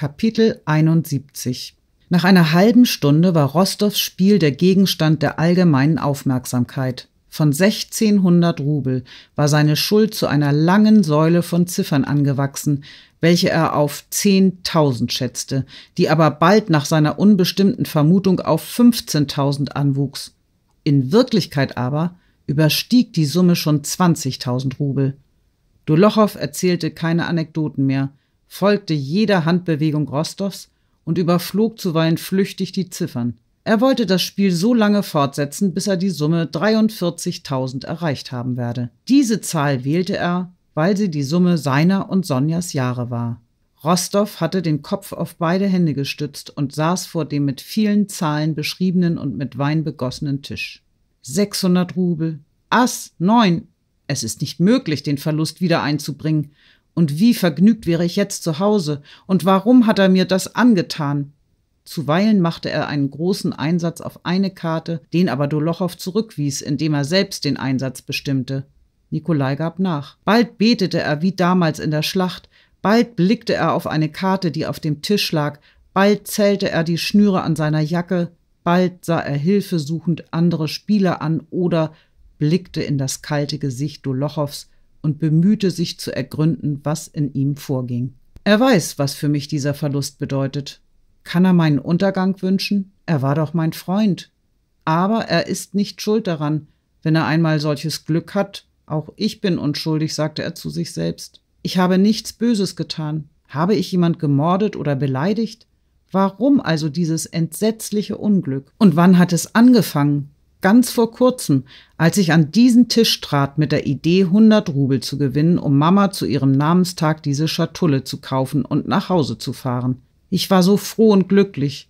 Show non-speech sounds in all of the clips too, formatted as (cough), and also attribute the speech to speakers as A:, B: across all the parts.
A: Kapitel 71 Nach einer halben Stunde war Rostows Spiel der Gegenstand der allgemeinen Aufmerksamkeit. Von 1600 Rubel war seine Schuld zu einer langen Säule von Ziffern angewachsen, welche er auf 10.000 schätzte, die aber bald nach seiner unbestimmten Vermutung auf 15.000 anwuchs. In Wirklichkeit aber überstieg die Summe schon 20.000 Rubel. Dolochow erzählte keine Anekdoten mehr folgte jeder Handbewegung Rostovs und überflog zuweilen flüchtig die Ziffern. Er wollte das Spiel so lange fortsetzen, bis er die Summe 43.000 erreicht haben werde. Diese Zahl wählte er, weil sie die Summe seiner und Sonjas Jahre war. Rostov hatte den Kopf auf beide Hände gestützt und saß vor dem mit vielen Zahlen beschriebenen und mit Wein begossenen Tisch. 600 Rubel. Ass, neun. Es ist nicht möglich, den Verlust wieder einzubringen. Und wie vergnügt wäre ich jetzt zu Hause? Und warum hat er mir das angetan? Zuweilen machte er einen großen Einsatz auf eine Karte, den aber Dolochow zurückwies, indem er selbst den Einsatz bestimmte. Nikolai gab nach. Bald betete er wie damals in der Schlacht, bald blickte er auf eine Karte, die auf dem Tisch lag, bald zählte er die Schnüre an seiner Jacke, bald sah er hilfesuchend andere Spieler an oder blickte in das kalte Gesicht Dolochows, und bemühte sich zu ergründen, was in ihm vorging. Er weiß, was für mich dieser Verlust bedeutet. Kann er meinen Untergang wünschen? Er war doch mein Freund. Aber er ist nicht schuld daran. Wenn er einmal solches Glück hat, auch ich bin unschuldig, sagte er zu sich selbst. Ich habe nichts Böses getan. Habe ich jemand gemordet oder beleidigt? Warum also dieses entsetzliche Unglück? Und wann hat es angefangen? ganz vor kurzem, als ich an diesen Tisch trat mit der Idee, 100 Rubel zu gewinnen, um Mama zu ihrem Namenstag diese Schatulle zu kaufen und nach Hause zu fahren. Ich war so froh und glücklich.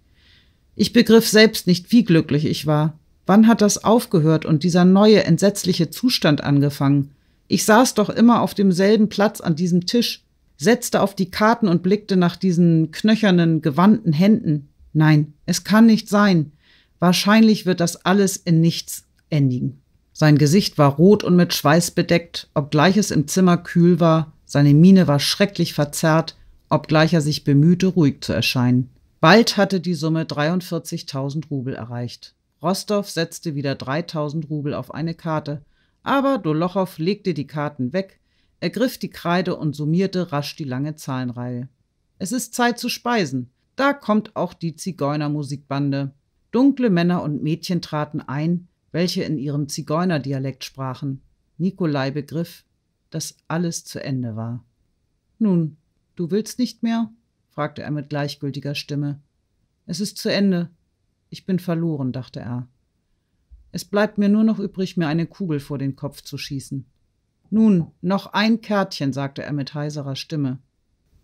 A: Ich begriff selbst nicht, wie glücklich ich war. Wann hat das aufgehört und dieser neue entsetzliche Zustand angefangen? Ich saß doch immer auf demselben Platz an diesem Tisch, setzte auf die Karten und blickte nach diesen knöchernen, gewandten Händen. Nein, es kann nicht sein. Wahrscheinlich wird das alles in nichts endigen. Sein Gesicht war rot und mit Schweiß bedeckt, obgleich es im Zimmer kühl war, seine Miene war schrecklich verzerrt, obgleich er sich bemühte, ruhig zu erscheinen. Bald hatte die Summe 43.000 Rubel erreicht. Rostov setzte wieder 3.000 Rubel auf eine Karte, aber Dolochow legte die Karten weg, ergriff die Kreide und summierte rasch die lange Zahlenreihe. Es ist Zeit zu speisen. Da kommt auch die Zigeunermusikbande. Dunkle Männer und Mädchen traten ein, welche in ihrem Zigeunerdialekt sprachen. Nikolai begriff, dass alles zu Ende war. Nun, du willst nicht mehr? fragte er mit gleichgültiger Stimme. Es ist zu Ende. Ich bin verloren, dachte er. Es bleibt mir nur noch übrig, mir eine Kugel vor den Kopf zu schießen. Nun, noch ein Kärtchen, sagte er mit heiserer Stimme.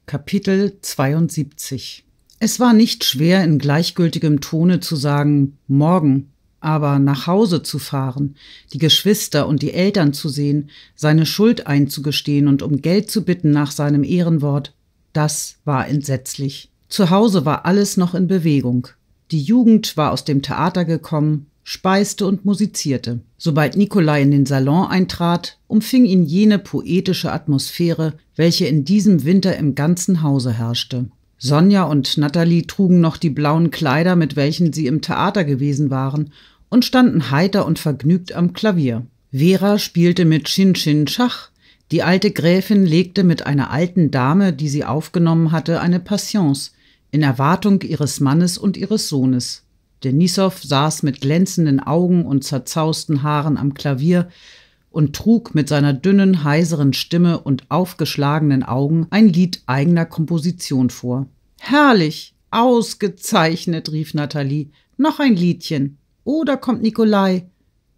A: Kapitel 72 es war nicht schwer, in gleichgültigem Tone zu sagen morgen, aber nach Hause zu fahren, die Geschwister und die Eltern zu sehen, seine Schuld einzugestehen und um Geld zu bitten nach seinem Ehrenwort, das war entsetzlich. Zu Hause war alles noch in Bewegung. Die Jugend war aus dem Theater gekommen, speiste und musizierte. Sobald Nikolai in den Salon eintrat, umfing ihn jene poetische Atmosphäre, welche in diesem Winter im ganzen Hause herrschte. Sonja und Natalie trugen noch die blauen Kleider, mit welchen sie im Theater gewesen waren, und standen heiter und vergnügt am Klavier. Vera spielte mit Chin Chin Schach, die alte Gräfin legte mit einer alten Dame, die sie aufgenommen hatte, eine Patience, in Erwartung ihres Mannes und ihres Sohnes. Denisow saß mit glänzenden Augen und zerzausten Haaren am Klavier, und trug mit seiner dünnen, heiseren Stimme und aufgeschlagenen Augen ein Lied eigener Komposition vor. Herrlich, ausgezeichnet, rief Nathalie. Noch ein Liedchen. Oder oh, kommt Nikolai?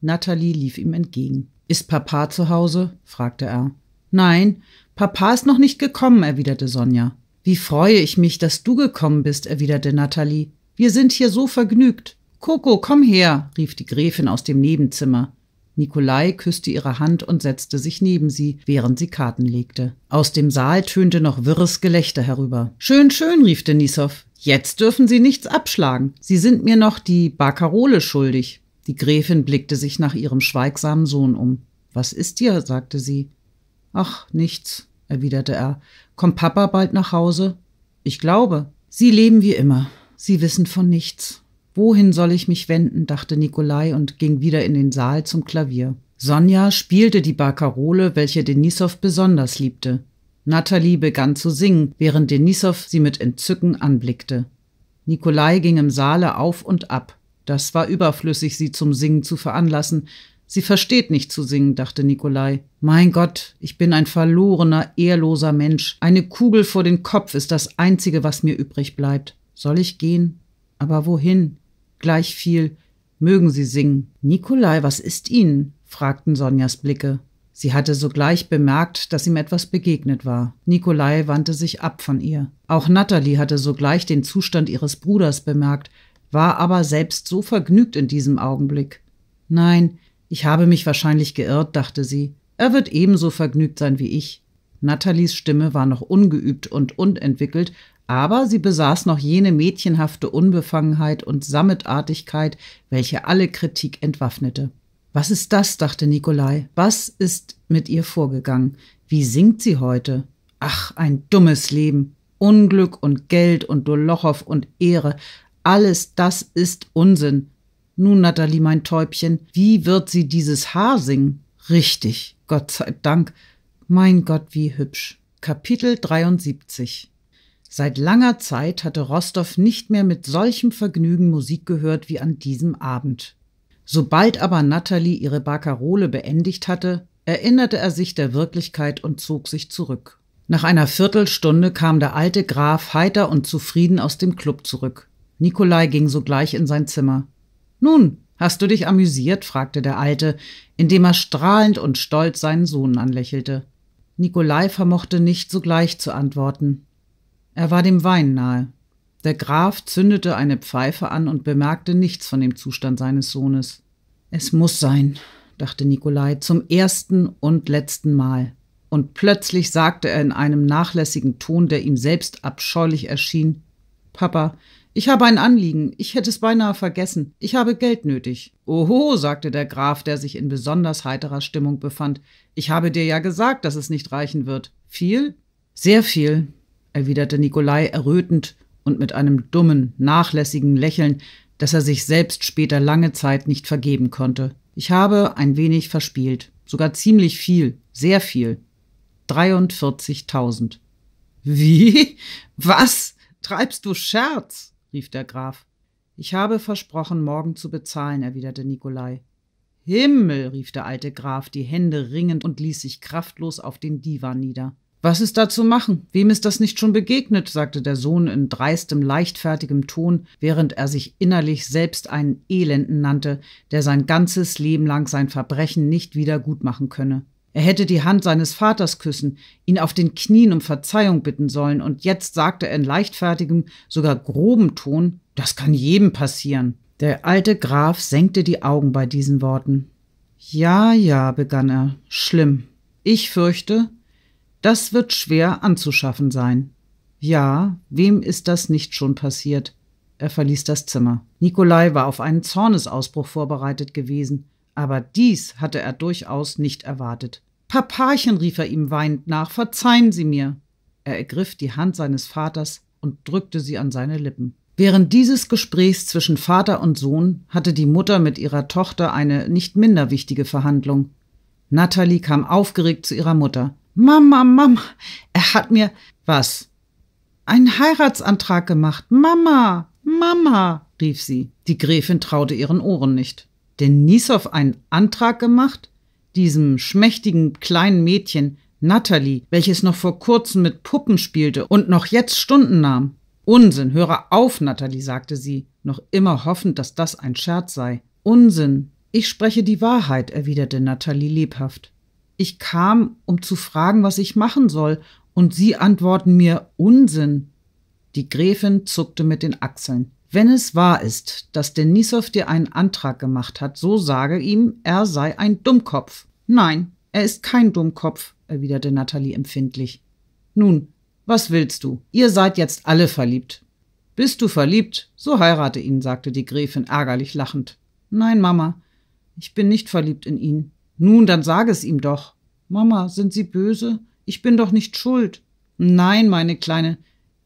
A: Nathalie lief ihm entgegen. Ist Papa zu Hause? fragte er. Nein, Papa ist noch nicht gekommen, erwiderte Sonja. Wie freue ich mich, dass du gekommen bist, erwiderte Nathalie. Wir sind hier so vergnügt. Coco, komm her, rief die Gräfin aus dem Nebenzimmer. Nikolai küsste ihre Hand und setzte sich neben sie, während sie Karten legte. Aus dem Saal tönte noch wirres Gelächter herüber. Schön, schön, rief Denisow. Jetzt dürfen Sie nichts abschlagen. Sie sind mir noch die Barkarole schuldig. Die Gräfin blickte sich nach ihrem schweigsamen Sohn um. Was ist dir? sagte sie. Ach, nichts, erwiderte er. Kommt Papa bald nach Hause? Ich glaube. Sie leben wie immer. Sie wissen von nichts. Wohin soll ich mich wenden, dachte Nikolai und ging wieder in den Saal zum Klavier. Sonja spielte die Barkarole, welche Denisow besonders liebte. Natalie begann zu singen, während Denisow sie mit Entzücken anblickte. Nikolai ging im Saale auf und ab. Das war überflüssig, sie zum Singen zu veranlassen. Sie versteht nicht zu singen, dachte Nikolai. Mein Gott, ich bin ein verlorener, ehrloser Mensch. Eine Kugel vor den Kopf ist das Einzige, was mir übrig bleibt. Soll ich gehen? Aber wohin? Gleich viel Mögen Sie singen. Nikolai, was ist Ihnen? fragten Sonjas Blicke. Sie hatte sogleich bemerkt, dass ihm etwas begegnet war. Nikolai wandte sich ab von ihr. Auch Natalie hatte sogleich den Zustand ihres Bruders bemerkt, war aber selbst so vergnügt in diesem Augenblick. Nein, ich habe mich wahrscheinlich geirrt, dachte sie. Er wird ebenso vergnügt sein wie ich. Nathalies Stimme war noch ungeübt und unentwickelt, aber sie besaß noch jene mädchenhafte Unbefangenheit und Sammetartigkeit, welche alle Kritik entwaffnete. Was ist das? dachte Nikolai. Was ist mit ihr vorgegangen? Wie singt sie heute? Ach, ein dummes Leben. Unglück und Geld und Dolochow und Ehre. Alles das ist Unsinn. Nun, Natalie, mein Täubchen, wie wird sie dieses Haar singen? Richtig, Gott sei Dank. Mein Gott, wie hübsch. Kapitel 73 Seit langer Zeit hatte Rostov nicht mehr mit solchem Vergnügen Musik gehört wie an diesem Abend. Sobald aber Natalie ihre Barcarole beendigt hatte, erinnerte er sich der Wirklichkeit und zog sich zurück. Nach einer Viertelstunde kam der alte Graf heiter und zufrieden aus dem Club zurück. Nikolai ging sogleich in sein Zimmer. Nun, hast du dich amüsiert? fragte der Alte, indem er strahlend und stolz seinen Sohn anlächelte. Nikolai vermochte nicht sogleich zu antworten. Er war dem Wein nahe. Der Graf zündete eine Pfeife an und bemerkte nichts von dem Zustand seines Sohnes. Es muss sein, dachte Nikolai zum ersten und letzten Mal. Und plötzlich sagte er in einem nachlässigen Ton, der ihm selbst abscheulich erschien Papa, ich habe ein Anliegen, ich hätte es beinahe vergessen, ich habe Geld nötig. Oho, sagte der Graf, der sich in besonders heiterer Stimmung befand, ich habe dir ja gesagt, dass es nicht reichen wird. Viel? Sehr viel, erwiderte Nikolai errötend und mit einem dummen, nachlässigen Lächeln, das er sich selbst später lange Zeit nicht vergeben konnte. Ich habe ein wenig verspielt, sogar ziemlich viel, sehr viel. 43.000. Wie? Was? Treibst du Scherz? rief der Graf. Ich habe versprochen, morgen zu bezahlen, erwiderte Nikolai. Himmel, rief der alte Graf, die Hände ringend und ließ sich kraftlos auf den Divan nieder. Was ist da zu machen? Wem ist das nicht schon begegnet? sagte der Sohn in dreistem, leichtfertigem Ton, während er sich innerlich selbst einen Elenden nannte, der sein ganzes Leben lang sein Verbrechen nicht wiedergutmachen könne. Er hätte die Hand seines Vaters küssen, ihn auf den Knien um Verzeihung bitten sollen, und jetzt sagte er in leichtfertigem, sogar grobem Ton, das kann jedem passieren. Der alte Graf senkte die Augen bei diesen Worten. Ja, ja, begann er, schlimm. Ich fürchte, das wird schwer anzuschaffen sein. Ja, wem ist das nicht schon passiert? Er verließ das Zimmer. Nikolai war auf einen Zornesausbruch vorbereitet gewesen, aber dies hatte er durchaus nicht erwartet. Papachen, rief er ihm weinend nach, verzeihen Sie mir. Er ergriff die Hand seines Vaters und drückte sie an seine Lippen. Während dieses Gesprächs zwischen Vater und Sohn hatte die Mutter mit ihrer Tochter eine nicht minder wichtige Verhandlung. Natalie kam aufgeregt zu ihrer Mutter. Mama, Mama, er hat mir was? Einen Heiratsantrag gemacht. Mama, Mama, rief sie. Die Gräfin traute ihren Ohren nicht. Denn Nisow einen Antrag gemacht? Diesem schmächtigen kleinen Mädchen, Natalie, welches noch vor kurzem mit Puppen spielte und noch jetzt Stunden nahm. Unsinn, höre auf, Natalie, sagte sie, noch immer hoffend, dass das ein Scherz sei. Unsinn. Ich spreche die Wahrheit, erwiderte Natalie lebhaft. Ich kam, um zu fragen, was ich machen soll, und Sie antworten mir Unsinn. Die Gräfin zuckte mit den Achseln. Wenn es wahr ist, dass Denisow dir einen Antrag gemacht hat, so sage ihm, er sei ein Dummkopf. Nein, er ist kein Dummkopf, erwiderte Natalie empfindlich. Nun, was willst du? Ihr seid jetzt alle verliebt. Bist du verliebt? So heirate ihn, sagte die Gräfin ärgerlich lachend. Nein, Mama, ich bin nicht verliebt in ihn. Nun, dann sage es ihm doch. Mama, sind Sie böse? Ich bin doch nicht schuld. Nein, meine Kleine,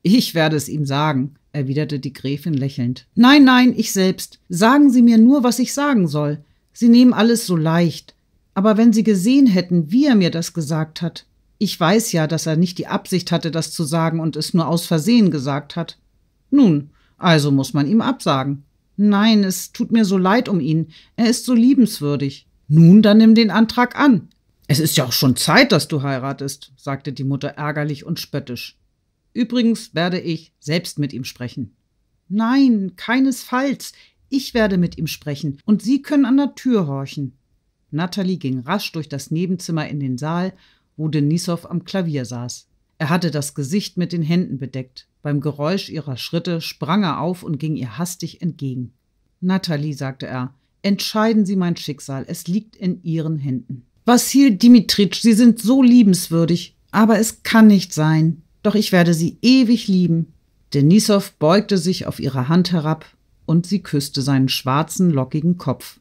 A: ich werde es ihm sagen, erwiderte die Gräfin lächelnd. Nein, nein, ich selbst. Sagen Sie mir nur, was ich sagen soll. Sie nehmen alles so leicht. Aber wenn Sie gesehen hätten, wie er mir das gesagt hat. Ich weiß ja, dass er nicht die Absicht hatte, das zu sagen und es nur aus Versehen gesagt hat. Nun, also muss man ihm absagen. Nein, es tut mir so leid um ihn. Er ist so liebenswürdig. Nun, dann nimm den Antrag an. Es ist ja auch schon Zeit, dass du heiratest, sagte die Mutter ärgerlich und spöttisch. Übrigens werde ich selbst mit ihm sprechen. Nein, keinesfalls. Ich werde mit ihm sprechen, und Sie können an der Tür horchen. Natalie ging rasch durch das Nebenzimmer in den Saal, wo Denisow am Klavier saß. Er hatte das Gesicht mit den Händen bedeckt. Beim Geräusch ihrer Schritte sprang er auf und ging ihr hastig entgegen. Natalie, sagte er, Entscheiden Sie mein Schicksal. Es liegt in Ihren Händen. Vassil Dimitritsch, Sie sind so liebenswürdig, aber es kann nicht sein. Doch ich werde Sie ewig lieben. Denisow beugte sich auf ihre Hand herab und sie küsste seinen schwarzen, lockigen Kopf.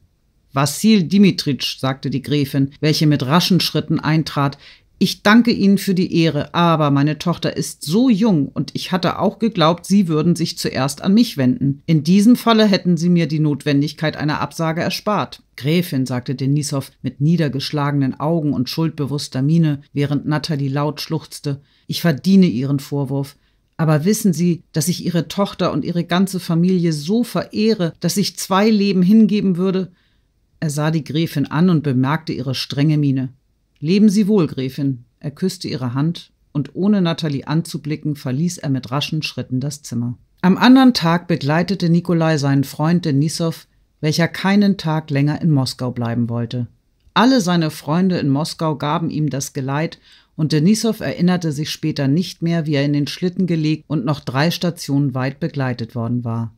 A: Vassil Dimitritsch, sagte die Gräfin, welche mit raschen Schritten eintrat, ich danke Ihnen für die Ehre, aber meine Tochter ist so jung und ich hatte auch geglaubt, Sie würden sich zuerst an mich wenden. In diesem Falle hätten Sie mir die Notwendigkeit einer Absage erspart. Gräfin, sagte Denisow mit niedergeschlagenen Augen und schuldbewusster Miene, während Natalie laut schluchzte. Ich verdiene Ihren Vorwurf. Aber wissen Sie, dass ich Ihre Tochter und Ihre ganze Familie so verehre, dass ich zwei Leben hingeben würde? Er sah die Gräfin an und bemerkte ihre strenge Miene. Leben Sie wohl, Gräfin. Er küsste ihre Hand und ohne Natalie anzublicken, verließ er mit raschen Schritten das Zimmer. Am anderen Tag begleitete Nikolai seinen Freund Denisow, welcher keinen Tag länger in Moskau bleiben wollte. Alle seine Freunde in Moskau gaben ihm das Geleit und Denisow erinnerte sich später nicht mehr, wie er in den Schlitten gelegt und noch drei Stationen weit begleitet worden war.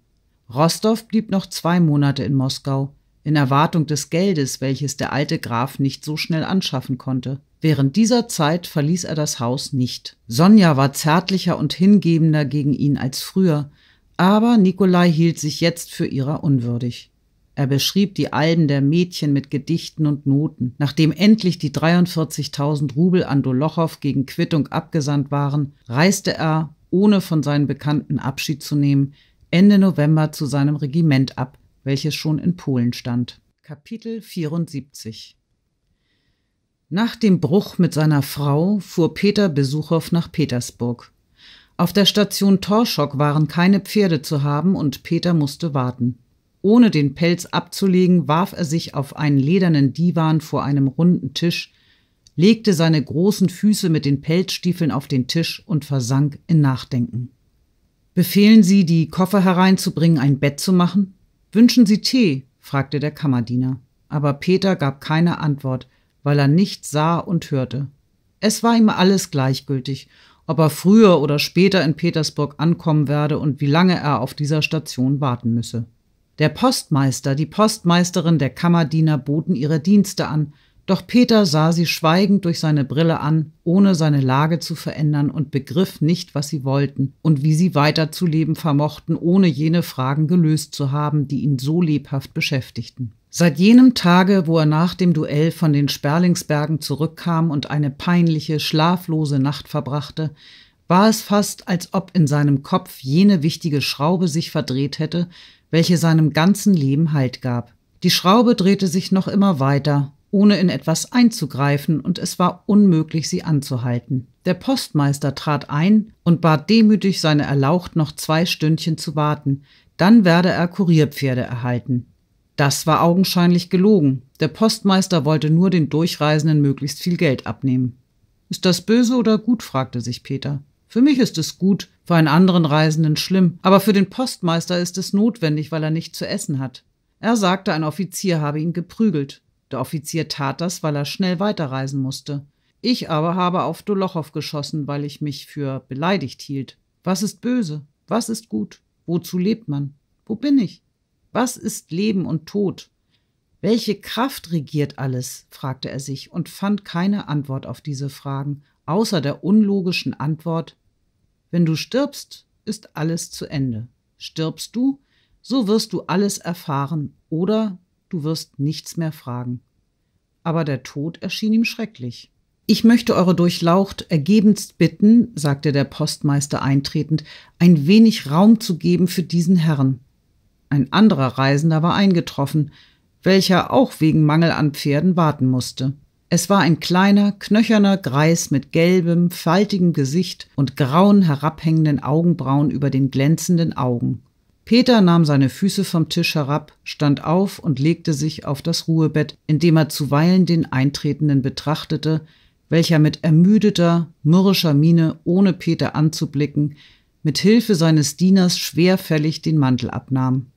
A: Rostow blieb noch zwei Monate in Moskau, in Erwartung des Geldes, welches der alte Graf nicht so schnell anschaffen konnte. Während dieser Zeit verließ er das Haus nicht. Sonja war zärtlicher und hingebender gegen ihn als früher, aber Nikolai hielt sich jetzt für ihrer unwürdig. Er beschrieb die Alben der Mädchen mit Gedichten und Noten. Nachdem endlich die 43.000 Rubel an Dolochow gegen Quittung abgesandt waren, reiste er, ohne von seinen Bekannten Abschied zu nehmen, Ende November zu seinem Regiment ab, welches schon in Polen stand. Kapitel 74 Nach dem Bruch mit seiner Frau fuhr Peter Besuchow nach Petersburg. Auf der Station Torschok waren keine Pferde zu haben und Peter musste warten. Ohne den Pelz abzulegen, warf er sich auf einen ledernen Divan vor einem runden Tisch, legte seine großen Füße mit den Pelzstiefeln auf den Tisch und versank in Nachdenken. Befehlen Sie, die Koffer hereinzubringen, ein Bett zu machen? Wünschen Sie Tee? fragte der Kammerdiener. Aber Peter gab keine Antwort, weil er nichts sah und hörte. Es war ihm alles gleichgültig, ob er früher oder später in Petersburg ankommen werde und wie lange er auf dieser Station warten müsse. Der Postmeister, die Postmeisterin, der Kammerdiener boten ihre Dienste an, doch Peter sah sie schweigend durch seine Brille an, ohne seine Lage zu verändern und begriff nicht, was sie wollten und wie sie weiterzuleben vermochten, ohne jene Fragen gelöst zu haben, die ihn so lebhaft beschäftigten. Seit jenem Tage, wo er nach dem Duell von den Sperlingsbergen zurückkam und eine peinliche, schlaflose Nacht verbrachte, war es fast, als ob in seinem Kopf jene wichtige Schraube sich verdreht hätte, welche seinem ganzen Leben Halt gab. Die Schraube drehte sich noch immer weiter, ohne in etwas einzugreifen, und es war unmöglich, sie anzuhalten. Der Postmeister trat ein und bat demütig seine Erlaucht, noch zwei Stündchen zu warten, dann werde er Kurierpferde erhalten. Das war augenscheinlich gelogen. Der Postmeister wollte nur den Durchreisenden möglichst viel Geld abnehmen. Ist das böse oder gut? fragte sich Peter. Für mich ist es gut, für einen anderen Reisenden schlimm, aber für den Postmeister ist es notwendig, weil er nichts zu essen hat. Er sagte, ein Offizier habe ihn geprügelt. Der Offizier tat das, weil er schnell weiterreisen musste. Ich aber habe auf Dolochow geschossen, weil ich mich für beleidigt hielt. Was ist böse? Was ist gut? Wozu lebt man? Wo bin ich? Was ist Leben und Tod? Welche Kraft regiert alles? fragte er sich und fand keine Antwort auf diese Fragen, außer der unlogischen Antwort Wenn du stirbst, ist alles zu Ende. Stirbst du, so wirst du alles erfahren oder du wirst nichts mehr fragen. Aber der Tod erschien ihm schrecklich. Ich möchte eure Durchlaucht ergebenst bitten, sagte der Postmeister eintretend, ein wenig Raum zu geben für diesen Herrn. Ein anderer Reisender war eingetroffen, welcher auch wegen Mangel an Pferden warten musste. Es war ein kleiner, knöcherner Greis mit gelbem, faltigem Gesicht und grauen, herabhängenden Augenbrauen über den glänzenden Augen. Peter nahm seine Füße vom Tisch herab, stand auf und legte sich auf das Ruhebett, indem er zuweilen den Eintretenden betrachtete, welcher mit ermüdeter, mürrischer Miene, ohne Peter anzublicken, mit Hilfe seines Dieners schwerfällig den Mantel abnahm.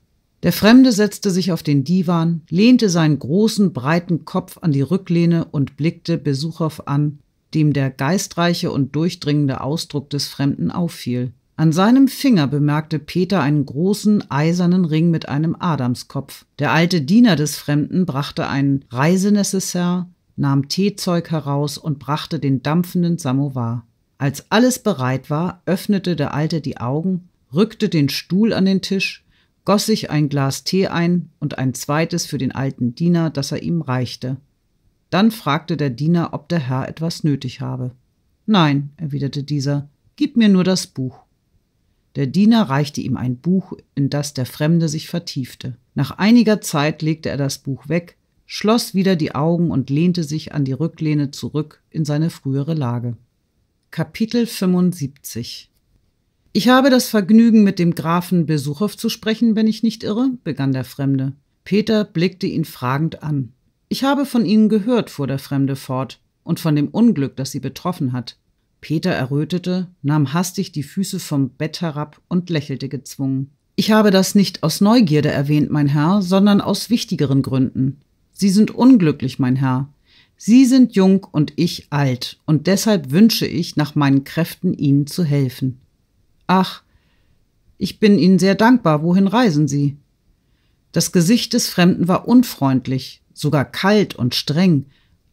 A: Der Fremde setzte sich auf den Divan, lehnte seinen großen, breiten Kopf an die Rücklehne und blickte Besuchow an, dem der geistreiche und durchdringende Ausdruck des Fremden auffiel. An seinem Finger bemerkte Peter einen großen eisernen Ring mit einem Adamskopf. Der alte Diener des Fremden brachte ein Reisenecessaire, nahm Teezeug heraus und brachte den dampfenden Samovar. Als alles bereit war, öffnete der Alte die Augen, rückte den Stuhl an den Tisch, goss sich ein Glas Tee ein und ein zweites für den alten Diener, das er ihm reichte. Dann fragte der Diener, ob der Herr etwas nötig habe. Nein, erwiderte dieser, gib mir nur das Buch. Der Diener reichte ihm ein Buch, in das der Fremde sich vertiefte. Nach einiger Zeit legte er das Buch weg, schloss wieder die Augen und lehnte sich an die Rücklehne zurück in seine frühere Lage. Kapitel 75 Ich habe das Vergnügen, mit dem Grafen Besuchow zu sprechen, wenn ich nicht irre, begann der Fremde. Peter blickte ihn fragend an. Ich habe von Ihnen gehört, fuhr der Fremde fort, und von dem Unglück, das Sie betroffen hat. Peter errötete, nahm hastig die Füße vom Bett herab und lächelte gezwungen. Ich habe das nicht aus Neugierde erwähnt, mein Herr, sondern aus wichtigeren Gründen. Sie sind unglücklich, mein Herr. Sie sind jung und ich alt, und deshalb wünsche ich nach meinen Kräften Ihnen zu helfen. Ach, ich bin Ihnen sehr dankbar, wohin reisen Sie? Das Gesicht des Fremden war unfreundlich, sogar kalt und streng,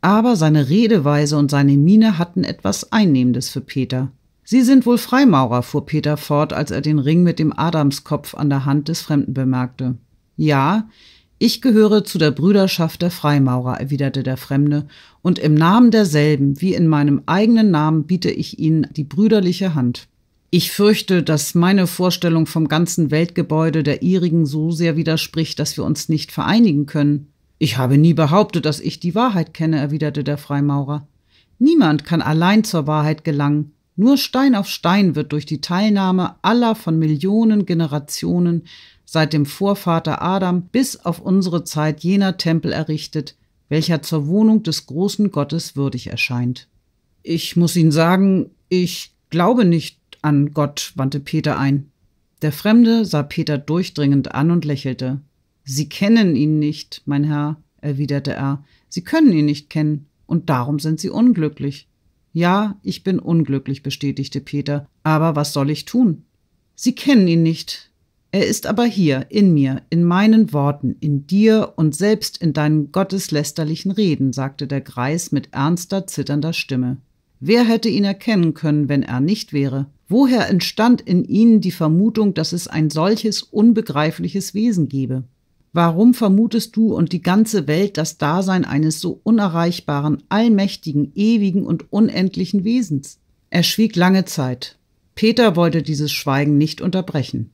A: aber seine Redeweise und seine Miene hatten etwas Einnehmendes für Peter. Sie sind wohl Freimaurer, fuhr Peter fort, als er den Ring mit dem Adamskopf an der Hand des Fremden bemerkte. Ja, ich gehöre zu der Brüderschaft der Freimaurer, erwiderte der Fremde, und im Namen derselben, wie in meinem eigenen Namen, biete ich Ihnen die brüderliche Hand. Ich fürchte, dass meine Vorstellung vom ganzen Weltgebäude der ihrigen so sehr widerspricht, dass wir uns nicht vereinigen können, ich habe nie behauptet, dass ich die Wahrheit kenne, erwiderte der Freimaurer. Niemand kann allein zur Wahrheit gelangen. Nur Stein auf Stein wird durch die Teilnahme aller von Millionen Generationen seit dem Vorvater Adam bis auf unsere Zeit jener Tempel errichtet, welcher zur Wohnung des großen Gottes würdig erscheint. Ich muss Ihnen sagen, ich glaube nicht an Gott, wandte Peter ein. Der Fremde sah Peter durchdringend an und lächelte. Sie kennen ihn nicht, mein Herr, erwiderte er, Sie können ihn nicht kennen, und darum sind Sie unglücklich. Ja, ich bin unglücklich, bestätigte Peter, aber was soll ich tun? Sie kennen ihn nicht. Er ist aber hier, in mir, in meinen Worten, in dir und selbst in deinen gotteslästerlichen Reden, sagte der Greis mit ernster, zitternder Stimme. Wer hätte ihn erkennen können, wenn er nicht wäre? Woher entstand in ihnen die Vermutung, dass es ein solches unbegreifliches Wesen gebe? Warum vermutest du und die ganze Welt das Dasein eines so unerreichbaren, allmächtigen, ewigen und unendlichen Wesens? Er schwieg lange Zeit. Peter wollte dieses Schweigen nicht unterbrechen.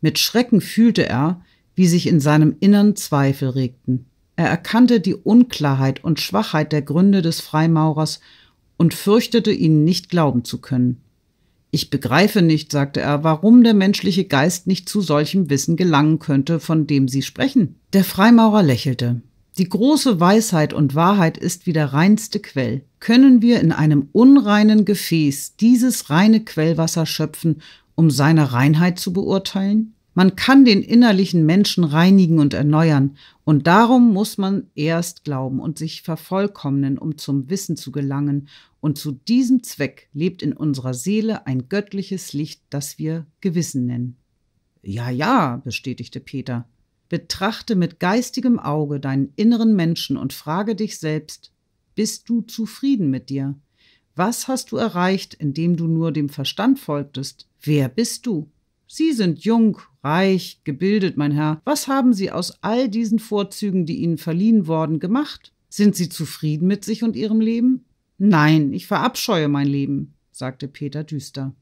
A: Mit Schrecken fühlte er, wie sich in seinem Innern Zweifel regten. Er erkannte die Unklarheit und Schwachheit der Gründe des Freimaurers und fürchtete, ihnen nicht glauben zu können. Ich begreife nicht, sagte er, warum der menschliche Geist nicht zu solchem Wissen gelangen könnte, von dem Sie sprechen. Der Freimaurer lächelte. Die große Weisheit und Wahrheit ist wie der reinste Quell. Können wir in einem unreinen Gefäß dieses reine Quellwasser schöpfen, um seine Reinheit zu beurteilen? Man kann den innerlichen Menschen reinigen und erneuern, und darum muss man erst glauben und sich vervollkommnen, um zum Wissen zu gelangen und zu diesem Zweck lebt in unserer Seele ein göttliches Licht, das wir Gewissen nennen. Ja, ja, bestätigte Peter. Betrachte mit geistigem Auge deinen inneren Menschen und frage dich selbst, bist du zufrieden mit dir? Was hast du erreicht, indem du nur dem Verstand folgtest? Wer bist du? Sie sind jung, reich, gebildet, mein Herr. Was haben Sie aus all diesen Vorzügen, die Ihnen verliehen worden, gemacht? Sind Sie zufrieden mit sich und Ihrem Leben? Nein, ich verabscheue mein Leben, sagte Peter düster.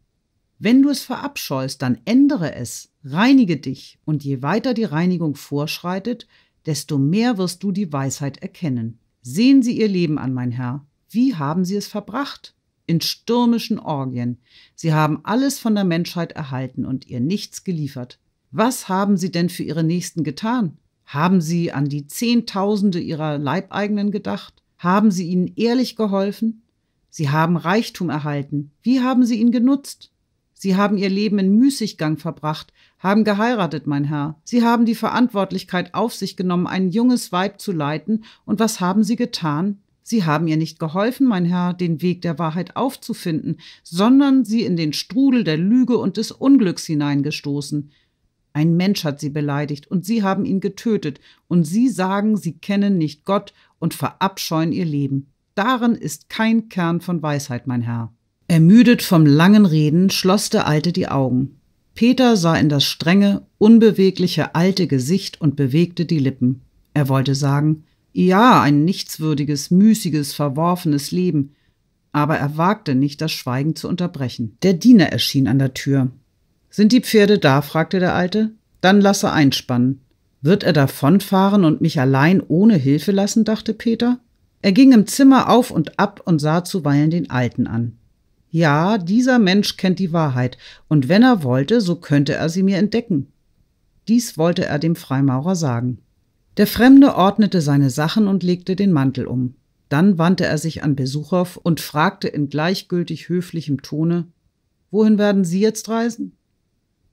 A: Wenn du es verabscheust, dann ändere es, reinige dich, und je weiter die Reinigung vorschreitet, desto mehr wirst du die Weisheit erkennen. Sehen Sie Ihr Leben an, mein Herr. Wie haben Sie es verbracht? In stürmischen Orgien. Sie haben alles von der Menschheit erhalten und ihr nichts geliefert. Was haben Sie denn für Ihre Nächsten getan? Haben Sie an die Zehntausende Ihrer Leibeigenen gedacht? Haben Sie ihnen ehrlich geholfen? Sie haben Reichtum erhalten. Wie haben Sie ihn genutzt? Sie haben Ihr Leben in Müßiggang verbracht, haben geheiratet, mein Herr. Sie haben die Verantwortlichkeit auf sich genommen, ein junges Weib zu leiten. Und was haben Sie getan? Sie haben ihr nicht geholfen, mein Herr, den Weg der Wahrheit aufzufinden, sondern sie in den Strudel der Lüge und des Unglücks hineingestoßen. Ein Mensch hat sie beleidigt, und sie haben ihn getötet, und sie sagen, sie kennen nicht Gott und verabscheuen ihr Leben. Darin ist kein Kern von Weisheit, mein Herr. Ermüdet vom langen Reden schloss der Alte die Augen. Peter sah in das strenge, unbewegliche alte Gesicht und bewegte die Lippen. Er wollte sagen, ja, ein nichtswürdiges, müßiges, verworfenes Leben, aber er wagte nicht, das Schweigen zu unterbrechen. Der Diener erschien an der Tür. Sind die Pferde da? fragte der Alte. Dann lasse einspannen. Wird er davonfahren und mich allein ohne Hilfe lassen? dachte Peter. Er ging im Zimmer auf und ab und sah zuweilen den Alten an. Ja, dieser Mensch kennt die Wahrheit, und wenn er wollte, so könnte er sie mir entdecken. Dies wollte er dem Freimaurer sagen. Der Fremde ordnete seine Sachen und legte den Mantel um. Dann wandte er sich an Besuchow und fragte in gleichgültig höflichem Tone Wohin werden Sie jetzt reisen?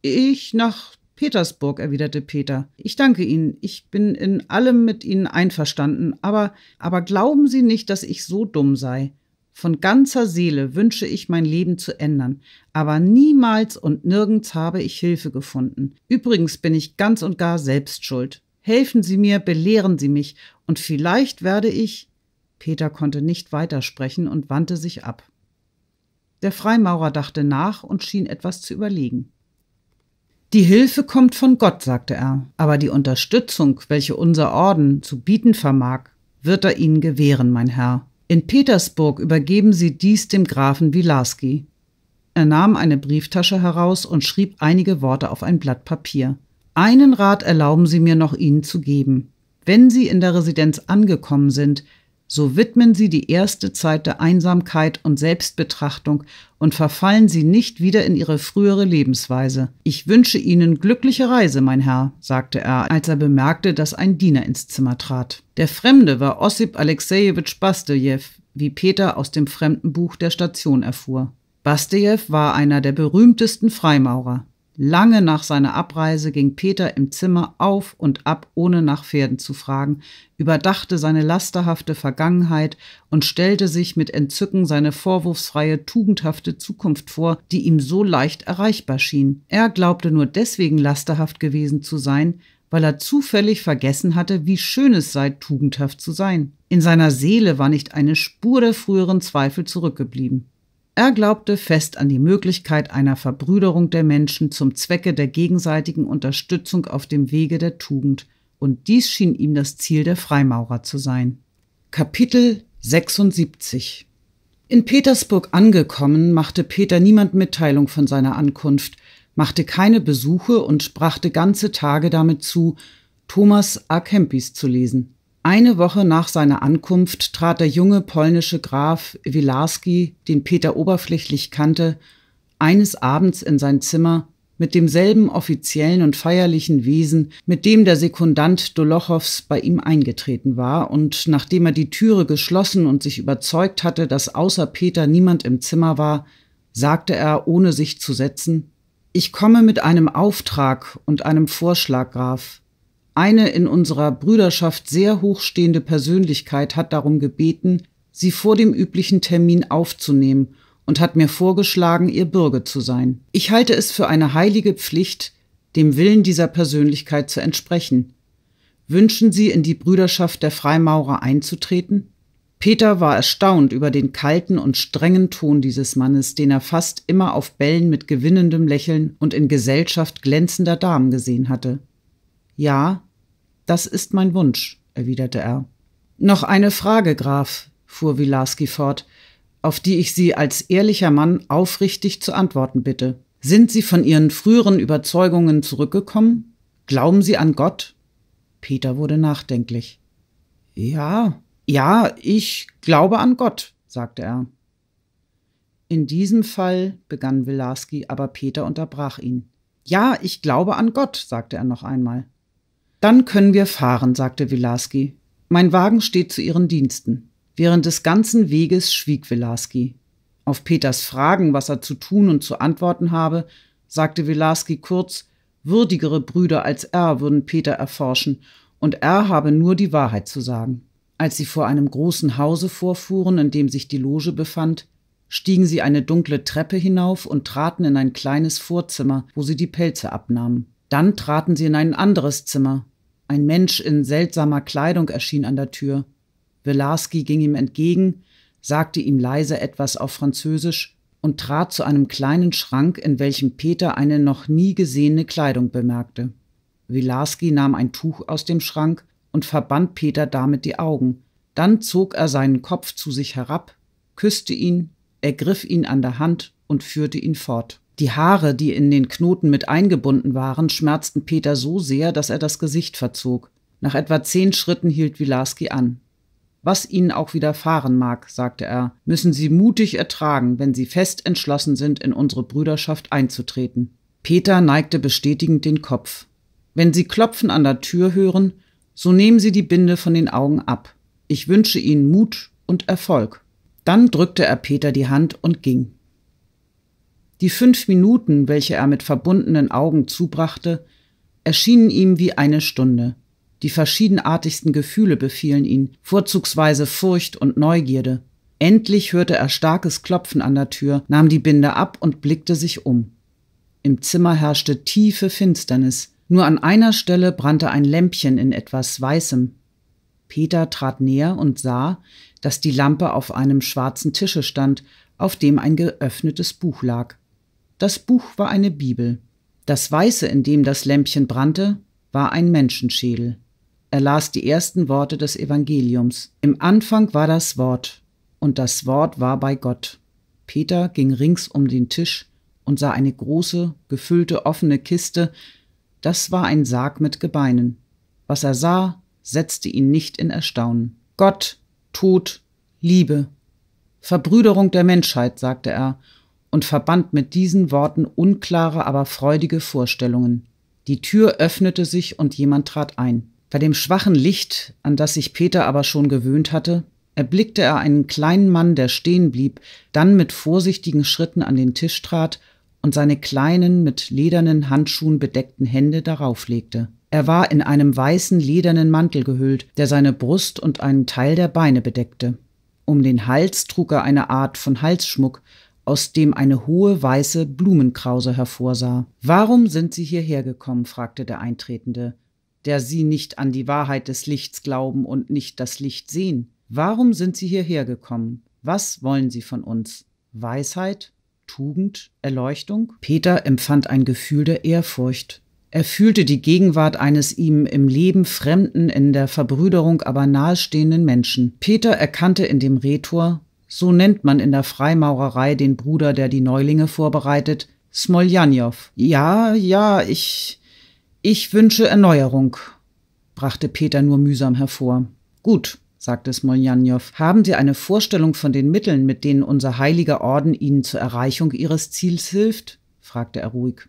A: Ich nach Petersburg, erwiderte Peter. Ich danke Ihnen. Ich bin in allem mit Ihnen einverstanden. Aber, aber glauben Sie nicht, dass ich so dumm sei. Von ganzer Seele wünsche ich mein Leben zu ändern, aber niemals und nirgends habe ich Hilfe gefunden. Übrigens bin ich ganz und gar selbst schuld. Helfen Sie mir, belehren Sie mich, und vielleicht werde ich. Peter konnte nicht weitersprechen und wandte sich ab. Der Freimaurer dachte nach und schien etwas zu überlegen. Die Hilfe kommt von Gott, sagte er, aber die Unterstützung, welche unser Orden zu bieten vermag, wird er Ihnen gewähren, mein Herr. In Petersburg übergeben Sie dies dem Grafen Wilarski. Er nahm eine Brieftasche heraus und schrieb einige Worte auf ein Blatt Papier. Einen Rat erlauben Sie mir noch Ihnen zu geben. Wenn Sie in der Residenz angekommen sind, so widmen Sie die erste Zeit der Einsamkeit und Selbstbetrachtung und verfallen Sie nicht wieder in Ihre frühere Lebensweise. Ich wünsche Ihnen glückliche Reise, mein Herr, sagte er, als er bemerkte, dass ein Diener ins Zimmer trat. Der Fremde war Ossip Alexejewitsch Bastejew, wie Peter aus dem Fremdenbuch der Station erfuhr. Bastejew war einer der berühmtesten Freimaurer. Lange nach seiner Abreise ging Peter im Zimmer auf und ab, ohne nach Pferden zu fragen, überdachte seine lasterhafte Vergangenheit und stellte sich mit Entzücken seine vorwurfsfreie, tugendhafte Zukunft vor, die ihm so leicht erreichbar schien. Er glaubte nur deswegen lasterhaft gewesen zu sein, weil er zufällig vergessen hatte, wie schön es sei, tugendhaft zu sein. In seiner Seele war nicht eine Spur der früheren Zweifel zurückgeblieben. Er glaubte fest an die Möglichkeit einer Verbrüderung der Menschen zum Zwecke der gegenseitigen Unterstützung auf dem Wege der Tugend, und dies schien ihm das Ziel der Freimaurer zu sein. Kapitel 76 In Petersburg angekommen, machte Peter niemand Mitteilung von seiner Ankunft, machte keine Besuche und brachte ganze Tage damit zu, Thomas A. Kempis zu lesen. Eine Woche nach seiner Ankunft trat der junge polnische Graf Wilarski, den Peter oberflächlich kannte, eines Abends in sein Zimmer mit demselben offiziellen und feierlichen Wesen, mit dem der Sekundant Dolochows bei ihm eingetreten war, und nachdem er die Türe geschlossen und sich überzeugt hatte, dass außer Peter niemand im Zimmer war, sagte er, ohne sich zu setzen Ich komme mit einem Auftrag und einem Vorschlag, Graf. Eine in unserer Brüderschaft sehr hochstehende Persönlichkeit hat darum gebeten, sie vor dem üblichen Termin aufzunehmen und hat mir vorgeschlagen, ihr Bürger zu sein. Ich halte es für eine heilige Pflicht, dem Willen dieser Persönlichkeit zu entsprechen. Wünschen Sie, in die Brüderschaft der Freimaurer einzutreten? Peter war erstaunt über den kalten und strengen Ton dieses Mannes, den er fast immer auf Bällen mit gewinnendem Lächeln und in Gesellschaft glänzender Damen gesehen hatte. Ja, das ist mein Wunsch, erwiderte er. Noch eine Frage, Graf, fuhr Wilarski fort, auf die ich Sie als ehrlicher Mann aufrichtig zu antworten bitte. Sind Sie von Ihren früheren Überzeugungen zurückgekommen? Glauben Sie an Gott? Peter wurde nachdenklich. Ja, ja, ich glaube an Gott, sagte er. In diesem Fall begann Wilarski, aber Peter unterbrach ihn. Ja, ich glaube an Gott, sagte er noch einmal. Dann können wir fahren, sagte Wilarski. Mein Wagen steht zu Ihren Diensten. Während des ganzen Weges schwieg Wilarski. Auf Peters Fragen, was er zu tun und zu antworten habe, sagte Wilarski kurz, würdigere Brüder als er würden Peter erforschen, und er habe nur die Wahrheit zu sagen. Als sie vor einem großen Hause vorfuhren, in dem sich die Loge befand, stiegen sie eine dunkle Treppe hinauf und traten in ein kleines Vorzimmer, wo sie die Pelze abnahmen. Dann traten sie in ein anderes Zimmer, ein Mensch in seltsamer Kleidung erschien an der Tür. Velarski ging ihm entgegen, sagte ihm leise etwas auf Französisch und trat zu einem kleinen Schrank, in welchem Peter eine noch nie gesehene Kleidung bemerkte. Velarski nahm ein Tuch aus dem Schrank und verband Peter damit die Augen. Dann zog er seinen Kopf zu sich herab, küsste ihn, ergriff ihn an der Hand und führte ihn fort. Die Haare, die in den Knoten mit eingebunden waren, schmerzten Peter so sehr, dass er das Gesicht verzog. Nach etwa zehn Schritten hielt Wilarski an. Was Ihnen auch widerfahren mag, sagte er, müssen Sie mutig ertragen, wenn Sie fest entschlossen sind, in unsere Brüderschaft einzutreten. Peter neigte bestätigend den Kopf. Wenn Sie Klopfen an der Tür hören, so nehmen Sie die Binde von den Augen ab. Ich wünsche Ihnen Mut und Erfolg. Dann drückte er Peter die Hand und ging. Die fünf Minuten, welche er mit verbundenen Augen zubrachte, erschienen ihm wie eine Stunde. Die verschiedenartigsten Gefühle befielen ihn, vorzugsweise Furcht und Neugierde. Endlich hörte er starkes Klopfen an der Tür, nahm die Binde ab und blickte sich um. Im Zimmer herrschte tiefe Finsternis. Nur an einer Stelle brannte ein Lämpchen in etwas Weißem. Peter trat näher und sah, dass die Lampe auf einem schwarzen Tische stand, auf dem ein geöffnetes Buch lag. Das Buch war eine Bibel. Das Weiße, in dem das Lämpchen brannte, war ein Menschenschädel. Er las die ersten Worte des Evangeliums. Im Anfang war das Wort, und das Wort war bei Gott. Peter ging rings um den Tisch und sah eine große, gefüllte, offene Kiste. Das war ein Sarg mit Gebeinen. Was er sah, setzte ihn nicht in Erstaunen. Gott, Tod, Liebe. Verbrüderung der Menschheit, sagte er und verband mit diesen Worten unklare, aber freudige Vorstellungen. Die Tür öffnete sich und jemand trat ein. Bei dem schwachen Licht, an das sich Peter aber schon gewöhnt hatte, erblickte er einen kleinen Mann, der stehen blieb, dann mit vorsichtigen Schritten an den Tisch trat und seine kleinen, mit ledernen Handschuhen bedeckten Hände darauf legte. Er war in einem weißen ledernen Mantel gehüllt, der seine Brust und einen Teil der Beine bedeckte. Um den Hals trug er eine Art von Halsschmuck, aus dem eine hohe weiße Blumenkrause hervorsah. Warum sind Sie hierher gekommen? fragte der Eintretende, der Sie nicht an die Wahrheit des Lichts glauben und nicht das Licht sehen. Warum sind Sie hierher gekommen? Was wollen Sie von uns? Weisheit? Tugend? Erleuchtung? Peter empfand ein Gefühl der Ehrfurcht. Er fühlte die Gegenwart eines ihm im Leben fremden, in der Verbrüderung aber nahestehenden Menschen. Peter erkannte in dem Rhetor so nennt man in der Freimaurerei den Bruder, der die Neulinge vorbereitet, Smoljanjow. Ja, ja, ich. Ich wünsche Erneuerung, brachte Peter nur mühsam hervor. Gut, sagte Smoljanjow. Haben Sie eine Vorstellung von den Mitteln, mit denen unser heiliger Orden Ihnen zur Erreichung Ihres Ziels hilft? fragte er ruhig.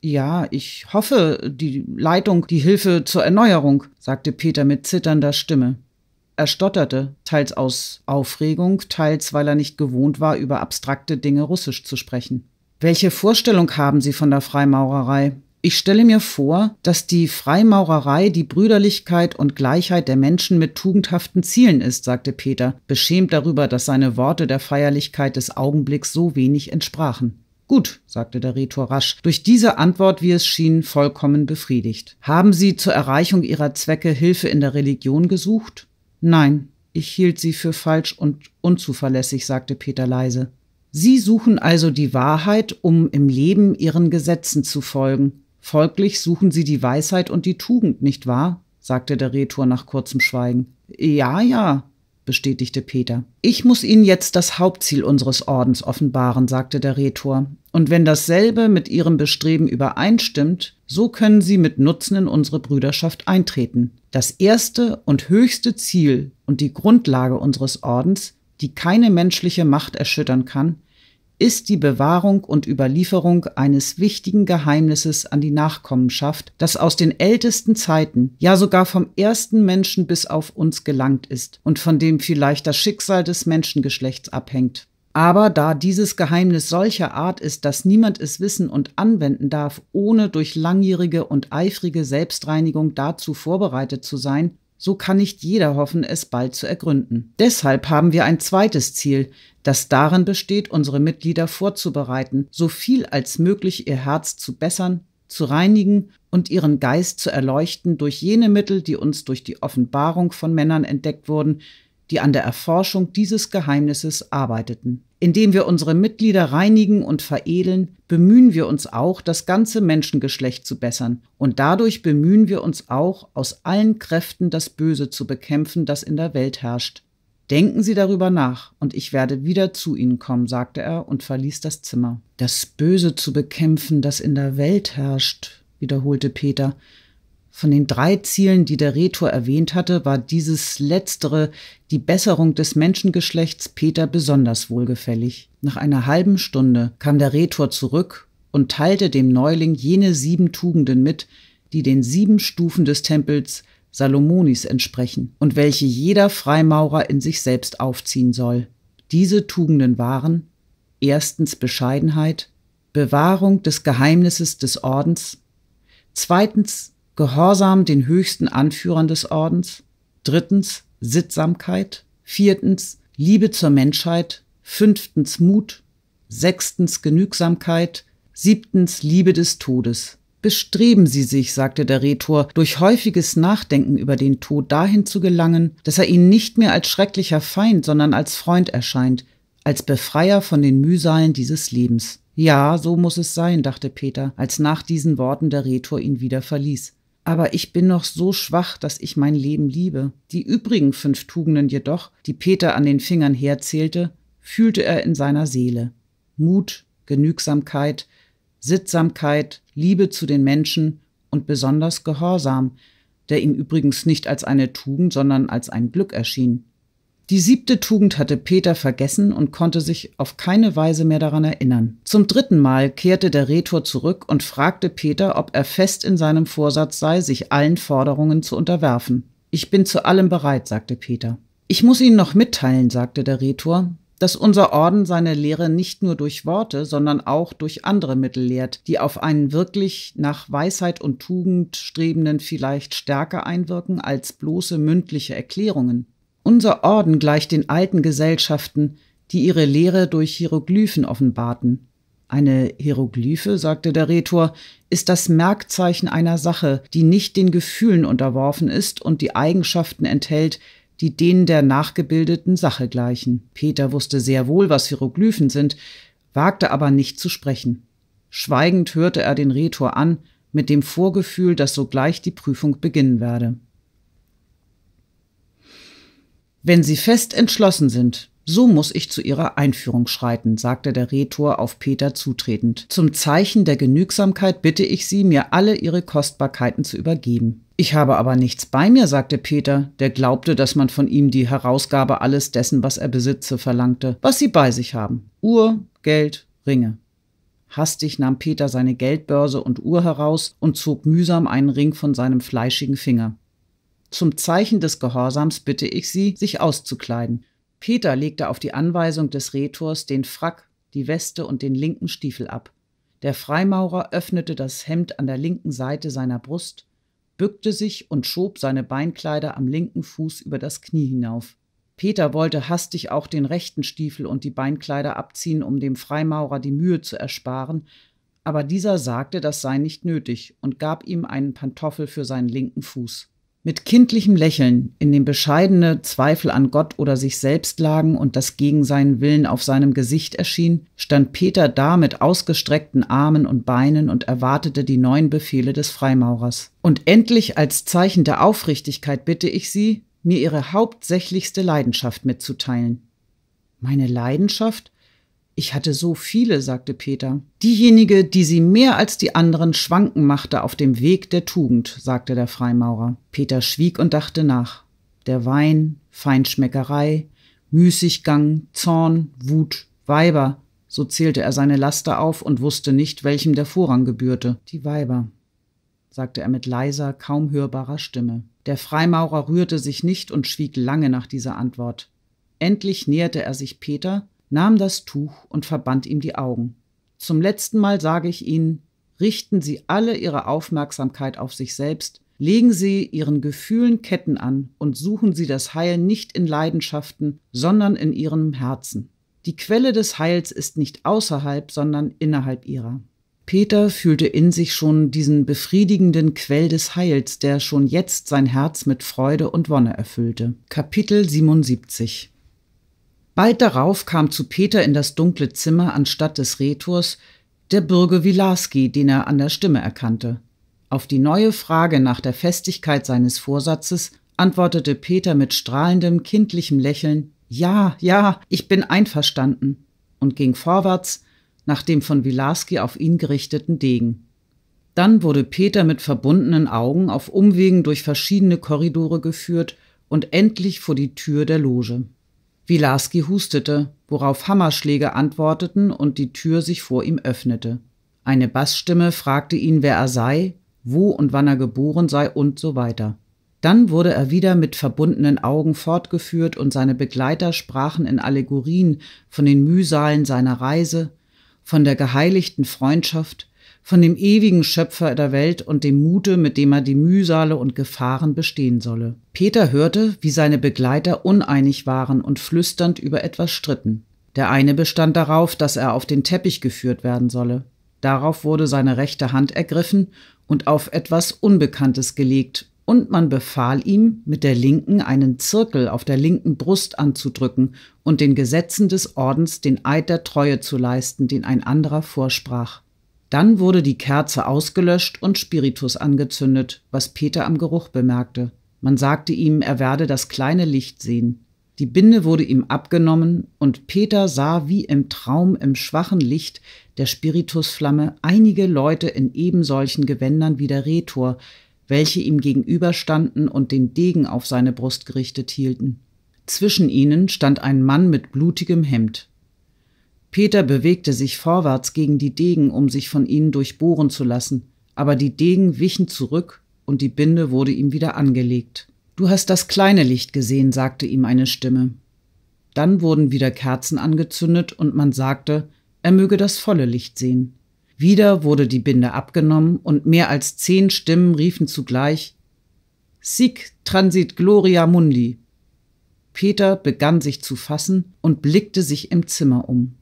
A: Ja, ich hoffe, die Leitung, die Hilfe zur Erneuerung, sagte Peter mit zitternder Stimme. Er stotterte, teils aus Aufregung, teils weil er nicht gewohnt war, über abstrakte Dinge Russisch zu sprechen. Welche Vorstellung haben Sie von der Freimaurerei? Ich stelle mir vor, dass die Freimaurerei die Brüderlichkeit und Gleichheit der Menschen mit tugendhaften Zielen ist, sagte Peter, beschämt darüber, dass seine Worte der Feierlichkeit des Augenblicks so wenig entsprachen. Gut, sagte der Rhetor rasch, durch diese Antwort, wie es schien, vollkommen befriedigt. Haben Sie zur Erreichung Ihrer Zwecke Hilfe in der Religion gesucht? Nein, ich hielt sie für falsch und unzuverlässig, sagte Peter leise. Sie suchen also die Wahrheit, um im Leben ihren Gesetzen zu folgen. Folglich suchen Sie die Weisheit und die Tugend, nicht wahr? sagte der Rhetor nach kurzem Schweigen. Ja, ja, bestätigte Peter. Ich muss Ihnen jetzt das Hauptziel unseres Ordens offenbaren, sagte der Rhetor. Und wenn dasselbe mit Ihrem Bestreben übereinstimmt, so können Sie mit Nutzen in unsere Brüderschaft eintreten. Das erste und höchste Ziel und die Grundlage unseres Ordens, die keine menschliche Macht erschüttern kann, ist die Bewahrung und Überlieferung eines wichtigen Geheimnisses an die Nachkommenschaft, das aus den ältesten Zeiten, ja sogar vom ersten Menschen bis auf uns gelangt ist und von dem vielleicht das Schicksal des Menschengeschlechts abhängt. Aber da dieses Geheimnis solcher Art ist, dass niemand es wissen und anwenden darf, ohne durch langjährige und eifrige Selbstreinigung dazu vorbereitet zu sein, so kann nicht jeder hoffen, es bald zu ergründen. Deshalb haben wir ein zweites Ziel, das darin besteht, unsere Mitglieder vorzubereiten, so viel als möglich ihr Herz zu bessern, zu reinigen und ihren Geist zu erleuchten durch jene Mittel, die uns durch die Offenbarung von Männern entdeckt wurden, die an der Erforschung dieses Geheimnisses arbeiteten. Indem wir unsere Mitglieder reinigen und veredeln, bemühen wir uns auch, das ganze Menschengeschlecht zu bessern. Und dadurch bemühen wir uns auch, aus allen Kräften das Böse zu bekämpfen, das in der Welt herrscht. Denken Sie darüber nach, und ich werde wieder zu Ihnen kommen, sagte er und verließ das Zimmer. Das Böse zu bekämpfen, das in der Welt herrscht, wiederholte Peter. Von den drei Zielen, die der Rhetor erwähnt hatte, war dieses letztere, die Besserung des Menschengeschlechts, Peter besonders wohlgefällig. Nach einer halben Stunde kam der Rhetor zurück und teilte dem Neuling jene sieben Tugenden mit, die den sieben Stufen des Tempels Salomonis entsprechen und welche jeder Freimaurer in sich selbst aufziehen soll. Diese Tugenden waren erstens Bescheidenheit, Bewahrung des Geheimnisses des Ordens, zweitens Gehorsam den höchsten Anführern des Ordens, drittens Sittsamkeit, viertens Liebe zur Menschheit, fünftens Mut, sechstens Genügsamkeit, siebtens Liebe des Todes. Bestreben Sie sich, sagte der Rhetor, durch häufiges Nachdenken über den Tod dahin zu gelangen, dass er Ihnen nicht mehr als schrecklicher Feind, sondern als Freund erscheint, als Befreier von den Mühsalen dieses Lebens. Ja, so muss es sein, dachte Peter, als nach diesen Worten der Rhetor ihn wieder verließ aber ich bin noch so schwach, dass ich mein Leben liebe. Die übrigen fünf Tugenden jedoch, die Peter an den Fingern herzählte, fühlte er in seiner Seele. Mut, Genügsamkeit, Sittsamkeit, Liebe zu den Menschen und besonders Gehorsam, der ihm übrigens nicht als eine Tugend, sondern als ein Glück erschien. Die siebte Tugend hatte Peter vergessen und konnte sich auf keine Weise mehr daran erinnern. Zum dritten Mal kehrte der Rhetor zurück und fragte Peter, ob er fest in seinem Vorsatz sei, sich allen Forderungen zu unterwerfen. Ich bin zu allem bereit, sagte Peter. Ich muss Ihnen noch mitteilen, sagte der Rhetor, dass unser Orden seine Lehre nicht nur durch Worte, sondern auch durch andere Mittel lehrt, die auf einen wirklich nach Weisheit und Tugend strebenden vielleicht stärker einwirken als bloße mündliche Erklärungen. Unser Orden gleicht den alten Gesellschaften, die ihre Lehre durch Hieroglyphen offenbarten. Eine Hieroglyphe, sagte der Rhetor, ist das Merkzeichen einer Sache, die nicht den Gefühlen unterworfen ist und die Eigenschaften enthält, die denen der nachgebildeten Sache gleichen. Peter wusste sehr wohl, was Hieroglyphen sind, wagte aber nicht zu sprechen. Schweigend hörte er den Rhetor an, mit dem Vorgefühl, dass sogleich die Prüfung beginnen werde. Wenn Sie fest entschlossen sind, so muss ich zu Ihrer Einführung schreiten, sagte der Rhetor auf Peter zutretend. Zum Zeichen der Genügsamkeit bitte ich Sie, mir alle Ihre Kostbarkeiten zu übergeben. Ich habe aber nichts bei mir, sagte Peter, der glaubte, dass man von ihm die Herausgabe alles dessen, was er besitze, verlangte, was sie bei sich haben Uhr, Geld, Ringe. Hastig nahm Peter seine Geldbörse und Uhr heraus und zog mühsam einen Ring von seinem fleischigen Finger. Zum Zeichen des Gehorsams bitte ich Sie, sich auszukleiden. Peter legte auf die Anweisung des Rhetors den Frack, die Weste und den linken Stiefel ab. Der Freimaurer öffnete das Hemd an der linken Seite seiner Brust, bückte sich und schob seine Beinkleider am linken Fuß über das Knie hinauf. Peter wollte hastig auch den rechten Stiefel und die Beinkleider abziehen, um dem Freimaurer die Mühe zu ersparen, aber dieser sagte, das sei nicht nötig und gab ihm einen Pantoffel für seinen linken Fuß. Mit kindlichem Lächeln, in dem bescheidene Zweifel an Gott oder sich selbst lagen und das gegen seinen Willen auf seinem Gesicht erschien, stand Peter da mit ausgestreckten Armen und Beinen und erwartete die neuen Befehle des Freimaurers. Und endlich als Zeichen der Aufrichtigkeit bitte ich Sie, mir Ihre hauptsächlichste Leidenschaft mitzuteilen. Meine Leidenschaft? Ich hatte so viele, sagte Peter. Diejenige, die sie mehr als die anderen schwanken machte auf dem Weg der Tugend, sagte der Freimaurer. Peter schwieg und dachte nach. Der Wein, Feinschmeckerei, Müßiggang, Zorn, Wut, Weiber, so zählte er seine Laster auf und wusste nicht, welchem der Vorrang gebührte. Die Weiber, sagte er mit leiser, kaum hörbarer Stimme. Der Freimaurer rührte sich nicht und schwieg lange nach dieser Antwort. Endlich näherte er sich Peter, nahm das Tuch und verband ihm die Augen. Zum letzten Mal sage ich Ihnen, richten Sie alle Ihre Aufmerksamkeit auf sich selbst, legen Sie Ihren Gefühlen Ketten an und suchen Sie das Heil nicht in Leidenschaften, sondern in Ihrem Herzen. Die Quelle des Heils ist nicht außerhalb, sondern innerhalb ihrer. Peter fühlte in sich schon diesen befriedigenden Quell des Heils, der schon jetzt sein Herz mit Freude und Wonne erfüllte. Kapitel 77 Bald darauf kam zu Peter in das dunkle Zimmer anstatt des Rhetors der Bürger Wilarski, den er an der Stimme erkannte. Auf die neue Frage nach der Festigkeit seines Vorsatzes antwortete Peter mit strahlendem, kindlichem Lächeln Ja, ja, ich bin einverstanden und ging vorwärts nach dem von Wilarski auf ihn gerichteten Degen. Dann wurde Peter mit verbundenen Augen auf Umwegen durch verschiedene Korridore geführt und endlich vor die Tür der Loge. Wilarski hustete, worauf Hammerschläge antworteten und die Tür sich vor ihm öffnete. Eine Bassstimme fragte ihn, wer er sei, wo und wann er geboren sei und so weiter. Dann wurde er wieder mit verbundenen Augen fortgeführt und seine Begleiter sprachen in Allegorien von den Mühsalen seiner Reise, von der geheiligten Freundschaft, von dem ewigen Schöpfer der Welt und dem Mute, mit dem er die Mühsale und Gefahren bestehen solle. Peter hörte, wie seine Begleiter uneinig waren und flüsternd über etwas stritten. Der eine bestand darauf, dass er auf den Teppich geführt werden solle. Darauf wurde seine rechte Hand ergriffen und auf etwas Unbekanntes gelegt, und man befahl ihm, mit der linken einen Zirkel auf der linken Brust anzudrücken und den Gesetzen des Ordens den Eid der Treue zu leisten, den ein anderer vorsprach. Dann wurde die Kerze ausgelöscht und Spiritus angezündet, was Peter am Geruch bemerkte. Man sagte ihm, er werde das kleine Licht sehen. Die Binde wurde ihm abgenommen, und Peter sah wie im Traum im schwachen Licht der Spiritusflamme einige Leute in ebensolchen Gewändern wie der Rhetor, welche ihm gegenüberstanden und den Degen auf seine Brust gerichtet hielten. Zwischen ihnen stand ein Mann mit blutigem Hemd. Peter bewegte sich vorwärts gegen die Degen, um sich von ihnen durchbohren zu lassen, aber die Degen wichen zurück und die Binde wurde ihm wieder angelegt. Du hast das kleine Licht gesehen, sagte ihm eine Stimme. Dann wurden wieder Kerzen angezündet und man sagte, er möge das volle Licht sehen. Wieder wurde die Binde abgenommen und mehr als zehn Stimmen riefen zugleich Sic transit gloria mundi. Peter begann sich zu fassen und blickte sich im Zimmer um.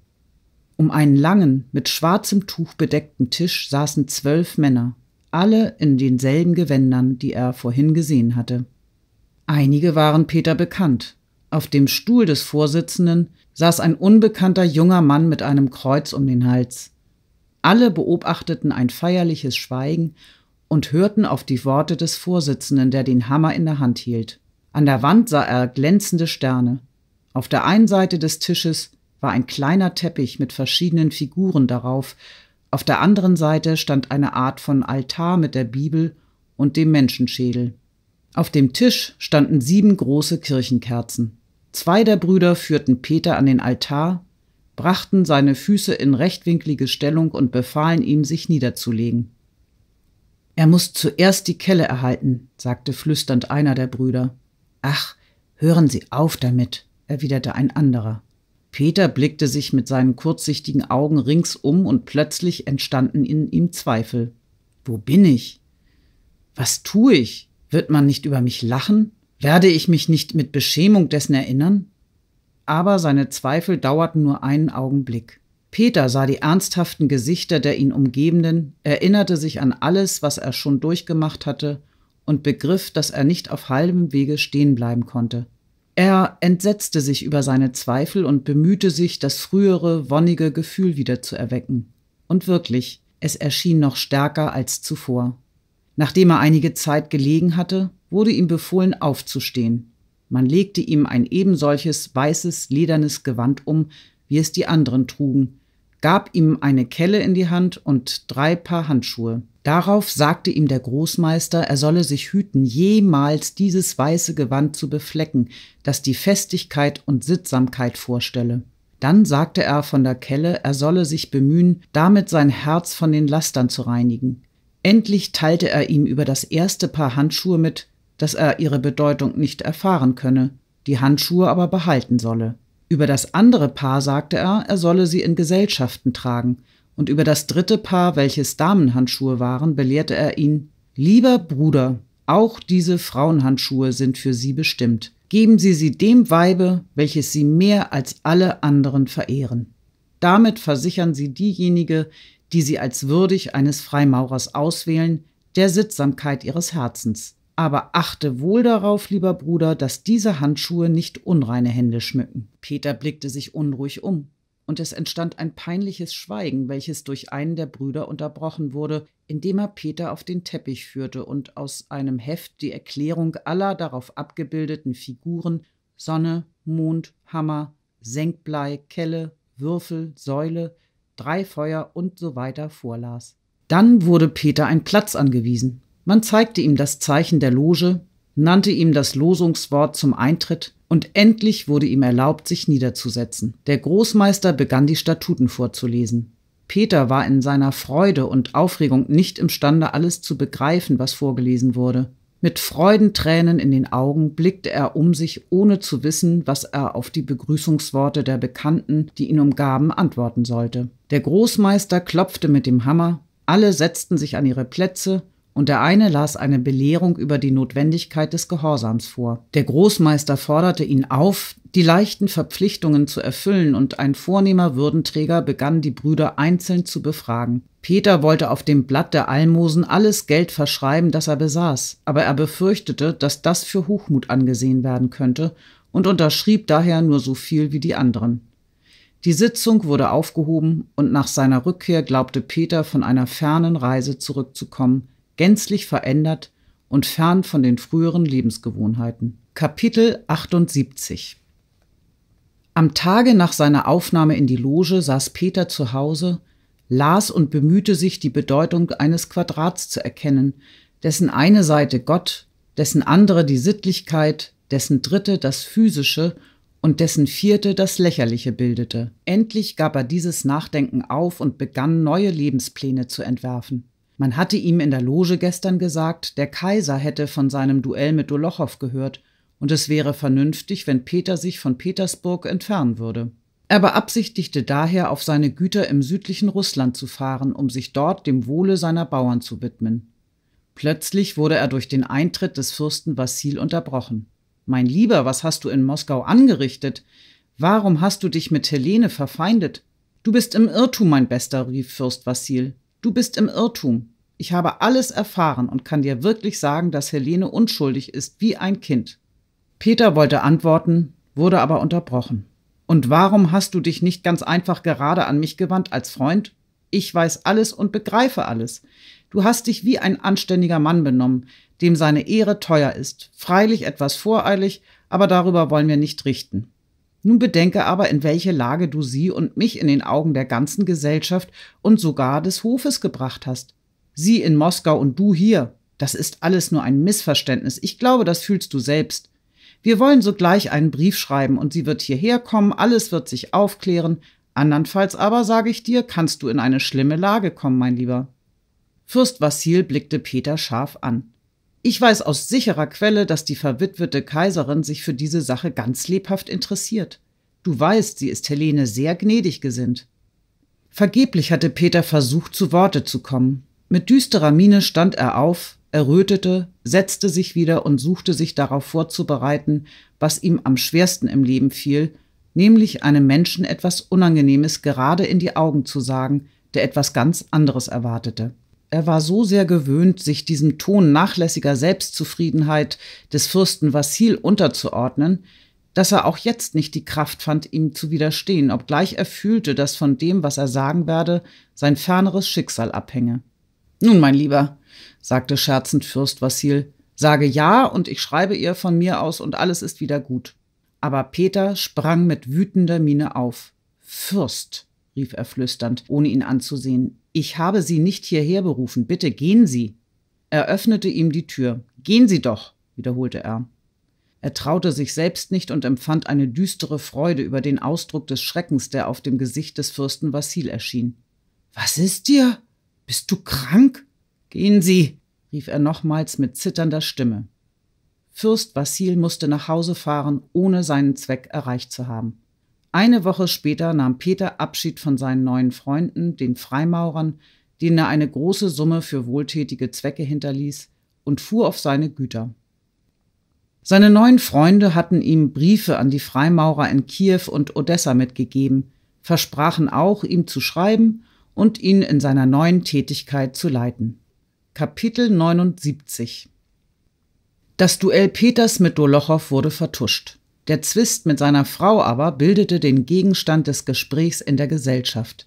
A: Um einen langen, mit schwarzem Tuch bedeckten Tisch saßen zwölf Männer, alle in denselben Gewändern, die er vorhin gesehen hatte. Einige waren Peter bekannt. Auf dem Stuhl des Vorsitzenden saß ein unbekannter junger Mann mit einem Kreuz um den Hals. Alle beobachteten ein feierliches Schweigen und hörten auf die Worte des Vorsitzenden, der den Hammer in der Hand hielt. An der Wand sah er glänzende Sterne. Auf der einen Seite des Tisches war ein kleiner Teppich mit verschiedenen Figuren darauf, auf der anderen Seite stand eine Art von Altar mit der Bibel und dem Menschenschädel. Auf dem Tisch standen sieben große Kirchenkerzen. Zwei der Brüder führten Peter an den Altar, brachten seine Füße in rechtwinklige Stellung und befahlen ihm, sich niederzulegen. Er muss zuerst die Kelle erhalten, sagte flüsternd einer der Brüder. Ach, hören Sie auf damit, erwiderte ein anderer. Peter blickte sich mit seinen kurzsichtigen Augen ringsum und plötzlich entstanden in ihm Zweifel. Wo bin ich? Was tue ich? Wird man nicht über mich lachen? Werde ich mich nicht mit Beschämung dessen erinnern? Aber seine Zweifel dauerten nur einen Augenblick. Peter sah die ernsthaften Gesichter der ihn umgebenden, erinnerte sich an alles, was er schon durchgemacht hatte, und begriff, dass er nicht auf halbem Wege stehen bleiben konnte. Er entsetzte sich über seine Zweifel und bemühte sich, das frühere, wonnige Gefühl wieder zu erwecken. Und wirklich, es erschien noch stärker als zuvor. Nachdem er einige Zeit gelegen hatte, wurde ihm befohlen, aufzustehen. Man legte ihm ein ebensolches weißes, ledernes Gewand um, wie es die anderen trugen, gab ihm eine Kelle in die Hand und drei Paar Handschuhe. Darauf sagte ihm der Großmeister, er solle sich hüten, jemals dieses weiße Gewand zu beflecken, das die Festigkeit und Sittsamkeit vorstelle. Dann sagte er von der Kelle, er solle sich bemühen, damit sein Herz von den Lastern zu reinigen. Endlich teilte er ihm über das erste Paar Handschuhe mit, dass er ihre Bedeutung nicht erfahren könne, die Handschuhe aber behalten solle. Über das andere Paar sagte er, er solle sie in Gesellschaften tragen, und über das dritte Paar, welches Damenhandschuhe waren, belehrte er ihn Lieber Bruder, auch diese Frauenhandschuhe sind für Sie bestimmt. Geben Sie sie dem Weibe, welches Sie mehr als alle anderen verehren. Damit versichern Sie diejenige, die Sie als würdig eines Freimaurers auswählen, der Sittsamkeit Ihres Herzens. Aber achte wohl darauf, lieber Bruder, dass diese Handschuhe nicht unreine Hände schmücken. Peter blickte sich unruhig um, und es entstand ein peinliches Schweigen, welches durch einen der Brüder unterbrochen wurde, indem er Peter auf den Teppich führte und aus einem Heft die Erklärung aller darauf abgebildeten Figuren Sonne, Mond, Hammer, Senkblei, Kelle, Würfel, Säule, drei Feuer und so weiter vorlas. Dann wurde Peter ein Platz angewiesen man zeigte ihm das Zeichen der Loge, nannte ihm das Losungswort zum Eintritt und endlich wurde ihm erlaubt, sich niederzusetzen. Der Großmeister begann die Statuten vorzulesen. Peter war in seiner Freude und Aufregung nicht imstande, alles zu begreifen, was vorgelesen wurde. Mit Freudentränen in den Augen blickte er um sich, ohne zu wissen, was er auf die Begrüßungsworte der Bekannten, die ihn umgaben, antworten sollte. Der Großmeister klopfte mit dem Hammer, alle setzten sich an ihre Plätze, und der eine las eine Belehrung über die Notwendigkeit des Gehorsams vor. Der Großmeister forderte ihn auf, die leichten Verpflichtungen zu erfüllen, und ein vornehmer Würdenträger begann die Brüder einzeln zu befragen. Peter wollte auf dem Blatt der Almosen alles Geld verschreiben, das er besaß, aber er befürchtete, dass das für Hochmut angesehen werden könnte und unterschrieb daher nur so viel wie die anderen. Die Sitzung wurde aufgehoben und nach seiner Rückkehr glaubte Peter von einer fernen Reise zurückzukommen, gänzlich verändert und fern von den früheren Lebensgewohnheiten. Kapitel 78 Am Tage nach seiner Aufnahme in die Loge saß Peter zu Hause, las und bemühte sich, die Bedeutung eines Quadrats zu erkennen, dessen eine Seite Gott, dessen andere die Sittlichkeit, dessen dritte das Physische und dessen vierte das Lächerliche bildete. Endlich gab er dieses Nachdenken auf und begann neue Lebenspläne zu entwerfen. Man hatte ihm in der Loge gestern gesagt, der Kaiser hätte von seinem Duell mit Dolochow gehört und es wäre vernünftig, wenn Peter sich von Petersburg entfernen würde. Er beabsichtigte daher, auf seine Güter im südlichen Russland zu fahren, um sich dort dem Wohle seiner Bauern zu widmen. Plötzlich wurde er durch den Eintritt des Fürsten Vassil unterbrochen. Mein Lieber, was hast du in Moskau angerichtet? Warum hast du dich mit Helene verfeindet? Du bist im Irrtum, mein Bester, rief Fürst Vassil. Du bist im Irrtum. Ich habe alles erfahren und kann dir wirklich sagen, dass Helene unschuldig ist wie ein Kind. Peter wollte antworten, wurde aber unterbrochen. Und warum hast du dich nicht ganz einfach gerade an mich gewandt als Freund? Ich weiß alles und begreife alles. Du hast dich wie ein anständiger Mann benommen, dem seine Ehre teuer ist. Freilich etwas voreilig, aber darüber wollen wir nicht richten. Nun bedenke aber, in welche Lage du sie und mich in den Augen der ganzen Gesellschaft und sogar des Hofes gebracht hast. Sie in Moskau und du hier. Das ist alles nur ein Missverständnis. Ich glaube, das fühlst du selbst. Wir wollen sogleich einen Brief schreiben und sie wird hierher kommen, alles wird sich aufklären. Andernfalls aber, sage ich dir, kannst du in eine schlimme Lage kommen, mein Lieber. Fürst Vassil blickte Peter scharf an. Ich weiß aus sicherer Quelle, dass die verwitwete Kaiserin sich für diese Sache ganz lebhaft interessiert. Du weißt, sie ist Helene sehr gnädig gesinnt. Vergeblich hatte Peter versucht, zu Worte zu kommen. Mit düsterer Miene stand er auf, errötete, setzte sich wieder und suchte sich darauf vorzubereiten, was ihm am schwersten im Leben fiel, nämlich einem Menschen etwas Unangenehmes gerade in die Augen zu sagen, der etwas ganz anderes erwartete. Er war so sehr gewöhnt, sich diesem Ton nachlässiger Selbstzufriedenheit des Fürsten Vassil unterzuordnen, dass er auch jetzt nicht die Kraft fand, ihm zu widerstehen, obgleich er fühlte, dass von dem, was er sagen werde, sein ferneres Schicksal abhänge. Nun, mein Lieber, sagte scherzend Fürst Vassil, sage ja und ich schreibe ihr von mir aus und alles ist wieder gut. Aber Peter sprang mit wütender Miene auf. Fürst, rief er flüsternd, ohne ihn anzusehen, ich habe Sie nicht hierher berufen, bitte gehen Sie. Er öffnete ihm die Tür. Gehen Sie doch, wiederholte er. Er traute sich selbst nicht und empfand eine düstere Freude über den Ausdruck des Schreckens, der auf dem Gesicht des Fürsten Vassil erschien. Was ist dir? Bist du krank? Gehen Sie, rief er nochmals mit zitternder Stimme. Fürst Vassil musste nach Hause fahren, ohne seinen Zweck erreicht zu haben. Eine Woche später nahm Peter Abschied von seinen neuen Freunden, den Freimaurern, denen er eine große Summe für wohltätige Zwecke hinterließ, und fuhr auf seine Güter. Seine neuen Freunde hatten ihm Briefe an die Freimaurer in Kiew und Odessa mitgegeben, versprachen auch, ihm zu schreiben und ihn in seiner neuen Tätigkeit zu leiten. Kapitel 79 Das Duell Peters mit Dolochow wurde vertuscht. Der Zwist mit seiner Frau aber bildete den Gegenstand des Gesprächs in der Gesellschaft.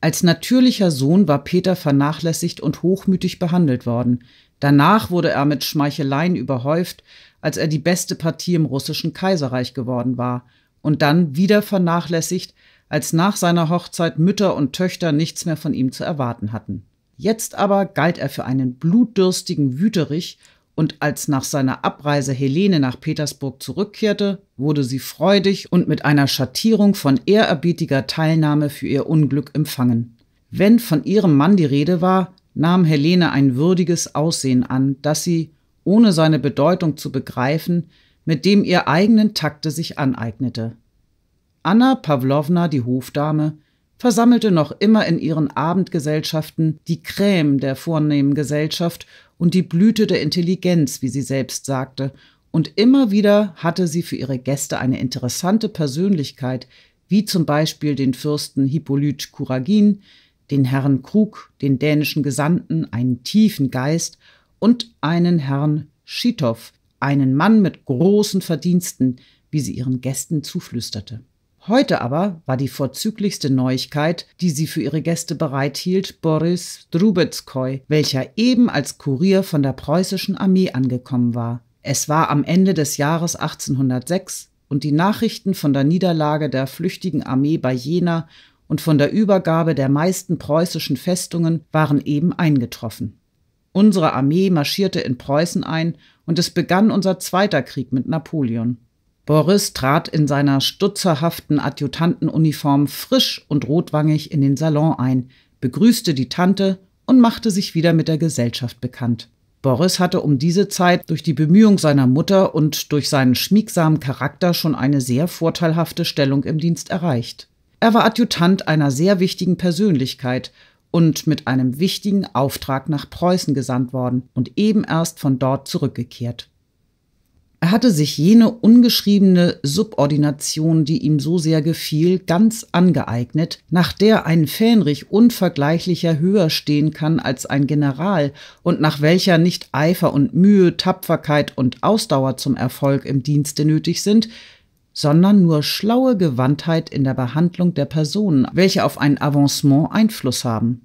A: Als natürlicher Sohn war Peter vernachlässigt und hochmütig behandelt worden. Danach wurde er mit Schmeicheleien überhäuft, als er die beste Partie im russischen Kaiserreich geworden war, und dann wieder vernachlässigt, als nach seiner Hochzeit Mütter und Töchter nichts mehr von ihm zu erwarten hatten. Jetzt aber galt er für einen blutdürstigen Wüterich und als nach seiner Abreise Helene nach Petersburg zurückkehrte, wurde sie freudig und mit einer Schattierung von ehrerbietiger Teilnahme für ihr Unglück empfangen. Wenn von ihrem Mann die Rede war, nahm Helene ein würdiges Aussehen an, das sie, ohne seine Bedeutung zu begreifen, mit dem ihr eigenen Takte sich aneignete. Anna Pawlowna, die Hofdame, versammelte noch immer in ihren Abendgesellschaften die Crème der vornehmen Gesellschaft und die Blüte der Intelligenz, wie sie selbst sagte, und immer wieder hatte sie für ihre Gäste eine interessante Persönlichkeit, wie zum Beispiel den Fürsten Hippolyt Kuragin, den Herrn Krug, den dänischen Gesandten, einen tiefen Geist und einen Herrn Schitow, einen Mann mit großen Verdiensten, wie sie ihren Gästen zuflüsterte. Heute aber war die vorzüglichste Neuigkeit, die sie für ihre Gäste bereithielt, Boris Drubetskoi, welcher eben als Kurier von der preußischen Armee angekommen war. Es war am Ende des Jahres 1806 und die Nachrichten von der Niederlage der flüchtigen Armee bei Jena und von der Übergabe der meisten preußischen Festungen waren eben eingetroffen. Unsere Armee marschierte in Preußen ein und es begann unser zweiter Krieg mit Napoleon. Boris trat in seiner stutzerhaften Adjutantenuniform frisch und rotwangig in den Salon ein, begrüßte die Tante und machte sich wieder mit der Gesellschaft bekannt. Boris hatte um diese Zeit durch die Bemühung seiner Mutter und durch seinen schmiegsamen Charakter schon eine sehr vorteilhafte Stellung im Dienst erreicht. Er war Adjutant einer sehr wichtigen Persönlichkeit und mit einem wichtigen Auftrag nach Preußen gesandt worden und eben erst von dort zurückgekehrt. Er hatte sich jene ungeschriebene Subordination, die ihm so sehr gefiel, ganz angeeignet, nach der ein Fähnrich unvergleichlicher höher stehen kann als ein General und nach welcher nicht Eifer und Mühe, Tapferkeit und Ausdauer zum Erfolg im Dienste nötig sind, sondern nur schlaue Gewandtheit in der Behandlung der Personen, welche auf ein Avancement Einfluss haben.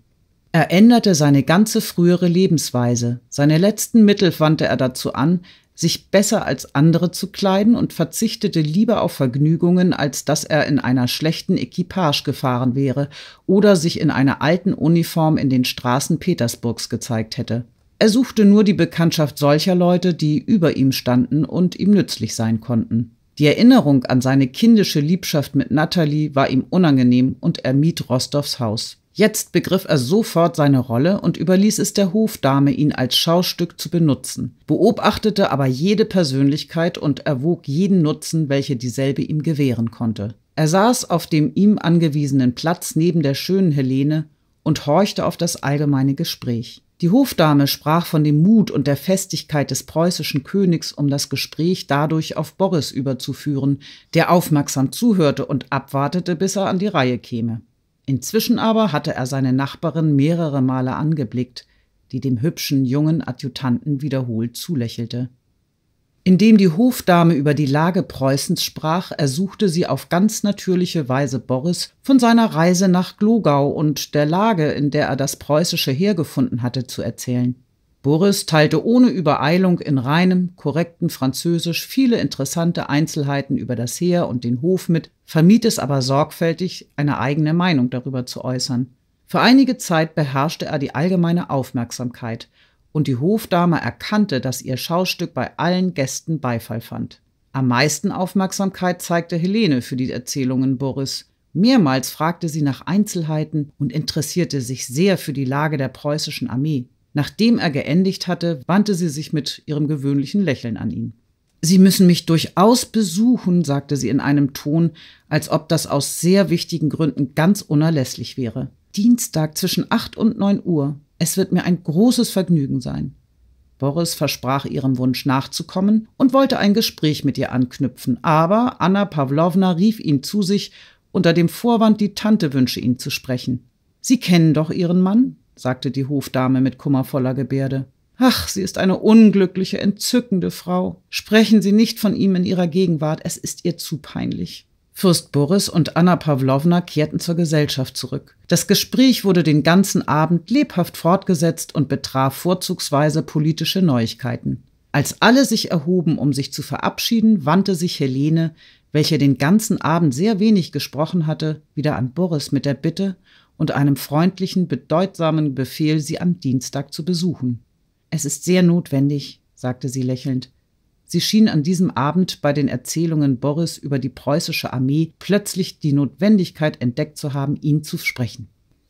A: Er änderte seine ganze frühere Lebensweise. Seine letzten Mittel wandte er dazu an, sich besser als andere zu kleiden und verzichtete lieber auf Vergnügungen, als dass er in einer schlechten Equipage gefahren wäre oder sich in einer alten Uniform in den Straßen Petersburgs gezeigt hätte. Er suchte nur die Bekanntschaft solcher Leute, die über ihm standen und ihm nützlich sein konnten. Die Erinnerung an seine kindische Liebschaft mit Natalie war ihm unangenehm und er mied Rostovs Haus. Jetzt begriff er sofort seine Rolle und überließ es der Hofdame, ihn als Schaustück zu benutzen, beobachtete aber jede Persönlichkeit und erwog jeden Nutzen, welche dieselbe ihm gewähren konnte. Er saß auf dem ihm angewiesenen Platz neben der schönen Helene und horchte auf das allgemeine Gespräch. Die Hofdame sprach von dem Mut und der Festigkeit des preußischen Königs, um das Gespräch dadurch auf Boris überzuführen, der aufmerksam zuhörte und abwartete, bis er an die Reihe käme. Inzwischen aber hatte er seine Nachbarin mehrere Male angeblickt, die dem hübschen jungen Adjutanten wiederholt zulächelte. Indem die Hofdame über die Lage Preußens sprach, ersuchte sie auf ganz natürliche Weise Boris von seiner Reise nach Glogau und der Lage, in der er das preußische Heer gefunden hatte, zu erzählen. Boris teilte ohne Übereilung in reinem, korrekten Französisch viele interessante Einzelheiten über das Heer und den Hof mit, vermied es aber sorgfältig, eine eigene Meinung darüber zu äußern. Für einige Zeit beherrschte er die allgemeine Aufmerksamkeit, und die Hofdame erkannte, dass ihr Schaustück bei allen Gästen Beifall fand. Am meisten Aufmerksamkeit zeigte Helene für die Erzählungen Boris. Mehrmals fragte sie nach Einzelheiten und interessierte sich sehr für die Lage der preußischen Armee. Nachdem er geendigt hatte, wandte sie sich mit ihrem gewöhnlichen Lächeln an ihn. Sie müssen mich durchaus besuchen, sagte sie in einem Ton, als ob das aus sehr wichtigen Gründen ganz unerlässlich wäre. Dienstag zwischen acht und neun Uhr. Es wird mir ein großes Vergnügen sein. Boris versprach ihrem Wunsch nachzukommen und wollte ein Gespräch mit ihr anknüpfen, aber Anna Pawlowna rief ihn zu sich unter dem Vorwand, die Tante wünsche ihn zu sprechen. Sie kennen doch Ihren Mann? sagte die Hofdame mit kummervoller Gebärde. Ach, sie ist eine unglückliche, entzückende Frau. Sprechen Sie nicht von ihm in Ihrer Gegenwart, es ist ihr zu peinlich. Fürst Boris und Anna Pawlowna kehrten zur Gesellschaft zurück. Das Gespräch wurde den ganzen Abend lebhaft fortgesetzt und betraf vorzugsweise politische Neuigkeiten. Als alle sich erhoben, um sich zu verabschieden, wandte sich Helene, welche den ganzen Abend sehr wenig gesprochen hatte, wieder an Boris mit der Bitte, und einem freundlichen, bedeutsamen Befehl, sie am Dienstag zu besuchen. Es ist sehr notwendig, sagte sie lächelnd. Sie schien an diesem Abend bei den Erzählungen Boris über die preußische Armee plötzlich die Notwendigkeit entdeckt zu haben, ihn zu sprechen.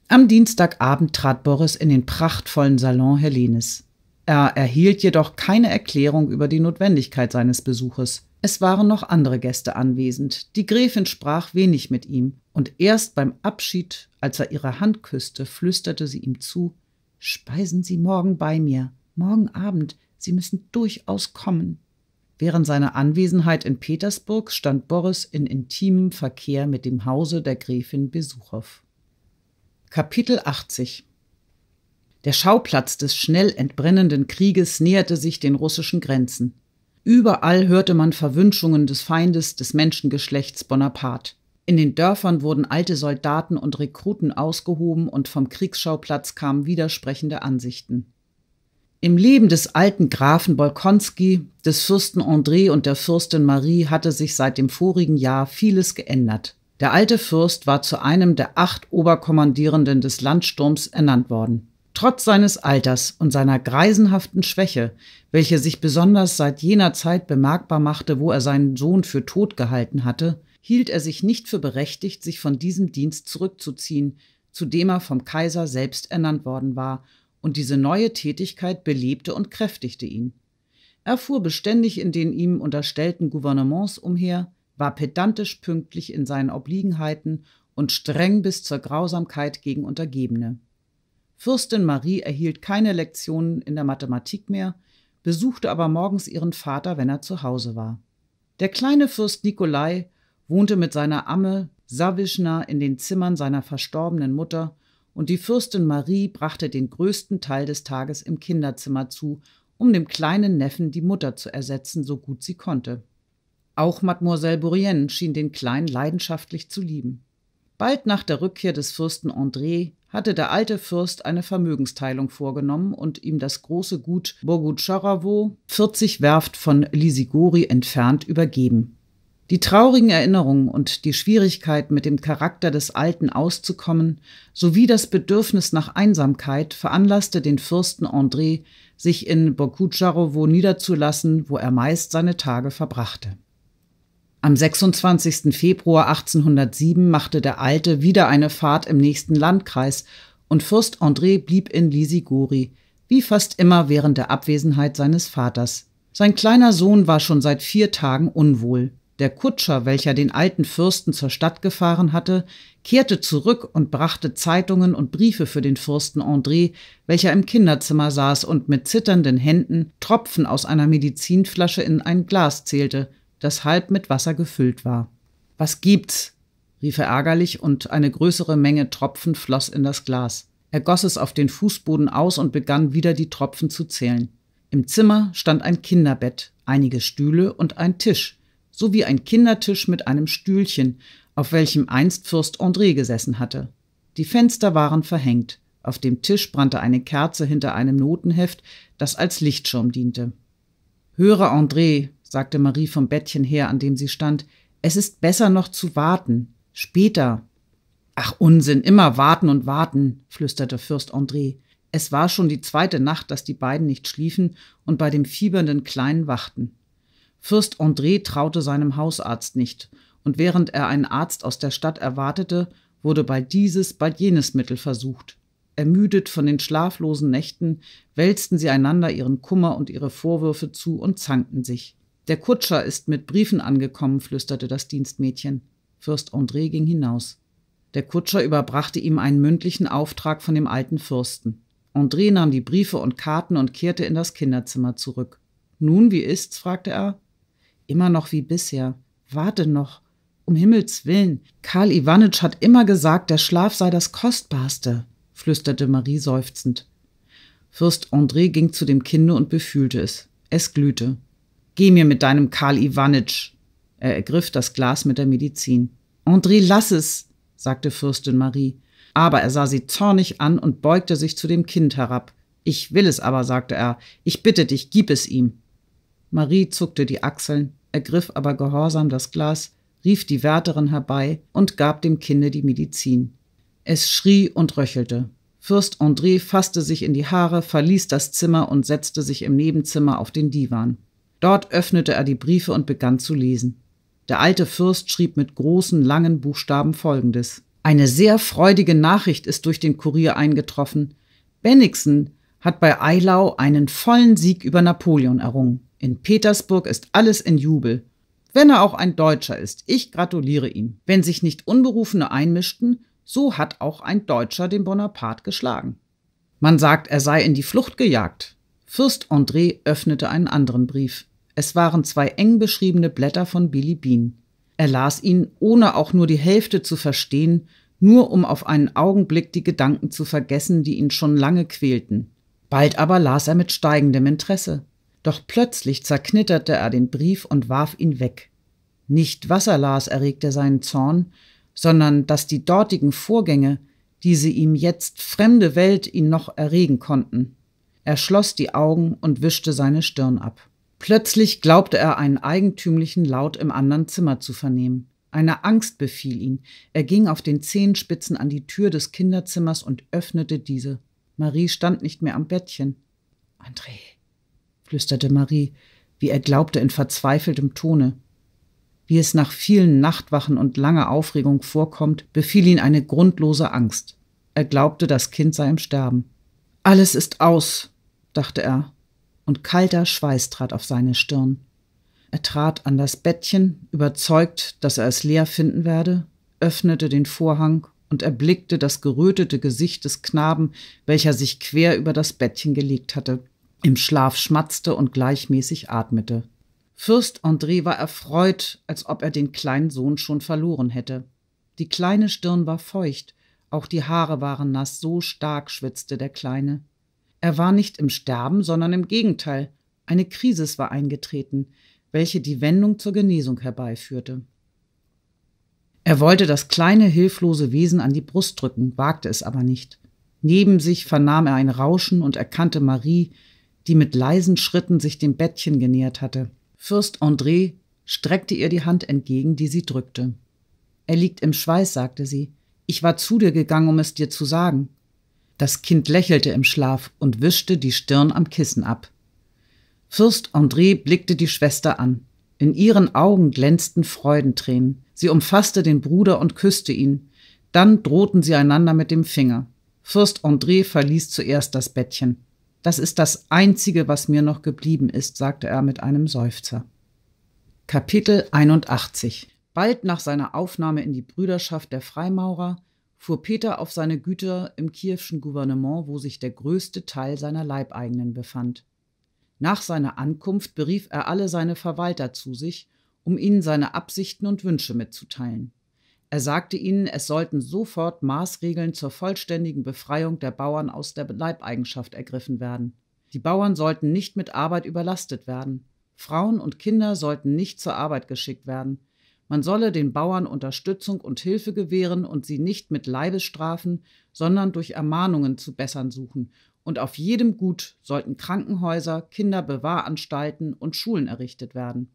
A: Am Dienstagabend trat Boris in den prachtvollen Salon Helenes. Er erhielt jedoch keine Erklärung über die Notwendigkeit seines Besuches. Es waren noch andere Gäste anwesend. Die Gräfin sprach wenig mit ihm, und erst beim Abschied, als er ihre Hand küsste, flüsterte sie ihm zu Speisen Sie morgen bei mir, morgen Abend, Sie müssen durchaus kommen. Während seiner Anwesenheit in Petersburg stand Boris in intimem Verkehr mit dem Hause der Gräfin Besuchow. Kapitel 80 Der Schauplatz des schnell entbrennenden Krieges näherte sich den russischen Grenzen. Überall hörte man Verwünschungen des Feindes des Menschengeschlechts Bonaparte. In den Dörfern wurden alte Soldaten und Rekruten ausgehoben und vom Kriegsschauplatz kamen widersprechende Ansichten. Im Leben des alten Grafen Bolkonski, des Fürsten André und der Fürstin Marie hatte sich seit dem vorigen Jahr vieles geändert. Der alte Fürst war zu einem der acht Oberkommandierenden des Landsturms ernannt worden. Trotz seines Alters und seiner greisenhaften Schwäche, welche sich besonders seit jener Zeit bemerkbar machte, wo er seinen Sohn für tot gehalten hatte, hielt er sich nicht für berechtigt, sich von diesem Dienst zurückzuziehen, zu dem er vom Kaiser selbst ernannt worden war, und diese neue Tätigkeit belebte und kräftigte ihn. Er fuhr beständig in den ihm unterstellten Gouvernements umher, war pedantisch pünktlich in seinen Obliegenheiten und streng bis zur Grausamkeit gegen Untergebene. Fürstin Marie erhielt keine Lektionen in der Mathematik mehr, besuchte aber morgens ihren Vater, wenn er zu Hause war. Der kleine Fürst Nikolai wohnte mit seiner Amme Savishna in den Zimmern seiner verstorbenen Mutter und die Fürstin Marie brachte den größten Teil des Tages im Kinderzimmer zu, um dem kleinen Neffen die Mutter zu ersetzen, so gut sie konnte. Auch Mademoiselle Bourienne schien den Kleinen leidenschaftlich zu lieben. Bald nach der Rückkehr des Fürsten André hatte der alte Fürst eine Vermögensteilung vorgenommen und ihm das große Gut Bogucharovo, 40 Werft von Lisigori entfernt, übergeben. Die traurigen Erinnerungen und die Schwierigkeit, mit dem Charakter des Alten auszukommen, sowie das Bedürfnis nach Einsamkeit veranlasste den Fürsten André, sich in Bogucharovo niederzulassen, wo er meist seine Tage verbrachte. Am 26. Februar 1807 machte der Alte wieder eine Fahrt im nächsten Landkreis und Fürst André blieb in Lisiguri, wie fast immer während der Abwesenheit seines Vaters. Sein kleiner Sohn war schon seit vier Tagen unwohl. Der Kutscher, welcher den alten Fürsten zur Stadt gefahren hatte, kehrte zurück und brachte Zeitungen und Briefe für den Fürsten André, welcher im Kinderzimmer saß und mit zitternden Händen Tropfen aus einer Medizinflasche in ein Glas zählte das halb mit Wasser gefüllt war. Was gibt's? rief er ärgerlich, und eine größere Menge Tropfen floss in das Glas. Er goss es auf den Fußboden aus und begann wieder die Tropfen zu zählen. Im Zimmer stand ein Kinderbett, einige Stühle und ein Tisch, sowie ein Kindertisch mit einem Stühlchen, auf welchem einst Fürst André gesessen hatte. Die Fenster waren verhängt. Auf dem Tisch brannte eine Kerze hinter einem Notenheft, das als Lichtschirm diente. Höre, André, sagte Marie vom Bettchen her, an dem sie stand, es ist besser noch zu warten. Später. Ach Unsinn, immer warten und warten, flüsterte Fürst André. Es war schon die zweite Nacht, dass die beiden nicht schliefen und bei dem fiebernden Kleinen wachten. Fürst André traute seinem Hausarzt nicht, und während er einen Arzt aus der Stadt erwartete, wurde bald dieses, bald jenes Mittel versucht. Ermüdet von den schlaflosen Nächten wälzten sie einander ihren Kummer und ihre Vorwürfe zu und zankten sich. Der Kutscher ist mit Briefen angekommen, flüsterte das Dienstmädchen. Fürst André ging hinaus. Der Kutscher überbrachte ihm einen mündlichen Auftrag von dem alten Fürsten. André nahm die Briefe und Karten und kehrte in das Kinderzimmer zurück. Nun, wie ist's? fragte er. Immer noch wie bisher. Warte noch. Um Himmels willen. Karl Iwanitsch hat immer gesagt, der Schlaf sei das Kostbarste, flüsterte Marie seufzend. Fürst André ging zu dem Kinde und befühlte es. Es glühte. Geh mir mit deinem Karl Iwanitsch. Er ergriff das Glas mit der Medizin. André, lass es, sagte Fürstin Marie. Aber er sah sie zornig an und beugte sich zu dem Kind herab. Ich will es aber, sagte er. Ich bitte dich, gib es ihm. Marie zuckte die Achseln, ergriff aber gehorsam das Glas, rief die Wärterin herbei und gab dem Kinde die Medizin. Es schrie und röchelte. Fürst André fasste sich in die Haare, verließ das Zimmer und setzte sich im Nebenzimmer auf den Divan. Dort öffnete er die Briefe und begann zu lesen. Der alte Fürst schrieb mit großen, langen Buchstaben Folgendes. Eine sehr freudige Nachricht ist durch den Kurier eingetroffen. Bennigsen hat bei Eilau einen vollen Sieg über Napoleon errungen. In Petersburg ist alles in Jubel. Wenn er auch ein Deutscher ist, ich gratuliere ihm. Wenn sich nicht Unberufene einmischten, so hat auch ein Deutscher den Bonaparte geschlagen. Man sagt, er sei in die Flucht gejagt. Fürst André öffnete einen anderen Brief. Es waren zwei eng beschriebene Blätter von Billy Bean. Er las ihn, ohne auch nur die Hälfte zu verstehen, nur um auf einen Augenblick die Gedanken zu vergessen, die ihn schon lange quälten. Bald aber las er mit steigendem Interesse. Doch plötzlich zerknitterte er den Brief und warf ihn weg. Nicht was er las erregte seinen Zorn, sondern dass die dortigen Vorgänge, diese ihm jetzt fremde Welt ihn noch erregen konnten. Er schloss die Augen und wischte seine Stirn ab. Plötzlich glaubte er einen eigentümlichen Laut im anderen Zimmer zu vernehmen. Eine Angst befiel ihn. Er ging auf den Zehenspitzen an die Tür des Kinderzimmers und öffnete diese. Marie stand nicht mehr am Bettchen. André, flüsterte Marie, wie er glaubte in verzweifeltem Tone. Wie es nach vielen Nachtwachen und langer Aufregung vorkommt, befiel ihn eine grundlose Angst. Er glaubte, das Kind sei im Sterben. Alles ist aus, dachte er, und kalter Schweiß trat auf seine Stirn. Er trat an das Bettchen, überzeugt, dass er es leer finden werde, öffnete den Vorhang und erblickte das gerötete Gesicht des Knaben, welcher sich quer über das Bettchen gelegt hatte, im Schlaf schmatzte und gleichmäßig atmete. Fürst André war erfreut, als ob er den kleinen Sohn schon verloren hätte. Die kleine Stirn war feucht, auch die Haare waren nass, so stark schwitzte der Kleine. Er war nicht im Sterben, sondern im Gegenteil. Eine Krise war eingetreten, welche die Wendung zur Genesung herbeiführte. Er wollte das kleine, hilflose Wesen an die Brust drücken, wagte es aber nicht. Neben sich vernahm er ein Rauschen und erkannte Marie, die mit leisen Schritten sich dem Bettchen genähert hatte. Fürst André streckte ihr die Hand entgegen, die sie drückte. Er liegt im Schweiß, sagte sie. Ich war zu dir gegangen, um es dir zu sagen. Das Kind lächelte im Schlaf und wischte die Stirn am Kissen ab. Fürst André blickte die Schwester an. In ihren Augen glänzten Freudentränen. Sie umfasste den Bruder und küsste ihn. Dann drohten sie einander mit dem Finger. Fürst André verließ zuerst das Bettchen. Das ist das Einzige, was mir noch geblieben ist, sagte er mit einem Seufzer. Kapitel 81 Bald nach seiner Aufnahme in die Brüderschaft der Freimaurer fuhr Peter auf seine Güter im Kiewschen Gouvernement, wo sich der größte Teil seiner Leibeigenen befand. Nach seiner Ankunft berief er alle seine Verwalter zu sich, um ihnen seine Absichten und Wünsche mitzuteilen. Er sagte ihnen, es sollten sofort Maßregeln zur vollständigen Befreiung der Bauern aus der Leibeigenschaft ergriffen werden. Die Bauern sollten nicht mit Arbeit überlastet werden. Frauen und Kinder sollten nicht zur Arbeit geschickt werden. Man solle den Bauern Unterstützung und Hilfe gewähren und sie nicht mit Leibesstrafen, sondern durch Ermahnungen zu bessern suchen. Und auf jedem Gut sollten Krankenhäuser, Kinderbewahranstalten und Schulen errichtet werden.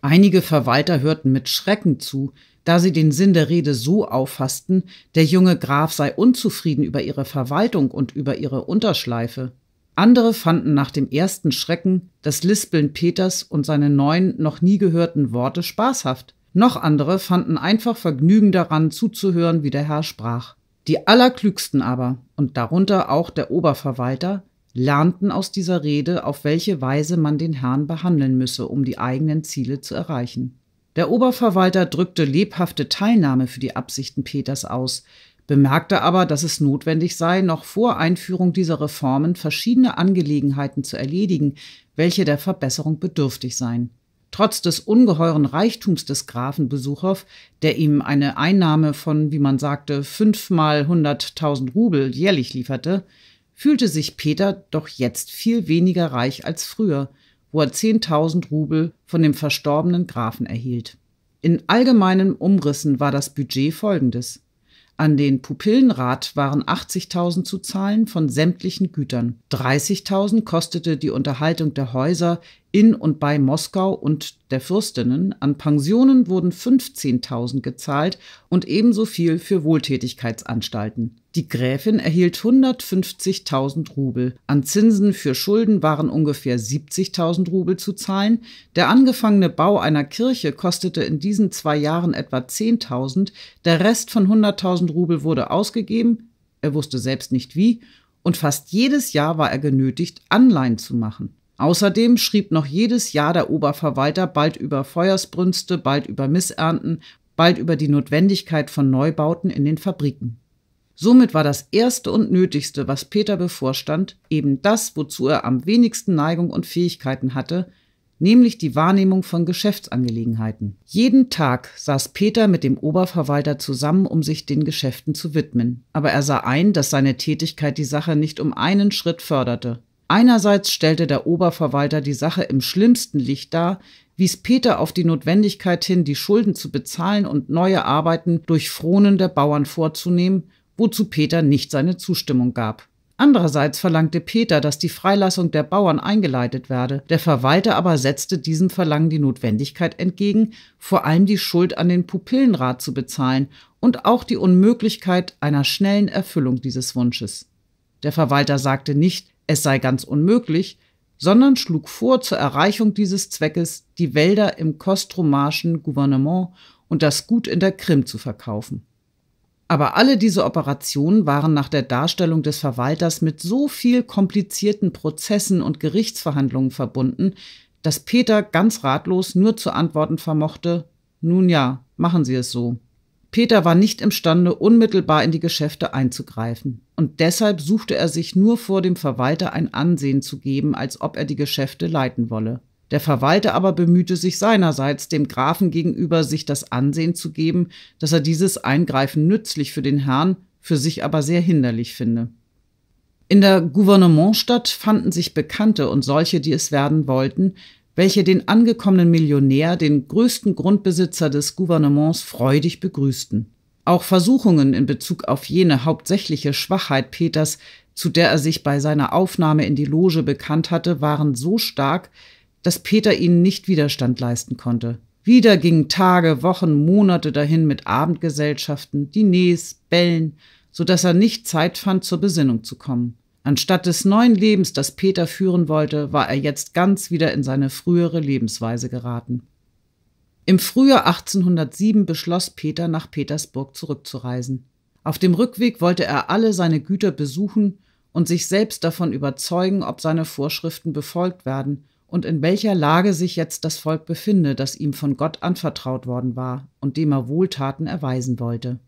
A: Einige Verwalter hörten mit Schrecken zu, da sie den Sinn der Rede so auffassten, der junge Graf sei unzufrieden über ihre Verwaltung und über ihre Unterschleife. Andere fanden nach dem ersten Schrecken das Lispeln Peters und seine neuen, noch nie gehörten Worte spaßhaft. Noch andere fanden einfach Vergnügen daran, zuzuhören, wie der Herr sprach. Die Allerklügsten aber, und darunter auch der Oberverwalter, lernten aus dieser Rede, auf welche Weise man den Herrn behandeln müsse, um die eigenen Ziele zu erreichen. Der Oberverwalter drückte lebhafte Teilnahme für die Absichten Peters aus, bemerkte aber, dass es notwendig sei, noch vor Einführung dieser Reformen verschiedene Angelegenheiten zu erledigen, welche der Verbesserung bedürftig seien. Trotz des ungeheuren Reichtums des Grafen Besuchow, der ihm eine Einnahme von, wie man sagte, fünfmal hunderttausend Rubel jährlich lieferte, fühlte sich Peter doch jetzt viel weniger reich als früher, wo er zehntausend Rubel von dem verstorbenen Grafen erhielt. In allgemeinen Umrissen war das Budget folgendes. An den Pupillenrat waren 80.000 zu zahlen von sämtlichen Gütern. 30.000 kostete die Unterhaltung der Häuser in und bei Moskau und der Fürstinnen, an Pensionen wurden 15.000 gezahlt und ebenso viel für Wohltätigkeitsanstalten. Die Gräfin erhielt 150.000 Rubel. An Zinsen für Schulden waren ungefähr 70.000 Rubel zu zahlen. Der angefangene Bau einer Kirche kostete in diesen zwei Jahren etwa 10.000. Der Rest von 100.000 Rubel wurde ausgegeben. Er wusste selbst nicht wie. Und fast jedes Jahr war er genötigt, Anleihen zu machen. Außerdem schrieb noch jedes Jahr der Oberverwalter bald über Feuersbrünste, bald über Missernten, bald über die Notwendigkeit von Neubauten in den Fabriken. Somit war das Erste und Nötigste, was Peter bevorstand, eben das, wozu er am wenigsten Neigung und Fähigkeiten hatte, nämlich die Wahrnehmung von Geschäftsangelegenheiten. Jeden Tag saß Peter mit dem Oberverwalter zusammen, um sich den Geschäften zu widmen, aber er sah ein, dass seine Tätigkeit die Sache nicht um einen Schritt förderte. Einerseits stellte der Oberverwalter die Sache im schlimmsten Licht dar, wies Peter auf die Notwendigkeit hin, die Schulden zu bezahlen und neue Arbeiten durch Fronen der Bauern vorzunehmen, wozu Peter nicht seine Zustimmung gab. Andererseits verlangte Peter, dass die Freilassung der Bauern eingeleitet werde. Der Verwalter aber setzte diesem Verlangen die Notwendigkeit entgegen, vor allem die Schuld an den Pupillenrat zu bezahlen und auch die Unmöglichkeit einer schnellen Erfüllung dieses Wunsches. Der Verwalter sagte nicht, es sei ganz unmöglich, sondern schlug vor, zur Erreichung dieses Zweckes die Wälder im kostromarschen Gouvernement und das Gut in der Krim zu verkaufen. Aber alle diese Operationen waren nach der Darstellung des Verwalters mit so viel komplizierten Prozessen und Gerichtsverhandlungen verbunden, dass Peter ganz ratlos nur zu antworten vermochte, nun ja, machen Sie es so. Peter war nicht imstande, unmittelbar in die Geschäfte einzugreifen, und deshalb suchte er sich nur vor dem Verwalter ein Ansehen zu geben, als ob er die Geschäfte leiten wolle. Der Verwalter aber bemühte sich seinerseits, dem Grafen gegenüber sich das Ansehen zu geben, dass er dieses Eingreifen nützlich für den Herrn, für sich aber sehr hinderlich finde. In der Gouvernementstadt fanden sich Bekannte und solche, die es werden wollten, welche den angekommenen Millionär, den größten Grundbesitzer des Gouvernements, freudig begrüßten. Auch Versuchungen in Bezug auf jene hauptsächliche Schwachheit Peters, zu der er sich bei seiner Aufnahme in die Loge bekannt hatte, waren so stark, dass Peter ihnen nicht Widerstand leisten konnte. Wieder gingen Tage, Wochen, Monate dahin mit Abendgesellschaften, Diners, Bällen, so dass er nicht Zeit fand, zur Besinnung zu kommen. Anstatt des neuen Lebens, das Peter führen wollte, war er jetzt ganz wieder in seine frühere Lebensweise geraten. Im Frühjahr 1807 beschloss Peter, nach Petersburg zurückzureisen. Auf dem Rückweg wollte er alle seine Güter besuchen und sich selbst davon überzeugen, ob seine Vorschriften befolgt werden und in welcher Lage sich jetzt das Volk befinde, das ihm von Gott anvertraut worden war und dem er Wohltaten erweisen wollte.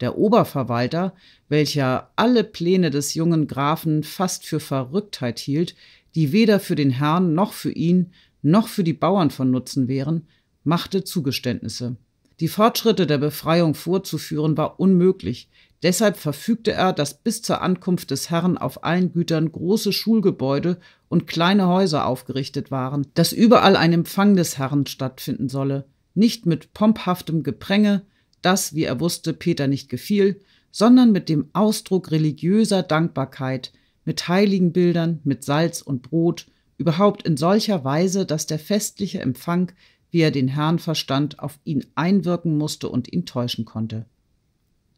A: Der Oberverwalter, welcher alle Pläne des jungen Grafen fast für Verrücktheit hielt, die weder für den Herrn noch für ihn noch für die Bauern von Nutzen wären, machte Zugeständnisse. Die Fortschritte der Befreiung vorzuführen war unmöglich, deshalb verfügte er, dass bis zur Ankunft des Herrn auf allen Gütern große Schulgebäude und kleine Häuser aufgerichtet waren, dass überall ein Empfang des Herrn stattfinden solle, nicht mit pomphaftem Gepränge, das, wie er wusste, Peter nicht gefiel, sondern mit dem Ausdruck religiöser Dankbarkeit, mit heiligen Bildern, mit Salz und Brot, überhaupt in solcher Weise, dass der festliche Empfang, wie er den Herrn verstand, auf ihn einwirken musste und ihn täuschen konnte.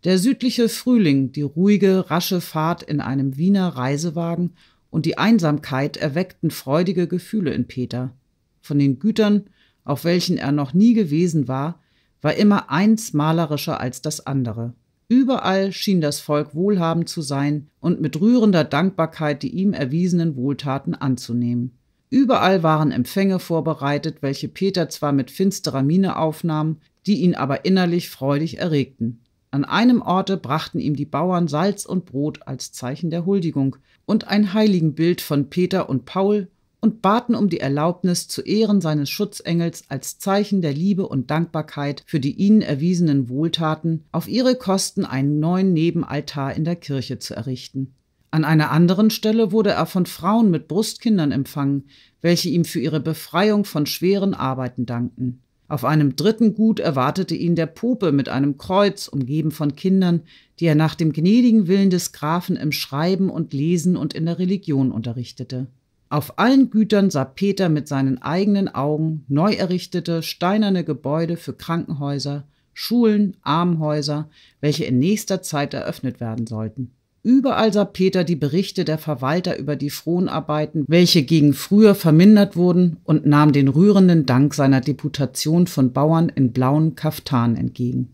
A: Der südliche Frühling, die ruhige, rasche Fahrt in einem Wiener Reisewagen und die Einsamkeit erweckten freudige Gefühle in Peter. Von den Gütern, auf welchen er noch nie gewesen war, war immer eins malerischer als das andere. Überall schien das Volk wohlhabend zu sein und mit rührender Dankbarkeit die ihm erwiesenen Wohltaten anzunehmen. Überall waren Empfänge vorbereitet, welche Peter zwar mit finsterer Miene aufnahm, die ihn aber innerlich freudig erregten. An einem Orte brachten ihm die Bauern Salz und Brot als Zeichen der Huldigung, und ein Heiligenbild von Peter und Paul und baten um die Erlaubnis zu Ehren seines Schutzengels als Zeichen der Liebe und Dankbarkeit für die ihnen erwiesenen Wohltaten, auf ihre Kosten einen neuen Nebenaltar in der Kirche zu errichten. An einer anderen Stelle wurde er von Frauen mit Brustkindern empfangen, welche ihm für ihre Befreiung von schweren Arbeiten dankten. Auf einem dritten Gut erwartete ihn der Pope mit einem Kreuz, umgeben von Kindern, die er nach dem gnädigen Willen des Grafen im Schreiben und Lesen und in der Religion unterrichtete. Auf allen Gütern sah Peter mit seinen eigenen Augen neu errichtete steinerne Gebäude für Krankenhäuser, Schulen, Armenhäuser, welche in nächster Zeit eröffnet werden sollten. Überall sah Peter die Berichte der Verwalter über die Fronarbeiten, welche gegen früher vermindert wurden, und nahm den rührenden Dank seiner Deputation von Bauern in blauen Kaftan entgegen.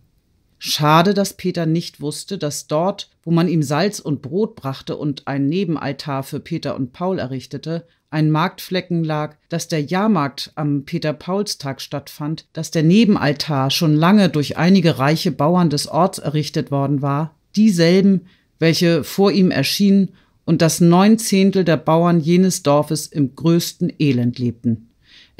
A: Schade, dass Peter nicht wusste, dass dort, wo man ihm Salz und Brot brachte und ein Nebenaltar für Peter und Paul errichtete, ein Marktflecken lag, dass der Jahrmarkt am Peter-Paulstag stattfand, dass der Nebenaltar schon lange durch einige reiche Bauern des Orts errichtet worden war, dieselben, welche vor ihm erschienen und dass neun Zehntel der Bauern jenes Dorfes im größten Elend lebten.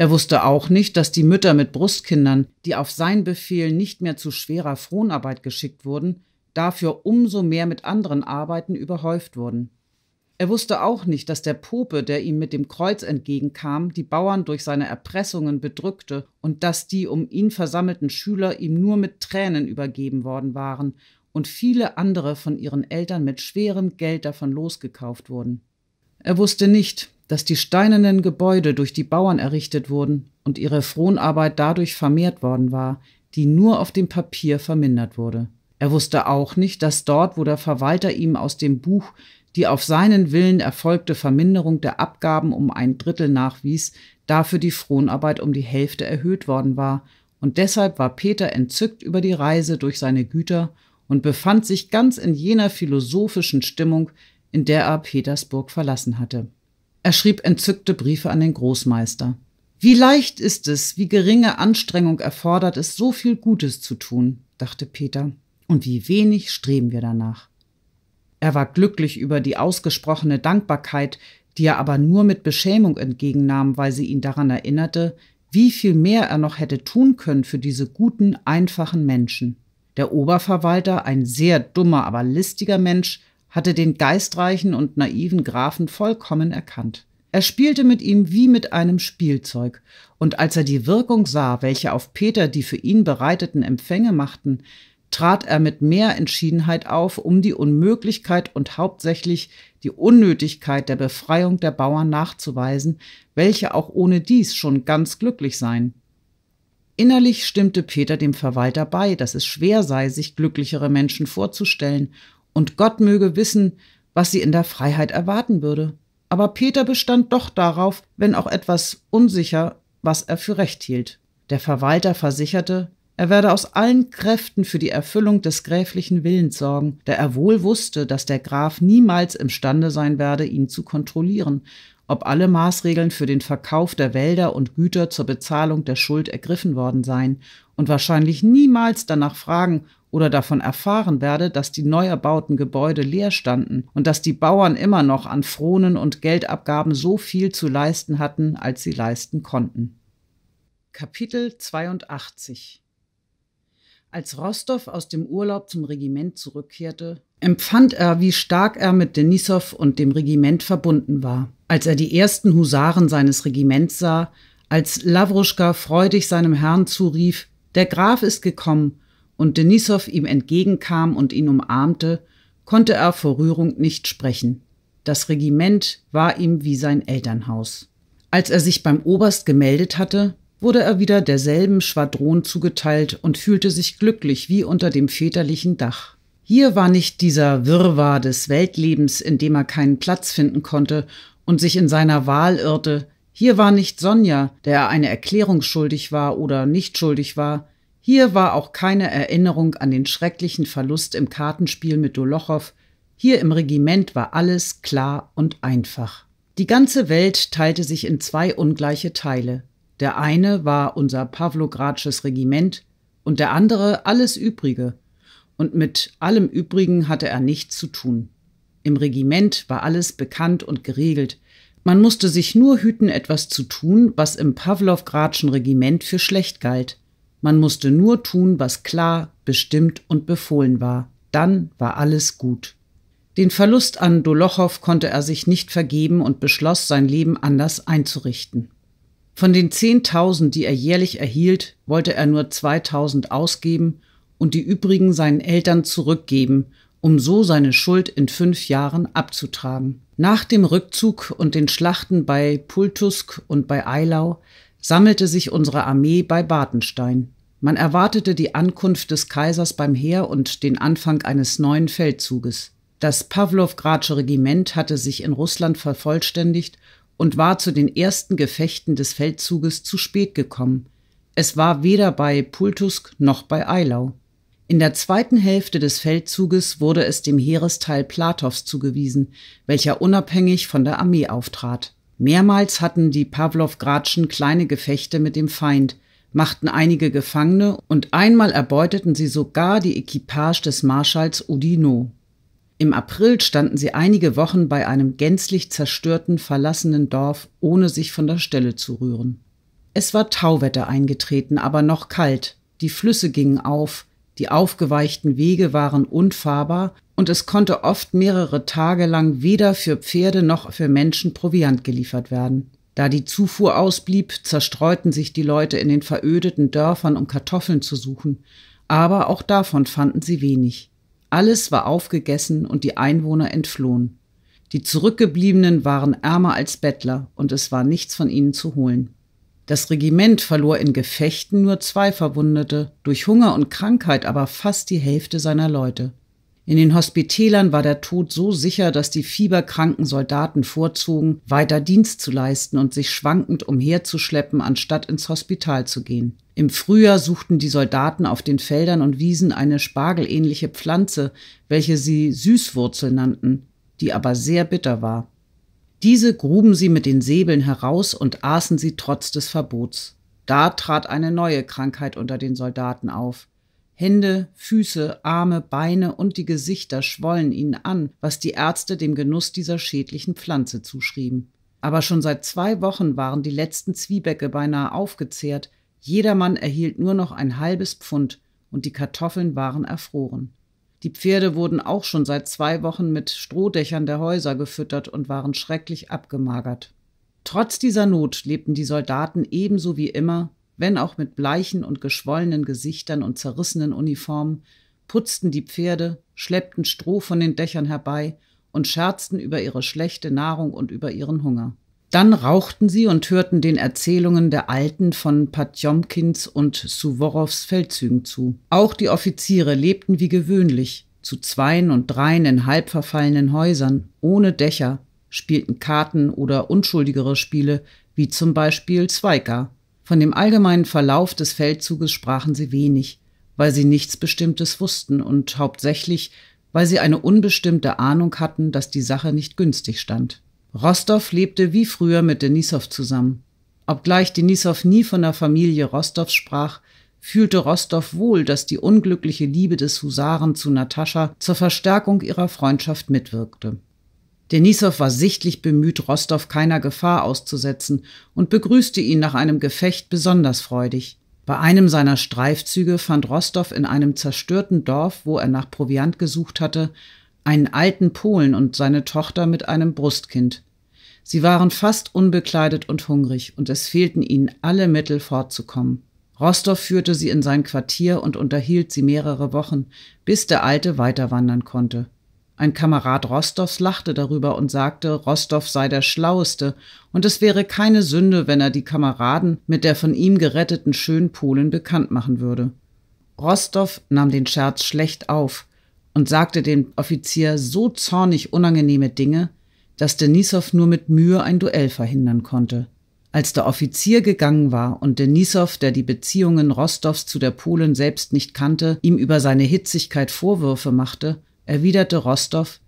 A: Er wusste auch nicht, dass die Mütter mit Brustkindern, die auf seinen Befehl nicht mehr zu schwerer Fronarbeit geschickt wurden, dafür umso mehr mit anderen Arbeiten überhäuft wurden. Er wusste auch nicht, dass der Pope, der ihm mit dem Kreuz entgegenkam, die Bauern durch seine Erpressungen bedrückte und dass die um ihn versammelten Schüler ihm nur mit Tränen übergeben worden waren und viele andere von ihren Eltern mit schwerem Geld davon losgekauft wurden. Er wusste nicht, dass die steinernen Gebäude durch die Bauern errichtet wurden und ihre Fronarbeit dadurch vermehrt worden war, die nur auf dem Papier vermindert wurde. Er wusste auch nicht, dass dort, wo der Verwalter ihm aus dem Buch die auf seinen Willen erfolgte Verminderung der Abgaben um ein Drittel nachwies, dafür die Fronarbeit um die Hälfte erhöht worden war, und deshalb war Peter entzückt über die Reise durch seine Güter und befand sich ganz in jener philosophischen Stimmung, in der er Petersburg verlassen hatte. Er schrieb entzückte Briefe an den Großmeister. Wie leicht ist es, wie geringe Anstrengung erfordert es, so viel Gutes zu tun, dachte Peter, und wie wenig streben wir danach. Er war glücklich über die ausgesprochene Dankbarkeit, die er aber nur mit Beschämung entgegennahm, weil sie ihn daran erinnerte, wie viel mehr er noch hätte tun können für diese guten, einfachen Menschen. Der Oberverwalter, ein sehr dummer, aber listiger Mensch, hatte den geistreichen und naiven Grafen vollkommen erkannt. Er spielte mit ihm wie mit einem Spielzeug, und als er die Wirkung sah, welche auf Peter die für ihn bereiteten Empfänge machten, trat er mit mehr Entschiedenheit auf, um die Unmöglichkeit und hauptsächlich die Unnötigkeit der Befreiung der Bauern nachzuweisen, welche auch ohne dies schon ganz glücklich seien. Innerlich stimmte Peter dem Verwalter bei, dass es schwer sei, sich glücklichere Menschen vorzustellen und Gott möge wissen, was sie in der Freiheit erwarten würde. Aber Peter bestand doch darauf, wenn auch etwas unsicher, was er für recht hielt. Der Verwalter versicherte, er werde aus allen Kräften für die Erfüllung des gräflichen Willens sorgen, da er wohl wusste, dass der Graf niemals imstande sein werde, ihn zu kontrollieren, ob alle Maßregeln für den Verkauf der Wälder und Güter zur Bezahlung der Schuld ergriffen worden seien und wahrscheinlich niemals danach fragen, oder davon erfahren werde, dass die neu erbauten Gebäude leer standen und dass die Bauern immer noch an Fronen und Geldabgaben so viel zu leisten hatten, als sie leisten konnten. Kapitel 82 Als Rostow aus dem Urlaub zum Regiment zurückkehrte, empfand er, wie stark er mit Denisow und dem Regiment verbunden war. Als er die ersten Husaren seines Regiments sah, als Lawruschka freudig seinem Herrn zurief, der Graf ist gekommen, und Denisow ihm entgegenkam und ihn umarmte, konnte er vor Rührung nicht sprechen. Das Regiment war ihm wie sein Elternhaus. Als er sich beim Oberst gemeldet hatte, wurde er wieder derselben Schwadron zugeteilt und fühlte sich glücklich wie unter dem väterlichen Dach. Hier war nicht dieser Wirrwarr des Weltlebens, in dem er keinen Platz finden konnte und sich in seiner Wahl irrte. Hier war nicht Sonja, der er eine Erklärung schuldig war oder nicht schuldig war. Hier war auch keine Erinnerung an den schrecklichen Verlust im Kartenspiel mit Dolochow. Hier im Regiment war alles klar und einfach. Die ganze Welt teilte sich in zwei ungleiche Teile. Der eine war unser Pawlogradsches Regiment und der andere alles Übrige. Und mit allem Übrigen hatte er nichts zu tun. Im Regiment war alles bekannt und geregelt. Man musste sich nur hüten, etwas zu tun, was im Pawlowgradschen Regiment für schlecht galt. Man musste nur tun, was klar, bestimmt und befohlen war. Dann war alles gut. Den Verlust an Dolochow konnte er sich nicht vergeben und beschloss, sein Leben anders einzurichten. Von den 10.000, die er jährlich erhielt, wollte er nur 2.000 ausgeben und die übrigen seinen Eltern zurückgeben, um so seine Schuld in fünf Jahren abzutragen. Nach dem Rückzug und den Schlachten bei Pultusk und bei Eilau sammelte sich unsere Armee bei Bartenstein. Man erwartete die Ankunft des Kaisers beim Heer und den Anfang eines neuen Feldzuges. Das Pawlowgradsche Regiment hatte sich in Russland vervollständigt und war zu den ersten Gefechten des Feldzuges zu spät gekommen. Es war weder bei Pultusk noch bei Eilau. In der zweiten Hälfte des Feldzuges wurde es dem Heeresteil Platows zugewiesen, welcher unabhängig von der Armee auftrat. Mehrmals hatten die Pawlowgradschen kleine Gefechte mit dem Feind, machten einige Gefangene und einmal erbeuteten sie sogar die Equipage des Marschalls Udino. Im April standen sie einige Wochen bei einem gänzlich zerstörten, verlassenen Dorf, ohne sich von der Stelle zu rühren. Es war Tauwetter eingetreten, aber noch kalt. Die Flüsse gingen auf, die aufgeweichten Wege waren unfahrbar und es konnte oft mehrere Tage lang weder für Pferde noch für Menschen Proviant geliefert werden. Da die Zufuhr ausblieb, zerstreuten sich die Leute in den verödeten Dörfern, um Kartoffeln zu suchen, aber auch davon fanden sie wenig. Alles war aufgegessen und die Einwohner entflohen. Die Zurückgebliebenen waren ärmer als Bettler und es war nichts von ihnen zu holen. Das Regiment verlor in Gefechten nur zwei Verwundete, durch Hunger und Krankheit aber fast die Hälfte seiner Leute. In den Hospitälern war der Tod so sicher, dass die fieberkranken Soldaten vorzogen, weiter Dienst zu leisten und sich schwankend umherzuschleppen, anstatt ins Hospital zu gehen. Im Frühjahr suchten die Soldaten auf den Feldern und Wiesen eine spargelähnliche Pflanze, welche sie Süßwurzel nannten, die aber sehr bitter war. Diese gruben sie mit den Säbeln heraus und aßen sie trotz des Verbots. Da trat eine neue Krankheit unter den Soldaten auf. Hände, Füße, Arme, Beine und die Gesichter schwollen ihnen an, was die Ärzte dem Genuss dieser schädlichen Pflanze zuschrieben. Aber schon seit zwei Wochen waren die letzten Zwiebäcke beinahe aufgezehrt, jedermann erhielt nur noch ein halbes Pfund, und die Kartoffeln waren erfroren. Die Pferde wurden auch schon seit zwei Wochen mit Strohdächern der Häuser gefüttert und waren schrecklich abgemagert. Trotz dieser Not lebten die Soldaten ebenso wie immer, wenn auch mit bleichen und geschwollenen Gesichtern und zerrissenen Uniformen, putzten die Pferde, schleppten Stroh von den Dächern herbei und scherzten über ihre schlechte Nahrung und über ihren Hunger. Dann rauchten sie und hörten den Erzählungen der Alten von Patjomkins und Suworows Feldzügen zu. Auch die Offiziere lebten wie gewöhnlich, zu zweien und dreien in halbverfallenen Häusern, ohne Dächer, spielten Karten oder unschuldigere Spiele, wie zum Beispiel Zweika. Von dem allgemeinen Verlauf des Feldzuges sprachen sie wenig, weil sie nichts Bestimmtes wussten und hauptsächlich, weil sie eine unbestimmte Ahnung hatten, dass die Sache nicht günstig stand. Rostov lebte wie früher mit Denissow zusammen. Obgleich Denissow nie von der Familie Rostows sprach, fühlte Rostov wohl, dass die unglückliche Liebe des Husaren zu Natascha zur Verstärkung ihrer Freundschaft mitwirkte. Denissow war sichtlich bemüht, Rostov keiner Gefahr auszusetzen und begrüßte ihn nach einem Gefecht besonders freudig. Bei einem seiner Streifzüge fand Rostov in einem zerstörten Dorf, wo er nach Proviant gesucht hatte, einen alten Polen und seine Tochter mit einem Brustkind. Sie waren fast unbekleidet und hungrig, und es fehlten ihnen alle Mittel fortzukommen. Rostow führte sie in sein Quartier und unterhielt sie mehrere Wochen, bis der Alte weiterwandern konnte. Ein Kamerad Rostows lachte darüber und sagte, Rostow sei der Schlaueste und es wäre keine Sünde, wenn er die Kameraden mit der von ihm geretteten schönen Polen bekannt machen würde. Rostow nahm den Scherz schlecht auf, und sagte dem Offizier so zornig unangenehme Dinge, dass Denisow nur mit Mühe ein Duell verhindern konnte. Als der Offizier gegangen war und Denisow, der die Beziehungen Rostows zu der Polen selbst nicht kannte, ihm über seine Hitzigkeit Vorwürfe machte, erwiderte Rostow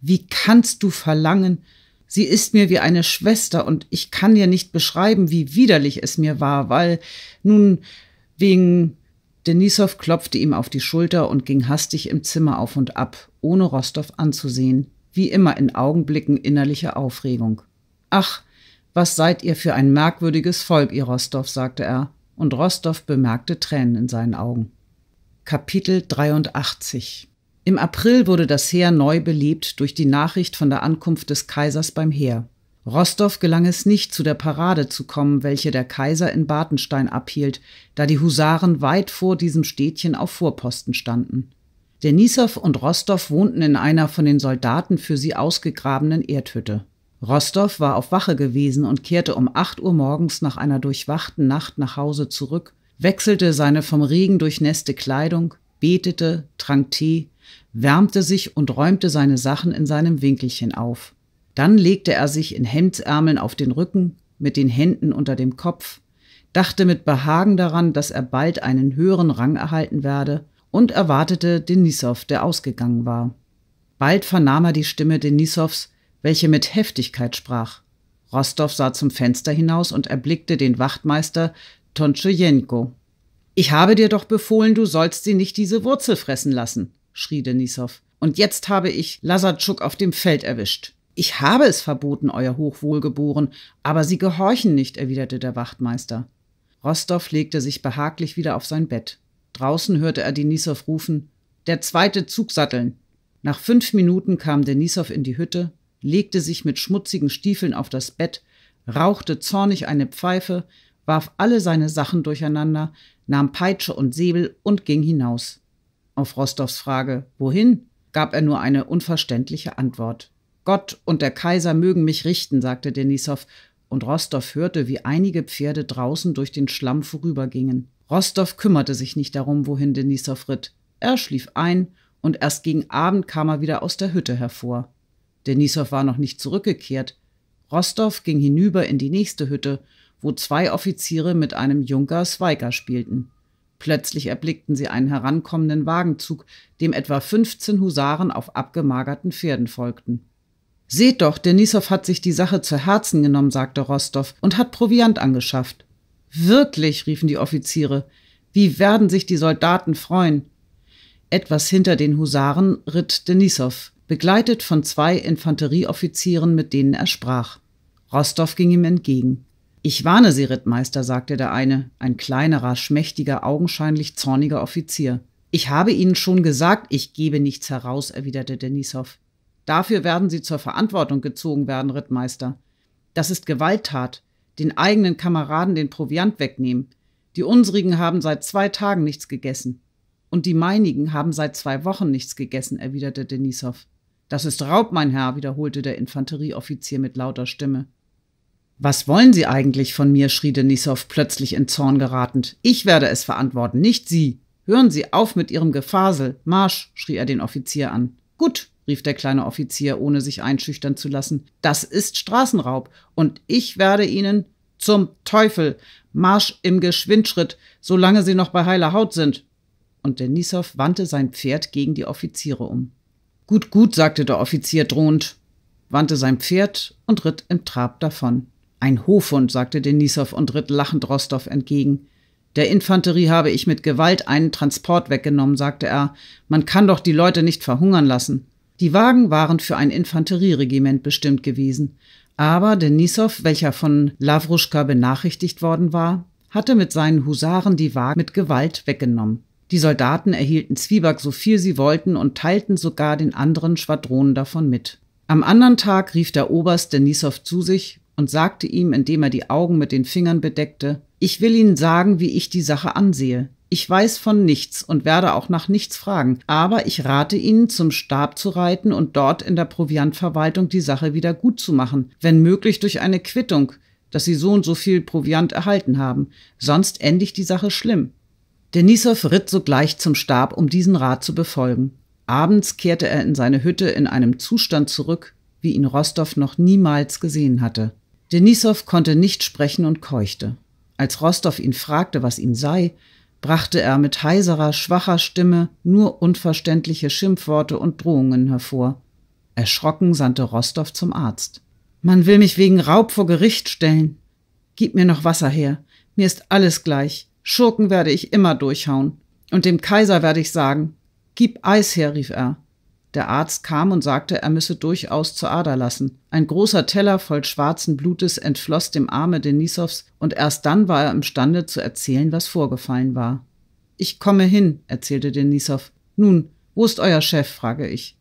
A: Wie kannst du verlangen? Sie ist mir wie eine Schwester, und ich kann dir nicht beschreiben, wie widerlich es mir war, weil nun wegen Denisow klopfte ihm auf die Schulter und ging hastig im Zimmer auf und ab, ohne Rostow anzusehen, wie immer in Augenblicken innerlicher Aufregung. Ach, was seid ihr für ein merkwürdiges Volk, ihr Rostow, sagte er, und Rostow bemerkte Tränen in seinen Augen. Kapitel 83 Im April wurde das Heer neu belebt durch die Nachricht von der Ankunft des Kaisers beim Heer. Rostow gelang es nicht, zu der Parade zu kommen, welche der Kaiser in Bartenstein abhielt, da die Husaren weit vor diesem Städtchen auf Vorposten standen. Denisow und Rostow wohnten in einer von den Soldaten für sie ausgegrabenen Erdhütte. Rostow war auf Wache gewesen und kehrte um 8 Uhr morgens nach einer durchwachten Nacht nach Hause zurück, wechselte seine vom Regen durchnässte Kleidung, betete, trank Tee, wärmte sich und räumte seine Sachen in seinem Winkelchen auf. Dann legte er sich in Hemdsärmeln auf den Rücken, mit den Händen unter dem Kopf, dachte mit Behagen daran, dass er bald einen höheren Rang erhalten werde und erwartete Denisow, der ausgegangen war. Bald vernahm er die Stimme Denisows, welche mit Heftigkeit sprach. Rostow sah zum Fenster hinaus und erblickte den Wachtmeister Tonschejenko. Ich habe dir doch befohlen, du sollst sie nicht diese Wurzel fressen lassen, schrie Denisow. Und jetzt habe ich Lasatschuk auf dem Feld erwischt. Ich habe es verboten, Euer Hochwohlgeboren, aber Sie gehorchen nicht, erwiderte der Wachtmeister. Rostow legte sich behaglich wieder auf sein Bett. Draußen hörte er Denisow rufen: Der zweite Zug satteln! Nach fünf Minuten kam Denisow in die Hütte, legte sich mit schmutzigen Stiefeln auf das Bett, rauchte zornig eine Pfeife, warf alle seine Sachen durcheinander, nahm Peitsche und Säbel und ging hinaus. Auf Rostows Frage: Wohin? gab er nur eine unverständliche Antwort. Gott und der Kaiser mögen mich richten, sagte Denisow, und Rostow hörte, wie einige Pferde draußen durch den Schlamm vorübergingen. Rostow kümmerte sich nicht darum, wohin Denisow ritt. Er schlief ein, und erst gegen Abend kam er wieder aus der Hütte hervor. Denisow war noch nicht zurückgekehrt. Rostow ging hinüber in die nächste Hütte, wo zwei Offiziere mit einem Junker Sweiger spielten. Plötzlich erblickten sie einen herankommenden Wagenzug, dem etwa 15 Husaren auf abgemagerten Pferden folgten. Seht doch, Denisow hat sich die Sache zu Herzen genommen, sagte Rostow, und hat Proviant angeschafft. Wirklich, riefen die Offiziere. Wie werden sich die Soldaten freuen? Etwas hinter den Husaren ritt Denisow, begleitet von zwei Infanterieoffizieren, mit denen er sprach. Rostow ging ihm entgegen. Ich warne Sie, Rittmeister, sagte der eine, ein kleinerer, schmächtiger, augenscheinlich zorniger Offizier. Ich habe Ihnen schon gesagt, ich gebe nichts heraus, erwiderte Denisow. Dafür werden sie zur Verantwortung gezogen werden, Rittmeister. Das ist Gewalttat. Den eigenen Kameraden den Proviant wegnehmen. Die unsrigen haben seit zwei Tagen nichts gegessen. Und die meinigen haben seit zwei Wochen nichts gegessen, erwiderte Denisow. Das ist Raub, mein Herr, wiederholte der Infanterieoffizier mit lauter Stimme. Was wollen Sie eigentlich von mir? schrie Denisow plötzlich in Zorn geratend. Ich werde es verantworten, nicht Sie. Hören Sie auf mit Ihrem Gefasel. Marsch, schrie er den Offizier an. Gut, rief der kleine Offizier, ohne sich einschüchtern zu lassen. Das ist Straßenraub, und ich werde Ihnen zum Teufel Marsch im Geschwindschritt, solange Sie noch bei heiler Haut sind. Und Denisow wandte sein Pferd gegen die Offiziere um. Gut, gut, sagte der Offizier drohend, wandte sein Pferd und ritt im Trab davon. Ein Hofhund, sagte Denisow und ritt lachend Rostow entgegen. Der Infanterie habe ich mit Gewalt einen Transport weggenommen, sagte er. Man kann doch die Leute nicht verhungern lassen. Die Wagen waren für ein Infanterieregiment bestimmt gewesen. Aber Denisow, welcher von Lawruschka benachrichtigt worden war, hatte mit seinen Husaren die Wagen mit Gewalt weggenommen. Die Soldaten erhielten Zwieback so viel sie wollten und teilten sogar den anderen Schwadronen davon mit. Am anderen Tag rief der Oberst Denisow zu sich und sagte ihm, indem er die Augen mit den Fingern bedeckte, ich will Ihnen sagen, wie ich die Sache ansehe. Ich weiß von nichts und werde auch nach nichts fragen, aber ich rate Ihnen, zum Stab zu reiten und dort in der Proviantverwaltung die Sache wieder gut zu machen, wenn möglich durch eine Quittung, dass Sie so und so viel Proviant erhalten haben, sonst endigt die Sache schlimm. Denisow ritt sogleich zum Stab, um diesen Rat zu befolgen. Abends kehrte er in seine Hütte in einem Zustand zurück, wie ihn Rostow noch niemals gesehen hatte. Denisow konnte nicht sprechen und keuchte. Als Rostow ihn fragte, was ihm sei, brachte er mit heiserer, schwacher Stimme nur unverständliche Schimpfworte und Drohungen hervor. Erschrocken sandte Rostow zum Arzt. Man will mich wegen Raub vor Gericht stellen. Gib mir noch Wasser her. Mir ist alles gleich. Schurken werde ich immer durchhauen. Und dem Kaiser werde ich sagen. Gib Eis her, rief er. Der Arzt kam und sagte, er müsse durchaus zur Ader lassen. Ein großer Teller voll schwarzen Blutes entfloss dem Arme Denisows und erst dann war er imstande zu erzählen, was vorgefallen war. Ich komme hin, erzählte Denisow. Nun, wo ist euer Chef? frage ich.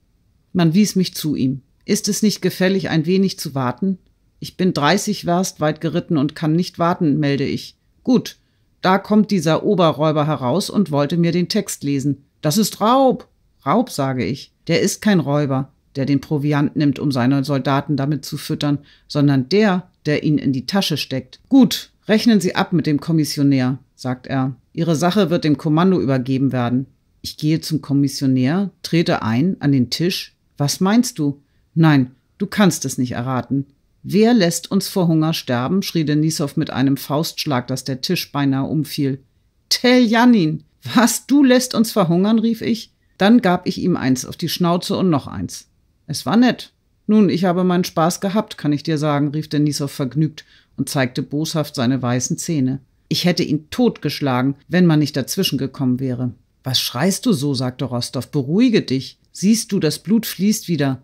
A: Man wies mich zu ihm. Ist es nicht gefällig, ein wenig zu warten? Ich bin dreißig Werst weit geritten und kann nicht warten, melde ich. Gut, da kommt dieser Oberräuber heraus und wollte mir den Text lesen. Das ist Raub, Raub, sage ich. Der ist kein Räuber, der den Proviant nimmt, um seine Soldaten damit zu füttern, sondern der, der ihn in die Tasche steckt. Gut, rechnen Sie ab mit dem Kommissionär, sagt er. Ihre Sache wird dem Kommando übergeben werden. Ich gehe zum Kommissionär, trete ein, an den Tisch. Was meinst du? Nein, du kannst es nicht erraten. Wer lässt uns vor Hunger sterben? schrie Denisow mit einem Faustschlag, dass der Tisch beinahe umfiel. Teljanin, was, du lässt uns verhungern? rief ich. Dann gab ich ihm eins auf die Schnauze und noch eins. Es war nett. Nun, ich habe meinen Spaß gehabt, kann ich dir sagen, rief Denisow vergnügt und zeigte boshaft seine weißen Zähne. Ich hätte ihn totgeschlagen, wenn man nicht dazwischen gekommen wäre. Was schreist du so? sagte Rostov. Beruhige dich. Siehst du, das Blut fließt wieder.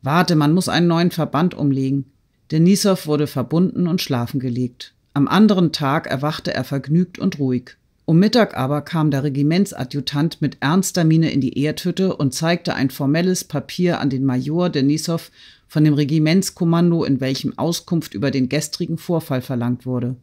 A: Warte, man muss einen neuen Verband umlegen. Denisow wurde verbunden und schlafen gelegt. Am anderen Tag erwachte er vergnügt und ruhig. Um Mittag aber kam der Regimentsadjutant mit ernster Miene in die Erdhütte und zeigte ein formelles Papier an den Major Denisow von dem Regimentskommando, in welchem Auskunft über den gestrigen Vorfall verlangt wurde.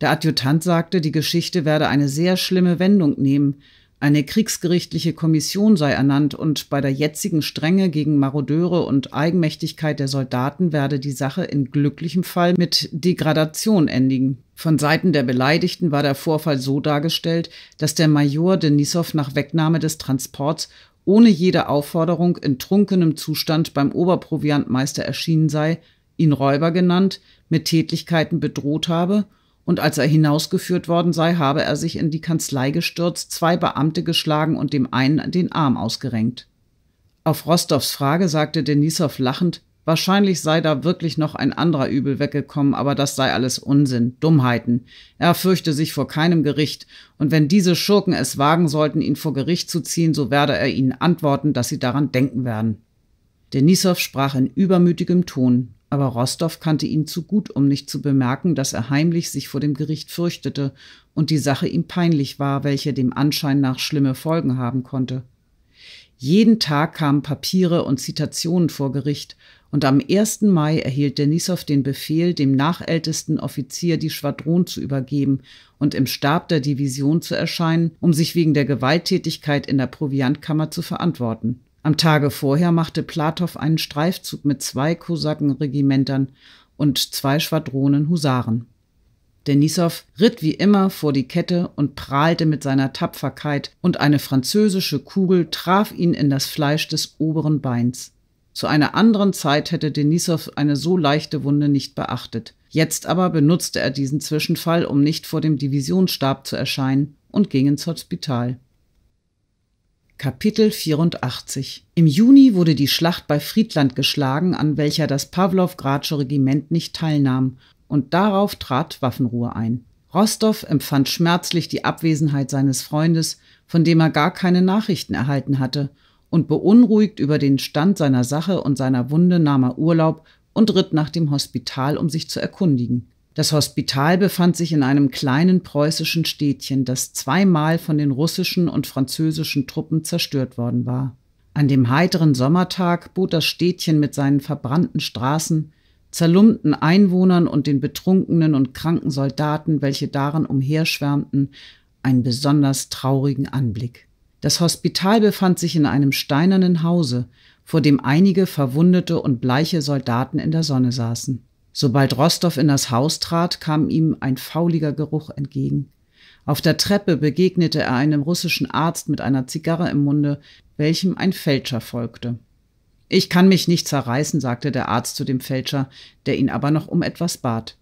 A: Der Adjutant sagte, die Geschichte werde eine sehr schlimme Wendung nehmen, eine kriegsgerichtliche Kommission sei ernannt und bei der jetzigen Strenge gegen Marodeure und Eigenmächtigkeit der Soldaten werde die Sache in glücklichem Fall mit Degradation endigen. Von Seiten der Beleidigten war der Vorfall so dargestellt, dass der Major Denisow nach Wegnahme des Transports ohne jede Aufforderung in trunkenem Zustand beim Oberproviantmeister erschienen sei, ihn Räuber genannt, mit Tätlichkeiten bedroht habe – und als er hinausgeführt worden sei, habe er sich in die Kanzlei gestürzt, zwei Beamte geschlagen und dem einen den Arm ausgerenkt. Auf Rostovs Frage sagte Denisow lachend, wahrscheinlich sei da wirklich noch ein anderer übel weggekommen, aber das sei alles Unsinn, Dummheiten. Er fürchte sich vor keinem Gericht, und wenn diese Schurken es wagen sollten, ihn vor Gericht zu ziehen, so werde er ihnen antworten, dass sie daran denken werden. Denisow sprach in übermütigem Ton, aber Rostow kannte ihn zu gut, um nicht zu bemerken, dass er heimlich sich vor dem Gericht fürchtete und die Sache ihm peinlich war, welche dem Anschein nach schlimme Folgen haben konnte. Jeden Tag kamen Papiere und Zitationen vor Gericht, und am 1. Mai erhielt Denisow den Befehl, dem nachältesten Offizier die Schwadron zu übergeben und im Stab der Division zu erscheinen, um sich wegen der Gewalttätigkeit in der Proviantkammer zu verantworten. Am Tage vorher machte Platow einen Streifzug mit zwei Kosakenregimentern und zwei Schwadronen Husaren. Denisow ritt wie immer vor die Kette und prahlte mit seiner Tapferkeit, und eine französische Kugel traf ihn in das Fleisch des oberen Beins. Zu einer anderen Zeit hätte Denisow eine so leichte Wunde nicht beachtet. Jetzt aber benutzte er diesen Zwischenfall, um nicht vor dem Divisionsstab zu erscheinen, und ging ins Hospital. Kapitel 84 Im Juni wurde die Schlacht bei Friedland geschlagen, an welcher das Pawlowgradsche Regiment nicht teilnahm, und darauf trat Waffenruhe ein. Rostow empfand schmerzlich die Abwesenheit seines Freundes, von dem er gar keine Nachrichten erhalten hatte, und beunruhigt über den Stand seiner Sache und seiner Wunde nahm er Urlaub und ritt nach dem Hospital, um sich zu erkundigen. Das Hospital befand sich in einem kleinen preußischen Städtchen, das zweimal von den russischen und französischen Truppen zerstört worden war. An dem heiteren Sommertag bot das Städtchen mit seinen verbrannten Straßen, zerlumpten Einwohnern und den betrunkenen und kranken Soldaten, welche darin umherschwärmten, einen besonders traurigen Anblick. Das Hospital befand sich in einem steinernen Hause, vor dem einige verwundete und bleiche Soldaten in der Sonne saßen. Sobald Rostov in das Haus trat, kam ihm ein fauliger Geruch entgegen. Auf der Treppe begegnete er einem russischen Arzt mit einer Zigarre im Munde, welchem ein Fälscher folgte. Ich kann mich nicht zerreißen, sagte der Arzt zu dem Fälscher, der ihn aber noch um etwas bat.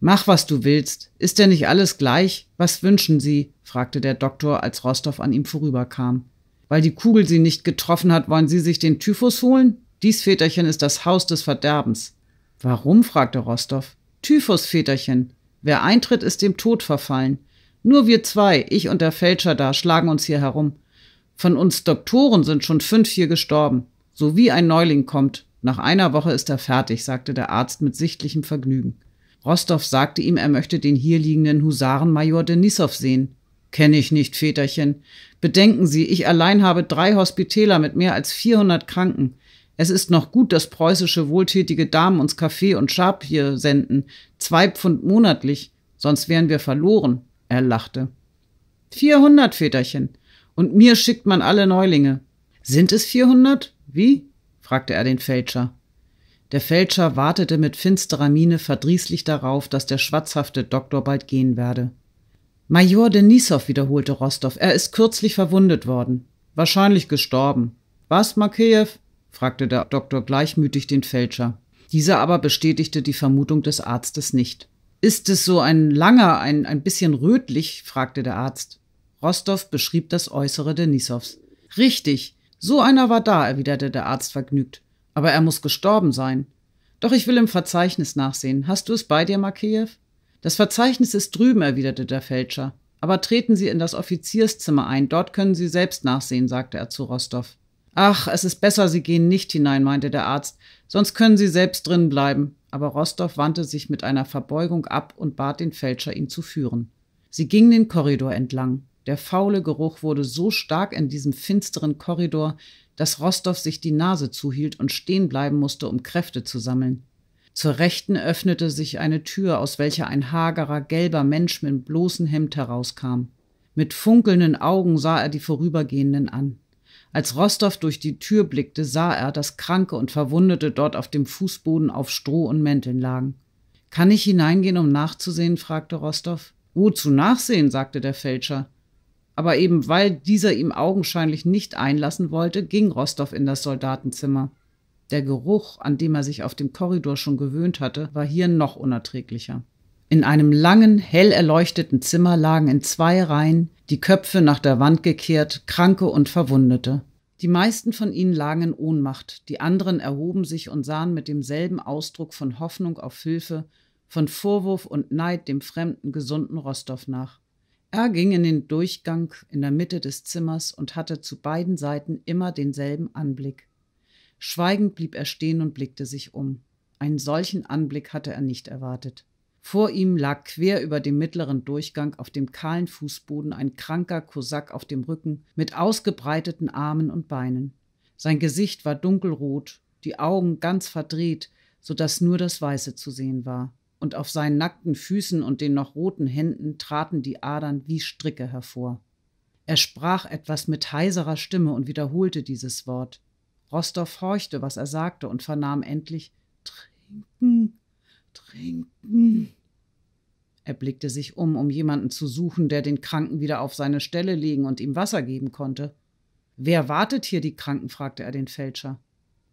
A: Mach, was du willst. Ist denn nicht alles gleich? Was wünschen Sie? fragte der Doktor, als Rostov an ihm vorüberkam. Weil die Kugel Sie nicht getroffen hat, wollen Sie sich den Typhus holen? Dies Väterchen ist das Haus des Verderbens. Warum? fragte Rostov. Typhus, Väterchen. Wer eintritt, ist dem Tod verfallen. Nur wir zwei, ich und der Fälscher da, schlagen uns hier herum. Von uns Doktoren sind schon fünf hier gestorben. So wie ein Neuling kommt. Nach einer Woche ist er fertig, sagte der Arzt mit sichtlichem Vergnügen. Rostov sagte ihm, er möchte den hier liegenden Husarenmajor Denisow sehen. Kenne ich nicht, Väterchen. Bedenken Sie, ich allein habe drei Hospitäler mit mehr als 400 Kranken. Es ist noch gut, dass preußische wohltätige Damen uns Kaffee und Schabier senden. Zwei Pfund monatlich, sonst wären wir verloren. Er lachte. Vierhundert, Väterchen. Und mir schickt man alle Neulinge. Sind es vierhundert? Wie? fragte er den Fälscher. Der Fälscher wartete mit finsterer Miene verdrießlich darauf, dass der schwatzhafte Doktor bald gehen werde. Major Denisow, wiederholte Rostow, er ist kürzlich verwundet worden. Wahrscheinlich gestorben. Was, Makejew? fragte der Doktor gleichmütig den Fälscher. Dieser aber bestätigte die Vermutung des Arztes nicht. Ist es so ein langer, ein, ein bisschen rötlich? fragte der Arzt. Rostov beschrieb das Äußere Denisows. Richtig, so einer war da, erwiderte der Arzt vergnügt. Aber er muss gestorben sein. Doch ich will im Verzeichnis nachsehen. Hast du es bei dir, Makejew? Das Verzeichnis ist drüben, erwiderte der Fälscher. Aber treten Sie in das Offizierszimmer ein, dort können Sie selbst nachsehen, sagte er zu Rostov. Ach, es ist besser, Sie gehen nicht hinein, meinte der Arzt, sonst können Sie selbst drinnen bleiben. Aber Rostov wandte sich mit einer Verbeugung ab und bat den Fälscher, ihn zu führen. Sie gingen den Korridor entlang. Der faule Geruch wurde so stark in diesem finsteren Korridor, dass Rostov sich die Nase zuhielt und stehen bleiben musste, um Kräfte zu sammeln. Zur Rechten öffnete sich eine Tür, aus welcher ein hagerer, gelber Mensch mit bloßem Hemd herauskam. Mit funkelnden Augen sah er die Vorübergehenden an. Als Rostov durch die Tür blickte, sah er, dass Kranke und Verwundete dort auf dem Fußboden auf Stroh und Mänteln lagen. Kann ich hineingehen, um nachzusehen? fragte Rostov. Wozu nachsehen? sagte der Fälscher. Aber eben weil dieser ihm augenscheinlich nicht einlassen wollte, ging Rostov in das Soldatenzimmer. Der Geruch, an dem er sich auf dem Korridor schon gewöhnt hatte, war hier noch unerträglicher. In einem langen, hell erleuchteten Zimmer lagen in zwei Reihen, die Köpfe nach der Wand gekehrt, Kranke und Verwundete. Die meisten von ihnen lagen in Ohnmacht, die anderen erhoben sich und sahen mit demselben Ausdruck von Hoffnung auf Hilfe, von Vorwurf und Neid dem fremden, gesunden Rostov nach. Er ging in den Durchgang in der Mitte des Zimmers und hatte zu beiden Seiten immer denselben Anblick. Schweigend blieb er stehen und blickte sich um. Einen solchen Anblick hatte er nicht erwartet. Vor ihm lag quer über dem mittleren Durchgang auf dem kahlen Fußboden ein kranker Kosak auf dem Rücken mit ausgebreiteten Armen und Beinen. Sein Gesicht war dunkelrot, die Augen ganz verdreht, so dass nur das Weiße zu sehen war und auf seinen nackten Füßen und den noch roten Händen traten die Adern wie Stricke hervor. Er sprach etwas mit heiserer Stimme und wiederholte dieses Wort. Rostow horchte, was er sagte, und vernahm endlich Trinken. Trinken. Er blickte sich um, um jemanden zu suchen, der den Kranken wieder auf seine Stelle legen und ihm Wasser geben konnte. Wer wartet hier die Kranken? fragte er den Fälscher.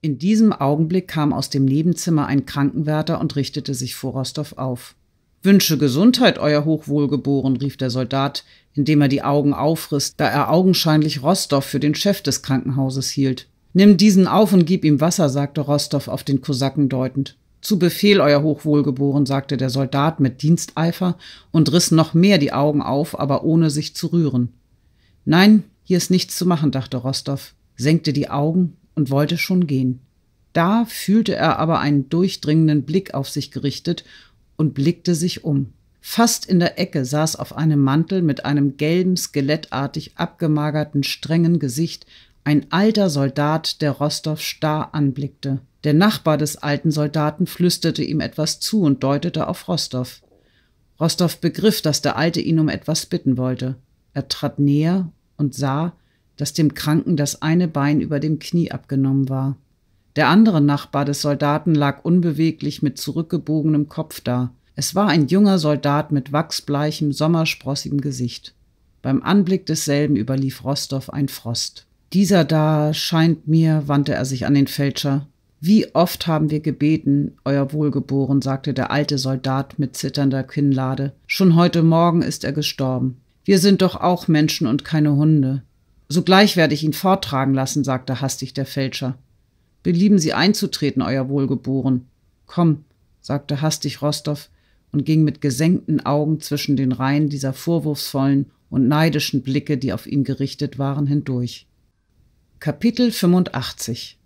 A: In diesem Augenblick kam aus dem Nebenzimmer ein Krankenwärter und richtete sich vor Rostov auf. Wünsche Gesundheit, Euer Hochwohlgeboren, rief der Soldat, indem er die Augen aufriss, da er augenscheinlich Rostov für den Chef des Krankenhauses hielt. Nimm diesen auf und gib ihm Wasser, sagte Rostov auf den Kosaken deutend. Zu Befehl, Euer Hochwohlgeboren, sagte der Soldat mit Diensteifer und riss noch mehr die Augen auf, aber ohne sich zu rühren. Nein, hier ist nichts zu machen, dachte Rostow, senkte die Augen und wollte schon gehen. Da fühlte er aber einen durchdringenden Blick auf sich gerichtet und blickte sich um. Fast in der Ecke saß auf einem Mantel mit einem gelben, skelettartig abgemagerten, strengen Gesicht ein alter Soldat, der Rostow starr anblickte. Der Nachbar des alten Soldaten flüsterte ihm etwas zu und deutete auf Rostow. Rostow begriff, dass der Alte ihn um etwas bitten wollte. Er trat näher und sah, dass dem Kranken das eine Bein über dem Knie abgenommen war. Der andere Nachbar des Soldaten lag unbeweglich mit zurückgebogenem Kopf da. Es war ein junger Soldat mit wachsbleichem, sommersprossigem Gesicht. Beim Anblick desselben überlief Rostow ein Frost. Dieser da scheint mir, wandte er sich an den Fälscher. Wie oft haben wir gebeten, Euer Wohlgeboren, sagte der alte Soldat mit zitternder Kinnlade. Schon heute Morgen ist er gestorben. Wir sind doch auch Menschen und keine Hunde. Sogleich werde ich ihn vortragen lassen, sagte hastig der Fälscher. Belieben Sie einzutreten, Euer Wohlgeboren. Komm, sagte hastig Rostov und ging mit gesenkten Augen zwischen den Reihen dieser vorwurfsvollen und neidischen Blicke, die auf ihn gerichtet waren, hindurch. Kapitel 85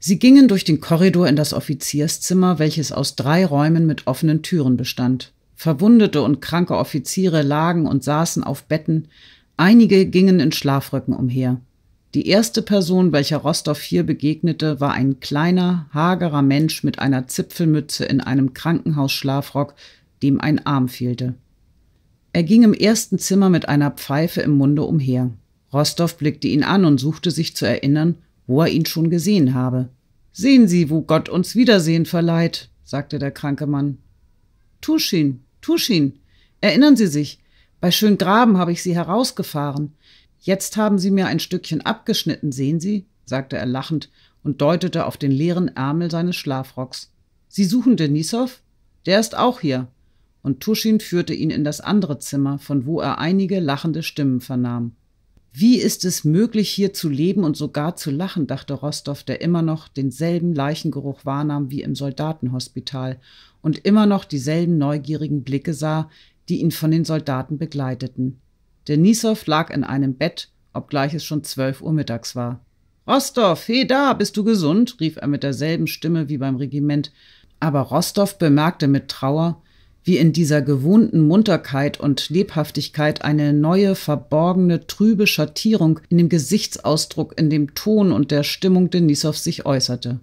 A: Sie gingen durch den Korridor in das Offizierszimmer, welches aus drei Räumen mit offenen Türen bestand. Verwundete und kranke Offiziere lagen und saßen auf Betten, einige gingen in Schlafröcken umher. Die erste Person, welcher Rostov hier begegnete, war ein kleiner, hagerer Mensch mit einer Zipfelmütze in einem Krankenhausschlafrock, dem ein Arm fehlte. Er ging im ersten Zimmer mit einer Pfeife im Munde umher. Rostow blickte ihn an und suchte sich zu erinnern, wo er ihn schon gesehen habe. Sehen Sie, wo Gott uns Wiedersehen verleiht, sagte der kranke Mann. Tuschin, Tuschin, erinnern Sie sich, bei Schöngraben habe ich Sie herausgefahren. Jetzt haben Sie mir ein Stückchen abgeschnitten, sehen Sie, sagte er lachend und deutete auf den leeren Ärmel seines Schlafrocks. Sie suchen Denisow? Der ist auch hier. Und Tuschin führte ihn in das andere Zimmer, von wo er einige lachende Stimmen vernahm. Wie ist es möglich, hier zu leben und sogar zu lachen, dachte Rostov, der immer noch denselben Leichengeruch wahrnahm wie im Soldatenhospital und immer noch dieselben neugierigen Blicke sah, die ihn von den Soldaten begleiteten. Denisow lag in einem Bett, obgleich es schon zwölf Uhr mittags war. Rostov, he da, bist du gesund? rief er mit derselben Stimme wie beim Regiment. Aber Rostov bemerkte mit Trauer, wie in dieser gewohnten Munterkeit und Lebhaftigkeit eine neue, verborgene, trübe Schattierung in dem Gesichtsausdruck, in dem Ton und der Stimmung Denisows sich äußerte.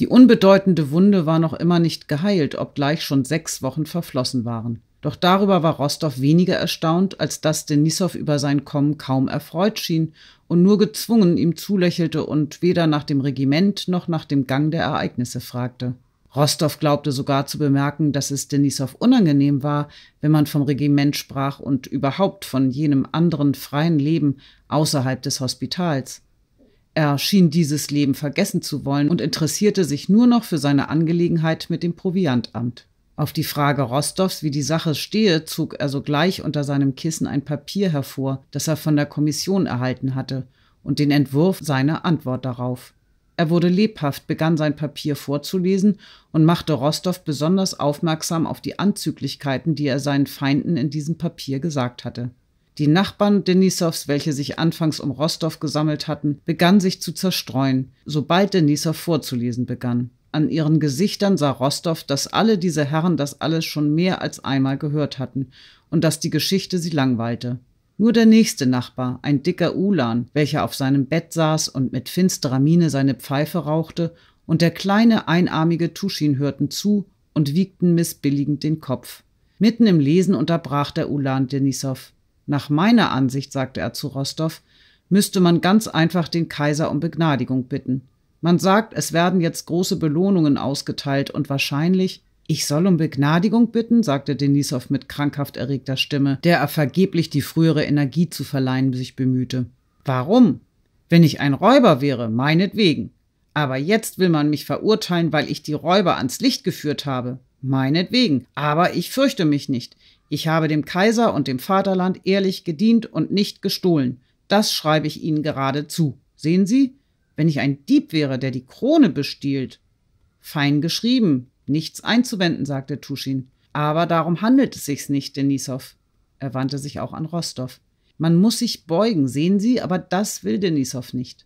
A: Die unbedeutende Wunde war noch immer nicht geheilt, obgleich schon sechs Wochen verflossen waren. Doch darüber war Rostov weniger erstaunt, als dass Denisow über sein Kommen kaum erfreut schien und nur gezwungen ihm zulächelte und weder nach dem Regiment noch nach dem Gang der Ereignisse fragte. Rostov glaubte sogar zu bemerken, dass es Denisow unangenehm war, wenn man vom Regiment sprach und überhaupt von jenem anderen freien Leben außerhalb des Hospitals. Er schien dieses Leben vergessen zu wollen und interessierte sich nur noch für seine Angelegenheit mit dem Proviantamt. Auf die Frage Rostovs, wie die Sache stehe, zog er sogleich unter seinem Kissen ein Papier hervor, das er von der Kommission erhalten hatte, und den Entwurf seiner Antwort darauf. Er wurde lebhaft, begann sein Papier vorzulesen und machte Rostow besonders aufmerksam auf die Anzüglichkeiten, die er seinen Feinden in diesem Papier gesagt hatte. Die Nachbarn Denisows, welche sich anfangs um Rostow gesammelt hatten, begannen sich zu zerstreuen, sobald Denisow vorzulesen begann. An ihren Gesichtern sah Rostow, dass alle diese Herren das alles schon mehr als einmal gehört hatten und dass die Geschichte sie langweilte. Nur der nächste Nachbar, ein dicker Ulan, welcher auf seinem Bett saß und mit finsterer Miene seine Pfeife rauchte, und der kleine einarmige Tuschin hörten zu und wiegten missbilligend den Kopf. Mitten im Lesen unterbrach der Ulan Denisow. Nach meiner Ansicht, sagte er zu Rostow, müsste man ganz einfach den Kaiser um Begnadigung bitten. Man sagt, es werden jetzt große Belohnungen ausgeteilt und wahrscheinlich, ich soll um Begnadigung bitten, sagte Denisow mit krankhaft erregter Stimme, der er vergeblich die frühere Energie zu verleihen sich bemühte. Warum? Wenn ich ein Räuber wäre, meinetwegen. Aber jetzt will man mich verurteilen, weil ich die Räuber ans Licht geführt habe. Meinetwegen. Aber ich fürchte mich nicht. Ich habe dem Kaiser und dem Vaterland ehrlich gedient und nicht gestohlen. Das schreibe ich Ihnen gerade zu. Sehen Sie? Wenn ich ein Dieb wäre, der die Krone bestiehlt. Fein geschrieben, Nichts einzuwenden, sagte Tuschin. Aber darum handelt es sich nicht, Denisow. Er wandte sich auch an Rostow. Man muss sich beugen, sehen Sie, aber das will Denisow nicht.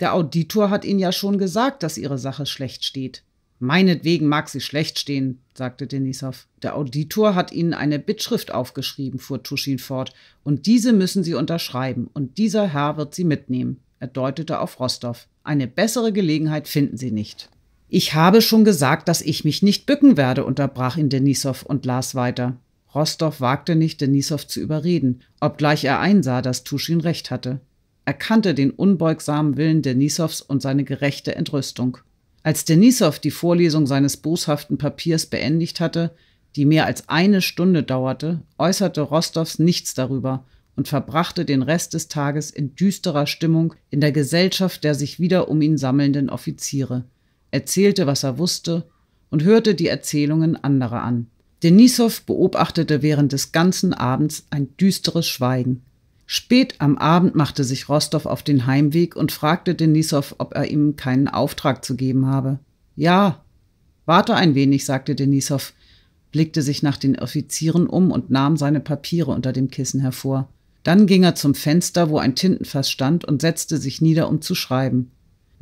A: Der Auditor hat Ihnen ja schon gesagt, dass Ihre Sache schlecht steht. Meinetwegen mag sie schlecht stehen, sagte Denisow. Der Auditor hat Ihnen eine Bittschrift aufgeschrieben, fuhr Tuschin fort, und diese müssen Sie unterschreiben, und dieser Herr wird sie mitnehmen. Er deutete auf Rostow. Eine bessere Gelegenheit finden Sie nicht. Ich habe schon gesagt, dass ich mich nicht bücken werde, unterbrach ihn Denisow und las weiter. Rostow wagte nicht, Denisow zu überreden, obgleich er einsah, dass Tuschin recht hatte. Er kannte den unbeugsamen Willen Denisows und seine gerechte Entrüstung. Als Denisow die Vorlesung seines boshaften Papiers beendigt hatte, die mehr als eine Stunde dauerte, äußerte Rostows nichts darüber und verbrachte den Rest des Tages in düsterer Stimmung in der Gesellschaft der sich wieder um ihn sammelnden Offiziere erzählte, was er wusste und hörte die Erzählungen anderer an. Denisow beobachtete während des ganzen Abends ein düsteres Schweigen. Spät am Abend machte sich Rostow auf den Heimweg und fragte Denisow, ob er ihm keinen Auftrag zu geben habe. Ja, warte ein wenig, sagte Denisow, blickte sich nach den Offizieren um und nahm seine Papiere unter dem Kissen hervor. Dann ging er zum Fenster, wo ein Tintenfass stand, und setzte sich nieder, um zu schreiben.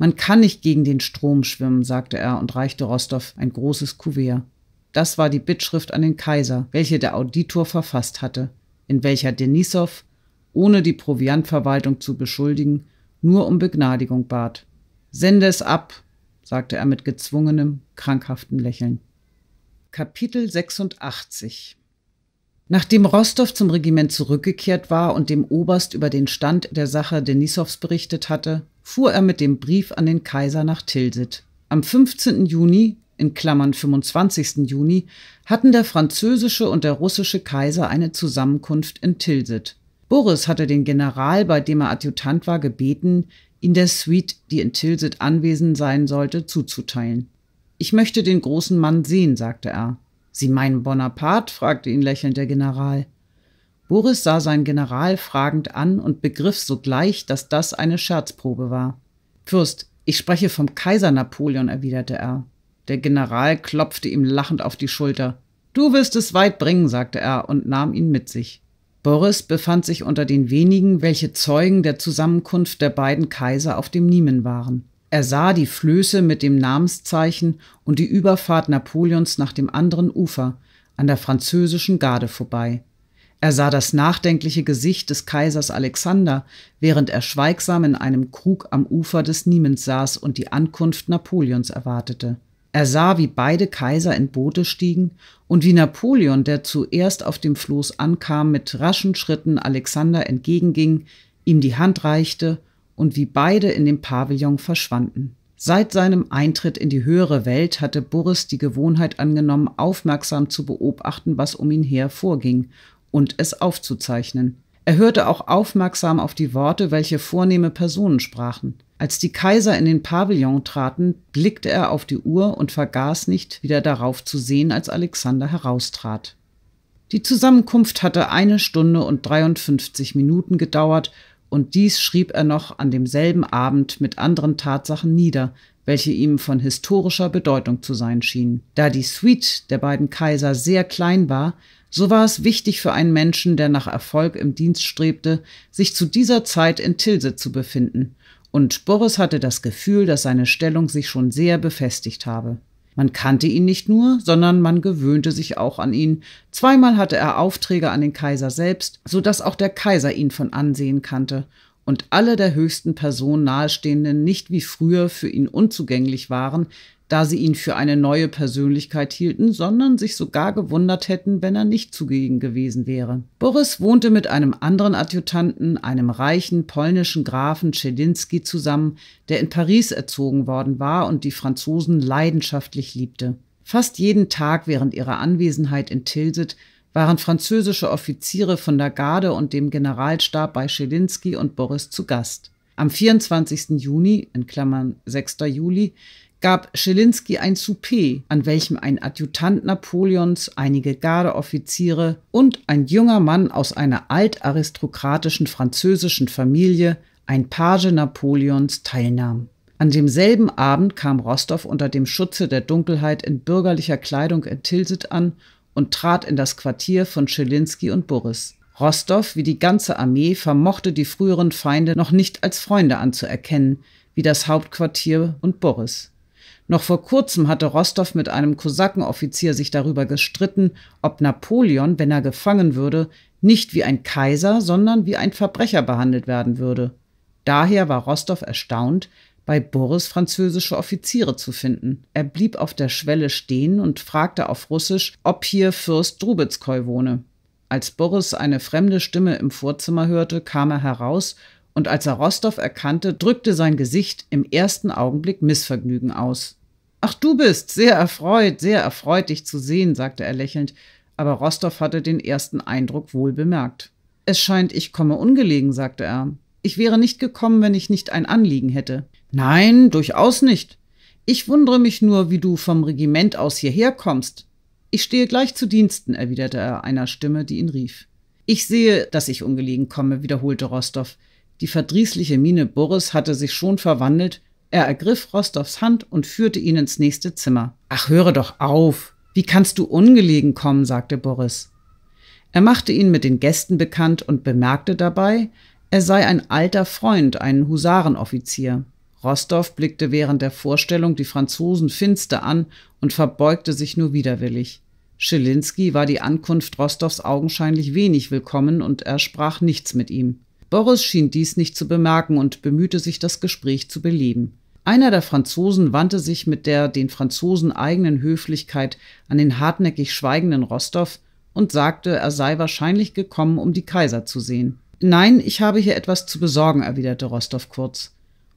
A: Man kann nicht gegen den Strom schwimmen, sagte er und reichte Rostow ein großes Kuvert. Das war die Bittschrift an den Kaiser, welche der Auditor verfasst hatte, in welcher Denisow, ohne die Proviantverwaltung zu beschuldigen, nur um Begnadigung bat. Sende es ab, sagte er mit gezwungenem, krankhaften Lächeln. Kapitel 86 Nachdem Rostow zum Regiment zurückgekehrt war und dem Oberst über den Stand der Sache Denisows berichtet hatte, fuhr er mit dem Brief an den Kaiser nach Tilsit. Am 15. Juni, in Klammern 25. Juni, hatten der französische und der russische Kaiser eine Zusammenkunft in Tilsit. Boris hatte den General, bei dem er Adjutant war, gebeten, ihn der Suite, die in Tilsit anwesend sein sollte, zuzuteilen. Ich möchte den großen Mann sehen, sagte er. Sie meinen Bonaparte? fragte ihn lächelnd der General. Boris sah seinen General fragend an und begriff sogleich, dass das eine Scherzprobe war. Fürst, ich spreche vom Kaiser Napoleon, erwiderte er. Der General klopfte ihm lachend auf die Schulter. Du wirst es weit bringen, sagte er und nahm ihn mit sich. Boris befand sich unter den wenigen, welche Zeugen der Zusammenkunft der beiden Kaiser auf dem Niemen waren. Er sah die Flöße mit dem Namenszeichen und die Überfahrt Napoleons nach dem anderen Ufer an der französischen Garde vorbei. Er sah das nachdenkliche Gesicht des Kaisers Alexander, während er schweigsam in einem Krug am Ufer des Niemens saß und die Ankunft Napoleons erwartete. Er sah, wie beide Kaiser in Boote stiegen und wie Napoleon, der zuerst auf dem Floß ankam, mit raschen Schritten Alexander entgegenging, ihm die Hand reichte und wie beide in dem Pavillon verschwanden. Seit seinem Eintritt in die höhere Welt hatte Boris die Gewohnheit angenommen, aufmerksam zu beobachten, was um ihn her vorging und es aufzuzeichnen. Er hörte auch aufmerksam auf die Worte, welche vornehme Personen sprachen. Als die Kaiser in den Pavillon traten, blickte er auf die Uhr und vergaß nicht, wieder darauf zu sehen, als Alexander heraustrat. Die Zusammenkunft hatte eine Stunde und 53 Minuten gedauert, und dies schrieb er noch an demselben Abend mit anderen Tatsachen nieder, welche ihm von historischer Bedeutung zu sein schienen. Da die Suite der beiden Kaiser sehr klein war, so war es wichtig für einen Menschen, der nach Erfolg im Dienst strebte, sich zu dieser Zeit in Tilsit zu befinden. Und Boris hatte das Gefühl, dass seine Stellung sich schon sehr befestigt habe. Man kannte ihn nicht nur, sondern man gewöhnte sich auch an ihn. Zweimal hatte er Aufträge an den Kaiser selbst, so dass auch der Kaiser ihn von Ansehen kannte und alle der höchsten Person nahestehenden nicht wie früher für ihn unzugänglich waren, da sie ihn für eine neue Persönlichkeit hielten, sondern sich sogar gewundert hätten, wenn er nicht zugegen gewesen wäre. Boris wohnte mit einem anderen Adjutanten, einem reichen polnischen Grafen Czelinski zusammen, der in Paris erzogen worden war und die Franzosen leidenschaftlich liebte. Fast jeden Tag während ihrer Anwesenheit in Tilsit waren französische Offiziere von der Garde und dem Generalstab bei Schelinski und Boris zu Gast. Am 24. Juni, in Klammern 6. Juli, gab Schelinski ein Souper, an welchem ein Adjutant Napoleons, einige Gardeoffiziere und ein junger Mann aus einer altaristokratischen französischen Familie, ein Page Napoleons, teilnahm. An demselben Abend kam Rostow unter dem Schutze der Dunkelheit in bürgerlicher Kleidung in Tilsit an und trat in das Quartier von Schelinski und Boris. Rostow, wie die ganze Armee, vermochte die früheren Feinde noch nicht als Freunde anzuerkennen, wie das Hauptquartier und Boris. Noch vor kurzem hatte Rostow mit einem Kosakenoffizier sich darüber gestritten, ob Napoleon, wenn er gefangen würde, nicht wie ein Kaiser, sondern wie ein Verbrecher behandelt werden würde. Daher war Rostow erstaunt, bei Boris französische Offiziere zu finden. Er blieb auf der Schwelle stehen und fragte auf Russisch, ob hier Fürst Drubetskoi wohne. Als Boris eine fremde Stimme im Vorzimmer hörte, kam er heraus und als er Rostov erkannte, drückte sein Gesicht im ersten Augenblick Missvergnügen aus. Ach, du bist sehr erfreut, sehr erfreut, dich zu sehen, sagte er lächelnd, aber Rostov hatte den ersten Eindruck wohl bemerkt. Es scheint, ich komme ungelegen, sagte er. Ich wäre nicht gekommen, wenn ich nicht ein Anliegen hätte. Nein, durchaus nicht. Ich wundere mich nur, wie du vom Regiment aus hierher kommst. Ich stehe gleich zu Diensten, erwiderte er einer Stimme, die ihn rief. Ich sehe, dass ich ungelegen komme, wiederholte Rostov. Die verdrießliche Miene Boris hatte sich schon verwandelt. Er ergriff Rostovs Hand und führte ihn ins nächste Zimmer. Ach, höre doch auf! Wie kannst du ungelegen kommen? sagte Boris. Er machte ihn mit den Gästen bekannt und bemerkte dabei, er sei ein alter Freund, ein Husarenoffizier. Rostov blickte während der Vorstellung die Franzosen finster an und verbeugte sich nur widerwillig. Schelinski war die Ankunft Rostovs augenscheinlich wenig willkommen und er sprach nichts mit ihm. Boris schien dies nicht zu bemerken und bemühte sich, das Gespräch zu beleben. Einer der Franzosen wandte sich mit der den Franzosen eigenen Höflichkeit an den hartnäckig schweigenden Rostow und sagte, er sei wahrscheinlich gekommen, um die Kaiser zu sehen. Nein, ich habe hier etwas zu besorgen, erwiderte Rostow kurz.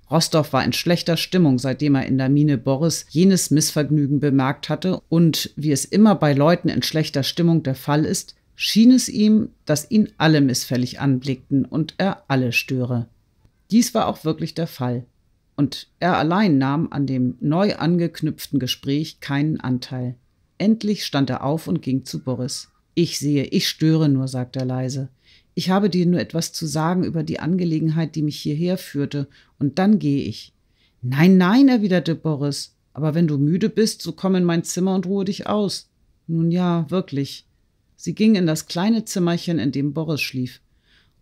A: Rostow war in schlechter Stimmung, seitdem er in der Mine Boris jenes Missvergnügen bemerkt hatte, und wie es immer bei Leuten in schlechter Stimmung der Fall ist, schien es ihm, dass ihn alle missfällig anblickten und er alle störe. Dies war auch wirklich der Fall, und er allein nahm an dem neu angeknüpften Gespräch keinen Anteil. Endlich stand er auf und ging zu Boris. Ich sehe, ich störe nur, sagte er leise. Ich habe dir nur etwas zu sagen über die Angelegenheit, die mich hierher führte, und dann gehe ich. Nein, nein, erwiderte Boris, aber wenn du müde bist, so komm in mein Zimmer und ruhe dich aus. Nun ja, wirklich. Sie ging in das kleine Zimmerchen, in dem Boris schlief.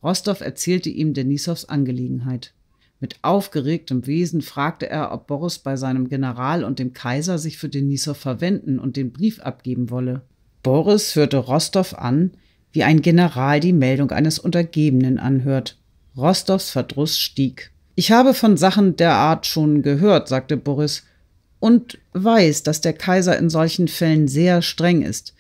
A: Rostov erzählte ihm Denisows Angelegenheit. Mit aufgeregtem Wesen fragte er, ob Boris bei seinem General und dem Kaiser sich für Denisow verwenden und den Brief abgeben wolle. Boris hörte Rostov an, wie ein General die Meldung eines Untergebenen anhört. Rostovs Verdruss stieg. Ich habe von Sachen der Art schon gehört, sagte Boris, und weiß, dass der Kaiser in solchen Fällen sehr streng ist.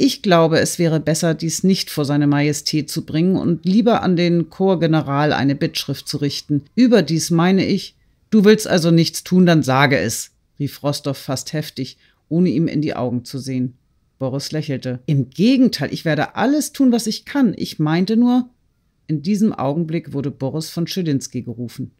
A: Ich glaube, es wäre besser, dies nicht vor seine Majestät zu bringen und lieber an den Chorgeneral eine Bittschrift zu richten. Überdies meine ich, du willst also nichts tun, dann sage es, rief Rostov fast heftig, ohne ihm in die Augen zu sehen. Boris lächelte. Im Gegenteil, ich werde alles tun, was ich kann. Ich meinte nur. In diesem Augenblick wurde Boris von Schilinski gerufen.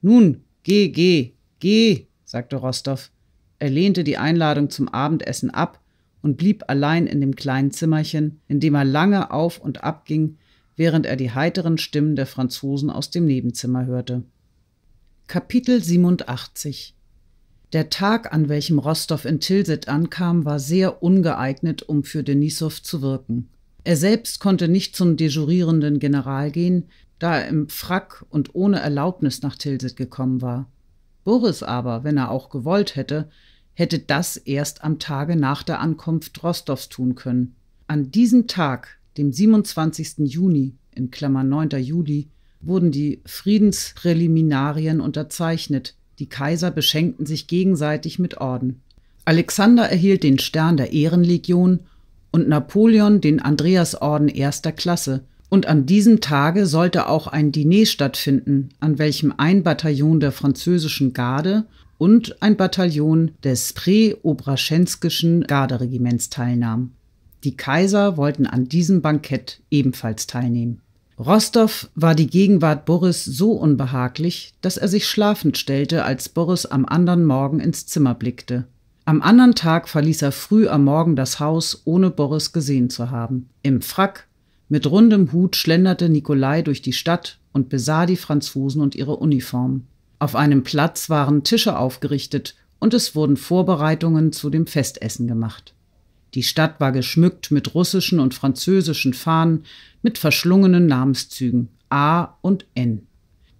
A: Nun, geh, geh, geh, sagte Rostov. Er lehnte die Einladung zum Abendessen ab und blieb allein in dem kleinen Zimmerchen, in dem er lange auf und ab ging, während er die heiteren Stimmen der Franzosen aus dem Nebenzimmer hörte. Kapitel 87 Der Tag, an welchem Rostow in Tilsit ankam, war sehr ungeeignet, um für Denisow zu wirken. Er selbst konnte nicht zum dejurierenden General gehen, da er im Frack und ohne Erlaubnis nach Tilsit gekommen war. Boris aber, wenn er auch gewollt hätte, hätte das erst am Tage nach der Ankunft Rostovs tun können. An diesem Tag, dem 27. Juni, in Klammer 9. Juli, wurden die Friedenspräliminarien unterzeichnet. Die Kaiser beschenkten sich gegenseitig mit Orden. Alexander erhielt den Stern der Ehrenlegion und Napoleon den Andreasorden erster Klasse. Und an diesem Tage sollte auch ein Diner stattfinden, an welchem ein Bataillon der französischen Garde und ein Bataillon des Preobraschenskischen Garderegiments teilnahm. Die Kaiser wollten an diesem Bankett ebenfalls teilnehmen. Rostow war die Gegenwart Boris so unbehaglich, dass er sich schlafend stellte, als Boris am anderen Morgen ins Zimmer blickte. Am anderen Tag verließ er früh am Morgen das Haus, ohne Boris gesehen zu haben. Im Frack, mit rundem Hut schlenderte Nikolai durch die Stadt und besah die Franzosen und ihre Uniformen. Auf einem Platz waren Tische aufgerichtet und es wurden Vorbereitungen zu dem Festessen gemacht. Die Stadt war geschmückt mit russischen und französischen Fahnen, mit verschlungenen Namenszügen A und N.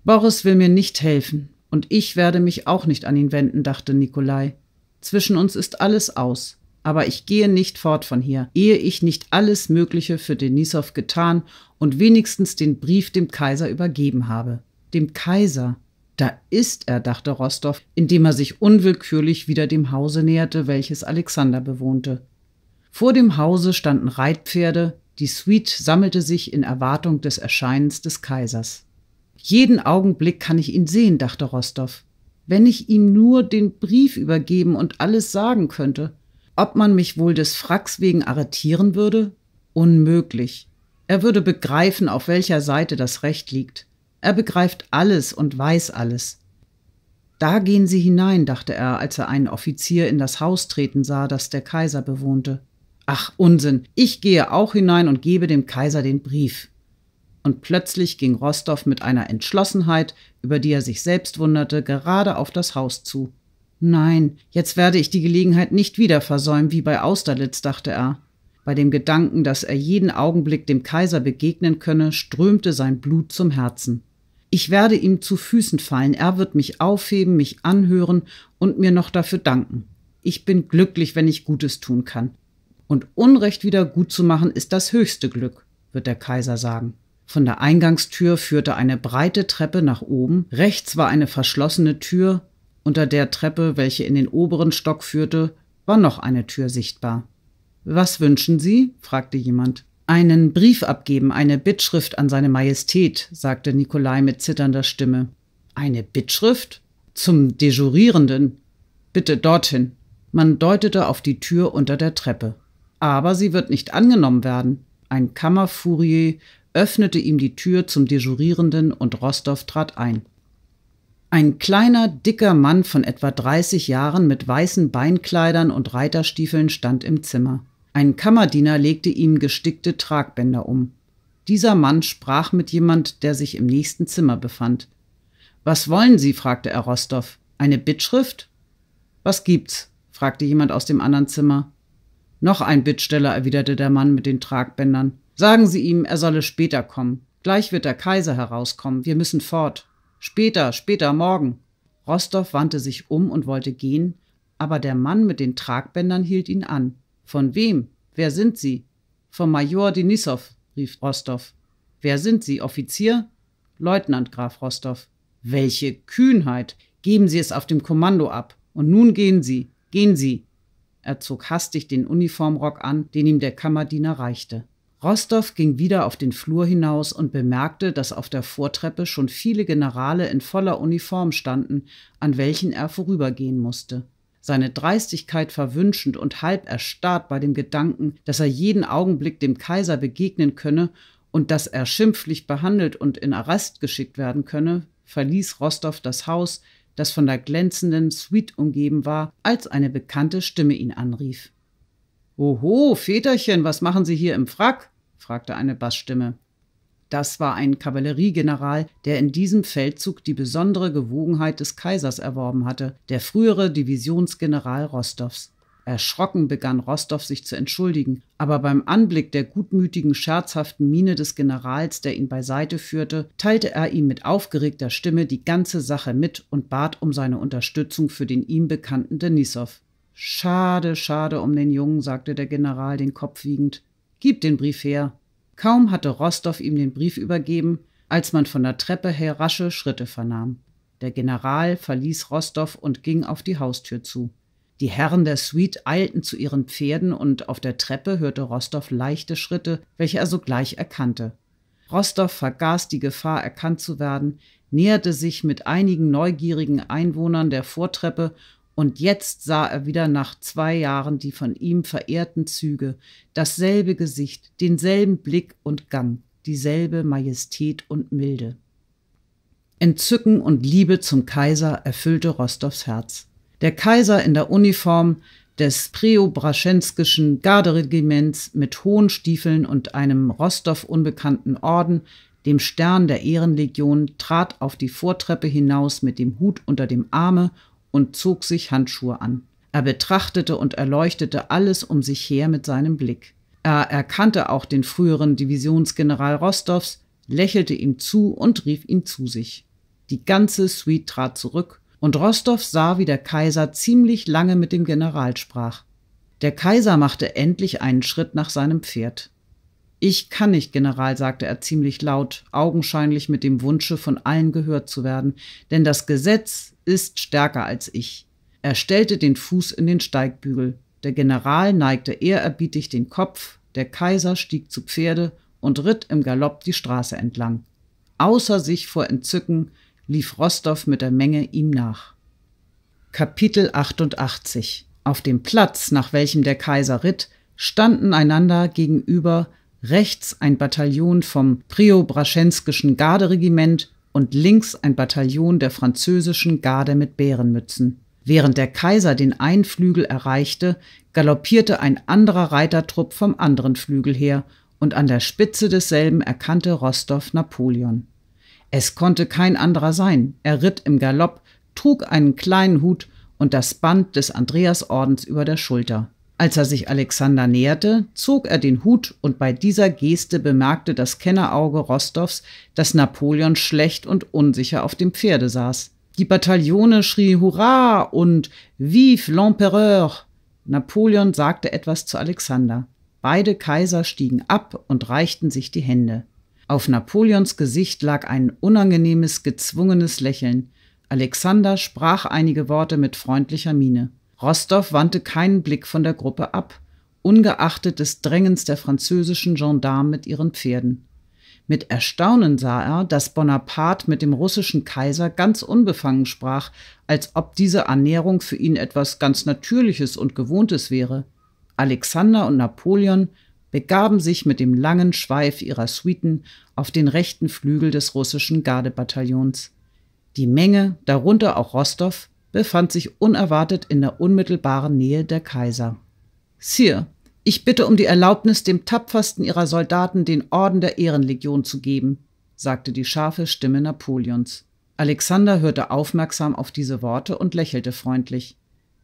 A: Boris will mir nicht helfen, und ich werde mich auch nicht an ihn wenden, dachte Nikolai. Zwischen uns ist alles aus, aber ich gehe nicht fort von hier, ehe ich nicht alles Mögliche für Denisow getan und wenigstens den Brief dem Kaiser übergeben habe. Dem Kaiser, da ist er, dachte Rostow, indem er sich unwillkürlich wieder dem Hause näherte, welches Alexander bewohnte. Vor dem Hause standen Reitpferde, die Suite sammelte sich in Erwartung des Erscheinens des Kaisers. Jeden Augenblick kann ich ihn sehen, dachte Rostow. Wenn ich ihm nur den Brief übergeben und alles sagen könnte. Ob man mich wohl des Fracks wegen arretieren würde? Unmöglich. Er würde begreifen, auf welcher Seite das Recht liegt. Er begreift alles und weiß alles. Da gehen Sie hinein, dachte er, als er einen Offizier in das Haus treten sah, das der Kaiser bewohnte. Ach Unsinn, ich gehe auch hinein und gebe dem Kaiser den Brief. Und plötzlich ging Rostow mit einer Entschlossenheit, über die er sich selbst wunderte, gerade auf das Haus zu. Nein, jetzt werde ich die Gelegenheit nicht wieder versäumen wie bei Austerlitz, dachte er. Bei dem Gedanken, dass er jeden Augenblick dem Kaiser begegnen könne, strömte sein Blut zum Herzen. Ich werde ihm zu Füßen fallen, er wird mich aufheben, mich anhören und mir noch dafür danken. Ich bin glücklich, wenn ich Gutes tun kann. Und Unrecht wieder gut zu machen ist das höchste Glück, wird der Kaiser sagen. Von der Eingangstür führte eine breite Treppe nach oben, rechts war eine verschlossene Tür, unter der Treppe, welche in den oberen Stock führte, war noch eine Tür sichtbar. Was wünschen Sie? fragte jemand. Einen Brief abgeben, eine Bittschrift an seine Majestät, sagte Nikolai mit zitternder Stimme. Eine Bittschrift? Zum Dejurierenden. Bitte dorthin. Man deutete auf die Tür unter der Treppe. Aber sie wird nicht angenommen werden. Ein Kammerfourier öffnete ihm die Tür zum Dejurierenden und Rostov trat ein. Ein kleiner, dicker Mann von etwa 30 Jahren mit weißen Beinkleidern und Reiterstiefeln stand im Zimmer. Ein Kammerdiener legte ihm gestickte Tragbänder um. Dieser Mann sprach mit jemand, der sich im nächsten Zimmer befand. Was wollen Sie? fragte er Rostov. Eine Bittschrift? Was gibt's? fragte jemand aus dem anderen Zimmer. Noch ein Bittsteller, erwiderte der Mann mit den Tragbändern. Sagen Sie ihm, er solle später kommen. Gleich wird der Kaiser herauskommen. Wir müssen fort. Später, später, morgen. Rostov wandte sich um und wollte gehen, aber der Mann mit den Tragbändern hielt ihn an. Von wem? Wer sind Sie? Vom Major Denisow, rief Rostow. Wer sind Sie, Offizier? Leutnant Graf Rostow. Welche Kühnheit! Geben Sie es auf dem Kommando ab. Und nun gehen Sie, gehen Sie. Er zog hastig den Uniformrock an, den ihm der Kammerdiener reichte. Rostow ging wieder auf den Flur hinaus und bemerkte, dass auf der Vortreppe schon viele Generale in voller Uniform standen, an welchen er vorübergehen musste seine Dreistigkeit verwünschend und halb erstarrt bei dem Gedanken, dass er jeden Augenblick dem Kaiser begegnen könne und dass er schimpflich behandelt und in Arrest geschickt werden könne, verließ Rostov das Haus, das von der glänzenden Suite umgeben war, als eine bekannte Stimme ihn anrief. Oho, Väterchen, was machen Sie hier im Frack? fragte eine Bassstimme. Das war ein Kavalleriegeneral, der in diesem Feldzug die besondere Gewogenheit des Kaisers erworben hatte, der frühere Divisionsgeneral Rostows. Erschrocken begann Rostow sich zu entschuldigen, aber beim Anblick der gutmütigen, scherzhaften Miene des Generals, der ihn beiseite führte, teilte er ihm mit aufgeregter Stimme die ganze Sache mit und bat um seine Unterstützung für den ihm bekannten Denisow. Schade, schade um den Jungen, sagte der General den Kopf wiegend. Gib den Brief her, Kaum hatte Rostow ihm den Brief übergeben, als man von der Treppe her rasche Schritte vernahm. Der General verließ Rostow und ging auf die Haustür zu. Die Herren der Suite eilten zu ihren Pferden und auf der Treppe hörte Rostow leichte Schritte, welche er sogleich erkannte. Rostow vergaß die Gefahr, erkannt zu werden, näherte sich mit einigen neugierigen Einwohnern der Vortreppe und jetzt sah er wieder nach zwei Jahren die von ihm verehrten Züge, dasselbe Gesicht, denselben Blick und Gang, dieselbe Majestät und Milde. Entzücken und Liebe zum Kaiser erfüllte Rostows Herz. Der Kaiser in der Uniform des Preobraschenskischen Garderegiments mit hohen Stiefeln und einem Rostow unbekannten Orden, dem Stern der Ehrenlegion, trat auf die Vortreppe hinaus mit dem Hut unter dem Arme und zog sich Handschuhe an. Er betrachtete und erleuchtete alles um sich her mit seinem Blick. Er erkannte auch den früheren Divisionsgeneral Rostovs, lächelte ihm zu und rief ihn zu sich. Die ganze Suite trat zurück, und Rostov sah, wie der Kaiser ziemlich lange mit dem General sprach. Der Kaiser machte endlich einen Schritt nach seinem Pferd. Ich kann nicht, General, sagte er ziemlich laut, augenscheinlich mit dem Wunsche, von allen gehört zu werden, denn das Gesetz ist stärker als ich. Er stellte den Fuß in den Steigbügel. Der General neigte ehrerbietig den Kopf, der Kaiser stieg zu Pferde und ritt im Galopp die Straße entlang. Außer sich vor Entzücken lief Rostow mit der Menge ihm nach. Kapitel 88 Auf dem Platz, nach welchem der Kaiser ritt, standen einander gegenüber rechts ein Bataillon vom Preobraschenskischen Garderegiment und links ein Bataillon der französischen Garde mit Bärenmützen. Während der Kaiser den einen Flügel erreichte, galoppierte ein anderer Reitertrupp vom anderen Flügel her, und an der Spitze desselben erkannte Rostow Napoleon. Es konnte kein anderer sein. Er ritt im Galopp, trug einen kleinen Hut und das Band des Andreasordens über der Schulter. Als er sich Alexander näherte, zog er den Hut und bei dieser Geste bemerkte das Kennerauge Rostovs, dass Napoleon schlecht und unsicher auf dem Pferde saß. Die Bataillone schrie Hurra und Vive l'Empereur! Napoleon sagte etwas zu Alexander. Beide Kaiser stiegen ab und reichten sich die Hände. Auf Napoleons Gesicht lag ein unangenehmes, gezwungenes Lächeln. Alexander sprach einige Worte mit freundlicher Miene. Rostov wandte keinen Blick von der Gruppe ab, ungeachtet des Drängens der französischen Gendarmen mit ihren Pferden. Mit Erstaunen sah er, dass Bonaparte mit dem russischen Kaiser ganz unbefangen sprach, als ob diese Annäherung für ihn etwas ganz Natürliches und Gewohntes wäre. Alexander und Napoleon begaben sich mit dem langen Schweif ihrer Suiten auf den rechten Flügel des russischen Gardebataillons. Die Menge, darunter auch Rostow, befand sich unerwartet in der unmittelbaren Nähe der Kaiser. Sire, ich bitte um die Erlaubnis, dem tapfersten ihrer Soldaten den Orden der Ehrenlegion zu geben, sagte die scharfe Stimme Napoleons. Alexander hörte aufmerksam auf diese Worte und lächelte freundlich.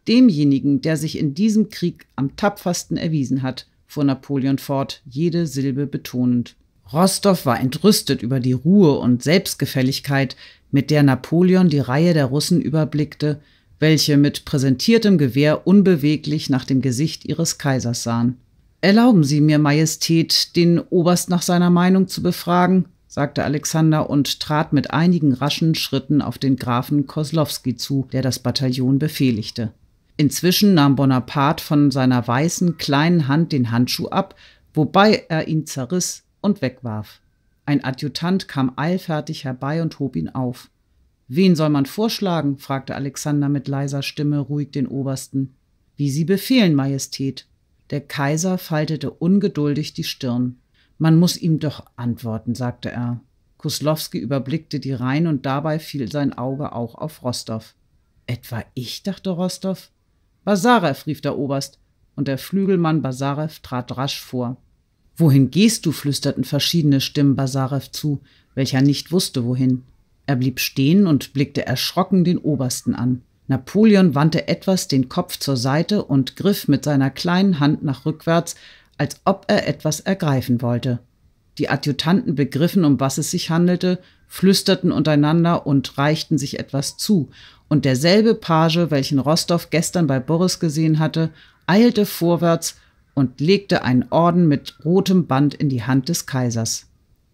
A: Demjenigen, der sich in diesem Krieg am tapfersten erwiesen hat, fuhr Napoleon fort, jede Silbe betonend. Rostow war entrüstet über die Ruhe und Selbstgefälligkeit, mit der Napoleon die Reihe der Russen überblickte, welche mit präsentiertem Gewehr unbeweglich nach dem Gesicht ihres Kaisers sahen. Erlauben Sie mir, Majestät, den Oberst nach seiner Meinung zu befragen, sagte Alexander und trat mit einigen raschen Schritten auf den Grafen Koslowski zu, der das Bataillon befehligte. Inzwischen nahm Bonaparte von seiner weißen kleinen Hand den Handschuh ab, wobei er ihn zerriss und wegwarf. Ein Adjutant kam eilfertig herbei und hob ihn auf. Wen soll man vorschlagen? fragte Alexander mit leiser Stimme ruhig den Obersten. Wie Sie befehlen, Majestät. Der Kaiser faltete ungeduldig die Stirn. Man muss ihm doch antworten, sagte er. Kuslowski überblickte die Reihen und dabei fiel sein Auge auch auf Rostow. Etwa ich, dachte Rostow. Basarew, rief der Oberst, und der Flügelmann Basarew trat rasch vor. Wohin gehst du? flüsterten verschiedene Stimmen Basarev zu, welcher nicht wusste, wohin. Er blieb stehen und blickte erschrocken den Obersten an. Napoleon wandte etwas den Kopf zur Seite und griff mit seiner kleinen Hand nach rückwärts, als ob er etwas ergreifen wollte. Die Adjutanten begriffen, um was es sich handelte, flüsterten untereinander und reichten sich etwas zu, und derselbe Page, welchen Rostow gestern bei Boris gesehen hatte, eilte vorwärts und legte einen Orden mit rotem Band in die Hand des Kaisers.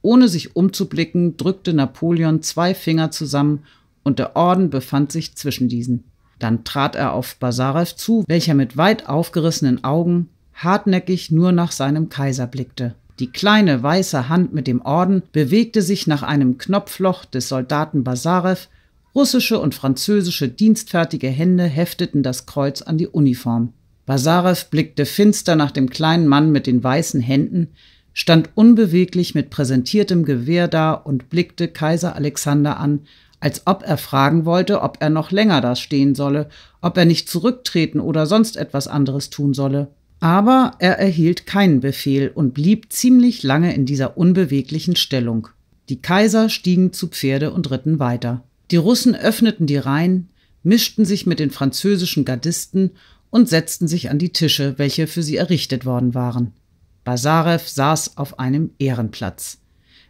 A: Ohne sich umzublicken, drückte Napoleon zwei Finger zusammen und der Orden befand sich zwischen diesen. Dann trat er auf Basarew zu, welcher mit weit aufgerissenen Augen hartnäckig nur nach seinem Kaiser blickte. Die kleine weiße Hand mit dem Orden bewegte sich nach einem Knopfloch des Soldaten Basarew, russische und französische dienstfertige Hände hefteten das Kreuz an die Uniform. Basarev blickte finster nach dem kleinen Mann mit den weißen Händen, stand unbeweglich mit präsentiertem Gewehr da und blickte Kaiser Alexander an, als ob er fragen wollte, ob er noch länger da stehen solle, ob er nicht zurücktreten oder sonst etwas anderes tun solle. Aber er erhielt keinen Befehl und blieb ziemlich lange in dieser unbeweglichen Stellung. Die Kaiser stiegen zu Pferde und ritten weiter. Die Russen öffneten die Reihen, mischten sich mit den französischen Gardisten und setzten sich an die Tische, welche für sie errichtet worden waren. Basarew saß auf einem Ehrenplatz.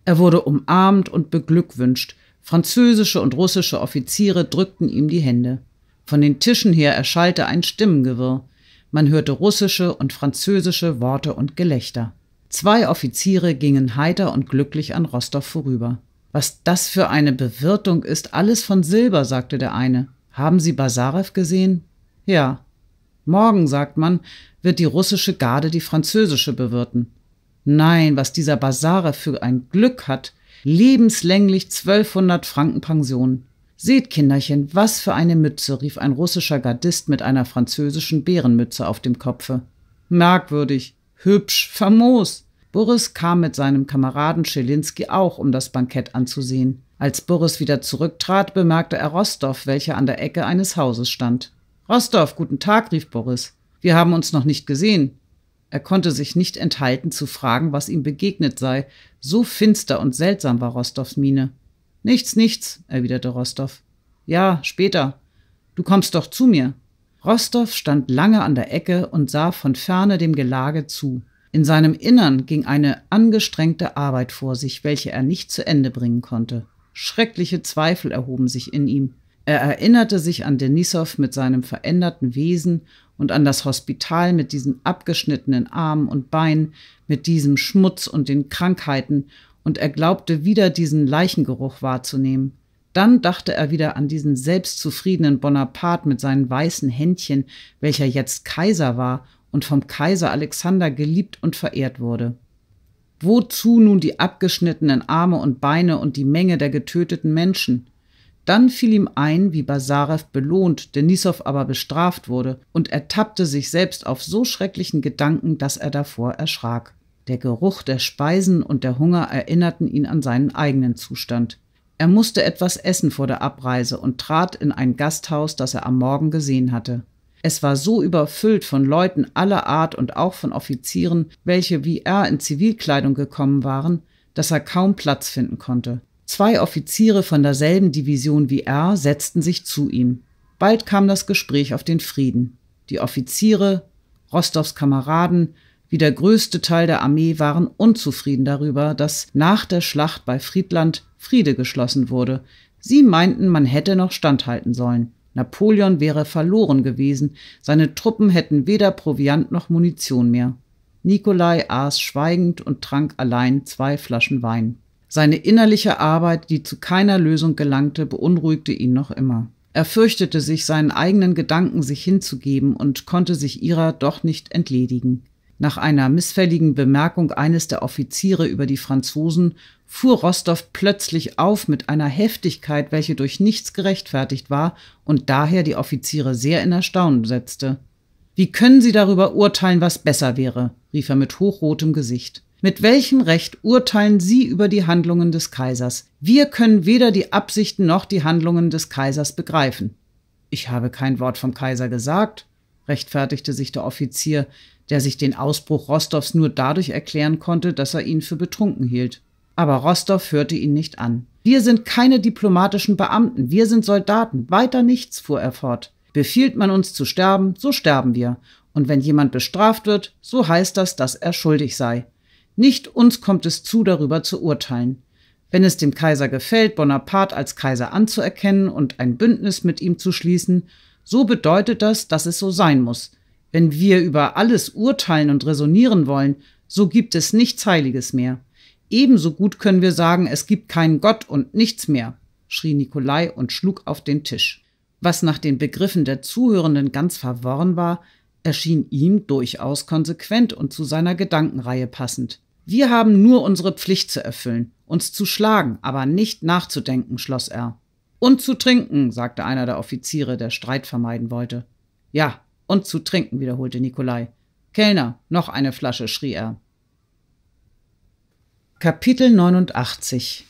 A: Er wurde umarmt und beglückwünscht, französische und russische Offiziere drückten ihm die Hände. Von den Tischen her erschallte ein Stimmengewirr. Man hörte russische und französische Worte und Gelächter. Zwei Offiziere gingen heiter und glücklich an Rostow vorüber. Was das für eine Bewirtung ist, alles von Silber, sagte der eine. Haben Sie Basarew gesehen? Ja, Morgen, sagt man, wird die russische Garde die französische bewirten. Nein, was dieser Basare für ein Glück hat. Lebenslänglich 1200 Franken Pension. Seht, Kinderchen, was für eine Mütze, rief ein russischer Gardist mit einer französischen Bärenmütze auf dem Kopfe. Merkwürdig, hübsch, famos. Boris kam mit seinem Kameraden Schelinski auch, um das Bankett anzusehen. Als Boris wieder zurücktrat, bemerkte er Rostov, welcher an der Ecke eines Hauses stand. Rostov, guten Tag, rief Boris. Wir haben uns noch nicht gesehen. Er konnte sich nicht enthalten zu fragen, was ihm begegnet sei. So finster und seltsam war Rostovs Miene. Nichts, nichts, erwiderte Rostov. Ja, später. Du kommst doch zu mir. Rostov stand lange an der Ecke und sah von ferne dem Gelage zu. In seinem Innern ging eine angestrengte Arbeit vor sich, welche er nicht zu Ende bringen konnte. Schreckliche Zweifel erhoben sich in ihm. Er erinnerte sich an Denisow mit seinem veränderten Wesen und an das Hospital mit diesen abgeschnittenen Armen und Beinen, mit diesem Schmutz und den Krankheiten, und er glaubte wieder diesen Leichengeruch wahrzunehmen. Dann dachte er wieder an diesen selbstzufriedenen Bonaparte mit seinen weißen Händchen, welcher jetzt Kaiser war und vom Kaiser Alexander geliebt und verehrt wurde. Wozu nun die abgeschnittenen Arme und Beine und die Menge der getöteten Menschen? Dann fiel ihm ein, wie Basarew belohnt, Denisow aber bestraft wurde und er tappte sich selbst auf so schrecklichen Gedanken, dass er davor erschrak. Der Geruch der Speisen und der Hunger erinnerten ihn an seinen eigenen Zustand. Er musste etwas essen vor der Abreise und trat in ein Gasthaus, das er am Morgen gesehen hatte. Es war so überfüllt von Leuten aller Art und auch von Offizieren, welche wie er in Zivilkleidung gekommen waren, dass er kaum Platz finden konnte. Zwei Offiziere von derselben Division wie er setzten sich zu ihm. Bald kam das Gespräch auf den Frieden. Die Offiziere, Rostows Kameraden, wie der größte Teil der Armee waren unzufrieden darüber, dass nach der Schlacht bei Friedland Friede geschlossen wurde. Sie meinten, man hätte noch standhalten sollen. Napoleon wäre verloren gewesen, seine Truppen hätten weder Proviant noch Munition mehr. Nikolai aß schweigend und trank allein zwei Flaschen Wein. Seine innerliche Arbeit, die zu keiner Lösung gelangte, beunruhigte ihn noch immer. Er fürchtete sich, seinen eigenen Gedanken sich hinzugeben und konnte sich ihrer doch nicht entledigen. Nach einer missfälligen Bemerkung eines der Offiziere über die Franzosen fuhr Rostow plötzlich auf mit einer Heftigkeit, welche durch nichts gerechtfertigt war und daher die Offiziere sehr in Erstaunen setzte. Wie können Sie darüber urteilen, was besser wäre? rief er mit hochrotem Gesicht. Mit welchem Recht urteilen Sie über die Handlungen des Kaisers? Wir können weder die Absichten noch die Handlungen des Kaisers begreifen. Ich habe kein Wort vom Kaiser gesagt, rechtfertigte sich der Offizier, der sich den Ausbruch Rostovs nur dadurch erklären konnte, dass er ihn für betrunken hielt. Aber Rostov hörte ihn nicht an. Wir sind keine diplomatischen Beamten, wir sind Soldaten, weiter nichts, fuhr er fort. Befiehlt man uns zu sterben, so sterben wir. Und wenn jemand bestraft wird, so heißt das, dass er schuldig sei. Nicht uns kommt es zu, darüber zu urteilen. Wenn es dem Kaiser gefällt, Bonaparte als Kaiser anzuerkennen und ein Bündnis mit ihm zu schließen, so bedeutet das, dass es so sein muss. Wenn wir über alles urteilen und resonieren wollen, so gibt es nichts Heiliges mehr. Ebenso gut können wir sagen, es gibt keinen Gott und nichts mehr, schrie Nikolai und schlug auf den Tisch. Was nach den Begriffen der Zuhörenden ganz verworren war, erschien ihm durchaus konsequent und zu seiner Gedankenreihe passend. Wir haben nur unsere Pflicht zu erfüllen, uns zu schlagen, aber nicht nachzudenken, schloss er. Und zu trinken, sagte einer der Offiziere, der Streit vermeiden wollte. Ja, und zu trinken, wiederholte Nikolai. Kellner, noch eine Flasche, schrie er. Kapitel 89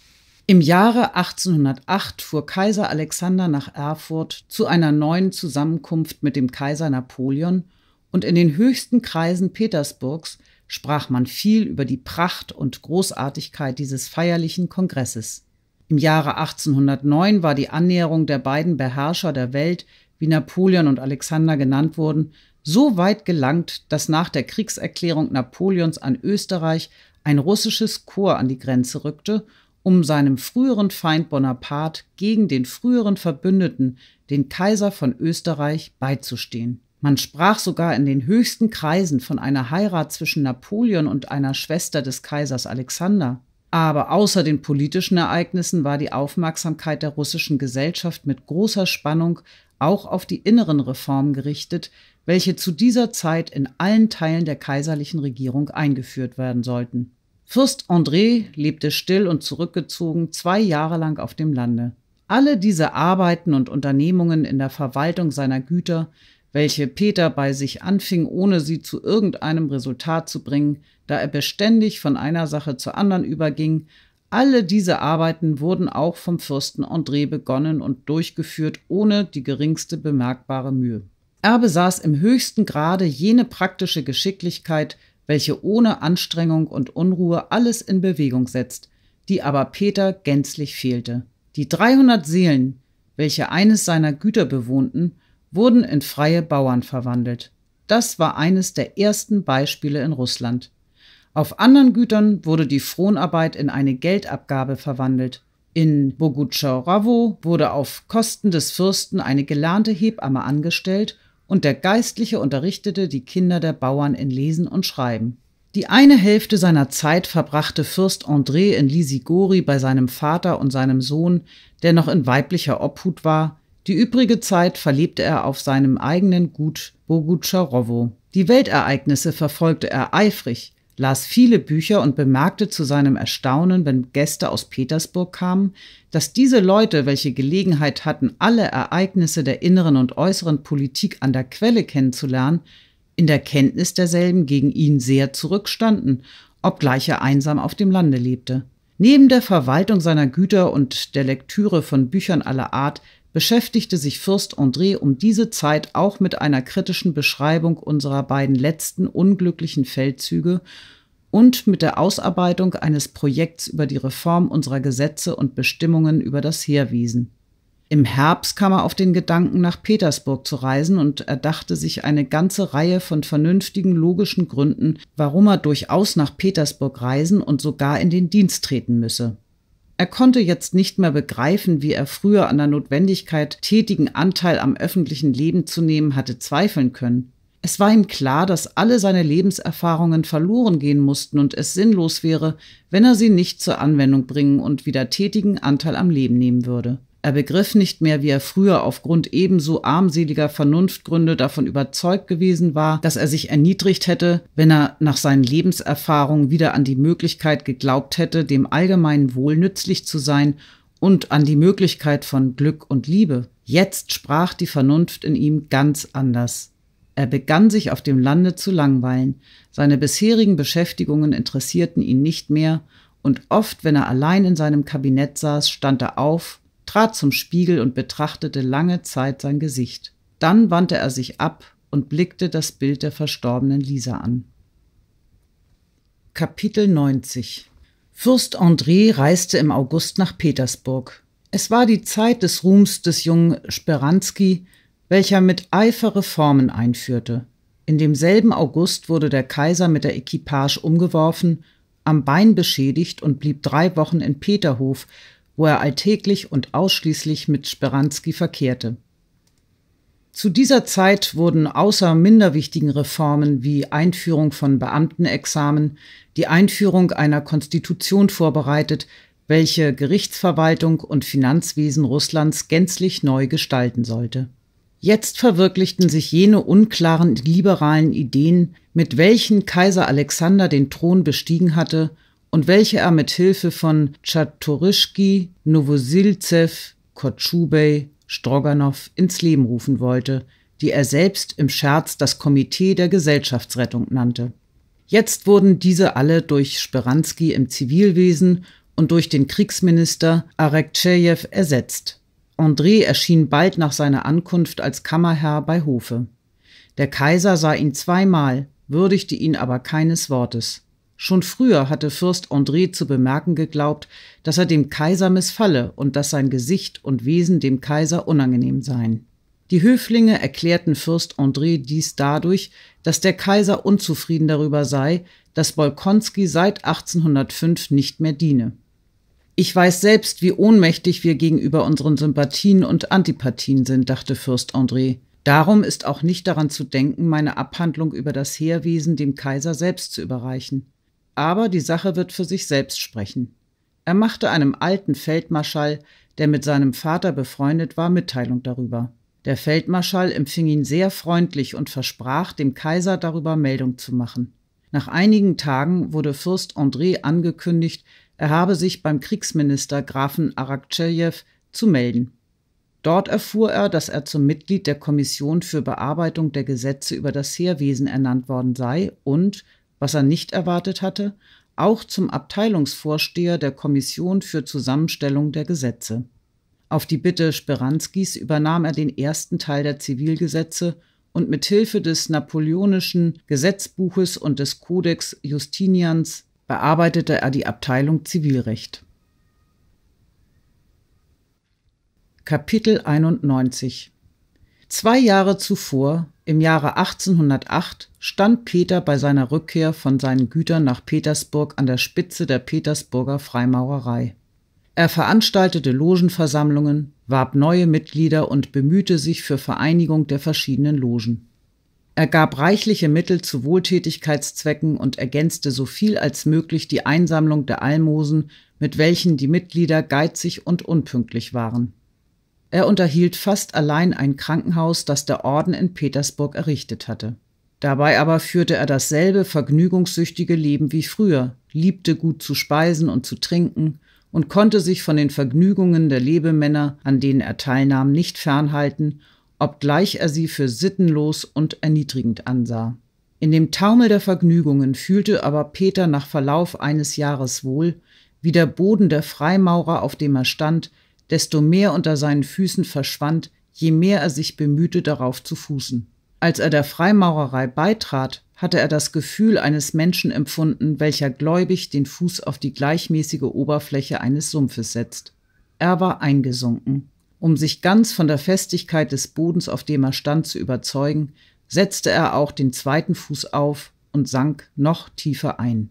A: Im Jahre 1808 fuhr Kaiser Alexander nach Erfurt zu einer neuen Zusammenkunft mit dem Kaiser Napoleon und in den höchsten Kreisen Petersburgs sprach man viel über die Pracht und Großartigkeit dieses feierlichen Kongresses. Im Jahre 1809 war die Annäherung der beiden Beherrscher der Welt, wie Napoleon und Alexander genannt wurden, so weit gelangt, dass nach der Kriegserklärung Napoleons an Österreich ein russisches Korps an die Grenze rückte, um seinem früheren Feind Bonaparte gegen den früheren Verbündeten, den Kaiser von Österreich, beizustehen. Man sprach sogar in den höchsten Kreisen von einer Heirat zwischen Napoleon und einer Schwester des Kaisers Alexander. Aber außer den politischen Ereignissen war die Aufmerksamkeit der russischen Gesellschaft mit großer Spannung auch auf die inneren Reformen gerichtet, welche zu dieser Zeit in allen Teilen der kaiserlichen Regierung eingeführt werden sollten. Fürst André lebte still und zurückgezogen zwei Jahre lang auf dem Lande. Alle diese Arbeiten und Unternehmungen in der Verwaltung seiner Güter welche Peter bei sich anfing, ohne sie zu irgendeinem Resultat zu bringen, da er beständig von einer Sache zur anderen überging, alle diese Arbeiten wurden auch vom Fürsten André begonnen und durchgeführt ohne die geringste bemerkbare Mühe. Er besaß im höchsten Grade jene praktische Geschicklichkeit, welche ohne Anstrengung und Unruhe alles in Bewegung setzt, die aber Peter gänzlich fehlte. Die 300 Seelen, welche eines seiner Güter bewohnten, wurden in freie Bauern verwandelt. Das war eines der ersten Beispiele in Russland. Auf anderen Gütern wurde die Fronarbeit in eine Geldabgabe verwandelt. In Bogucharowo wurde auf Kosten des Fürsten eine gelernte Hebamme angestellt und der Geistliche unterrichtete die Kinder der Bauern in Lesen und Schreiben. Die eine Hälfte seiner Zeit verbrachte Fürst André in Lisigori bei seinem Vater und seinem Sohn, der noch in weiblicher Obhut war, die übrige Zeit verlebte er auf seinem eigenen Gut Bogucharovo. Die Weltereignisse verfolgte er eifrig, las viele Bücher und bemerkte zu seinem Erstaunen, wenn Gäste aus Petersburg kamen, dass diese Leute, welche Gelegenheit hatten, alle Ereignisse der inneren und äußeren Politik an der Quelle kennenzulernen, in der Kenntnis derselben gegen ihn sehr zurückstanden, obgleich er einsam auf dem Lande lebte. Neben der Verwaltung seiner Güter und der Lektüre von Büchern aller Art beschäftigte sich Fürst André um diese Zeit auch mit einer kritischen Beschreibung unserer beiden letzten unglücklichen Feldzüge und mit der Ausarbeitung eines Projekts über die Reform unserer Gesetze und Bestimmungen über das Heerwesen. Im Herbst kam er auf den Gedanken, nach Petersburg zu reisen und erdachte sich eine ganze Reihe von vernünftigen, logischen Gründen, warum er durchaus nach Petersburg reisen und sogar in den Dienst treten müsse. Er konnte jetzt nicht mehr begreifen, wie er früher an der Notwendigkeit, tätigen Anteil am öffentlichen Leben zu nehmen, hatte zweifeln können. Es war ihm klar, dass alle seine Lebenserfahrungen verloren gehen mussten und es sinnlos wäre, wenn er sie nicht zur Anwendung bringen und wieder tätigen Anteil am Leben nehmen würde. Er begriff nicht mehr, wie er früher aufgrund ebenso armseliger Vernunftgründe davon überzeugt gewesen war, dass er sich erniedrigt hätte, wenn er nach seinen Lebenserfahrungen wieder an die Möglichkeit geglaubt hätte, dem allgemeinen Wohl nützlich zu sein und an die Möglichkeit von Glück und Liebe. Jetzt sprach die Vernunft in ihm ganz anders. Er begann sich auf dem Lande zu langweilen, seine bisherigen Beschäftigungen interessierten ihn nicht mehr, und oft, wenn er allein in seinem Kabinett saß, stand er auf trat zum Spiegel und betrachtete lange Zeit sein Gesicht. Dann wandte er sich ab und blickte das Bild der verstorbenen Lisa an. Kapitel 90 Fürst André reiste im August nach Petersburg. Es war die Zeit des Ruhms des jungen Speranski, welcher mit Eifer Reformen einführte. In demselben August wurde der Kaiser mit der Equipage umgeworfen, am Bein beschädigt und blieb drei Wochen in Peterhof, wo er alltäglich und ausschließlich mit Speranski verkehrte. Zu dieser Zeit wurden außer minder wichtigen Reformen wie Einführung von Beamtenexamen die Einführung einer Konstitution vorbereitet, welche Gerichtsverwaltung und Finanzwesen Russlands gänzlich neu gestalten sollte. Jetzt verwirklichten sich jene unklaren liberalen Ideen, mit welchen Kaiser Alexander den Thron bestiegen hatte und welche er mit Hilfe von Czartoryschki, Novosiltsev, Kotschubey, Stroganow ins Leben rufen wollte, die er selbst im Scherz das Komitee der Gesellschaftsrettung nannte. Jetzt wurden diese alle durch Speranski im Zivilwesen und durch den Kriegsminister Arekchejew ersetzt. André erschien bald nach seiner Ankunft als Kammerherr bei Hofe. Der Kaiser sah ihn zweimal, würdigte ihn aber keines Wortes. Schon früher hatte Fürst André zu bemerken geglaubt, dass er dem Kaiser missfalle und dass sein Gesicht und Wesen dem Kaiser unangenehm seien. Die Höflinge erklärten Fürst André dies dadurch, dass der Kaiser unzufrieden darüber sei, dass Bolkonski seit 1805 nicht mehr diene. Ich weiß selbst, wie ohnmächtig wir gegenüber unseren Sympathien und Antipathien sind, dachte Fürst André. Darum ist auch nicht daran zu denken, meine Abhandlung über das Heerwesen dem Kaiser selbst zu überreichen. Aber die Sache wird für sich selbst sprechen. Er machte einem alten Feldmarschall, der mit seinem Vater befreundet war, Mitteilung darüber. Der Feldmarschall empfing ihn sehr freundlich und versprach, dem Kaiser darüber Meldung zu machen. Nach einigen Tagen wurde Fürst André angekündigt, er habe sich beim Kriegsminister Grafen Arakchejew zu melden. Dort erfuhr er, dass er zum Mitglied der Kommission für Bearbeitung der Gesetze über das Heerwesen ernannt worden sei und was er nicht erwartet hatte, auch zum Abteilungsvorsteher der Kommission für Zusammenstellung der Gesetze. Auf die Bitte Speranskis übernahm er den ersten Teil der Zivilgesetze und mit Hilfe des napoleonischen Gesetzbuches und des Codex Justinians bearbeitete er die Abteilung Zivilrecht. Kapitel 91 Zwei Jahre zuvor im Jahre 1808 stand Peter bei seiner Rückkehr von seinen Gütern nach Petersburg an der Spitze der Petersburger Freimaurerei. Er veranstaltete Logenversammlungen, warb neue Mitglieder und bemühte sich für Vereinigung der verschiedenen Logen. Er gab reichliche Mittel zu Wohltätigkeitszwecken und ergänzte so viel als möglich die Einsammlung der Almosen, mit welchen die Mitglieder geizig und unpünktlich waren. Er unterhielt fast allein ein Krankenhaus, das der Orden in Petersburg errichtet hatte. Dabei aber führte er dasselbe vergnügungssüchtige Leben wie früher, liebte gut zu speisen und zu trinken und konnte sich von den Vergnügungen der Lebemänner, an denen er teilnahm, nicht fernhalten, obgleich er sie für sittenlos und erniedrigend ansah. In dem Taumel der Vergnügungen fühlte aber Peter nach Verlauf eines Jahres wohl, wie der Boden der Freimaurer, auf dem er stand, desto mehr unter seinen Füßen verschwand, je mehr er sich bemühte, darauf zu fußen. Als er der Freimaurerei beitrat, hatte er das Gefühl eines Menschen empfunden, welcher gläubig den Fuß auf die gleichmäßige Oberfläche eines Sumpfes setzt. Er war eingesunken. Um sich ganz von der Festigkeit des Bodens, auf dem er stand, zu überzeugen, setzte er auch den zweiten Fuß auf und sank noch tiefer ein.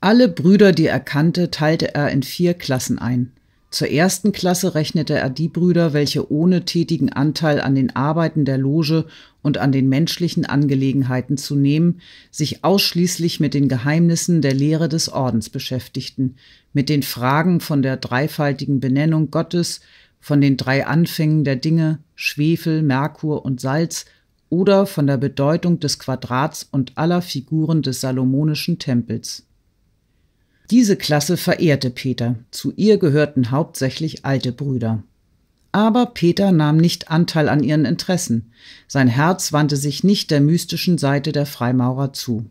A: Alle Brüder, die er kannte, teilte er in vier Klassen ein. Zur ersten Klasse rechnete er die Brüder, welche ohne tätigen Anteil an den Arbeiten der Loge und an den menschlichen Angelegenheiten zu nehmen, sich ausschließlich mit den Geheimnissen der Lehre des Ordens beschäftigten, mit den Fragen von der dreifaltigen Benennung Gottes, von den drei Anfängen der Dinge Schwefel, Merkur und Salz oder von der Bedeutung des Quadrats und aller Figuren des salomonischen Tempels. Diese Klasse verehrte Peter, zu ihr gehörten hauptsächlich alte Brüder. Aber Peter nahm nicht Anteil an ihren Interessen, sein Herz wandte sich nicht der mystischen Seite der Freimaurer zu.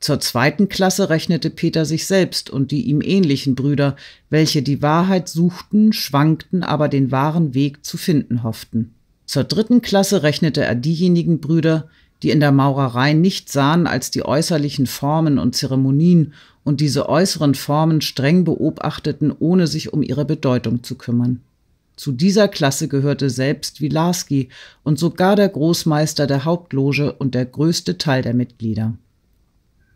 A: Zur zweiten Klasse rechnete Peter sich selbst und die ihm ähnlichen Brüder, welche die Wahrheit suchten, schwankten, aber den wahren Weg zu finden hofften. Zur dritten Klasse rechnete er diejenigen Brüder, die in der Maurerei nicht sahen als die äußerlichen Formen und Zeremonien und diese äußeren Formen streng beobachteten, ohne sich um ihre Bedeutung zu kümmern. Zu dieser Klasse gehörte selbst Wilarski und sogar der Großmeister der Hauptloge und der größte Teil der Mitglieder.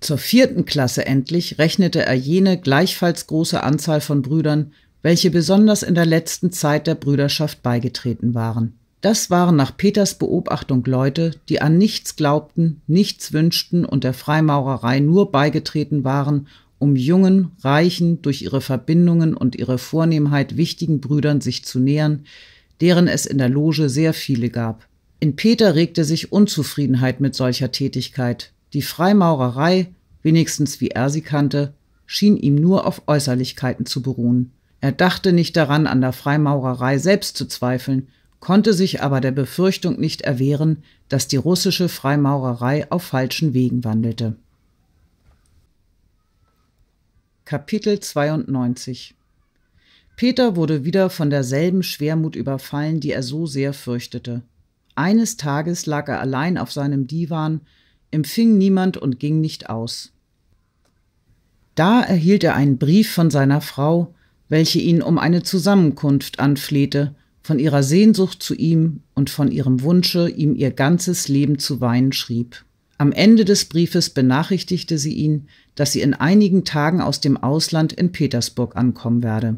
A: Zur vierten Klasse endlich rechnete er jene gleichfalls große Anzahl von Brüdern, welche besonders in der letzten Zeit der Brüderschaft beigetreten waren. Das waren nach Peters Beobachtung Leute, die an nichts glaubten, nichts wünschten und der Freimaurerei nur beigetreten waren, um jungen, reichen, durch ihre Verbindungen und ihre Vornehmheit wichtigen Brüdern sich zu nähern, deren es in der Loge sehr viele gab. In Peter regte sich Unzufriedenheit mit solcher Tätigkeit. Die Freimaurerei, wenigstens wie er sie kannte, schien ihm nur auf Äußerlichkeiten zu beruhen. Er dachte nicht daran, an der Freimaurerei selbst zu zweifeln, konnte sich aber der Befürchtung nicht erwehren, dass die russische Freimaurerei auf falschen Wegen wandelte. Kapitel 92 Peter wurde wieder von derselben Schwermut überfallen, die er so sehr fürchtete. Eines Tages lag er allein auf seinem Divan, empfing niemand und ging nicht aus. Da erhielt er einen Brief von seiner Frau, welche ihn um eine Zusammenkunft anflehte von ihrer Sehnsucht zu ihm und von ihrem Wunsche, ihm ihr ganzes Leben zu weinen, schrieb. Am Ende des Briefes benachrichtigte sie ihn, dass sie in einigen Tagen aus dem Ausland in Petersburg ankommen werde.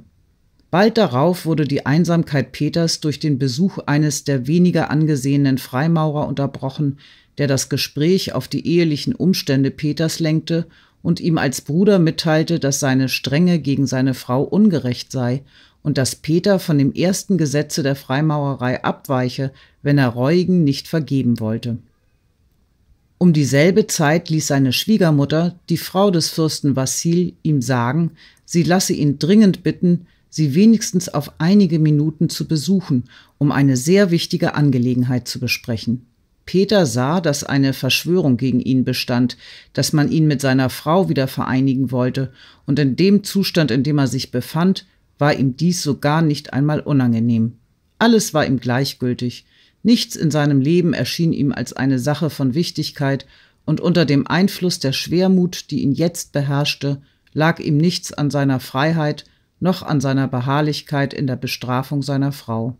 A: Bald darauf wurde die Einsamkeit Peters durch den Besuch eines der weniger angesehenen Freimaurer unterbrochen, der das Gespräch auf die ehelichen Umstände Peters lenkte und ihm als Bruder mitteilte, dass seine Strenge gegen seine Frau ungerecht sei und dass Peter von dem ersten Gesetze der Freimaurerei abweiche, wenn er Reuigen nicht vergeben wollte. Um dieselbe Zeit ließ seine Schwiegermutter, die Frau des Fürsten Vassil, ihm sagen, sie lasse ihn dringend bitten, sie wenigstens auf einige Minuten zu besuchen, um eine sehr wichtige Angelegenheit zu besprechen. Peter sah, dass eine Verschwörung gegen ihn bestand, dass man ihn mit seiner Frau wieder vereinigen wollte, und in dem Zustand, in dem er sich befand, war ihm dies sogar nicht einmal unangenehm. Alles war ihm gleichgültig, nichts in seinem Leben erschien ihm als eine Sache von Wichtigkeit, und unter dem Einfluss der Schwermut, die ihn jetzt beherrschte, lag ihm nichts an seiner Freiheit noch an seiner Beharrlichkeit in der Bestrafung seiner Frau.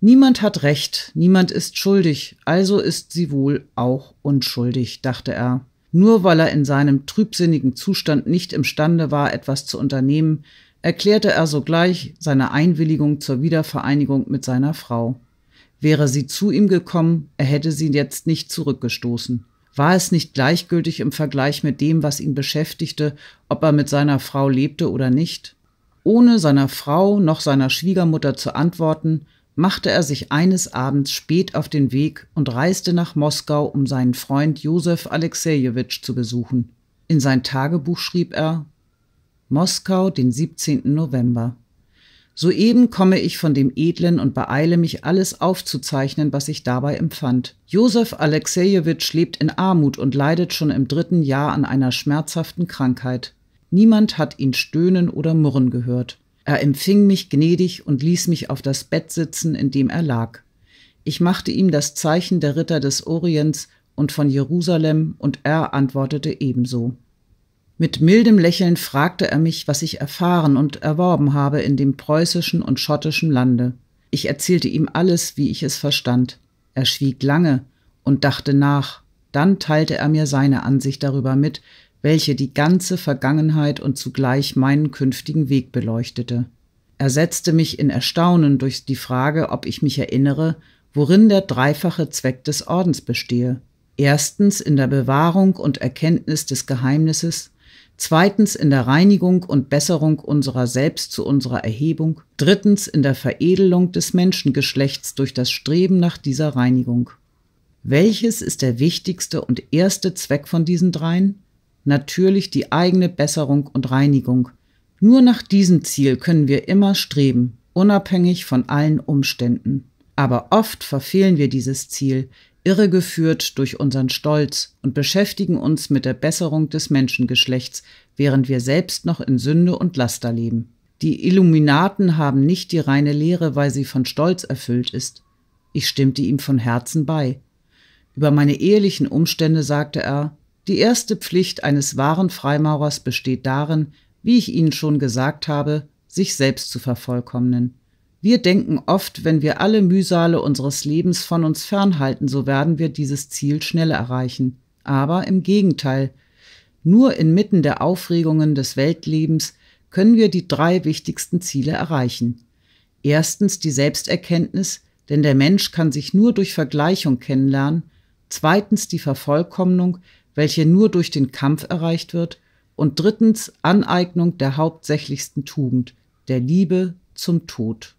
A: Niemand hat Recht, niemand ist schuldig, also ist sie wohl auch unschuldig, dachte er. Nur weil er in seinem trübsinnigen Zustand nicht imstande war, etwas zu unternehmen, erklärte er sogleich seine Einwilligung zur Wiedervereinigung mit seiner Frau. Wäre sie zu ihm gekommen, er hätte sie jetzt nicht zurückgestoßen. War es nicht gleichgültig im Vergleich mit dem, was ihn beschäftigte, ob er mit seiner Frau lebte oder nicht? Ohne seiner Frau noch seiner Schwiegermutter zu antworten, machte er sich eines Abends spät auf den Weg und reiste nach Moskau, um seinen Freund Josef Alexejewitsch zu besuchen. In sein Tagebuch schrieb er Moskau, den 17. November. Soeben komme ich von dem Edlen und beeile mich, alles aufzuzeichnen, was ich dabei empfand. Josef Alexejewitsch lebt in Armut und leidet schon im dritten Jahr an einer schmerzhaften Krankheit. Niemand hat ihn stöhnen oder murren gehört. Er empfing mich gnädig und ließ mich auf das Bett sitzen, in dem er lag. Ich machte ihm das Zeichen der Ritter des Orients und von Jerusalem, und er antwortete ebenso. Mit mildem Lächeln fragte er mich, was ich erfahren und erworben habe in dem preußischen und schottischen Lande. Ich erzählte ihm alles, wie ich es verstand. Er schwieg lange und dachte nach. Dann teilte er mir seine Ansicht darüber mit, welche die ganze Vergangenheit und zugleich meinen künftigen Weg beleuchtete. Er setzte mich in Erstaunen durch die Frage, ob ich mich erinnere, worin der dreifache Zweck des Ordens bestehe. Erstens in der Bewahrung und Erkenntnis des Geheimnisses, zweitens in der Reinigung und Besserung unserer selbst zu unserer Erhebung, drittens in der Veredelung des Menschengeschlechts durch das Streben nach dieser Reinigung. Welches ist der wichtigste und erste Zweck von diesen dreien? Natürlich die eigene Besserung und Reinigung. Nur nach diesem Ziel können wir immer streben, unabhängig von allen Umständen. Aber oft verfehlen wir dieses Ziel, irregeführt durch unseren Stolz und beschäftigen uns mit der Besserung des Menschengeschlechts, während wir selbst noch in Sünde und Laster leben. Die Illuminaten haben nicht die reine Lehre, weil sie von Stolz erfüllt ist. Ich stimmte ihm von Herzen bei. Über meine ehelichen Umstände sagte er, die erste Pflicht eines wahren Freimaurers besteht darin, wie ich Ihnen schon gesagt habe, sich selbst zu vervollkommnen. Wir denken oft, wenn wir alle Mühsale unseres Lebens von uns fernhalten, so werden wir dieses Ziel schneller erreichen. Aber im Gegenteil, nur inmitten der Aufregungen des Weltlebens können wir die drei wichtigsten Ziele erreichen. Erstens die Selbsterkenntnis, denn der Mensch kann sich nur durch Vergleichung kennenlernen. Zweitens die Vervollkommnung, welche nur durch den Kampf erreicht wird. Und drittens Aneignung der hauptsächlichsten Tugend, der Liebe zum Tod.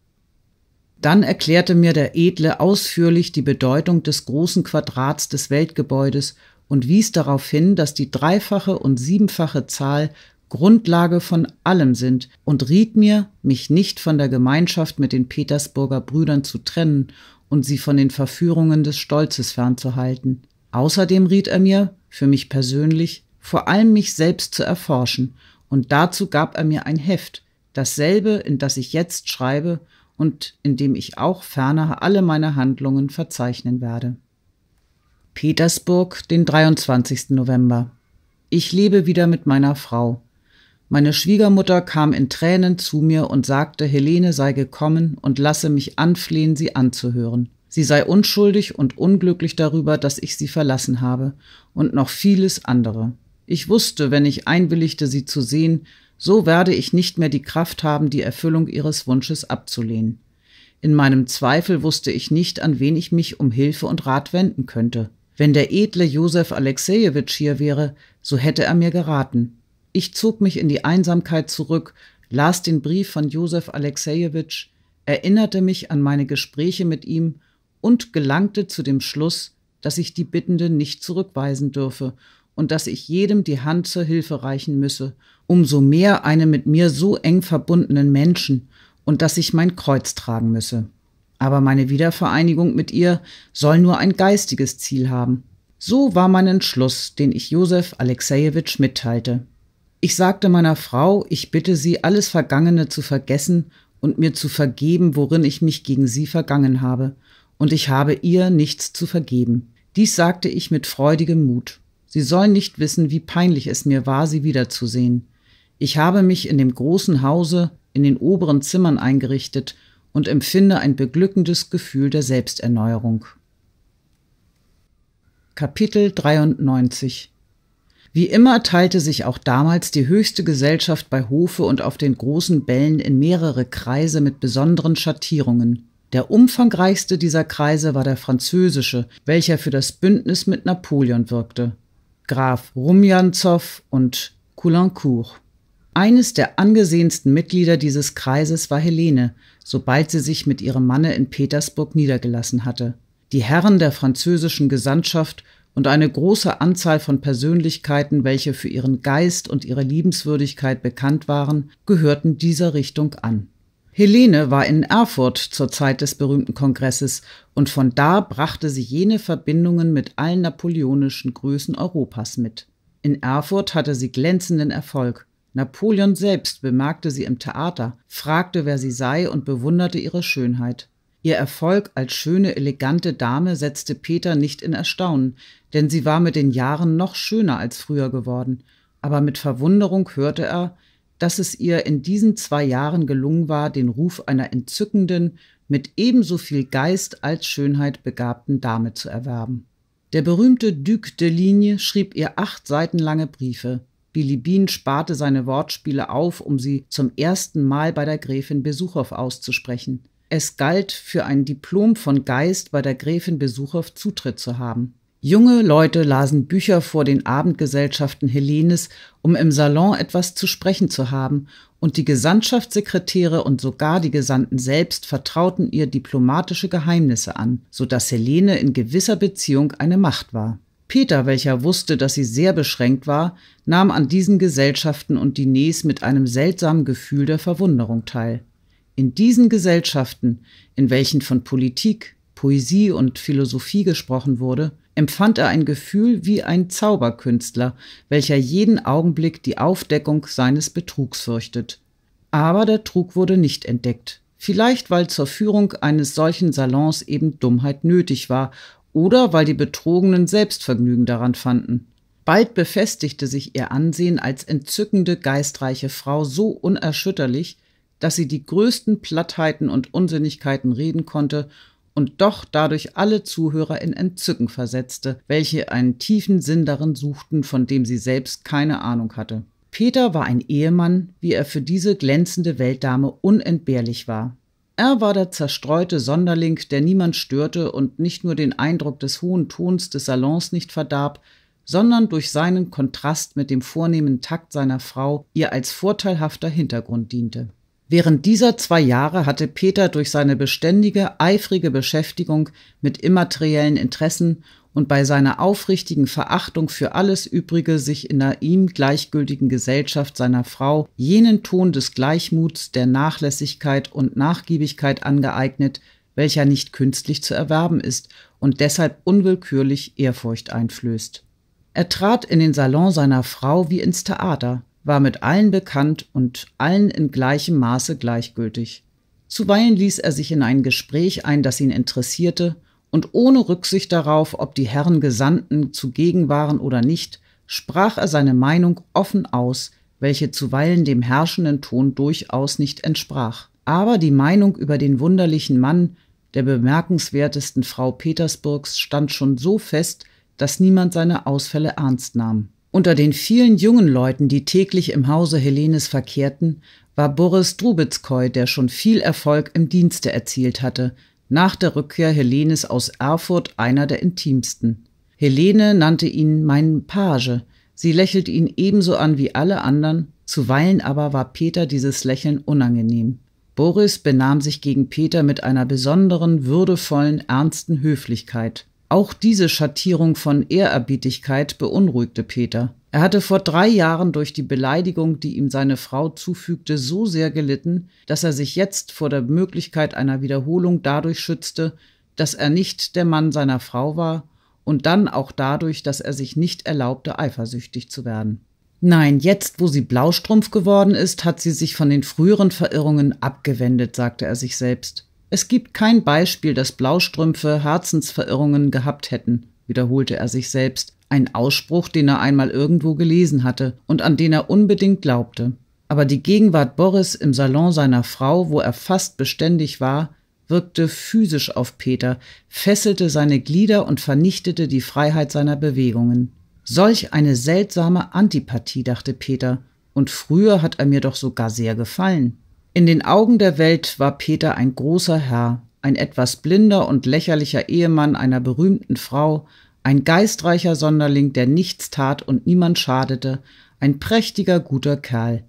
A: Dann erklärte mir der Edle ausführlich die Bedeutung des großen Quadrats des Weltgebäudes und wies darauf hin, dass die dreifache und siebenfache Zahl Grundlage von allem sind und riet mir, mich nicht von der Gemeinschaft mit den Petersburger Brüdern zu trennen und sie von den Verführungen des Stolzes fernzuhalten. Außerdem riet er mir, für mich persönlich, vor allem mich selbst zu erforschen, und dazu gab er mir ein Heft, dasselbe, in das ich jetzt schreibe, und in dem ich auch ferner alle meine Handlungen verzeichnen werde. Petersburg, den 23. November. Ich lebe wieder mit meiner Frau. Meine Schwiegermutter kam in Tränen zu mir und sagte, Helene sei gekommen und lasse mich anflehen, sie anzuhören. Sie sei unschuldig und unglücklich darüber, dass ich sie verlassen habe, und noch vieles andere. Ich wusste, wenn ich einwilligte, sie zu sehen, so werde ich nicht mehr die Kraft haben, die Erfüllung ihres Wunsches abzulehnen. In meinem Zweifel wusste ich nicht, an wen ich mich um Hilfe und Rat wenden könnte. Wenn der edle Josef Alexejewitsch hier wäre, so hätte er mir geraten. Ich zog mich in die Einsamkeit zurück, las den Brief von Josef Alexejewitsch, erinnerte mich an meine Gespräche mit ihm und gelangte zu dem Schluss, dass ich die Bittenden nicht zurückweisen dürfe und dass ich jedem die Hand zur Hilfe reichen müsse umso mehr einem mit mir so eng verbundenen Menschen und dass ich mein Kreuz tragen müsse. Aber meine Wiedervereinigung mit ihr soll nur ein geistiges Ziel haben. So war mein Entschluss, den ich Josef Alexejewitsch mitteilte. Ich sagte meiner Frau, ich bitte sie, alles Vergangene zu vergessen und mir zu vergeben, worin ich mich gegen sie vergangen habe, und ich habe ihr nichts zu vergeben. Dies sagte ich mit freudigem Mut. Sie soll nicht wissen, wie peinlich es mir war, sie wiederzusehen. Ich habe mich in dem großen Hause in den oberen Zimmern eingerichtet und empfinde ein beglückendes Gefühl der Selbsterneuerung. Kapitel 93 Wie immer teilte sich auch damals die höchste Gesellschaft bei Hofe und auf den großen Bällen in mehrere Kreise mit besonderen Schattierungen. Der umfangreichste dieser Kreise war der französische, welcher für das Bündnis mit Napoleon wirkte. Graf Rumjanzow und Coulancourt. Eines der angesehensten Mitglieder dieses Kreises war Helene, sobald sie sich mit ihrem Manne in Petersburg niedergelassen hatte. Die Herren der französischen Gesandtschaft und eine große Anzahl von Persönlichkeiten, welche für ihren Geist und ihre Liebenswürdigkeit bekannt waren, gehörten dieser Richtung an. Helene war in Erfurt zur Zeit des berühmten Kongresses und von da brachte sie jene Verbindungen mit allen napoleonischen Größen Europas mit. In Erfurt hatte sie glänzenden Erfolg. Napoleon selbst bemerkte sie im Theater, fragte, wer sie sei und bewunderte ihre Schönheit. Ihr Erfolg als schöne, elegante Dame setzte Peter nicht in Erstaunen, denn sie war mit den Jahren noch schöner als früher geworden. Aber mit Verwunderung hörte er, dass es ihr in diesen zwei Jahren gelungen war, den Ruf einer entzückenden, mit ebenso viel Geist als Schönheit begabten Dame zu erwerben. Der berühmte Duc de Ligne schrieb ihr acht Seiten lange Briefe. Billy Bean sparte seine Wortspiele auf, um sie zum ersten Mal bei der Gräfin Besuchow auszusprechen. Es galt, für ein Diplom von Geist bei der Gräfin Besuchow Zutritt zu haben. Junge Leute lasen Bücher vor den Abendgesellschaften Helenes, um im Salon etwas zu sprechen zu haben, und die Gesandtschaftssekretäre und sogar die Gesandten selbst vertrauten ihr diplomatische Geheimnisse an, so dass Helene in gewisser Beziehung eine Macht war. Peter, welcher wusste, dass sie sehr beschränkt war, nahm an diesen Gesellschaften und Diners mit einem seltsamen Gefühl der Verwunderung teil. In diesen Gesellschaften, in welchen von Politik, Poesie und Philosophie gesprochen wurde, empfand er ein Gefühl wie ein Zauberkünstler, welcher jeden Augenblick die Aufdeckung seines Betrugs fürchtet. Aber der Trug wurde nicht entdeckt. Vielleicht weil zur Führung eines solchen Salons eben Dummheit nötig war oder weil die Betrogenen selbst Vergnügen daran fanden. Bald befestigte sich ihr Ansehen als entzückende, geistreiche Frau so unerschütterlich, dass sie die größten Plattheiten und Unsinnigkeiten reden konnte und doch dadurch alle Zuhörer in Entzücken versetzte, welche einen tiefen Sinn darin suchten, von dem sie selbst keine Ahnung hatte. Peter war ein Ehemann, wie er für diese glänzende Weltdame unentbehrlich war. Er war der zerstreute Sonderling, der niemand störte und nicht nur den Eindruck des hohen Tons des Salons nicht verdarb, sondern durch seinen Kontrast mit dem vornehmen Takt seiner Frau ihr als vorteilhafter Hintergrund diente. Während dieser zwei Jahre hatte Peter durch seine beständige, eifrige Beschäftigung mit immateriellen Interessen und bei seiner aufrichtigen Verachtung für alles Übrige sich in der ihm gleichgültigen Gesellschaft seiner Frau jenen Ton des Gleichmuts, der Nachlässigkeit und Nachgiebigkeit angeeignet, welcher nicht künstlich zu erwerben ist und deshalb unwillkürlich Ehrfurcht einflößt. Er trat in den Salon seiner Frau wie ins Theater, war mit allen bekannt und allen in gleichem Maße gleichgültig. Zuweilen ließ er sich in ein Gespräch ein, das ihn interessierte, und ohne Rücksicht darauf, ob die Herren Gesandten zugegen waren oder nicht, sprach er seine Meinung offen aus, welche zuweilen dem herrschenden Ton durchaus nicht entsprach. Aber die Meinung über den wunderlichen Mann, der bemerkenswertesten Frau Petersburgs, stand schon so fest, dass niemand seine Ausfälle ernst nahm. Unter den vielen jungen Leuten, die täglich im Hause Helenes verkehrten, war Boris Drubitzkoi, der schon viel Erfolg im Dienste erzielt hatte, nach der Rückkehr Helenes aus Erfurt einer der intimsten. Helene nannte ihn meinen Page, sie lächelte ihn ebenso an wie alle anderen, zuweilen aber war Peter dieses Lächeln unangenehm. Boris benahm sich gegen Peter mit einer besonderen, würdevollen, ernsten Höflichkeit. Auch diese Schattierung von Ehrerbietigkeit beunruhigte Peter. Er hatte vor drei Jahren durch die Beleidigung, die ihm seine Frau zufügte, so sehr gelitten, dass er sich jetzt vor der Möglichkeit einer Wiederholung dadurch schützte, dass er nicht der Mann seiner Frau war und dann auch dadurch, dass er sich nicht erlaubte, eifersüchtig zu werden. Nein, jetzt, wo sie Blaustrumpf geworden ist, hat sie sich von den früheren Verirrungen abgewendet, sagte er sich selbst. Es gibt kein Beispiel, dass Blaustrümpfe Herzensverirrungen gehabt hätten, wiederholte er sich selbst, ein Ausspruch, den er einmal irgendwo gelesen hatte und an den er unbedingt glaubte. Aber die Gegenwart Boris im Salon seiner Frau, wo er fast beständig war, wirkte physisch auf Peter, fesselte seine Glieder und vernichtete die Freiheit seiner Bewegungen. Solch eine seltsame Antipathie, dachte Peter, und früher hat er mir doch sogar sehr gefallen. In den Augen der Welt war Peter ein großer Herr, ein etwas blinder und lächerlicher Ehemann einer berühmten Frau, ein geistreicher Sonderling, der nichts tat und niemand schadete, ein prächtiger guter Kerl.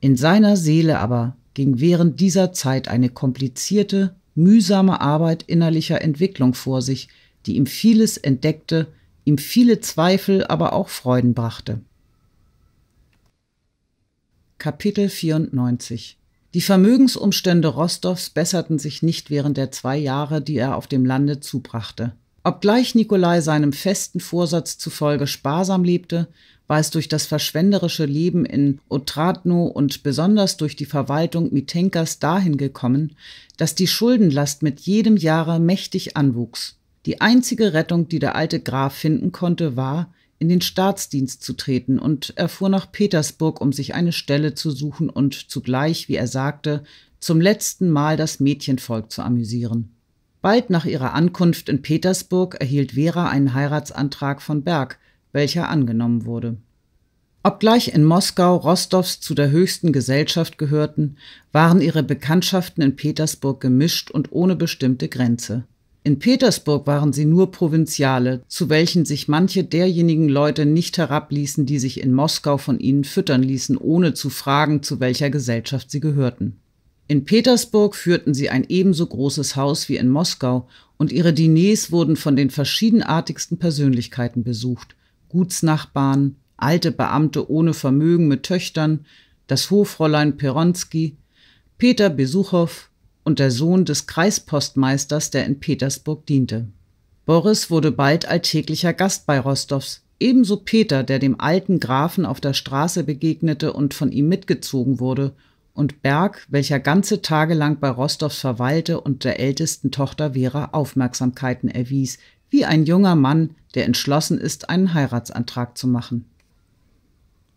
A: In seiner Seele aber ging während dieser Zeit eine komplizierte, mühsame Arbeit innerlicher Entwicklung vor sich, die ihm vieles entdeckte, ihm viele Zweifel, aber auch Freuden brachte. Kapitel 94 die Vermögensumstände Rostows besserten sich nicht während der zwei Jahre, die er auf dem Lande zubrachte. Obgleich Nikolai seinem festen Vorsatz zufolge sparsam lebte, war es durch das verschwenderische Leben in Otradno und besonders durch die Verwaltung Mitenkas dahin gekommen, dass die Schuldenlast mit jedem Jahre mächtig anwuchs. Die einzige Rettung, die der alte Graf finden konnte, war, in den Staatsdienst zu treten und er fuhr nach Petersburg, um sich eine Stelle zu suchen und zugleich, wie er sagte, zum letzten Mal das Mädchenvolk zu amüsieren. Bald nach ihrer Ankunft in Petersburg erhielt Vera einen Heiratsantrag von Berg, welcher angenommen wurde. Obgleich in Moskau Rostows zu der höchsten Gesellschaft gehörten, waren ihre Bekanntschaften in Petersburg gemischt und ohne bestimmte Grenze. In Petersburg waren sie nur Provinziale, zu welchen sich manche derjenigen Leute nicht herabließen, die sich in Moskau von ihnen füttern ließen, ohne zu fragen, zu welcher Gesellschaft sie gehörten. In Petersburg führten sie ein ebenso großes Haus wie in Moskau, und ihre Diners wurden von den verschiedenartigsten Persönlichkeiten besucht Gutsnachbarn, alte Beamte ohne Vermögen mit Töchtern, das Hoffräulein Peronski, Peter Besuchow, und der Sohn des Kreispostmeisters, der in Petersburg diente. Boris wurde bald alltäglicher Gast bei Rostovs, ebenso Peter, der dem alten Grafen auf der Straße begegnete und von ihm mitgezogen wurde, und Berg, welcher ganze Tage lang bei Rostovs verweilte und der ältesten Tochter Vera Aufmerksamkeiten erwies, wie ein junger Mann, der entschlossen ist, einen Heiratsantrag zu machen.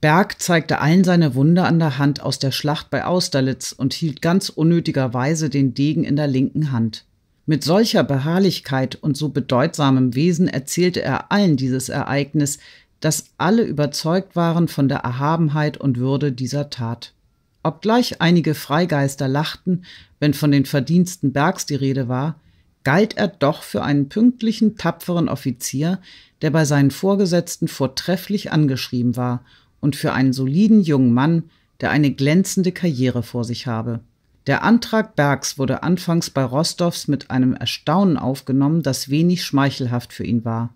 A: Berg zeigte allen seine Wunde an der Hand aus der Schlacht bei Austerlitz und hielt ganz unnötigerweise den Degen in der linken Hand. Mit solcher Beharrlichkeit und so bedeutsamem Wesen erzählte er allen dieses Ereignis, dass alle überzeugt waren von der Erhabenheit und Würde dieser Tat. Obgleich einige Freigeister lachten, wenn von den Verdiensten Bergs die Rede war, galt er doch für einen pünktlichen, tapferen Offizier, der bei seinen Vorgesetzten vortrefflich angeschrieben war – und für einen soliden jungen Mann, der eine glänzende Karriere vor sich habe. Der Antrag Bergs wurde anfangs bei Rostovs mit einem Erstaunen aufgenommen, das wenig schmeichelhaft für ihn war.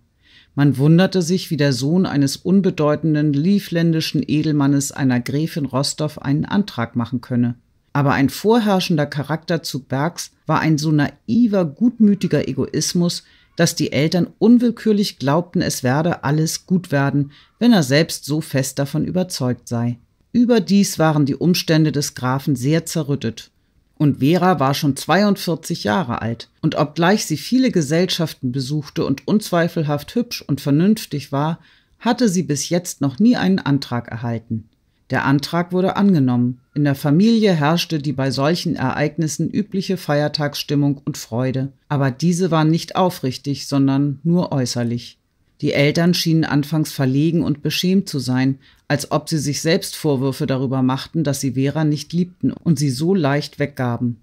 A: Man wunderte sich, wie der Sohn eines unbedeutenden livländischen Edelmannes einer Gräfin Rostow einen Antrag machen könne. Aber ein vorherrschender Charakterzug Bergs war ein so naiver, gutmütiger Egoismus, dass die Eltern unwillkürlich glaubten, es werde alles gut werden, wenn er selbst so fest davon überzeugt sei. Überdies waren die Umstände des Grafen sehr zerrüttet. Und Vera war schon 42 Jahre alt. Und obgleich sie viele Gesellschaften besuchte und unzweifelhaft hübsch und vernünftig war, hatte sie bis jetzt noch nie einen Antrag erhalten. Der Antrag wurde angenommen. In der Familie herrschte die bei solchen Ereignissen übliche Feiertagsstimmung und Freude, aber diese war nicht aufrichtig, sondern nur äußerlich. Die Eltern schienen anfangs verlegen und beschämt zu sein, als ob sie sich selbst Vorwürfe darüber machten, dass sie Vera nicht liebten und sie so leicht weggaben.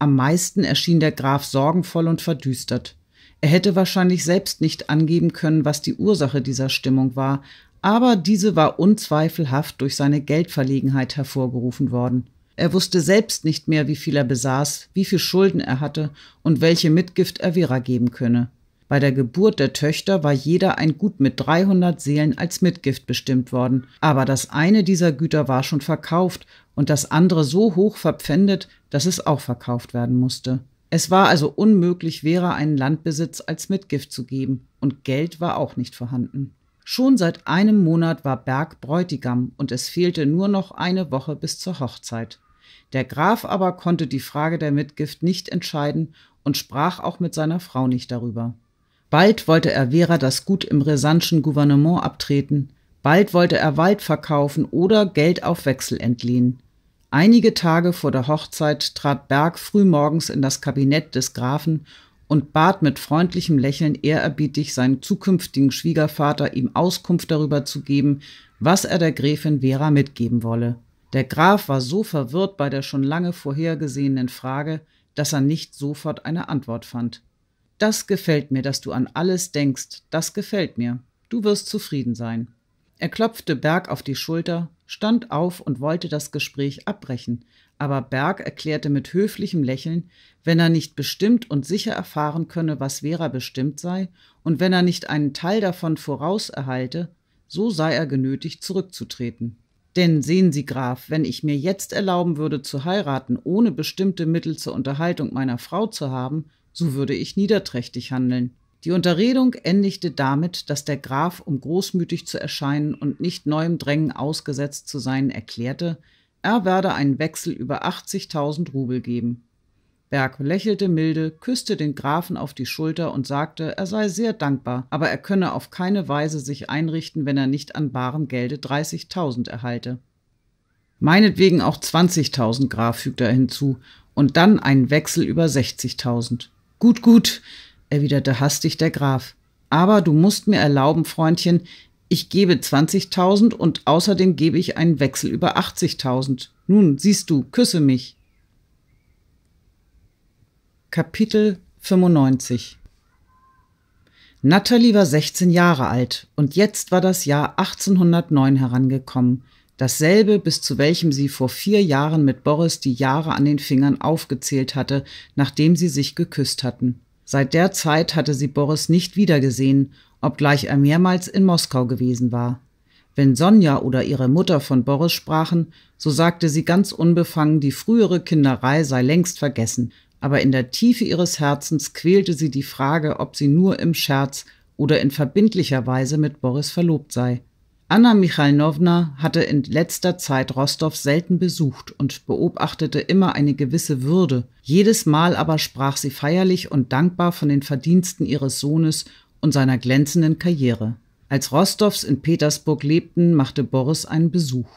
A: Am meisten erschien der Graf sorgenvoll und verdüstert. Er hätte wahrscheinlich selbst nicht angeben können, was die Ursache dieser Stimmung war, aber diese war unzweifelhaft durch seine Geldverlegenheit hervorgerufen worden. Er wusste selbst nicht mehr, wie viel er besaß, wie viel Schulden er hatte und welche Mitgift er Vera geben könne. Bei der Geburt der Töchter war jeder ein Gut mit 300 Seelen als Mitgift bestimmt worden, aber das eine dieser Güter war schon verkauft und das andere so hoch verpfändet, dass es auch verkauft werden musste. Es war also unmöglich, Vera einen Landbesitz als Mitgift zu geben, und Geld war auch nicht vorhanden. Schon seit einem Monat war Berg Bräutigam und es fehlte nur noch eine Woche bis zur Hochzeit. Der Graf aber konnte die Frage der Mitgift nicht entscheiden und sprach auch mit seiner Frau nicht darüber. Bald wollte er Vera das Gut im Resanschen Gouvernement abtreten, bald wollte er Wald verkaufen oder Geld auf Wechsel entlehnen. Einige Tage vor der Hochzeit trat Berg frühmorgens in das Kabinett des Grafen und bat mit freundlichem Lächeln ehrerbietig seinen zukünftigen Schwiegervater, ihm Auskunft darüber zu geben, was er der Gräfin Vera mitgeben wolle. Der Graf war so verwirrt bei der schon lange vorhergesehenen Frage, dass er nicht sofort eine Antwort fand. Das gefällt mir, dass du an alles denkst, das gefällt mir. Du wirst zufrieden sein. Er klopfte Berg auf die Schulter, stand auf und wollte das Gespräch abbrechen, aber Berg erklärte mit höflichem Lächeln, wenn er nicht bestimmt und sicher erfahren könne, was Vera bestimmt sei, und wenn er nicht einen Teil davon voraus erhalte, so sei er genötigt zurückzutreten. Denn sehen Sie, Graf, wenn ich mir jetzt erlauben würde zu heiraten, ohne bestimmte Mittel zur Unterhaltung meiner Frau zu haben, so würde ich niederträchtig handeln. Die Unterredung endigte damit, dass der Graf, um großmütig zu erscheinen und nicht neuem Drängen ausgesetzt zu sein, erklärte, er werde einen Wechsel über 80.000 Rubel geben. Berg lächelte milde, küsste den Grafen auf die Schulter und sagte, er sei sehr dankbar, aber er könne auf keine Weise sich einrichten, wenn er nicht an barem Gelde 30.000 erhalte. Meinetwegen auch 20.000 Graf, fügte er hinzu, und dann einen Wechsel über 60.000. Gut, gut, erwiderte hastig der Graf. Aber du musst mir erlauben, Freundchen, ich gebe 20.000 und außerdem gebe ich einen Wechsel über 80.000. Nun, siehst du, küsse mich. Kapitel 95 Natalie war 16 Jahre alt und jetzt war das Jahr 1809 herangekommen, dasselbe, bis zu welchem sie vor vier Jahren mit Boris die Jahre an den Fingern aufgezählt hatte, nachdem sie sich geküsst hatten. Seit der Zeit hatte sie Boris nicht wiedergesehen obgleich er mehrmals in Moskau gewesen war. Wenn Sonja oder ihre Mutter von Boris sprachen, so sagte sie ganz unbefangen, die frühere Kinderei sei längst vergessen, aber in der Tiefe ihres Herzens quälte sie die Frage, ob sie nur im Scherz oder in verbindlicher Weise mit Boris verlobt sei. Anna Michailnowna hatte in letzter Zeit Rostow selten besucht und beobachtete immer eine gewisse Würde. Jedes Mal aber sprach sie feierlich und dankbar von den Verdiensten ihres Sohnes und seiner glänzenden Karriere. Als Rostovs in Petersburg lebten, machte Boris einen Besuch.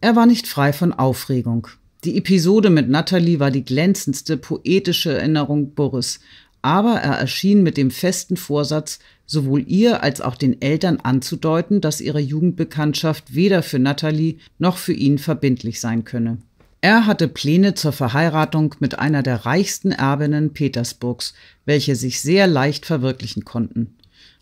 A: Er war nicht frei von Aufregung. Die Episode mit Natalie war die glänzendste poetische Erinnerung Boris, aber er erschien mit dem festen Vorsatz, sowohl ihr als auch den Eltern anzudeuten, dass ihre Jugendbekanntschaft weder für Natalie noch für ihn verbindlich sein könne. Er hatte Pläne zur Verheiratung mit einer der reichsten Erbinnen Petersburgs, welche sich sehr leicht verwirklichen konnten.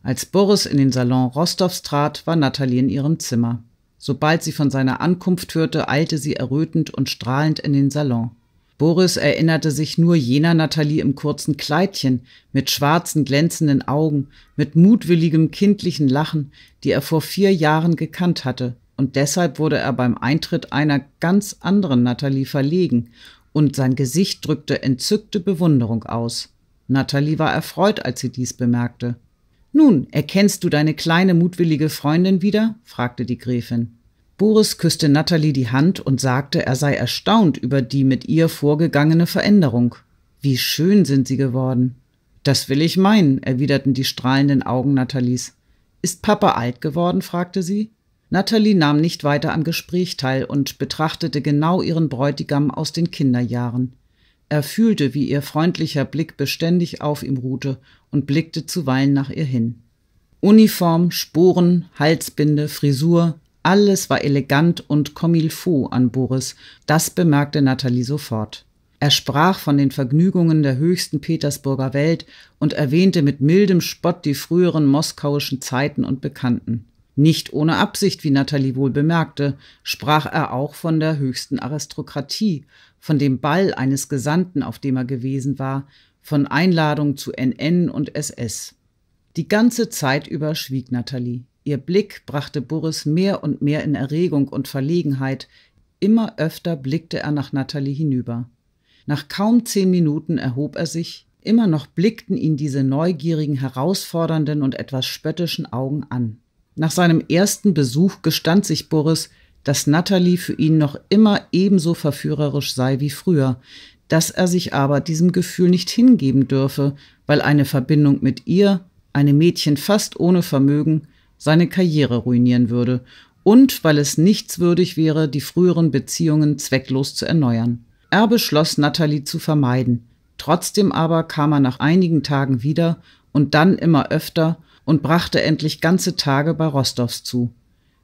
A: Als Boris in den Salon Rostovs trat, war Natalie in ihrem Zimmer. Sobald sie von seiner Ankunft hörte, eilte sie errötend und strahlend in den Salon. Boris erinnerte sich nur jener Natalie im kurzen Kleidchen, mit schwarzen glänzenden Augen, mit mutwilligem kindlichen Lachen, die er vor vier Jahren gekannt hatte und deshalb wurde er beim Eintritt einer ganz anderen Natalie verlegen und sein Gesicht drückte entzückte Bewunderung aus. Natalie war erfreut, als sie dies bemerkte. Nun, erkennst du deine kleine mutwillige Freundin wieder? fragte die Gräfin. Boris küsste Natalie die Hand und sagte, er sei erstaunt über die mit ihr vorgegangene Veränderung. Wie schön sind sie geworden. Das will ich meinen, erwiderten die strahlenden Augen Natalies. Ist Papa alt geworden? fragte sie. Natalie nahm nicht weiter am Gespräch teil und betrachtete genau ihren Bräutigam aus den Kinderjahren. Er fühlte, wie ihr freundlicher Blick beständig auf ihm ruhte und blickte zuweilen nach ihr hin. Uniform, Sporen, Halsbinde, Frisur, alles war elegant und comme il faut an Boris, das bemerkte Natalie sofort. Er sprach von den Vergnügungen der höchsten Petersburger Welt und erwähnte mit mildem Spott die früheren moskauischen Zeiten und Bekannten. Nicht ohne Absicht, wie Nathalie wohl bemerkte, sprach er auch von der höchsten Aristokratie, von dem Ball eines Gesandten, auf dem er gewesen war, von Einladung zu NN und SS. Die ganze Zeit über schwieg Nathalie. Ihr Blick brachte Boris mehr und mehr in Erregung und Verlegenheit. Immer öfter blickte er nach Nathalie hinüber. Nach kaum zehn Minuten erhob er sich. Immer noch blickten ihn diese neugierigen, herausfordernden und etwas spöttischen Augen an. Nach seinem ersten Besuch gestand sich Boris, dass Natalie für ihn noch immer ebenso verführerisch sei wie früher, dass er sich aber diesem Gefühl nicht hingeben dürfe, weil eine Verbindung mit ihr, einem Mädchen fast ohne Vermögen, seine Karriere ruinieren würde und weil es nichts würdig wäre, die früheren Beziehungen zwecklos zu erneuern. Er beschloss, Natalie zu vermeiden. Trotzdem aber kam er nach einigen Tagen wieder und dann immer öfter und brachte endlich ganze Tage bei Rostovs zu.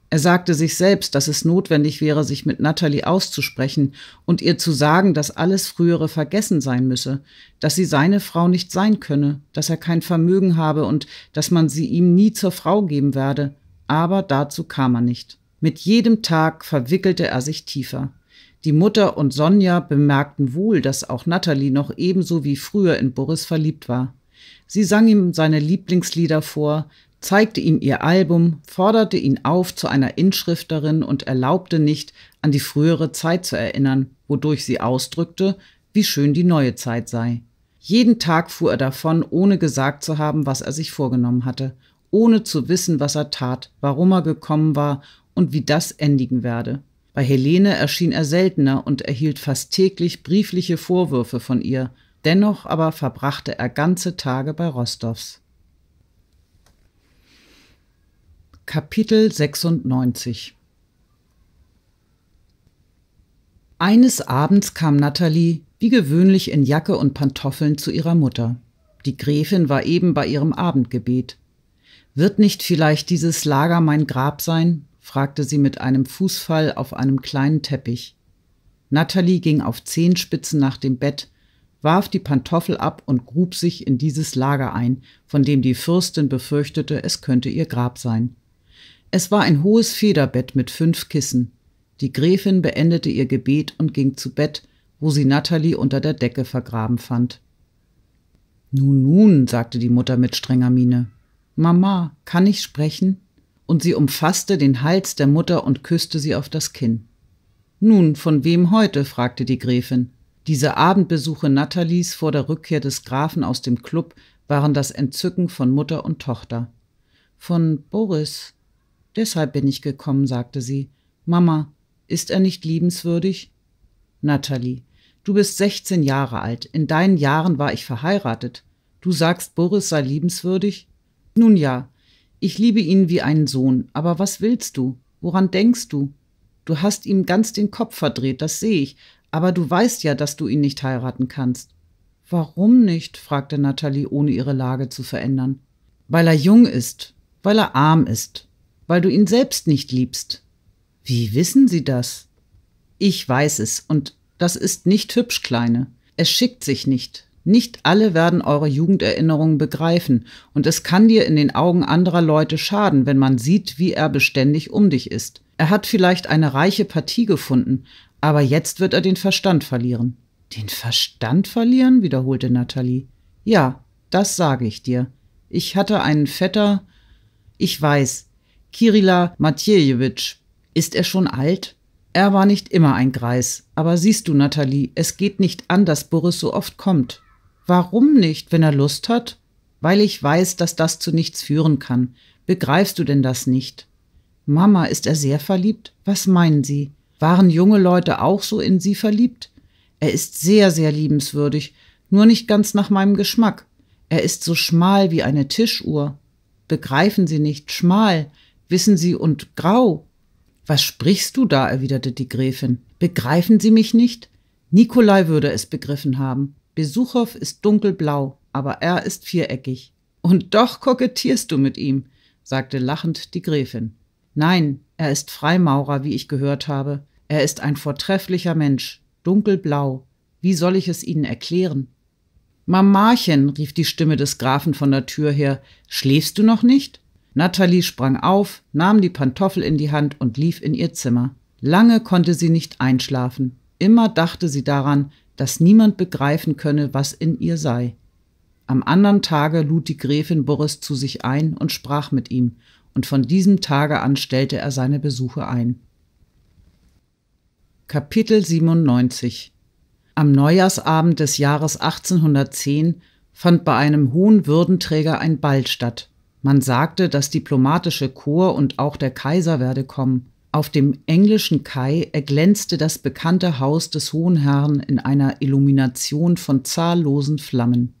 A: Er sagte sich selbst, dass es notwendig wäre, sich mit Natalie auszusprechen und ihr zu sagen, dass alles Frühere vergessen sein müsse, dass sie seine Frau nicht sein könne, dass er kein Vermögen habe und dass man sie ihm nie zur Frau geben werde. Aber dazu kam er nicht. Mit jedem Tag verwickelte er sich tiefer. Die Mutter und Sonja bemerkten wohl, dass auch Natalie noch ebenso wie früher in Boris verliebt war. Sie sang ihm seine Lieblingslieder vor, zeigte ihm ihr Album, forderte ihn auf zu einer Inschrifterin und erlaubte nicht, an die frühere Zeit zu erinnern, wodurch sie ausdrückte, wie schön die neue Zeit sei. Jeden Tag fuhr er davon, ohne gesagt zu haben, was er sich vorgenommen hatte, ohne zu wissen, was er tat, warum er gekommen war und wie das endigen werde. Bei Helene erschien er seltener und erhielt fast täglich briefliche Vorwürfe von ihr, Dennoch aber verbrachte er ganze Tage bei Rostovs. Kapitel 96 Eines Abends kam Natalie wie gewöhnlich in Jacke und Pantoffeln zu ihrer Mutter. Die Gräfin war eben bei ihrem Abendgebet. Wird nicht vielleicht dieses Lager mein Grab sein? fragte sie mit einem Fußfall auf einem kleinen Teppich. Natalie ging auf Zehenspitzen nach dem Bett warf die Pantoffel ab und grub sich in dieses Lager ein, von dem die Fürstin befürchtete, es könnte ihr Grab sein. Es war ein hohes Federbett mit fünf Kissen. Die Gräfin beendete ihr Gebet und ging zu Bett, wo sie Natalie unter der Decke vergraben fand. Nun, nun, sagte die Mutter mit strenger Miene. Mama, kann ich sprechen? Und sie umfasste den Hals der Mutter und küsste sie auf das Kinn. Nun, von wem heute? fragte die Gräfin. Diese Abendbesuche Nathalies vor der Rückkehr des Grafen aus dem Club waren das Entzücken von Mutter und Tochter. Von Boris. Deshalb bin ich gekommen, sagte sie. Mama, ist er nicht liebenswürdig? Nathalie, du bist 16 Jahre alt. In deinen Jahren war ich verheiratet. Du sagst, Boris sei liebenswürdig? Nun ja, ich liebe ihn wie einen Sohn, aber was willst du? Woran denkst du? Du hast ihm ganz den Kopf verdreht, das sehe ich, aber du weißt ja, dass du ihn nicht heiraten kannst. Warum nicht? fragte Nathalie, ohne ihre Lage zu verändern. Weil er jung ist, weil er arm ist, weil du ihn selbst nicht liebst. Wie wissen Sie das? Ich weiß es, und das ist nicht hübsch, Kleine. Es schickt sich nicht. Nicht alle werden eure Jugenderinnerungen begreifen, und es kann dir in den Augen anderer Leute schaden, wenn man sieht, wie er beständig um dich ist. Er hat vielleicht eine reiche Partie gefunden, aber jetzt wird er den Verstand verlieren. Den Verstand verlieren? wiederholte Nathalie. Ja, das sage ich dir. Ich hatte einen Vetter. Ich weiß, Kirila Matjejewitsch. Ist er schon alt? Er war nicht immer ein Greis. Aber siehst du, Nathalie, es geht nicht an, dass Boris so oft kommt. Warum nicht, wenn er Lust hat? Weil ich weiß, dass das zu nichts führen kann. Begreifst du denn das nicht? Mama, ist er sehr verliebt? Was meinen Sie? Waren junge Leute auch so in sie verliebt? Er ist sehr, sehr liebenswürdig, nur nicht ganz nach meinem Geschmack. Er ist so schmal wie eine Tischuhr. Begreifen Sie nicht, schmal, wissen Sie, und grau. Was sprichst du da? erwiderte die Gräfin. Begreifen Sie mich nicht? Nikolai würde es begriffen haben. Besuchow ist dunkelblau, aber er ist viereckig. Und doch kokettierst du mit ihm, sagte lachend die Gräfin. Nein, er ist Freimaurer, wie ich gehört habe. Er ist ein vortrefflicher Mensch, dunkelblau. Wie soll ich es Ihnen erklären? Mamachen, rief die Stimme des Grafen von der Tür her, schläfst du noch nicht? Natalie sprang auf, nahm die Pantoffel in die Hand und lief in ihr Zimmer. Lange konnte sie nicht einschlafen. Immer dachte sie daran, dass niemand begreifen könne, was in ihr sei. Am anderen Tage lud die Gräfin Boris zu sich ein und sprach mit ihm, und von diesem Tage an stellte er seine Besuche ein. Kapitel 97 Am Neujahrsabend des Jahres 1810 fand bei einem hohen Würdenträger ein Ball statt. Man sagte, das diplomatische Chor und auch der Kaiser werde kommen. Auf dem englischen Kai erglänzte das bekannte Haus des Hohen Herrn in einer Illumination von zahllosen Flammen.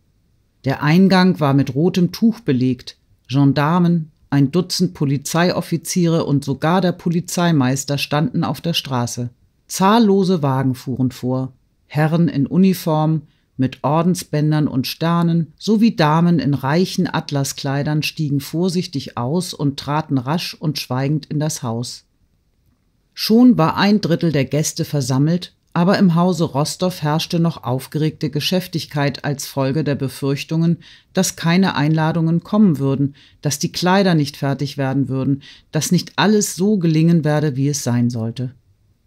A: Der Eingang war mit rotem Tuch belegt. Gendarmen, ein Dutzend Polizeioffiziere und sogar der Polizeimeister standen auf der Straße. Zahllose Wagen fuhren vor. Herren in Uniform, mit Ordensbändern und Sternen sowie Damen in reichen Atlaskleidern stiegen vorsichtig aus und traten rasch und schweigend in das Haus. Schon war ein Drittel der Gäste versammelt, aber im Hause Rostow herrschte noch aufgeregte Geschäftigkeit als Folge der Befürchtungen, dass keine Einladungen kommen würden, dass die Kleider nicht fertig werden würden, dass nicht alles so gelingen werde, wie es sein sollte.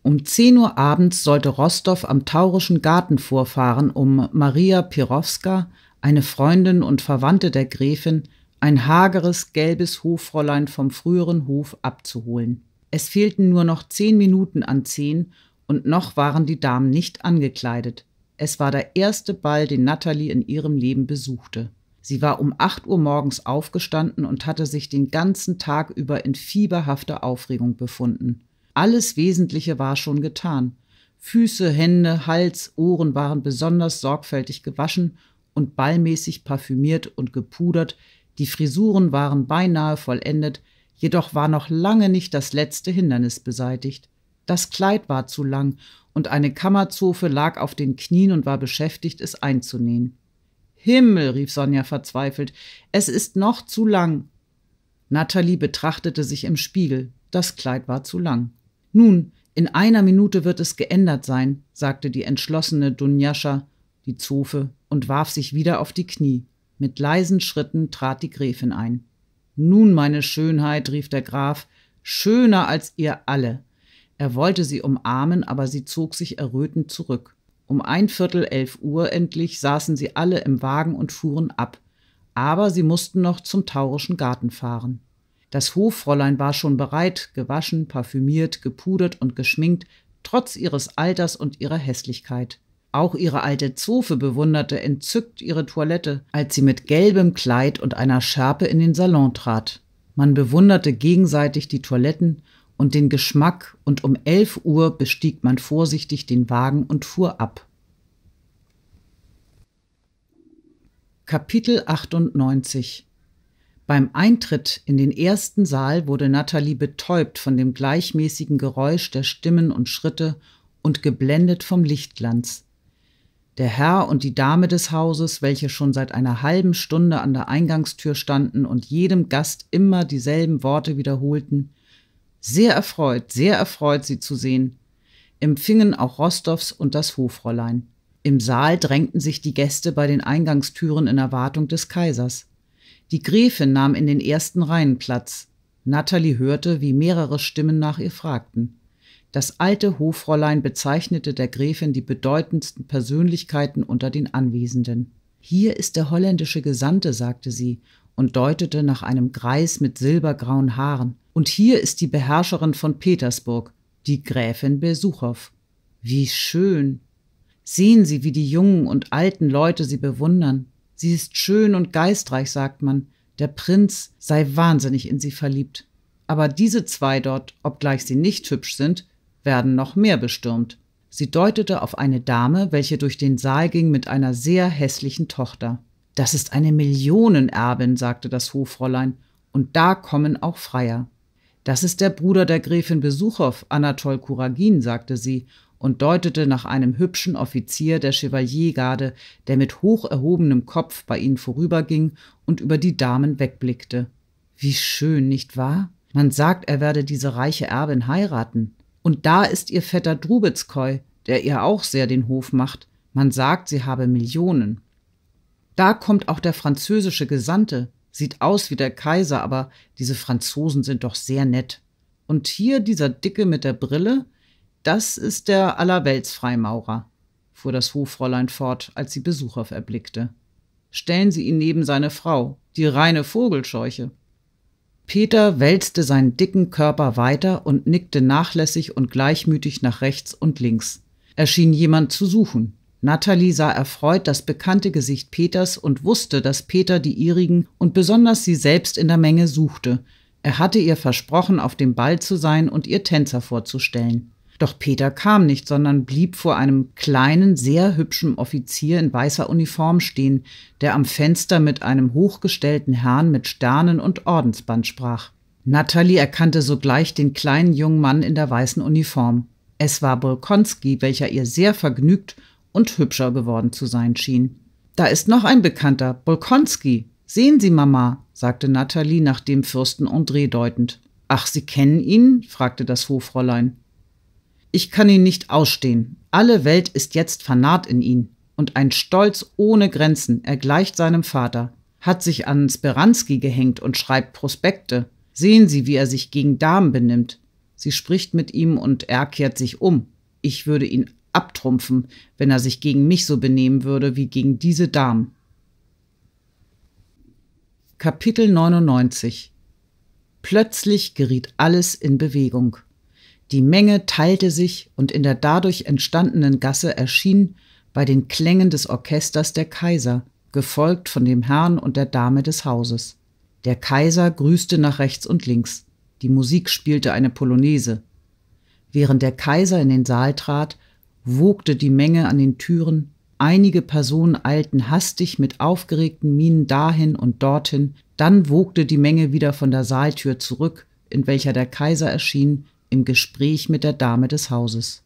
A: Um 10 Uhr abends sollte Rostow am Taurischen Garten vorfahren, um Maria Pirowska, eine Freundin und Verwandte der Gräfin, ein hageres, gelbes Hoffräulein vom früheren Hof abzuholen. Es fehlten nur noch zehn Minuten an zehn und noch waren die Damen nicht angekleidet. Es war der erste Ball, den Natalie in ihrem Leben besuchte. Sie war um 8 Uhr morgens aufgestanden und hatte sich den ganzen Tag über in fieberhafter Aufregung befunden. Alles Wesentliche war schon getan. Füße, Hände, Hals, Ohren waren besonders sorgfältig gewaschen und ballmäßig parfümiert und gepudert, die Frisuren waren beinahe vollendet, jedoch war noch lange nicht das letzte Hindernis beseitigt. Das Kleid war zu lang und eine Kammerzofe lag auf den Knien und war beschäftigt, es einzunähen. Himmel, rief Sonja verzweifelt, es ist noch zu lang. Natalie betrachtete sich im Spiegel. Das Kleid war zu lang. Nun, in einer Minute wird es geändert sein, sagte die entschlossene Dunjascha, die Zofe, und warf sich wieder auf die Knie. Mit leisen Schritten trat die Gräfin ein. Nun, meine Schönheit, rief der Graf, schöner als ihr alle. Er wollte sie umarmen, aber sie zog sich errötend zurück. Um ein Viertel elf Uhr endlich saßen sie alle im Wagen und fuhren ab. Aber sie mussten noch zum taurischen Garten fahren. Das Hoffräulein war schon bereit, gewaschen, parfümiert, gepudert und geschminkt, trotz ihres Alters und ihrer Hässlichkeit. Auch ihre alte Zofe bewunderte entzückt ihre Toilette, als sie mit gelbem Kleid und einer Schärpe in den Salon trat. Man bewunderte gegenseitig die Toiletten und den Geschmack, und um elf Uhr bestieg man vorsichtig den Wagen und fuhr ab. Kapitel 98 Beim Eintritt in den ersten Saal wurde Natalie betäubt von dem gleichmäßigen Geräusch der Stimmen und Schritte und geblendet vom Lichtglanz. Der Herr und die Dame des Hauses, welche schon seit einer halben Stunde an der Eingangstür standen und jedem Gast immer dieselben Worte wiederholten, sehr erfreut, sehr erfreut, sie zu sehen, empfingen auch Rostovs und das Hoffräulein. Im Saal drängten sich die Gäste bei den Eingangstüren in Erwartung des Kaisers. Die Gräfin nahm in den ersten Reihen Platz. Natalie hörte, wie mehrere Stimmen nach ihr fragten. Das alte Hoffräulein bezeichnete der Gräfin die bedeutendsten Persönlichkeiten unter den Anwesenden. Hier ist der holländische Gesandte, sagte sie und deutete nach einem Greis mit silbergrauen Haaren. Und hier ist die Beherrscherin von Petersburg, die Gräfin Besuchow. Wie schön! Sehen Sie, wie die jungen und alten Leute sie bewundern. Sie ist schön und geistreich, sagt man. Der Prinz sei wahnsinnig in sie verliebt. Aber diese zwei dort, obgleich sie nicht hübsch sind, werden noch mehr bestürmt. Sie deutete auf eine Dame, welche durch den Saal ging mit einer sehr hässlichen Tochter. Das ist eine Millionenerbin, sagte das Hoffräulein, und da kommen auch Freier. Das ist der Bruder der Gräfin Besuchow, Anatol Kuragin, sagte sie und deutete nach einem hübschen Offizier der Chevaliergarde, der mit hoch erhobenem Kopf bei ihnen vorüberging und über die Damen wegblickte. Wie schön, nicht wahr? Man sagt, er werde diese reiche Erbin heiraten. Und da ist ihr Vetter Drubezkoi, der ihr auch sehr den Hof macht. Man sagt, sie habe Millionen. Da kommt auch der französische Gesandte, sieht aus wie der Kaiser, aber diese Franzosen sind doch sehr nett. Und hier dieser Dicke mit der Brille, das ist der Allerweltsfreimaurer, fuhr das Hoffräulein fort, als sie Besucher erblickte. Stellen Sie ihn neben seine Frau, die reine Vogelscheuche. Peter wälzte seinen dicken Körper weiter und nickte nachlässig und gleichmütig nach rechts und links. Er schien jemand zu suchen. Natalie sah erfreut das bekannte Gesicht Peters und wusste, dass Peter die ihrigen und besonders sie selbst in der Menge suchte. Er hatte ihr versprochen, auf dem Ball zu sein und ihr Tänzer vorzustellen. Doch Peter kam nicht, sondern blieb vor einem kleinen, sehr hübschen Offizier in weißer Uniform stehen, der am Fenster mit einem hochgestellten Herrn mit Sternen und Ordensband sprach. Natalie erkannte sogleich den kleinen jungen Mann in der weißen Uniform. Es war Bolkonski, welcher ihr sehr vergnügt und hübscher geworden zu sein schien. Da ist noch ein Bekannter, Bolkonski. Sehen Sie, Mama, sagte Nathalie nach dem Fürsten André deutend. Ach, Sie kennen ihn? fragte das Hoffräulein. Ich kann ihn nicht ausstehen. Alle Welt ist jetzt vernarrt in ihn. Und ein Stolz ohne Grenzen, er gleicht seinem Vater, hat sich an Speranski gehängt und schreibt Prospekte. Sehen Sie, wie er sich gegen Damen benimmt. Sie spricht mit ihm und er kehrt sich um. Ich würde ihn abtrumpfen, wenn er sich gegen mich so benehmen würde wie gegen diese Damen. Kapitel 99 Plötzlich geriet alles in Bewegung. Die Menge teilte sich und in der dadurch entstandenen Gasse erschien bei den Klängen des Orchesters der Kaiser, gefolgt von dem Herrn und der Dame des Hauses. Der Kaiser grüßte nach rechts und links. Die Musik spielte eine Polonaise. Während der Kaiser in den Saal trat, wogte die Menge an den Türen, einige Personen eilten hastig mit aufgeregten Mienen dahin und dorthin, dann wogte die Menge wieder von der Saaltür zurück, in welcher der Kaiser erschien, im Gespräch mit der Dame des Hauses.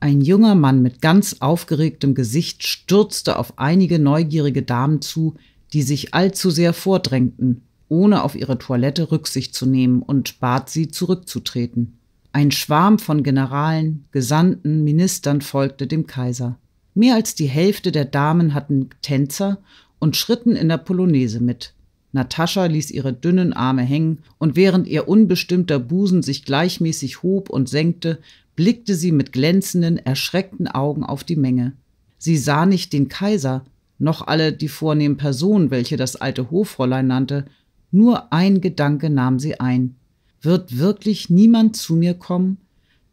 A: Ein junger Mann mit ganz aufgeregtem Gesicht stürzte auf einige neugierige Damen zu, die sich allzu sehr vordrängten, ohne auf ihre Toilette Rücksicht zu nehmen, und bat sie zurückzutreten. Ein Schwarm von Generalen, Gesandten, Ministern folgte dem Kaiser. Mehr als die Hälfte der Damen hatten Tänzer und schritten in der Polonaise mit. Natascha ließ ihre dünnen Arme hängen, und während ihr unbestimmter Busen sich gleichmäßig hob und senkte, blickte sie mit glänzenden, erschreckten Augen auf die Menge. Sie sah nicht den Kaiser, noch alle die vornehmen Personen, welche das alte Hoffräulein nannte, nur ein Gedanke nahm sie ein wird wirklich niemand zu mir kommen?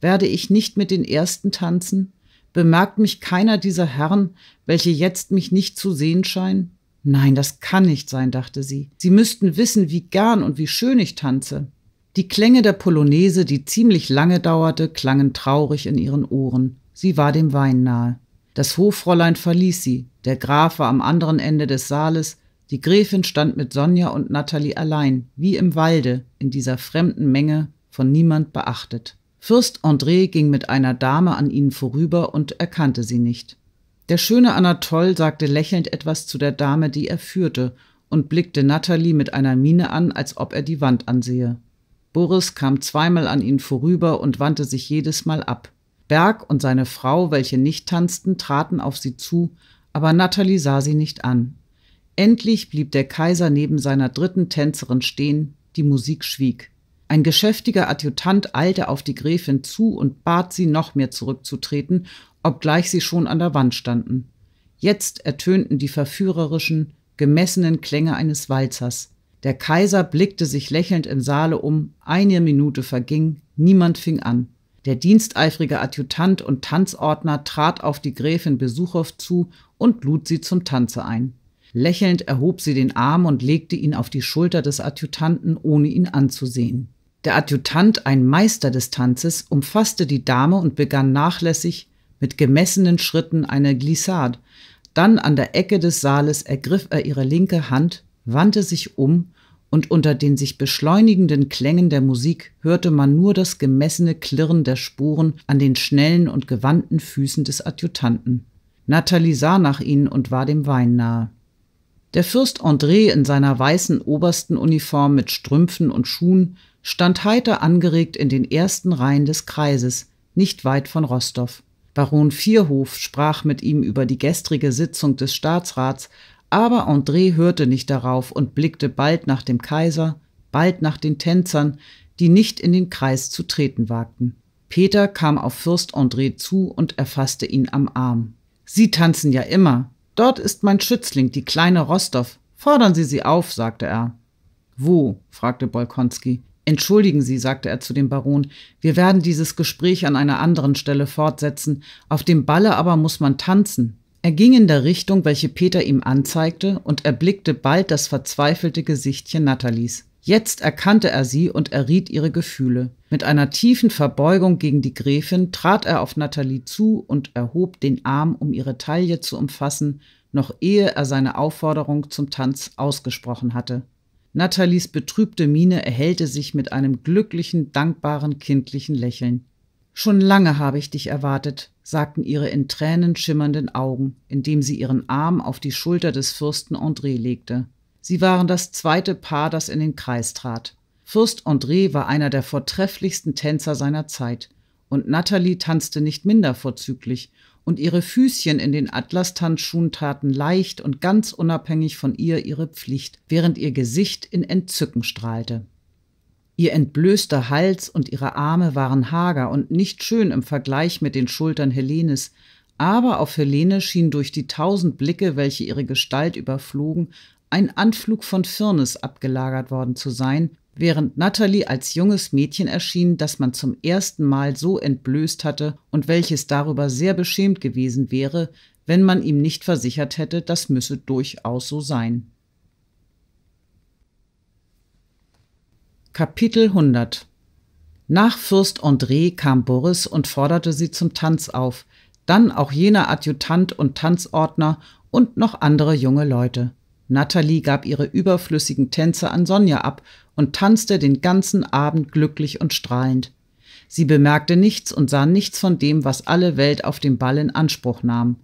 A: Werde ich nicht mit den Ersten tanzen? Bemerkt mich keiner dieser Herren, welche jetzt mich nicht zu sehen scheinen? Nein, das kann nicht sein, dachte sie. Sie müssten wissen, wie gern und wie schön ich tanze. Die Klänge der Polonaise, die ziemlich lange dauerte, klangen traurig in ihren Ohren. Sie war dem Wein nahe. Das Hoffräulein verließ sie. Der Graf war am anderen Ende des Saales die Gräfin stand mit Sonja und Natalie allein, wie im Walde, in dieser fremden Menge, von niemand beachtet. Fürst André ging mit einer Dame an ihnen vorüber und erkannte sie nicht. Der schöne Anatol sagte lächelnd etwas zu der Dame, die er führte, und blickte Natalie mit einer Miene an, als ob er die Wand ansehe. Boris kam zweimal an ihn vorüber und wandte sich jedes Mal ab. Berg und seine Frau, welche nicht tanzten, traten auf sie zu, aber Natalie sah sie nicht an. Endlich blieb der Kaiser neben seiner dritten Tänzerin stehen, die Musik schwieg. Ein geschäftiger Adjutant eilte auf die Gräfin zu und bat sie, noch mehr zurückzutreten, obgleich sie schon an der Wand standen. Jetzt ertönten die verführerischen, gemessenen Klänge eines Walzers. Der Kaiser blickte sich lächelnd im Saale um, eine Minute verging, niemand fing an. Der diensteifrige Adjutant und Tanzordner trat auf die Gräfin Besuchow zu und lud sie zum Tanze ein. Lächelnd erhob sie den Arm und legte ihn auf die Schulter des Adjutanten, ohne ihn anzusehen. Der Adjutant, ein Meister des Tanzes, umfasste die Dame und begann nachlässig mit gemessenen Schritten eine Glissade. Dann an der Ecke des Saales ergriff er ihre linke Hand, wandte sich um und unter den sich beschleunigenden Klängen der Musik hörte man nur das gemessene Klirren der Spuren an den schnellen und gewandten Füßen des Adjutanten. Nathalie sah nach ihnen und war dem Wein nahe. Der Fürst André in seiner weißen obersten Uniform mit Strümpfen und Schuhen stand heiter angeregt in den ersten Reihen des Kreises, nicht weit von Rostow. Baron Vierhof sprach mit ihm über die gestrige Sitzung des Staatsrats, aber André hörte nicht darauf und blickte bald nach dem Kaiser, bald nach den Tänzern, die nicht in den Kreis zu treten wagten. Peter kam auf Fürst André zu und erfasste ihn am Arm. Sie tanzen ja immer, Dort ist mein Schützling, die kleine Rostow. Fordern Sie sie auf, sagte er. Wo? fragte Bolkonski. Entschuldigen Sie, sagte er zu dem Baron, wir werden dieses Gespräch an einer anderen Stelle fortsetzen, auf dem Balle aber muss man tanzen. Er ging in der Richtung, welche Peter ihm anzeigte, und erblickte bald das verzweifelte Gesichtchen Nathalies. Jetzt erkannte er sie und erriet ihre Gefühle. Mit einer tiefen Verbeugung gegen die Gräfin trat er auf Nathalie zu und erhob den Arm, um ihre Taille zu umfassen, noch ehe er seine Aufforderung zum Tanz ausgesprochen hatte. Nathalies betrübte Miene erhellte sich mit einem glücklichen, dankbaren, kindlichen Lächeln. Schon lange habe ich dich erwartet, sagten ihre in Tränen schimmernden Augen, indem sie ihren Arm auf die Schulter des Fürsten André legte. Sie waren das zweite Paar, das in den Kreis trat. Fürst André war einer der vortrefflichsten Tänzer seiner Zeit, und Natalie tanzte nicht minder vorzüglich, und ihre Füßchen in den Atlas-Tanzschuhen taten leicht und ganz unabhängig von ihr ihre Pflicht, während ihr Gesicht in Entzücken strahlte. Ihr entblößter Hals und ihre Arme waren hager und nicht schön im Vergleich mit den Schultern Helenes, aber auf Helene schien durch die tausend Blicke, welche ihre Gestalt überflogen, ein Anflug von Firnis abgelagert worden zu sein, während Natalie als junges Mädchen erschien, das man zum ersten Mal so entblößt hatte und welches darüber sehr beschämt gewesen wäre, wenn man ihm nicht versichert hätte, das müsse durchaus so sein. Kapitel 100 Nach Fürst André kam Boris und forderte sie zum Tanz auf, dann auch jener Adjutant und Tanzordner und noch andere junge Leute. Natalie gab ihre überflüssigen Tänze an Sonja ab und tanzte den ganzen Abend glücklich und strahlend. Sie bemerkte nichts und sah nichts von dem, was alle Welt auf dem Ball in Anspruch nahm.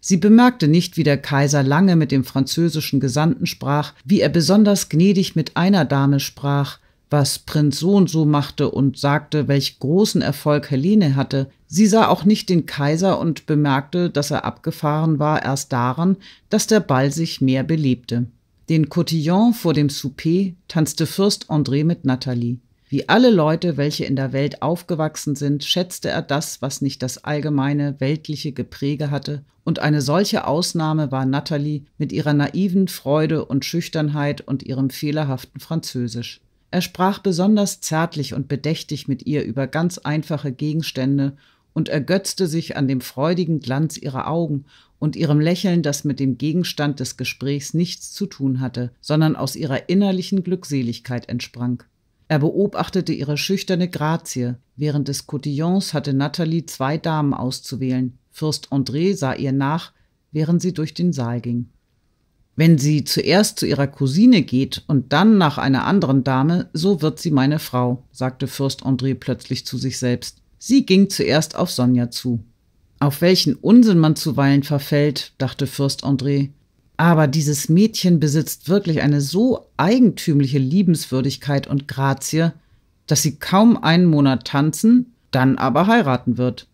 A: Sie bemerkte nicht, wie der Kaiser lange mit dem französischen Gesandten sprach, wie er besonders gnädig mit einer Dame sprach, was Prinz so und so machte und sagte, welch großen Erfolg Helene hatte. Sie sah auch nicht den Kaiser und bemerkte, dass er abgefahren war, erst daran, dass der Ball sich mehr belebte. Den Cotillon vor dem Souper tanzte Fürst André mit Nathalie. Wie alle Leute, welche in der Welt aufgewachsen sind, schätzte er das, was nicht das allgemeine weltliche Gepräge hatte, und eine solche Ausnahme war Nathalie mit ihrer naiven Freude und Schüchternheit und ihrem fehlerhaften Französisch. Er sprach besonders zärtlich und bedächtig mit ihr über ganz einfache Gegenstände und ergötzte sich an dem freudigen Glanz ihrer Augen und ihrem Lächeln, das mit dem Gegenstand des Gesprächs nichts zu tun hatte, sondern aus ihrer innerlichen Glückseligkeit entsprang. Er beobachtete ihre schüchterne Grazie. Während des Cotillons hatte Natalie zwei Damen auszuwählen. Fürst André sah ihr nach, während sie durch den Saal ging. Wenn sie zuerst zu ihrer Cousine geht und dann nach einer anderen Dame, so wird sie meine Frau, sagte Fürst André plötzlich zu sich selbst. Sie ging zuerst auf Sonja zu. Auf welchen Unsinn man zuweilen verfällt, dachte Fürst André. Aber dieses Mädchen besitzt wirklich eine so eigentümliche Liebenswürdigkeit und Grazie, dass sie kaum einen Monat tanzen, dann aber heiraten wird.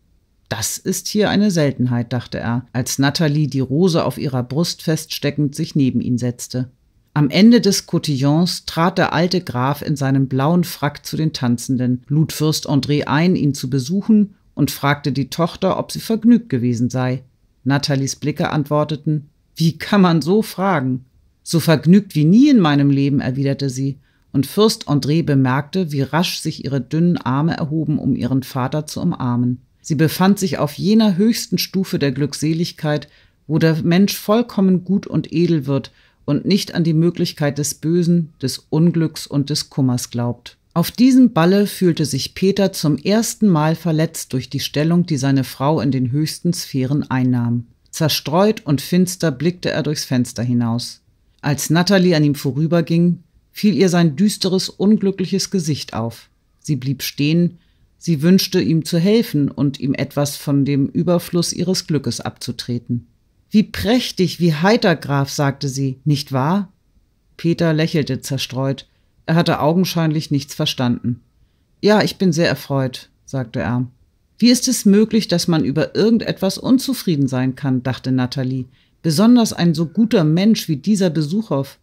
A: Das ist hier eine Seltenheit, dachte er, als Nathalie die Rose auf ihrer Brust feststeckend sich neben ihn setzte. Am Ende des Cotillons trat der alte Graf in seinem blauen Frack zu den Tanzenden, lud Fürst André ein, ihn zu besuchen und fragte die Tochter, ob sie vergnügt gewesen sei. Nathalies Blicke antworteten, wie kann man so fragen? So vergnügt wie nie in meinem Leben, erwiderte sie, und Fürst André bemerkte, wie rasch sich ihre dünnen Arme erhoben, um ihren Vater zu umarmen. Sie befand sich auf jener höchsten Stufe der Glückseligkeit, wo der Mensch vollkommen gut und edel wird und nicht an die Möglichkeit des Bösen, des Unglücks und des Kummers glaubt. Auf diesem Balle fühlte sich Peter zum ersten Mal verletzt durch die Stellung, die seine Frau in den höchsten Sphären einnahm. Zerstreut und finster blickte er durchs Fenster hinaus. Als Natalie an ihm vorüberging, fiel ihr sein düsteres, unglückliches Gesicht auf. Sie blieb stehen, Sie wünschte ihm zu helfen und ihm etwas von dem Überfluss ihres Glückes abzutreten. Wie prächtig, wie heiter, Graf, sagte sie, nicht wahr? Peter lächelte zerstreut. Er hatte augenscheinlich nichts verstanden. Ja, ich bin sehr erfreut, sagte er. Wie ist es möglich, dass man über irgendetwas unzufrieden sein kann, dachte Natalie, besonders ein so guter Mensch wie dieser Besuchow.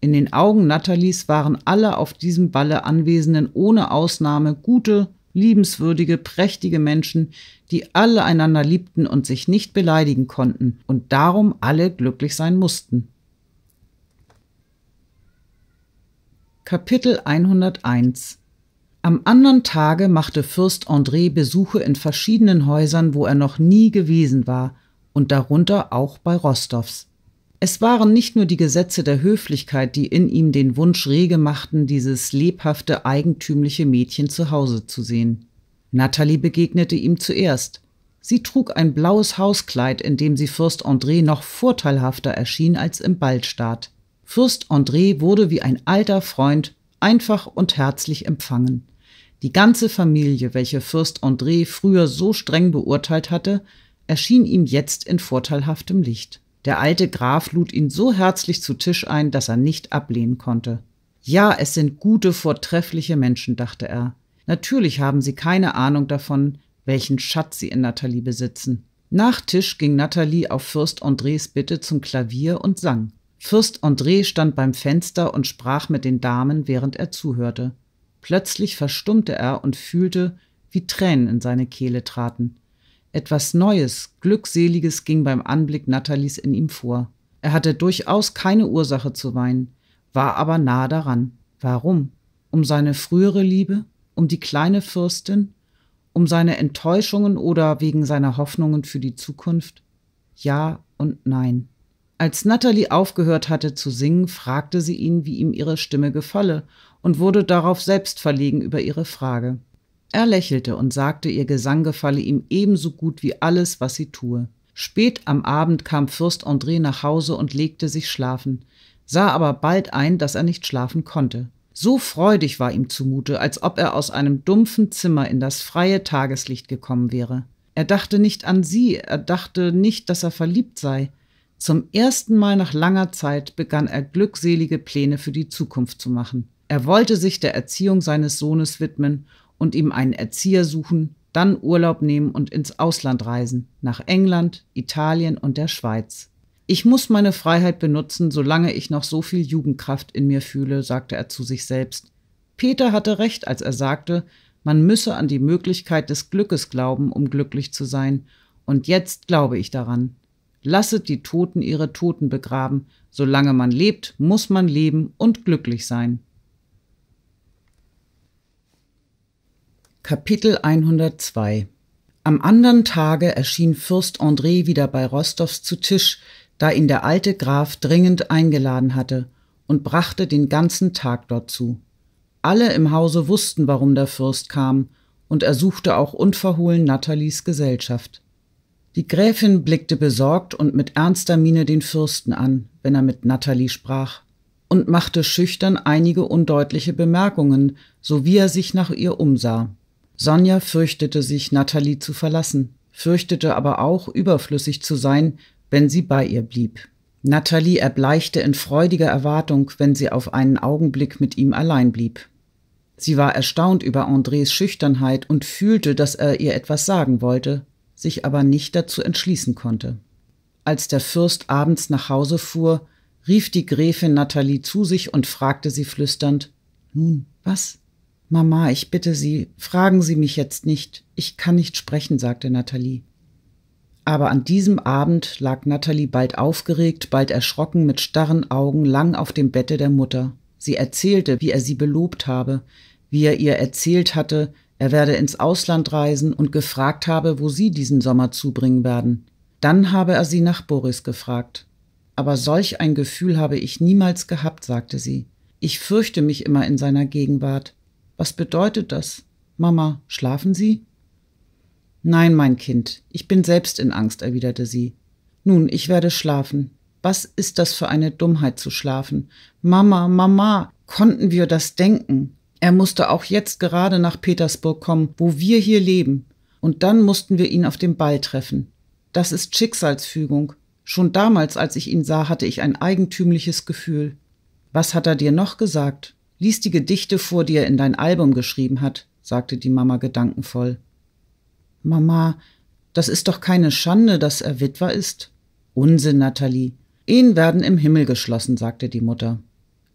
A: In den Augen Nathalies waren alle auf diesem Balle Anwesenden ohne Ausnahme gute, liebenswürdige, prächtige Menschen, die alle einander liebten und sich nicht beleidigen konnten und darum alle glücklich sein mussten. Kapitel 101 Am anderen Tage machte Fürst André Besuche in verschiedenen Häusern, wo er noch nie gewesen war, und darunter auch bei Rostovs. Es waren nicht nur die Gesetze der Höflichkeit, die in ihm den Wunsch rege machten, dieses lebhafte, eigentümliche Mädchen zu Hause zu sehen. Natalie begegnete ihm zuerst. Sie trug ein blaues Hauskleid, in dem sie Fürst André noch vorteilhafter erschien als im Ballstaat. Fürst André wurde wie ein alter Freund einfach und herzlich empfangen. Die ganze Familie, welche Fürst André früher so streng beurteilt hatte, erschien ihm jetzt in vorteilhaftem Licht. Der alte Graf lud ihn so herzlich zu Tisch ein, dass er nicht ablehnen konnte. Ja, es sind gute, vortreffliche Menschen, dachte er. Natürlich haben sie keine Ahnung davon, welchen Schatz sie in Natalie besitzen. Nach Tisch ging Natalie auf Fürst Andres Bitte zum Klavier und sang. Fürst André stand beim Fenster und sprach mit den Damen, während er zuhörte. Plötzlich verstummte er und fühlte, wie Tränen in seine Kehle traten. Etwas Neues, Glückseliges ging beim Anblick Nathalies in ihm vor. Er hatte durchaus keine Ursache zu weinen, war aber nahe daran. Warum? Um seine frühere Liebe? Um die kleine Fürstin? Um seine Enttäuschungen oder wegen seiner Hoffnungen für die Zukunft? Ja und nein. Als Natalie aufgehört hatte zu singen, fragte sie ihn, wie ihm ihre Stimme gefalle und wurde darauf selbst verlegen über ihre Frage. Er lächelte und sagte, ihr Gesang gefalle ihm ebenso gut wie alles, was sie tue. Spät am Abend kam Fürst André nach Hause und legte sich schlafen, sah aber bald ein, dass er nicht schlafen konnte. So freudig war ihm zumute, als ob er aus einem dumpfen Zimmer in das freie Tageslicht gekommen wäre. Er dachte nicht an sie, er dachte nicht, dass er verliebt sei. Zum ersten Mal nach langer Zeit begann er glückselige Pläne für die Zukunft zu machen. Er wollte sich der Erziehung seines Sohnes widmen und ihm einen Erzieher suchen, dann Urlaub nehmen und ins Ausland reisen, nach England, Italien und der Schweiz. Ich muss meine Freiheit benutzen, solange ich noch so viel Jugendkraft in mir fühle, sagte er zu sich selbst. Peter hatte recht, als er sagte, man müsse an die Möglichkeit des Glückes glauben, um glücklich zu sein, und jetzt glaube ich daran. Lasset die Toten ihre Toten begraben, solange man lebt, muss man leben und glücklich sein. Kapitel 102 Am andern Tage erschien Fürst André wieder bei Rostows zu Tisch, da ihn der alte Graf dringend eingeladen hatte, und brachte den ganzen Tag dort zu. Alle im Hause wussten, warum der Fürst kam, und er suchte auch unverhohlen Nathalies Gesellschaft. Die Gräfin blickte besorgt und mit ernster Miene den Fürsten an, wenn er mit Nathalie sprach und machte schüchtern einige undeutliche Bemerkungen, so wie er sich nach ihr umsah. Sonja fürchtete sich, Nathalie zu verlassen, fürchtete aber auch, überflüssig zu sein, wenn sie bei ihr blieb. Nathalie erbleichte in freudiger Erwartung, wenn sie auf einen Augenblick mit ihm allein blieb. Sie war erstaunt über Andres Schüchternheit und fühlte, dass er ihr etwas sagen wollte, sich aber nicht dazu entschließen konnte. Als der Fürst abends nach Hause fuhr, rief die Gräfin Nathalie zu sich und fragte sie flüsternd Nun, was? Mama, ich bitte Sie, fragen Sie mich jetzt nicht. Ich kann nicht sprechen, sagte Nathalie. Aber an diesem Abend lag Natalie bald aufgeregt, bald erschrocken mit starren Augen lang auf dem Bette der Mutter. Sie erzählte, wie er sie belobt habe, wie er ihr erzählt hatte, er werde ins Ausland reisen und gefragt habe, wo sie diesen Sommer zubringen werden. Dann habe er sie nach Boris gefragt. Aber solch ein Gefühl habe ich niemals gehabt, sagte sie. Ich fürchte mich immer in seiner Gegenwart. Was bedeutet das? Mama, schlafen Sie? Nein, mein Kind, ich bin selbst in Angst, erwiderte sie. Nun, ich werde schlafen. Was ist das für eine Dummheit zu schlafen? Mama, Mama, konnten wir das denken? Er musste auch jetzt gerade nach Petersburg kommen, wo wir hier leben. Und dann mussten wir ihn auf dem Ball treffen. Das ist Schicksalsfügung. Schon damals, als ich ihn sah, hatte ich ein eigentümliches Gefühl. Was hat er dir noch gesagt? Lies die Gedichte vor, die er in dein Album geschrieben hat, sagte die Mama gedankenvoll. Mama, das ist doch keine Schande, dass er Witwer ist. Unsinn, Natalie. Ehen werden im Himmel geschlossen, sagte die Mutter.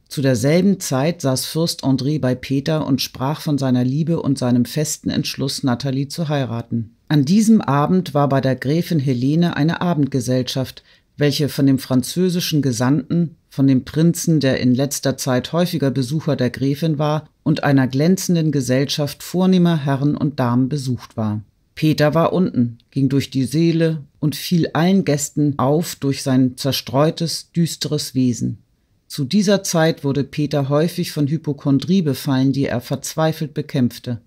A: Zu derselben Zeit saß Fürst André bei Peter und sprach von seiner Liebe und seinem festen Entschluss, Natalie zu heiraten. An diesem Abend war bei der Gräfin Helene eine Abendgesellschaft, welche von dem französischen Gesandten, von dem Prinzen, der in letzter Zeit häufiger Besucher der Gräfin war, und einer glänzenden Gesellschaft vornehmer Herren und Damen besucht war. Peter war unten, ging durch die Seele und fiel allen Gästen auf durch sein zerstreutes, düsteres Wesen. Zu dieser Zeit wurde Peter häufig von Hypochondrie befallen, die er verzweifelt bekämpfte.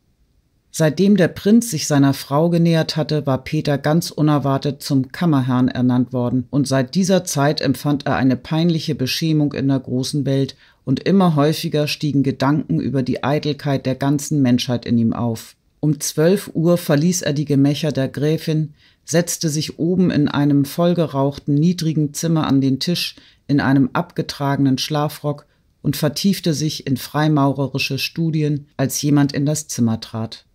A: Seitdem der Prinz sich seiner Frau genähert hatte, war Peter ganz unerwartet zum Kammerherrn ernannt worden, und seit dieser Zeit empfand er eine peinliche Beschämung in der großen Welt, und immer häufiger stiegen Gedanken über die Eitelkeit der ganzen Menschheit in ihm auf. Um zwölf Uhr verließ er die Gemächer der Gräfin, setzte sich oben in einem vollgerauchten, niedrigen Zimmer an den Tisch in einem abgetragenen Schlafrock und vertiefte sich in freimaurerische Studien, als jemand in das Zimmer trat.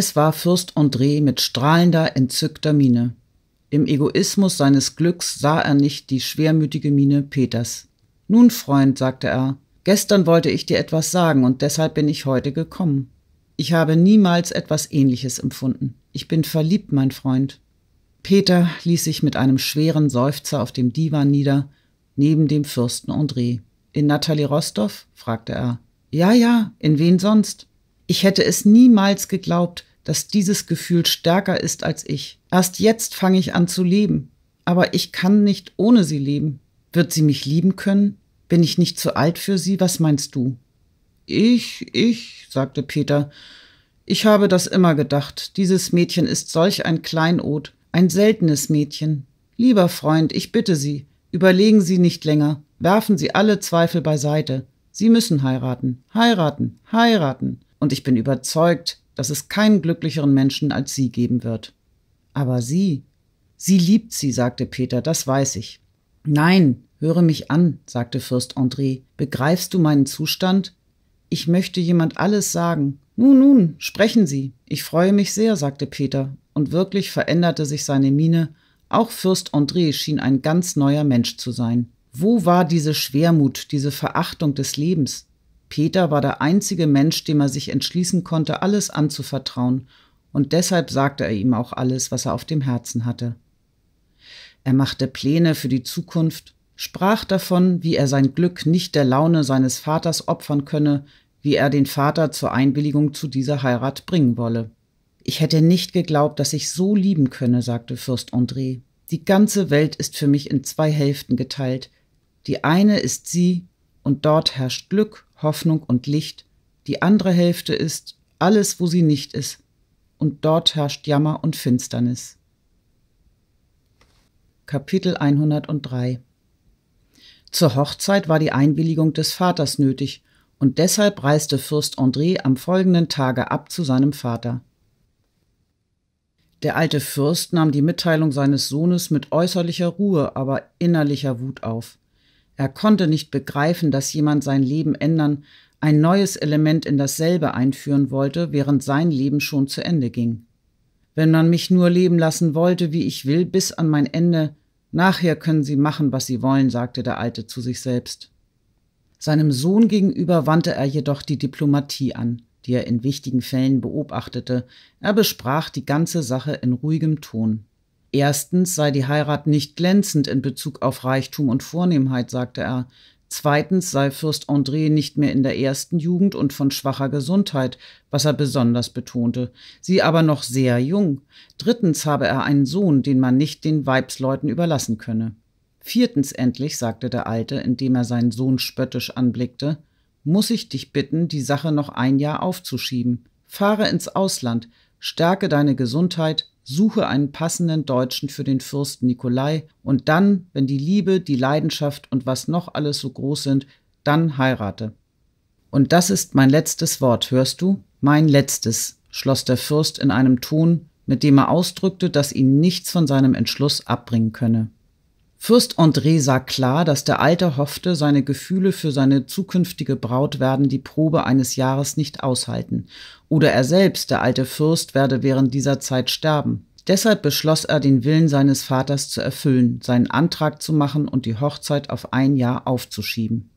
A: Es war Fürst André mit strahlender, entzückter Miene. Im Egoismus seines Glücks sah er nicht die schwermütige Miene Peters. Nun, Freund, sagte er, gestern wollte ich dir etwas sagen und deshalb bin ich heute gekommen. Ich habe niemals etwas Ähnliches empfunden. Ich bin verliebt, mein Freund. Peter ließ sich mit einem schweren Seufzer auf dem Divan nieder, neben dem Fürsten André. In Natalie Rostow? fragte er. Ja, ja, in wen sonst? Ich hätte es niemals geglaubt, dass dieses Gefühl stärker ist als ich. Erst jetzt fange ich an zu leben, aber ich kann nicht ohne sie leben. Wird sie mich lieben können? Bin ich nicht zu alt für sie? Was meinst du? Ich, ich, sagte Peter. Ich habe das immer gedacht. Dieses Mädchen ist solch ein Kleinod, ein seltenes Mädchen. Lieber Freund, ich bitte Sie, überlegen Sie nicht länger, werfen Sie alle Zweifel beiseite. Sie müssen heiraten, heiraten, heiraten. Und ich bin überzeugt, dass es keinen glücklicheren Menschen als sie geben wird. Aber sie, sie liebt sie, sagte Peter, das weiß ich. Nein, höre mich an, sagte Fürst André, begreifst du meinen Zustand? Ich möchte jemand alles sagen. Nun, nun, sprechen Sie. Ich freue mich sehr, sagte Peter, und wirklich veränderte sich seine Miene. Auch Fürst André schien ein ganz neuer Mensch zu sein. Wo war diese Schwermut, diese Verachtung des Lebens? Peter war der einzige Mensch, dem er sich entschließen konnte, alles anzuvertrauen, und deshalb sagte er ihm auch alles, was er auf dem Herzen hatte. Er machte Pläne für die Zukunft, sprach davon, wie er sein Glück nicht der Laune seines Vaters opfern könne, wie er den Vater zur Einwilligung zu dieser Heirat bringen wolle. Ich hätte nicht geglaubt, dass ich so lieben könne, sagte Fürst André. Die ganze Welt ist für mich in zwei Hälften geteilt. Die eine ist sie, und dort herrscht Glück Hoffnung und Licht, die andere Hälfte ist alles, wo sie nicht ist, und dort herrscht Jammer und Finsternis. Kapitel 103 Zur Hochzeit war die Einwilligung des Vaters nötig, und deshalb reiste Fürst André am folgenden Tage ab zu seinem Vater. Der alte Fürst nahm die Mitteilung seines Sohnes mit äußerlicher Ruhe, aber innerlicher Wut auf. Er konnte nicht begreifen, dass jemand sein Leben ändern, ein neues Element in dasselbe einführen wollte, während sein Leben schon zu Ende ging. Wenn man mich nur leben lassen wollte, wie ich will, bis an mein Ende, nachher können Sie machen, was Sie wollen, sagte der Alte zu sich selbst. Seinem Sohn gegenüber wandte er jedoch die Diplomatie an, die er in wichtigen Fällen beobachtete. Er besprach die ganze Sache in ruhigem Ton. Erstens sei die Heirat nicht glänzend in Bezug auf Reichtum und Vornehmheit, sagte er. Zweitens sei Fürst André nicht mehr in der ersten Jugend und von schwacher Gesundheit, was er besonders betonte, sie aber noch sehr jung. Drittens habe er einen Sohn, den man nicht den Weibsleuten überlassen könne. Viertens endlich, sagte der Alte, indem er seinen Sohn spöttisch anblickte, muss ich dich bitten, die Sache noch ein Jahr aufzuschieben. Fahre ins Ausland, stärke deine Gesundheit, suche einen passenden Deutschen für den Fürsten Nikolai und dann, wenn die Liebe, die Leidenschaft und was noch alles so groß sind, dann heirate. Und das ist mein letztes Wort, hörst du? Mein letztes, schloss der Fürst in einem Ton, mit dem er ausdrückte, dass ihn nichts von seinem Entschluss abbringen könne. Fürst André sah klar, dass der Alte hoffte, seine Gefühle für seine zukünftige Braut werden die Probe eines Jahres nicht aushalten oder er selbst, der alte Fürst, werde während dieser Zeit sterben. Deshalb beschloss er, den Willen seines Vaters zu erfüllen, seinen Antrag zu machen und die Hochzeit auf ein Jahr aufzuschieben.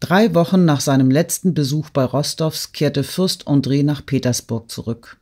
A: Drei Wochen nach seinem letzten Besuch bei Rostovs kehrte Fürst André nach Petersburg zurück.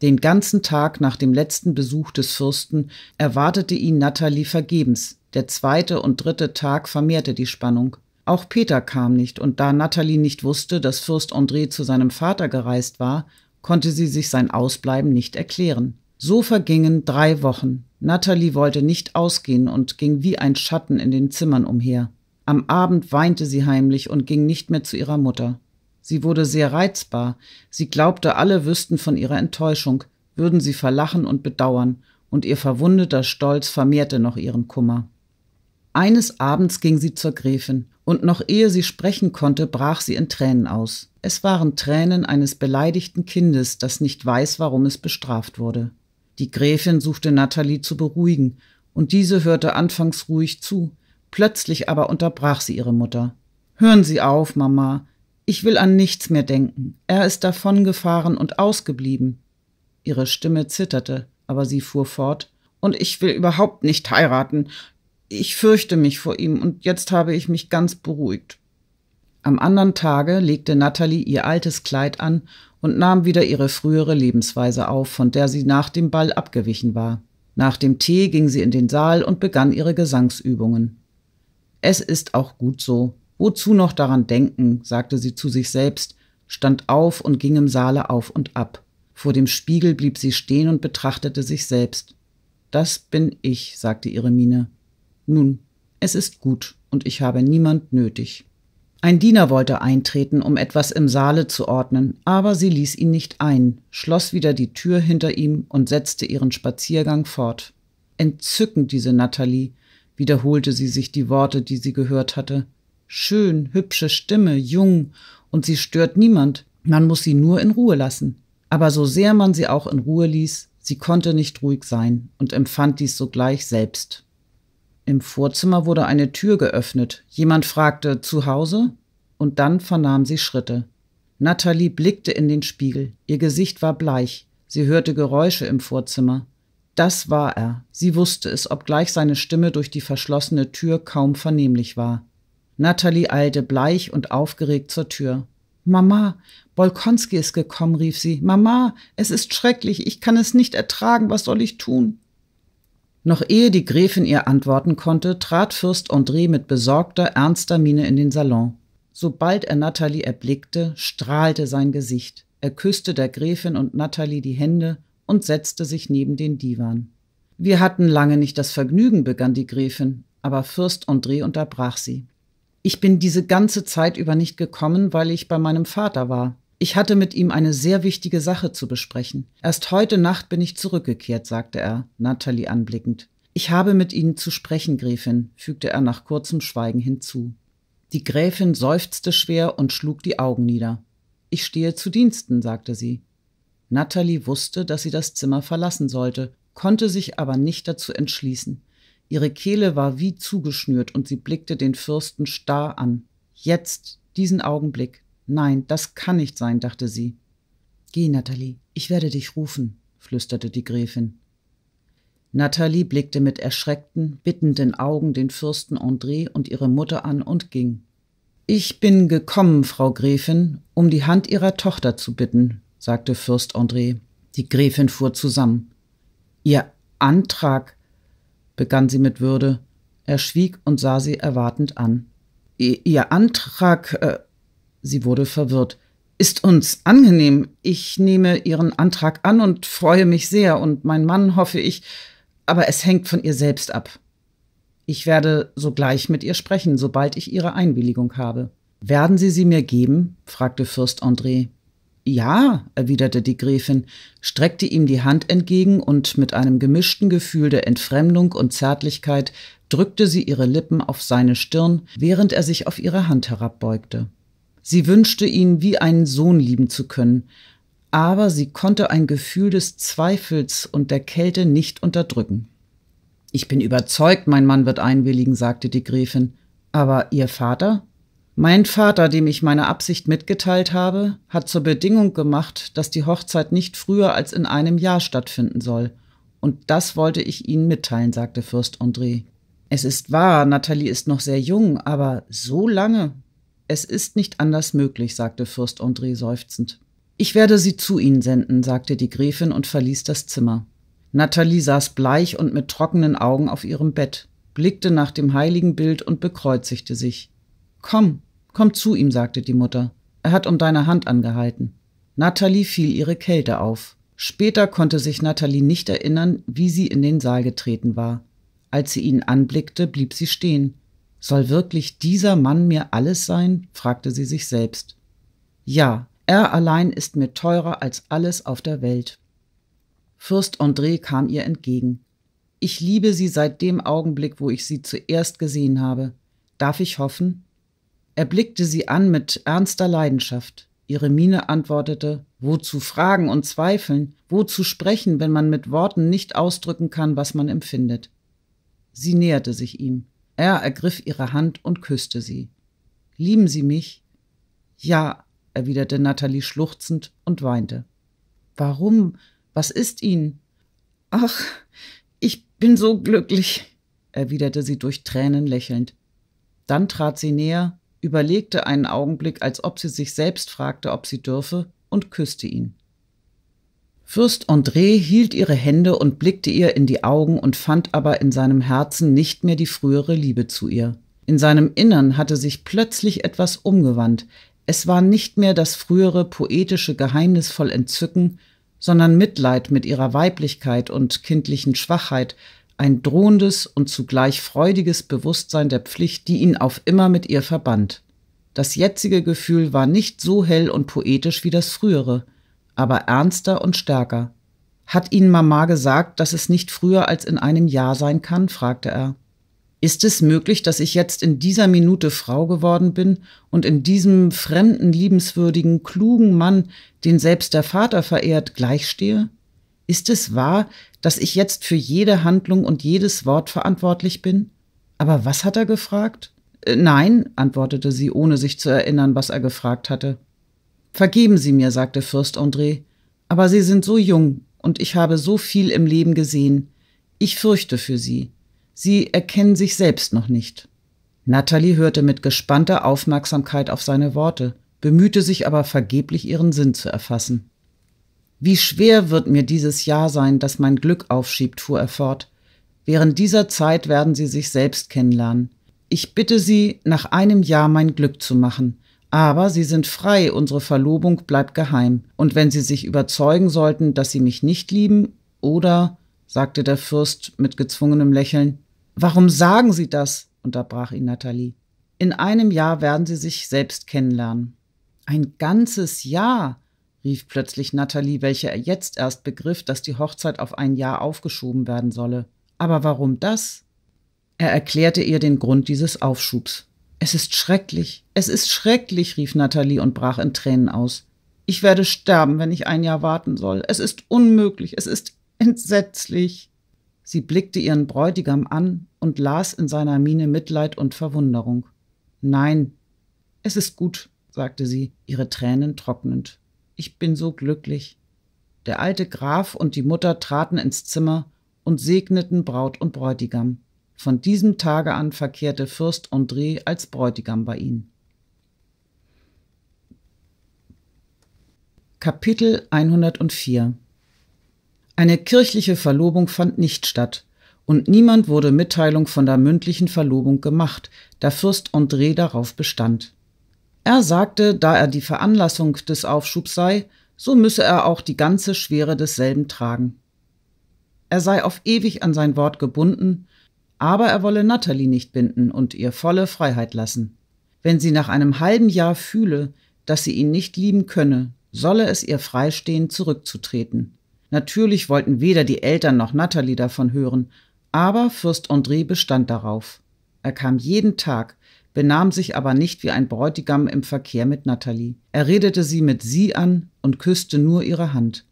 A: Den ganzen Tag nach dem letzten Besuch des Fürsten erwartete ihn Natalie vergebens. Der zweite und dritte Tag vermehrte die Spannung. Auch Peter kam nicht, und da Natalie nicht wusste, dass Fürst André zu seinem Vater gereist war, konnte sie sich sein Ausbleiben nicht erklären. So vergingen drei Wochen. Natalie wollte nicht ausgehen und ging wie ein Schatten in den Zimmern umher. Am Abend weinte sie heimlich und ging nicht mehr zu ihrer Mutter. Sie wurde sehr reizbar. Sie glaubte, alle wüssten von ihrer Enttäuschung, würden sie verlachen und bedauern, und ihr verwundeter Stolz vermehrte noch ihren Kummer. Eines Abends ging sie zur Gräfin und noch ehe sie sprechen konnte, brach sie in Tränen aus. Es waren Tränen eines beleidigten Kindes, das nicht weiß, warum es bestraft wurde. Die Gräfin suchte Natalie zu beruhigen, und diese hörte anfangs ruhig zu, plötzlich aber unterbrach sie ihre Mutter. Hören Sie auf, Mama. Ich will an nichts mehr denken. Er ist davongefahren und ausgeblieben. Ihre Stimme zitterte, aber sie fuhr fort. Und ich will überhaupt nicht heiraten. Ich fürchte mich vor ihm und jetzt habe ich mich ganz beruhigt. Am anderen Tage legte Natalie ihr altes Kleid an und nahm wieder ihre frühere Lebensweise auf, von der sie nach dem Ball abgewichen war. Nach dem Tee ging sie in den Saal und begann ihre Gesangsübungen. Es ist auch gut so. Wozu noch daran denken, sagte sie zu sich selbst, stand auf und ging im Saale auf und ab. Vor dem Spiegel blieb sie stehen und betrachtete sich selbst. Das bin ich, sagte ihre Miene. Nun, es ist gut, und ich habe niemand nötig. Ein Diener wollte eintreten, um etwas im Saale zu ordnen, aber sie ließ ihn nicht ein, schloss wieder die Tür hinter ihm und setzte ihren Spaziergang fort. Entzückend diese Natalie, wiederholte sie sich die Worte, die sie gehört hatte. Schön, hübsche Stimme, jung, und sie stört niemand, man muss sie nur in Ruhe lassen. Aber so sehr man sie auch in Ruhe ließ, sie konnte nicht ruhig sein und empfand dies sogleich selbst. Im Vorzimmer wurde eine Tür geöffnet. Jemand fragte Zu Hause? Und dann vernahm sie Schritte. Natalie blickte in den Spiegel. Ihr Gesicht war bleich. Sie hörte Geräusche im Vorzimmer. Das war er. Sie wusste es, obgleich seine Stimme durch die verschlossene Tür kaum vernehmlich war. Natalie eilte bleich und aufgeregt zur Tür. Mama, Bolkonski ist gekommen, rief sie. Mama, es ist schrecklich, ich kann es nicht ertragen, was soll ich tun? Noch ehe die Gräfin ihr antworten konnte, trat Fürst André mit besorgter, ernster Miene in den Salon. Sobald er Natalie erblickte, strahlte sein Gesicht. Er küsste der Gräfin und Natalie die Hände und setzte sich neben den Divan. Wir hatten lange nicht das Vergnügen, begann die Gräfin, aber Fürst André unterbrach sie. Ich bin diese ganze Zeit über nicht gekommen, weil ich bei meinem Vater war. Ich hatte mit ihm eine sehr wichtige Sache zu besprechen. Erst heute Nacht bin ich zurückgekehrt, sagte er, Natalie anblickend. Ich habe mit Ihnen zu sprechen, Gräfin, fügte er nach kurzem Schweigen hinzu. Die Gräfin seufzte schwer und schlug die Augen nieder. Ich stehe zu Diensten, sagte sie. Natalie wusste, dass sie das Zimmer verlassen sollte, konnte sich aber nicht dazu entschließen. Ihre Kehle war wie zugeschnürt und sie blickte den Fürsten starr an. Jetzt, diesen Augenblick, Nein, das kann nicht sein, dachte sie. Geh, Natalie, ich werde dich rufen, flüsterte die Gräfin. Natalie blickte mit erschreckten, bittenden Augen den Fürsten André und ihre Mutter an und ging. Ich bin gekommen, Frau Gräfin, um die Hand Ihrer Tochter zu bitten, sagte Fürst André. Die Gräfin fuhr zusammen. Ihr Antrag, begann sie mit Würde. Er schwieg und sah sie erwartend an. Ihr Antrag, äh, Sie wurde verwirrt. Ist uns angenehm. Ich nehme Ihren Antrag an und freue mich sehr und mein Mann hoffe ich, aber es hängt von ihr selbst ab. Ich werde sogleich mit ihr sprechen, sobald ich ihre Einwilligung habe. Werden Sie sie mir geben? fragte Fürst André. Ja, erwiderte die Gräfin, streckte ihm die Hand entgegen und mit einem gemischten Gefühl der Entfremdung und Zärtlichkeit drückte sie ihre Lippen auf seine Stirn, während er sich auf ihre Hand herabbeugte. Sie wünschte ihn wie einen Sohn lieben zu können, aber sie konnte ein Gefühl des Zweifels und der Kälte nicht unterdrücken. Ich bin überzeugt, mein Mann wird einwilligen, sagte die Gräfin. Aber Ihr Vater? Mein Vater, dem ich meine Absicht mitgeteilt habe, hat zur Bedingung gemacht, dass die Hochzeit nicht früher als in einem Jahr stattfinden soll. Und das wollte ich Ihnen mitteilen, sagte Fürst André. Es ist wahr, Nathalie ist noch sehr jung, aber so lange, es ist nicht anders möglich, sagte Fürst André seufzend. Ich werde sie zu Ihnen senden, sagte die Gräfin und verließ das Zimmer. Nathalie saß bleich und mit trockenen Augen auf ihrem Bett, blickte nach dem Heiligenbild und bekreuzigte sich. Komm, komm zu ihm, sagte die Mutter. Er hat um deine Hand angehalten. Nathalie fiel ihre Kälte auf. Später konnte sich Nathalie nicht erinnern, wie sie in den Saal getreten war. Als sie ihn anblickte, blieb sie stehen. Soll wirklich dieser Mann mir alles sein? fragte sie sich selbst. Ja, er allein ist mir teurer als alles auf der Welt. Fürst André kam ihr entgegen. Ich liebe sie seit dem Augenblick, wo ich sie zuerst gesehen habe. Darf ich hoffen? Er blickte sie an mit ernster Leidenschaft. Ihre Miene antwortete, wozu fragen und zweifeln, wozu sprechen, wenn man mit Worten nicht ausdrücken kann, was man empfindet. Sie näherte sich ihm. Er ergriff ihre Hand und küsste sie. Lieben Sie mich? Ja, erwiderte Natalie schluchzend und weinte. Warum? Was ist Ihnen? Ach, ich bin so glücklich, erwiderte sie durch Tränen lächelnd. Dann trat sie näher, überlegte einen Augenblick, als ob sie sich selbst fragte, ob sie dürfe, und küsste ihn. Fürst André hielt ihre Hände und blickte ihr in die Augen und fand aber in seinem Herzen nicht mehr die frühere Liebe zu ihr. In seinem Innern hatte sich plötzlich etwas umgewandt. Es war nicht mehr das frühere poetische geheimnisvoll Entzücken, sondern Mitleid mit ihrer Weiblichkeit und kindlichen Schwachheit, ein drohendes und zugleich freudiges Bewusstsein der Pflicht, die ihn auf immer mit ihr verband. Das jetzige Gefühl war nicht so hell und poetisch wie das frühere, aber ernster und stärker. Hat Ihnen Mama gesagt, dass es nicht früher als in einem Jahr sein kann? fragte er. Ist es möglich, dass ich jetzt in dieser Minute Frau geworden bin und in diesem fremden, liebenswürdigen, klugen Mann, den selbst der Vater verehrt, gleichstehe? Ist es wahr, dass ich jetzt für jede Handlung und jedes Wort verantwortlich bin? Aber was hat er gefragt? Äh, nein, antwortete sie, ohne sich zu erinnern, was er gefragt hatte. Vergeben Sie mir, sagte Fürst André, aber Sie sind so jung und ich habe so viel im Leben gesehen. Ich fürchte für Sie. Sie erkennen sich selbst noch nicht. Natalie hörte mit gespannter Aufmerksamkeit auf seine Worte, bemühte sich aber vergeblich, ihren Sinn zu erfassen. Wie schwer wird mir dieses Jahr sein, das mein Glück aufschiebt, fuhr er fort. Während dieser Zeit werden Sie sich selbst kennenlernen. Ich bitte Sie, nach einem Jahr mein Glück zu machen. Aber Sie sind frei, unsere Verlobung bleibt geheim. Und wenn Sie sich überzeugen sollten, dass Sie mich nicht lieben, oder, sagte der Fürst mit gezwungenem Lächeln, warum sagen Sie das? unterbrach ihn Nathalie. In einem Jahr werden Sie sich selbst kennenlernen. Ein ganzes Jahr, rief plötzlich Nathalie, welche jetzt erst begriff, dass die Hochzeit auf ein Jahr aufgeschoben werden solle. Aber warum das? Er erklärte ihr den Grund dieses Aufschubs. Es ist schrecklich, es ist schrecklich, rief Nathalie und brach in Tränen aus. Ich werde sterben, wenn ich ein Jahr warten soll. Es ist unmöglich, es ist entsetzlich. Sie blickte ihren Bräutigam an und las in seiner Miene Mitleid und Verwunderung. Nein, es ist gut, sagte sie, ihre Tränen trocknend. Ich bin so glücklich. Der alte Graf und die Mutter traten ins Zimmer und segneten Braut und Bräutigam. Von diesem Tage an verkehrte Fürst André als Bräutigam bei ihnen. Kapitel 104 Eine kirchliche Verlobung fand nicht statt, und niemand wurde Mitteilung von der mündlichen Verlobung gemacht, da Fürst André darauf bestand. Er sagte, da er die Veranlassung des Aufschubs sei, so müsse er auch die ganze Schwere desselben tragen. Er sei auf ewig an sein Wort gebunden aber er wolle Natalie nicht binden und ihr volle Freiheit lassen. Wenn sie nach einem halben Jahr fühle, dass sie ihn nicht lieben könne, solle es ihr freistehen, zurückzutreten. Natürlich wollten weder die Eltern noch Natalie davon hören, aber Fürst André bestand darauf. Er kam jeden Tag, benahm sich aber nicht wie ein Bräutigam im Verkehr mit Natalie. Er redete sie mit sie an und küsste nur ihre Hand.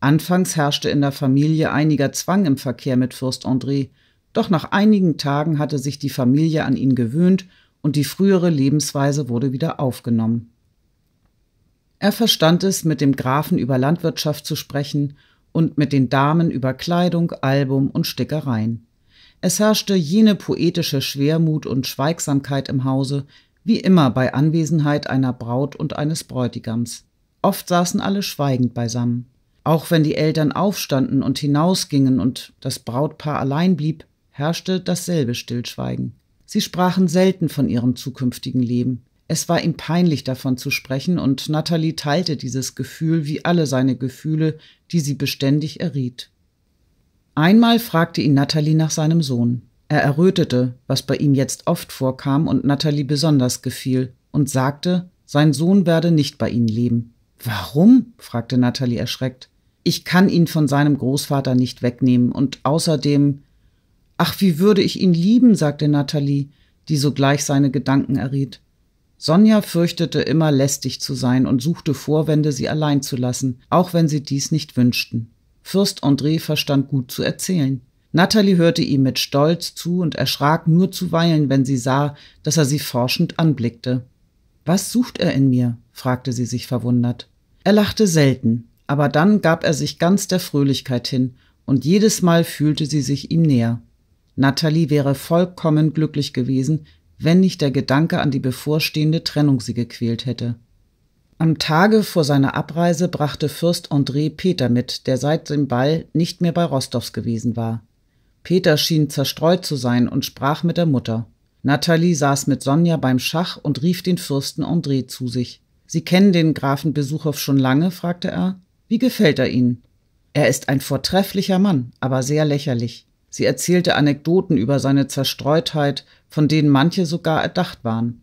A: Anfangs herrschte in der Familie einiger Zwang im Verkehr mit Fürst André, doch nach einigen Tagen hatte sich die Familie an ihn gewöhnt und die frühere Lebensweise wurde wieder aufgenommen. Er verstand es, mit dem Grafen über Landwirtschaft zu sprechen und mit den Damen über Kleidung, Album und Stickereien. Es herrschte jene poetische Schwermut und Schweigsamkeit im Hause, wie immer bei Anwesenheit einer Braut und eines Bräutigams. Oft saßen alle schweigend beisammen. Auch wenn die Eltern aufstanden und hinausgingen und das Brautpaar allein blieb, herrschte dasselbe Stillschweigen. Sie sprachen selten von ihrem zukünftigen Leben. Es war ihm peinlich davon zu sprechen, und Natalie teilte dieses Gefühl wie alle seine Gefühle, die sie beständig erriet. Einmal fragte ihn Natalie nach seinem Sohn. Er errötete, was bei ihm jetzt oft vorkam und Natalie besonders gefiel, und sagte, sein Sohn werde nicht bei ihnen leben. Warum? fragte Natalie erschreckt. Ich kann ihn von seinem Großvater nicht wegnehmen, und außerdem Ach, wie würde ich ihn lieben, sagte Nathalie, die sogleich seine Gedanken erriet. Sonja fürchtete immer lästig zu sein und suchte Vorwände, sie allein zu lassen, auch wenn sie dies nicht wünschten. Fürst André verstand gut zu erzählen. Natalie hörte ihm mit Stolz zu und erschrak nur zuweilen, wenn sie sah, dass er sie forschend anblickte. Was sucht er in mir? fragte sie sich verwundert. Er lachte selten, aber dann gab er sich ganz der Fröhlichkeit hin, und jedes Mal fühlte sie sich ihm näher. Natalie wäre vollkommen glücklich gewesen, wenn nicht der Gedanke an die bevorstehende Trennung sie gequält hätte. Am Tage vor seiner Abreise brachte Fürst André Peter mit, der seit dem Ball nicht mehr bei Rostovs gewesen war. Peter schien zerstreut zu sein und sprach mit der Mutter. Natalie saß mit Sonja beim Schach und rief den Fürsten André zu sich. Sie kennen den Grafen Besuchow schon lange? fragte er. Wie gefällt er Ihnen? Er ist ein vortrefflicher Mann, aber sehr lächerlich. Sie erzählte Anekdoten über seine Zerstreutheit, von denen manche sogar erdacht waren.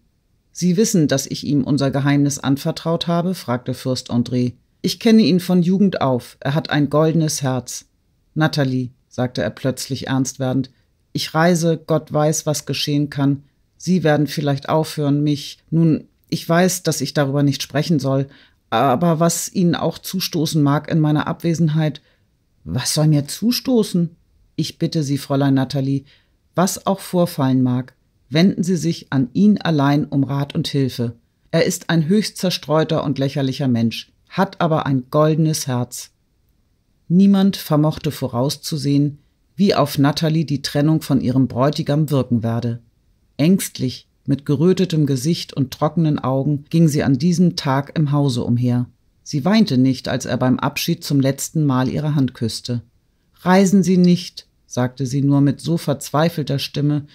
A: Sie wissen, dass ich ihm unser Geheimnis anvertraut habe? fragte Fürst André. Ich kenne ihn von Jugend auf. Er hat ein goldenes Herz. Natalie, sagte er plötzlich ernst werdend, ich reise, Gott weiß, was geschehen kann. Sie werden vielleicht aufhören, mich. Nun, ich weiß, dass ich darüber nicht sprechen soll, aber was Ihnen auch zustoßen mag in meiner Abwesenheit. Was soll mir zustoßen? Ich bitte Sie, Fräulein Natalie, was auch vorfallen mag, wenden Sie sich an ihn allein um Rat und Hilfe. Er ist ein höchst zerstreuter und lächerlicher Mensch, hat aber ein goldenes Herz. Niemand vermochte vorauszusehen, wie auf Natalie die Trennung von ihrem Bräutigam wirken werde. Ängstlich, mit gerötetem Gesicht und trockenen Augen ging sie an diesem Tag im Hause umher. Sie weinte nicht, als er beim Abschied zum letzten Mal ihre Hand küsste. Reisen Sie nicht, sagte sie nur mit so verzweifelter Stimme,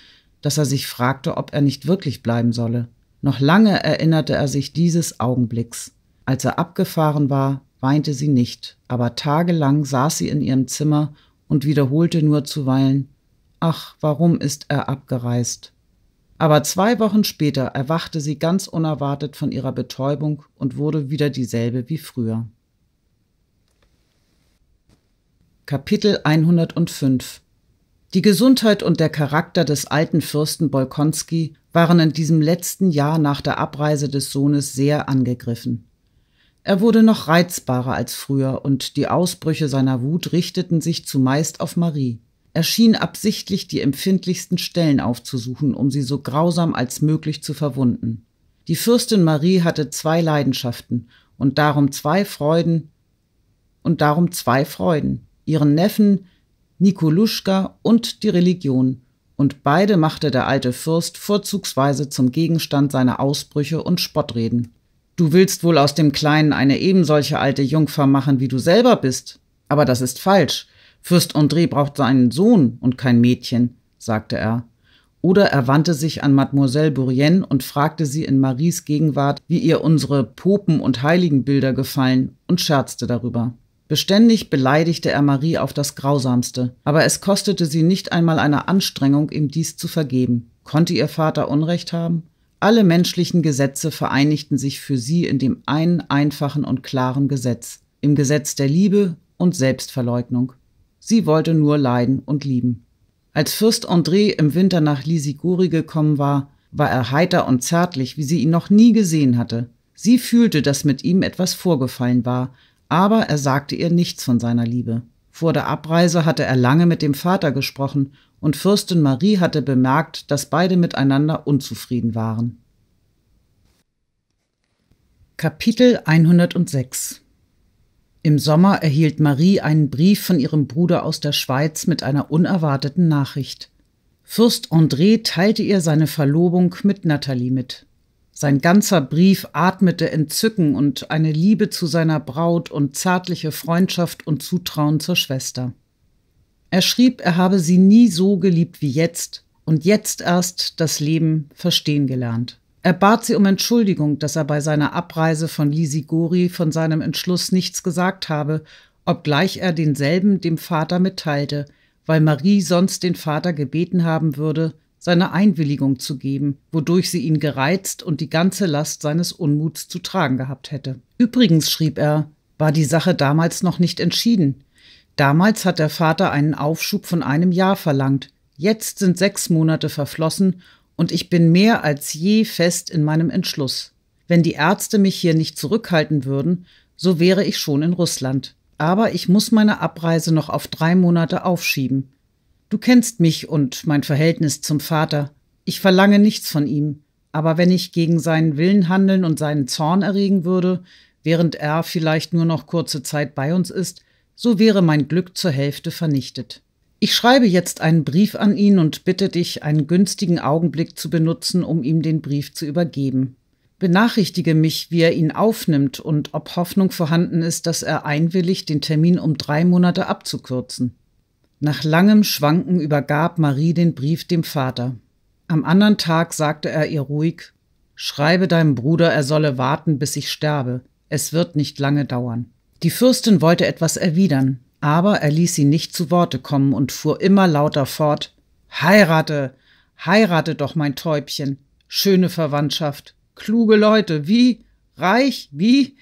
A: dass er sich fragte, ob er nicht wirklich bleiben solle. Noch lange erinnerte er sich dieses Augenblicks. Als er abgefahren war, weinte sie nicht, aber tagelang saß sie in ihrem Zimmer und wiederholte nur zuweilen Ach, warum ist er abgereist? Aber zwei Wochen später erwachte sie ganz unerwartet von ihrer Betäubung und wurde wieder dieselbe wie früher. Kapitel 105 Die Gesundheit und der Charakter des alten Fürsten Bolkonski waren in diesem letzten Jahr nach der Abreise des Sohnes sehr angegriffen. Er wurde noch reizbarer als früher und die Ausbrüche seiner Wut richteten sich zumeist auf Marie. Er schien absichtlich die empfindlichsten Stellen aufzusuchen, um sie so grausam als möglich zu verwunden. Die Fürstin Marie hatte zwei Leidenschaften und darum zwei Freuden und darum zwei Freuden ihren Neffen Nikoluschka und die Religion, und beide machte der alte Fürst vorzugsweise zum Gegenstand seiner Ausbrüche und Spottreden. Du willst wohl aus dem Kleinen eine ebensolche alte Jungfer machen, wie du selber bist. Aber das ist falsch. Fürst André braucht seinen Sohn und kein Mädchen, sagte er. Oder er wandte sich an Mademoiselle Bourienne und fragte sie in Maries Gegenwart, wie ihr unsere Popen- und Heiligenbilder gefallen und scherzte darüber. Beständig beleidigte er Marie auf das Grausamste, aber es kostete sie nicht einmal eine Anstrengung, ihm dies zu vergeben. Konnte ihr Vater Unrecht haben? Alle menschlichen Gesetze vereinigten sich für sie in dem einen einfachen und klaren Gesetz, im Gesetz der Liebe und Selbstverleugnung. Sie wollte nur leiden und lieben. Als Fürst André im Winter nach Lisiguri gekommen war, war er heiter und zärtlich, wie sie ihn noch nie gesehen hatte. Sie fühlte, dass mit ihm etwas vorgefallen war, aber er sagte ihr nichts von seiner Liebe. Vor der Abreise hatte er lange mit dem Vater gesprochen, und Fürstin Marie hatte bemerkt, dass beide miteinander unzufrieden waren. Kapitel 106 Im Sommer erhielt Marie einen Brief von ihrem Bruder aus der Schweiz mit einer unerwarteten Nachricht. Fürst André teilte ihr seine Verlobung mit Nathalie mit. Sein ganzer Brief atmete Entzücken und eine Liebe zu seiner Braut und zärtliche Freundschaft und Zutrauen zur Schwester. Er schrieb, er habe sie nie so geliebt wie jetzt und jetzt erst das Leben verstehen gelernt. Er bat sie um Entschuldigung, dass er bei seiner Abreise von Lisigori von seinem Entschluss nichts gesagt habe, obgleich er denselben dem Vater mitteilte, weil Marie sonst den Vater gebeten haben würde, seine Einwilligung zu geben, wodurch sie ihn gereizt und die ganze Last seines Unmuts zu tragen gehabt hätte. Übrigens, schrieb er, war die Sache damals noch nicht entschieden. Damals hat der Vater einen Aufschub von einem Jahr verlangt. Jetzt sind sechs Monate verflossen und ich bin mehr als je fest in meinem Entschluss. Wenn die Ärzte mich hier nicht zurückhalten würden, so wäre ich schon in Russland. Aber ich muss meine Abreise noch auf drei Monate aufschieben. Du kennst mich und mein Verhältnis zum Vater. Ich verlange nichts von ihm, aber wenn ich gegen seinen Willen handeln und seinen Zorn erregen würde, während er vielleicht nur noch kurze Zeit bei uns ist, so wäre mein Glück zur Hälfte vernichtet. Ich schreibe jetzt einen Brief an ihn und bitte dich, einen günstigen Augenblick zu benutzen, um ihm den Brief zu übergeben. Benachrichtige mich, wie er ihn aufnimmt und ob Hoffnung vorhanden ist, dass er einwilligt, den Termin um drei Monate abzukürzen. Nach langem Schwanken übergab Marie den Brief dem Vater. Am anderen Tag sagte er ihr ruhig Schreibe deinem Bruder, er solle warten, bis ich sterbe. Es wird nicht lange dauern. Die Fürstin wollte etwas erwidern, aber er ließ sie nicht zu Worte kommen und fuhr immer lauter fort Heirate, heirate doch mein Täubchen. Schöne Verwandtschaft, kluge Leute, wie, reich, wie?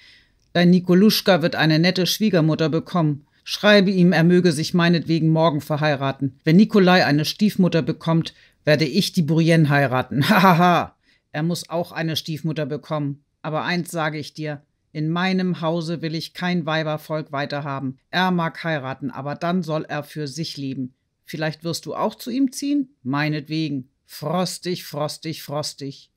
A: Dein Nikoluschka wird eine nette Schwiegermutter bekommen. Schreibe ihm, er möge sich meinetwegen morgen verheiraten. Wenn Nikolai eine Stiefmutter bekommt, werde ich die Brienne heiraten. (laughs) Hahaha. er muss auch eine Stiefmutter bekommen. Aber eins sage ich dir. In meinem Hause will ich kein Weibervolk weiterhaben. Er mag heiraten, aber dann soll er für sich leben. Vielleicht wirst du auch zu ihm ziehen? Meinetwegen. Frostig, frostig, frostig.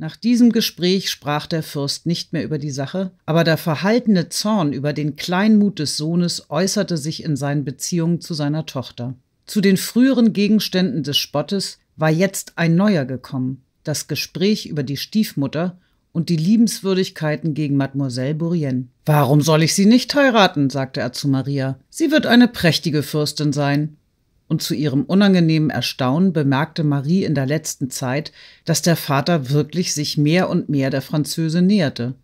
A: Nach diesem Gespräch sprach der Fürst nicht mehr über die Sache, aber der verhaltene Zorn über den Kleinmut des Sohnes äußerte sich in seinen Beziehungen zu seiner Tochter. Zu den früheren Gegenständen des Spottes war jetzt ein neuer gekommen, das Gespräch über die Stiefmutter und die Liebenswürdigkeiten gegen Mademoiselle Bourienne. Warum soll ich sie nicht heiraten? sagte er zu Maria. Sie wird eine prächtige Fürstin sein und zu ihrem unangenehmen Erstaunen bemerkte Marie in der letzten Zeit, dass der Vater wirklich sich mehr und mehr der Französe näherte.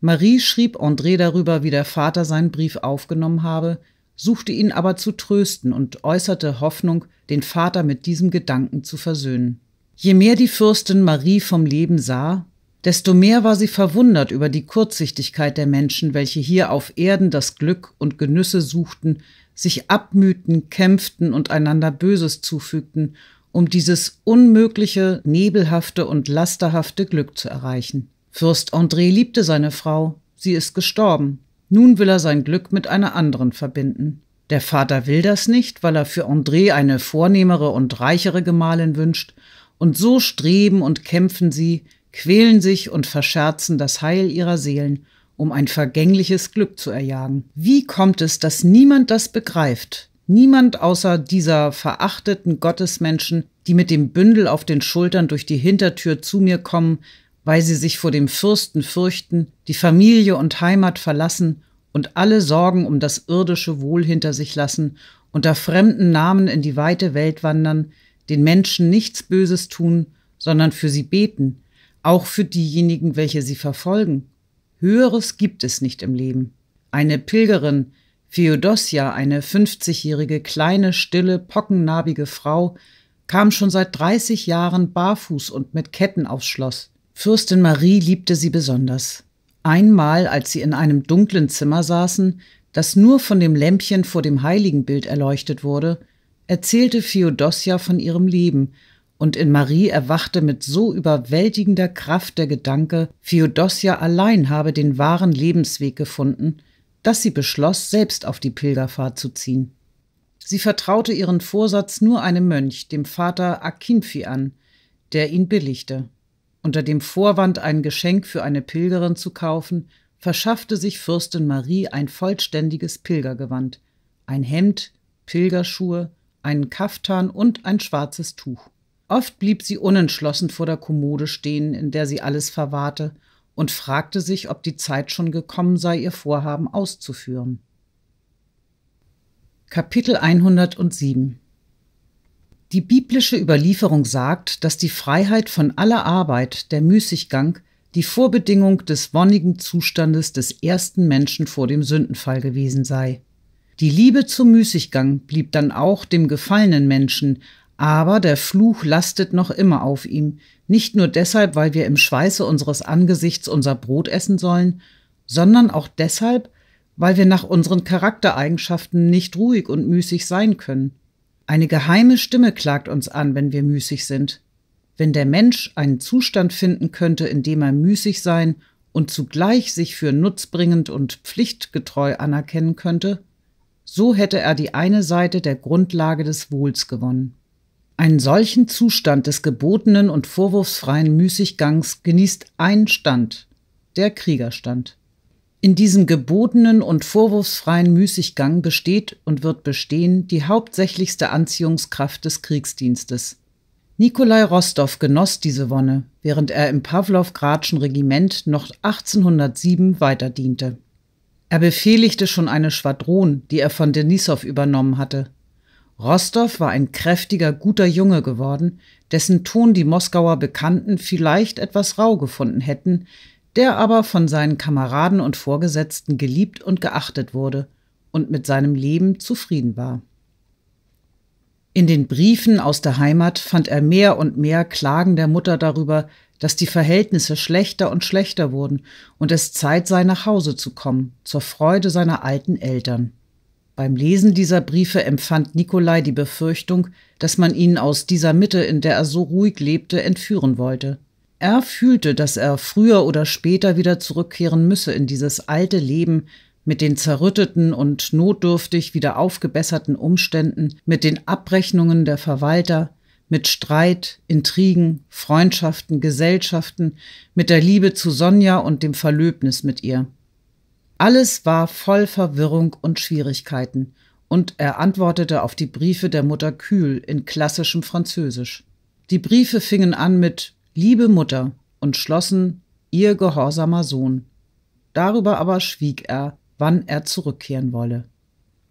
A: Marie schrieb André darüber, wie der Vater seinen Brief aufgenommen habe, suchte ihn aber zu trösten und äußerte Hoffnung, den Vater mit diesem Gedanken zu versöhnen. Je mehr die Fürstin Marie vom Leben sah, desto mehr war sie verwundert über die Kurzsichtigkeit der Menschen, welche hier auf Erden das Glück und Genüsse suchten, sich abmühten, kämpften und einander Böses zufügten, um dieses unmögliche, nebelhafte und lasterhafte Glück zu erreichen. Fürst André liebte seine Frau, sie ist gestorben. Nun will er sein Glück mit einer anderen verbinden. Der Vater will das nicht, weil er für André eine vornehmere und reichere Gemahlin wünscht, und so streben und kämpfen sie, quälen sich und verscherzen das Heil ihrer Seelen um ein vergängliches Glück zu erjagen. Wie kommt es, dass niemand das begreift? Niemand außer dieser verachteten Gottesmenschen, die mit dem Bündel auf den Schultern durch die Hintertür zu mir kommen, weil sie sich vor dem Fürsten fürchten, die Familie und Heimat verlassen und alle Sorgen um das irdische Wohl hinter sich lassen, unter fremden Namen in die weite Welt wandern, den Menschen nichts Böses tun, sondern für sie beten, auch für diejenigen, welche sie verfolgen. Höheres gibt es nicht im Leben. Eine Pilgerin, Feodosia, eine 50-jährige, kleine, stille, pockennarbige Frau, kam schon seit 30 Jahren barfuß und mit Ketten aufs Schloss. Fürstin Marie liebte sie besonders. Einmal, als sie in einem dunklen Zimmer saßen, das nur von dem Lämpchen vor dem Heiligenbild erleuchtet wurde, erzählte Feodosia von ihrem Leben und in Marie erwachte mit so überwältigender Kraft der Gedanke, Theodosia allein habe den wahren Lebensweg gefunden, dass sie beschloss, selbst auf die Pilgerfahrt zu ziehen. Sie vertraute ihren Vorsatz nur einem Mönch, dem Vater Akinfi, an, der ihn billigte. Unter dem Vorwand, ein Geschenk für eine Pilgerin zu kaufen, verschaffte sich Fürstin Marie ein vollständiges Pilgergewand, ein Hemd, Pilgerschuhe, einen Kaftan und ein schwarzes Tuch. Oft blieb sie unentschlossen vor der Kommode stehen, in der sie alles verwahrte, und fragte sich, ob die Zeit schon gekommen sei, ihr Vorhaben auszuführen. Kapitel 107 Die biblische Überlieferung sagt, dass die Freiheit von aller Arbeit, der Müßiggang, die Vorbedingung des wonnigen Zustandes des ersten Menschen vor dem Sündenfall gewesen sei. Die Liebe zum Müßiggang blieb dann auch dem gefallenen Menschen, aber der Fluch lastet noch immer auf ihm, nicht nur deshalb, weil wir im Schweiße unseres Angesichts unser Brot essen sollen, sondern auch deshalb, weil wir nach unseren Charaktereigenschaften nicht ruhig und müßig sein können. Eine geheime Stimme klagt uns an, wenn wir müßig sind. Wenn der Mensch einen Zustand finden könnte, in dem er müßig sein und zugleich sich für nutzbringend und pflichtgetreu anerkennen könnte, so hätte er die eine Seite der Grundlage des Wohls gewonnen. Einen solchen Zustand des gebotenen und vorwurfsfreien Müßiggangs genießt ein Stand, der Kriegerstand. In diesem gebotenen und vorwurfsfreien Müßiggang besteht und wird bestehen die hauptsächlichste Anziehungskraft des Kriegsdienstes. Nikolai Rostow genoss diese Wonne, während er im pawlow Regiment noch 1807 weiterdiente. Er befehligte schon eine Schwadron, die er von Denisow übernommen hatte. Rostow war ein kräftiger, guter Junge geworden, dessen Ton die Moskauer Bekannten vielleicht etwas rau gefunden hätten, der aber von seinen Kameraden und Vorgesetzten geliebt und geachtet wurde und mit seinem Leben zufrieden war. In den Briefen aus der Heimat fand er mehr und mehr Klagen der Mutter darüber, dass die Verhältnisse schlechter und schlechter wurden und es Zeit sei, nach Hause zu kommen, zur Freude seiner alten Eltern. Beim Lesen dieser Briefe empfand Nikolai die Befürchtung, dass man ihn aus dieser Mitte, in der er so ruhig lebte, entführen wollte. Er fühlte, dass er früher oder später wieder zurückkehren müsse in dieses alte Leben mit den zerrütteten und notdürftig wieder aufgebesserten Umständen, mit den Abrechnungen der Verwalter, mit Streit, Intrigen, Freundschaften, Gesellschaften, mit der Liebe zu Sonja und dem Verlöbnis mit ihr. Alles war voll Verwirrung und Schwierigkeiten, und er antwortete auf die Briefe der Mutter kühl in klassischem Französisch. Die Briefe fingen an mit Liebe Mutter und schlossen Ihr gehorsamer Sohn. Darüber aber schwieg er, wann er zurückkehren wolle.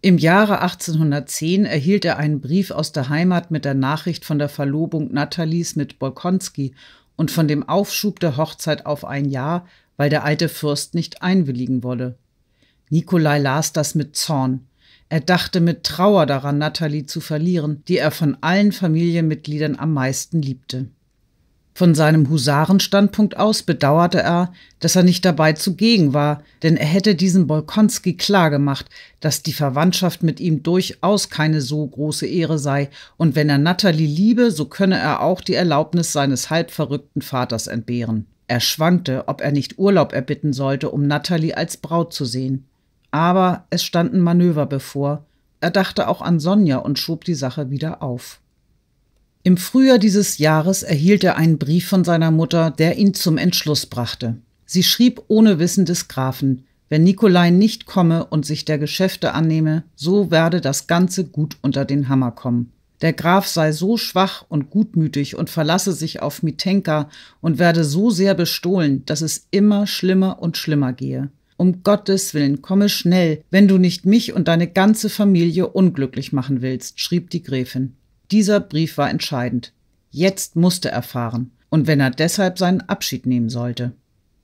A: Im Jahre 1810 erhielt er einen Brief aus der Heimat mit der Nachricht von der Verlobung Nathalies mit Bolkonski und von dem Aufschub der Hochzeit auf ein Jahr, weil der alte Fürst nicht einwilligen wolle. Nikolai las das mit Zorn. Er dachte mit Trauer daran, Natalie zu verlieren, die er von allen Familienmitgliedern am meisten liebte. Von seinem Husarenstandpunkt aus bedauerte er, dass er nicht dabei zugegen war, denn er hätte diesem Bolkonski klargemacht, dass die Verwandtschaft mit ihm durchaus keine so große Ehre sei, und wenn er Natalie liebe, so könne er auch die Erlaubnis seines halbverrückten Vaters entbehren. Er schwankte, ob er nicht Urlaub erbitten sollte, um Natalie als Braut zu sehen. Aber es standen Manöver bevor. Er dachte auch an Sonja und schob die Sache wieder auf. Im Frühjahr dieses Jahres erhielt er einen Brief von seiner Mutter, der ihn zum Entschluss brachte. Sie schrieb ohne Wissen des Grafen, wenn Nikolai nicht komme und sich der Geschäfte annehme, so werde das Ganze gut unter den Hammer kommen. Der Graf sei so schwach und gutmütig und verlasse sich auf Mitenka und werde so sehr bestohlen, dass es immer schlimmer und schlimmer gehe. Um Gottes Willen, komme schnell, wenn du nicht mich und deine ganze Familie unglücklich machen willst, schrieb die Gräfin. Dieser Brief war entscheidend. Jetzt musste er fahren, und wenn er deshalb seinen Abschied nehmen sollte.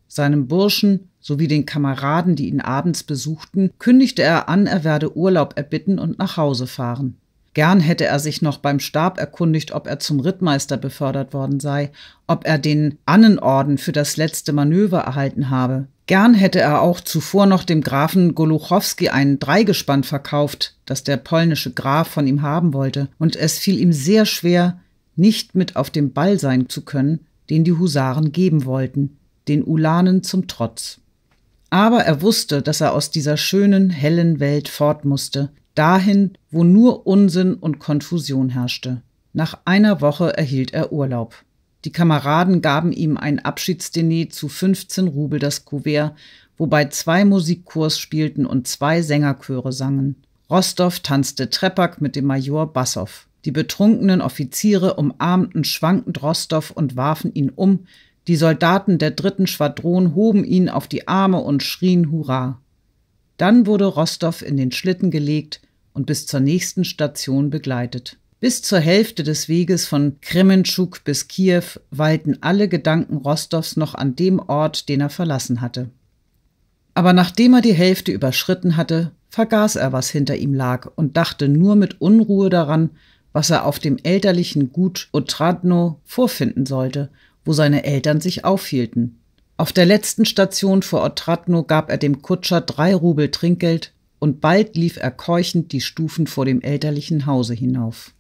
A: Seinem Burschen sowie den Kameraden, die ihn abends besuchten, kündigte er an, er werde Urlaub erbitten und nach Hause fahren. Gern hätte er sich noch beim Stab erkundigt, ob er zum Rittmeister befördert worden sei, ob er den Annenorden für das letzte Manöver erhalten habe. Gern hätte er auch zuvor noch dem Grafen Goluchowski ein Dreigespann verkauft, das der polnische Graf von ihm haben wollte, und es fiel ihm sehr schwer, nicht mit auf dem Ball sein zu können, den die Husaren geben wollten, den Ulanen zum Trotz. Aber er wusste, dass er aus dieser schönen, hellen Welt fort musste, dahin, wo nur Unsinn und Konfusion herrschte. Nach einer Woche erhielt er Urlaub. Die Kameraden gaben ihm ein Abschiedsdiner zu 15 Rubel das Kuvert, wobei zwei Musikchors spielten und zwei Sängerchöre sangen. Rostov tanzte Treppack mit dem Major Bassow. Die betrunkenen Offiziere umarmten schwankend Rostov und warfen ihn um. Die Soldaten der dritten Schwadron hoben ihn auf die Arme und schrien Hurra. Dann wurde Rostov in den Schlitten gelegt, und bis zur nächsten Station begleitet. Bis zur Hälfte des Weges von Kremenschuk bis Kiew weilten alle Gedanken Rostows noch an dem Ort, den er verlassen hatte. Aber nachdem er die Hälfte überschritten hatte, vergaß er, was hinter ihm lag und dachte nur mit Unruhe daran, was er auf dem elterlichen Gut Otradno vorfinden sollte, wo seine Eltern sich aufhielten. Auf der letzten Station vor Otradno gab er dem Kutscher drei Rubel Trinkgeld und bald lief er keuchend die Stufen vor dem elterlichen Hause hinauf.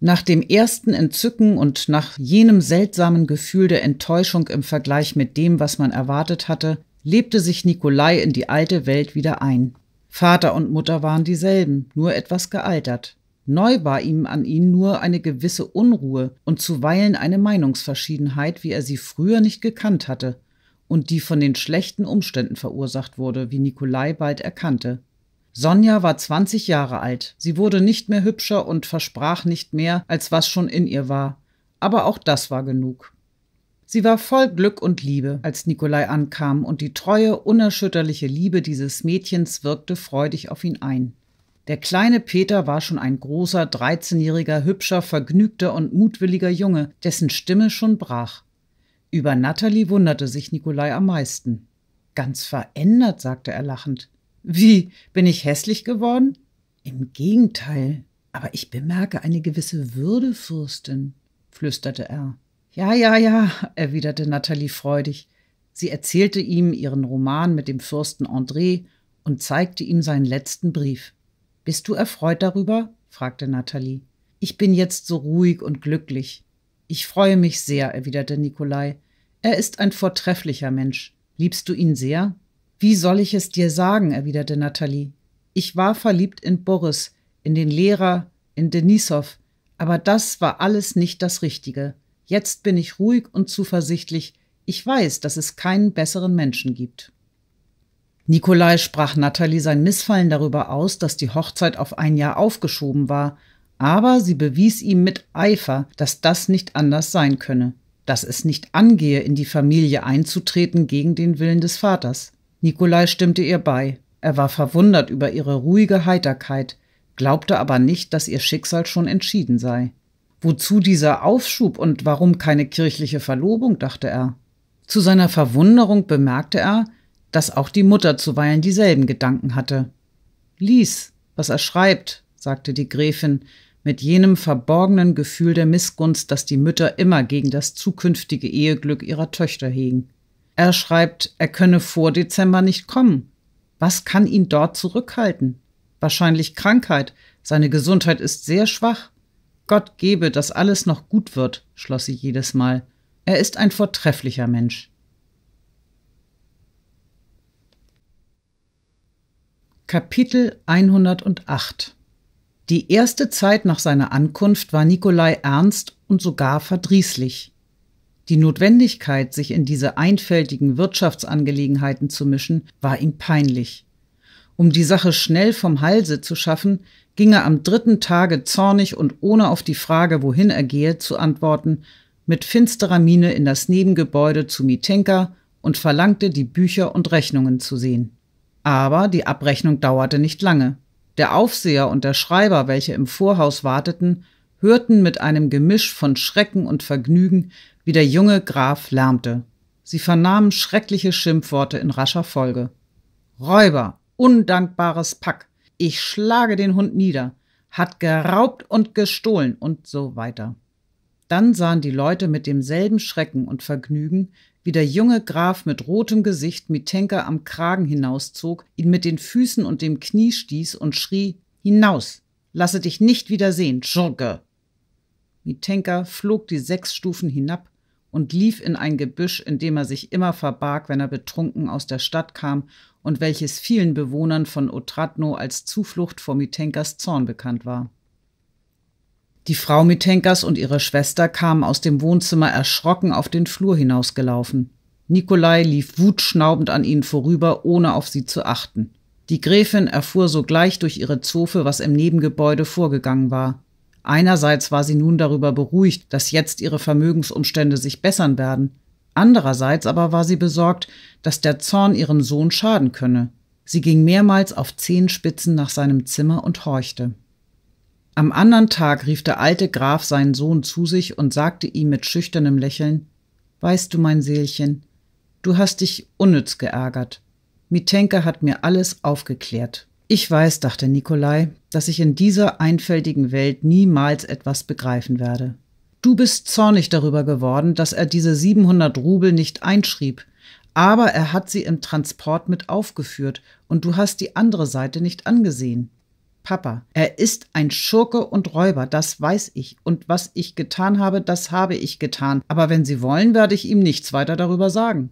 A: Nach dem ersten Entzücken und nach jenem seltsamen Gefühl der Enttäuschung im Vergleich mit dem, was man erwartet hatte, lebte sich Nikolai in die alte Welt wieder ein. Vater und Mutter waren dieselben, nur etwas gealtert. Neu war ihm an ihnen nur eine gewisse Unruhe und zuweilen eine Meinungsverschiedenheit, wie er sie früher nicht gekannt hatte, und die von den schlechten Umständen verursacht wurde, wie Nikolai bald erkannte. Sonja war 20 Jahre alt. Sie wurde nicht mehr hübscher und versprach nicht mehr, als was schon in ihr war. Aber auch das war genug. Sie war voll Glück und Liebe, als Nikolai ankam, und die treue, unerschütterliche Liebe dieses Mädchens wirkte freudig auf ihn ein. Der kleine Peter war schon ein großer, 13-jähriger, hübscher, vergnügter und mutwilliger Junge, dessen Stimme schon brach. Über Natalie wunderte sich Nikolai am meisten. Ganz verändert, sagte er lachend. Wie, bin ich hässlich geworden? Im Gegenteil, aber ich bemerke eine gewisse Würde, Fürstin, flüsterte er. Ja, ja, ja, erwiderte Natalie freudig. Sie erzählte ihm ihren Roman mit dem Fürsten André und zeigte ihm seinen letzten Brief. Bist du erfreut darüber? fragte Natalie. Ich bin jetzt so ruhig und glücklich. Ich freue mich sehr, erwiderte Nikolai. Er ist ein vortrefflicher Mensch. Liebst du ihn sehr? Wie soll ich es dir sagen? erwiderte Nathalie. Ich war verliebt in Boris, in den Lehrer, in Denisow, aber das war alles nicht das Richtige. Jetzt bin ich ruhig und zuversichtlich. Ich weiß, dass es keinen besseren Menschen gibt. Nikolai sprach Nathalie sein Missfallen darüber aus, dass die Hochzeit auf ein Jahr aufgeschoben war aber sie bewies ihm mit Eifer, dass das nicht anders sein könne, dass es nicht angehe, in die Familie einzutreten gegen den Willen des Vaters. Nikolai stimmte ihr bei. Er war verwundert über ihre ruhige Heiterkeit, glaubte aber nicht, dass ihr Schicksal schon entschieden sei. Wozu dieser Aufschub und warum keine kirchliche Verlobung, dachte er. Zu seiner Verwunderung bemerkte er, dass auch die Mutter zuweilen dieselben Gedanken hatte. Lies, was er schreibt, sagte die Gräfin, mit jenem verborgenen Gefühl der Missgunst, das die Mütter immer gegen das zukünftige Eheglück ihrer Töchter hegen. Er schreibt, er könne vor Dezember nicht kommen. Was kann ihn dort zurückhalten? Wahrscheinlich Krankheit. Seine Gesundheit ist sehr schwach. Gott gebe, dass alles noch gut wird, schloss sie jedes Mal. Er ist ein vortrefflicher Mensch. Kapitel 108 die erste Zeit nach seiner Ankunft war Nikolai ernst und sogar verdrießlich. Die Notwendigkeit, sich in diese einfältigen Wirtschaftsangelegenheiten zu mischen, war ihm peinlich. Um die Sache schnell vom Halse zu schaffen, ging er am dritten Tage zornig und ohne auf die Frage, wohin er gehe, zu antworten, mit finsterer Miene in das Nebengebäude zu Mitenka und verlangte, die Bücher und Rechnungen zu sehen. Aber die Abrechnung dauerte nicht lange. Der Aufseher und der Schreiber, welche im Vorhaus warteten, hörten mit einem Gemisch von Schrecken und Vergnügen, wie der junge Graf lärmte. Sie vernahmen schreckliche Schimpfworte in rascher Folge. Räuber, undankbares Pack, ich schlage den Hund nieder, hat geraubt und gestohlen und so weiter. Dann sahen die Leute mit demselben Schrecken und Vergnügen, wie der junge Graf mit rotem Gesicht Mitenka am Kragen hinauszog, ihn mit den Füßen und dem Knie stieß und schrie Hinaus. Lasse dich nicht wiedersehen, Schurke. Mitenka flog die sechs Stufen hinab und lief in ein Gebüsch, in dem er sich immer verbarg, wenn er betrunken aus der Stadt kam und welches vielen Bewohnern von Otradno als Zuflucht vor Mitenkas Zorn bekannt war. Die Frau Mitenkas und ihre Schwester kamen aus dem Wohnzimmer erschrocken auf den Flur hinausgelaufen. Nikolai lief wutschnaubend an ihnen vorüber, ohne auf sie zu achten. Die Gräfin erfuhr sogleich durch ihre Zofe, was im Nebengebäude vorgegangen war. Einerseits war sie nun darüber beruhigt, dass jetzt ihre Vermögensumstände sich bessern werden. Andererseits aber war sie besorgt, dass der Zorn ihrem Sohn schaden könne. Sie ging mehrmals auf Zehenspitzen nach seinem Zimmer und horchte. Am anderen Tag rief der alte Graf seinen Sohn zu sich und sagte ihm mit schüchternem Lächeln Weißt du, mein Seelchen, du hast dich unnütz geärgert. Mitenka hat mir alles aufgeklärt. Ich weiß, dachte Nikolai, dass ich in dieser einfältigen Welt niemals etwas begreifen werde. Du bist zornig darüber geworden, dass er diese 700 Rubel nicht einschrieb, aber er hat sie im Transport mit aufgeführt und du hast die andere Seite nicht angesehen. Papa. Er ist ein Schurke und Räuber, das weiß ich. Und was ich getan habe, das habe ich getan. Aber wenn Sie wollen, werde ich ihm nichts weiter darüber sagen.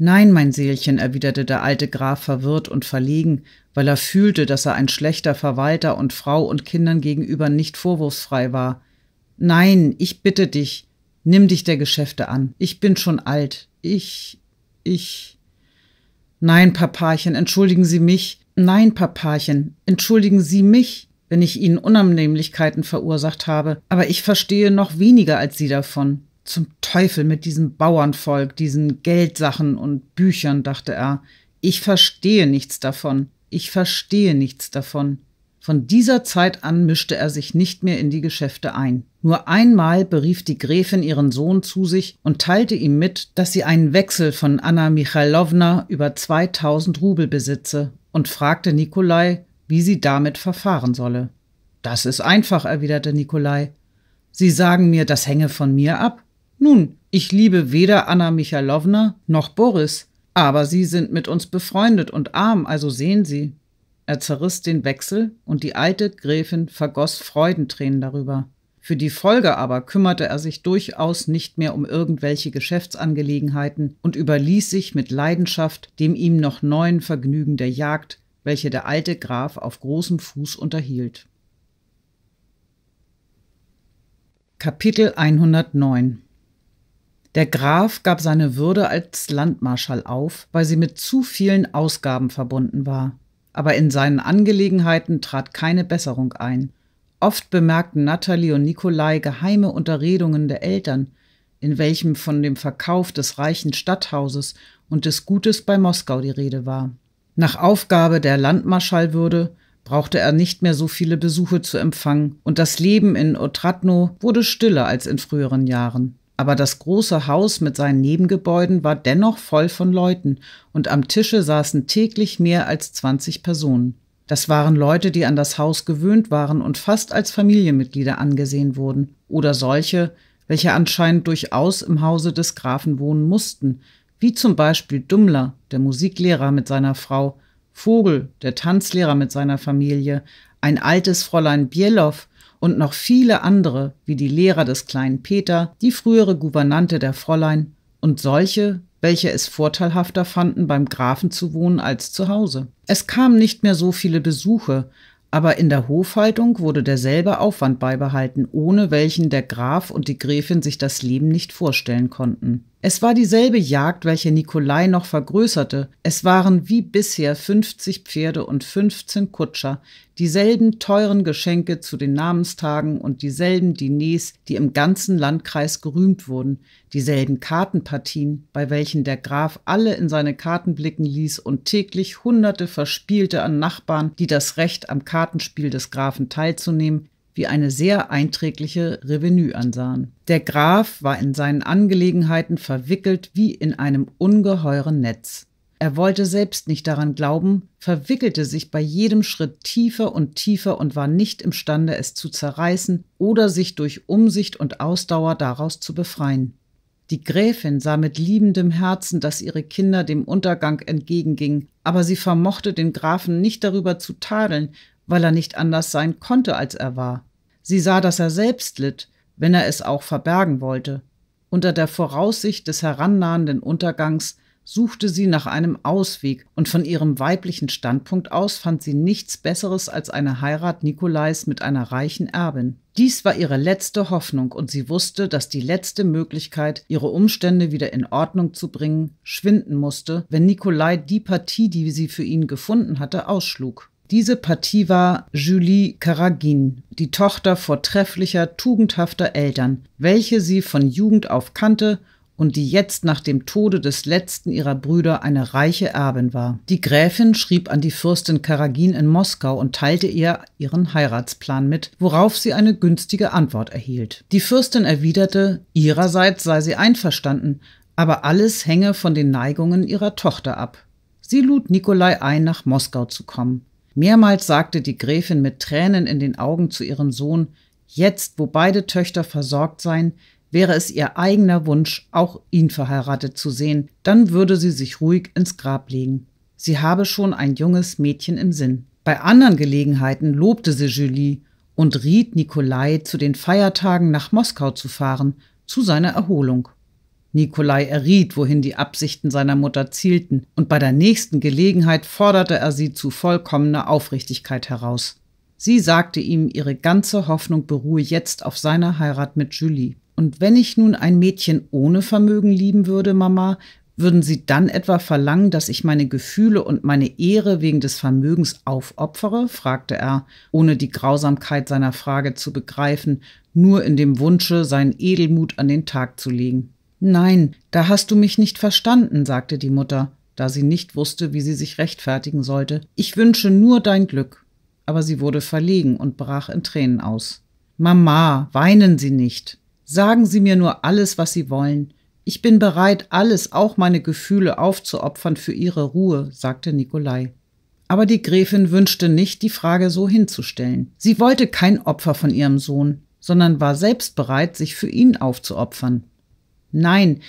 A: Nein, mein Seelchen, erwiderte der alte Graf verwirrt und verlegen, weil er fühlte, dass er ein schlechter Verwalter und Frau und Kindern gegenüber nicht vorwurfsfrei war. Nein, ich bitte dich, nimm dich der Geschäfte an. Ich bin schon alt. Ich, ich. Nein, Papachen, entschuldigen Sie mich. Nein, Papachen, entschuldigen Sie mich, wenn ich Ihnen Unannehmlichkeiten verursacht habe, aber ich verstehe noch weniger als Sie davon. Zum Teufel mit diesem Bauernvolk, diesen Geldsachen und Büchern, dachte er. Ich verstehe nichts davon. Ich verstehe nichts davon. Von dieser Zeit an mischte er sich nicht mehr in die Geschäfte ein. Nur einmal berief die Gräfin ihren Sohn zu sich und teilte ihm mit, dass sie einen Wechsel von Anna Michailowna über 2000 Rubel besitze und fragte Nikolai, wie sie damit verfahren solle. Das ist einfach, erwiderte Nikolai. Sie sagen mir, das hänge von mir ab? Nun, ich liebe weder Anna Michalowna noch Boris, aber sie sind mit uns befreundet und arm, also sehen Sie. Er zerriss den Wechsel und die alte Gräfin vergoss Freudentränen darüber. Für die Folge aber kümmerte er sich durchaus nicht mehr um irgendwelche Geschäftsangelegenheiten und überließ sich mit Leidenschaft dem ihm noch neuen Vergnügen der Jagd, welche der alte Graf auf großem Fuß unterhielt. Kapitel 109 der Graf gab seine Würde als Landmarschall auf, weil sie mit zu vielen Ausgaben verbunden war. Aber in seinen Angelegenheiten trat keine Besserung ein. Oft bemerkten Natalie und Nikolai geheime Unterredungen der Eltern, in welchem von dem Verkauf des reichen Stadthauses und des Gutes bei Moskau die Rede war. Nach Aufgabe der Landmarschallwürde brauchte er nicht mehr so viele Besuche zu empfangen, und das Leben in Otradno wurde stiller als in früheren Jahren. Aber das große Haus mit seinen Nebengebäuden war dennoch voll von Leuten, und am Tische saßen täglich mehr als 20 Personen. Das waren Leute, die an das Haus gewöhnt waren und fast als Familienmitglieder angesehen wurden, oder solche, welche anscheinend durchaus im Hause des Grafen wohnen mussten, wie zum Beispiel Dummler, der Musiklehrer mit seiner Frau, Vogel, der Tanzlehrer mit seiner Familie, ein altes Fräulein Bielow und noch viele andere, wie die Lehrer des kleinen Peter, die frühere Gouvernante der Fräulein und solche, welche es vorteilhafter fanden, beim Grafen zu wohnen als zu Hause. Es kamen nicht mehr so viele Besuche, aber in der Hofhaltung wurde derselbe Aufwand beibehalten, ohne welchen der Graf und die Gräfin sich das Leben nicht vorstellen konnten. Es war dieselbe Jagd, welche Nikolai noch vergrößerte. Es waren wie bisher 50 Pferde und 15 Kutscher, dieselben teuren Geschenke zu den Namenstagen und dieselben Diners, die im ganzen Landkreis gerühmt wurden, dieselben Kartenpartien, bei welchen der Graf alle in seine Karten blicken ließ und täglich Hunderte verspielte an Nachbarn, die das Recht am Kartenspiel des Grafen teilzunehmen, wie eine sehr einträgliche Revenue ansahen. Der Graf war in seinen Angelegenheiten verwickelt wie in einem ungeheuren Netz. Er wollte selbst nicht daran glauben, verwickelte sich bei jedem Schritt tiefer und tiefer und war nicht imstande, es zu zerreißen oder sich durch Umsicht und Ausdauer daraus zu befreien. Die Gräfin sah mit liebendem Herzen, dass ihre Kinder dem Untergang entgegengingen, aber sie vermochte den Grafen nicht darüber zu tadeln, weil er nicht anders sein konnte, als er war. Sie sah, dass er selbst litt, wenn er es auch verbergen wollte. Unter der Voraussicht des herannahenden Untergangs suchte sie nach einem Ausweg, und von ihrem weiblichen Standpunkt aus fand sie nichts Besseres als eine Heirat Nikolais mit einer reichen Erbin. Dies war ihre letzte Hoffnung, und sie wusste, dass die letzte Möglichkeit, ihre Umstände wieder in Ordnung zu bringen, schwinden musste, wenn Nikolai die Partie, die sie für ihn gefunden hatte, ausschlug. Diese Partie war Julie Karagin, die Tochter vortrefflicher, tugendhafter Eltern, welche sie von Jugend auf kannte und die jetzt nach dem Tode des letzten ihrer Brüder eine reiche Erbin war. Die Gräfin schrieb an die Fürstin Karagin in Moskau und teilte ihr ihren Heiratsplan mit, worauf sie eine günstige Antwort erhielt. Die Fürstin erwiderte, ihrerseits sei sie einverstanden, aber alles hänge von den Neigungen ihrer Tochter ab. Sie lud Nikolai ein, nach Moskau zu kommen. Mehrmals sagte die Gräfin mit Tränen in den Augen zu ihrem Sohn, jetzt, wo beide Töchter versorgt seien, wäre es ihr eigener Wunsch, auch ihn verheiratet zu sehen, dann würde sie sich ruhig ins Grab legen. Sie habe schon ein junges Mädchen im Sinn. Bei anderen Gelegenheiten lobte sie Julie und riet Nikolai, zu den Feiertagen nach Moskau zu fahren, zu seiner Erholung. Nikolai erriet, wohin die Absichten seiner Mutter zielten, und bei der nächsten Gelegenheit forderte er sie zu vollkommener Aufrichtigkeit heraus. Sie sagte ihm, ihre ganze Hoffnung beruhe jetzt auf seiner Heirat mit Julie. Und wenn ich nun ein Mädchen ohne Vermögen lieben würde, Mama, würden Sie dann etwa verlangen, dass ich meine Gefühle und meine Ehre wegen des Vermögens aufopfere? fragte er, ohne die Grausamkeit seiner Frage zu begreifen, nur in dem Wunsche, seinen Edelmut an den Tag zu legen. Nein, da hast du mich nicht verstanden, sagte die Mutter, da sie nicht wusste, wie sie sich rechtfertigen sollte. Ich wünsche nur dein Glück. Aber sie wurde verlegen und brach in Tränen aus. Mama, weinen Sie nicht. Sagen Sie mir nur alles, was Sie wollen. Ich bin bereit, alles, auch meine Gefühle, aufzuopfern für Ihre Ruhe, sagte Nikolai. Aber die Gräfin wünschte nicht, die Frage so hinzustellen. Sie wollte kein Opfer von ihrem Sohn, sondern war selbst bereit, sich für ihn aufzuopfern. Nein,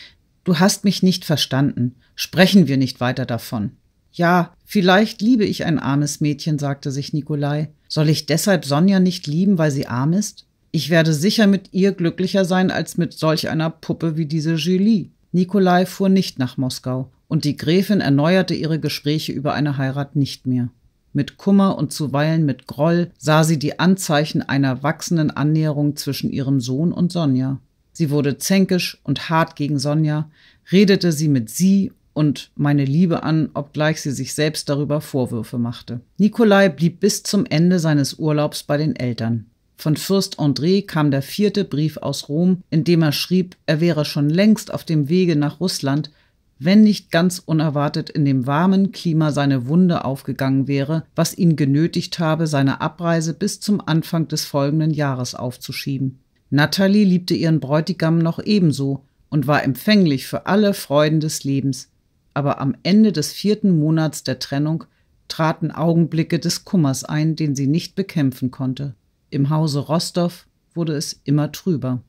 A: du hast mich nicht verstanden. Sprechen wir nicht weiter davon. Ja, vielleicht liebe ich ein armes Mädchen, sagte sich Nikolai. Soll ich deshalb Sonja nicht lieben, weil sie arm ist? Ich werde sicher mit ihr glücklicher sein als mit solch einer Puppe wie diese Julie. Nikolai fuhr nicht nach Moskau, und die Gräfin erneuerte ihre Gespräche über eine Heirat nicht mehr. Mit Kummer und zuweilen mit Groll sah sie die Anzeichen einer wachsenden Annäherung zwischen ihrem Sohn und Sonja. Sie wurde zänkisch und hart gegen Sonja, redete sie mit sie und meine Liebe an, obgleich sie sich selbst darüber Vorwürfe machte. Nikolai blieb bis zum Ende seines Urlaubs bei den Eltern. Von Fürst André kam der vierte Brief aus Rom, in dem er schrieb, er wäre schon längst auf dem Wege nach Russland, wenn nicht ganz unerwartet in dem warmen Klima seine Wunde aufgegangen wäre, was ihn genötigt habe, seine Abreise bis zum Anfang des folgenden Jahres aufzuschieben. Natalie liebte ihren Bräutigam noch ebenso und war empfänglich für alle Freuden des Lebens, aber am Ende des vierten Monats der Trennung traten Augenblicke des Kummers ein, den sie nicht bekämpfen konnte. Im Hause Rostov wurde es immer trüber.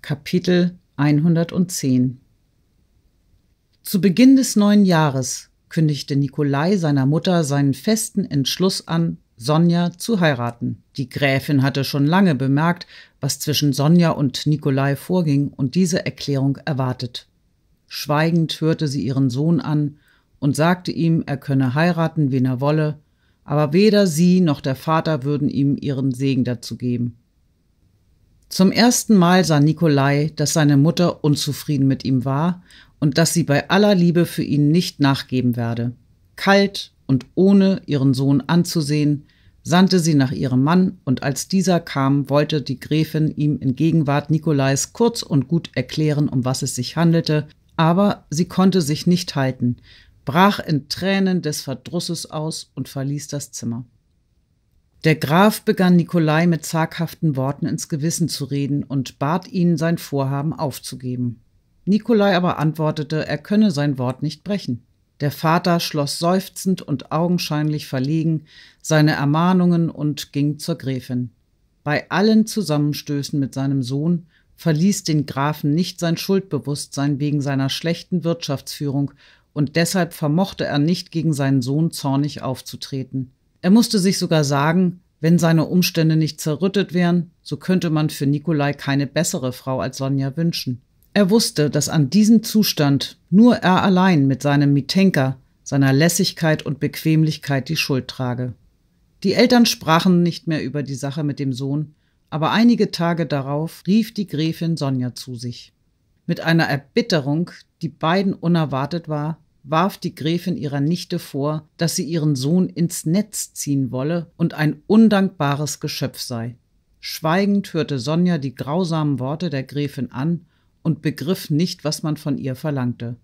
A: Kapitel 110 Zu Beginn des neuen Jahres kündigte Nikolai seiner Mutter seinen festen Entschluss an, Sonja zu heiraten. Die Gräfin hatte schon lange bemerkt, was zwischen Sonja und Nikolai vorging und diese Erklärung erwartet. Schweigend hörte sie ihren Sohn an und sagte ihm, er könne heiraten, wen er wolle, aber weder sie noch der Vater würden ihm ihren Segen dazu geben. Zum ersten Mal sah Nikolai, dass seine Mutter unzufrieden mit ihm war und dass sie bei aller Liebe für ihn nicht nachgeben werde. Kalt und ohne ihren Sohn anzusehen, sandte sie nach ihrem Mann, und als dieser kam, wollte die Gräfin ihm in Gegenwart Nikolais kurz und gut erklären, um was es sich handelte, aber sie konnte sich nicht halten, brach in Tränen des Verdrusses aus und verließ das Zimmer. Der Graf begann Nikolai mit zaghaften Worten ins Gewissen zu reden und bat ihn, sein Vorhaben aufzugeben. Nikolai aber antwortete, er könne sein Wort nicht brechen. Der Vater schloss seufzend und augenscheinlich verlegen seine Ermahnungen und ging zur Gräfin. Bei allen Zusammenstößen mit seinem Sohn verließ den Grafen nicht sein Schuldbewusstsein wegen seiner schlechten Wirtschaftsführung und deshalb vermochte er nicht gegen seinen Sohn zornig aufzutreten. Er musste sich sogar sagen, wenn seine Umstände nicht zerrüttet wären, so könnte man für Nikolai keine bessere Frau als Sonja wünschen. Er wusste, dass an diesem Zustand nur er allein mit seinem Mitenker, seiner Lässigkeit und Bequemlichkeit die Schuld trage. Die Eltern sprachen nicht mehr über die Sache mit dem Sohn, aber einige Tage darauf rief die Gräfin Sonja zu sich. Mit einer Erbitterung, die beiden unerwartet war, warf die Gräfin ihrer Nichte vor, dass sie ihren Sohn ins Netz ziehen wolle und ein undankbares Geschöpf sei. Schweigend hörte Sonja die grausamen Worte der Gräfin an und begriff nicht, was man von ihr verlangte.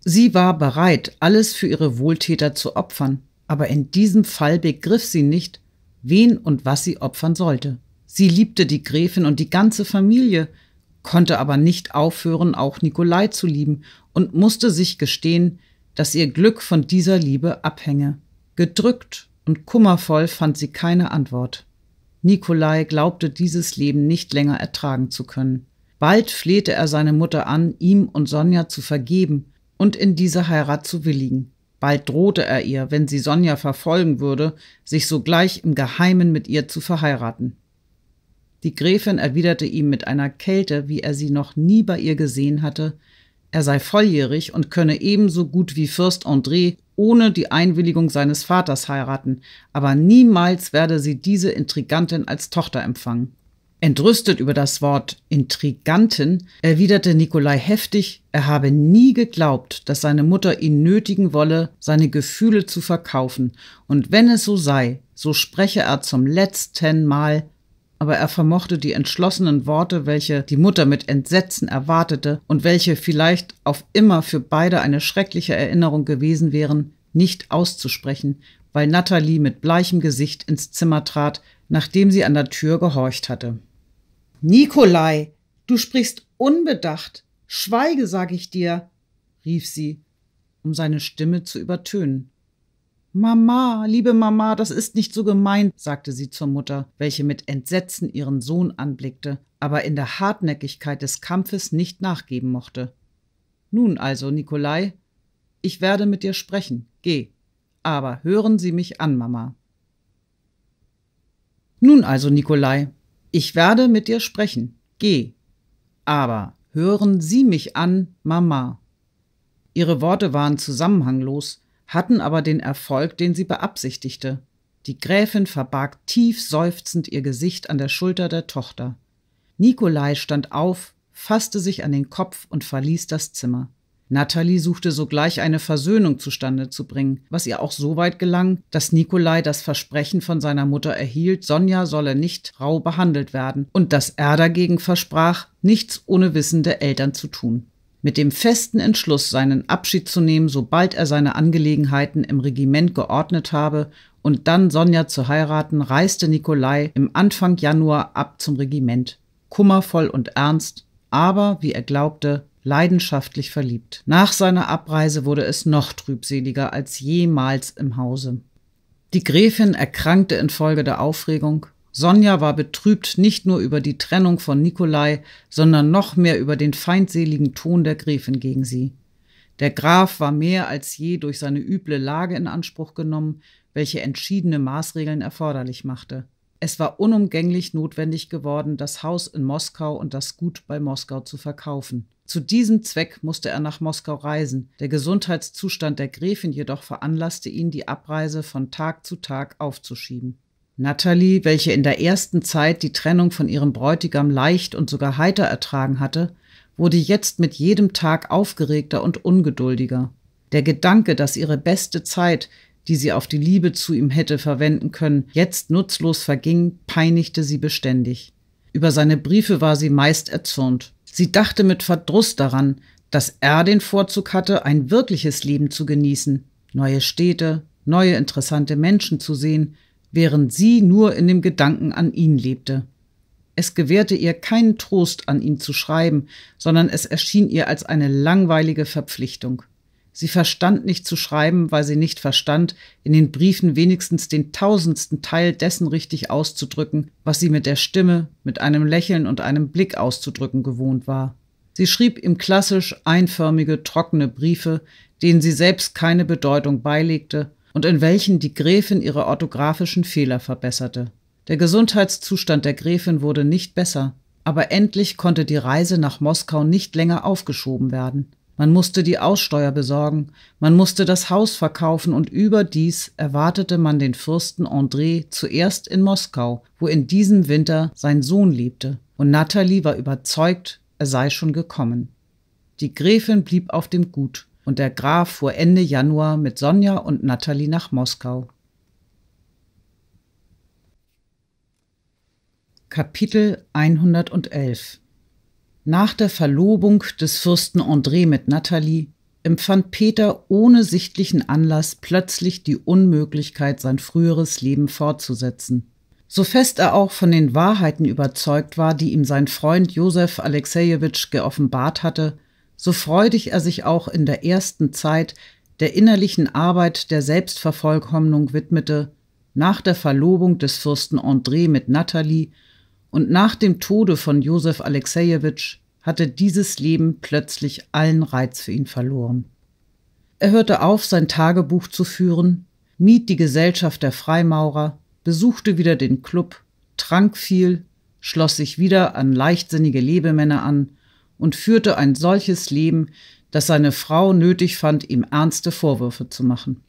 A: Sie war bereit, alles für ihre Wohltäter zu opfern, aber in diesem Fall begriff sie nicht, wen und was sie opfern sollte. Sie liebte die Gräfin und die ganze Familie, konnte aber nicht aufhören, auch Nikolai zu lieben und musste sich gestehen, dass ihr Glück von dieser Liebe abhänge. Gedrückt und kummervoll fand sie keine Antwort. Nikolai glaubte dieses Leben nicht länger ertragen zu können. Bald flehte er seine Mutter an, ihm und Sonja zu vergeben und in diese Heirat zu willigen. Bald drohte er ihr, wenn sie Sonja verfolgen würde, sich sogleich im Geheimen mit ihr zu verheiraten. Die Gräfin erwiderte ihm mit einer Kälte, wie er sie noch nie bei ihr gesehen hatte, er sei volljährig und könne ebenso gut wie Fürst André ohne die Einwilligung seines Vaters heiraten, aber niemals werde sie diese Intrigantin als Tochter empfangen. Entrüstet über das Wort Intriganten erwiderte Nikolai heftig, er habe nie geglaubt, dass seine Mutter ihn nötigen wolle, seine Gefühle zu verkaufen, und wenn es so sei, so spreche er zum letzten Mal, aber er vermochte die entschlossenen Worte, welche die Mutter mit Entsetzen erwartete und welche vielleicht auf immer für beide eine schreckliche Erinnerung gewesen wären, nicht auszusprechen, weil Natalie mit bleichem Gesicht ins Zimmer trat, nachdem sie an der Tür gehorcht hatte. Nikolai, du sprichst unbedacht. Schweige, sag ich dir, rief sie, um seine Stimme zu übertönen. Mama, liebe Mama, das ist nicht so gemeint, sagte sie zur Mutter, welche mit Entsetzen ihren Sohn anblickte, aber in der Hartnäckigkeit des Kampfes nicht nachgeben mochte. Nun also, Nikolai, ich werde mit dir sprechen, geh, aber hören Sie mich an, Mama. Nun also, Nikolai, ich werde mit dir sprechen. Geh. Aber hören Sie mich an, Mama. Ihre Worte waren zusammenhanglos, hatten aber den Erfolg, den sie beabsichtigte. Die Gräfin verbarg tief seufzend ihr Gesicht an der Schulter der Tochter. Nikolai stand auf, fasste sich an den Kopf und verließ das Zimmer. Natalie suchte sogleich eine Versöhnung zustande zu bringen, was ihr auch so weit gelang, dass Nikolai das Versprechen von seiner Mutter erhielt, Sonja solle nicht rau behandelt werden und dass er dagegen versprach, nichts ohne Wissen der Eltern zu tun. Mit dem festen Entschluss, seinen Abschied zu nehmen, sobald er seine Angelegenheiten im Regiment geordnet habe und dann Sonja zu heiraten, reiste Nikolai im Anfang Januar ab zum Regiment. Kummervoll und ernst, aber, wie er glaubte, leidenschaftlich verliebt. Nach seiner Abreise wurde es noch trübseliger als jemals im Hause. Die Gräfin erkrankte infolge der Aufregung. Sonja war betrübt nicht nur über die Trennung von Nikolai, sondern noch mehr über den feindseligen Ton der Gräfin gegen sie. Der Graf war mehr als je durch seine üble Lage in Anspruch genommen, welche entschiedene Maßregeln erforderlich machte. Es war unumgänglich notwendig geworden, das Haus in Moskau und das Gut bei Moskau zu verkaufen. Zu diesem Zweck musste er nach Moskau reisen. Der Gesundheitszustand der Gräfin jedoch veranlasste ihn, die Abreise von Tag zu Tag aufzuschieben. Natalie, welche in der ersten Zeit die Trennung von ihrem Bräutigam leicht und sogar heiter ertragen hatte, wurde jetzt mit jedem Tag aufgeregter und ungeduldiger. Der Gedanke, dass ihre beste Zeit, die sie auf die Liebe zu ihm hätte verwenden können, jetzt nutzlos verging, peinigte sie beständig. Über seine Briefe war sie meist erzürnt. Sie dachte mit Verdruss daran, dass er den Vorzug hatte, ein wirkliches Leben zu genießen, neue Städte, neue interessante Menschen zu sehen, während sie nur in dem Gedanken an ihn lebte. Es gewährte ihr keinen Trost, an ihn zu schreiben, sondern es erschien ihr als eine langweilige Verpflichtung. Sie verstand nicht zu schreiben, weil sie nicht verstand, in den Briefen wenigstens den tausendsten Teil dessen richtig auszudrücken, was sie mit der Stimme, mit einem Lächeln und einem Blick auszudrücken gewohnt war. Sie schrieb ihm klassisch einförmige, trockene Briefe, denen sie selbst keine Bedeutung beilegte und in welchen die Gräfin ihre orthografischen Fehler verbesserte. Der Gesundheitszustand der Gräfin wurde nicht besser, aber endlich konnte die Reise nach Moskau nicht länger aufgeschoben werden. Man musste die Aussteuer besorgen, man musste das Haus verkaufen und überdies erwartete man den Fürsten André zuerst in Moskau, wo in diesem Winter sein Sohn lebte, und Natalie war überzeugt, er sei schon gekommen. Die Gräfin blieb auf dem Gut, und der Graf fuhr Ende Januar mit Sonja und Natalie nach Moskau. Kapitel 111 nach der Verlobung des Fürsten André mit Nathalie empfand Peter ohne sichtlichen Anlass plötzlich die Unmöglichkeit, sein früheres Leben fortzusetzen. So fest er auch von den Wahrheiten überzeugt war, die ihm sein Freund Josef Alexejewitsch geoffenbart hatte, so freudig er sich auch in der ersten Zeit der innerlichen Arbeit der Selbstvervollkommnung widmete, nach der Verlobung des Fürsten André mit Nathalie und nach dem Tode von Josef Alexejewitsch hatte dieses Leben plötzlich allen Reiz für ihn verloren. Er hörte auf, sein Tagebuch zu führen, mied die Gesellschaft der Freimaurer, besuchte wieder den Club, trank viel, schloss sich wieder an leichtsinnige Lebemänner an und führte ein solches Leben, dass seine Frau nötig fand, ihm ernste Vorwürfe zu machen.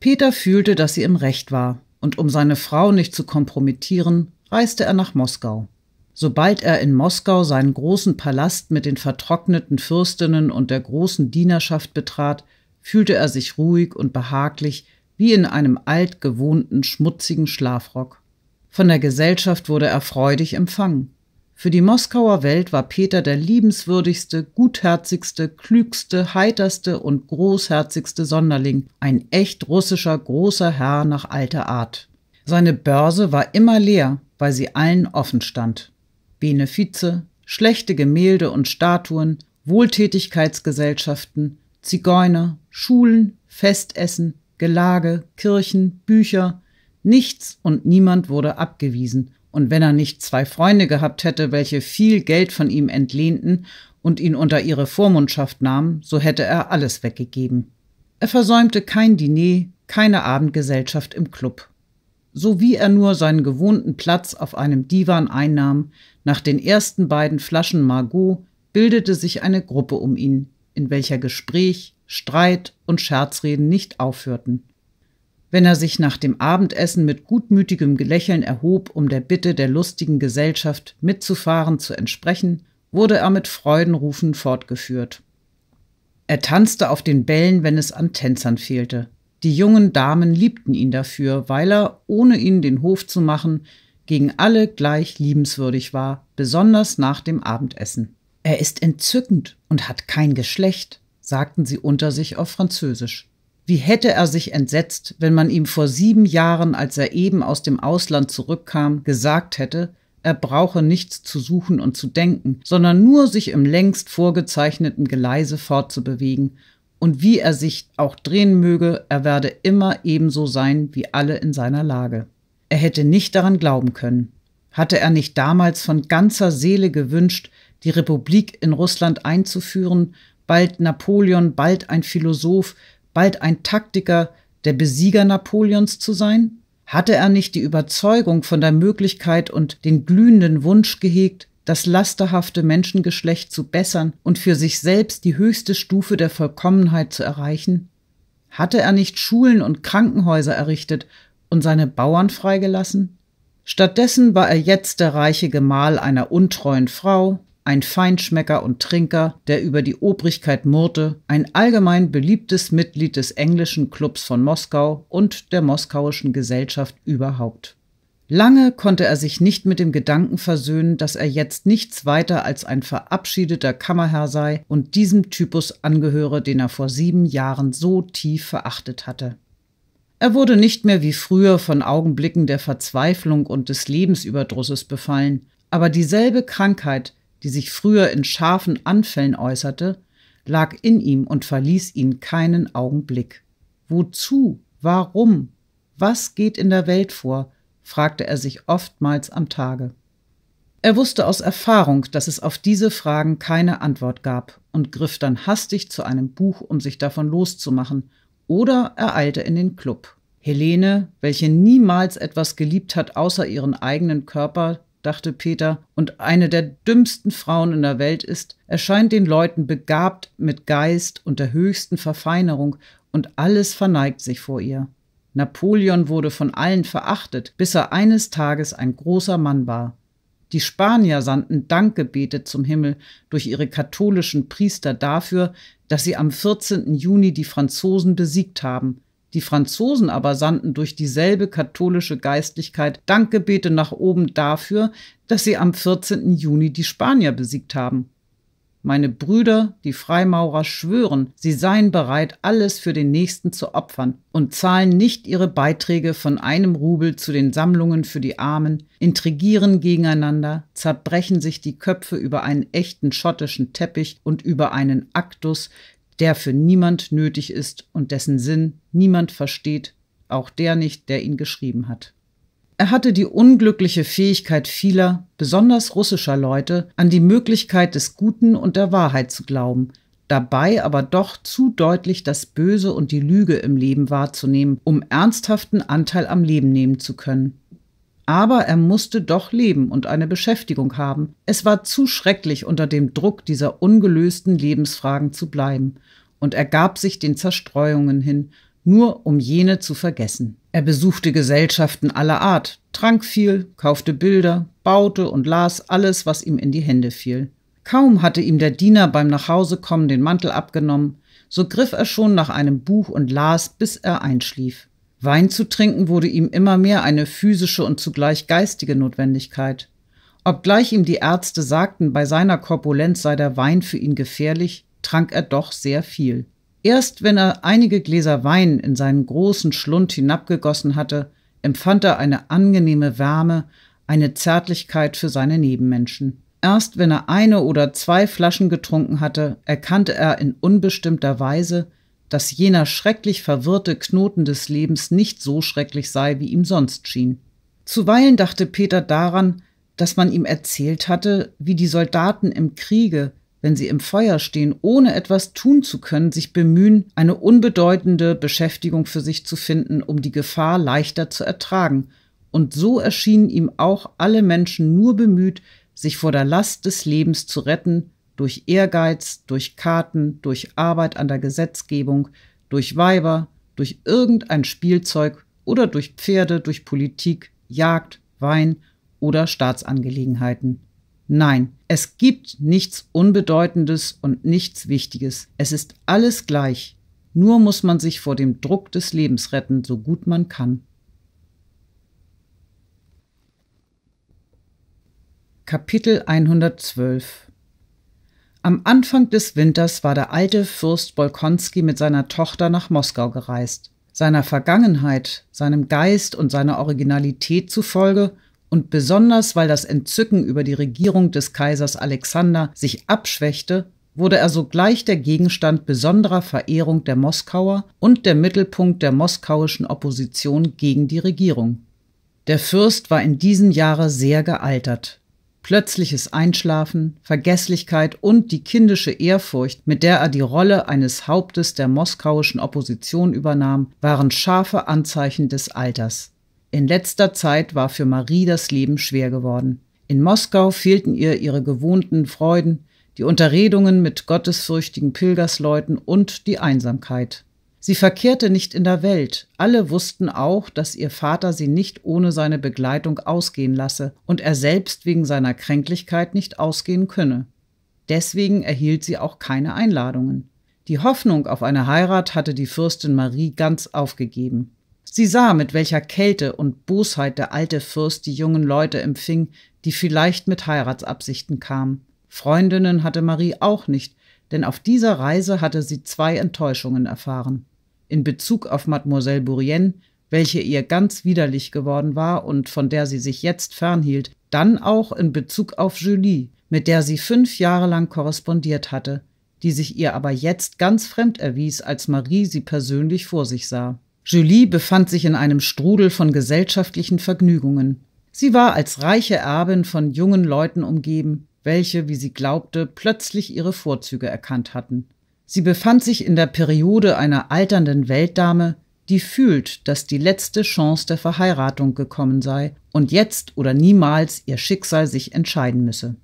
A: Peter fühlte, dass sie im Recht war, und um seine Frau nicht zu kompromittieren, reiste er nach Moskau. Sobald er in Moskau seinen großen Palast mit den vertrockneten Fürstinnen und der großen Dienerschaft betrat, fühlte er sich ruhig und behaglich wie in einem altgewohnten, schmutzigen Schlafrock. Von der Gesellschaft wurde er freudig empfangen. Für die Moskauer Welt war Peter der liebenswürdigste, gutherzigste, klügste, heiterste und großherzigste Sonderling, ein echt russischer großer Herr nach alter Art. Seine Börse war immer leer, weil sie allen offen stand. Benefize, schlechte Gemälde und Statuen, Wohltätigkeitsgesellschaften, Zigeuner, Schulen, Festessen, Gelage, Kirchen, Bücher, nichts und niemand wurde abgewiesen, und wenn er nicht zwei Freunde gehabt hätte, welche viel Geld von ihm entlehnten und ihn unter ihre Vormundschaft nahmen, so hätte er alles weggegeben. Er versäumte kein Diner, keine Abendgesellschaft im Club so wie er nur seinen gewohnten Platz auf einem Divan einnahm, nach den ersten beiden Flaschen Margot bildete sich eine Gruppe um ihn, in welcher Gespräch, Streit und Scherzreden nicht aufhörten. Wenn er sich nach dem Abendessen mit gutmütigem Gelächeln erhob, um der Bitte der lustigen Gesellschaft mitzufahren zu entsprechen, wurde er mit Freudenrufen fortgeführt. Er tanzte auf den Bällen, wenn es an Tänzern fehlte. Die jungen Damen liebten ihn dafür, weil er, ohne ihnen den Hof zu machen, gegen alle gleich liebenswürdig war, besonders nach dem Abendessen. Er ist entzückend und hat kein Geschlecht, sagten sie unter sich auf Französisch. Wie hätte er sich entsetzt, wenn man ihm vor sieben Jahren, als er eben aus dem Ausland zurückkam, gesagt hätte, er brauche nichts zu suchen und zu denken, sondern nur sich im längst vorgezeichneten Geleise fortzubewegen und wie er sich auch drehen möge, er werde immer ebenso sein wie alle in seiner Lage. Er hätte nicht daran glauben können. Hatte er nicht damals von ganzer Seele gewünscht, die Republik in Russland einzuführen, bald Napoleon, bald ein Philosoph, bald ein Taktiker, der Besieger Napoleons zu sein? Hatte er nicht die Überzeugung von der Möglichkeit und den glühenden Wunsch gehegt, das lasterhafte Menschengeschlecht zu bessern und für sich selbst die höchste Stufe der Vollkommenheit zu erreichen? Hatte er nicht Schulen und Krankenhäuser errichtet und seine Bauern freigelassen? Stattdessen war er jetzt der reiche Gemahl einer untreuen Frau, ein Feinschmecker und Trinker, der über die Obrigkeit murrte, ein allgemein beliebtes Mitglied des englischen Clubs von Moskau und der moskauischen Gesellschaft überhaupt. Lange konnte er sich nicht mit dem Gedanken versöhnen, dass er jetzt nichts weiter als ein verabschiedeter Kammerherr sei und diesem Typus angehöre, den er vor sieben Jahren so tief verachtet hatte. Er wurde nicht mehr wie früher von Augenblicken der Verzweiflung und des Lebensüberdrusses befallen, aber dieselbe Krankheit, die sich früher in scharfen Anfällen äußerte, lag in ihm und verließ ihn keinen Augenblick. Wozu? Warum? Was geht in der Welt vor? fragte er sich oftmals am Tage. Er wusste aus Erfahrung, dass es auf diese Fragen keine Antwort gab und griff dann hastig zu einem Buch, um sich davon loszumachen, oder er eilte in den Club. Helene, welche niemals etwas geliebt hat außer ihren eigenen Körper, dachte Peter, und eine der dümmsten Frauen in der Welt ist, erscheint den Leuten begabt mit Geist und der höchsten Verfeinerung, und alles verneigt sich vor ihr. Napoleon wurde von allen verachtet, bis er eines Tages ein großer Mann war. Die Spanier sandten Dankgebete zum Himmel durch ihre katholischen Priester dafür, dass sie am 14. Juni die Franzosen besiegt haben. Die Franzosen aber sandten durch dieselbe katholische Geistlichkeit Dankgebete nach oben dafür, dass sie am 14. Juni die Spanier besiegt haben. Meine Brüder, die Freimaurer, schwören, sie seien bereit, alles für den Nächsten zu opfern und zahlen nicht ihre Beiträge von einem Rubel zu den Sammlungen für die Armen, intrigieren gegeneinander, zerbrechen sich die Köpfe über einen echten schottischen Teppich und über einen Aktus, der für niemand nötig ist und dessen Sinn niemand versteht, auch der nicht, der ihn geschrieben hat. Er hatte die unglückliche Fähigkeit vieler, besonders russischer Leute, an die Möglichkeit des Guten und der Wahrheit zu glauben, dabei aber doch zu deutlich das Böse und die Lüge im Leben wahrzunehmen, um ernsthaften Anteil am Leben nehmen zu können. Aber er musste doch leben und eine Beschäftigung haben. Es war zu schrecklich, unter dem Druck dieser ungelösten Lebensfragen zu bleiben, und er gab sich den Zerstreuungen hin, nur um jene zu vergessen. Er besuchte Gesellschaften aller Art, trank viel, kaufte Bilder, baute und las alles, was ihm in die Hände fiel. Kaum hatte ihm der Diener beim Nachhausekommen den Mantel abgenommen, so griff er schon nach einem Buch und las, bis er einschlief. Wein zu trinken wurde ihm immer mehr eine physische und zugleich geistige Notwendigkeit. Obgleich ihm die Ärzte sagten, bei seiner Korpulenz sei der Wein für ihn gefährlich, trank er doch sehr viel. Erst wenn er einige Gläser Wein in seinen großen Schlund hinabgegossen hatte, empfand er eine angenehme Wärme, eine Zärtlichkeit für seine Nebenmenschen. Erst wenn er eine oder zwei Flaschen getrunken hatte, erkannte er in unbestimmter Weise, dass jener schrecklich verwirrte Knoten des Lebens nicht so schrecklich sei, wie ihm sonst schien. Zuweilen dachte Peter daran, dass man ihm erzählt hatte, wie die Soldaten im Kriege wenn sie im Feuer stehen, ohne etwas tun zu können, sich bemühen, eine unbedeutende Beschäftigung für sich zu finden, um die Gefahr leichter zu ertragen. Und so erschienen ihm auch alle Menschen nur bemüht, sich vor der Last des Lebens zu retten, durch Ehrgeiz, durch Karten, durch Arbeit an der Gesetzgebung, durch Weiber, durch irgendein Spielzeug oder durch Pferde, durch Politik, Jagd, Wein oder Staatsangelegenheiten. Nein, es gibt nichts Unbedeutendes und nichts Wichtiges. Es ist alles gleich. Nur muss man sich vor dem Druck des Lebens retten, so gut man kann. Kapitel 112 Am Anfang des Winters war der alte Fürst Bolkonski mit seiner Tochter nach Moskau gereist. Seiner Vergangenheit, seinem Geist und seiner Originalität zufolge und besonders weil das Entzücken über die Regierung des Kaisers Alexander sich abschwächte, wurde er sogleich der Gegenstand besonderer Verehrung der Moskauer und der Mittelpunkt der moskauischen Opposition gegen die Regierung. Der Fürst war in diesen Jahren sehr gealtert. Plötzliches Einschlafen, Vergesslichkeit und die kindische Ehrfurcht, mit der er die Rolle eines Hauptes der moskauischen Opposition übernahm, waren scharfe Anzeichen des Alters. In letzter Zeit war für Marie das Leben schwer geworden. In Moskau fehlten ihr ihre gewohnten Freuden, die Unterredungen mit gottesfürchtigen Pilgersleuten und die Einsamkeit. Sie verkehrte nicht in der Welt. Alle wussten auch, dass ihr Vater sie nicht ohne seine Begleitung ausgehen lasse und er selbst wegen seiner Kränklichkeit nicht ausgehen könne. Deswegen erhielt sie auch keine Einladungen. Die Hoffnung auf eine Heirat hatte die Fürstin Marie ganz aufgegeben. Sie sah, mit welcher Kälte und Bosheit der alte Fürst die jungen Leute empfing, die vielleicht mit Heiratsabsichten kamen. Freundinnen hatte Marie auch nicht, denn auf dieser Reise hatte sie zwei Enttäuschungen erfahren. In Bezug auf Mademoiselle Bourienne, welche ihr ganz widerlich geworden war und von der sie sich jetzt fernhielt, dann auch in Bezug auf Julie, mit der sie fünf Jahre lang korrespondiert hatte, die sich ihr aber jetzt ganz fremd erwies, als Marie sie persönlich vor sich sah. Julie befand sich in einem Strudel von gesellschaftlichen Vergnügungen. Sie war als reiche Erbin von jungen Leuten umgeben, welche, wie sie glaubte, plötzlich ihre Vorzüge erkannt hatten. Sie befand sich in der Periode einer alternden Weltdame, die fühlt, dass die letzte Chance der Verheiratung gekommen sei und jetzt oder niemals ihr Schicksal sich entscheiden müsse.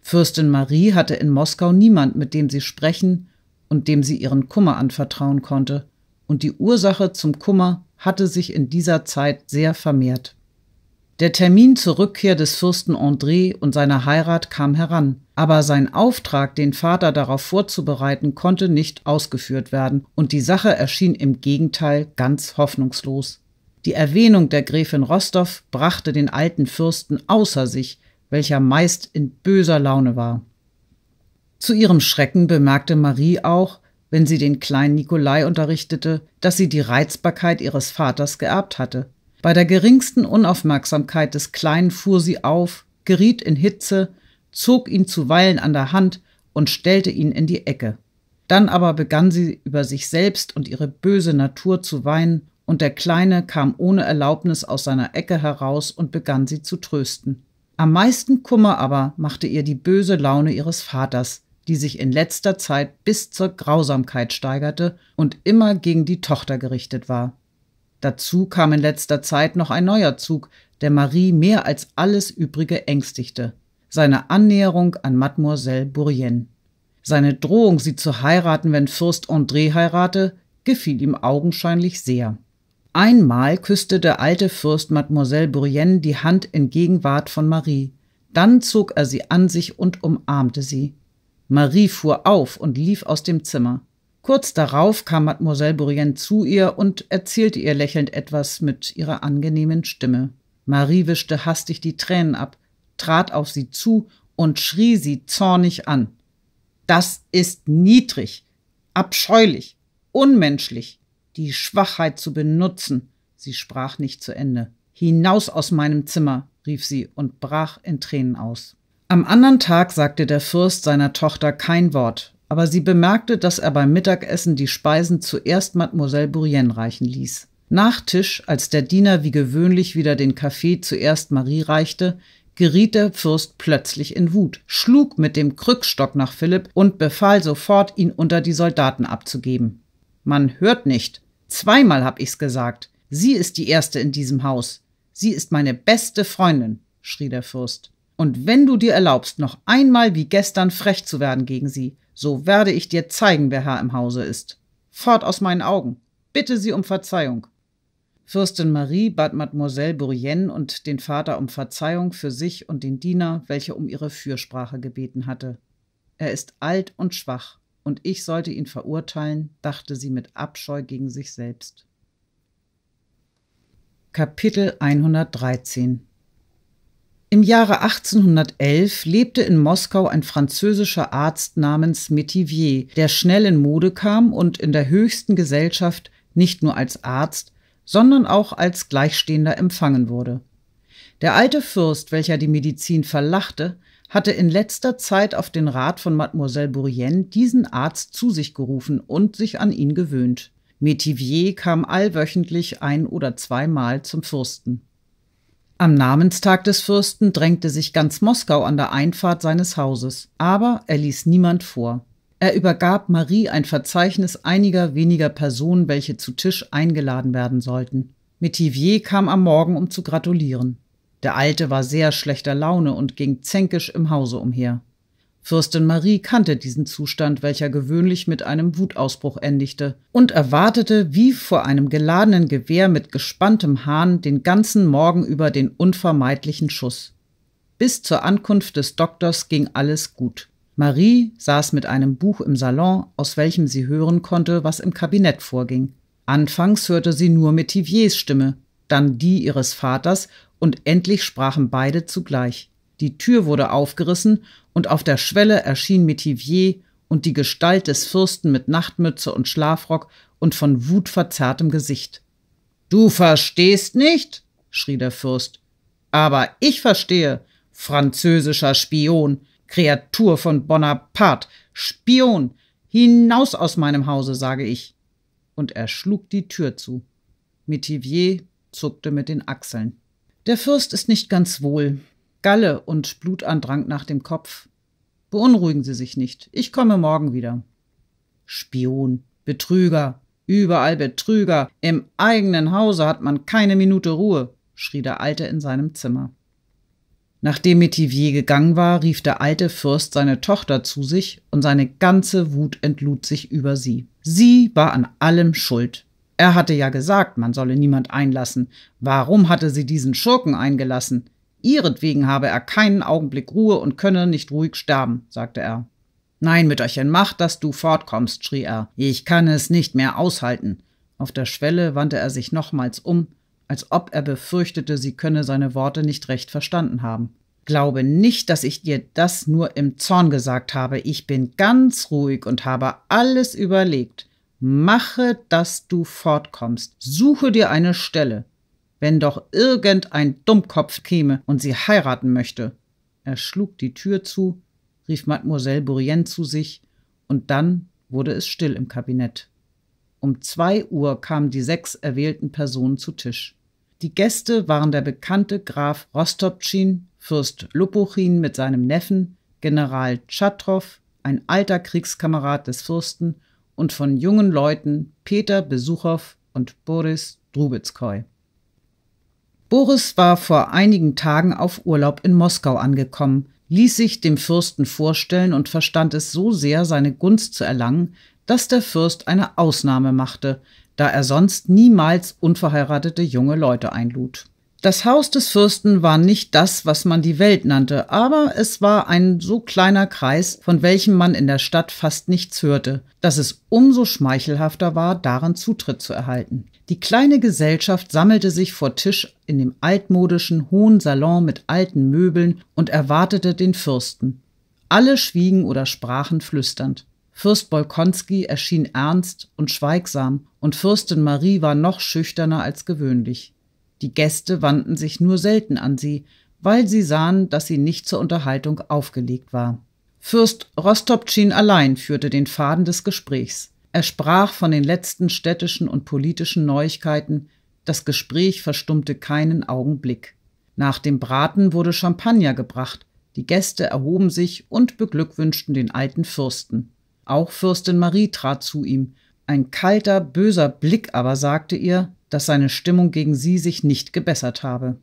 A: Fürstin Marie hatte in Moskau niemand, mit dem sie sprechen und dem sie ihren Kummer anvertrauen konnte, und die Ursache zum Kummer hatte sich in dieser Zeit sehr vermehrt. Der Termin zur Rückkehr des Fürsten André und seiner Heirat kam heran, aber sein Auftrag, den Vater darauf vorzubereiten, konnte nicht ausgeführt werden, und die Sache erschien im Gegenteil ganz hoffnungslos. Die Erwähnung der Gräfin Rostow brachte den alten Fürsten außer sich, welcher meist in böser Laune war. Zu ihrem Schrecken bemerkte Marie auch, wenn sie den kleinen Nikolai unterrichtete, dass sie die Reizbarkeit ihres Vaters geerbt hatte. Bei der geringsten Unaufmerksamkeit des Kleinen fuhr sie auf, geriet in Hitze, zog ihn zuweilen an der Hand und stellte ihn in die Ecke. Dann aber begann sie über sich selbst und ihre böse Natur zu weinen, und der Kleine kam ohne Erlaubnis aus seiner Ecke heraus und begann sie zu trösten. Am meisten Kummer aber machte ihr die böse Laune ihres Vaters, die sich in letzter Zeit bis zur Grausamkeit steigerte und immer gegen die Tochter gerichtet war. Dazu kam in letzter Zeit noch ein neuer Zug, der Marie mehr als alles übrige ängstigte, seine Annäherung an Mademoiselle Bourienne. Seine Drohung, sie zu heiraten, wenn Fürst André heirate, gefiel ihm augenscheinlich sehr. Einmal küsste der alte Fürst Mademoiselle Bourienne die Hand in Gegenwart von Marie. Dann zog er sie an sich und umarmte sie. Marie fuhr auf und lief aus dem Zimmer. Kurz darauf kam Mademoiselle Bourienne zu ihr und erzählte ihr lächelnd etwas mit ihrer angenehmen Stimme. Marie wischte hastig die Tränen ab, trat auf sie zu und schrie sie zornig an. Das ist niedrig, abscheulich, unmenschlich, die Schwachheit zu benutzen. Sie sprach nicht zu Ende. Hinaus aus meinem Zimmer, rief sie und brach in Tränen aus. Am anderen Tag sagte der Fürst seiner Tochter kein Wort, aber sie bemerkte, dass er beim Mittagessen die Speisen zuerst Mademoiselle Bourienne reichen ließ. Nach Tisch, als der Diener wie gewöhnlich wieder den Kaffee zuerst Marie reichte, geriet der Fürst plötzlich in Wut, schlug mit dem Krückstock nach Philipp und befahl sofort, ihn unter die Soldaten abzugeben. Man hört nicht. Zweimal hab ich's gesagt. Sie ist die Erste in diesem Haus. Sie ist meine beste Freundin, schrie der Fürst. Und wenn du dir erlaubst, noch einmal wie gestern frech zu werden gegen sie, so werde ich dir zeigen, wer Herr im Hause ist. Fort aus meinen Augen. Bitte sie um Verzeihung. Fürstin Marie bat Mademoiselle Bourienne und den Vater um Verzeihung für sich und den Diener, welcher um ihre Fürsprache gebeten hatte. Er ist alt und schwach, und ich sollte ihn verurteilen, dachte sie mit Abscheu gegen sich selbst. Kapitel 113 im Jahre 1811 lebte in Moskau ein französischer Arzt namens Metivier, der schnell in Mode kam und in der höchsten Gesellschaft nicht nur als Arzt, sondern auch als Gleichstehender empfangen wurde. Der alte Fürst, welcher die Medizin verlachte, hatte in letzter Zeit auf den Rat von Mademoiselle Bourienne diesen Arzt zu sich gerufen und sich an ihn gewöhnt. Metivier kam allwöchentlich ein oder zweimal zum Fürsten. Am Namenstag des Fürsten drängte sich ganz Moskau an der Einfahrt seines Hauses, aber er ließ niemand vor. Er übergab Marie ein Verzeichnis einiger weniger Personen, welche zu Tisch eingeladen werden sollten. Metivier kam am Morgen, um zu gratulieren. Der Alte war sehr schlechter Laune und ging zänkisch im Hause umher. Fürstin Marie kannte diesen Zustand, welcher gewöhnlich mit einem Wutausbruch endigte, und erwartete wie vor einem geladenen Gewehr mit gespanntem Hahn den ganzen Morgen über den unvermeidlichen Schuss. Bis zur Ankunft des Doktors ging alles gut. Marie saß mit einem Buch im Salon, aus welchem sie hören konnte, was im Kabinett vorging. Anfangs hörte sie nur Metiviers Stimme, dann die ihres Vaters, und endlich sprachen beide zugleich. Die Tür wurde aufgerissen und auf der Schwelle erschien Metivier und die Gestalt des Fürsten mit Nachtmütze und Schlafrock und von Wut verzerrtem Gesicht. Du verstehst nicht? schrie der Fürst. Aber ich verstehe, französischer Spion, Kreatur von Bonaparte, Spion, hinaus aus meinem Hause, sage ich. Und er schlug die Tür zu. Metivier zuckte mit den Achseln. Der Fürst ist nicht ganz wohl, Galle und Blutandrang nach dem Kopf. Beunruhigen Sie sich nicht, ich komme morgen wieder. Spion, Betrüger, überall Betrüger, im eigenen Hause hat man keine Minute Ruhe, schrie der Alte in seinem Zimmer. Nachdem Metivier gegangen war, rief der alte Fürst seine Tochter zu sich und seine ganze Wut entlud sich über sie. Sie war an allem schuld. Er hatte ja gesagt, man solle niemand einlassen. Warum hatte sie diesen Schurken eingelassen? Ihretwegen habe er keinen Augenblick Ruhe und könne nicht ruhig sterben, sagte er. Nein, Mütterchen, mach, dass du fortkommst, schrie er. Ich kann es nicht mehr aushalten. Auf der Schwelle wandte er sich nochmals um, als ob er befürchtete, sie könne seine Worte nicht recht verstanden haben. Glaube nicht, dass ich dir das nur im Zorn gesagt habe. Ich bin ganz ruhig und habe alles überlegt. Mache, dass du fortkommst. Suche dir eine Stelle wenn doch irgendein Dummkopf käme und sie heiraten möchte. Er schlug die Tür zu, rief Mademoiselle Bourienne zu sich, und dann wurde es still im Kabinett. Um zwei Uhr kamen die sechs erwählten Personen zu Tisch. Die Gäste waren der bekannte Graf Rostopchin, Fürst Lopuchin mit seinem Neffen, General Tschatrow, ein alter Kriegskamerad des Fürsten, und von jungen Leuten Peter Besuchow und Boris Drubetskoi. Boris war vor einigen Tagen auf Urlaub in Moskau angekommen, ließ sich dem Fürsten vorstellen und verstand es so sehr, seine Gunst zu erlangen, dass der Fürst eine Ausnahme machte, da er sonst niemals unverheiratete junge Leute einlud. Das Haus des Fürsten war nicht das, was man die Welt nannte, aber es war ein so kleiner Kreis, von welchem man in der Stadt fast nichts hörte, dass es umso schmeichelhafter war, daran Zutritt zu erhalten. Die kleine Gesellschaft sammelte sich vor Tisch in dem altmodischen, hohen Salon mit alten Möbeln und erwartete den Fürsten. Alle schwiegen oder sprachen flüsternd. Fürst Bolkonski erschien ernst und schweigsam, und Fürstin Marie war noch schüchterner als gewöhnlich. Die Gäste wandten sich nur selten an sie, weil sie sahen, dass sie nicht zur Unterhaltung aufgelegt war. Fürst Rostopchin allein führte den Faden des Gesprächs. Er sprach von den letzten städtischen und politischen Neuigkeiten, das Gespräch verstummte keinen Augenblick. Nach dem Braten wurde Champagner gebracht, die Gäste erhoben sich und beglückwünschten den alten Fürsten. Auch Fürstin Marie trat zu ihm, ein kalter, böser Blick aber sagte ihr, dass seine Stimmung gegen sie sich nicht gebessert habe.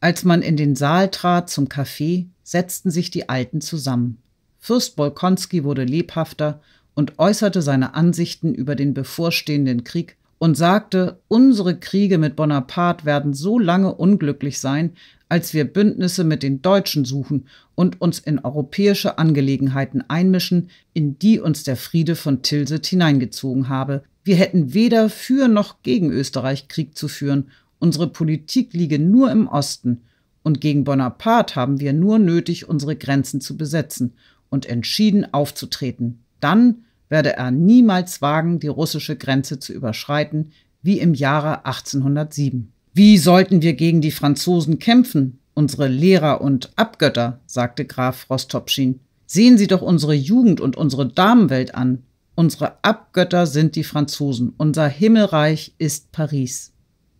A: Als man in den Saal trat zum Kaffee, setzten sich die Alten zusammen. Fürst Bolkonski wurde lebhafter und äußerte seine Ansichten über den bevorstehenden Krieg und sagte, unsere Kriege mit Bonaparte werden so lange unglücklich sein, als wir Bündnisse mit den Deutschen suchen und uns in europäische Angelegenheiten einmischen, in die uns der Friede von Tilsit hineingezogen habe. Wir hätten weder für noch gegen Österreich Krieg zu führen, unsere Politik liege nur im Osten, und gegen Bonaparte haben wir nur nötig, unsere Grenzen zu besetzen und entschieden aufzutreten. Dann werde er niemals wagen, die russische Grenze zu überschreiten, wie im Jahre 1807. Wie sollten wir gegen die Franzosen kämpfen, unsere Lehrer und Abgötter, sagte Graf Rostopschin. Sehen Sie doch unsere Jugend und unsere Damenwelt an. Unsere Abgötter sind die Franzosen, unser Himmelreich ist Paris.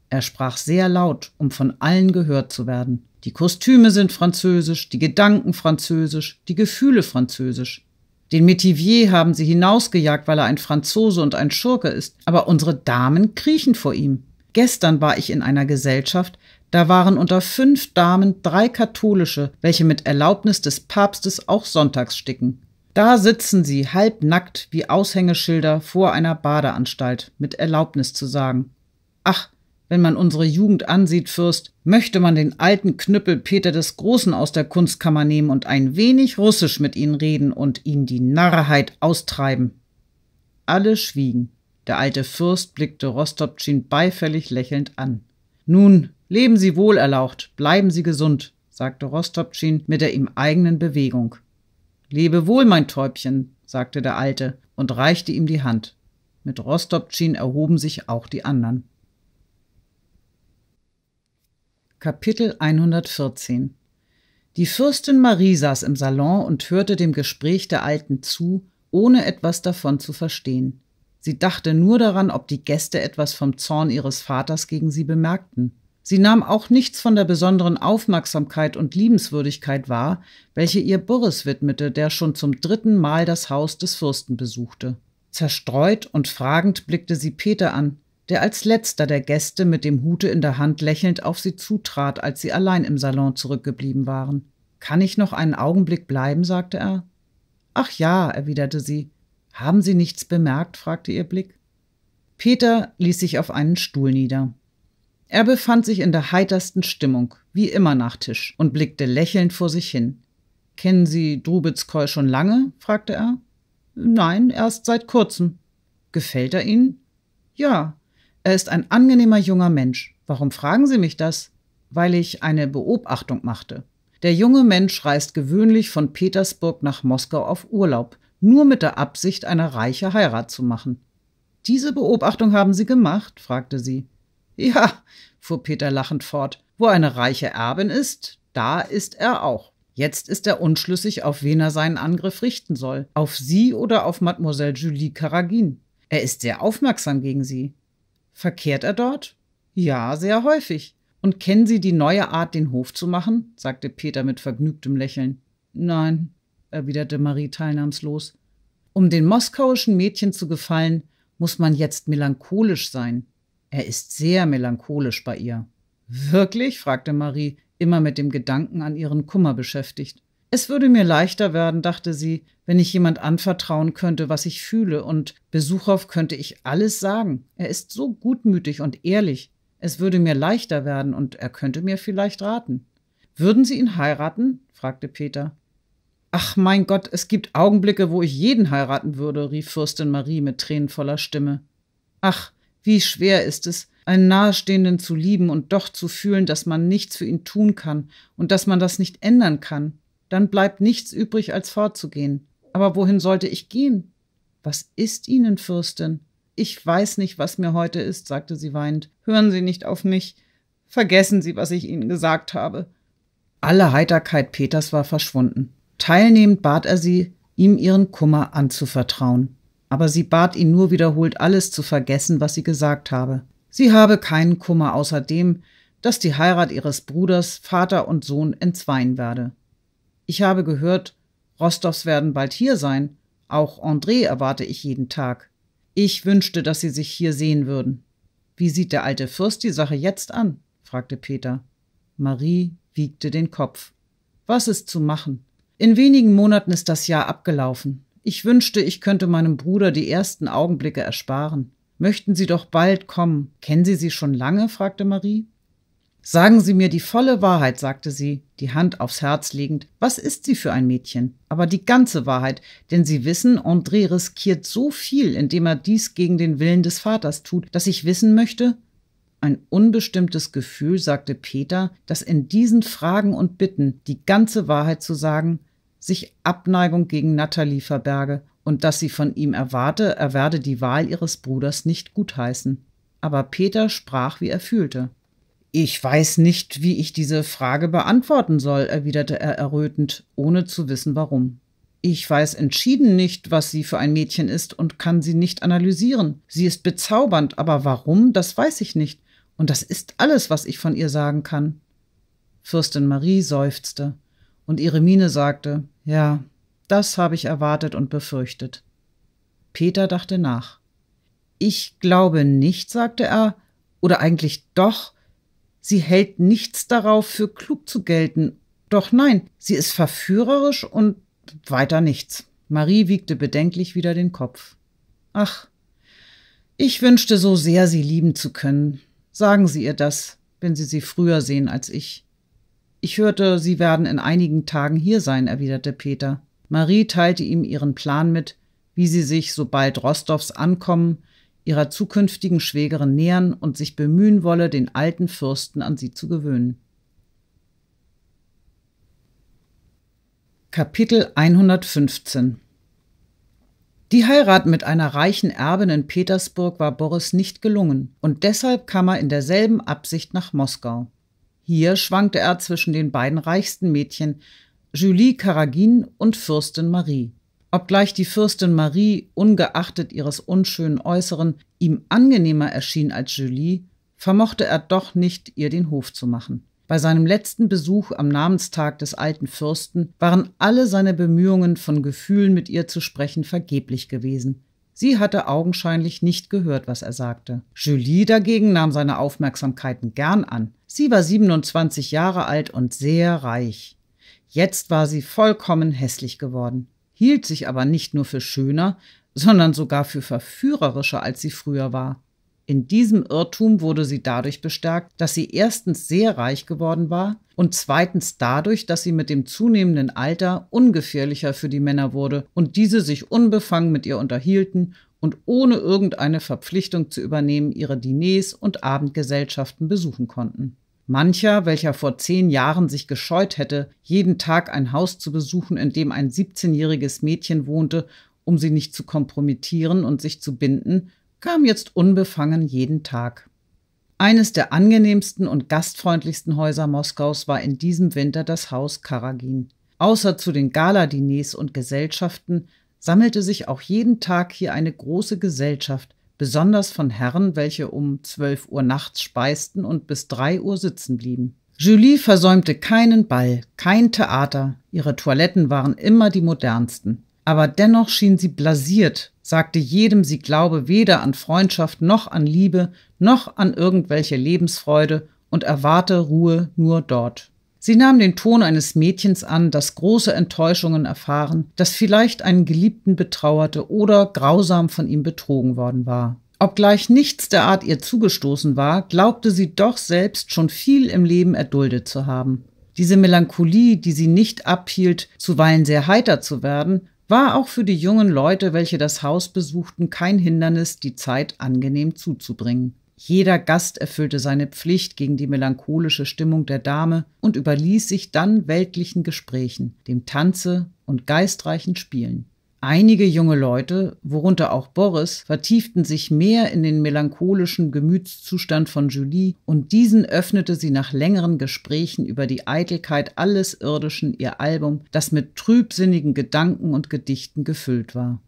A: Er sprach sehr laut, um von allen gehört zu werden. Die Kostüme sind französisch, die Gedanken französisch, die Gefühle französisch. Den Metivier haben sie hinausgejagt, weil er ein Franzose und ein Schurke ist, aber unsere Damen kriechen vor ihm. Gestern war ich in einer Gesellschaft, da waren unter fünf Damen drei katholische, welche mit Erlaubnis des Papstes auch sonntags sticken. Da sitzen sie halbnackt wie Aushängeschilder vor einer Badeanstalt, mit Erlaubnis zu sagen. Ach, wenn man unsere Jugend ansieht, Fürst, möchte man den alten Knüppel Peter des Großen aus der Kunstkammer nehmen und ein wenig Russisch mit ihnen reden und ihnen die Narrheit austreiben. Alle schwiegen. Der alte Fürst blickte Rostopchin beifällig lächelnd an. Nun, leben Sie wohl, Erlaucht, bleiben Sie gesund, sagte Rostopchin mit der ihm eigenen Bewegung. Lebe wohl, mein Täubchen, sagte der Alte und reichte ihm die Hand. Mit Rostopchin erhoben sich auch die anderen. Kapitel 114 Die Fürstin Marie saß im Salon und hörte dem Gespräch der Alten zu, ohne etwas davon zu verstehen. Sie dachte nur daran, ob die Gäste etwas vom Zorn ihres Vaters gegen sie bemerkten. Sie nahm auch nichts von der besonderen Aufmerksamkeit und Liebenswürdigkeit wahr, welche ihr Boris widmete, der schon zum dritten Mal das Haus des Fürsten besuchte. Zerstreut und fragend blickte sie Peter an, der als letzter der Gäste mit dem Hute in der Hand lächelnd auf sie zutrat, als sie allein im Salon zurückgeblieben waren. Kann ich noch einen Augenblick bleiben? sagte er. Ach ja, erwiderte sie. Haben Sie nichts bemerkt? fragte ihr Blick. Peter ließ sich auf einen Stuhl nieder. Er befand sich in der heitersten Stimmung, wie immer nach Tisch, und blickte lächelnd vor sich hin. Kennen Sie Drubitzkoi schon lange? fragte er. Nein, erst seit kurzem. Gefällt er Ihnen? Ja, er ist ein angenehmer junger Mensch. Warum fragen Sie mich das? Weil ich eine Beobachtung machte. Der junge Mensch reist gewöhnlich von Petersburg nach Moskau auf Urlaub, nur mit der Absicht, eine reiche Heirat zu machen. Diese Beobachtung haben Sie gemacht? fragte sie. Ja, fuhr Peter lachend fort. Wo eine reiche Erbin ist, da ist er auch. Jetzt ist er unschlüssig, auf wen er seinen Angriff richten soll. Auf sie oder auf Mademoiselle Julie Karagin. Er ist sehr aufmerksam gegen sie. Verkehrt er dort? Ja, sehr häufig. Und kennen Sie die neue Art, den Hof zu machen? sagte Peter mit vergnügtem Lächeln. Nein, erwiderte Marie teilnahmslos. Um den moskauischen Mädchen zu gefallen, muss man jetzt melancholisch sein. Er ist sehr melancholisch bei ihr. Wirklich? fragte Marie, immer mit dem Gedanken an ihren Kummer beschäftigt. Es würde mir leichter werden, dachte sie, wenn ich jemand anvertrauen könnte, was ich fühle, und Besuchow könnte ich alles sagen. Er ist so gutmütig und ehrlich. Es würde mir leichter werden, und er könnte mir vielleicht raten. Würden Sie ihn heiraten? fragte Peter. Ach mein Gott, es gibt Augenblicke, wo ich jeden heiraten würde, rief Fürstin Marie mit tränenvoller Stimme. Ach, wie schwer ist es, einen Nahestehenden zu lieben und doch zu fühlen, dass man nichts für ihn tun kann und dass man das nicht ändern kann dann bleibt nichts übrig, als fortzugehen. Aber wohin sollte ich gehen? Was ist Ihnen, Fürstin? Ich weiß nicht, was mir heute ist, sagte sie weinend. Hören Sie nicht auf mich. Vergessen Sie, was ich Ihnen gesagt habe. Alle Heiterkeit Peters war verschwunden. Teilnehmend bat er sie, ihm ihren Kummer anzuvertrauen. Aber sie bat ihn nur wiederholt, alles zu vergessen, was sie gesagt habe. Sie habe keinen Kummer außer dem, dass die Heirat ihres Bruders Vater und Sohn entzweien werde. Ich habe gehört, Rostovs werden bald hier sein. Auch André erwarte ich jeden Tag. Ich wünschte, dass sie sich hier sehen würden. Wie sieht der alte Fürst die Sache jetzt an? fragte Peter. Marie wiegte den Kopf. Was ist zu machen? In wenigen Monaten ist das Jahr abgelaufen. Ich wünschte, ich könnte meinem Bruder die ersten Augenblicke ersparen. Möchten Sie doch bald kommen. Kennen Sie sie schon lange? fragte Marie. Sagen Sie mir die volle Wahrheit, sagte sie, die Hand aufs Herz legend. Was ist sie für ein Mädchen? Aber die ganze Wahrheit, denn Sie wissen, André riskiert so viel, indem er dies gegen den Willen des Vaters tut, dass ich wissen möchte. Ein unbestimmtes Gefühl sagte Peter, dass in diesen Fragen und Bitten die ganze Wahrheit zu sagen, sich Abneigung gegen Natalie verberge und dass sie von ihm erwarte, er werde die Wahl ihres Bruders nicht gutheißen. Aber Peter sprach, wie er fühlte. Ich weiß nicht, wie ich diese Frage beantworten soll, erwiderte er errötend, ohne zu wissen warum. Ich weiß entschieden nicht, was sie für ein Mädchen ist und kann sie nicht analysieren. Sie ist bezaubernd, aber warum, das weiß ich nicht. Und das ist alles, was ich von ihr sagen kann. Fürstin Marie seufzte, und ihre Miene sagte, ja, das habe ich erwartet und befürchtet. Peter dachte nach. Ich glaube nicht, sagte er, oder eigentlich doch, Sie hält nichts darauf, für klug zu gelten. Doch nein, sie ist verführerisch und weiter nichts. Marie wiegte bedenklich wieder den Kopf. Ach, ich wünschte so sehr, sie lieben zu können. Sagen Sie ihr das, wenn Sie sie früher sehen als ich. Ich hörte, Sie werden in einigen Tagen hier sein, erwiderte Peter. Marie teilte ihm ihren Plan mit, wie sie sich, sobald Rostovs Ankommen ihrer zukünftigen Schwägerin nähern und sich bemühen wolle, den alten Fürsten an sie zu gewöhnen. Kapitel 115 Die Heirat mit einer reichen Erbin in Petersburg war Boris nicht gelungen und deshalb kam er in derselben Absicht nach Moskau. Hier schwankte er zwischen den beiden reichsten Mädchen, Julie Karagin und Fürstin Marie. Obgleich die Fürstin Marie, ungeachtet ihres unschönen Äußeren, ihm angenehmer erschien als Julie, vermochte er doch nicht, ihr den Hof zu machen. Bei seinem letzten Besuch am Namenstag des alten Fürsten waren alle seine Bemühungen, von Gefühlen mit ihr zu sprechen, vergeblich gewesen. Sie hatte augenscheinlich nicht gehört, was er sagte. Julie dagegen nahm seine Aufmerksamkeiten gern an. Sie war 27 Jahre alt und sehr reich. Jetzt war sie vollkommen hässlich geworden hielt sich aber nicht nur für schöner, sondern sogar für verführerischer, als sie früher war. In diesem Irrtum wurde sie dadurch bestärkt, dass sie erstens sehr reich geworden war und zweitens dadurch, dass sie mit dem zunehmenden Alter ungefährlicher für die Männer wurde und diese sich unbefangen mit ihr unterhielten und ohne irgendeine Verpflichtung zu übernehmen ihre Diners und Abendgesellschaften besuchen konnten. Mancher, welcher vor zehn Jahren sich gescheut hätte, jeden Tag ein Haus zu besuchen, in dem ein 17-jähriges Mädchen wohnte, um sie nicht zu kompromittieren und sich zu binden, kam jetzt unbefangen jeden Tag. Eines der angenehmsten und gastfreundlichsten Häuser Moskaus war in diesem Winter das Haus Karagin. Außer zu den Galadiners und Gesellschaften sammelte sich auch jeden Tag hier eine große Gesellschaft, besonders von Herren, welche um 12 Uhr nachts speisten und bis 3 Uhr sitzen blieben. Julie versäumte keinen Ball, kein Theater, ihre Toiletten waren immer die modernsten. Aber dennoch schien sie blasiert, sagte jedem, sie glaube weder an Freundschaft noch an Liebe noch an irgendwelche Lebensfreude und erwarte Ruhe nur dort. Sie nahm den Ton eines Mädchens an, das große Enttäuschungen erfahren, das vielleicht einen Geliebten betrauerte oder grausam von ihm betrogen worden war. Obgleich nichts der Art ihr zugestoßen war, glaubte sie doch selbst schon viel im Leben erduldet zu haben. Diese Melancholie, die sie nicht abhielt, zuweilen sehr heiter zu werden, war auch für die jungen Leute, welche das Haus besuchten, kein Hindernis, die Zeit angenehm zuzubringen. Jeder Gast erfüllte seine Pflicht gegen die melancholische Stimmung der Dame und überließ sich dann weltlichen Gesprächen, dem Tanze und geistreichen Spielen. Einige junge Leute, worunter auch Boris, vertieften sich mehr in den melancholischen Gemütszustand von Julie und diesen öffnete sie nach längeren Gesprächen über die Eitelkeit alles Irdischen ihr Album, das mit trübsinnigen Gedanken und Gedichten gefüllt war.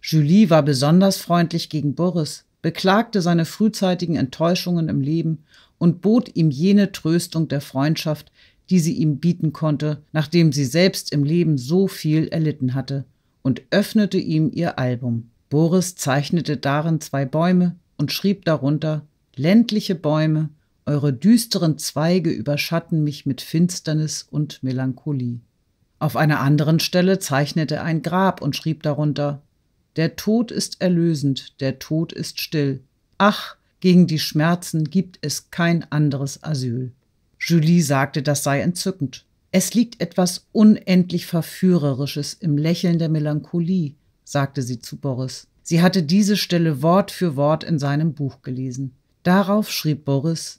A: Julie war besonders freundlich gegen Boris, beklagte seine frühzeitigen Enttäuschungen im Leben und bot ihm jene Tröstung der Freundschaft, die sie ihm bieten konnte, nachdem sie selbst im Leben so viel erlitten hatte, und öffnete ihm ihr Album. Boris zeichnete darin zwei Bäume und schrieb darunter Ländliche Bäume, eure düsteren Zweige überschatten mich mit Finsternis und Melancholie. Auf einer anderen Stelle zeichnete er ein Grab und schrieb darunter der Tod ist erlösend, der Tod ist still. Ach, gegen die Schmerzen gibt es kein anderes Asyl. Julie sagte, das sei entzückend. Es liegt etwas unendlich Verführerisches im Lächeln der Melancholie, sagte sie zu Boris. Sie hatte diese Stelle Wort für Wort in seinem Buch gelesen. Darauf schrieb Boris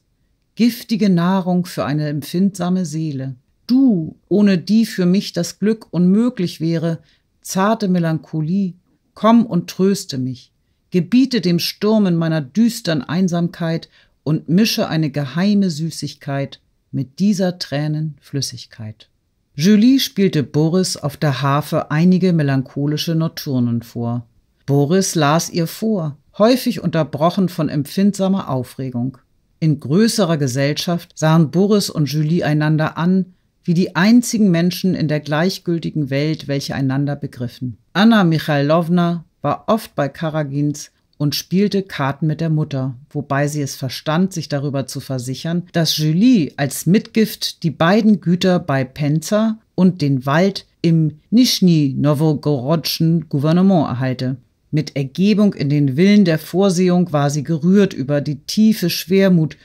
A: Giftige Nahrung für eine empfindsame Seele. Du, ohne die für mich das Glück unmöglich wäre, zarte Melancholie, Komm und tröste mich, gebiete dem Sturm in meiner düstern Einsamkeit und mische eine geheime Süßigkeit mit dieser Tränenflüssigkeit. Julie spielte Boris auf der Harfe einige melancholische Nocturnen vor. Boris las ihr vor, häufig unterbrochen von empfindsamer Aufregung. In größerer Gesellschaft sahen Boris und Julie einander an, wie die einzigen Menschen in der gleichgültigen Welt, welche einander begriffen. Anna Michailowna war oft bei Karagins und spielte Karten mit der Mutter, wobei sie es verstand, sich darüber zu versichern, dass Julie als Mitgift die beiden Güter bei Penza und den Wald im Nischni Nowogorodschen Gouvernement erhalte. Mit Ergebung in den Willen der Vorsehung war sie gerührt über die tiefe Schwermut,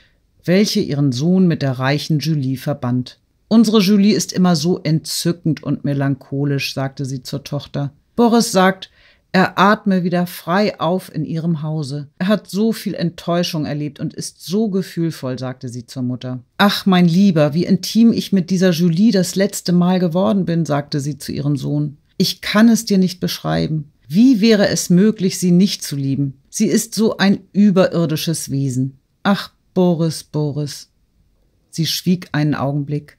A: welche ihren Sohn mit der reichen Julie verband. Unsere Julie ist immer so entzückend und melancholisch, sagte sie zur Tochter. Boris sagt, er atme wieder frei auf in ihrem Hause. Er hat so viel Enttäuschung erlebt und ist so gefühlvoll, sagte sie zur Mutter. Ach, mein Lieber, wie intim ich mit dieser Julie das letzte Mal geworden bin, sagte sie zu ihrem Sohn. Ich kann es dir nicht beschreiben. Wie wäre es möglich, sie nicht zu lieben? Sie ist so ein überirdisches Wesen. Ach, Boris, Boris. Sie schwieg einen Augenblick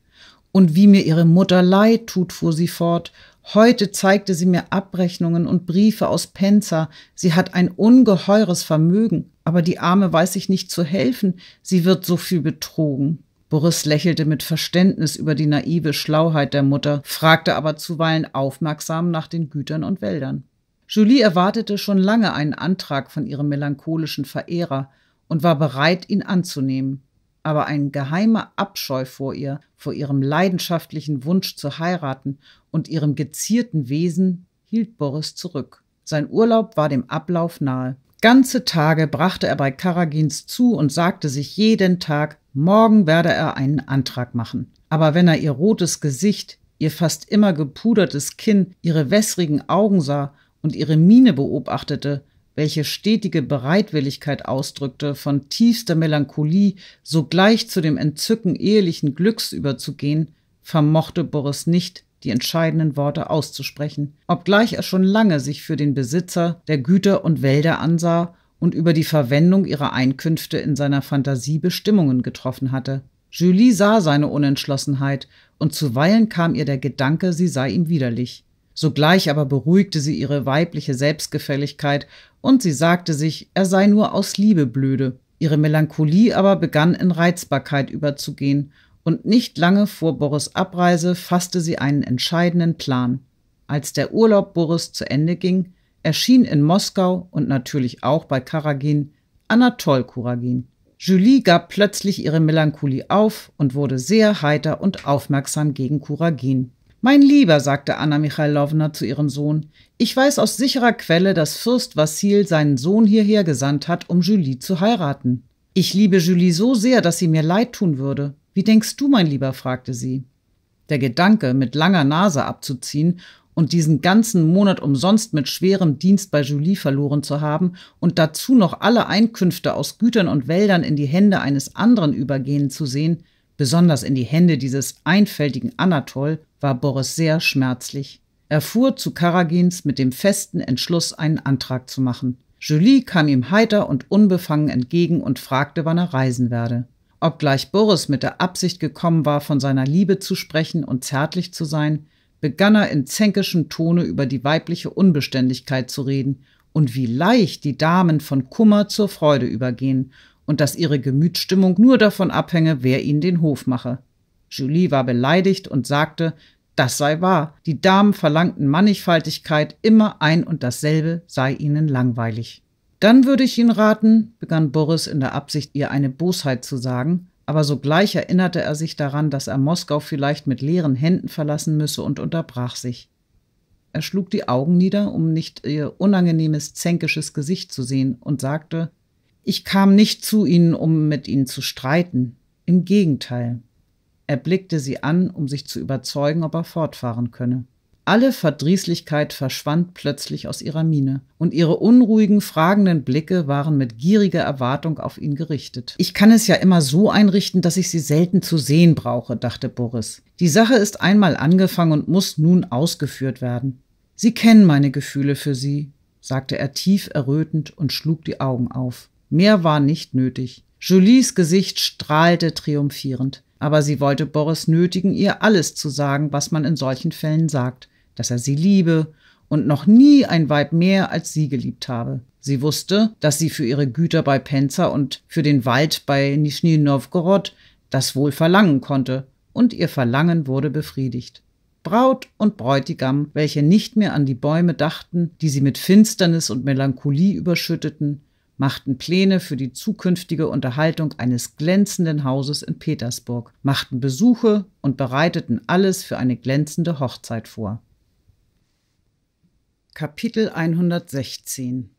A: und wie mir ihre Mutter leid tut, fuhr sie fort. Heute zeigte sie mir Abrechnungen und Briefe aus Penza. Sie hat ein ungeheures Vermögen, aber die Arme weiß ich nicht zu helfen. Sie wird so viel betrogen. Boris lächelte mit Verständnis über die naive Schlauheit der Mutter, fragte aber zuweilen aufmerksam nach den Gütern und Wäldern. Julie erwartete schon lange einen Antrag von ihrem melancholischen Verehrer und war bereit, ihn anzunehmen aber ein geheimer Abscheu vor ihr, vor ihrem leidenschaftlichen Wunsch zu heiraten und ihrem gezierten Wesen hielt Boris zurück. Sein Urlaub war dem Ablauf nahe. Ganze Tage brachte er bei Karagins zu und sagte sich jeden Tag, morgen werde er einen Antrag machen. Aber wenn er ihr rotes Gesicht, ihr fast immer gepudertes Kinn, ihre wässrigen Augen sah und ihre Miene beobachtete, welche stetige Bereitwilligkeit ausdrückte, von tiefster Melancholie sogleich zu dem Entzücken ehelichen Glücks überzugehen, vermochte Boris nicht, die entscheidenden Worte auszusprechen, obgleich er schon lange sich für den Besitzer der Güter und Wälder ansah und über die Verwendung ihrer Einkünfte in seiner Fantasie Bestimmungen getroffen hatte. Julie sah seine Unentschlossenheit, und zuweilen kam ihr der Gedanke, sie sei ihm widerlich. Sogleich aber beruhigte sie ihre weibliche Selbstgefälligkeit und sie sagte sich, er sei nur aus Liebe blöde. Ihre Melancholie aber begann in Reizbarkeit überzugehen und nicht lange vor Boris Abreise fasste sie einen entscheidenden Plan. Als der Urlaub Boris zu Ende ging, erschien in Moskau und natürlich auch bei Karagin Anatol Kuragin. Julie gab plötzlich ihre Melancholie auf und wurde sehr heiter und aufmerksam gegen Kuragin. Mein Lieber, sagte Anna Michailowna zu ihrem Sohn, ich weiß aus sicherer Quelle, dass Fürst Vassil seinen Sohn hierher gesandt hat, um Julie zu heiraten. Ich liebe Julie so sehr, dass sie mir leid tun würde. Wie denkst du, mein Lieber? fragte sie. Der Gedanke, mit langer Nase abzuziehen und diesen ganzen Monat umsonst mit schwerem Dienst bei Julie verloren zu haben und dazu noch alle Einkünfte aus Gütern und Wäldern in die Hände eines anderen übergehen zu sehen, besonders in die Hände dieses einfältigen Anatol, war Boris sehr schmerzlich. Er fuhr zu Karagins mit dem festen Entschluss, einen Antrag zu machen. Julie kam ihm heiter und unbefangen entgegen und fragte, wann er reisen werde. Obgleich Boris mit der Absicht gekommen war, von seiner Liebe zu sprechen und zärtlich zu sein, begann er in zänkischem Tone über die weibliche Unbeständigkeit zu reden und wie leicht die Damen von Kummer zur Freude übergehen und dass ihre Gemütsstimmung nur davon abhänge, wer ihnen den Hof mache. Julie war beleidigt und sagte, das sei wahr, die Damen verlangten Mannigfaltigkeit, immer ein und dasselbe sei ihnen langweilig. Dann würde ich Ihnen raten, begann Boris in der Absicht, ihr eine Bosheit zu sagen, aber sogleich erinnerte er sich daran, dass er Moskau vielleicht mit leeren Händen verlassen müsse und unterbrach sich. Er schlug die Augen nieder, um nicht ihr unangenehmes zänkisches Gesicht zu sehen, und sagte ich kam nicht zu ihnen, um mit ihnen zu streiten. Im Gegenteil. Er blickte sie an, um sich zu überzeugen, ob er fortfahren könne. Alle Verdrießlichkeit verschwand plötzlich aus ihrer Miene, und ihre unruhigen, fragenden Blicke waren mit gieriger Erwartung auf ihn gerichtet. Ich kann es ja immer so einrichten, dass ich sie selten zu sehen brauche, dachte Boris. Die Sache ist einmal angefangen und muss nun ausgeführt werden. Sie kennen meine Gefühle für sie, sagte er tief errötend und schlug die Augen auf. Mehr war nicht nötig. Julies Gesicht strahlte triumphierend, aber sie wollte Boris nötigen, ihr alles zu sagen, was man in solchen Fällen sagt, dass er sie liebe und noch nie ein Weib mehr als sie geliebt habe. Sie wusste, dass sie für ihre Güter bei Penza und für den Wald bei Nischni Nowgorod das wohl verlangen konnte, und ihr Verlangen wurde befriedigt. Braut und Bräutigam, welche nicht mehr an die Bäume dachten, die sie mit Finsternis und Melancholie überschütteten, machten Pläne für die zukünftige Unterhaltung eines glänzenden Hauses in Petersburg, machten Besuche und bereiteten alles für eine glänzende Hochzeit vor. Kapitel 116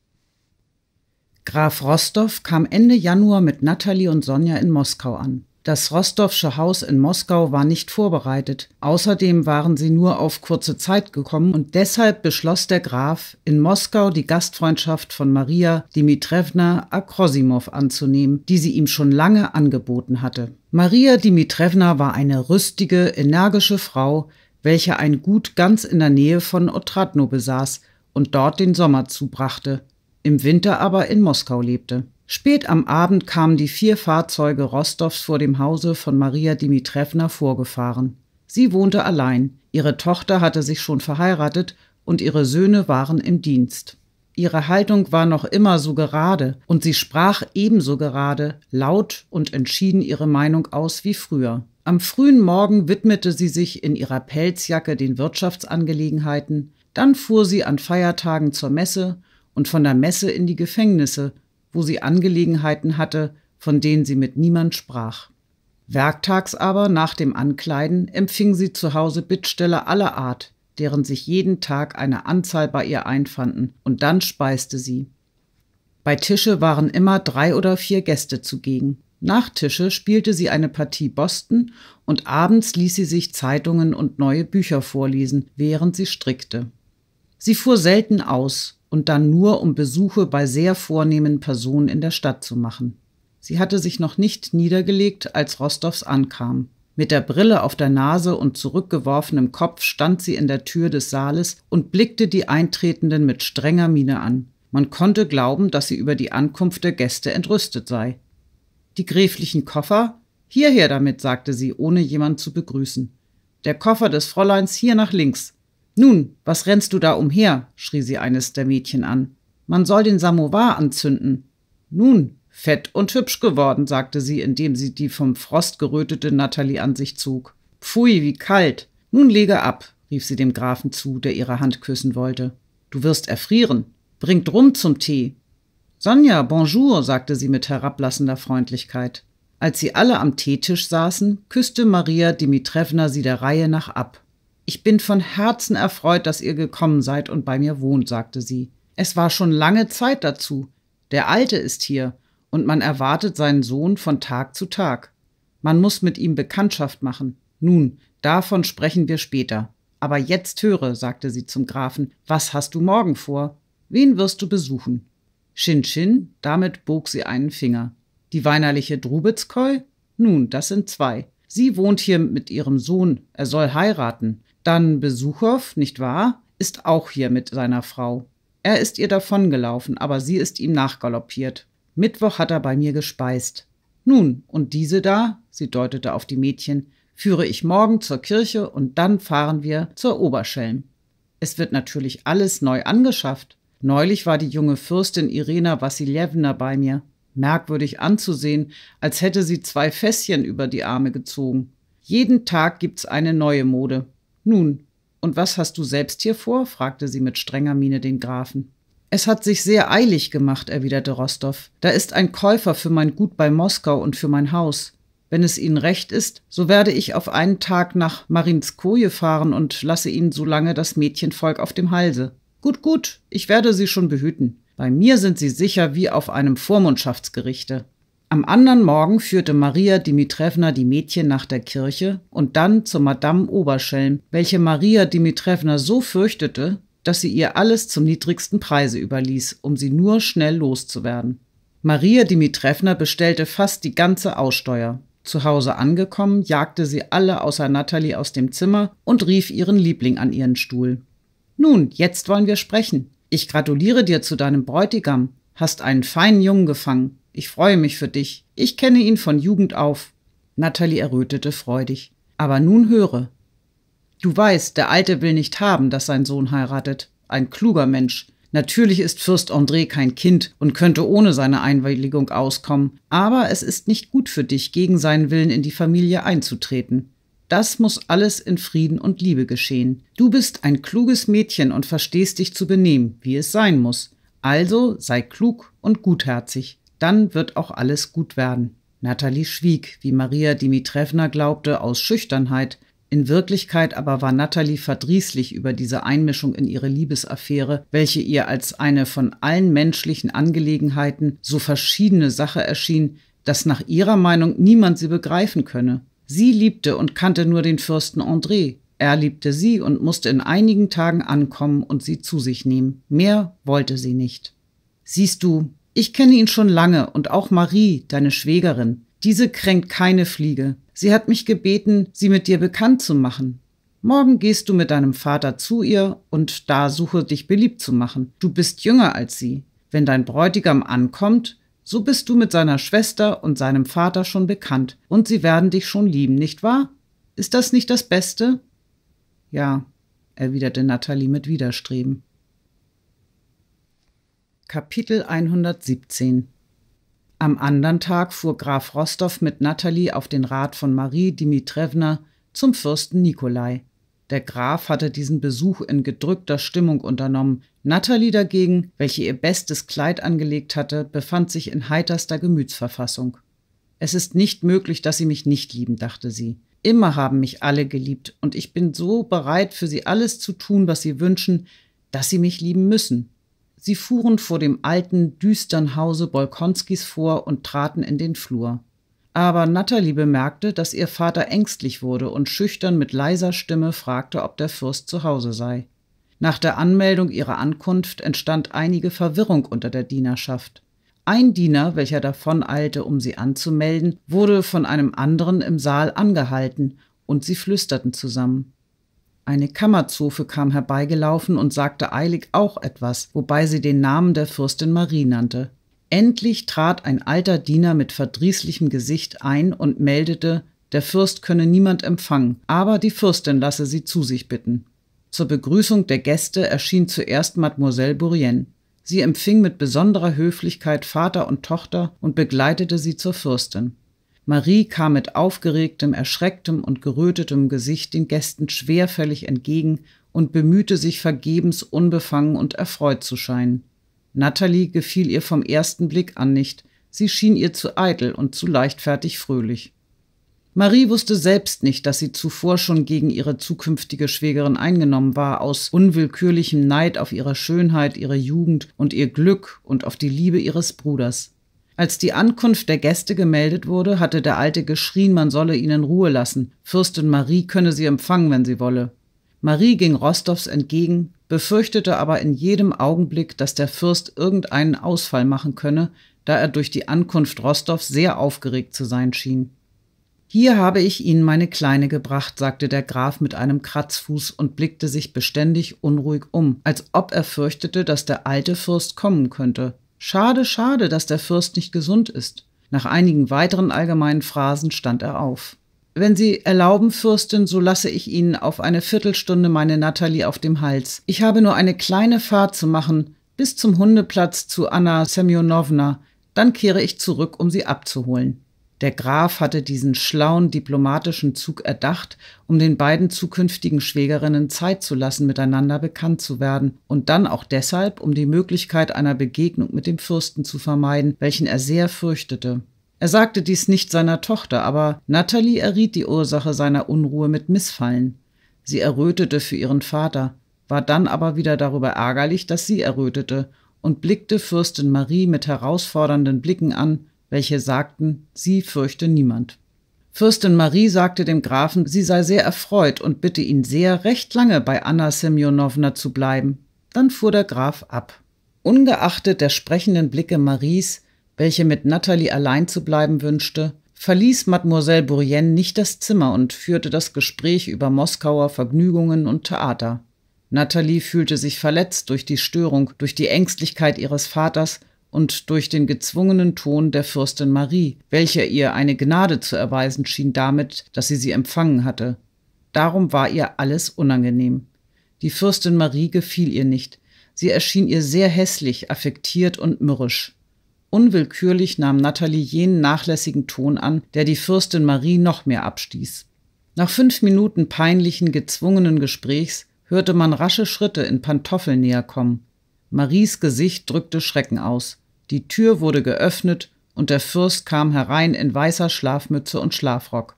A: Graf Rostow kam Ende Januar mit Natalie und Sonja in Moskau an. Das Rostowsche Haus in Moskau war nicht vorbereitet. Außerdem waren sie nur auf kurze Zeit gekommen und deshalb beschloss der Graf, in Moskau die Gastfreundschaft von Maria Dimitrevna Akrosimow anzunehmen, die sie ihm schon lange angeboten hatte. Maria Dimitrevna war eine rüstige, energische Frau, welche ein Gut ganz in der Nähe von Otradno besaß und dort den Sommer zubrachte, im Winter aber in Moskau lebte. Spät am Abend kamen die vier Fahrzeuge Rostovs vor dem Hause von Maria Dimitrevna vorgefahren. Sie wohnte allein, ihre Tochter hatte sich schon verheiratet und ihre Söhne waren im Dienst. Ihre Haltung war noch immer so gerade und sie sprach ebenso gerade, laut und entschieden ihre Meinung aus wie früher. Am frühen Morgen widmete sie sich in ihrer Pelzjacke den Wirtschaftsangelegenheiten, dann fuhr sie an Feiertagen zur Messe und von der Messe in die Gefängnisse, wo sie Angelegenheiten hatte, von denen sie mit niemand sprach. Werktags aber, nach dem Ankleiden, empfing sie zu Hause Bittsteller aller Art, deren sich jeden Tag eine Anzahl bei ihr einfanden, und dann speiste sie. Bei Tische waren immer drei oder vier Gäste zugegen. Nach Tische spielte sie eine Partie Boston und abends ließ sie sich Zeitungen und neue Bücher vorlesen, während sie strickte. Sie fuhr selten aus, und dann nur, um Besuche bei sehr vornehmen Personen in der Stadt zu machen. Sie hatte sich noch nicht niedergelegt, als Rostovs ankam. Mit der Brille auf der Nase und zurückgeworfenem Kopf stand sie in der Tür des Saales und blickte die Eintretenden mit strenger Miene an. Man konnte glauben, dass sie über die Ankunft der Gäste entrüstet sei. Die gräflichen Koffer? Hierher damit, sagte sie, ohne jemand zu begrüßen. Der Koffer des Fräuleins hier nach links. Nun, was rennst du da umher? schrie sie eines der Mädchen an. Man soll den Samovar anzünden. Nun, fett und hübsch geworden, sagte sie, indem sie die vom Frost gerötete Natalie an sich zog. Pfui, wie kalt. Nun lege ab, rief sie dem Grafen zu, der ihre Hand küssen wollte. Du wirst erfrieren. Bringt rum zum Tee. Sonja, bonjour, sagte sie mit herablassender Freundlichkeit. Als sie alle am Teetisch saßen, küsste Maria Dimitrevna sie der Reihe nach ab. Ich bin von Herzen erfreut, dass ihr gekommen seid und bei mir wohnt, sagte sie. Es war schon lange Zeit dazu. Der Alte ist hier, und man erwartet seinen Sohn von Tag zu Tag. Man muss mit ihm Bekanntschaft machen. Nun, davon sprechen wir später. Aber jetzt höre, sagte sie zum Grafen, was hast du morgen vor? Wen wirst du besuchen? Shin Shin, damit bog sie einen Finger. Die weinerliche Drubitzkoi? Nun, das sind zwei. Sie wohnt hier mit ihrem Sohn, er soll heiraten. Dann Besuchow, nicht wahr, ist auch hier mit seiner Frau. Er ist ihr davongelaufen, aber sie ist ihm nachgaloppiert. Mittwoch hat er bei mir gespeist. Nun, und diese da, sie deutete auf die Mädchen, führe ich morgen zur Kirche und dann fahren wir zur Oberschelm. Es wird natürlich alles neu angeschafft. Neulich war die junge Fürstin Irena Wassiljewna bei mir, merkwürdig anzusehen, als hätte sie zwei Fässchen über die Arme gezogen. Jeden Tag gibt's eine neue Mode. Nun, und was hast du selbst hier vor? fragte sie mit strenger Miene den Grafen. Es hat sich sehr eilig gemacht, erwiderte Rostow. Da ist ein Käufer für mein Gut bei Moskau und für mein Haus. Wenn es Ihnen recht ist, so werde ich auf einen Tag nach Marinskoje fahren und lasse Ihnen so lange das Mädchenvolk auf dem Halse. Gut, gut, ich werde Sie schon behüten. Bei mir sind Sie sicher wie auf einem Vormundschaftsgerichte. Am anderen Morgen führte Maria Dimitrevna die Mädchen nach der Kirche und dann zur Madame Oberschelm, welche Maria Dimitrevna so fürchtete, dass sie ihr alles zum niedrigsten Preise überließ, um sie nur schnell loszuwerden. Maria Dimitrevna bestellte fast die ganze Aussteuer. Zu Hause angekommen, jagte sie alle außer Natalie aus dem Zimmer und rief ihren Liebling an ihren Stuhl. Nun, jetzt wollen wir sprechen. Ich gratuliere dir zu deinem Bräutigam. Hast einen feinen Jungen gefangen. Ich freue mich für dich. Ich kenne ihn von Jugend auf. Natalie errötete freudig. Aber nun höre. Du weißt, der Alte will nicht haben, dass sein Sohn heiratet. Ein kluger Mensch. Natürlich ist Fürst André kein Kind und könnte ohne seine Einwilligung auskommen, aber es ist nicht gut für dich, gegen seinen Willen in die Familie einzutreten. Das muss alles in Frieden und Liebe geschehen. Du bist ein kluges Mädchen und verstehst dich zu benehmen, wie es sein muss. Also sei klug und gutherzig. Dann wird auch alles gut werden. Natalie schwieg, wie Maria Dimitrevna glaubte, aus Schüchternheit. In Wirklichkeit aber war Natalie verdrießlich über diese Einmischung in ihre Liebesaffäre, welche ihr als eine von allen menschlichen Angelegenheiten so verschiedene Sache erschien, dass nach ihrer Meinung niemand sie begreifen könne. Sie liebte und kannte nur den Fürsten André. Er liebte sie und musste in einigen Tagen ankommen und sie zu sich nehmen. Mehr wollte sie nicht. Siehst du, ich kenne ihn schon lange und auch Marie, deine Schwägerin. Diese kränkt keine Fliege. Sie hat mich gebeten, sie mit dir bekannt zu machen. Morgen gehst du mit deinem Vater zu ihr und da suche dich beliebt zu machen. Du bist jünger als sie. Wenn dein Bräutigam ankommt, so bist du mit seiner Schwester und seinem Vater schon bekannt und sie werden dich schon lieben, nicht wahr? Ist das nicht das Beste? Ja, erwiderte Natalie mit Widerstreben. Kapitel 117 Am andern Tag fuhr Graf Rostow mit Natalie auf den Rat von Marie Dimitrevna zum Fürsten Nikolai. Der Graf hatte diesen Besuch in gedrückter Stimmung unternommen. Natalie dagegen, welche ihr bestes Kleid angelegt hatte, befand sich in heiterster Gemütsverfassung. Es ist nicht möglich, dass sie mich nicht lieben, dachte sie. Immer haben mich alle geliebt, und ich bin so bereit, für sie alles zu tun, was sie wünschen, dass sie mich lieben müssen. Sie fuhren vor dem alten, düstern Hause Bolkonskis vor und traten in den Flur. Aber Natalie bemerkte, dass ihr Vater ängstlich wurde und schüchtern mit leiser Stimme fragte, ob der Fürst zu Hause sei. Nach der Anmeldung ihrer Ankunft entstand einige Verwirrung unter der Dienerschaft. Ein Diener, welcher davon eilte, um sie anzumelden, wurde von einem anderen im Saal angehalten, und sie flüsterten zusammen. Eine Kammerzofe kam herbeigelaufen und sagte eilig auch etwas, wobei sie den Namen der Fürstin Marie nannte. Endlich trat ein alter Diener mit verdrießlichem Gesicht ein und meldete, der Fürst könne niemand empfangen, aber die Fürstin lasse sie zu sich bitten. Zur Begrüßung der Gäste erschien zuerst Mademoiselle Bourienne. Sie empfing mit besonderer Höflichkeit Vater und Tochter und begleitete sie zur Fürstin. Marie kam mit aufgeregtem, erschrecktem und gerötetem Gesicht den Gästen schwerfällig entgegen und bemühte sich vergebens unbefangen und erfreut zu scheinen. Natalie gefiel ihr vom ersten Blick an nicht, sie schien ihr zu eitel und zu leichtfertig fröhlich. Marie wusste selbst nicht, dass sie zuvor schon gegen ihre zukünftige Schwägerin eingenommen war, aus unwillkürlichem Neid auf ihre Schönheit, ihre Jugend und ihr Glück und auf die Liebe ihres Bruders. Als die Ankunft der Gäste gemeldet wurde, hatte der Alte geschrien, man solle ihnen Ruhe lassen, Fürstin Marie könne sie empfangen, wenn sie wolle. Marie ging Rostovs entgegen, befürchtete aber in jedem Augenblick, dass der Fürst irgendeinen Ausfall machen könne, da er durch die Ankunft Rostovs sehr aufgeregt zu sein schien. Hier habe ich Ihnen meine Kleine gebracht, sagte der Graf mit einem Kratzfuß und blickte sich beständig unruhig um, als ob er fürchtete, dass der alte Fürst kommen könnte. Schade, schade, dass der Fürst nicht gesund ist. Nach einigen weiteren allgemeinen Phrasen stand er auf. Wenn Sie erlauben, Fürstin, so lasse ich Ihnen auf eine Viertelstunde meine Natalie auf dem Hals. Ich habe nur eine kleine Fahrt zu machen, bis zum Hundeplatz zu Anna Semyonowna. Dann kehre ich zurück, um sie abzuholen. Der Graf hatte diesen schlauen diplomatischen Zug erdacht, um den beiden zukünftigen Schwägerinnen Zeit zu lassen, miteinander bekannt zu werden, und dann auch deshalb, um die Möglichkeit einer Begegnung mit dem Fürsten zu vermeiden, welchen er sehr fürchtete. Er sagte dies nicht seiner Tochter, aber Natalie erriet die Ursache seiner Unruhe mit Missfallen. Sie errötete für ihren Vater, war dann aber wieder darüber ärgerlich, dass sie errötete, und blickte Fürstin Marie mit herausfordernden Blicken an welche sagten, sie fürchte niemand. Fürstin Marie sagte dem Grafen, sie sei sehr erfreut und bitte ihn sehr, recht lange bei Anna Semjonowna zu bleiben. Dann fuhr der Graf ab. Ungeachtet der sprechenden Blicke Maries, welche mit Natalie allein zu bleiben wünschte, verließ Mademoiselle Bourienne nicht das Zimmer und führte das Gespräch über Moskauer Vergnügungen und Theater. Natalie fühlte sich verletzt durch die Störung, durch die Ängstlichkeit ihres Vaters und durch den gezwungenen Ton der Fürstin Marie, welcher ihr eine Gnade zu erweisen schien damit, dass sie sie empfangen hatte. Darum war ihr alles unangenehm. Die Fürstin Marie gefiel ihr nicht. Sie erschien ihr sehr hässlich, affektiert und mürrisch. Unwillkürlich nahm Natalie jenen nachlässigen Ton an, der die Fürstin Marie noch mehr abstieß. Nach fünf Minuten peinlichen, gezwungenen Gesprächs hörte man rasche Schritte in Pantoffeln näher kommen. Maries Gesicht drückte Schrecken aus. Die Tür wurde geöffnet und der Fürst kam herein in weißer Schlafmütze und Schlafrock.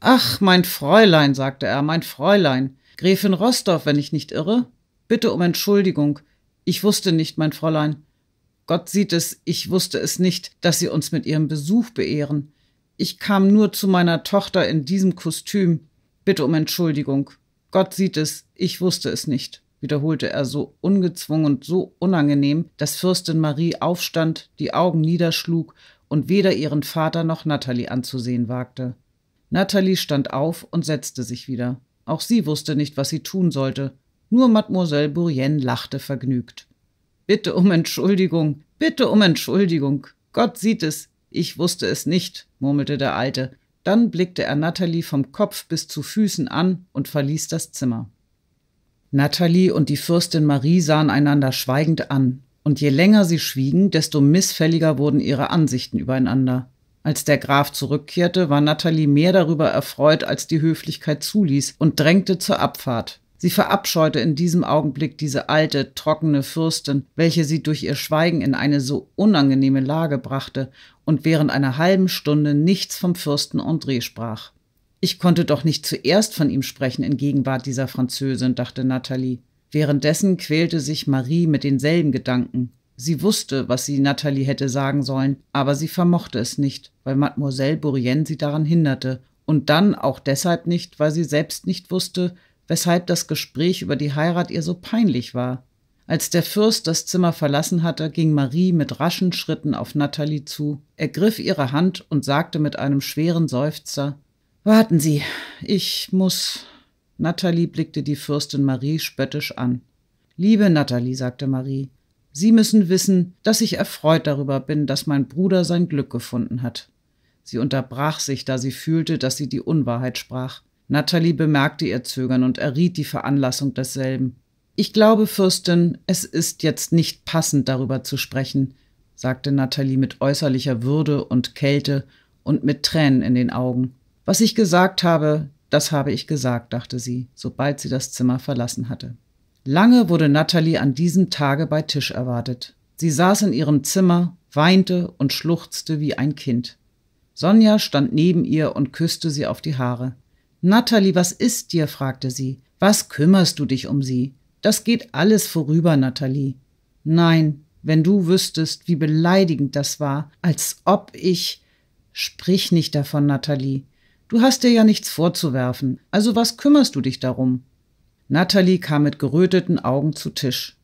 A: Ach, mein Fräulein, sagte er, mein Fräulein. Gräfin Rostorf, wenn ich nicht irre. Bitte um Entschuldigung. Ich wusste nicht, mein Fräulein. Gott sieht es, ich wusste es nicht, dass Sie uns mit Ihrem Besuch beehren. Ich kam nur zu meiner Tochter in diesem Kostüm. Bitte um Entschuldigung. Gott sieht es, ich wusste es nicht wiederholte er so ungezwungen und so unangenehm, dass Fürstin Marie aufstand, die Augen niederschlug und weder ihren Vater noch Natalie anzusehen wagte. Natalie stand auf und setzte sich wieder. Auch sie wusste nicht, was sie tun sollte. Nur Mademoiselle Bourienne lachte vergnügt. Bitte um Entschuldigung, bitte um Entschuldigung. Gott sieht es, ich wusste es nicht, murmelte der Alte. Dann blickte er Natalie vom Kopf bis zu Füßen an und verließ das Zimmer. Natalie und die Fürstin Marie sahen einander schweigend an, und je länger sie schwiegen, desto missfälliger wurden ihre Ansichten übereinander. Als der Graf zurückkehrte, war Natalie mehr darüber erfreut, als die Höflichkeit zuließ, und drängte zur Abfahrt. Sie verabscheute in diesem Augenblick diese alte, trockene Fürstin, welche sie durch ihr Schweigen in eine so unangenehme Lage brachte und während einer halben Stunde nichts vom Fürsten André sprach. Ich konnte doch nicht zuerst von ihm sprechen in Gegenwart dieser Französin, dachte Nathalie. Währenddessen quälte sich Marie mit denselben Gedanken. Sie wusste, was sie Nathalie hätte sagen sollen, aber sie vermochte es nicht, weil Mademoiselle Bourienne sie daran hinderte. Und dann auch deshalb nicht, weil sie selbst nicht wusste, weshalb das Gespräch über die Heirat ihr so peinlich war. Als der Fürst das Zimmer verlassen hatte, ging Marie mit raschen Schritten auf Nathalie zu, ergriff ihre Hand und sagte mit einem schweren Seufzer Warten Sie, ich muss. Natalie blickte die Fürstin Marie spöttisch an. Liebe Natalie, sagte Marie, Sie müssen wissen, dass ich erfreut darüber bin, dass mein Bruder sein Glück gefunden hat. Sie unterbrach sich, da sie fühlte, dass sie die Unwahrheit sprach. Natalie bemerkte ihr Zögern und erriet die Veranlassung desselben. Ich glaube, Fürstin, es ist jetzt nicht passend, darüber zu sprechen, sagte Natalie mit äußerlicher Würde und Kälte und mit Tränen in den Augen. Was ich gesagt habe, das habe ich gesagt, dachte sie, sobald sie das Zimmer verlassen hatte. Lange wurde Natalie an diesem Tage bei Tisch erwartet. Sie saß in ihrem Zimmer, weinte und schluchzte wie ein Kind. Sonja stand neben ihr und küsste sie auf die Haare. Natalie, was ist dir? fragte sie. Was kümmerst du dich um sie? Das geht alles vorüber, Natalie. Nein, wenn du wüsstest, wie beleidigend das war, als ob ich. Sprich nicht davon, Natalie. Du hast dir ja nichts vorzuwerfen, also was kümmerst du dich darum? Natalie kam mit geröteten Augen zu Tisch.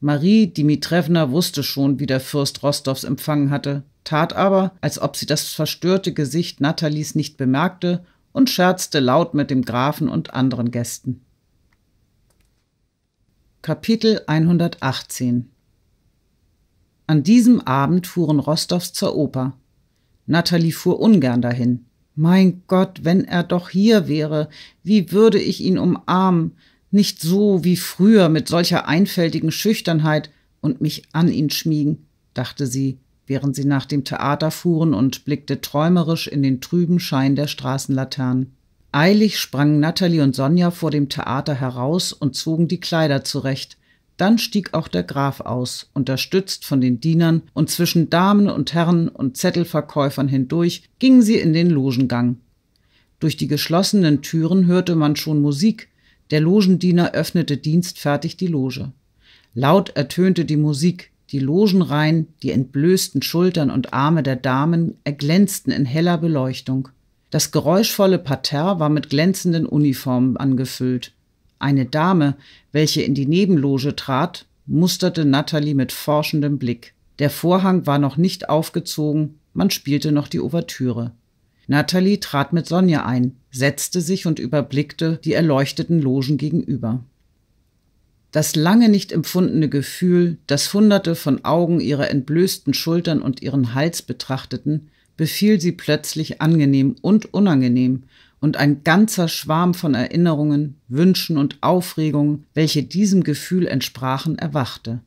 A: Marie Dimitrevna wusste schon, wie der Fürst Rostows empfangen hatte, tat aber, als ob sie das verstörte Gesicht Nathalies nicht bemerkte und scherzte laut mit dem Grafen und anderen Gästen. Kapitel 118 An diesem Abend fuhren Rostows zur Oper. Natalie fuhr ungern dahin. Mein Gott, wenn er doch hier wäre, wie würde ich ihn umarmen, nicht so wie früher mit solcher einfältigen Schüchternheit und mich an ihn schmiegen, dachte sie, während sie nach dem Theater fuhren und blickte träumerisch in den trüben Schein der Straßenlaternen. Eilig sprangen Natalie und Sonja vor dem Theater heraus und zogen die Kleider zurecht. Dann stieg auch der Graf aus, unterstützt von den Dienern, und zwischen Damen und Herren und Zettelverkäufern hindurch gingen sie in den Logengang. Durch die geschlossenen Türen hörte man schon Musik, der Logendiener öffnete dienstfertig die Loge. Laut ertönte die Musik, die Logenreihen, die entblößten Schultern und Arme der Damen erglänzten in heller Beleuchtung. Das geräuschvolle Parterre war mit glänzenden Uniformen angefüllt. Eine Dame, welche in die Nebenloge trat, musterte Natalie mit forschendem Blick. Der Vorhang war noch nicht aufgezogen, man spielte noch die Ouvertüre. Natalie trat mit Sonja ein, setzte sich und überblickte die erleuchteten Logen gegenüber. Das lange nicht empfundene Gefühl, das hunderte von Augen ihre entblößten Schultern und ihren Hals betrachteten, befiel sie plötzlich angenehm und unangenehm und ein ganzer Schwarm von Erinnerungen, Wünschen und Aufregungen, welche diesem Gefühl entsprachen, erwachte.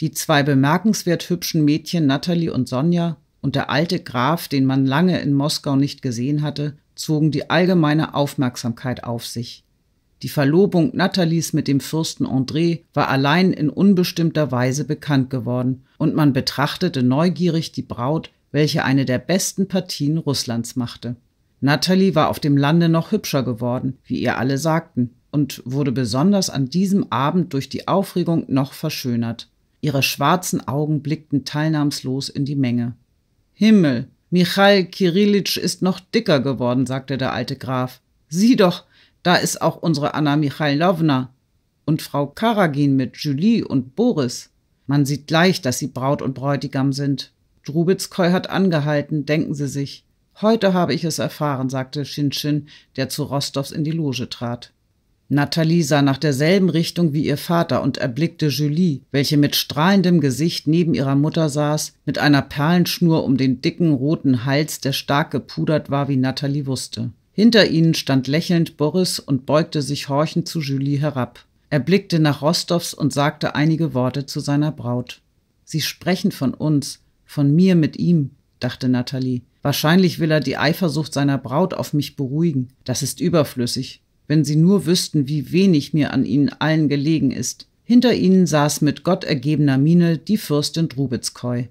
A: Die zwei bemerkenswert hübschen Mädchen Natalie und Sonja und der alte Graf, den man lange in Moskau nicht gesehen hatte, zogen die allgemeine Aufmerksamkeit auf sich. Die Verlobung Nathalies mit dem Fürsten André war allein in unbestimmter Weise bekannt geworden, und man betrachtete neugierig die Braut, welche eine der besten Partien Russlands machte. Natalie war auf dem Lande noch hübscher geworden, wie ihr alle sagten, und wurde besonders an diesem Abend durch die Aufregung noch verschönert. Ihre schwarzen Augen blickten teilnahmslos in die Menge. Himmel, Michail Kirillitsch ist noch dicker geworden, sagte der alte Graf. Sieh doch, da ist auch unsere Anna Michailowna und Frau Karagin mit Julie und Boris. Man sieht gleich, dass sie Braut und Bräutigam sind. Drubitzkoi hat angehalten, denken Sie sich. Heute habe ich es erfahren, sagte Shinshin, der zu Rostows in die Loge trat. Nathalie sah nach derselben Richtung wie ihr Vater und erblickte Julie, welche mit strahlendem Gesicht neben ihrer Mutter saß, mit einer Perlenschnur um den dicken roten Hals, der stark gepudert war, wie Nathalie wusste. Hinter ihnen stand lächelnd Boris und beugte sich horchend zu Julie herab. Er blickte nach Rostows und sagte einige Worte zu seiner Braut. Sie sprechen von uns, von mir mit ihm, dachte Natalie. Wahrscheinlich will er die Eifersucht seiner Braut auf mich beruhigen. Das ist überflüssig. Wenn sie nur wüssten, wie wenig mir an ihnen allen gelegen ist. Hinter ihnen saß mit gottergebener Miene die Fürstin Drubitzkoi.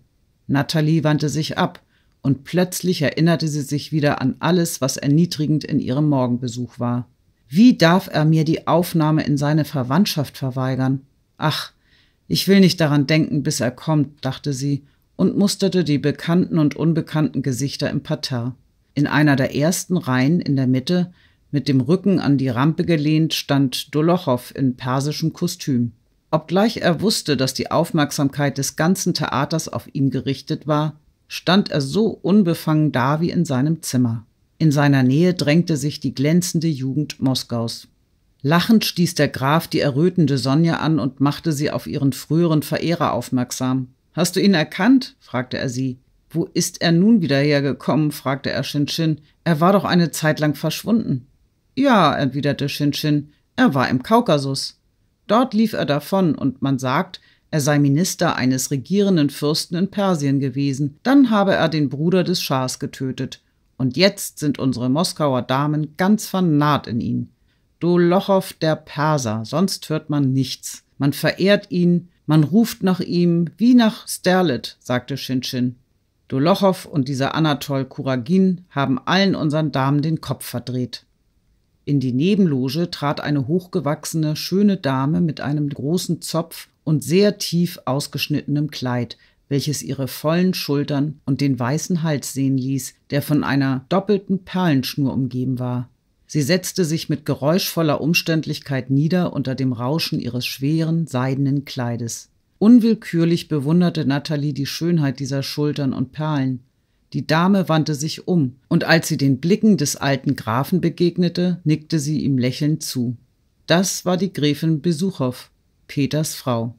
A: Natalie wandte sich ab, und plötzlich erinnerte sie sich wieder an alles, was erniedrigend in ihrem Morgenbesuch war. Wie darf er mir die Aufnahme in seine Verwandtschaft verweigern? Ach, ich will nicht daran denken, bis er kommt, dachte sie und musterte die bekannten und unbekannten Gesichter im Parterre. In einer der ersten Reihen in der Mitte, mit dem Rücken an die Rampe gelehnt, stand Dolochow in persischem Kostüm. Obgleich er wusste, dass die Aufmerksamkeit des ganzen Theaters auf ihn gerichtet war, stand er so unbefangen da wie in seinem Zimmer. In seiner Nähe drängte sich die glänzende Jugend Moskaus. Lachend stieß der Graf die errötende Sonja an und machte sie auf ihren früheren Verehrer aufmerksam. Hast du ihn erkannt? fragte er sie. Wo ist er nun wieder hergekommen? fragte er Shin Shinshin. Er war doch eine Zeit lang verschwunden. Ja, erwiderte Shin Shinshin, er war im Kaukasus. Dort lief er davon und man sagt, er sei Minister eines regierenden Fürsten in Persien gewesen. Dann habe er den Bruder des Schahs getötet. Und jetzt sind unsere Moskauer Damen ganz vernarrt in ihn. Dolochow der Perser, sonst hört man nichts. Man verehrt ihn, man ruft nach ihm wie nach Sterlet, sagte Schinschin. Dolochow und dieser Anatol Kuragin haben allen unseren Damen den Kopf verdreht. In die Nebenloge trat eine hochgewachsene, schöne Dame mit einem großen Zopf und sehr tief ausgeschnittenem Kleid, welches ihre vollen Schultern und den weißen Hals sehen ließ, der von einer doppelten Perlenschnur umgeben war. Sie setzte sich mit geräuschvoller Umständlichkeit nieder unter dem Rauschen ihres schweren, seidenen Kleides. Unwillkürlich bewunderte Natalie die Schönheit dieser Schultern und Perlen. Die Dame wandte sich um, und als sie den Blicken des alten Grafen begegnete, nickte sie ihm lächelnd zu. Das war die Gräfin Besuchow, Peters Frau.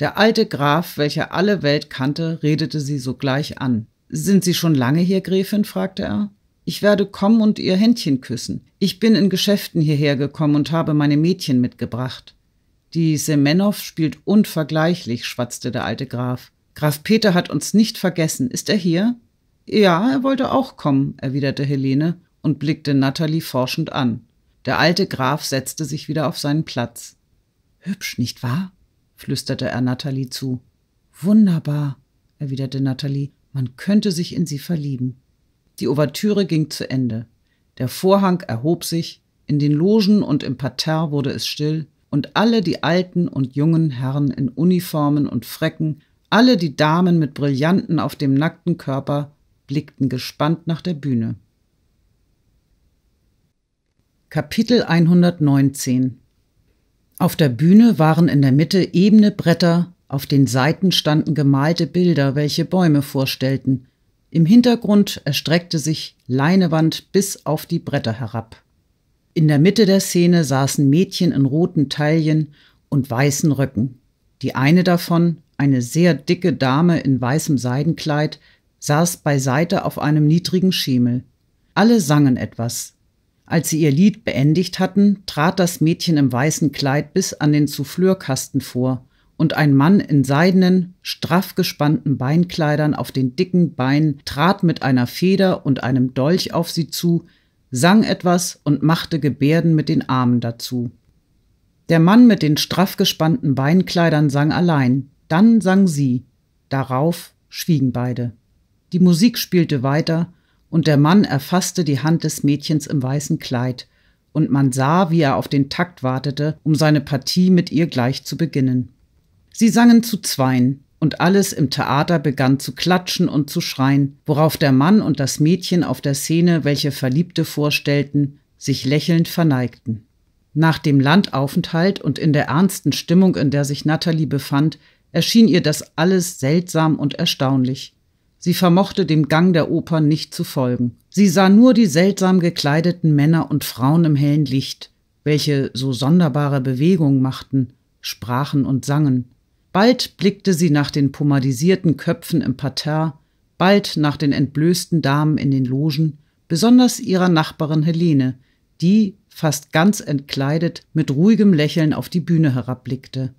A: Der alte Graf, welcher alle Welt kannte, redete sie sogleich an. Sind Sie schon lange hier, Gräfin? fragte er. Ich werde kommen und ihr Händchen küssen. Ich bin in Geschäften hierher gekommen und habe meine Mädchen mitgebracht. Die Semenow spielt unvergleichlich, schwatzte der alte Graf. Graf Peter hat uns nicht vergessen. Ist er hier? Ja, er wollte auch kommen, erwiderte Helene und blickte Natalie forschend an. Der alte Graf setzte sich wieder auf seinen Platz. Hübsch, nicht wahr? flüsterte er Natalie zu. Wunderbar, erwiderte Natalie. Man könnte sich in sie verlieben. Die Ouvertüre ging zu Ende. Der Vorhang erhob sich, in den Logen und im Parterre wurde es still, und alle die alten und jungen Herren in Uniformen und Frecken, alle die Damen mit Brillanten auf dem nackten Körper blickten gespannt nach der Bühne. Kapitel 119 Auf der Bühne waren in der Mitte ebene Bretter, auf den Seiten standen gemalte Bilder, welche Bäume vorstellten, im Hintergrund erstreckte sich Leinewand bis auf die Bretter herab. In der Mitte der Szene saßen Mädchen in roten Taillen und weißen Röcken. Die eine davon, eine sehr dicke Dame in weißem Seidenkleid, saß beiseite auf einem niedrigen Schemel. Alle sangen etwas. Als sie ihr Lied beendigt hatten, trat das Mädchen im weißen Kleid bis an den Souffleurkasten vor und ein Mann in seidenen, straff gespannten Beinkleidern auf den dicken Beinen trat mit einer Feder und einem Dolch auf sie zu, sang etwas und machte Gebärden mit den Armen dazu. Der Mann mit den straff gespannten Beinkleidern sang allein, dann sang sie, darauf schwiegen beide. Die Musik spielte weiter, und der Mann erfasste die Hand des Mädchens im weißen Kleid, und man sah, wie er auf den Takt wartete, um seine Partie mit ihr gleich zu beginnen. Sie sangen zu zweien, und alles im Theater begann zu klatschen und zu schreien, worauf der Mann und das Mädchen auf der Szene, welche Verliebte vorstellten, sich lächelnd verneigten. Nach dem Landaufenthalt und in der ernsten Stimmung, in der sich Natalie befand, erschien ihr das alles seltsam und erstaunlich. Sie vermochte dem Gang der Oper nicht zu folgen. Sie sah nur die seltsam gekleideten Männer und Frauen im hellen Licht, welche so sonderbare Bewegungen machten, sprachen und sangen. Bald blickte sie nach den pomadisierten Köpfen im Parterre, bald nach den entblößten Damen in den Logen, besonders ihrer Nachbarin Helene, die, fast ganz entkleidet, mit ruhigem Lächeln auf die Bühne herabblickte.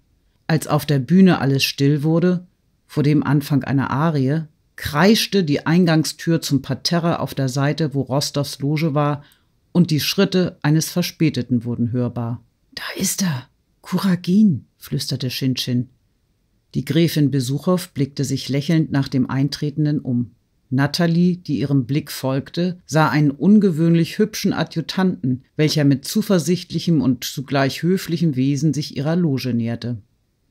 A: Als auf der Bühne alles still wurde, vor dem Anfang einer Arie, kreischte die Eingangstür zum Parterre auf der Seite, wo Rostovs Loge war, und die Schritte eines Verspäteten wurden hörbar. Da ist er, Kuragin, flüsterte Shin. Die Gräfin Besuchow blickte sich lächelnd nach dem Eintretenden um. Natalie, die ihrem Blick folgte, sah einen ungewöhnlich hübschen Adjutanten, welcher mit zuversichtlichem und zugleich höflichem Wesen sich ihrer Loge näherte.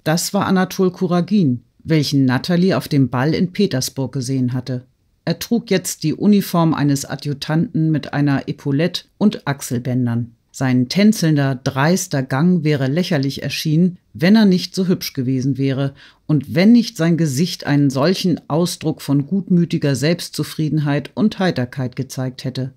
A: Das war Anatol Kuragin, welchen Natalie auf dem Ball in Petersburg gesehen hatte. Er trug jetzt die Uniform eines Adjutanten mit einer Epaulette und Achselbändern. Sein tänzelnder, dreister Gang wäre lächerlich erschienen, wenn er nicht so hübsch gewesen wäre und wenn nicht sein Gesicht einen solchen Ausdruck von gutmütiger Selbstzufriedenheit und Heiterkeit gezeigt hätte.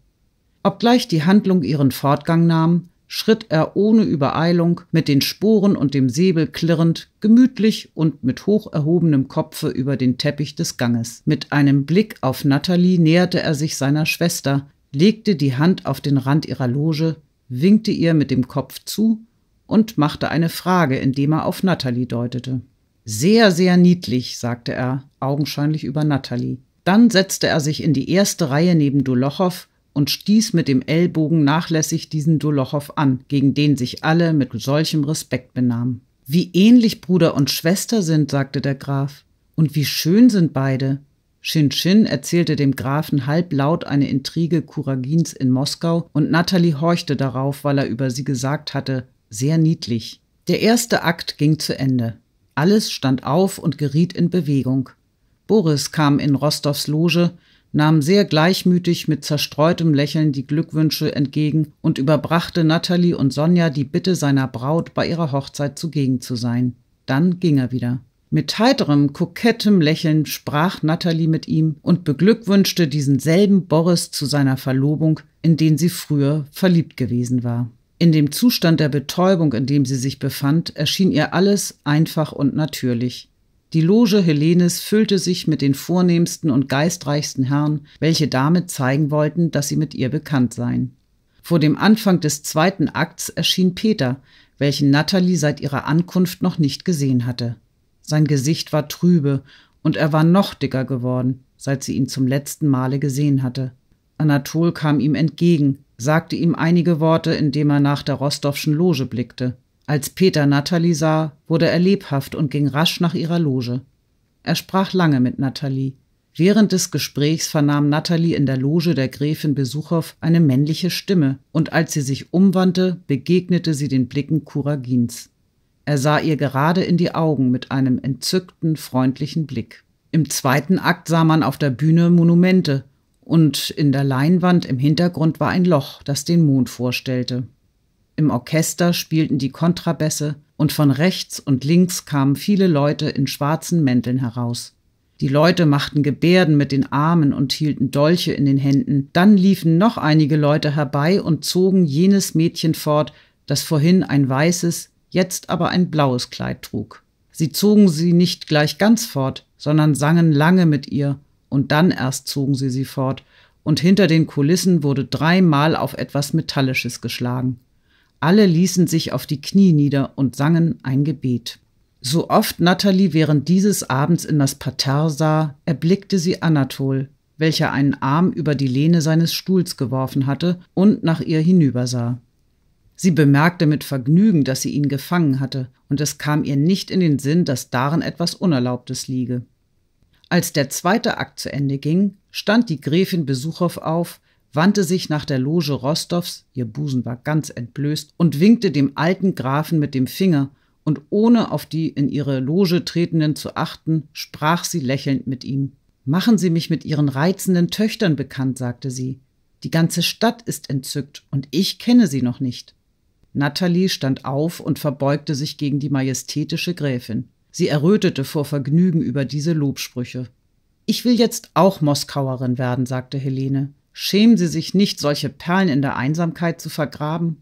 A: Obgleich die Handlung ihren Fortgang nahm, schritt er ohne Übereilung, mit den Sporen und dem Säbel klirrend, gemütlich und mit hoch erhobenem Kopfe über den Teppich des Ganges. Mit einem Blick auf Natalie näherte er sich seiner Schwester, legte die Hand auf den Rand ihrer Loge winkte ihr mit dem Kopf zu und machte eine Frage, indem er auf Natalie deutete. Sehr, sehr niedlich, sagte er, augenscheinlich über Natalie. Dann setzte er sich in die erste Reihe neben Dolochow und stieß mit dem Ellbogen nachlässig diesen Dolochow an, gegen den sich alle mit solchem Respekt benahmen. Wie ähnlich Bruder und Schwester sind, sagte der Graf. Und wie schön sind beide. Shin-Shin erzählte dem Grafen halblaut eine Intrige Kuragins in Moskau und Natalie horchte darauf, weil er über sie gesagt hatte, sehr niedlich. Der erste Akt ging zu Ende. Alles stand auf und geriet in Bewegung. Boris kam in Rostows Loge, nahm sehr gleichmütig mit zerstreutem Lächeln die Glückwünsche entgegen und überbrachte Natalie und Sonja die Bitte seiner Braut, bei ihrer Hochzeit zugegen zu sein. Dann ging er wieder. Mit heiterem, kokettem Lächeln sprach Natalie mit ihm und beglückwünschte diesen selben Boris zu seiner Verlobung, in den sie früher verliebt gewesen war. In dem Zustand der Betäubung, in dem sie sich befand, erschien ihr alles einfach und natürlich. Die Loge Helenes füllte sich mit den vornehmsten und geistreichsten Herren, welche damit zeigen wollten, dass sie mit ihr bekannt seien. Vor dem Anfang des zweiten Akts erschien Peter, welchen Natalie seit ihrer Ankunft noch nicht gesehen hatte. Sein Gesicht war trübe und er war noch dicker geworden, seit sie ihn zum letzten Male gesehen hatte. Anatol kam ihm entgegen, sagte ihm einige Worte, indem er nach der Rostowschen Loge blickte. Als Peter Natalie sah, wurde er lebhaft und ging rasch nach ihrer Loge. Er sprach lange mit Natalie. Während des Gesprächs vernahm Natalie in der Loge der Gräfin Besuchow eine männliche Stimme, und als sie sich umwandte, begegnete sie den Blicken Kuragins. Er sah ihr gerade in die Augen mit einem entzückten, freundlichen Blick. Im zweiten Akt sah man auf der Bühne Monumente und in der Leinwand im Hintergrund war ein Loch, das den Mond vorstellte. Im Orchester spielten die Kontrabässe und von rechts und links kamen viele Leute in schwarzen Mänteln heraus. Die Leute machten Gebärden mit den Armen und hielten Dolche in den Händen. Dann liefen noch einige Leute herbei und zogen jenes Mädchen fort, das vorhin ein weißes, jetzt aber ein blaues Kleid trug. Sie zogen sie nicht gleich ganz fort, sondern sangen lange mit ihr, und dann erst zogen sie sie fort, und hinter den Kulissen wurde dreimal auf etwas Metallisches geschlagen. Alle ließen sich auf die Knie nieder und sangen ein Gebet. So oft Natalie während dieses Abends in das Parterre sah, erblickte sie Anatol, welcher einen Arm über die Lehne seines Stuhls geworfen hatte und nach ihr hinübersah. Sie bemerkte mit Vergnügen, dass sie ihn gefangen hatte, und es kam ihr nicht in den Sinn, dass darin etwas Unerlaubtes liege. Als der zweite Akt zu Ende ging, stand die Gräfin Besuchow auf, wandte sich nach der Loge Rostovs, ihr Busen war ganz entblößt, und winkte dem alten Grafen mit dem Finger, und ohne auf die in ihre Loge Tretenden zu achten, sprach sie lächelnd mit ihm. Machen Sie mich mit Ihren reizenden Töchtern bekannt, sagte sie. Die ganze Stadt ist entzückt, und ich kenne sie noch nicht. Natalie stand auf und verbeugte sich gegen die majestätische Gräfin. Sie errötete vor Vergnügen über diese Lobsprüche. Ich will jetzt auch Moskauerin werden, sagte Helene. Schämen Sie sich nicht, solche Perlen in der Einsamkeit zu vergraben?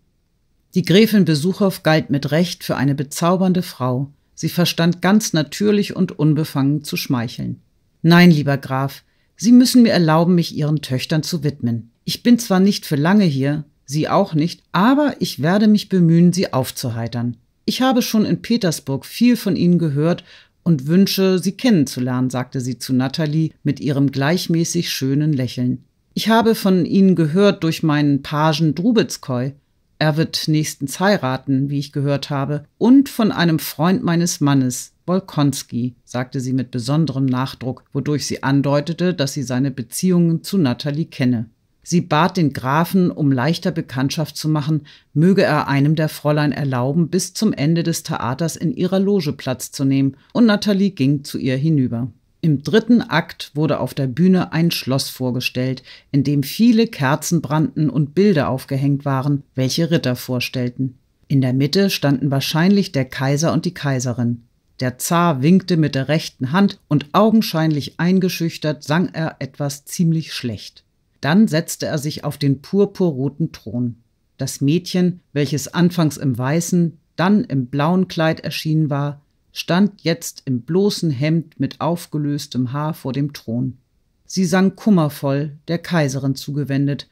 A: Die Gräfin Besuchow galt mit Recht für eine bezaubernde Frau. Sie verstand ganz natürlich und unbefangen zu schmeicheln. Nein, lieber Graf, Sie müssen mir erlauben, mich Ihren Töchtern zu widmen. Ich bin zwar nicht für lange hier, Sie auch nicht, aber ich werde mich bemühen, sie aufzuheitern. Ich habe schon in Petersburg viel von Ihnen gehört und wünsche, Sie kennenzulernen, sagte sie zu Natalie mit ihrem gleichmäßig schönen Lächeln. Ich habe von Ihnen gehört durch meinen Pagen Drubetskoi. Er wird nächstens heiraten, wie ich gehört habe, und von einem Freund meines Mannes, Wolkonski, sagte sie mit besonderem Nachdruck, wodurch sie andeutete, dass sie seine Beziehungen zu Natalie kenne. Sie bat den Grafen, um leichter Bekanntschaft zu machen, möge er einem der Fräulein erlauben, bis zum Ende des Theaters in ihrer Loge Platz zu nehmen, und Natalie ging zu ihr hinüber. Im dritten Akt wurde auf der Bühne ein Schloss vorgestellt, in dem viele Kerzen brannten und Bilder aufgehängt waren, welche Ritter vorstellten. In der Mitte standen wahrscheinlich der Kaiser und die Kaiserin. Der Zar winkte mit der rechten Hand und augenscheinlich eingeschüchtert sang er etwas ziemlich schlecht. Dann setzte er sich auf den purpurroten Thron. Das Mädchen, welches anfangs im weißen, dann im blauen Kleid erschienen war, stand jetzt im bloßen Hemd mit aufgelöstem Haar vor dem Thron. Sie sang kummervoll, der Kaiserin zugewendet,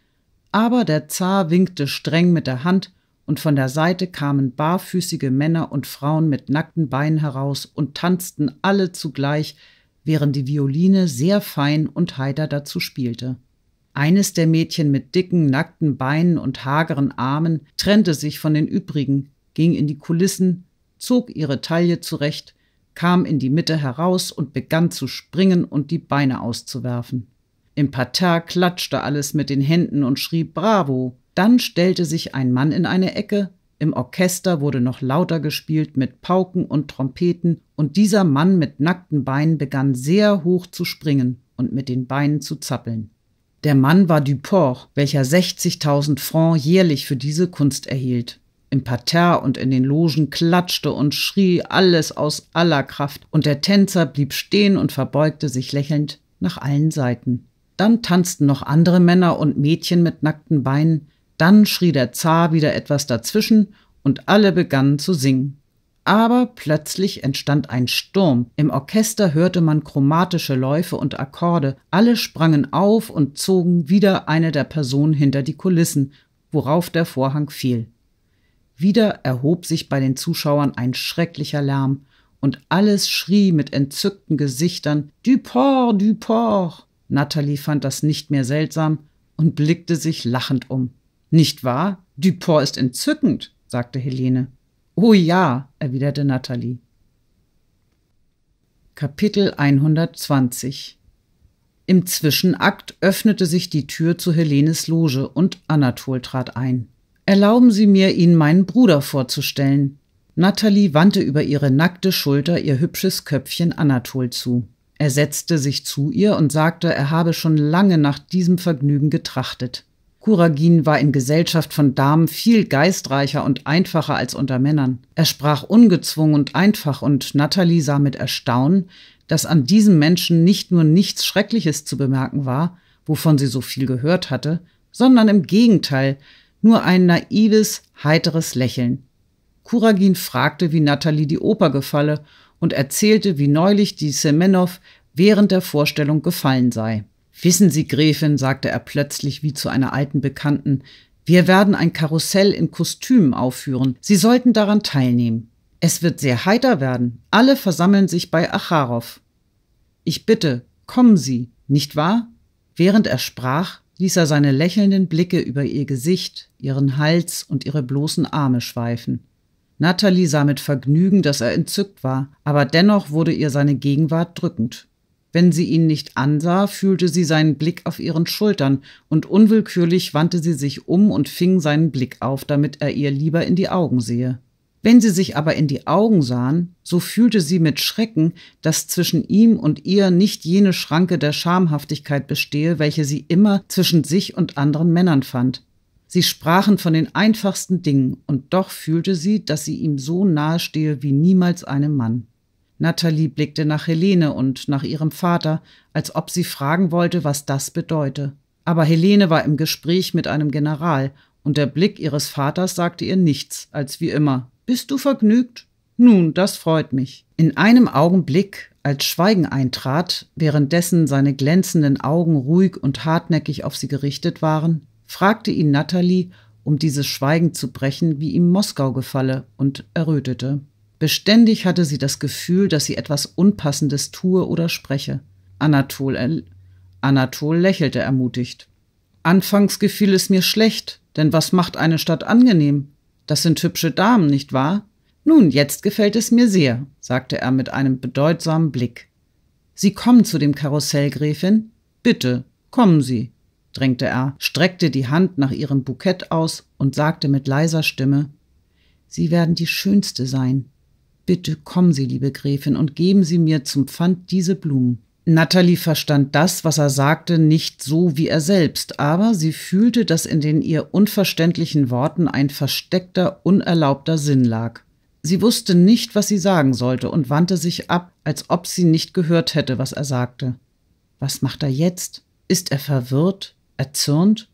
A: aber der Zar winkte streng mit der Hand, und von der Seite kamen barfüßige Männer und Frauen mit nackten Beinen heraus und tanzten alle zugleich, während die Violine sehr fein und heiter dazu spielte. Eines der Mädchen mit dicken, nackten Beinen und hageren Armen trennte sich von den übrigen, ging in die Kulissen, zog ihre Taille zurecht, kam in die Mitte heraus und begann zu springen und die Beine auszuwerfen. Im Parterre klatschte alles mit den Händen und schrie Bravo. Dann stellte sich ein Mann in eine Ecke, im Orchester wurde noch lauter gespielt mit Pauken und Trompeten, und dieser Mann mit nackten Beinen begann sehr hoch zu springen und mit den Beinen zu zappeln. Der Mann war Duport, welcher 60.000 Francs jährlich für diese Kunst erhielt. Im Parterre und in den Logen klatschte und schrie alles aus aller Kraft, und der Tänzer blieb stehen und verbeugte sich lächelnd nach allen Seiten. Dann tanzten noch andere Männer und Mädchen mit nackten Beinen, dann schrie der Zar wieder etwas dazwischen, und alle begannen zu singen. Aber plötzlich entstand ein Sturm. Im Orchester hörte man chromatische Läufe und Akkorde. Alle sprangen auf und zogen wieder eine der Personen hinter die Kulissen, worauf der Vorhang fiel. Wieder erhob sich bei den Zuschauern ein schrecklicher Lärm, und alles schrie mit entzückten Gesichtern Duport, Duport. Natalie fand das nicht mehr seltsam und blickte sich lachend um. Nicht wahr? Duport ist entzückend, sagte Helene. Oh ja, erwiderte Natalie. Kapitel 120 Im Zwischenakt öffnete sich die Tür zu Helenes Loge und Anatol trat ein. Erlauben Sie mir, Ihnen meinen Bruder vorzustellen. Natalie wandte über ihre nackte Schulter ihr hübsches Köpfchen Anatol zu. Er setzte sich zu ihr und sagte, er habe schon lange nach diesem Vergnügen getrachtet. Kuragin war in Gesellschaft von Damen viel geistreicher und einfacher als unter Männern. Er sprach ungezwungen und einfach, und Natalie sah mit Erstaunen, dass an diesem Menschen nicht nur nichts Schreckliches zu bemerken war, wovon sie so viel gehört hatte, sondern im Gegenteil nur ein naives, heiteres Lächeln. Kuragin fragte, wie Natalie die Oper gefalle und erzählte, wie neulich die Semenow während der Vorstellung gefallen sei. Wissen Sie, Gräfin, sagte er plötzlich wie zu einer alten Bekannten, wir werden ein Karussell in Kostümen aufführen. Sie sollten daran teilnehmen. Es wird sehr heiter werden. Alle versammeln sich bei Acharow. Ich bitte, kommen Sie, nicht wahr? Während er sprach, ließ er seine lächelnden Blicke über ihr Gesicht, ihren Hals und ihre bloßen Arme schweifen. Natalie sah mit Vergnügen, dass er entzückt war, aber dennoch wurde ihr seine Gegenwart drückend. Wenn sie ihn nicht ansah, fühlte sie seinen Blick auf ihren Schultern, und unwillkürlich wandte sie sich um und fing seinen Blick auf, damit er ihr lieber in die Augen sehe. Wenn sie sich aber in die Augen sahen, so fühlte sie mit Schrecken, dass zwischen ihm und ihr nicht jene Schranke der Schamhaftigkeit bestehe, welche sie immer zwischen sich und anderen Männern fand. Sie sprachen von den einfachsten Dingen, und doch fühlte sie, dass sie ihm so nahe stehe wie niemals einem Mann. Natalie blickte nach Helene und nach ihrem Vater, als ob sie fragen wollte, was das bedeute. Aber Helene war im Gespräch mit einem General, und der Blick ihres Vaters sagte ihr nichts, als wie immer. Bist du vergnügt? Nun, das freut mich. In einem Augenblick, als Schweigen eintrat, währenddessen seine glänzenden Augen ruhig und hartnäckig auf sie gerichtet waren, fragte ihn Natalie, um dieses Schweigen zu brechen, wie ihm Moskau gefalle, und errötete. Beständig hatte sie das Gefühl, dass sie etwas Unpassendes tue oder spreche. Anatol, Anatol lächelte ermutigt. Anfangs gefiel es mir schlecht, denn was macht eine Stadt angenehm? Das sind hübsche Damen, nicht wahr? Nun, jetzt gefällt es mir sehr, sagte er mit einem bedeutsamen Blick. Sie kommen zu dem Karussell, Gräfin? Bitte, kommen Sie, drängte er, streckte die Hand nach ihrem Bukett aus und sagte mit leiser Stimme Sie werden die Schönste sein. Bitte kommen Sie, liebe Gräfin, und geben Sie mir zum Pfand diese Blumen. Natalie verstand das, was er sagte, nicht so wie er selbst, aber sie fühlte, dass in den ihr unverständlichen Worten ein versteckter, unerlaubter Sinn lag. Sie wusste nicht, was sie sagen sollte und wandte sich ab, als ob sie nicht gehört hätte, was er sagte. Was macht er jetzt? Ist er verwirrt? Erzürnt?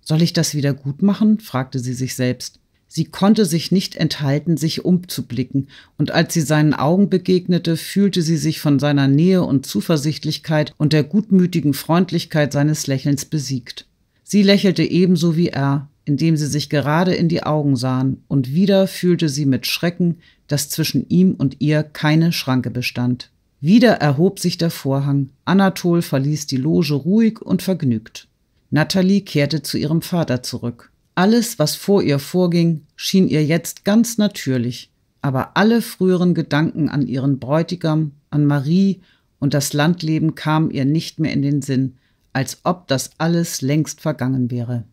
A: Soll ich das wieder gut machen? fragte sie sich selbst. Sie konnte sich nicht enthalten, sich umzublicken, und als sie seinen Augen begegnete, fühlte sie sich von seiner Nähe und Zuversichtlichkeit und der gutmütigen Freundlichkeit seines Lächelns besiegt. Sie lächelte ebenso wie er, indem sie sich gerade in die Augen sahen, und wieder fühlte sie mit Schrecken, dass zwischen ihm und ihr keine Schranke bestand. Wieder erhob sich der Vorhang, Anatol verließ die Loge ruhig und vergnügt. Natalie kehrte zu ihrem Vater zurück. Alles, was vor ihr vorging, schien ihr jetzt ganz natürlich, aber alle früheren Gedanken an ihren Bräutigam, an Marie und das Landleben kamen ihr nicht mehr in den Sinn, als ob das alles längst vergangen wäre.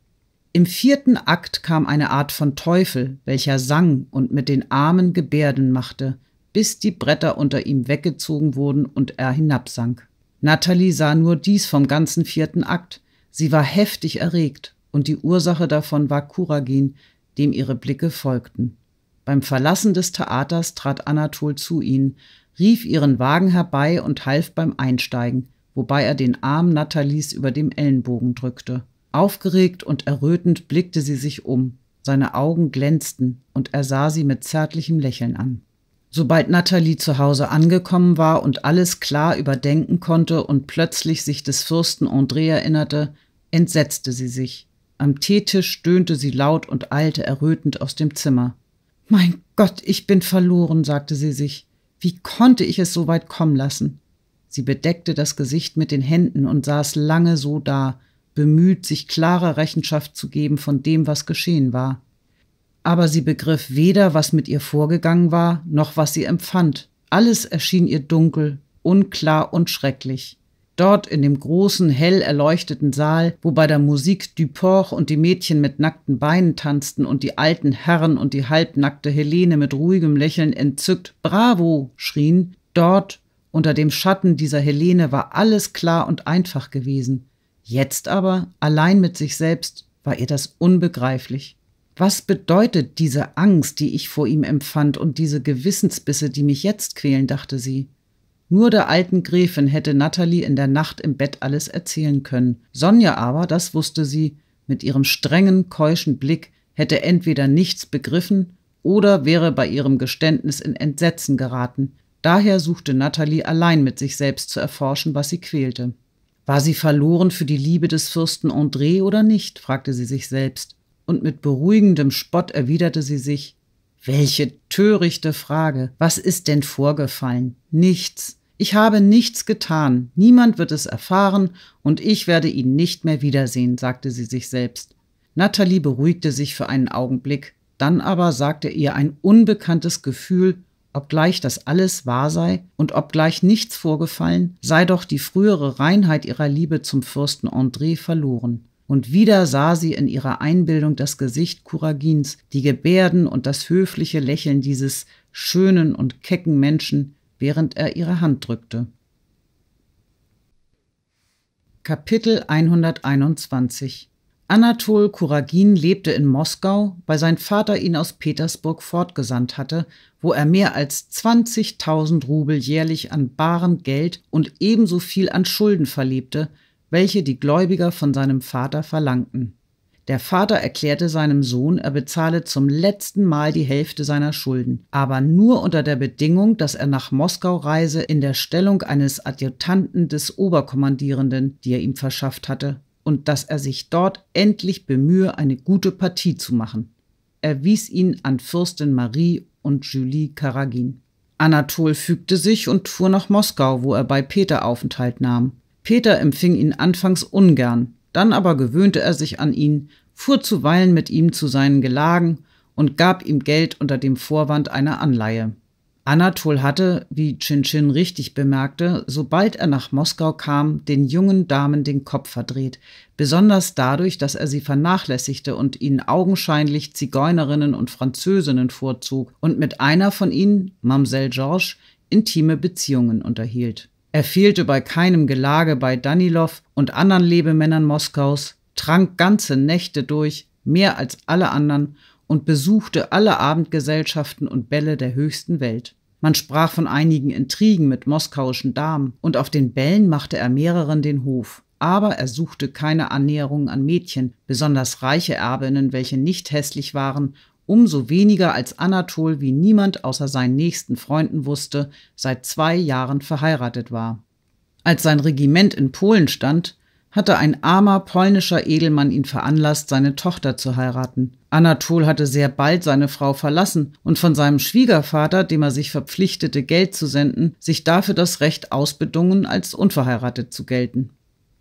A: Im vierten Akt kam eine Art von Teufel, welcher sang und mit den Armen Gebärden machte, bis die Bretter unter ihm weggezogen wurden und er hinabsank. Natalie sah nur dies vom ganzen vierten Akt. Sie war heftig erregt, und die Ursache davon war Kuragin, dem ihre Blicke folgten. Beim Verlassen des Theaters trat Anatol zu ihnen, rief ihren Wagen herbei und half beim Einsteigen, wobei er den Arm Nathalies über dem Ellenbogen drückte. Aufgeregt und errötend blickte sie sich um. Seine Augen glänzten und er sah sie mit zärtlichem Lächeln an. Sobald Nathalie zu Hause angekommen war und alles klar überdenken konnte und plötzlich sich des Fürsten André erinnerte, entsetzte sie sich. Am Teetisch stöhnte sie laut und eilte errötend aus dem Zimmer. Mein Gott, ich bin verloren, sagte sie sich. Wie konnte ich es so weit kommen lassen? Sie bedeckte das Gesicht mit den Händen und saß lange so da, bemüht, sich klare Rechenschaft zu geben von dem, was geschehen war. Aber sie begriff weder, was mit ihr vorgegangen war, noch was sie empfand. Alles erschien ihr dunkel, unklar und schrecklich. Dort in dem großen, hell erleuchteten Saal, wo bei der Musik Duport und die Mädchen mit nackten Beinen tanzten und die alten Herren und die halbnackte Helene mit ruhigem Lächeln entzückt Bravo schrien, dort unter dem Schatten dieser Helene war alles klar und einfach gewesen. Jetzt aber, allein mit sich selbst, war ihr das unbegreiflich. Was bedeutet diese Angst, die ich vor ihm empfand und diese Gewissensbisse, die mich jetzt quälen, dachte sie. Nur der alten Gräfin hätte Natalie in der Nacht im Bett alles erzählen können. Sonja aber, das wusste sie, mit ihrem strengen, keuschen Blick hätte entweder nichts begriffen oder wäre bei ihrem Geständnis in Entsetzen geraten. Daher suchte Natalie allein mit sich selbst zu erforschen, was sie quälte. War sie verloren für die Liebe des Fürsten André oder nicht? fragte sie sich selbst. Und mit beruhigendem Spott erwiderte sie sich, welche törichte Frage. Was ist denn vorgefallen? Nichts. Ich habe nichts getan, niemand wird es erfahren und ich werde ihn nicht mehr wiedersehen, sagte sie sich selbst. Natalie beruhigte sich für einen Augenblick, dann aber sagte ihr ein unbekanntes Gefühl, obgleich das alles wahr sei und obgleich nichts vorgefallen, sei doch die frühere Reinheit ihrer Liebe zum Fürsten André verloren. Und wieder sah sie in ihrer Einbildung das Gesicht Kuragins, die Gebärden und das höfliche Lächeln dieses schönen und kecken Menschen, während er ihre Hand drückte. Kapitel 121 Anatol Kuragin lebte in Moskau, weil sein Vater ihn aus Petersburg fortgesandt hatte, wo er mehr als 20.000 Rubel jährlich an barem Geld und ebenso viel an Schulden verlebte, welche die Gläubiger von seinem Vater verlangten. Der Vater erklärte seinem Sohn, er bezahle zum letzten Mal die Hälfte seiner Schulden, aber nur unter der Bedingung, dass er nach Moskau reise in der Stellung eines Adjutanten des Oberkommandierenden, die er ihm verschafft hatte, und dass er sich dort endlich bemühe, eine gute Partie zu machen. Er wies ihn an Fürstin Marie und Julie Karagin. Anatol fügte sich und fuhr nach Moskau, wo er bei Peter Aufenthalt nahm. Peter empfing ihn anfangs ungern, dann aber gewöhnte er sich an ihn, fuhr zuweilen mit ihm zu seinen Gelagen und gab ihm Geld unter dem Vorwand einer Anleihe. Anatol hatte, wie Chin-Chin richtig bemerkte, sobald er nach Moskau kam, den jungen Damen den Kopf verdreht, besonders dadurch, dass er sie vernachlässigte und ihnen augenscheinlich Zigeunerinnen und Französinnen vorzog und mit einer von ihnen, Mamsell Georges, intime Beziehungen unterhielt. Er fehlte bei keinem Gelage bei Danilow und anderen Lebemännern Moskaus, trank ganze Nächte durch, mehr als alle anderen, und besuchte alle Abendgesellschaften und Bälle der höchsten Welt. Man sprach von einigen Intrigen mit moskauischen Damen, und auf den Bällen machte er mehreren den Hof. Aber er suchte keine Annäherung an Mädchen, besonders reiche Erbinnen, welche nicht hässlich waren, umso weniger als Anatol, wie niemand außer seinen nächsten Freunden wusste, seit zwei Jahren verheiratet war. Als sein Regiment in Polen stand, hatte ein armer polnischer Edelmann ihn veranlasst, seine Tochter zu heiraten. Anatol hatte sehr bald seine Frau verlassen und von seinem Schwiegervater, dem er sich verpflichtete, Geld zu senden, sich dafür das Recht ausbedungen, als unverheiratet zu gelten.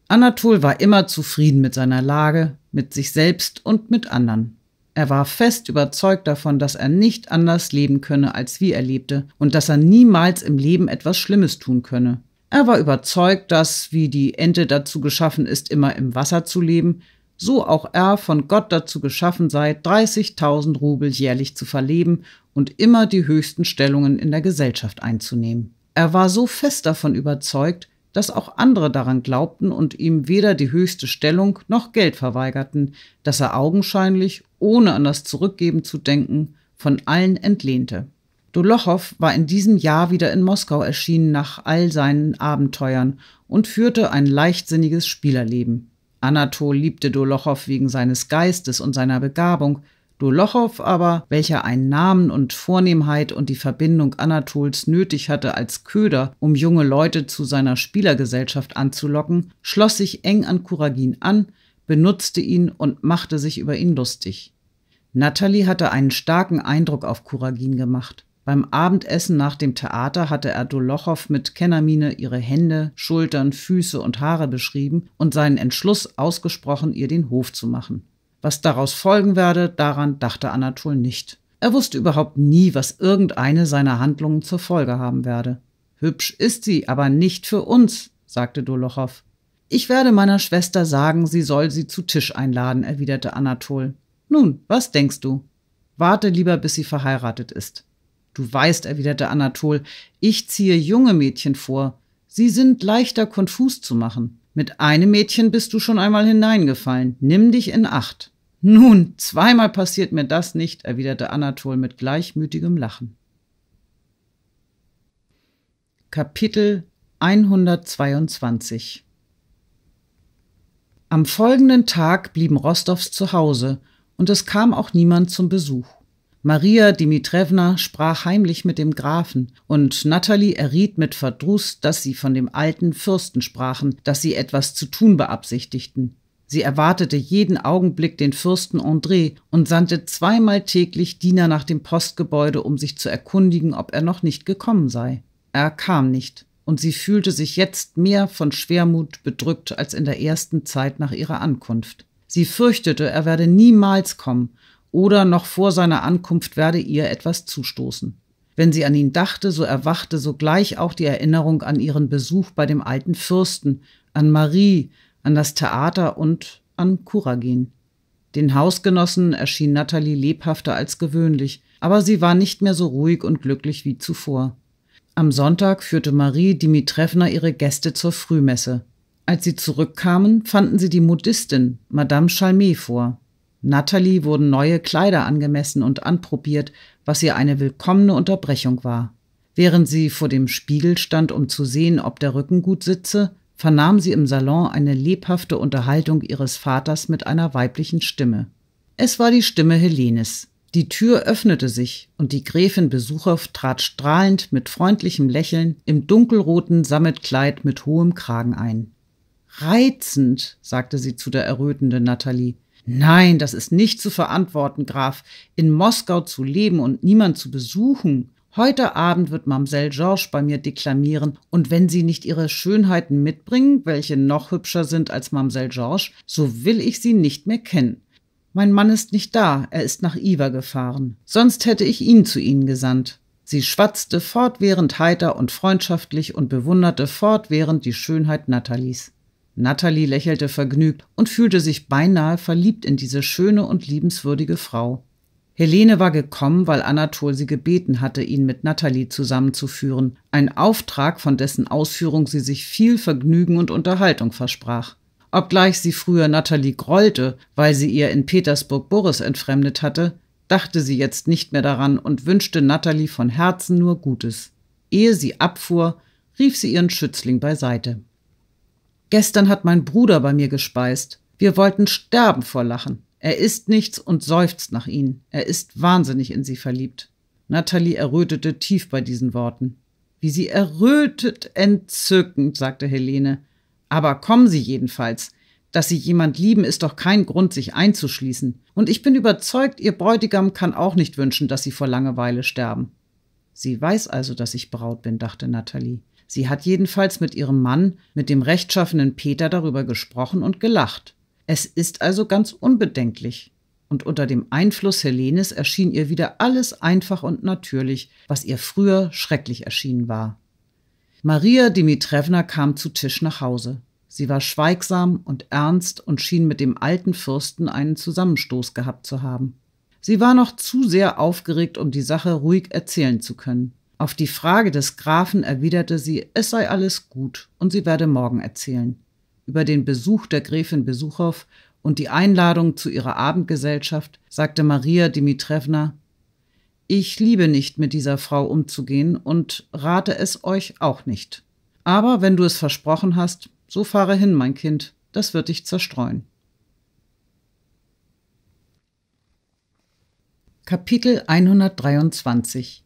A: Anatol war immer zufrieden mit seiner Lage, mit sich selbst und mit anderen. Er war fest überzeugt davon, dass er nicht anders leben könne, als wie er lebte, und dass er niemals im Leben etwas Schlimmes tun könne. Er war überzeugt, dass, wie die Ente dazu geschaffen ist, immer im Wasser zu leben, so auch er von Gott dazu geschaffen sei, 30.000 Rubel jährlich zu verleben und immer die höchsten Stellungen in der Gesellschaft einzunehmen. Er war so fest davon überzeugt, dass auch andere daran glaubten und ihm weder die höchste Stellung noch Geld verweigerten, dass er augenscheinlich, ohne an das Zurückgeben zu denken, von allen entlehnte. Dolochow war in diesem Jahr wieder in Moskau erschienen nach all seinen Abenteuern und führte ein leichtsinniges Spielerleben. Anatol liebte Dolochow wegen seines Geistes und seiner Begabung, Dolochow aber, welcher einen Namen und Vornehmheit und die Verbindung Anatols nötig hatte als Köder, um junge Leute zu seiner Spielergesellschaft anzulocken, schloss sich eng an Kuragin an, benutzte ihn und machte sich über ihn lustig. Natalie hatte einen starken Eindruck auf Kuragin gemacht. Beim Abendessen nach dem Theater hatte er Dolochow mit Kennermine ihre Hände, Schultern, Füße und Haare beschrieben und seinen Entschluss ausgesprochen, ihr den Hof zu machen. Was daraus folgen werde, daran dachte Anatol nicht. Er wusste überhaupt nie, was irgendeine seiner Handlungen zur Folge haben werde. Hübsch ist sie, aber nicht für uns, sagte Dolochow. Ich werde meiner Schwester sagen, sie soll sie zu Tisch einladen, erwiderte Anatol. Nun, was denkst du? Warte lieber, bis sie verheiratet ist. Du weißt, erwiderte Anatol, ich ziehe junge Mädchen vor. Sie sind leichter konfus zu machen. Mit einem Mädchen bist du schon einmal hineingefallen. Nimm dich in Acht. Nun, zweimal passiert mir das nicht, erwiderte Anatol mit gleichmütigem Lachen. Kapitel 122 Am folgenden Tag blieben Rostovs zu Hause, und es kam auch niemand zum Besuch. Maria Dimitrevna sprach heimlich mit dem Grafen, und Natalie erriet mit Verdruß, dass sie von dem alten Fürsten sprachen, dass sie etwas zu tun beabsichtigten. Sie erwartete jeden Augenblick den Fürsten André und sandte zweimal täglich Diener nach dem Postgebäude, um sich zu erkundigen, ob er noch nicht gekommen sei. Er kam nicht, und sie fühlte sich jetzt mehr von Schwermut bedrückt als in der ersten Zeit nach ihrer Ankunft. Sie fürchtete, er werde niemals kommen oder noch vor seiner Ankunft werde ihr etwas zustoßen. Wenn sie an ihn dachte, so erwachte sogleich auch die Erinnerung an ihren Besuch bei dem alten Fürsten, an Marie, an das Theater und an Kuragin. Den Hausgenossen erschien Natalie lebhafter als gewöhnlich, aber sie war nicht mehr so ruhig und glücklich wie zuvor. Am Sonntag führte Marie Dimitrevna ihre Gäste zur Frühmesse. Als sie zurückkamen, fanden sie die Modistin, Madame Chalmé, vor. Natalie wurden neue Kleider angemessen und anprobiert, was ihr eine willkommene Unterbrechung war. Während sie vor dem Spiegel stand, um zu sehen, ob der Rücken gut sitze, vernahm sie im Salon eine lebhafte Unterhaltung ihres Vaters mit einer weiblichen Stimme. Es war die Stimme Helenes. Die Tür öffnete sich und die Gräfin Besucher trat strahlend mit freundlichem Lächeln im dunkelroten Sammetkleid mit hohem Kragen ein. Reizend, sagte sie zu der errötenden Natalie. Nein, das ist nicht zu verantworten, Graf, in Moskau zu leben und niemand zu besuchen. Heute Abend wird Mamsell Georges bei mir deklamieren, und wenn Sie nicht Ihre Schönheiten mitbringen, welche noch hübscher sind als Mamsell Georges, so will ich Sie nicht mehr kennen. Mein Mann ist nicht da, er ist nach Iva gefahren. Sonst hätte ich ihn zu Ihnen gesandt. Sie schwatzte fortwährend heiter und freundschaftlich und bewunderte fortwährend die Schönheit Nathalies. Natalie lächelte vergnügt und fühlte sich beinahe verliebt in diese schöne und liebenswürdige Frau. Helene war gekommen, weil Anatol sie gebeten hatte, ihn mit Natalie zusammenzuführen, ein Auftrag, von dessen Ausführung sie sich viel Vergnügen und Unterhaltung versprach. Obgleich sie früher Natalie grollte, weil sie ihr in Petersburg Boris entfremdet hatte, dachte sie jetzt nicht mehr daran und wünschte Natalie von Herzen nur Gutes. Ehe sie abfuhr, rief sie ihren Schützling beiseite. Gestern hat mein Bruder bei mir gespeist. Wir wollten sterben vor Lachen. Er isst nichts und seufzt nach ihnen. Er ist wahnsinnig in sie verliebt. Natalie errötete tief bei diesen Worten. Wie sie errötet, entzückend, sagte Helene. Aber kommen Sie jedenfalls. Dass Sie jemand lieben, ist doch kein Grund, sich einzuschließen. Und ich bin überzeugt, Ihr Bräutigam kann auch nicht wünschen, dass Sie vor Langeweile sterben. Sie weiß also, dass ich Braut bin, dachte Natalie. Sie hat jedenfalls mit ihrem Mann, mit dem rechtschaffenen Peter, darüber gesprochen und gelacht. Es ist also ganz unbedenklich. Und unter dem Einfluss Helenes erschien ihr wieder alles einfach und natürlich, was ihr früher schrecklich erschienen war. Maria Dimitrevna kam zu Tisch nach Hause. Sie war schweigsam und ernst und schien mit dem alten Fürsten einen Zusammenstoß gehabt zu haben. Sie war noch zu sehr aufgeregt, um die Sache ruhig erzählen zu können. Auf die Frage des Grafen erwiderte sie, es sei alles gut und sie werde morgen erzählen. Über den Besuch der Gräfin Besuchow und die Einladung zu ihrer Abendgesellschaft sagte Maria Dimitrevna, ich liebe nicht, mit dieser Frau umzugehen und rate es euch auch nicht. Aber wenn du es versprochen hast, so fahre hin, mein Kind, das wird dich zerstreuen. Kapitel 123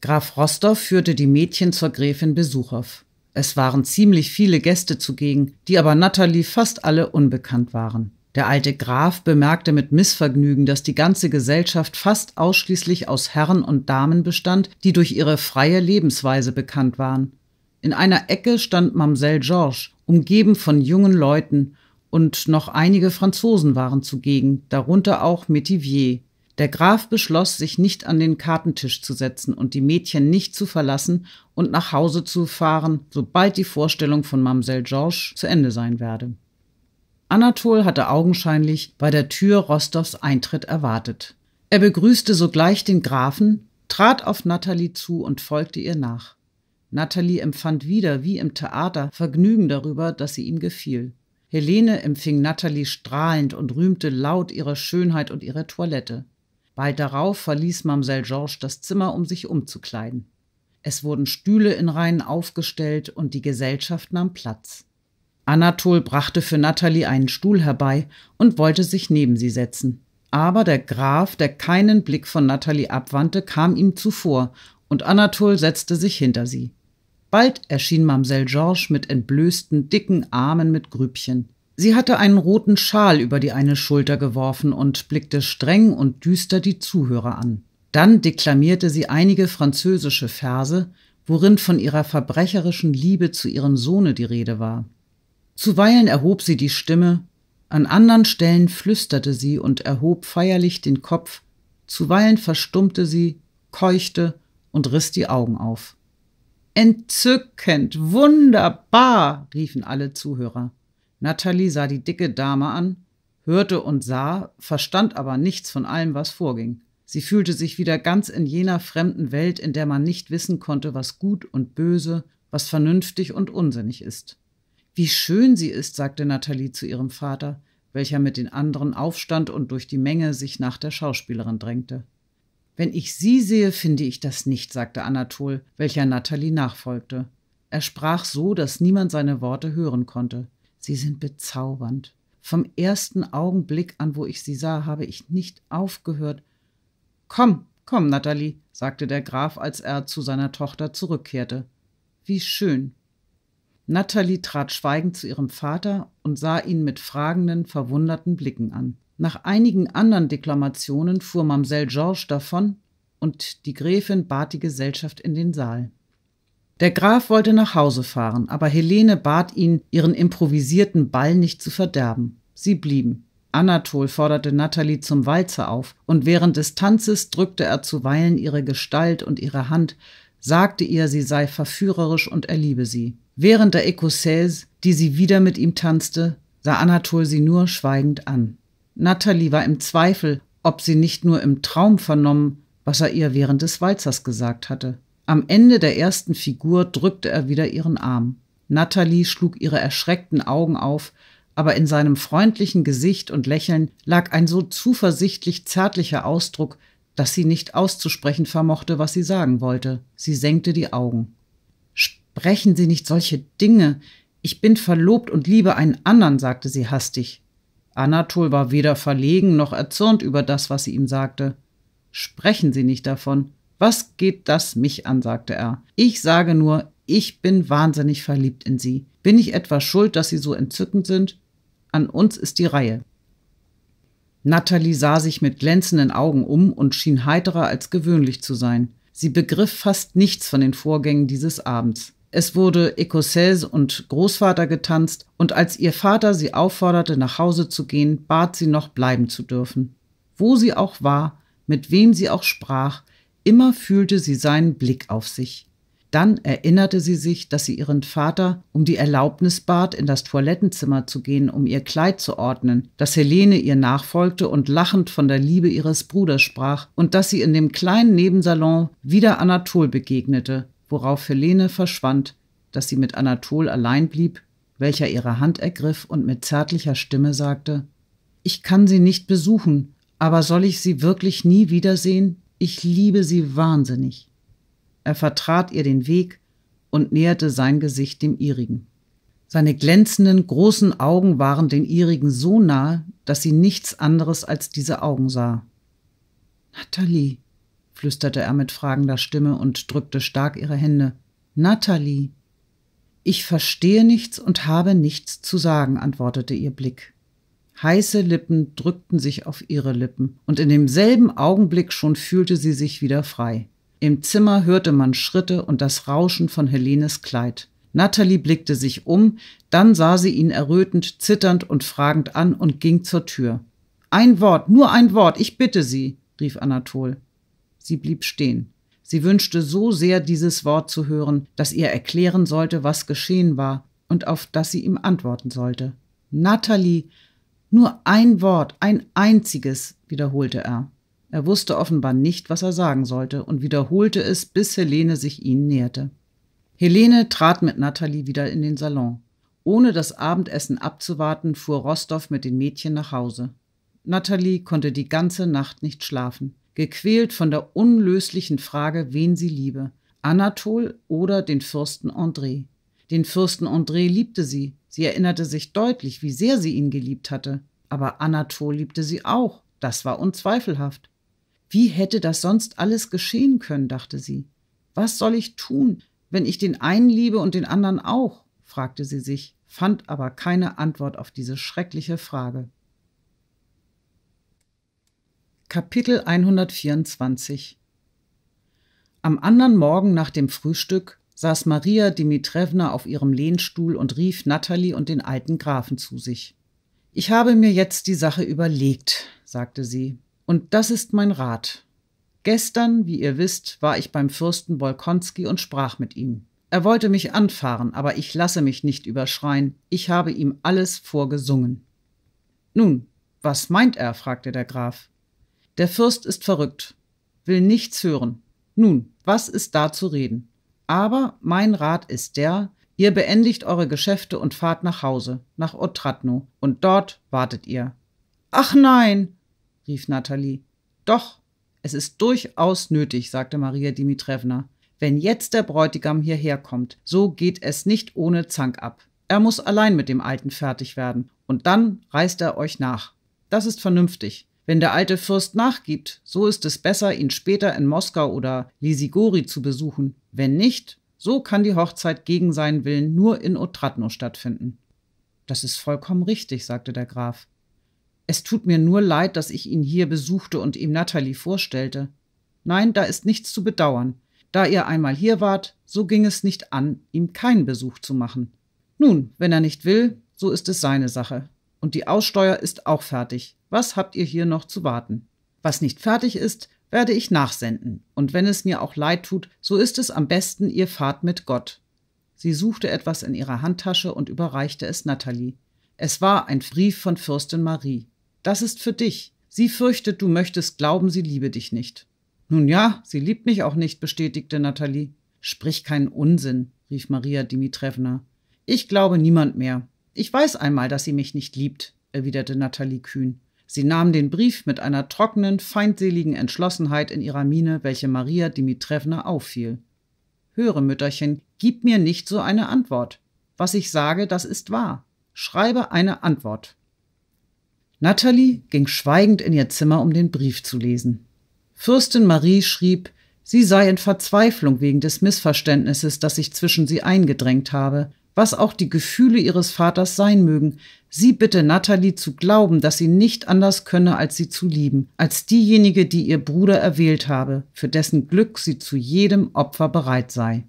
A: Graf Rostow führte die Mädchen zur Gräfin Besuchow. Es waren ziemlich viele Gäste zugegen, die aber Natalie fast alle unbekannt waren. Der alte Graf bemerkte mit Missvergnügen, dass die ganze Gesellschaft fast ausschließlich aus Herren und Damen bestand, die durch ihre freie Lebensweise bekannt waren. In einer Ecke stand Mamsell Georges, umgeben von jungen Leuten, und noch einige Franzosen waren zugegen, darunter auch Métivier, der Graf beschloss, sich nicht an den Kartentisch zu setzen und die Mädchen nicht zu verlassen und nach Hause zu fahren, sobald die Vorstellung von Mamsell Georges zu Ende sein werde. Anatol hatte augenscheinlich bei der Tür Rostows Eintritt erwartet. Er begrüßte sogleich den Grafen, trat auf Natalie zu und folgte ihr nach. Natalie empfand wieder, wie im Theater, Vergnügen darüber, dass sie ihm gefiel. Helene empfing Natalie strahlend und rühmte laut ihre Schönheit und ihre Toilette. Bald darauf verließ Mamsell Georges das Zimmer, um sich umzukleiden. Es wurden Stühle in Reihen aufgestellt und die Gesellschaft nahm Platz. Anatol brachte für Natalie einen Stuhl herbei und wollte sich neben sie setzen. Aber der Graf, der keinen Blick von Natalie abwandte, kam ihm zuvor und Anatol setzte sich hinter sie. Bald erschien Mamsell Georges mit entblößten, dicken Armen mit Grübchen. Sie hatte einen roten Schal über die eine Schulter geworfen und blickte streng und düster die Zuhörer an. Dann deklamierte sie einige französische Verse, worin von ihrer verbrecherischen Liebe zu ihrem Sohne die Rede war. Zuweilen erhob sie die Stimme, an anderen Stellen flüsterte sie und erhob feierlich den Kopf, zuweilen verstummte sie, keuchte und riss die Augen auf. Entzückend, wunderbar, riefen alle Zuhörer. Natalie sah die dicke Dame an, hörte und sah, verstand aber nichts von allem, was vorging. Sie fühlte sich wieder ganz in jener fremden Welt, in der man nicht wissen konnte, was gut und böse, was vernünftig und unsinnig ist. Wie schön sie ist, sagte Natalie zu ihrem Vater, welcher mit den anderen aufstand und durch die Menge sich nach der Schauspielerin drängte. Wenn ich sie sehe, finde ich das nicht, sagte Anatol, welcher Natalie nachfolgte. Er sprach so, dass niemand seine Worte hören konnte. Sie sind bezaubernd. Vom ersten Augenblick an, wo ich sie sah, habe ich nicht aufgehört. Komm, komm, Natalie, sagte der Graf, als er zu seiner Tochter zurückkehrte. Wie schön. Natalie trat schweigend zu ihrem Vater und sah ihn mit fragenden, verwunderten Blicken an. Nach einigen anderen Deklamationen fuhr Mamsell Georges davon und die Gräfin bat die Gesellschaft in den Saal. Der Graf wollte nach Hause fahren, aber Helene bat ihn, ihren improvisierten Ball nicht zu verderben. Sie blieben. Anatol forderte Natalie zum Walzer auf, und während des Tanzes drückte er zuweilen ihre Gestalt und ihre Hand, sagte ihr, sie sei verführerisch und er liebe sie. Während der Écossaise, die sie wieder mit ihm tanzte, sah Anatol sie nur schweigend an. Natalie war im Zweifel, ob sie nicht nur im Traum vernommen, was er ihr während des Walzers gesagt hatte. Am Ende der ersten Figur drückte er wieder ihren Arm. Natalie schlug ihre erschreckten Augen auf, aber in seinem freundlichen Gesicht und Lächeln lag ein so zuversichtlich zärtlicher Ausdruck, dass sie nicht auszusprechen vermochte, was sie sagen wollte. Sie senkte die Augen. Sprechen Sie nicht solche Dinge. Ich bin verlobt und liebe einen anderen, sagte sie hastig. Anatol war weder verlegen noch erzürnt über das, was sie ihm sagte. Sprechen Sie nicht davon. Was geht das mich an? sagte er. Ich sage nur, ich bin wahnsinnig verliebt in sie. Bin ich etwa schuld, dass sie so entzückend sind? An uns ist die Reihe. Natalie sah sich mit glänzenden Augen um und schien heiterer als gewöhnlich zu sein. Sie begriff fast nichts von den Vorgängen dieses Abends. Es wurde Écossaise und Großvater getanzt, und als ihr Vater sie aufforderte, nach Hause zu gehen, bat sie noch bleiben zu dürfen. Wo sie auch war, mit wem sie auch sprach, immer fühlte sie seinen Blick auf sich. Dann erinnerte sie sich, dass sie ihren Vater um die Erlaubnis bat, in das Toilettenzimmer zu gehen, um ihr Kleid zu ordnen, dass Helene ihr nachfolgte und lachend von der Liebe ihres Bruders sprach und dass sie in dem kleinen Nebensalon wieder Anatol begegnete, worauf Helene verschwand, dass sie mit Anatol allein blieb, welcher ihre Hand ergriff und mit zärtlicher Stimme sagte, Ich kann Sie nicht besuchen, aber soll ich Sie wirklich nie wiedersehen? Ich liebe sie wahnsinnig. Er vertrat ihr den Weg und näherte sein Gesicht dem ihrigen. Seine glänzenden, großen Augen waren den ihrigen so nahe, dass sie nichts anderes als diese Augen sah. Natalie, flüsterte er mit fragender Stimme und drückte stark ihre Hände. Natalie. Ich verstehe nichts und habe nichts zu sagen, antwortete ihr Blick. Heiße Lippen drückten sich auf ihre Lippen, und in demselben Augenblick schon fühlte sie sich wieder frei. Im Zimmer hörte man Schritte und das Rauschen von Helenes Kleid. Natalie blickte sich um, dann sah sie ihn errötend, zitternd und fragend an und ging zur Tür. Ein Wort, nur ein Wort, ich bitte Sie, rief Anatol. Sie blieb stehen. Sie wünschte so sehr, dieses Wort zu hören, das ihr erklären sollte, was geschehen war und auf das sie ihm antworten sollte. Natalie, nur ein Wort, ein einziges, wiederholte er. Er wusste offenbar nicht, was er sagen sollte und wiederholte es, bis Helene sich ihnen näherte. Helene trat mit Natalie wieder in den Salon. Ohne das Abendessen abzuwarten, fuhr Rostov mit den Mädchen nach Hause. Natalie konnte die ganze Nacht nicht schlafen, gequält von der unlöslichen Frage, wen sie liebe, Anatol oder den Fürsten André. Den Fürsten André liebte sie, Sie erinnerte sich deutlich, wie sehr sie ihn geliebt hatte. Aber Anatol liebte sie auch. Das war unzweifelhaft. Wie hätte das sonst alles geschehen können, dachte sie. Was soll ich tun, wenn ich den einen liebe und den anderen auch? fragte sie sich, fand aber keine Antwort auf diese schreckliche Frage. Kapitel 124 Am anderen Morgen nach dem Frühstück saß Maria Dimitrewna auf ihrem Lehnstuhl und rief Natalie und den alten Grafen zu sich. Ich habe mir jetzt die Sache überlegt, sagte sie, und das ist mein Rat. Gestern, wie ihr wisst, war ich beim Fürsten Bolkonski und sprach mit ihm. Er wollte mich anfahren, aber ich lasse mich nicht überschreien. Ich habe ihm alles vorgesungen. Nun, was meint er? fragte der Graf. Der Fürst ist verrückt, will nichts hören. Nun, was ist da zu reden? Aber mein Rat ist der, ihr beendigt eure Geschäfte und fahrt nach Hause, nach Otradno, und dort wartet ihr. Ach nein, rief Nathalie. Doch, es ist durchaus nötig, sagte Maria Dimitrevna. Wenn jetzt der Bräutigam hierher kommt, so geht es nicht ohne Zank ab. Er muss allein mit dem Alten fertig werden, und dann reist er euch nach. Das ist vernünftig. Wenn der alte Fürst nachgibt, so ist es besser, ihn später in Moskau oder Lisigori zu besuchen. Wenn nicht, so kann die Hochzeit gegen seinen Willen nur in Otradno stattfinden. Das ist vollkommen richtig, sagte der Graf. Es tut mir nur leid, dass ich ihn hier besuchte und ihm Natalie vorstellte. Nein, da ist nichts zu bedauern. Da ihr einmal hier wart, so ging es nicht an, ihm keinen Besuch zu machen. Nun, wenn er nicht will, so ist es seine Sache. Und die Aussteuer ist auch fertig. Was habt ihr hier noch zu warten? Was nicht fertig ist, werde ich nachsenden, und wenn es mir auch leid tut, so ist es am besten, ihr fahrt mit Gott. Sie suchte etwas in ihrer Handtasche und überreichte es Natalie. Es war ein Brief von Fürstin Marie. Das ist für dich. Sie fürchtet, du möchtest glauben, sie liebe dich nicht. Nun ja, sie liebt mich auch nicht, bestätigte Natalie. Sprich keinen Unsinn, rief Maria Dimitrevna. Ich glaube niemand mehr. Ich weiß einmal, dass sie mich nicht liebt, erwiderte Natalie kühn. Sie nahm den Brief mit einer trockenen, feindseligen Entschlossenheit in ihrer Miene, welche Maria Dimitrevna auffiel. Höre, Mütterchen, gib mir nicht so eine Antwort. Was ich sage, das ist wahr. Schreibe eine Antwort. Natalie ging schweigend in ihr Zimmer, um den Brief zu lesen. Fürstin Marie schrieb, sie sei in Verzweiflung wegen des Missverständnisses, das sich zwischen sie eingedrängt habe, was auch die Gefühle ihres Vaters sein mögen. Sie bitte Natalie zu glauben, dass sie nicht anders könne, als sie zu lieben, als diejenige, die ihr Bruder erwählt habe, für dessen Glück sie zu jedem Opfer bereit sei.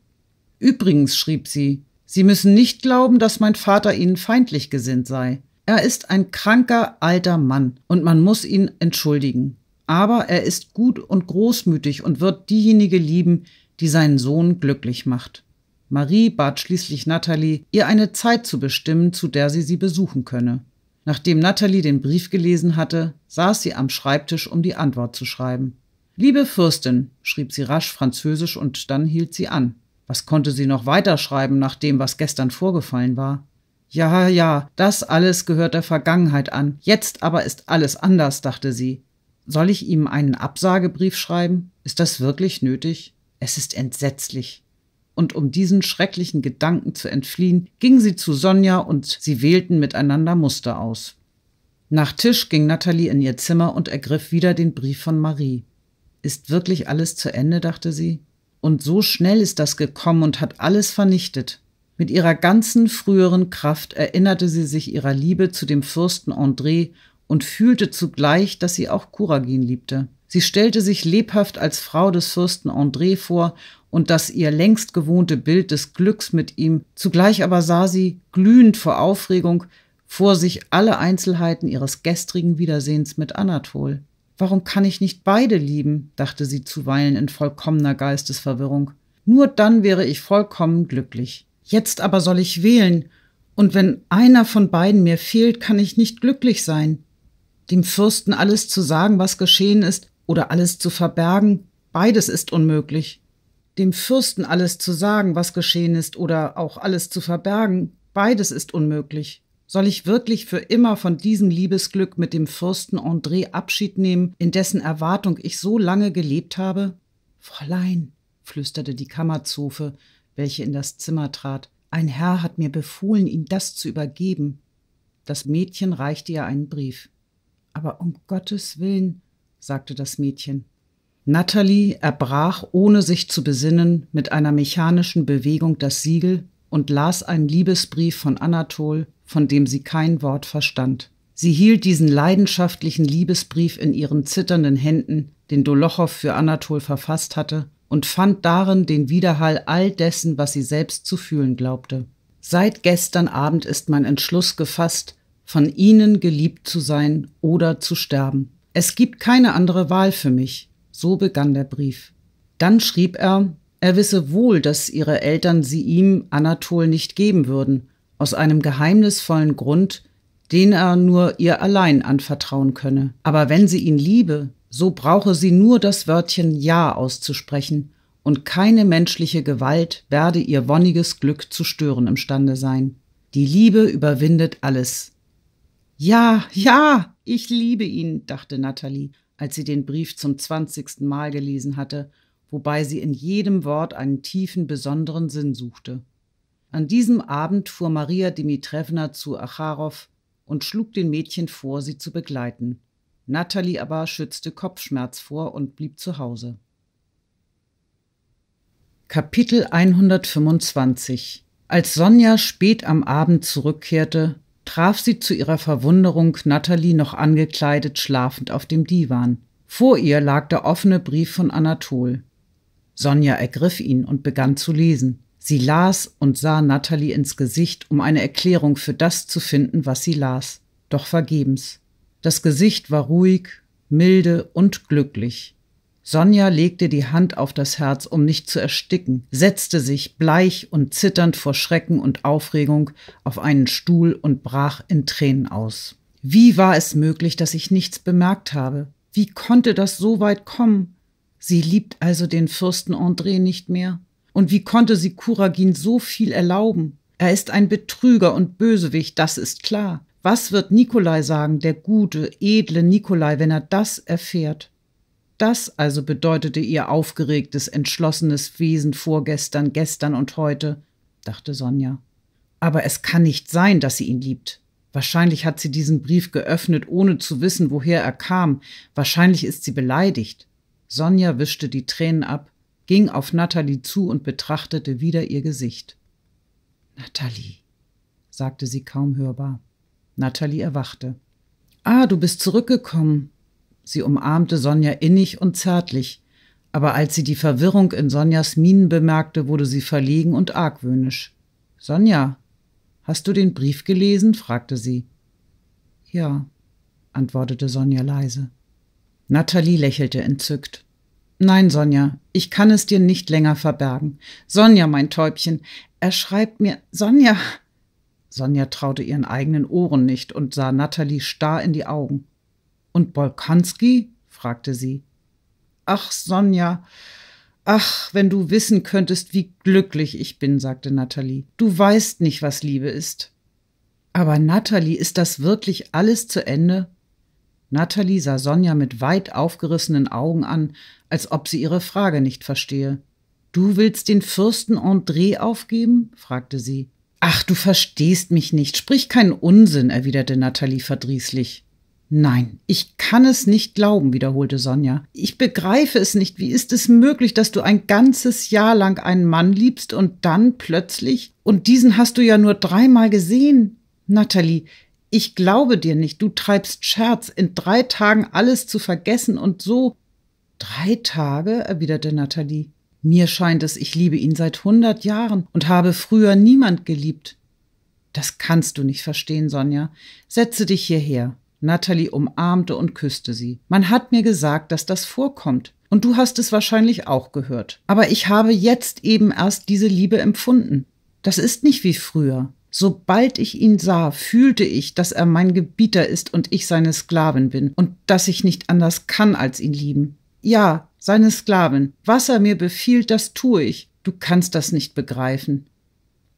A: Übrigens, schrieb sie, Sie müssen nicht glauben, dass mein Vater Ihnen feindlich gesinnt sei. Er ist ein kranker, alter Mann und man muss ihn entschuldigen. Aber er ist gut und großmütig und wird diejenige lieben, die seinen Sohn glücklich macht. Marie bat schließlich Natalie, ihr eine Zeit zu bestimmen, zu der sie sie besuchen könne. Nachdem Natalie den Brief gelesen hatte, saß sie am Schreibtisch, um die Antwort zu schreiben. Liebe Fürstin, schrieb sie rasch Französisch und dann hielt sie an. Was konnte sie noch weiterschreiben nach dem, was gestern vorgefallen war? Ja, ja, das alles gehört der Vergangenheit an. Jetzt aber ist alles anders, dachte sie. Soll ich ihm einen Absagebrief schreiben? Ist das wirklich nötig? Es ist entsetzlich und um diesen schrecklichen Gedanken zu entfliehen, gingen sie zu Sonja und sie wählten miteinander Muster aus. Nach Tisch ging Natalie in ihr Zimmer und ergriff wieder den Brief von Marie. Ist wirklich alles zu Ende, dachte sie. Und so schnell ist das gekommen und hat alles vernichtet. Mit ihrer ganzen früheren Kraft erinnerte sie sich ihrer Liebe zu dem Fürsten André und fühlte zugleich, dass sie auch Kuragin liebte. Sie stellte sich lebhaft als Frau des Fürsten André vor und das ihr längst gewohnte Bild des Glücks mit ihm. Zugleich aber sah sie, glühend vor Aufregung, vor sich alle Einzelheiten ihres gestrigen Wiedersehens mit Anatol. Warum kann ich nicht beide lieben? dachte sie zuweilen in vollkommener Geistesverwirrung. Nur dann wäre ich vollkommen glücklich. Jetzt aber soll ich wählen, und wenn einer von beiden mir fehlt, kann ich nicht glücklich sein. Dem Fürsten alles zu sagen, was geschehen ist, oder alles zu verbergen, beides ist unmöglich dem Fürsten alles zu sagen, was geschehen ist, oder auch alles zu verbergen, beides ist unmöglich. Soll ich wirklich für immer von diesem Liebesglück mit dem Fürsten André Abschied nehmen, in dessen Erwartung ich so lange gelebt habe? Fräulein, flüsterte die Kammerzofe, welche in das Zimmer trat, ein Herr hat mir befohlen, ihm das zu übergeben. Das Mädchen reichte ihr einen Brief. Aber um Gottes willen, sagte das Mädchen, Natalie erbrach, ohne sich zu besinnen, mit einer mechanischen Bewegung das Siegel und las einen Liebesbrief von Anatol, von dem sie kein Wort verstand. Sie hielt diesen leidenschaftlichen Liebesbrief in ihren zitternden Händen, den Dolochow für Anatol verfasst hatte, und fand darin den Widerhall all dessen, was sie selbst zu fühlen glaubte. Seit gestern Abend ist mein Entschluss gefasst, von Ihnen geliebt zu sein oder zu sterben. Es gibt keine andere Wahl für mich. So begann der Brief. Dann schrieb er, er wisse wohl, dass ihre Eltern sie ihm, Anatol, nicht geben würden, aus einem geheimnisvollen Grund, den er nur ihr allein anvertrauen könne. Aber wenn sie ihn liebe, so brauche sie nur das Wörtchen Ja auszusprechen, und keine menschliche Gewalt werde ihr wonniges Glück zu stören imstande sein. Die Liebe überwindet alles. Ja, ja, ich liebe ihn, dachte Natalie, als sie den Brief zum zwanzigsten Mal gelesen hatte, wobei sie in jedem Wort einen tiefen, besonderen Sinn suchte. An diesem Abend fuhr Maria Dimitrevna zu Acharow und schlug den Mädchen vor, sie zu begleiten. Natalie aber schützte Kopfschmerz vor und blieb zu Hause. Kapitel 125 Als Sonja spät am Abend zurückkehrte, traf sie zu ihrer Verwunderung Natalie noch angekleidet schlafend auf dem Divan. Vor ihr lag der offene Brief von Anatol. Sonja ergriff ihn und begann zu lesen. Sie las und sah Natalie ins Gesicht, um eine Erklärung für das zu finden, was sie las. Doch vergebens. Das Gesicht war ruhig, milde und glücklich. Sonja legte die Hand auf das Herz, um nicht zu ersticken, setzte sich bleich und zitternd vor Schrecken und Aufregung auf einen Stuhl und brach in Tränen aus. Wie war es möglich, dass ich nichts bemerkt habe? Wie konnte das so weit kommen? Sie liebt also den Fürsten André nicht mehr. Und wie konnte sie Kuragin so viel erlauben? Er ist ein Betrüger und Bösewicht, das ist klar. Was wird Nikolai sagen, der gute, edle Nikolai, wenn er das erfährt? Das also bedeutete ihr aufgeregtes, entschlossenes Wesen vorgestern, gestern und heute, dachte Sonja. Aber es kann nicht sein, dass sie ihn liebt. Wahrscheinlich hat sie diesen Brief geöffnet, ohne zu wissen, woher er kam. Wahrscheinlich ist sie beleidigt. Sonja wischte die Tränen ab, ging auf Natalie zu und betrachtete wieder ihr Gesicht. Natalie, sagte sie kaum hörbar. Natalie erwachte. Ah, du bist zurückgekommen. Sie umarmte Sonja innig und zärtlich, aber als sie die Verwirrung in Sonjas Mienen bemerkte, wurde sie verlegen und argwöhnisch. Sonja, hast du den Brief gelesen? fragte sie. Ja, antwortete Sonja leise. Natalie lächelte entzückt. Nein, Sonja, ich kann es dir nicht länger verbergen. Sonja, mein Täubchen, er schreibt mir. Sonja! Sonja traute ihren eigenen Ohren nicht und sah Natalie starr in die Augen. Und Bolkonski? fragte sie. Ach, Sonja, ach, wenn du wissen könntest, wie glücklich ich bin, sagte Natalie. Du weißt nicht, was Liebe ist. Aber Natalie, ist das wirklich alles zu Ende? Natalie sah Sonja mit weit aufgerissenen Augen an, als ob sie ihre Frage nicht verstehe. Du willst den Fürsten André aufgeben? fragte sie. Ach, du verstehst mich nicht. Sprich keinen Unsinn, erwiderte Natalie verdrießlich. Nein, ich kann es nicht glauben, wiederholte Sonja. Ich begreife es nicht. Wie ist es möglich, dass du ein ganzes Jahr lang einen Mann liebst und dann plötzlich? Und diesen hast du ja nur dreimal gesehen. Natalie, ich glaube dir nicht. Du treibst Scherz, in drei Tagen alles zu vergessen und so. Drei Tage? erwiderte Natalie. Mir scheint es, ich liebe ihn seit hundert Jahren und habe früher niemand geliebt. Das kannst du nicht verstehen, Sonja. Setze dich hierher. Natalie umarmte und küsste sie. Man hat mir gesagt, dass das vorkommt. Und du hast es wahrscheinlich auch gehört. Aber ich habe jetzt eben erst diese Liebe empfunden. Das ist nicht wie früher. Sobald ich ihn sah, fühlte ich, dass er mein Gebieter ist und ich seine Sklavin bin und dass ich nicht anders kann, als ihn lieben. Ja, seine Sklavin. Was er mir befiehlt, das tue ich. Du kannst das nicht begreifen.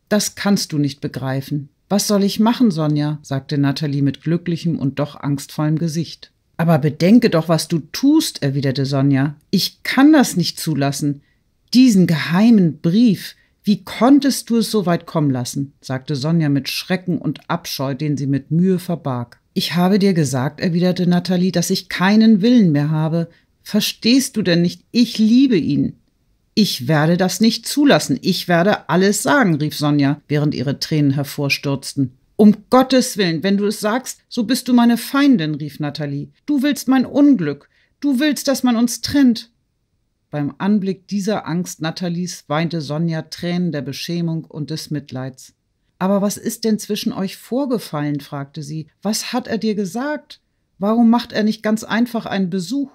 A: Das kannst du nicht begreifen. Was soll ich machen, Sonja? sagte Nathalie mit glücklichem und doch angstvollem Gesicht. Aber bedenke doch, was du tust, erwiderte Sonja. Ich kann das nicht zulassen. Diesen geheimen Brief. Wie konntest du es so weit kommen lassen? sagte Sonja mit Schrecken und Abscheu, den sie mit Mühe verbarg. Ich habe dir gesagt, erwiderte Nathalie, dass ich keinen Willen mehr habe. Verstehst du denn nicht? Ich liebe ihn. Ich werde das nicht zulassen. Ich werde alles sagen, rief Sonja, während ihre Tränen hervorstürzten. Um Gottes Willen, wenn du es sagst, so bist du meine Feindin, rief Nathalie. Du willst mein Unglück. Du willst, dass man uns trennt. Beim Anblick dieser Angst Nathalies weinte Sonja Tränen der Beschämung und des Mitleids. Aber was ist denn zwischen euch vorgefallen? fragte sie. Was hat er dir gesagt? Warum macht er nicht ganz einfach einen Besuch?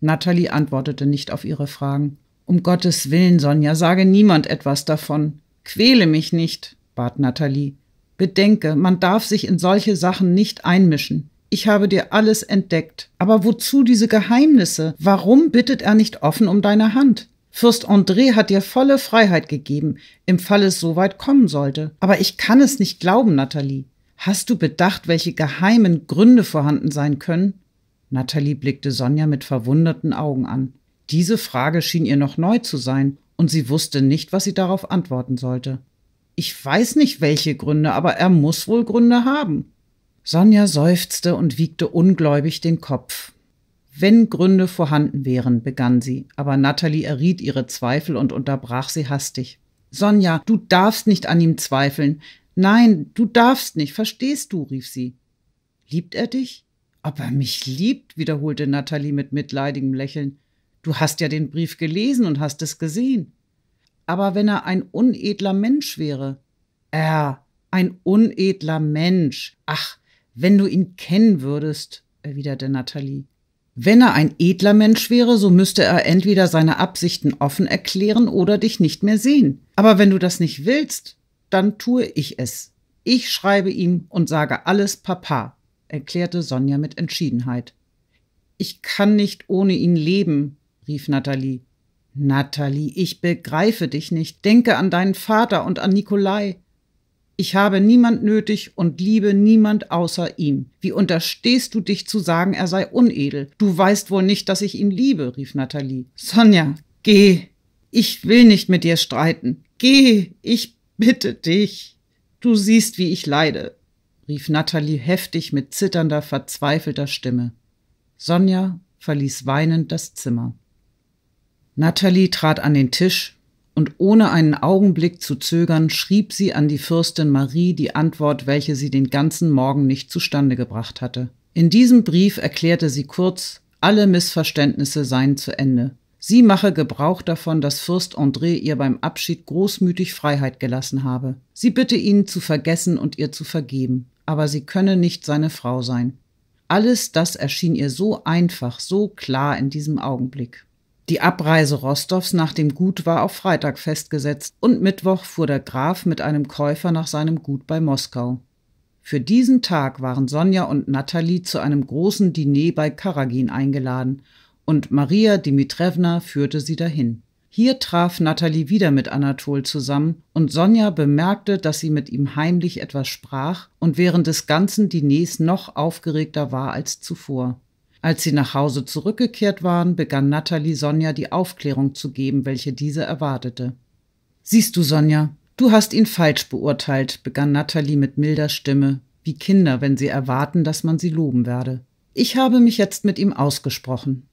A: Nathalie antwortete nicht auf ihre Fragen. Um Gottes Willen, Sonja, sage niemand etwas davon. Quäle mich nicht, bat Natalie. Bedenke, man darf sich in solche Sachen nicht einmischen. Ich habe dir alles entdeckt. Aber wozu diese Geheimnisse? Warum bittet er nicht offen um deine Hand? Fürst André hat dir volle Freiheit gegeben, im Fall es so weit kommen sollte. Aber ich kann es nicht glauben, Natalie. Hast du bedacht, welche geheimen Gründe vorhanden sein können? Natalie blickte Sonja mit verwunderten Augen an. Diese Frage schien ihr noch neu zu sein, und sie wusste nicht, was sie darauf antworten sollte. Ich weiß nicht, welche Gründe, aber er muss wohl Gründe haben. Sonja seufzte und wiegte ungläubig den Kopf. Wenn Gründe vorhanden wären, begann sie, aber Natalie erriet ihre Zweifel und unterbrach sie hastig. Sonja, du darfst nicht an ihm zweifeln. Nein, du darfst nicht, verstehst du, rief sie. Liebt er dich? Ob er mich liebt? wiederholte Natalie mit mitleidigem Lächeln. Du hast ja den Brief gelesen und hast es gesehen. Aber wenn er ein unedler Mensch wäre. Er, ein unedler Mensch. Ach, wenn du ihn kennen würdest, erwiderte Nathalie. Wenn er ein edler Mensch wäre, so müsste er entweder seine Absichten offen erklären oder dich nicht mehr sehen. Aber wenn du das nicht willst, dann tue ich es. Ich schreibe ihm und sage alles Papa, erklärte Sonja mit Entschiedenheit. Ich kann nicht ohne ihn leben, rief Nathalie. Nathalie, ich begreife dich nicht. Denke an deinen Vater und an Nikolai. Ich habe niemand nötig und liebe niemand außer ihm. Wie unterstehst du dich zu sagen, er sei unedel? Du weißt wohl nicht, dass ich ihn liebe, rief Nathalie. Sonja, geh. Ich will nicht mit dir streiten. Geh, ich bitte dich. Du siehst, wie ich leide, rief Nathalie heftig mit zitternder, verzweifelter Stimme. Sonja verließ weinend das Zimmer. Natalie trat an den Tisch und ohne einen Augenblick zu zögern schrieb sie an die Fürstin Marie die Antwort, welche sie den ganzen Morgen nicht zustande gebracht hatte. In diesem Brief erklärte sie kurz, alle Missverständnisse seien zu Ende. Sie mache Gebrauch davon, dass Fürst André ihr beim Abschied großmütig Freiheit gelassen habe. Sie bitte ihn zu vergessen und ihr zu vergeben, aber sie könne nicht seine Frau sein. Alles das erschien ihr so einfach, so klar in diesem Augenblick. Die Abreise Rostows nach dem Gut war auf Freitag festgesetzt und Mittwoch fuhr der Graf mit einem Käufer nach seinem Gut bei Moskau. Für diesen Tag waren Sonja und Natalie zu einem großen Diner bei Karagin eingeladen und Maria Dimitrevna führte sie dahin. Hier traf Natalie wieder mit Anatol zusammen und Sonja bemerkte, dass sie mit ihm heimlich etwas sprach und während des ganzen Diners noch aufgeregter war als zuvor. Als sie nach Hause zurückgekehrt waren, begann Natalie Sonja die Aufklärung zu geben, welche diese erwartete. Siehst du, Sonja, du hast ihn falsch beurteilt, begann Natalie mit milder Stimme, wie Kinder, wenn sie erwarten, dass man sie loben werde. Ich habe mich jetzt mit ihm ausgesprochen.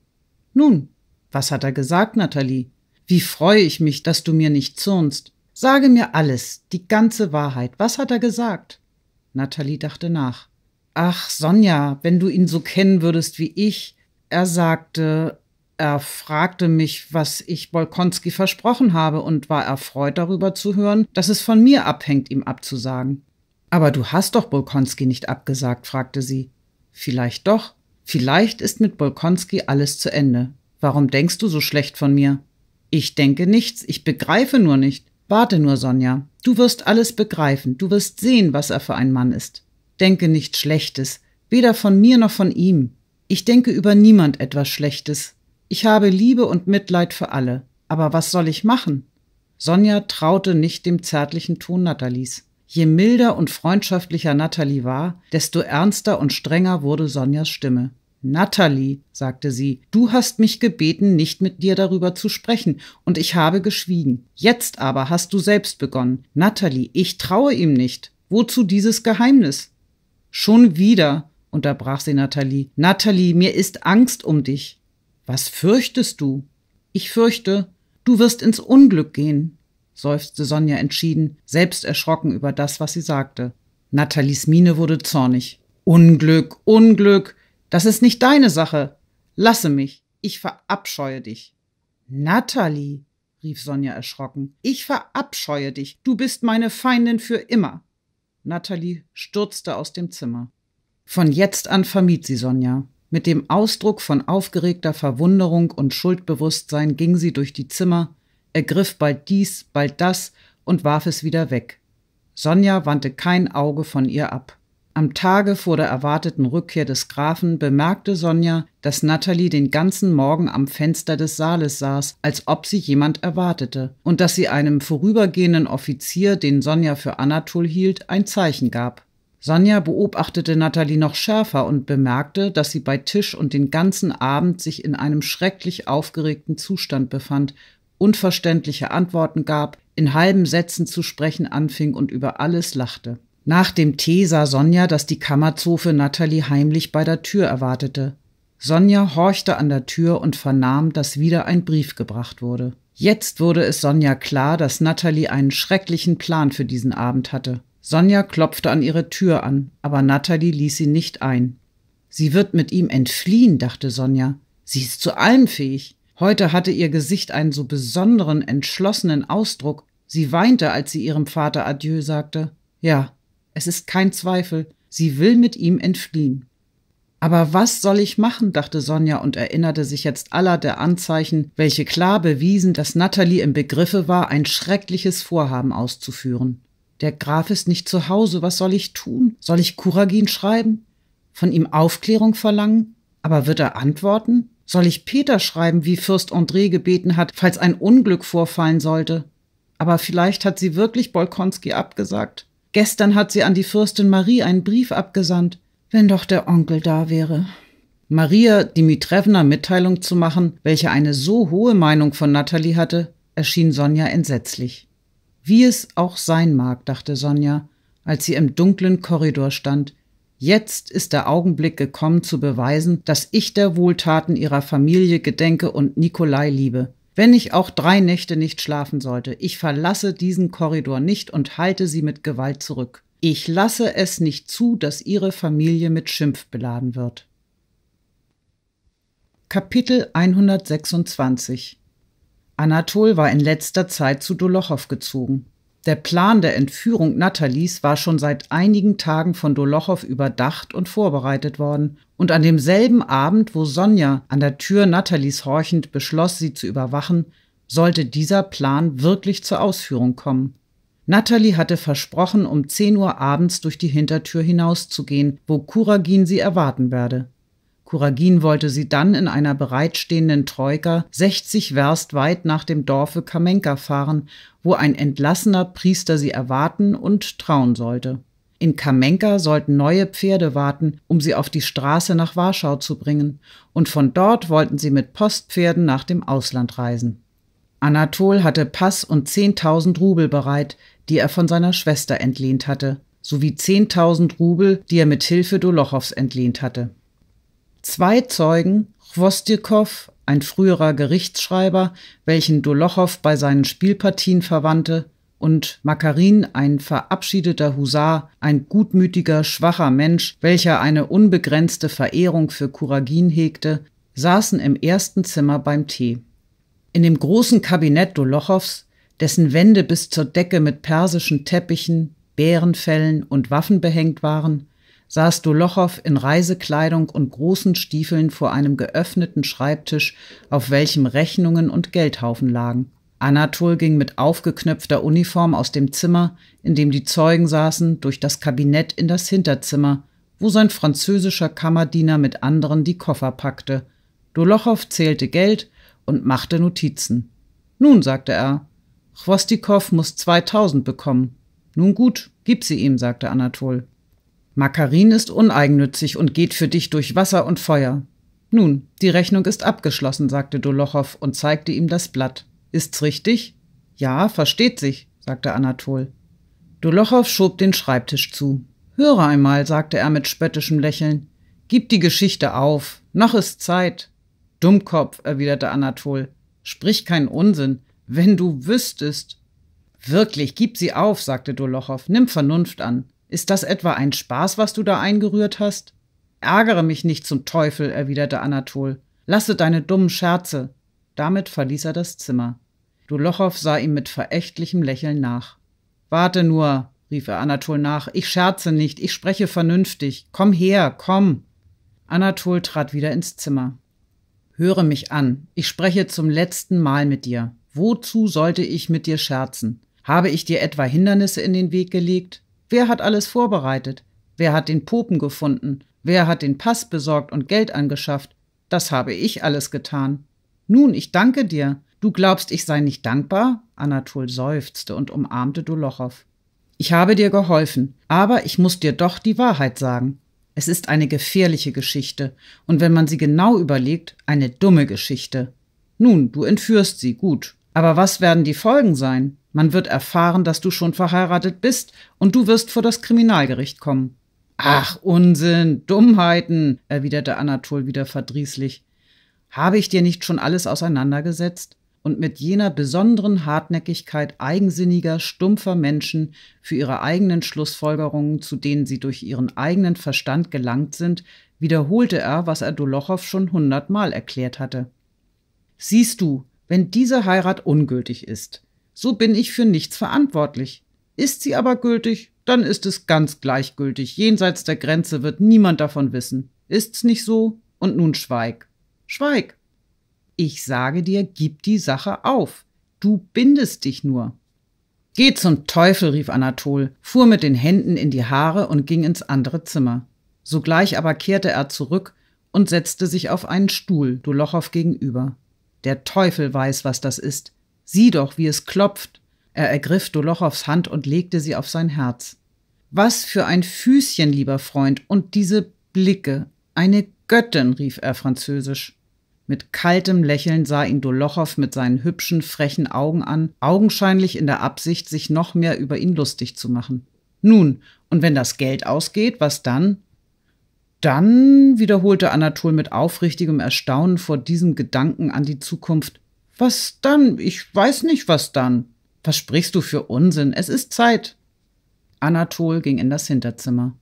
A: Nun, was hat er gesagt, Natalie? Wie freue ich mich, dass du mir nicht zürnst. Sage mir alles, die ganze Wahrheit. Was hat er gesagt? Natalie dachte nach ach Sonja, wenn du ihn so kennen würdest wie ich, er sagte, er fragte mich, was ich Bolkonski versprochen habe und war erfreut darüber zu hören, dass es von mir abhängt, ihm abzusagen. Aber du hast doch Bolkonski nicht abgesagt, fragte sie. Vielleicht doch. Vielleicht ist mit Bolkonski alles zu Ende. Warum denkst du so schlecht von mir? Ich denke nichts, ich begreife nur nicht. Warte nur, Sonja. Du wirst alles begreifen, du wirst sehen, was er für ein Mann ist denke nichts Schlechtes, weder von mir noch von ihm. Ich denke über niemand etwas Schlechtes. Ich habe Liebe und Mitleid für alle. Aber was soll ich machen? Sonja traute nicht dem zärtlichen Ton Nathalies. Je milder und freundschaftlicher Natalie war, desto ernster und strenger wurde Sonjas Stimme. Natalie, sagte sie, du hast mich gebeten, nicht mit dir darüber zu sprechen, und ich habe geschwiegen. Jetzt aber hast du selbst begonnen. Natalie, ich traue ihm nicht. Wozu dieses Geheimnis? Schon wieder, unterbrach sie Nathalie. Nathalie, mir ist Angst um dich. Was fürchtest du? Ich fürchte, du wirst ins Unglück gehen, seufzte Sonja entschieden, selbst erschrocken über das, was sie sagte. Nathalies Miene wurde zornig. Unglück, Unglück, das ist nicht deine Sache. Lasse mich, ich verabscheue dich. Nathalie, rief Sonja erschrocken, ich verabscheue dich, du bist meine Feindin für immer. Natalie stürzte aus dem Zimmer. Von jetzt an vermied sie Sonja. Mit dem Ausdruck von aufgeregter Verwunderung und Schuldbewusstsein ging sie durch die Zimmer, ergriff bald dies, bald das und warf es wieder weg. Sonja wandte kein Auge von ihr ab. Am Tage vor der erwarteten Rückkehr des Grafen bemerkte Sonja, dass Natalie den ganzen Morgen am Fenster des Saales saß, als ob sie jemand erwartete, und dass sie einem vorübergehenden Offizier, den Sonja für Anatol hielt, ein Zeichen gab. Sonja beobachtete Natalie noch schärfer und bemerkte, dass sie bei Tisch und den ganzen Abend sich in einem schrecklich aufgeregten Zustand befand, unverständliche Antworten gab, in halben Sätzen zu sprechen anfing und über alles lachte. Nach dem Tee sah Sonja, dass die Kammerzofe Natalie heimlich bei der Tür erwartete. Sonja horchte an der Tür und vernahm, dass wieder ein Brief gebracht wurde. Jetzt wurde es Sonja klar, dass Natalie einen schrecklichen Plan für diesen Abend hatte. Sonja klopfte an ihre Tür an, aber Natalie ließ sie nicht ein. Sie wird mit ihm entfliehen, dachte Sonja. Sie ist zu allem fähig. Heute hatte ihr Gesicht einen so besonderen, entschlossenen Ausdruck. Sie weinte, als sie ihrem Vater Adieu sagte. Ja, es ist kein Zweifel, sie will mit ihm entfliehen. Aber was soll ich machen, dachte Sonja und erinnerte sich jetzt aller der Anzeichen, welche klar bewiesen, dass Natalie im Begriffe war, ein schreckliches Vorhaben auszuführen. Der Graf ist nicht zu Hause, was soll ich tun? Soll ich Kuragin schreiben? Von ihm Aufklärung verlangen? Aber wird er antworten? Soll ich Peter schreiben, wie Fürst André gebeten hat, falls ein Unglück vorfallen sollte? Aber vielleicht hat sie wirklich Bolkonski abgesagt. Gestern hat sie an die Fürstin Marie einen Brief abgesandt. Wenn doch der Onkel da wäre. Maria Dimitrevna Mitteilung zu machen, welche eine so hohe Meinung von Natalie hatte, erschien Sonja entsetzlich. Wie es auch sein mag, dachte Sonja, als sie im dunklen Korridor stand. Jetzt ist der Augenblick gekommen zu beweisen, dass ich der Wohltaten ihrer Familie gedenke und Nikolai liebe. Wenn ich auch drei Nächte nicht schlafen sollte, ich verlasse diesen Korridor nicht und halte sie mit Gewalt zurück. Ich lasse es nicht zu, dass ihre Familie mit Schimpf beladen wird. Kapitel 126 Anatol war in letzter Zeit zu Dolochow gezogen. Der Plan der Entführung Nathalies war schon seit einigen Tagen von Dolochow überdacht und vorbereitet worden. Und an demselben Abend, wo Sonja an der Tür Nathalies horchend beschloss, sie zu überwachen, sollte dieser Plan wirklich zur Ausführung kommen. Natalie hatte versprochen, um 10 Uhr abends durch die Hintertür hinauszugehen, wo Kuragin sie erwarten werde. Kuragin wollte sie dann in einer bereitstehenden Troika 60 Werst weit nach dem Dorfe Kamenka fahren, wo ein entlassener Priester sie erwarten und trauen sollte. In Kamenka sollten neue Pferde warten, um sie auf die Straße nach Warschau zu bringen, und von dort wollten sie mit Postpferden nach dem Ausland reisen. Anatol hatte Pass und 10.000 Rubel bereit, die er von seiner Schwester entlehnt hatte, sowie 10.000 Rubel, die er mit Hilfe Dolochows entlehnt hatte. Zwei Zeugen, Chwostykow, ein früherer Gerichtsschreiber, welchen Dolochow bei seinen Spielpartien verwandte, und Makarin, ein verabschiedeter Husar, ein gutmütiger, schwacher Mensch, welcher eine unbegrenzte Verehrung für Kuragin hegte, saßen im ersten Zimmer beim Tee. In dem großen Kabinett Dolochows, dessen Wände bis zur Decke mit persischen Teppichen, Bärenfällen und Waffen behängt waren, saß Dolochow in Reisekleidung und großen Stiefeln vor einem geöffneten Schreibtisch, auf welchem Rechnungen und Geldhaufen lagen. Anatol ging mit aufgeknöpfter Uniform aus dem Zimmer, in dem die Zeugen saßen, durch das Kabinett in das Hinterzimmer, wo sein französischer Kammerdiener mit anderen die Koffer packte. Dolochow zählte Geld und machte Notizen. Nun, sagte er, Chwostikow muss 2000 bekommen. Nun gut, gib sie ihm, sagte Anatol. Makarin ist uneigennützig und geht für dich durch Wasser und Feuer. Nun, die Rechnung ist abgeschlossen, sagte Dolochow und zeigte ihm das Blatt. Ist's richtig? Ja, versteht sich, sagte Anatol. Dolochow schob den Schreibtisch zu. Höre einmal, sagte er mit spöttischem Lächeln. Gib die Geschichte auf. Noch ist Zeit. Dummkopf, erwiderte Anatol. Sprich keinen Unsinn. Wenn du wüsstest. Wirklich, gib sie auf, sagte Dolochow. Nimm Vernunft an. Ist das etwa ein Spaß, was du da eingerührt hast? Ärgere mich nicht zum Teufel, erwiderte Anatol. Lasse deine dummen Scherze. Damit verließ er das Zimmer. Dulochow sah ihm mit verächtlichem Lächeln nach. Warte nur, rief er Anatol nach. Ich scherze nicht, ich spreche vernünftig. Komm her, komm. Anatol trat wieder ins Zimmer. Höre mich an, ich spreche zum letzten Mal mit dir. Wozu sollte ich mit dir scherzen? Habe ich dir etwa Hindernisse in den Weg gelegt? Wer hat alles vorbereitet? Wer hat den Popen gefunden? Wer hat den Pass besorgt und Geld angeschafft? Das habe ich alles getan. Nun, ich danke dir. Du glaubst, ich sei nicht dankbar? Anatol seufzte und umarmte Dolochow. Ich habe dir geholfen, aber ich muss dir doch die Wahrheit sagen. Es ist eine gefährliche Geschichte und wenn man sie genau überlegt, eine dumme Geschichte. Nun, du entführst sie, gut. Aber was werden die Folgen sein? Man wird erfahren, dass du schon verheiratet bist und du wirst vor das Kriminalgericht kommen. Ach, Unsinn, Dummheiten, erwiderte Anatol wieder verdrießlich. Habe ich dir nicht schon alles auseinandergesetzt? Und mit jener besonderen Hartnäckigkeit eigensinniger, stumpfer Menschen für ihre eigenen Schlussfolgerungen, zu denen sie durch ihren eigenen Verstand gelangt sind, wiederholte er, was er Dolochow schon hundertmal erklärt hatte. Siehst du, wenn diese Heirat ungültig ist. So bin ich für nichts verantwortlich. Ist sie aber gültig, dann ist es ganz gleichgültig. Jenseits der Grenze wird niemand davon wissen. Ist's nicht so? Und nun schweig. Schweig. Ich sage dir, gib die Sache auf. Du bindest dich nur. Geh zum Teufel, rief Anatol, fuhr mit den Händen in die Haare und ging ins andere Zimmer. Sogleich aber kehrte er zurück und setzte sich auf einen Stuhl Dolochow gegenüber. Der Teufel weiß, was das ist. Sieh doch, wie es klopft. Er ergriff Dolochows Hand und legte sie auf sein Herz. Was für ein Füßchen, lieber Freund, und diese Blicke. Eine Göttin, rief er französisch. Mit kaltem Lächeln sah ihn Dolochow mit seinen hübschen, frechen Augen an, augenscheinlich in der Absicht, sich noch mehr über ihn lustig zu machen. Nun, und wenn das Geld ausgeht, was dann? Dann wiederholte Anatol mit aufrichtigem Erstaunen vor diesem Gedanken an die Zukunft. Was dann? Ich weiß nicht, was dann. Was sprichst du für Unsinn? Es ist Zeit. Anatol ging in das Hinterzimmer.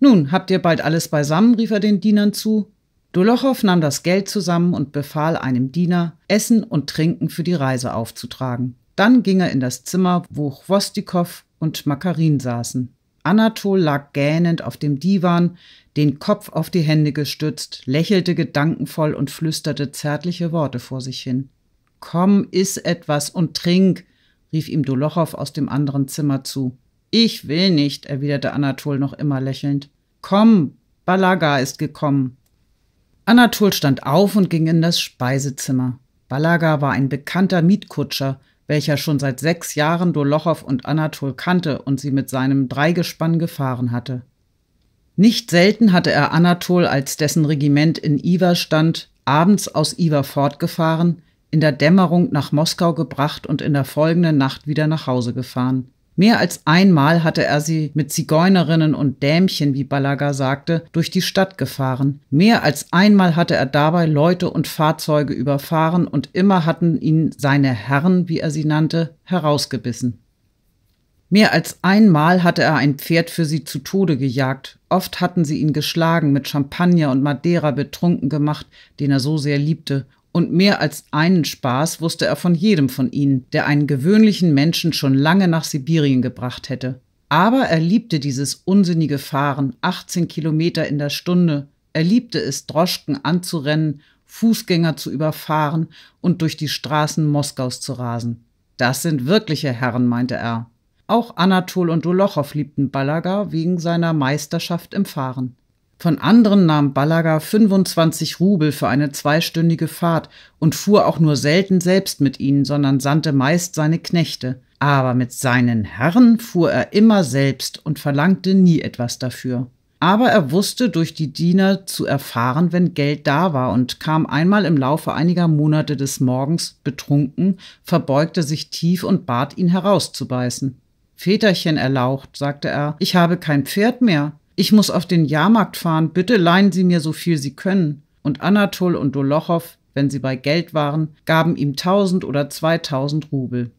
A: Nun, habt ihr bald alles beisammen? rief er den Dienern zu. Dolochow nahm das Geld zusammen und befahl einem Diener, Essen und Trinken für die Reise aufzutragen. Dann ging er in das Zimmer, wo Chwostikow und Makarin saßen. Anatol lag gähnend auf dem Divan, den Kopf auf die Hände gestützt, lächelte gedankenvoll und flüsterte zärtliche Worte vor sich hin. Komm, iss etwas und trink, rief ihm Dolochow aus dem anderen Zimmer zu. Ich will nicht, erwiderte Anatol noch immer lächelnd. Komm, Balaga ist gekommen. Anatol stand auf und ging in das Speisezimmer. Balaga war ein bekannter Mietkutscher, welcher schon seit sechs Jahren Dolochow und Anatol kannte und sie mit seinem Dreigespann gefahren hatte. Nicht selten hatte er Anatol, als dessen Regiment in Iwa stand, abends aus Iwa fortgefahren, in der Dämmerung nach Moskau gebracht und in der folgenden Nacht wieder nach Hause gefahren. Mehr als einmal hatte er sie mit Zigeunerinnen und Dämchen, wie Balaga sagte, durch die Stadt gefahren. Mehr als einmal hatte er dabei Leute und Fahrzeuge überfahren und immer hatten ihn seine Herren, wie er sie nannte, herausgebissen. Mehr als einmal hatte er ein Pferd für sie zu Tode gejagt. Oft hatten sie ihn geschlagen, mit Champagner und Madeira betrunken gemacht, den er so sehr liebte. Und mehr als einen Spaß wusste er von jedem von ihnen, der einen gewöhnlichen Menschen schon lange nach Sibirien gebracht hätte. Aber er liebte dieses unsinnige Fahren, 18 Kilometer in der Stunde. Er liebte es, Droschken anzurennen, Fußgänger zu überfahren und durch die Straßen Moskaus zu rasen. Das sind wirkliche Herren, meinte er. Auch Anatol und Dolochow liebten Balaga wegen seiner Meisterschaft im Fahren. Von anderen nahm Balaga 25 Rubel für eine zweistündige Fahrt und fuhr auch nur selten selbst mit ihnen, sondern sandte meist seine Knechte. Aber mit seinen Herren fuhr er immer selbst und verlangte nie etwas dafür. Aber er wusste durch die Diener zu erfahren, wenn Geld da war und kam einmal im Laufe einiger Monate des Morgens betrunken, verbeugte sich tief und bat ihn herauszubeißen. Väterchen erlaucht, sagte er, ich habe kein Pferd mehr. Ich muss auf den Jahrmarkt fahren, bitte leihen Sie mir so viel Sie können. Und Anatol und Dolochow, wenn sie bei Geld waren, gaben ihm tausend oder zweitausend Rubel.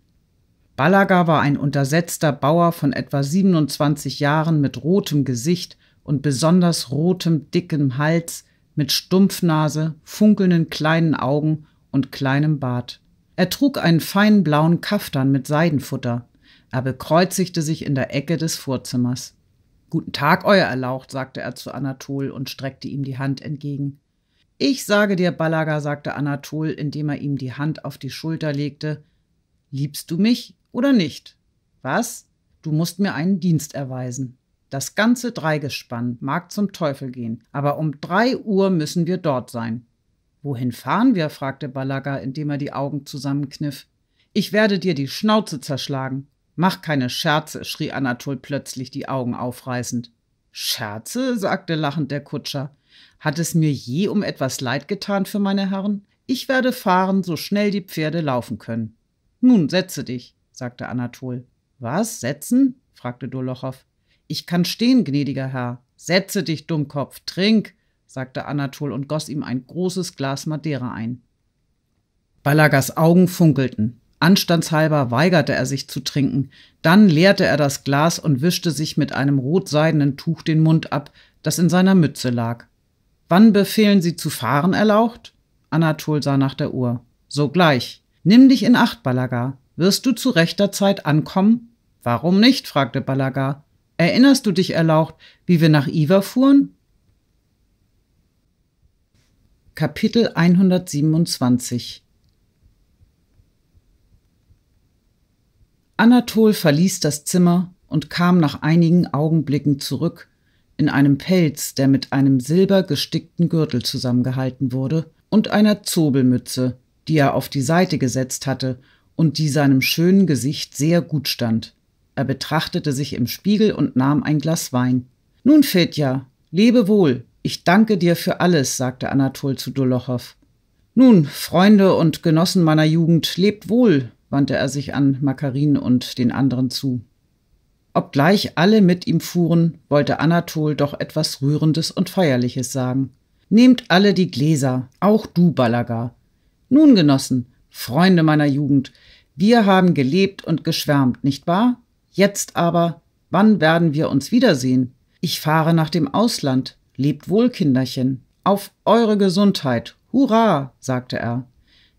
A: Balaga war ein untersetzter Bauer von etwa 27 Jahren mit rotem Gesicht und besonders rotem, dickem Hals, mit Stumpfnase, funkelnden kleinen Augen und kleinem Bart. Er trug einen feinen blauen Kaftan mit Seidenfutter. Er bekreuzigte sich in der Ecke des Vorzimmers. Guten Tag, Euer Erlaucht, sagte er zu Anatol und streckte ihm die Hand entgegen. Ich sage dir, Balaga, sagte Anatol, indem er ihm die Hand auf die Schulter legte, liebst du mich oder nicht? Was? Du musst mir einen Dienst erweisen. Das ganze Dreigespann mag zum Teufel gehen, aber um drei Uhr müssen wir dort sein. Wohin fahren wir? fragte Balaga, indem er die Augen zusammenkniff. Ich werde dir die Schnauze zerschlagen. Mach keine Scherze, schrie Anatol plötzlich die Augen aufreißend. Scherze? sagte lachend der Kutscher. Hat es mir je um etwas leid getan für meine Herren? Ich werde fahren, so schnell die Pferde laufen können. Nun setze dich, sagte Anatol. Was? Setzen? fragte Dolochow. Ich kann stehen, gnädiger Herr. Setze dich, Dummkopf, trink, sagte Anatol und goss ihm ein großes Glas Madeira ein. Balagas Augen funkelten. Anstandshalber weigerte er sich zu trinken, dann leerte er das Glas und wischte sich mit einem rotseidenen Tuch den Mund ab, das in seiner Mütze lag. Wann befehlen Sie zu fahren erlaucht? Anatol sah nach der Uhr. Sogleich. Nimm dich in Acht, Balaga. Wirst du zu rechter Zeit ankommen? Warum nicht? fragte Balaga. Erinnerst du dich erlaucht, wie wir nach Iva fuhren? Kapitel 127 Anatol verließ das Zimmer und kam nach einigen Augenblicken zurück, in einem Pelz, der mit einem silbergestickten Gürtel zusammengehalten wurde, und einer Zobelmütze, die er auf die Seite gesetzt hatte und die seinem schönen Gesicht sehr gut stand. Er betrachtete sich im Spiegel und nahm ein Glas Wein. Nun, Fedja, lebe wohl. Ich danke dir für alles, sagte Anatol zu Dolochow. Nun, Freunde und Genossen meiner Jugend, lebt wohl, wandte er sich an Makarin und den anderen zu. Obgleich alle mit ihm fuhren, wollte Anatol doch etwas Rührendes und Feierliches sagen. Nehmt alle die Gläser, auch du, Balaga. Nun, Genossen, Freunde meiner Jugend, wir haben gelebt und geschwärmt, nicht wahr? Jetzt aber, wann werden wir uns wiedersehen? Ich fahre nach dem Ausland. Lebt wohl, Kinderchen. Auf eure Gesundheit. Hurra, sagte er.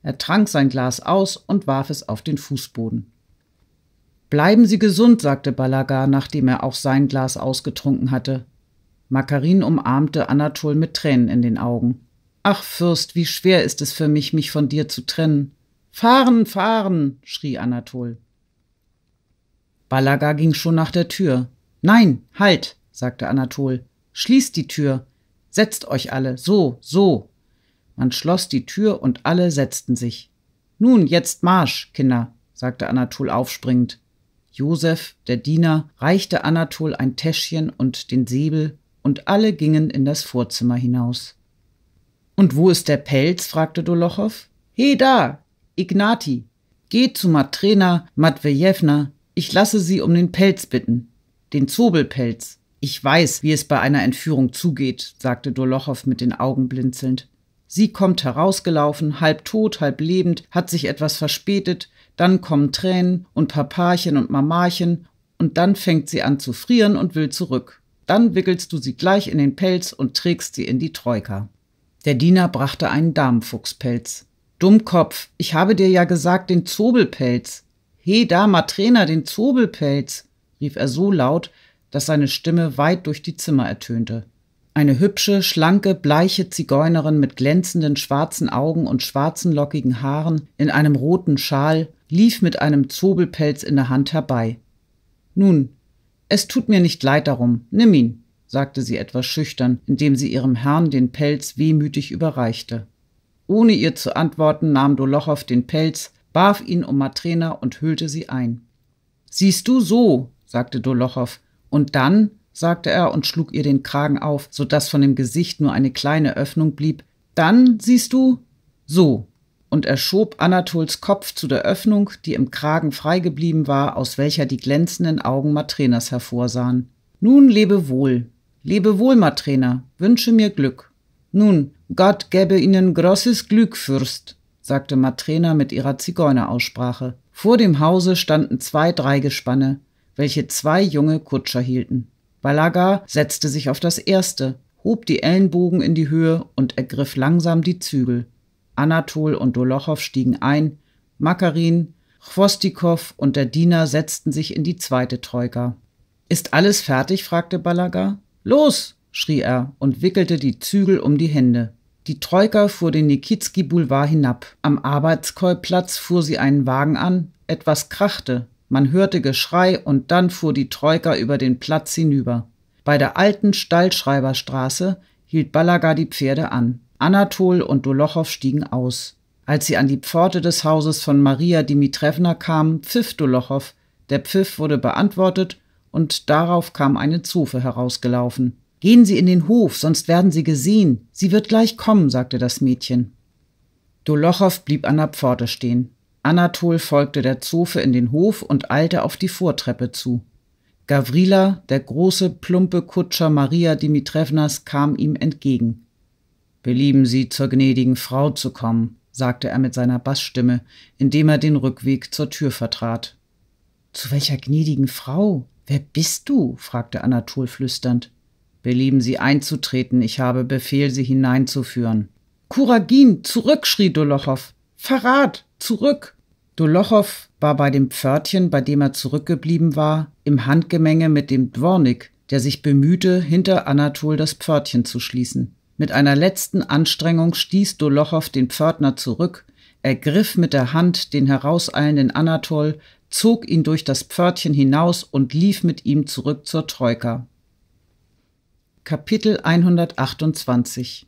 A: Er trank sein Glas aus und warf es auf den Fußboden. Bleiben Sie gesund, sagte Balaga, nachdem er auch sein Glas ausgetrunken hatte. Makarin umarmte Anatol mit Tränen in den Augen. Ach, Fürst, wie schwer ist es für mich, mich von dir zu trennen. Fahren, fahren, schrie Anatol. Balaga ging schon nach der Tür. Nein, halt, sagte Anatol. Schließt die Tür. Setzt euch alle, so, so. Man schloss die Tür und alle setzten sich. Nun, jetzt Marsch, Kinder, sagte Anatol aufspringend. Josef, der Diener, reichte Anatol ein Täschchen und den Säbel, und alle gingen in das Vorzimmer hinaus. Und wo ist der Pelz? fragte Dolochow. He da, Ignati, geh zu Matrena Matvejewna, ich lasse sie um den Pelz bitten. Den Zobelpelz. Ich weiß, wie es bei einer Entführung zugeht, sagte Dolochow mit den Augen blinzelnd. Sie kommt herausgelaufen, halb tot, halb lebend, hat sich etwas verspätet, dann kommen Tränen und Papachen und Mamachen und dann fängt sie an zu frieren und will zurück. Dann wickelst du sie gleich in den Pelz und trägst sie in die Troika. Der Diener brachte einen Damenfuchspelz. Dummkopf, ich habe dir ja gesagt, den Zobelpelz. He da, Matrena, den Zobelpelz, rief er so laut, dass seine Stimme weit durch die Zimmer ertönte. Eine hübsche, schlanke, bleiche Zigeunerin mit glänzenden schwarzen Augen und schwarzen lockigen Haaren in einem roten Schal lief mit einem Zobelpelz in der Hand herbei. Nun, es tut mir nicht leid darum, nimm ihn, sagte sie etwas schüchtern, indem sie ihrem Herrn den Pelz wehmütig überreichte. Ohne ihr zu antworten, nahm Dolochow den Pelz, warf ihn um Matrena und hüllte sie ein. Siehst du so, sagte Dolochow, und dann sagte er und schlug ihr den Kragen auf, so dass von dem Gesicht nur eine kleine Öffnung blieb. Dann siehst du so. Und er schob Anatols Kopf zu der Öffnung, die im Kragen frei geblieben war, aus welcher die glänzenden Augen Matrenas hervorsahen. Nun lebe wohl. Lebe wohl, Matrena. Wünsche mir Glück. Nun, Gott gebe Ihnen großes Glück, Fürst, sagte Matrena mit ihrer Zigeuneraussprache. Vor dem Hause standen zwei Dreigespanne, welche zwei junge Kutscher hielten. Balaga setzte sich auf das erste, hob die Ellenbogen in die Höhe und ergriff langsam die Zügel. Anatol und Dolochow stiegen ein, Makarin, Chwostikow und der Diener setzten sich in die zweite Troika. Ist alles fertig? fragte Balaga. Los! schrie er und wickelte die Zügel um die Hände. Die Troika fuhr den Nikitski-Boulevard hinab. Am Arbeitskolplatz fuhr sie einen Wagen an. Etwas krachte. Man hörte Geschrei und dann fuhr die Troika über den Platz hinüber. Bei der alten Stallschreiberstraße hielt Balaga die Pferde an. Anatol und Dolochow stiegen aus. Als sie an die Pforte des Hauses von Maria Dimitrevna kamen, pfiff Dolochow. Der Pfiff wurde beantwortet und darauf kam eine Zofe herausgelaufen. Gehen Sie in den Hof, sonst werden Sie gesehen. Sie wird gleich kommen, sagte das Mädchen. Dolochow blieb an der Pforte stehen. Anatol folgte der Zofe in den Hof und eilte auf die Vortreppe zu. Gavrila, der große, plumpe Kutscher Maria Dimitrevnas, kam ihm entgegen. Belieben Sie, zur gnädigen Frau zu kommen, sagte er mit seiner Bassstimme, indem er den Rückweg zur Tür vertrat. Zu welcher gnädigen Frau? Wer bist du? fragte Anatol flüsternd. Belieben Sie einzutreten, ich habe Befehl, Sie hineinzuführen. Kuragin, zurück, schrie Dolochow. Verrat! zurück. Dolochow war bei dem Pförtchen, bei dem er zurückgeblieben war, im Handgemenge mit dem Dwornik, der sich bemühte, hinter Anatol das Pförtchen zu schließen. Mit einer letzten Anstrengung stieß Dolochow den Pförtner zurück, ergriff mit der Hand den herauseilenden Anatol, zog ihn durch das Pförtchen hinaus und lief mit ihm zurück zur Troika. Kapitel 128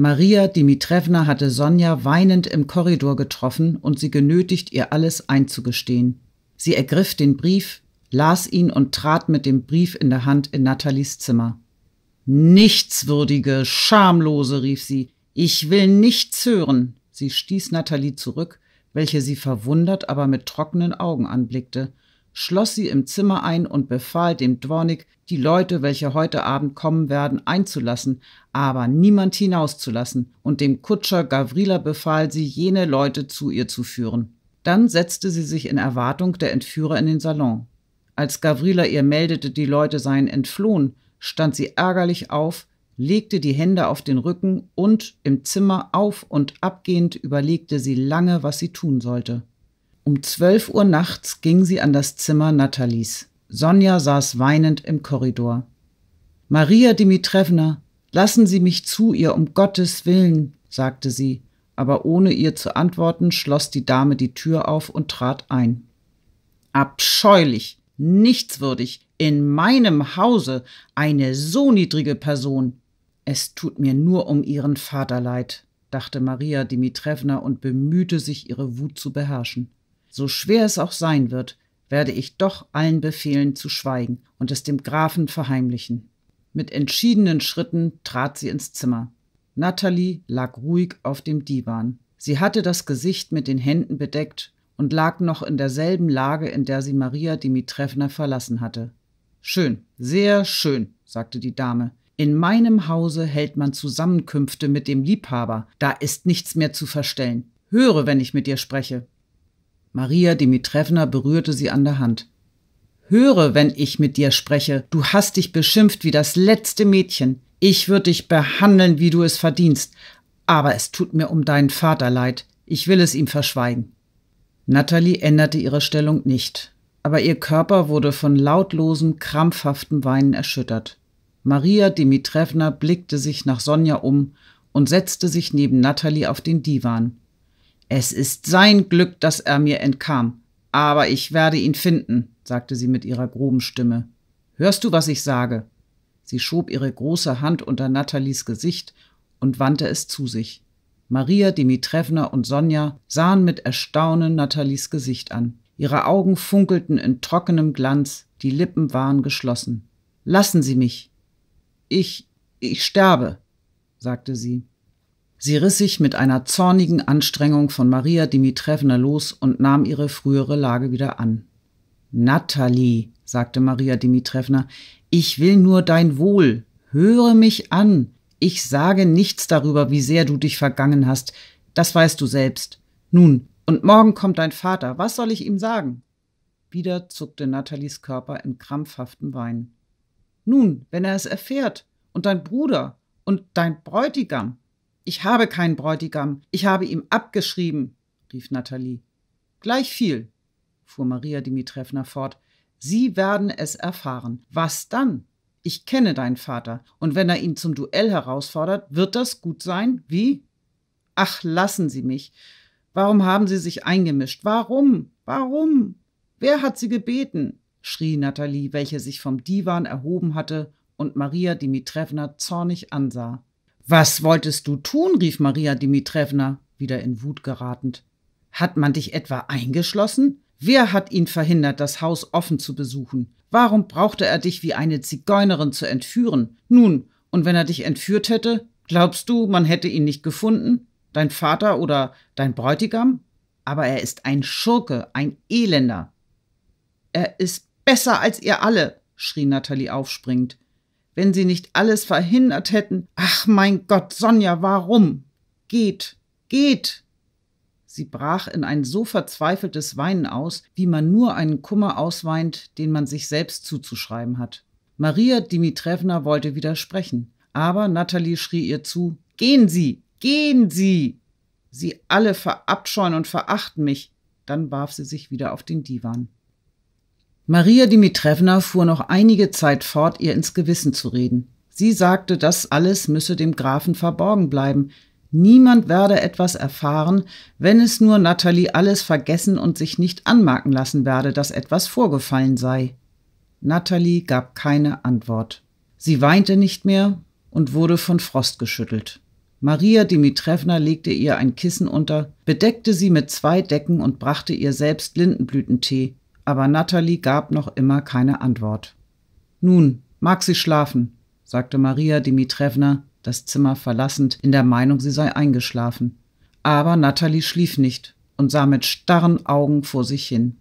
A: Maria Dimitrevna hatte Sonja weinend im Korridor getroffen und sie genötigt, ihr alles einzugestehen. Sie ergriff den Brief, las ihn und trat mit dem Brief in der Hand in Nathalies Zimmer. Nichtswürdige, schamlose, rief sie. Ich will nichts hören. Sie stieß Nathalie zurück, welche sie verwundert, aber mit trockenen Augen anblickte, schloss sie im Zimmer ein und befahl dem Dwornik, die Leute, welche heute Abend kommen werden, einzulassen, aber niemand hinauszulassen, und dem Kutscher Gavrila befahl sie, jene Leute zu ihr zu führen. Dann setzte sie sich in Erwartung der Entführer in den Salon. Als Gavrila ihr meldete, die Leute seien entflohen, stand sie ärgerlich auf, legte die Hände auf den Rücken und im Zimmer auf und abgehend überlegte sie lange, was sie tun sollte. Um zwölf Uhr nachts ging sie an das Zimmer Nathalies. Sonja saß weinend im Korridor. Maria Dimitrevna, Lassen Sie mich zu ihr, um Gottes willen, sagte sie, aber ohne ihr zu antworten, schloss die Dame die Tür auf und trat ein. Abscheulich, nichtswürdig, in meinem Hause eine so niedrige Person. Es tut mir nur um ihren Vater leid, dachte Maria Dimitrevna und bemühte sich, ihre Wut zu beherrschen. So schwer es auch sein wird, werde ich doch allen befehlen zu schweigen und es dem Grafen verheimlichen. Mit entschiedenen Schritten trat sie ins Zimmer. Natalie lag ruhig auf dem Divan. Sie hatte das Gesicht mit den Händen bedeckt und lag noch in derselben Lage, in der sie Maria Dimitrevna verlassen hatte. Schön, sehr schön, sagte die Dame. In meinem Hause hält man Zusammenkünfte mit dem Liebhaber. Da ist nichts mehr zu verstellen. Höre, wenn ich mit dir spreche. Maria Dimitrevna berührte sie an der Hand. Höre, wenn ich mit dir spreche. Du hast dich beschimpft wie das letzte Mädchen. Ich würde dich behandeln, wie du es verdienst. Aber es tut mir um deinen Vater leid. Ich will es ihm verschweigen. Natalie änderte ihre Stellung nicht, aber ihr Körper wurde von lautlosem, krampfhaftem Weinen erschüttert. Maria Dimitrevna blickte sich nach Sonja um und setzte sich neben Natalie auf den Divan. Es ist sein Glück, dass er mir entkam, aber ich werde ihn finden sagte sie mit ihrer groben Stimme. Hörst du, was ich sage? Sie schob ihre große Hand unter Nathalies Gesicht und wandte es zu sich. Maria Dimitrevna und Sonja sahen mit Erstaunen Nathalies Gesicht an. Ihre Augen funkelten in trockenem Glanz, die Lippen waren geschlossen. Lassen Sie mich. Ich, ich sterbe, sagte sie. Sie riss sich mit einer zornigen Anstrengung von Maria Dimitrevna los und nahm ihre frühere Lage wieder an. Natalie, sagte Maria Dimitrevna, ich will nur dein Wohl. Höre mich an. Ich sage nichts darüber, wie sehr du dich vergangen hast. Das weißt du selbst. Nun, und morgen kommt dein Vater. Was soll ich ihm sagen? Wieder zuckte Natalies Körper in krampfhaftem Weinen. Nun, wenn er es erfährt, und dein Bruder und dein Bräutigam. Ich habe keinen Bräutigam, ich habe ihm abgeschrieben, rief Natalie. Gleich viel, fuhr Maria Dimitrevna fort, Sie werden es erfahren. Was dann? Ich kenne deinen Vater, und wenn er ihn zum Duell herausfordert, wird das gut sein? Wie? Ach, lassen Sie mich. Warum haben Sie sich eingemischt? Warum? Warum? Wer hat Sie gebeten? schrie Natalie, welche sich vom Divan erhoben hatte und Maria Dimitrevna zornig ansah. Was wolltest du tun? rief Maria Dimitrevna, wieder in Wut geratend. Hat man dich etwa eingeschlossen? Wer hat ihn verhindert, das Haus offen zu besuchen? Warum brauchte er dich wie eine Zigeunerin zu entführen? Nun, und wenn er dich entführt hätte, glaubst du, man hätte ihn nicht gefunden? Dein Vater oder dein Bräutigam? Aber er ist ein Schurke, ein Elender. Er ist besser als ihr alle, schrie Natalie aufspringend. Wenn sie nicht alles verhindert hätten. Ach mein Gott, Sonja, warum? Geht, geht, Sie brach in ein so verzweifeltes Weinen aus, wie man nur einen Kummer ausweint, den man sich selbst zuzuschreiben hat. Maria Dimitrevna wollte widersprechen, aber Natalie schrie ihr zu: Gehen Sie! Gehen Sie! Sie alle verabscheuen und verachten mich! Dann warf sie sich wieder auf den Divan. Maria Dimitrevna fuhr noch einige Zeit fort, ihr ins Gewissen zu reden. Sie sagte, das alles müsse dem Grafen verborgen bleiben, Niemand werde etwas erfahren, wenn es nur Natalie alles vergessen und sich nicht anmerken lassen werde, dass etwas vorgefallen sei. Natalie gab keine Antwort. Sie weinte nicht mehr und wurde von Frost geschüttelt. Maria Dimitrevna legte ihr ein Kissen unter, bedeckte sie mit zwei Decken und brachte ihr selbst Lindenblütentee, aber Natalie gab noch immer keine Antwort. Nun, mag sie schlafen, sagte Maria Dimitrevna das Zimmer verlassend, in der Meinung, sie sei eingeschlafen. Aber Natalie schlief nicht und sah mit starren Augen vor sich hin.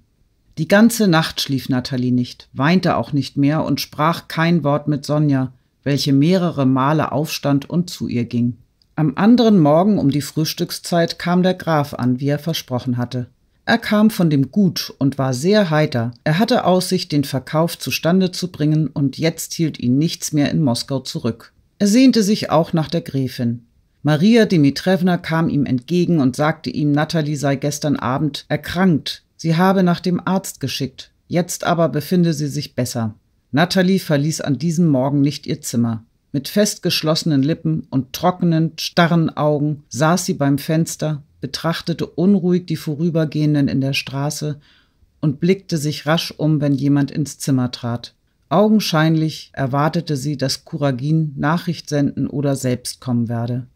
A: Die ganze Nacht schlief Natalie nicht, weinte auch nicht mehr und sprach kein Wort mit Sonja, welche mehrere Male aufstand und zu ihr ging. Am anderen Morgen um die Frühstückszeit kam der Graf an, wie er versprochen hatte. Er kam von dem Gut und war sehr heiter. Er hatte Aussicht, den Verkauf zustande zu bringen, und jetzt hielt ihn nichts mehr in Moskau zurück. Er sehnte sich auch nach der Gräfin. Maria Dimitrevna kam ihm entgegen und sagte ihm, Natalie sei gestern Abend erkrankt. Sie habe nach dem Arzt geschickt. Jetzt aber befinde sie sich besser. Natalie verließ an diesem Morgen nicht ihr Zimmer. Mit festgeschlossenen Lippen und trockenen, starren Augen saß sie beim Fenster, betrachtete unruhig die Vorübergehenden in der Straße und blickte sich rasch um, wenn jemand ins Zimmer trat. Augenscheinlich erwartete sie, dass Kuragin Nachricht senden oder selbst kommen werde.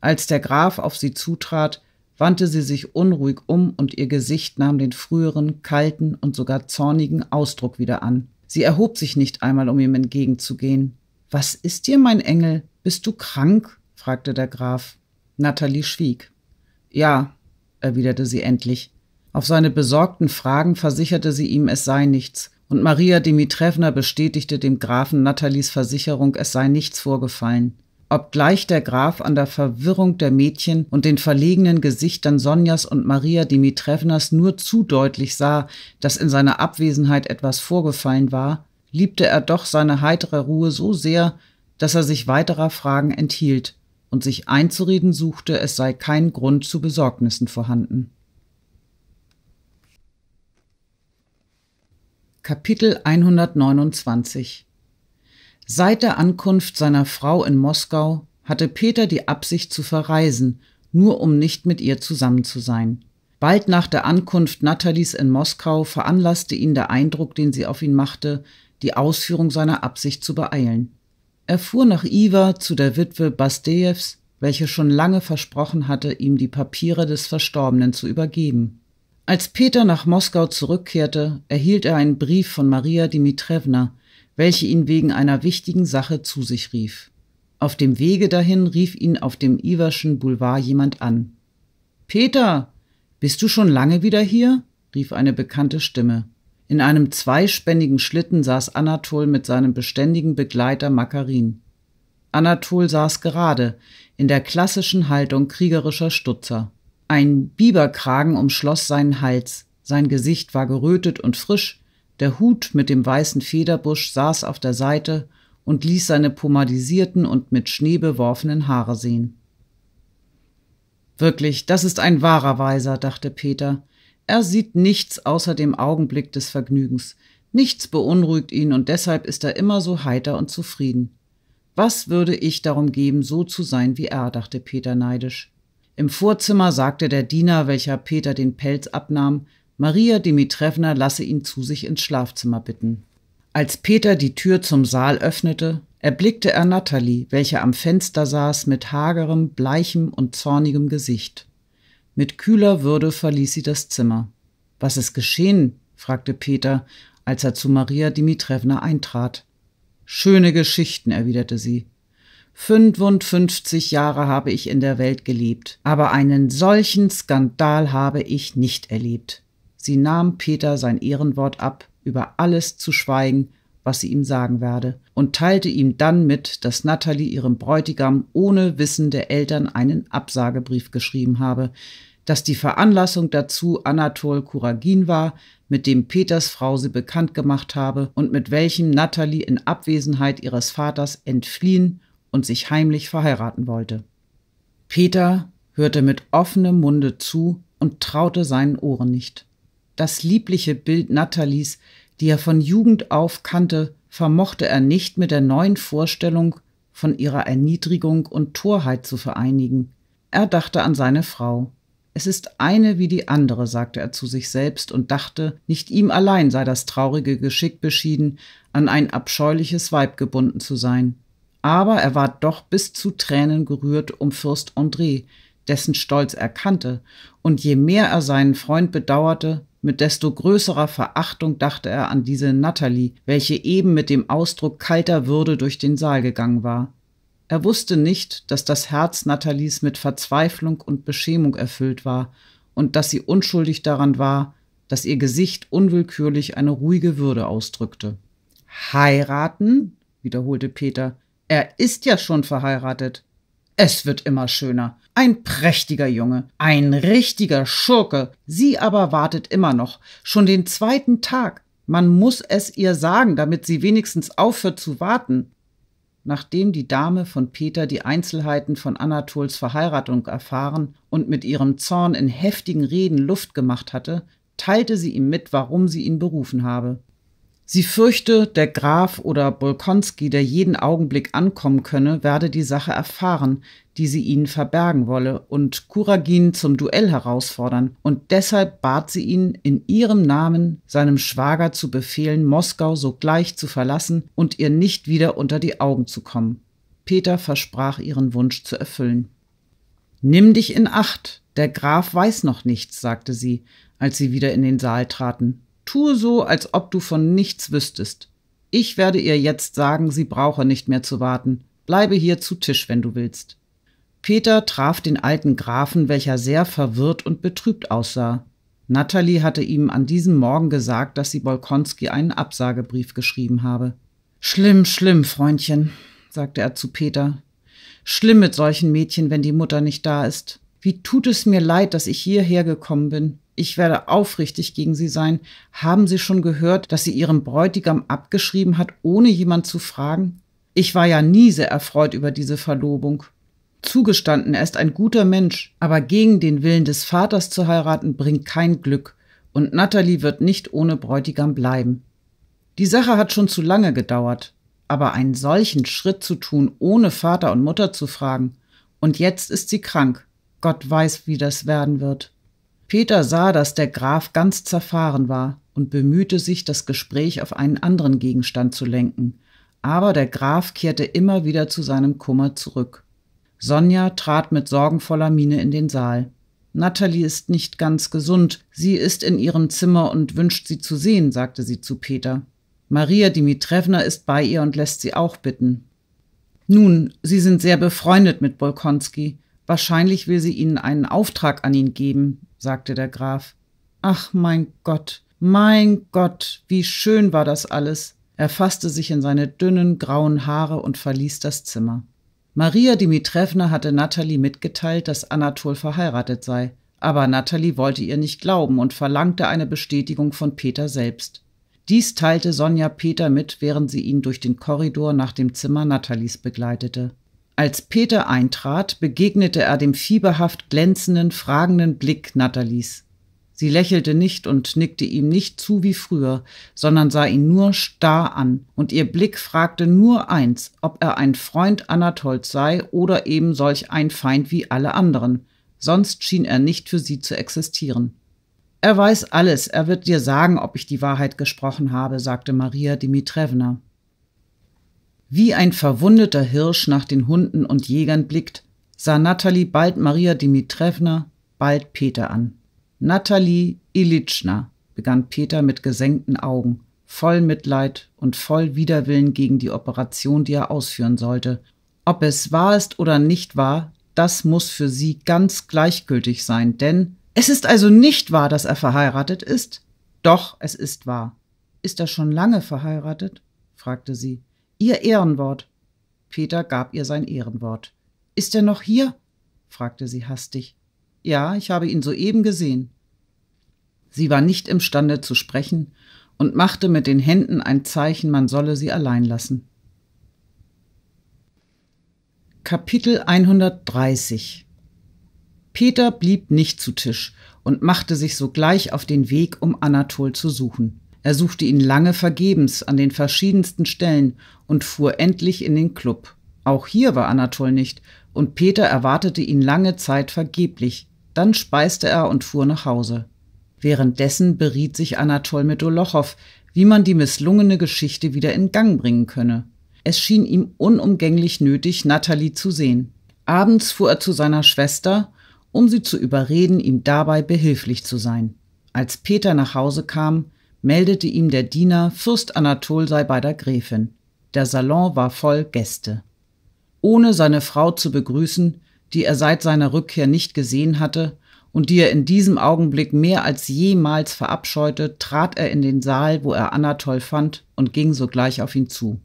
A: Als der Graf auf sie zutrat, wandte sie sich unruhig um und ihr Gesicht nahm den früheren, kalten und sogar zornigen Ausdruck wieder an. Sie erhob sich nicht einmal, um ihm entgegenzugehen. Was ist dir, mein Engel? Bist du krank? fragte der Graf. Natalie schwieg. Ja, erwiderte sie endlich. Auf seine besorgten Fragen versicherte sie ihm, es sei nichts, und Maria Dimitrevna bestätigte dem Grafen Nathalies Versicherung, es sei nichts vorgefallen. Obgleich der Graf an der Verwirrung der Mädchen und den verlegenen Gesichtern Sonjas und Maria Dimitrevnas nur zu deutlich sah, dass in seiner Abwesenheit etwas vorgefallen war, liebte er doch seine heitere Ruhe so sehr, dass er sich weiterer Fragen enthielt und sich einzureden suchte, es sei kein Grund zu Besorgnissen vorhanden. Kapitel 129 Seit der Ankunft seiner Frau in Moskau hatte Peter die Absicht zu verreisen, nur um nicht mit ihr zusammen zu sein. Bald nach der Ankunft Nathalies in Moskau veranlasste ihn der Eindruck, den sie auf ihn machte, die Ausführung seiner Absicht zu beeilen. Er fuhr nach Iva zu der Witwe Bastejews, welche schon lange versprochen hatte, ihm die Papiere des Verstorbenen zu übergeben. Als Peter nach Moskau zurückkehrte, erhielt er einen Brief von Maria Dimitrevna, welche ihn wegen einer wichtigen Sache zu sich rief. Auf dem Wege dahin rief ihn auf dem Iverschen Boulevard jemand an. Peter, bist du schon lange wieder hier? rief eine bekannte Stimme. In einem zweispännigen Schlitten saß Anatol mit seinem beständigen Begleiter Makarin. Anatol saß gerade, in der klassischen Haltung kriegerischer Stutzer. Ein Biberkragen umschloss seinen Hals, sein Gesicht war gerötet und frisch, der Hut mit dem weißen Federbusch saß auf der Seite und ließ seine pomadisierten und mit Schnee beworfenen Haare sehen. Wirklich, das ist ein wahrer Weiser, dachte Peter. Er sieht nichts außer dem Augenblick des Vergnügens. Nichts beunruhigt ihn und deshalb ist er immer so heiter und zufrieden. Was würde ich darum geben, so zu sein wie er, dachte Peter neidisch. Im Vorzimmer sagte der Diener, welcher Peter den Pelz abnahm, Maria Dimitrevna lasse ihn zu sich ins Schlafzimmer bitten. Als Peter die Tür zum Saal öffnete, erblickte er Natalie, welche am Fenster saß, mit hagerem, bleichem und zornigem Gesicht. Mit kühler Würde verließ sie das Zimmer. Was ist geschehen? fragte Peter, als er zu Maria Dimitrevna eintrat. Schöne Geschichten, erwiderte sie. 55 Jahre habe ich in der Welt gelebt, aber einen solchen Skandal habe ich nicht erlebt. Sie nahm Peter sein Ehrenwort ab, über alles zu schweigen, was sie ihm sagen werde, und teilte ihm dann mit, dass Natalie ihrem Bräutigam ohne Wissen der Eltern einen Absagebrief geschrieben habe, dass die Veranlassung dazu Anatol Kuragin war, mit dem Peters Frau sie bekannt gemacht habe und mit welchem Natalie in Abwesenheit ihres Vaters entfliehen und sich heimlich verheiraten wollte. Peter hörte mit offenem Munde zu und traute seinen Ohren nicht. Das liebliche Bild Nathalies, die er von Jugend auf kannte, vermochte er nicht mit der neuen Vorstellung von ihrer Erniedrigung und Torheit zu vereinigen. Er dachte an seine Frau. Es ist eine wie die andere, sagte er zu sich selbst und dachte, nicht ihm allein sei das traurige Geschick beschieden, an ein abscheuliches Weib gebunden zu sein aber er war doch bis zu Tränen gerührt um Fürst André, dessen Stolz er kannte, und je mehr er seinen Freund bedauerte, mit desto größerer Verachtung dachte er an diese Natalie, welche eben mit dem Ausdruck kalter Würde durch den Saal gegangen war. Er wusste nicht, dass das Herz Nathalies mit Verzweiflung und Beschämung erfüllt war und dass sie unschuldig daran war, dass ihr Gesicht unwillkürlich eine ruhige Würde ausdrückte. Heiraten? wiederholte Peter. Er ist ja schon verheiratet. Es wird immer schöner. Ein prächtiger Junge, ein richtiger Schurke. Sie aber wartet immer noch, schon den zweiten Tag. Man muss es ihr sagen, damit sie wenigstens aufhört zu warten. Nachdem die Dame von Peter die Einzelheiten von Anatols Verheiratung erfahren und mit ihrem Zorn in heftigen Reden Luft gemacht hatte, teilte sie ihm mit, warum sie ihn berufen habe. Sie fürchte, der Graf oder Bolkonski, der jeden Augenblick ankommen könne, werde die Sache erfahren, die sie ihnen verbergen wolle, und Kuragin zum Duell herausfordern, und deshalb bat sie ihn, in ihrem Namen seinem Schwager zu befehlen, Moskau sogleich zu verlassen und ihr nicht wieder unter die Augen zu kommen. Peter versprach ihren Wunsch zu erfüllen. Nimm dich in Acht, der Graf weiß noch nichts, sagte sie, als sie wieder in den Saal traten. Tue so, als ob du von nichts wüsstest. Ich werde ihr jetzt sagen, sie brauche nicht mehr zu warten. Bleibe hier zu Tisch, wenn du willst. Peter traf den alten Grafen, welcher sehr verwirrt und betrübt aussah. Natalie hatte ihm an diesem Morgen gesagt, dass sie Bolkonski einen Absagebrief geschrieben habe. Schlimm, schlimm, Freundchen, sagte er zu Peter. Schlimm mit solchen Mädchen, wenn die Mutter nicht da ist. Wie tut es mir leid, dass ich hierher gekommen bin. Ich werde aufrichtig gegen Sie sein. Haben Sie schon gehört, dass sie Ihrem Bräutigam abgeschrieben hat, ohne jemand zu fragen? Ich war ja nie sehr erfreut über diese Verlobung. Zugestanden, er ist ein guter Mensch, aber gegen den Willen des Vaters zu heiraten bringt kein Glück, und Natalie wird nicht ohne Bräutigam bleiben. Die Sache hat schon zu lange gedauert, aber einen solchen Schritt zu tun, ohne Vater und Mutter zu fragen, und jetzt ist sie krank. Gott weiß, wie das werden wird. Peter sah, dass der Graf ganz zerfahren war und bemühte sich, das Gespräch auf einen anderen Gegenstand zu lenken, aber der Graf kehrte immer wieder zu seinem Kummer zurück. Sonja trat mit sorgenvoller Miene in den Saal. Natalie ist nicht ganz gesund, sie ist in ihrem Zimmer und wünscht sie zu sehen, sagte sie zu Peter. Maria Dimitrevna ist bei ihr und lässt sie auch bitten. Nun, Sie sind sehr befreundet mit Bolkonski. Wahrscheinlich will sie Ihnen einen Auftrag an ihn geben, sagte der Graf. Ach mein Gott, mein Gott, wie schön war das alles. Er fasste sich in seine dünnen, grauen Haare und verließ das Zimmer. Maria Dimitrevna hatte Natalie mitgeteilt, dass Anatol verheiratet sei, aber Natalie wollte ihr nicht glauben und verlangte eine Bestätigung von Peter selbst. Dies teilte Sonja Peter mit, während sie ihn durch den Korridor nach dem Zimmer Nathalies begleitete. Als Peter eintrat, begegnete er dem fieberhaft glänzenden, fragenden Blick Nathalies. Sie lächelte nicht und nickte ihm nicht zu wie früher, sondern sah ihn nur starr an, und ihr Blick fragte nur eins, ob er ein Freund Anatols sei oder eben solch ein Feind wie alle anderen, sonst schien er nicht für sie zu existieren. Er weiß alles, er wird dir sagen, ob ich die Wahrheit gesprochen habe, sagte Maria Dimitrevna. Wie ein verwundeter Hirsch nach den Hunden und Jägern blickt, sah Natalie bald Maria Dimitrevna, bald Peter an. Natalie Ilitschna, begann Peter mit gesenkten Augen, voll Mitleid und voll Widerwillen gegen die Operation, die er ausführen sollte. Ob es wahr ist oder nicht wahr, das muss für sie ganz gleichgültig sein, denn es ist also nicht wahr, dass er verheiratet ist? Doch, es ist wahr. Ist er schon lange verheiratet? fragte sie. Ihr Ehrenwort. Peter gab ihr sein Ehrenwort. Ist er noch hier? fragte sie hastig. Ja, ich habe ihn soeben gesehen. Sie war nicht imstande zu sprechen und machte mit den Händen ein Zeichen, man solle sie allein lassen. Kapitel 130 Peter blieb nicht zu Tisch und machte sich sogleich auf den Weg, um Anatol zu suchen. Er suchte ihn lange vergebens an den verschiedensten Stellen und fuhr endlich in den Club. Auch hier war Anatol nicht, und Peter erwartete ihn lange Zeit vergeblich. Dann speiste er und fuhr nach Hause. Währenddessen beriet sich Anatol mit Olochow, wie man die misslungene Geschichte wieder in Gang bringen könne. Es schien ihm unumgänglich nötig, Natalie zu sehen. Abends fuhr er zu seiner Schwester, um sie zu überreden, ihm dabei behilflich zu sein. Als Peter nach Hause kam, meldete ihm der Diener, Fürst Anatol sei bei der Gräfin. Der Salon war voll Gäste. Ohne seine Frau zu begrüßen, die er seit seiner Rückkehr nicht gesehen hatte und die er in diesem Augenblick mehr als jemals verabscheute, trat er in den Saal, wo er Anatol fand, und ging sogleich auf ihn zu.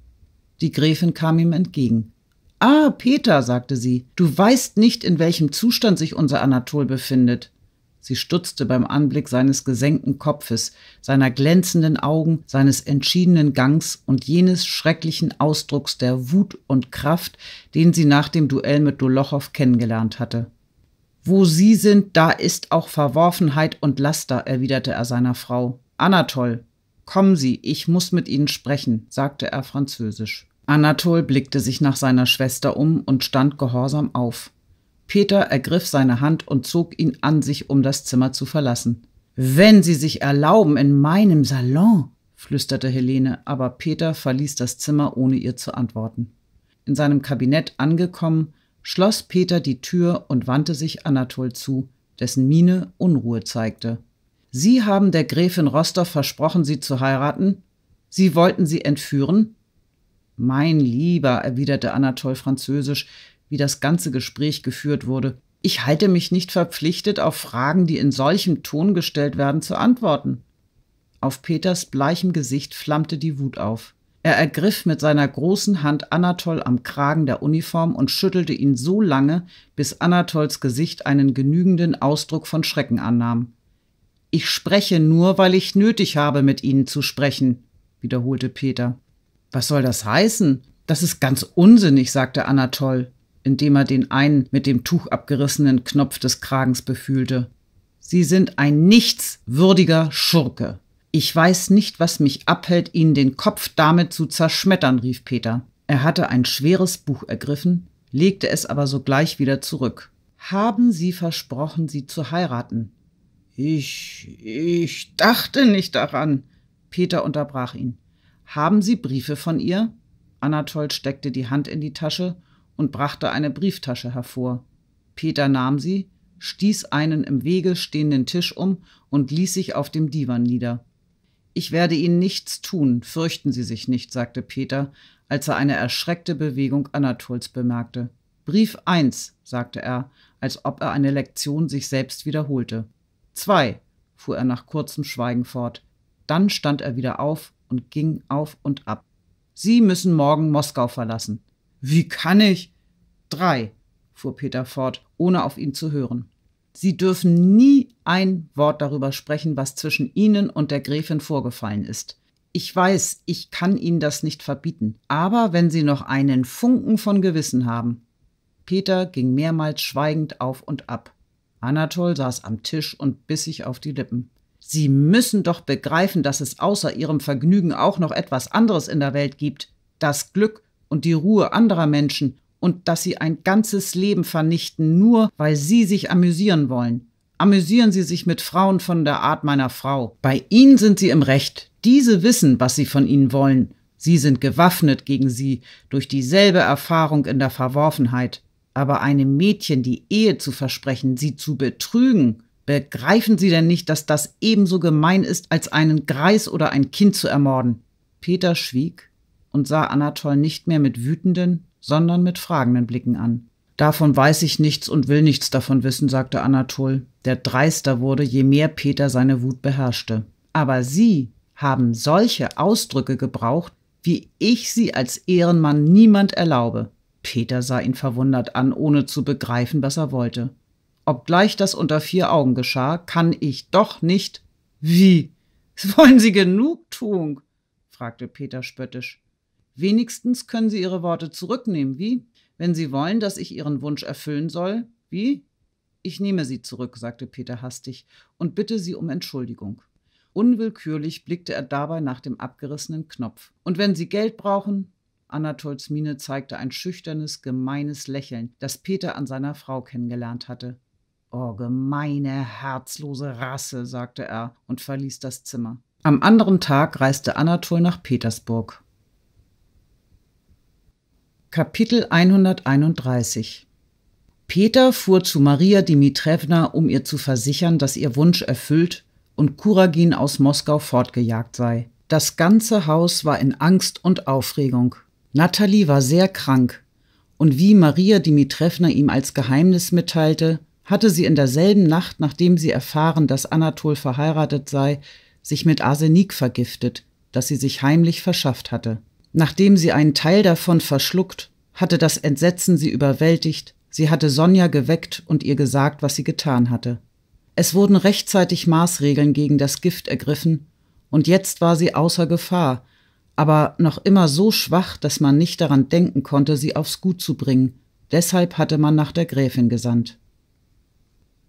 A: Die Gräfin kam ihm entgegen. Ah, Peter, sagte sie, du weißt nicht, in welchem Zustand sich unser Anatol befindet. Sie stutzte beim Anblick seines gesenkten Kopfes, seiner glänzenden Augen, seines entschiedenen Gangs und jenes schrecklichen Ausdrucks der Wut und Kraft, den sie nach dem Duell mit Dolochow kennengelernt hatte. Wo Sie sind, da ist auch Verworfenheit und Laster, erwiderte er seiner Frau. Anatol, kommen Sie, ich muss mit Ihnen sprechen, sagte er französisch. Anatol blickte sich nach seiner Schwester um und stand gehorsam auf. Peter ergriff seine Hand und zog ihn an sich, um das Zimmer zu verlassen. Wenn Sie sich erlauben, in meinem Salon, flüsterte Helene, aber Peter verließ das Zimmer, ohne ihr zu antworten. In seinem Kabinett angekommen, schloss Peter die Tür und wandte sich Anatol zu, dessen Miene Unruhe zeigte. Sie haben der Gräfin Rostow versprochen, sie zu heiraten? Sie wollten sie entführen? Mein Lieber, erwiderte Anatol französisch, wie das ganze Gespräch geführt wurde. Ich halte mich nicht verpflichtet, auf Fragen, die in solchem Ton gestellt werden, zu antworten. Auf Peters bleichem Gesicht flammte die Wut auf. Er ergriff mit seiner großen Hand Anatol am Kragen der Uniform und schüttelte ihn so lange, bis Anatols Gesicht einen genügenden Ausdruck von Schrecken annahm. Ich spreche nur, weil ich nötig habe, mit Ihnen zu sprechen, wiederholte Peter. Was soll das heißen? Das ist ganz unsinnig, sagte Anatol indem er den einen mit dem Tuch abgerissenen Knopf des Kragens befühlte. Sie sind ein nichtswürdiger Schurke. Ich weiß nicht, was mich abhält, Ihnen den Kopf damit zu zerschmettern, rief Peter. Er hatte ein schweres Buch ergriffen, legte es aber sogleich wieder zurück. Haben Sie versprochen, sie zu heiraten? Ich, ich dachte nicht daran. Peter unterbrach ihn. Haben Sie Briefe von ihr? Anatol steckte die Hand in die Tasche und brachte eine Brieftasche hervor. Peter nahm sie, stieß einen im Wege stehenden Tisch um und ließ sich auf dem Divan nieder. Ich werde Ihnen nichts tun, fürchten Sie sich nicht, sagte Peter, als er eine erschreckte Bewegung Anatols bemerkte. Brief 1, sagte er, als ob er eine Lektion sich selbst wiederholte. 2, fuhr er nach kurzem Schweigen fort. Dann stand er wieder auf und ging auf und ab. Sie müssen morgen Moskau verlassen. Wie kann ich? Drei, fuhr Peter fort, ohne auf ihn zu hören. Sie dürfen nie ein Wort darüber sprechen, was zwischen Ihnen und der Gräfin vorgefallen ist. Ich weiß, ich kann Ihnen das nicht verbieten, aber wenn Sie noch einen Funken von Gewissen haben. Peter ging mehrmals schweigend auf und ab. Anatol saß am Tisch und biss sich auf die Lippen. Sie müssen doch begreifen, dass es außer Ihrem Vergnügen auch noch etwas anderes in der Welt gibt. Das Glück, und die Ruhe anderer Menschen und dass sie ein ganzes Leben vernichten, nur weil sie sich amüsieren wollen. Amüsieren Sie sich mit Frauen von der Art meiner Frau. Bei Ihnen sind Sie im Recht. Diese wissen, was Sie von Ihnen wollen. Sie sind gewaffnet gegen Sie durch dieselbe Erfahrung in der Verworfenheit. Aber einem Mädchen die Ehe zu versprechen, sie zu betrügen, begreifen Sie denn nicht, dass das ebenso gemein ist, als einen Greis oder ein Kind zu ermorden? Peter schwieg und sah Anatol nicht mehr mit wütenden, sondern mit fragenden Blicken an. Davon weiß ich nichts und will nichts davon wissen, sagte Anatol, der dreister wurde, je mehr Peter seine Wut beherrschte. Aber Sie haben solche Ausdrücke gebraucht, wie ich sie als Ehrenmann niemand erlaube. Peter sah ihn verwundert an, ohne zu begreifen, was er wollte. Obgleich das unter vier Augen geschah, kann ich doch nicht. Wie? Wollen Sie Genugtuung? fragte Peter spöttisch. Wenigstens können Sie Ihre Worte zurücknehmen, wie? Wenn Sie wollen, dass ich Ihren Wunsch erfüllen soll, wie? Ich nehme sie zurück, sagte Peter hastig, und bitte Sie um Entschuldigung. Unwillkürlich blickte er dabei nach dem abgerissenen Knopf. Und wenn Sie Geld brauchen? Anatols Miene zeigte ein schüchternes, gemeines Lächeln, das Peter an seiner Frau kennengelernt hatte. Oh, gemeine, herzlose Rasse, sagte er und verließ das Zimmer. Am anderen Tag reiste Anatol nach Petersburg. Kapitel 131 Peter fuhr zu Maria Dimitrevna, um ihr zu versichern, dass ihr Wunsch erfüllt und Kuragin aus Moskau fortgejagt sei. Das ganze Haus war in Angst und Aufregung. Natalie war sehr krank, und wie Maria Dimitrevna ihm als Geheimnis mitteilte, hatte sie in derselben Nacht, nachdem sie erfahren, dass Anatol verheiratet sei, sich mit Arsenik vergiftet, das sie sich heimlich verschafft hatte. Nachdem sie einen Teil davon verschluckt, hatte das Entsetzen sie überwältigt, sie hatte Sonja geweckt und ihr gesagt, was sie getan hatte. Es wurden rechtzeitig Maßregeln gegen das Gift ergriffen, und jetzt war sie außer Gefahr, aber noch immer so schwach, dass man nicht daran denken konnte, sie aufs Gut zu bringen, deshalb hatte man nach der Gräfin gesandt.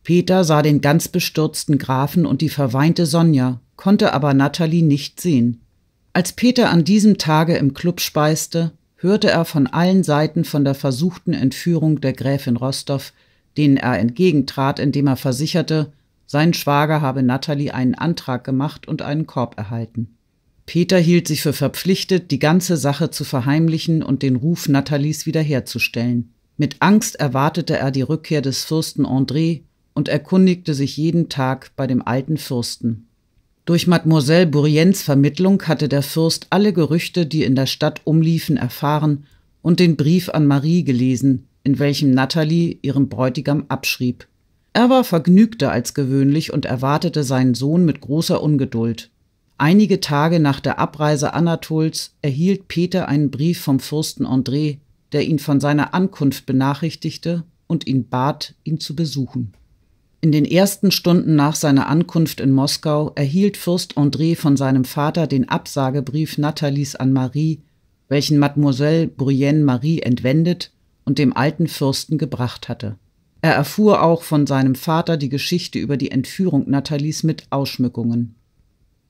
A: Peter sah den ganz bestürzten Grafen und die verweinte Sonja, konnte aber Natalie nicht sehen. Als Peter an diesem Tage im Club speiste, hörte er von allen Seiten von der versuchten Entführung der Gräfin Rostov, denen er entgegentrat, indem er versicherte, sein Schwager habe Natalie einen Antrag gemacht und einen Korb erhalten. Peter hielt sich für verpflichtet, die ganze Sache zu verheimlichen und den Ruf Nathalies wiederherzustellen. Mit Angst erwartete er die Rückkehr des Fürsten André und erkundigte sich jeden Tag bei dem alten Fürsten. Durch Mademoiselle Bouriennes Vermittlung hatte der Fürst alle Gerüchte, die in der Stadt umliefen, erfahren und den Brief an Marie gelesen, in welchem Natalie ihrem Bräutigam abschrieb. Er war vergnügter als gewöhnlich und erwartete seinen Sohn mit großer Ungeduld. Einige Tage nach der Abreise Anatols erhielt Peter einen Brief vom Fürsten André, der ihn von seiner Ankunft benachrichtigte und ihn bat, ihn zu besuchen. In den ersten Stunden nach seiner Ankunft in Moskau erhielt Fürst André von seinem Vater den Absagebrief Nathalies an Marie, welchen Mademoiselle Brienne Marie entwendet und dem alten Fürsten gebracht hatte. Er erfuhr auch von seinem Vater die Geschichte über die Entführung Nathalies mit Ausschmückungen.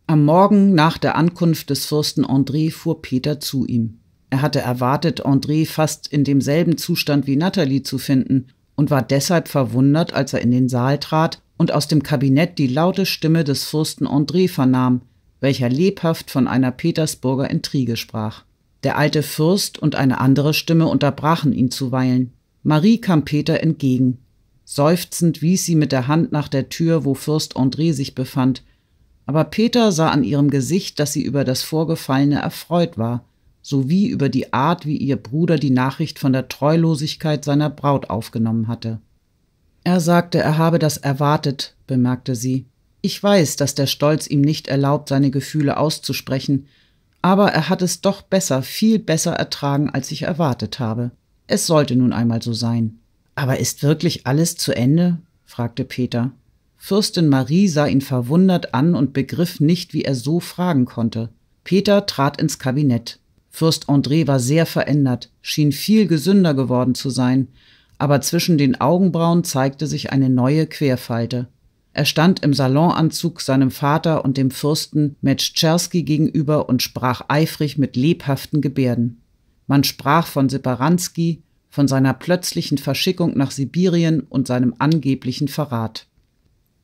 A: Am Morgen nach der Ankunft des Fürsten André fuhr Peter zu ihm. Er hatte erwartet, André fast in demselben Zustand wie Nathalie zu finden und war deshalb verwundert, als er in den Saal trat und aus dem Kabinett die laute Stimme des Fürsten André vernahm, welcher lebhaft von einer Petersburger Intrige sprach. Der alte Fürst und eine andere Stimme unterbrachen ihn zuweilen. Marie kam Peter entgegen. Seufzend wies sie mit der Hand nach der Tür, wo Fürst André sich befand, aber Peter sah an ihrem Gesicht, dass sie über das Vorgefallene erfreut war sowie über die Art, wie ihr Bruder die Nachricht von der Treulosigkeit seiner Braut aufgenommen hatte. Er sagte, er habe das erwartet, bemerkte sie. Ich weiß, dass der Stolz ihm nicht erlaubt, seine Gefühle auszusprechen, aber er hat es doch besser, viel besser ertragen, als ich erwartet habe. Es sollte nun einmal so sein. Aber ist wirklich alles zu Ende? fragte Peter. Fürstin Marie sah ihn verwundert an und begriff nicht, wie er so fragen konnte. Peter trat ins Kabinett. Fürst André war sehr verändert, schien viel gesünder geworden zu sein, aber zwischen den Augenbrauen zeigte sich eine neue Querfalte. Er stand im Salonanzug seinem Vater und dem Fürsten Metschtscherski gegenüber und sprach eifrig mit lebhaften Gebärden. Man sprach von Separanski, von seiner plötzlichen Verschickung nach Sibirien und seinem angeblichen Verrat.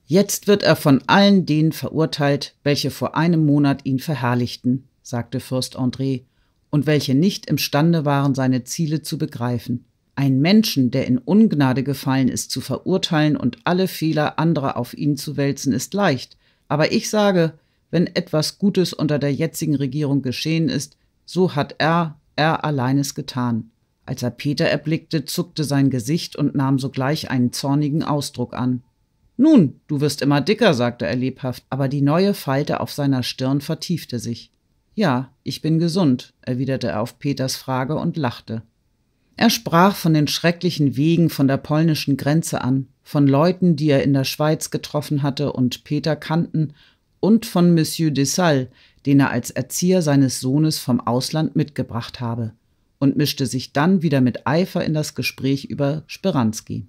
A: Jetzt wird er von allen denen verurteilt, welche vor einem Monat ihn verherrlichten, sagte Fürst André und welche nicht imstande waren, seine Ziele zu begreifen. Einen Menschen, der in Ungnade gefallen ist, zu verurteilen und alle Fehler anderer auf ihn zu wälzen, ist leicht. Aber ich sage, wenn etwas Gutes unter der jetzigen Regierung geschehen ist, so hat er, er es getan. Als er Peter erblickte, zuckte sein Gesicht und nahm sogleich einen zornigen Ausdruck an. Nun, du wirst immer dicker, sagte er lebhaft, aber die neue Falte auf seiner Stirn vertiefte sich. Ja, ich bin gesund, erwiderte er auf Peters Frage und lachte. Er sprach von den schrecklichen Wegen von der polnischen Grenze an, von Leuten, die er in der Schweiz getroffen hatte und Peter kannten, und von Monsieur Dessal, den er als Erzieher seines Sohnes vom Ausland mitgebracht habe, und mischte sich dann wieder mit Eifer in das Gespräch über Speranski.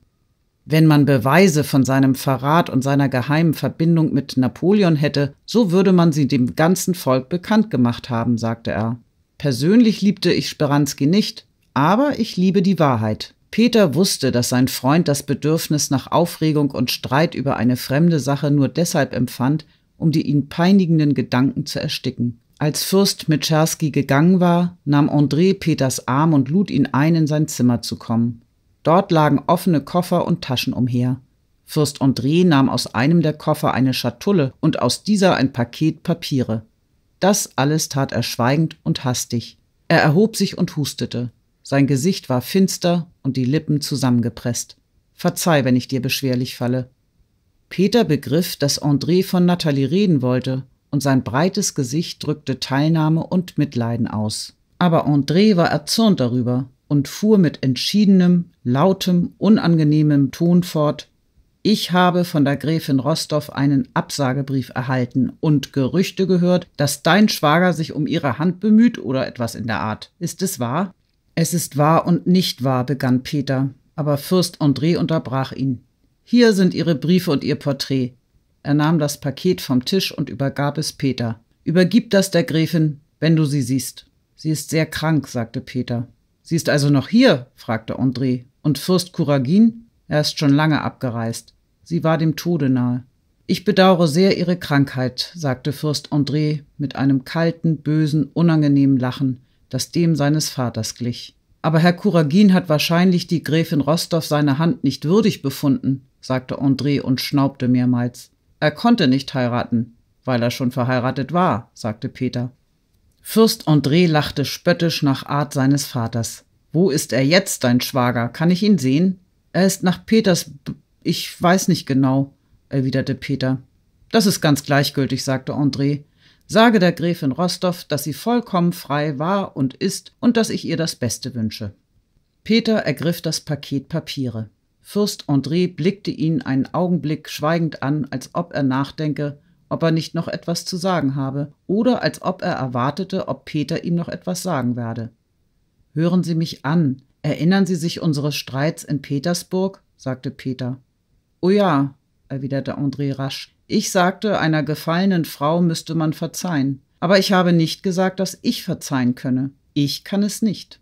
A: Wenn man Beweise von seinem Verrat und seiner geheimen Verbindung mit Napoleon hätte, so würde man sie dem ganzen Volk bekannt gemacht haben, sagte er. Persönlich liebte ich Speransky nicht, aber ich liebe die Wahrheit. Peter wusste, dass sein Freund das Bedürfnis nach Aufregung und Streit über eine fremde Sache nur deshalb empfand, um die ihn peinigenden Gedanken zu ersticken. Als Fürst Mitscherski gegangen war, nahm André Peters Arm und lud ihn ein, in sein Zimmer zu kommen. Dort lagen offene Koffer und Taschen umher. Fürst André nahm aus einem der Koffer eine Schatulle und aus dieser ein Paket Papiere. Das alles tat er schweigend und hastig. Er erhob sich und hustete. Sein Gesicht war finster und die Lippen zusammengepresst. Verzeih, wenn ich dir beschwerlich falle. Peter begriff, dass André von Nathalie reden wollte, und sein breites Gesicht drückte Teilnahme und Mitleiden aus. Aber André war erzürnt darüber, und fuhr mit entschiedenem, lautem, unangenehmem Ton fort Ich habe von der Gräfin Rostow einen Absagebrief erhalten und Gerüchte gehört, dass dein Schwager sich um ihre Hand bemüht oder etwas in der Art. Ist es wahr? Es ist wahr und nicht wahr, begann Peter, aber Fürst André unterbrach ihn. Hier sind Ihre Briefe und Ihr Porträt. Er nahm das Paket vom Tisch und übergab es Peter. Übergib das der Gräfin, wenn du sie siehst. Sie ist sehr krank, sagte Peter. Sie ist also noch hier? fragte André. Und Fürst Kuragin? Er ist schon lange abgereist. Sie war dem Tode nahe. Ich bedauere sehr Ihre Krankheit, sagte Fürst André mit einem kalten, bösen, unangenehmen Lachen, das dem seines Vaters glich. Aber Herr Kuragin hat wahrscheinlich die Gräfin Rostow seine Hand nicht würdig befunden, sagte André und schnaubte mehrmals. Er konnte nicht heiraten, weil er schon verheiratet war, sagte Peter. Fürst André lachte spöttisch nach Art seines Vaters. Wo ist er jetzt, dein Schwager? Kann ich ihn sehen? Er ist nach Peters. ich weiß nicht genau, erwiderte Peter. Das ist ganz gleichgültig, sagte André. Sage der Gräfin Rostow, dass sie vollkommen frei war und ist und dass ich ihr das Beste wünsche. Peter ergriff das Paket Papiere. Fürst André blickte ihn einen Augenblick schweigend an, als ob er nachdenke, ob er nicht noch etwas zu sagen habe oder als ob er erwartete, ob Peter ihm noch etwas sagen werde. Hören Sie mich an. Erinnern Sie sich unseres Streits in Petersburg? sagte Peter. Oh ja, erwiderte André rasch. Ich sagte, einer gefallenen Frau müsste man verzeihen. Aber ich habe nicht gesagt, dass ich verzeihen könne. Ich kann es nicht.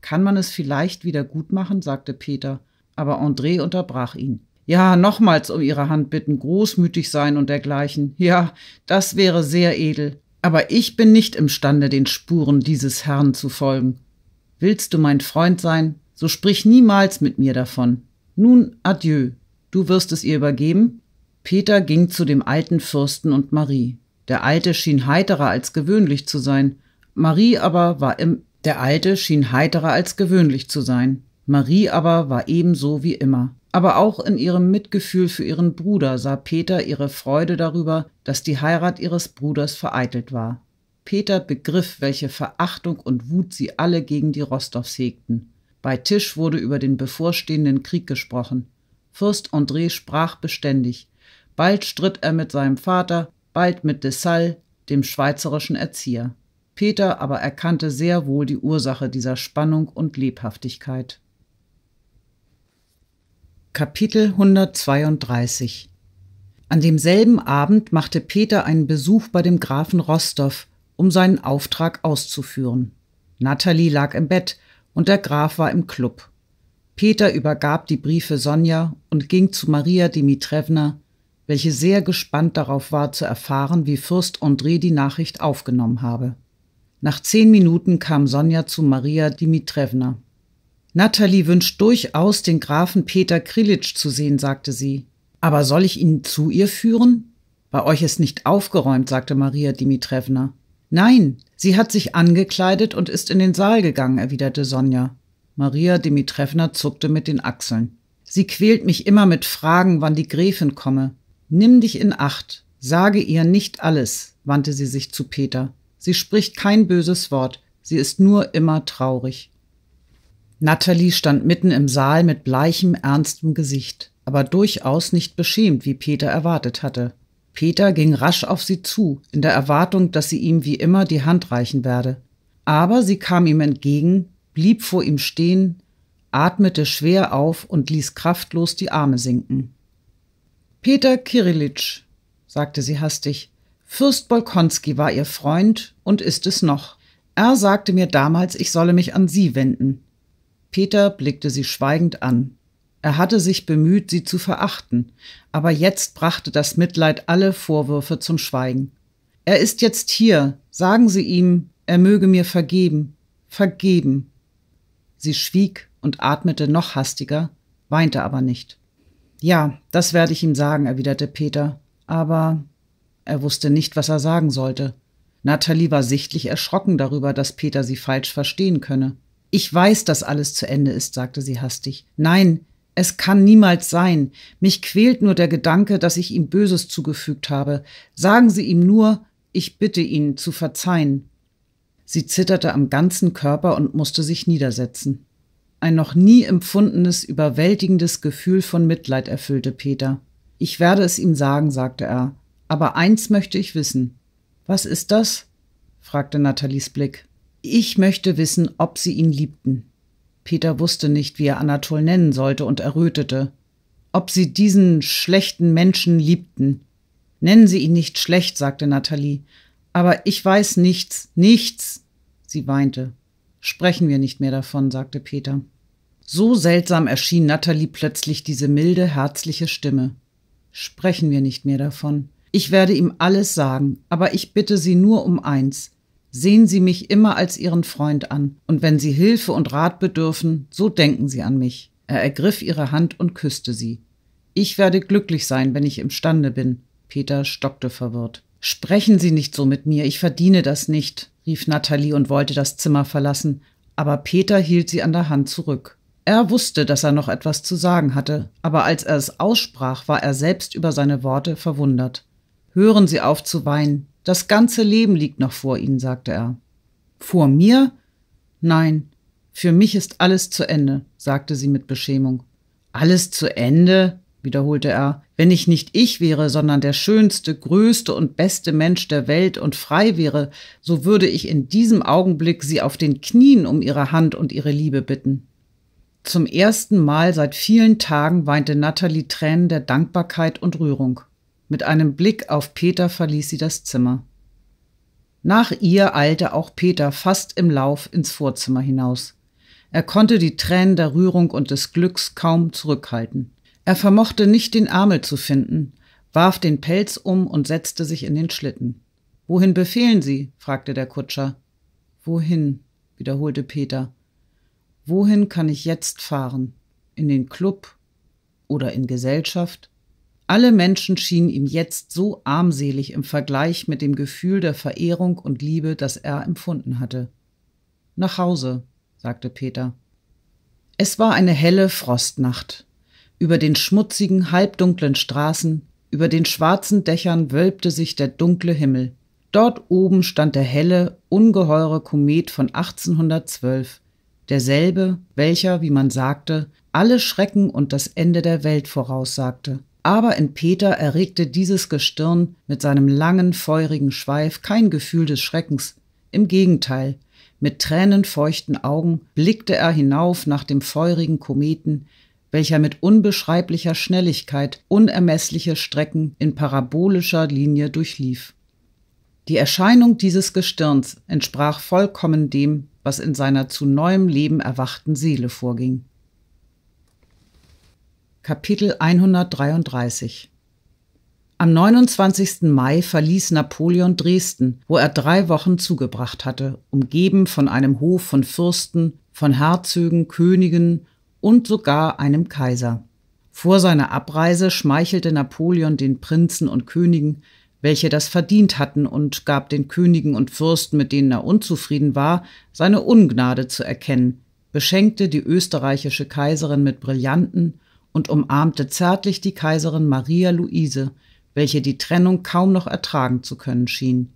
A: Kann man es vielleicht wieder gut machen? sagte Peter, aber André unterbrach ihn. Ja, nochmals um ihre Hand bitten, großmütig sein und dergleichen. Ja, das wäre sehr edel. Aber ich bin nicht imstande, den Spuren dieses Herrn zu folgen. Willst du mein Freund sein, so sprich niemals mit mir davon. Nun, adieu. Du wirst es ihr übergeben? Peter ging zu dem alten Fürsten und Marie. Der Alte schien heiterer als gewöhnlich zu sein. Marie aber war im der Alte schien heiterer als gewöhnlich zu sein. Marie aber war ebenso wie immer. Aber auch in ihrem Mitgefühl für ihren Bruder sah Peter ihre Freude darüber, dass die Heirat ihres Bruders vereitelt war. Peter begriff, welche Verachtung und Wut sie alle gegen die Rostovs hegten. Bei Tisch wurde über den bevorstehenden Krieg gesprochen. Fürst André sprach beständig. Bald stritt er mit seinem Vater, bald mit de dem schweizerischen Erzieher. Peter aber erkannte sehr wohl die Ursache dieser Spannung und Lebhaftigkeit. Kapitel 132 An demselben Abend machte Peter einen Besuch bei dem Grafen Rostow, um seinen Auftrag auszuführen. Natalie lag im Bett und der Graf war im Club. Peter übergab die Briefe Sonja und ging zu Maria Dimitrevna, welche sehr gespannt darauf war zu erfahren, wie Fürst André die Nachricht aufgenommen habe. Nach zehn Minuten kam Sonja zu Maria Dimitrevna. Natalie wünscht durchaus, den Grafen Peter Krilitsch zu sehen, sagte sie. Aber soll ich ihn zu ihr führen? Bei euch ist nicht aufgeräumt, sagte Maria Dimitrevna. Nein, sie hat sich angekleidet und ist in den Saal gegangen, erwiderte Sonja. Maria Dimitrevna zuckte mit den Achseln. Sie quält mich immer mit Fragen, wann die Gräfin komme. Nimm dich in Acht, sage ihr nicht alles, wandte sie sich zu Peter. Sie spricht kein böses Wort, sie ist nur immer traurig. Natalie stand mitten im Saal mit bleichem, ernstem Gesicht, aber durchaus nicht beschämt, wie Peter erwartet hatte. Peter ging rasch auf sie zu, in der Erwartung, dass sie ihm wie immer die Hand reichen werde. Aber sie kam ihm entgegen, blieb vor ihm stehen, atmete schwer auf und ließ kraftlos die Arme sinken. Peter Kirillitsch, sagte sie hastig, Fürst Bolkonski war ihr Freund und ist es noch. Er sagte mir damals, ich solle mich an Sie wenden. Peter blickte sie schweigend an. Er hatte sich bemüht, sie zu verachten, aber jetzt brachte das Mitleid alle Vorwürfe zum Schweigen. Er ist jetzt hier, sagen Sie ihm, er möge mir vergeben, vergeben. Sie schwieg und atmete noch hastiger, weinte aber nicht. Ja, das werde ich ihm sagen, erwiderte Peter, aber er wusste nicht, was er sagen sollte. Natalie war sichtlich erschrocken darüber, dass Peter sie falsch verstehen könne. Ich weiß, dass alles zu Ende ist, sagte sie hastig. Nein, es kann niemals sein. Mich quält nur der Gedanke, dass ich ihm Böses zugefügt habe. Sagen Sie ihm nur, ich bitte ihn zu verzeihen. Sie zitterte am ganzen Körper und musste sich niedersetzen. Ein noch nie empfundenes, überwältigendes Gefühl von Mitleid erfüllte Peter. Ich werde es ihm sagen, sagte er. Aber eins möchte ich wissen. Was ist das? fragte Nathalies Blick. Ich möchte wissen, ob sie ihn liebten. Peter wusste nicht, wie er Anatol nennen sollte und errötete. Ob sie diesen schlechten Menschen liebten. Nennen Sie ihn nicht schlecht, sagte Nathalie. Aber ich weiß nichts, nichts. Sie weinte. Sprechen wir nicht mehr davon, sagte Peter. So seltsam erschien Nathalie plötzlich diese milde, herzliche Stimme. Sprechen wir nicht mehr davon. Ich werde ihm alles sagen, aber ich bitte Sie nur um eins. Sehen Sie mich immer als Ihren Freund an, und wenn Sie Hilfe und Rat bedürfen, so denken Sie an mich. Er ergriff ihre Hand und küsste sie. Ich werde glücklich sein, wenn ich imstande bin. Peter stockte verwirrt. Sprechen Sie nicht so mit mir, ich verdiene das nicht, rief Natalie und wollte das Zimmer verlassen, aber Peter hielt sie an der Hand zurück. Er wusste, dass er noch etwas zu sagen hatte, aber als er es aussprach, war er selbst über seine Worte verwundert. Hören Sie auf zu weinen, das ganze Leben liegt noch vor Ihnen, sagte er. Vor mir? Nein, für mich ist alles zu Ende, sagte sie mit Beschämung. Alles zu Ende? wiederholte er, wenn ich nicht ich wäre, sondern der schönste, größte und beste Mensch der Welt und frei wäre, so würde ich in diesem Augenblick sie auf den Knien um ihre Hand und ihre Liebe bitten. Zum ersten Mal seit vielen Tagen weinte Natalie Tränen der Dankbarkeit und Rührung. Mit einem Blick auf Peter verließ sie das Zimmer. Nach ihr eilte auch Peter fast im Lauf ins Vorzimmer hinaus. Er konnte die Tränen der Rührung und des Glücks kaum zurückhalten. Er vermochte nicht den Ärmel zu finden, warf den Pelz um und setzte sich in den Schlitten. Wohin befehlen Sie? fragte der Kutscher. Wohin? wiederholte Peter. Wohin kann ich jetzt fahren? In den Club oder in Gesellschaft? Alle Menschen schienen ihm jetzt so armselig im Vergleich mit dem Gefühl der Verehrung und Liebe, das er empfunden hatte. Nach Hause, sagte Peter. Es war eine helle Frostnacht. Über den schmutzigen, halbdunklen Straßen, über den schwarzen Dächern wölbte sich der dunkle Himmel. Dort oben stand der helle, ungeheure Komet von 1812, derselbe, welcher, wie man sagte, alle Schrecken und das Ende der Welt voraussagte. Aber in Peter erregte dieses Gestirn mit seinem langen, feurigen Schweif kein Gefühl des Schreckens. Im Gegenteil, mit tränenfeuchten Augen blickte er hinauf nach dem feurigen Kometen, welcher mit unbeschreiblicher Schnelligkeit unermessliche Strecken in parabolischer Linie durchlief. Die Erscheinung dieses Gestirns entsprach vollkommen dem, was in seiner zu neuem Leben erwachten Seele vorging. Kapitel 133 Am 29. Mai verließ Napoleon Dresden, wo er drei Wochen zugebracht hatte, umgeben von einem Hof von Fürsten, von Herzögen, Königen und sogar einem Kaiser. Vor seiner Abreise schmeichelte Napoleon den Prinzen und Königen, welche das verdient hatten, und gab den Königen und Fürsten, mit denen er unzufrieden war, seine Ungnade zu erkennen, beschenkte die österreichische Kaiserin mit Brillanten und umarmte zärtlich die Kaiserin Maria Luise, welche die Trennung kaum noch ertragen zu können schien.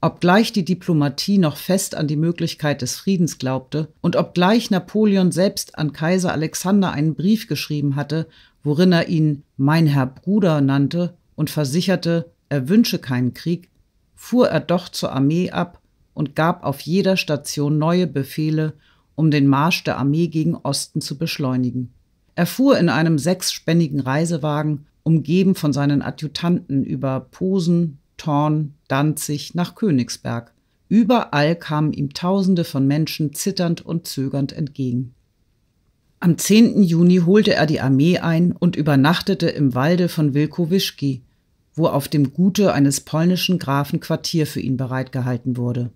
A: Obgleich die Diplomatie noch fest an die Möglichkeit des Friedens glaubte und obgleich Napoleon selbst an Kaiser Alexander einen Brief geschrieben hatte, worin er ihn mein Herr Bruder nannte und versicherte, er wünsche keinen Krieg, fuhr er doch zur Armee ab und gab auf jeder Station neue Befehle, um den Marsch der Armee gegen Osten zu beschleunigen. Er fuhr in einem sechsspännigen Reisewagen, umgeben von seinen Adjutanten über Posen, Thorn, Danzig nach Königsberg. Überall kamen ihm Tausende von Menschen zitternd und zögernd entgegen. Am 10. Juni holte er die Armee ein und übernachtete im Walde von Wilkowischki, wo auf dem Gute eines polnischen Grafen Quartier für ihn bereitgehalten wurde.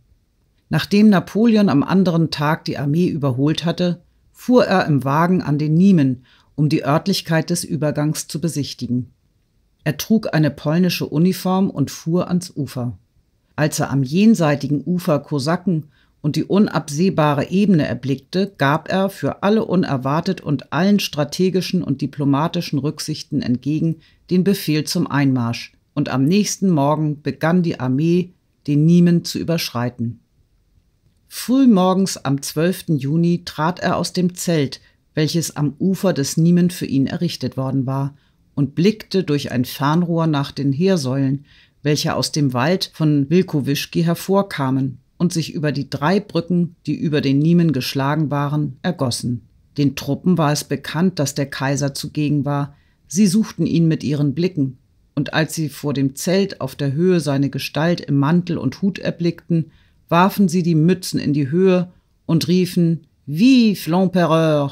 A: Nachdem Napoleon am anderen Tag die Armee überholt hatte, fuhr er im Wagen an den Niemen, um die Örtlichkeit des Übergangs zu besichtigen. Er trug eine polnische Uniform und fuhr ans Ufer. Als er am jenseitigen Ufer Kosaken und die unabsehbare Ebene erblickte, gab er für alle unerwartet und allen strategischen und diplomatischen Rücksichten entgegen den Befehl zum Einmarsch, und am nächsten Morgen begann die Armee, den Niemen zu überschreiten. Frühmorgens am 12. Juni trat er aus dem Zelt, welches am Ufer des Niemen für ihn errichtet worden war, und blickte durch ein Fernrohr nach den Heersäulen, welche aus dem Wald von Wilkowischki hervorkamen und sich über die drei Brücken, die über den Niemen geschlagen waren, ergossen. Den Truppen war es bekannt, dass der Kaiser zugegen war. Sie suchten ihn mit ihren Blicken, und als sie vor dem Zelt auf der Höhe seine Gestalt im Mantel und Hut erblickten, warfen sie die Mützen in die Höhe und riefen Vive l'Empereur!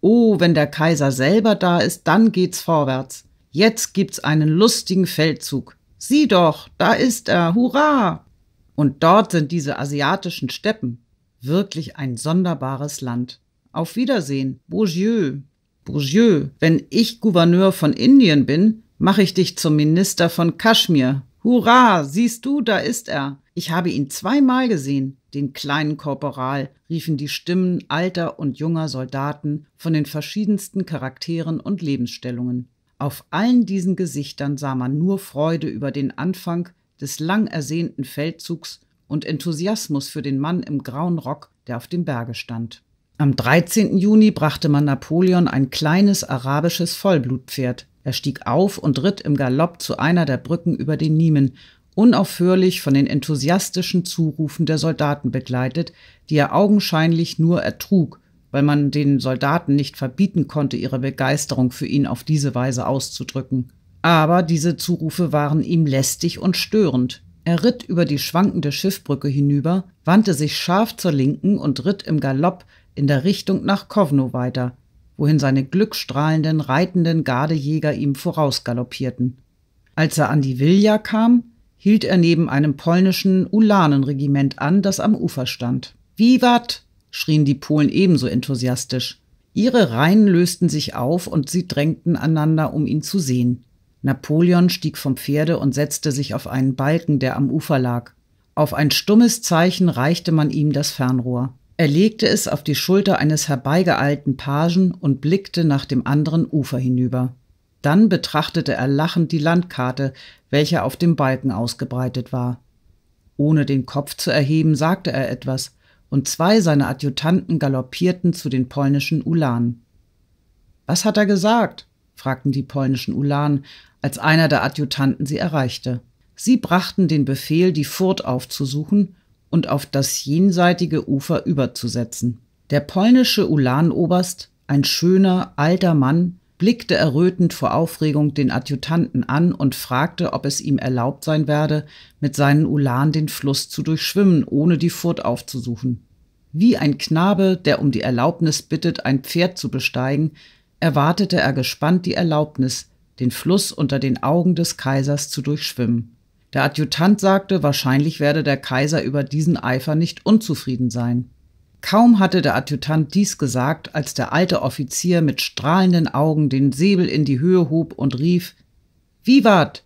A: Oh, wenn der Kaiser selber da ist, dann geht's vorwärts. Jetzt gibt's einen lustigen Feldzug. Sieh doch, da ist er, hurra! Und dort sind diese asiatischen Steppen. Wirklich ein sonderbares Land. Auf Wiedersehen, Bourdieu. Bourdieu, wenn ich Gouverneur von Indien bin, mache ich dich zum Minister von Kaschmir, Hurra, siehst du, da ist er. Ich habe ihn zweimal gesehen, den kleinen Korporal, riefen die Stimmen alter und junger Soldaten von den verschiedensten Charakteren und Lebensstellungen. Auf allen diesen Gesichtern sah man nur Freude über den Anfang des lang ersehnten Feldzugs und Enthusiasmus für den Mann im grauen Rock, der auf dem Berge stand. Am 13. Juni brachte man Napoleon ein kleines arabisches Vollblutpferd, er stieg auf und ritt im Galopp zu einer der Brücken über den Niemen, unaufhörlich von den enthusiastischen Zurufen der Soldaten begleitet, die er augenscheinlich nur ertrug, weil man den Soldaten nicht verbieten konnte, ihre Begeisterung für ihn auf diese Weise auszudrücken. Aber diese Zurufe waren ihm lästig und störend. Er ritt über die schwankende Schiffbrücke hinüber, wandte sich scharf zur Linken und ritt im Galopp in der Richtung nach Kovno weiter, wohin seine glückstrahlenden, reitenden Gardejäger ihm vorausgaloppierten. Als er an die Vilja kam, hielt er neben einem polnischen Ulanenregiment an, das am Ufer stand. Vivat! schrien die Polen ebenso enthusiastisch. Ihre Reihen lösten sich auf und sie drängten einander, um ihn zu sehen. Napoleon stieg vom Pferde und setzte sich auf einen Balken, der am Ufer lag. Auf ein stummes Zeichen reichte man ihm das Fernrohr. Er legte es auf die Schulter eines herbeigeeilten Pagen und blickte nach dem anderen Ufer hinüber. Dann betrachtete er lachend die Landkarte, welche auf dem Balken ausgebreitet war. Ohne den Kopf zu erheben, sagte er etwas, und zwei seiner Adjutanten galoppierten zu den polnischen Ulanen. Was hat er gesagt? fragten die polnischen Ulanen, als einer der Adjutanten sie erreichte. Sie brachten den Befehl, die Furt aufzusuchen und auf das jenseitige Ufer überzusetzen. Der polnische Ulanoberst, ein schöner, alter Mann, blickte errötend vor Aufregung den Adjutanten an und fragte, ob es ihm erlaubt sein werde, mit seinen Ulan den Fluss zu durchschwimmen, ohne die Furt aufzusuchen. Wie ein Knabe, der um die Erlaubnis bittet, ein Pferd zu besteigen, erwartete er gespannt die Erlaubnis, den Fluss unter den Augen des Kaisers zu durchschwimmen. Der Adjutant sagte, wahrscheinlich werde der Kaiser über diesen Eifer nicht unzufrieden sein. Kaum hatte der Adjutant dies gesagt, als der alte Offizier mit strahlenden Augen den Säbel in die Höhe hob und rief Vivat!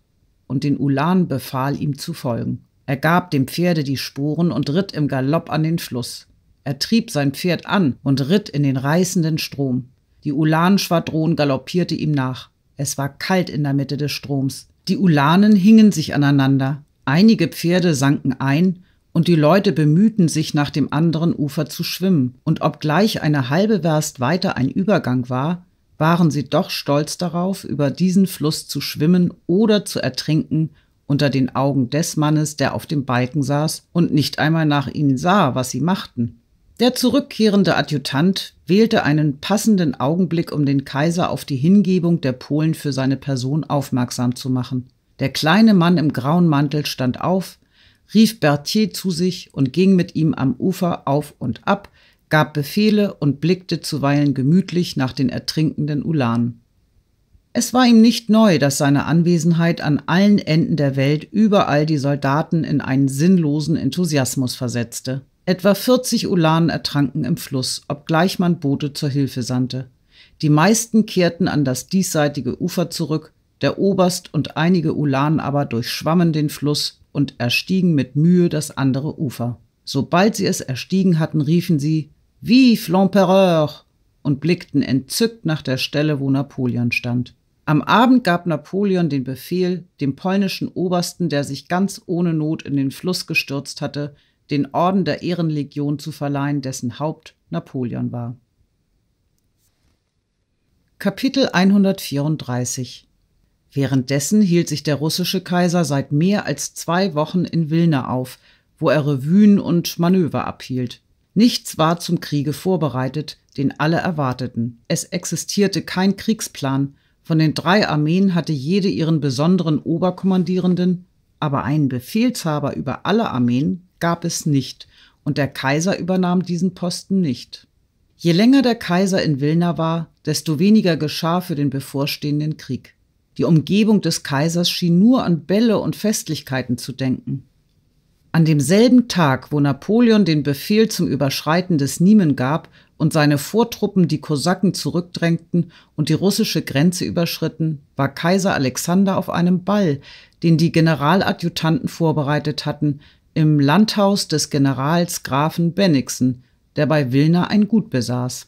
A: und den Ulan befahl, ihm zu folgen. Er gab dem Pferde die Sporen und ritt im Galopp an den Fluss. Er trieb sein Pferd an und ritt in den reißenden Strom. Die Ulan-Schwadron galoppierte ihm nach. Es war kalt in der Mitte des Stroms. Die Ulanen hingen sich aneinander, einige Pferde sanken ein, und die Leute bemühten sich, nach dem anderen Ufer zu schwimmen, und obgleich eine halbe Werst weiter ein Übergang war, waren sie doch stolz darauf, über diesen Fluss zu schwimmen oder zu ertrinken unter den Augen des Mannes, der auf dem Balken saß und nicht einmal nach ihnen sah, was sie machten. Der zurückkehrende Adjutant wählte einen passenden Augenblick, um den Kaiser auf die Hingebung der Polen für seine Person aufmerksam zu machen. Der kleine Mann im grauen Mantel stand auf, rief Berthier zu sich und ging mit ihm am Ufer auf und ab, gab Befehle und blickte zuweilen gemütlich nach den ertrinkenden Ulanen. Es war ihm nicht neu, dass seine Anwesenheit an allen Enden der Welt überall die Soldaten in einen sinnlosen Enthusiasmus versetzte. Etwa 40 Ulanen ertranken im Fluss, obgleich man Boote zur Hilfe sandte. Die meisten kehrten an das diesseitige Ufer zurück, der Oberst und einige Ulanen aber durchschwammen den Fluss und erstiegen mit Mühe das andere Ufer. Sobald sie es erstiegen hatten, riefen sie Vive l'Empereur! und blickten entzückt nach der Stelle, wo Napoleon stand. Am Abend gab Napoleon den Befehl, dem polnischen Obersten, der sich ganz ohne Not in den Fluss gestürzt hatte, den Orden der Ehrenlegion zu verleihen, dessen Haupt Napoleon war. Kapitel 134 Währenddessen hielt sich der russische Kaiser seit mehr als zwei Wochen in Wilna auf, wo er Revuen und Manöver abhielt. Nichts war zum Kriege vorbereitet, den alle erwarteten. Es existierte kein Kriegsplan. Von den drei Armeen hatte jede ihren besonderen Oberkommandierenden, aber einen Befehlshaber über alle Armeen gab es nicht und der Kaiser übernahm diesen Posten nicht. Je länger der Kaiser in Wilna war, desto weniger geschah für den bevorstehenden Krieg. Die Umgebung des Kaisers schien nur an Bälle und Festlichkeiten zu denken. An demselben Tag, wo Napoleon den Befehl zum Überschreiten des Niemen gab und seine Vortruppen die Kosaken zurückdrängten und die russische Grenze überschritten, war Kaiser Alexander auf einem Ball, den die Generaladjutanten vorbereitet hatten, im Landhaus des Generals Grafen Bennigsen, der bei Wilna ein Gut besaß.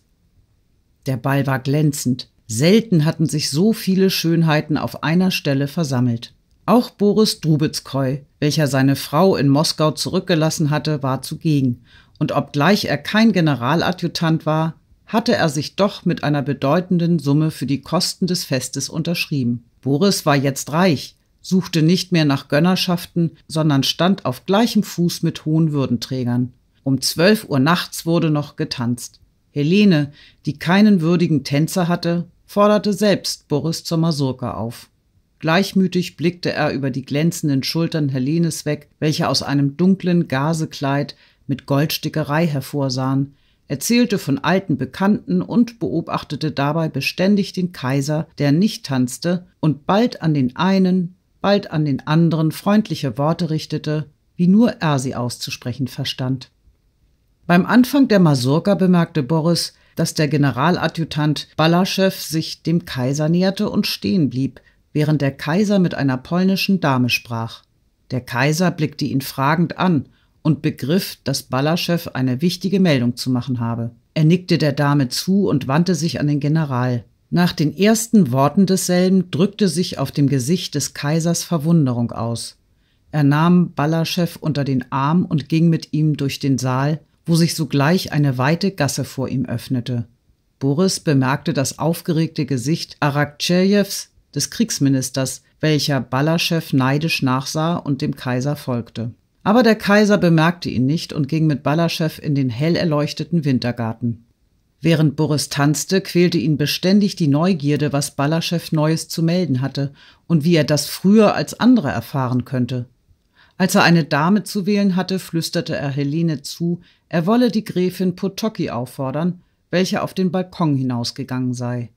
A: Der Ball war glänzend. Selten hatten sich so viele Schönheiten auf einer Stelle versammelt. Auch Boris Drubitzkoi, welcher seine Frau in Moskau zurückgelassen hatte, war zugegen. Und obgleich er kein Generaladjutant war, hatte er sich doch mit einer bedeutenden Summe für die Kosten des Festes unterschrieben. Boris war jetzt reich, suchte nicht mehr nach Gönnerschaften, sondern stand auf gleichem Fuß mit hohen Würdenträgern. Um zwölf Uhr nachts wurde noch getanzt. Helene, die keinen würdigen Tänzer hatte, forderte selbst Boris zur Masurka auf. Gleichmütig blickte er über die glänzenden Schultern Helenes weg, welche aus einem dunklen Gasekleid mit Goldstickerei hervorsahen, erzählte von alten Bekannten und beobachtete dabei beständig den Kaiser, der nicht tanzte und bald an den einen, bald an den anderen freundliche Worte richtete, wie nur er sie auszusprechen verstand. Beim Anfang der Masurka bemerkte Boris, dass der Generaladjutant Balaschew sich dem Kaiser näherte und stehen blieb, während der Kaiser mit einer polnischen Dame sprach. Der Kaiser blickte ihn fragend an und begriff, dass Balaschew eine wichtige Meldung zu machen habe. Er nickte der Dame zu und wandte sich an den General. Nach den ersten Worten desselben drückte sich auf dem Gesicht des Kaisers Verwunderung aus. Er nahm Ballaschew unter den Arm und ging mit ihm durch den Saal, wo sich sogleich eine weite Gasse vor ihm öffnete. Boris bemerkte das aufgeregte Gesicht Arakchejews, des Kriegsministers, welcher Ballaschew neidisch nachsah und dem Kaiser folgte. Aber der Kaiser bemerkte ihn nicht und ging mit Ballaschew in den hell erleuchteten Wintergarten. Während Boris tanzte, quälte ihn beständig die Neugierde, was Balaschew Neues zu melden hatte und wie er das früher als andere erfahren könnte. Als er eine Dame zu wählen hatte, flüsterte er Helene zu, er wolle die Gräfin Potocki auffordern, welche auf den Balkon hinausgegangen sei.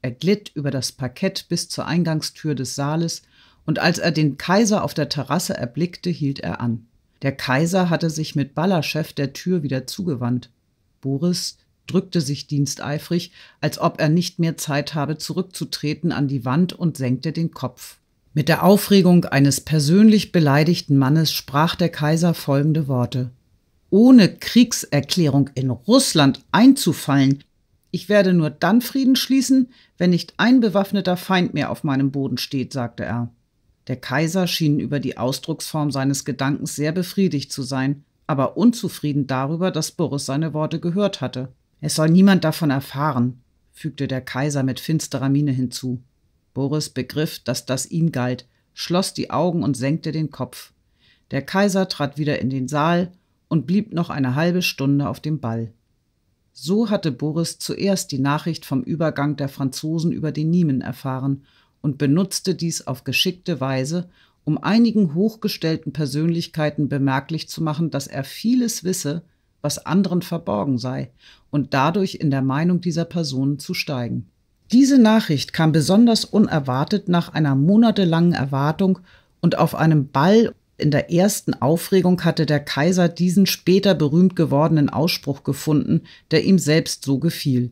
A: Er glitt über das Parkett bis zur Eingangstür des Saales, und als er den Kaiser auf der Terrasse erblickte, hielt er an. Der Kaiser hatte sich mit Balaschew der Tür wieder zugewandt. Boris drückte sich diensteifrig, als ob er nicht mehr Zeit habe, zurückzutreten an die Wand und senkte den Kopf. Mit der Aufregung eines persönlich beleidigten Mannes sprach der Kaiser folgende Worte Ohne Kriegserklärung in Russland einzufallen, ich werde nur dann Frieden schließen, wenn nicht ein bewaffneter Feind mehr auf meinem Boden steht, sagte er. Der Kaiser schien über die Ausdrucksform seines Gedankens sehr befriedigt zu sein, aber unzufrieden darüber, dass Boris seine Worte gehört hatte. Es soll niemand davon erfahren, fügte der Kaiser mit finsterer Miene hinzu. Boris begriff, dass das ihm galt, schloss die Augen und senkte den Kopf. Der Kaiser trat wieder in den Saal und blieb noch eine halbe Stunde auf dem Ball. So hatte Boris zuerst die Nachricht vom Übergang der Franzosen über den Niemen erfahren und benutzte dies auf geschickte Weise, um einigen hochgestellten Persönlichkeiten bemerklich zu machen, dass er vieles wisse, was anderen verborgen sei und dadurch in der Meinung dieser Personen zu steigen. Diese Nachricht kam besonders unerwartet nach einer monatelangen Erwartung und auf einem Ball in der ersten Aufregung hatte der Kaiser diesen später berühmt gewordenen Ausspruch gefunden, der ihm selbst so gefiel.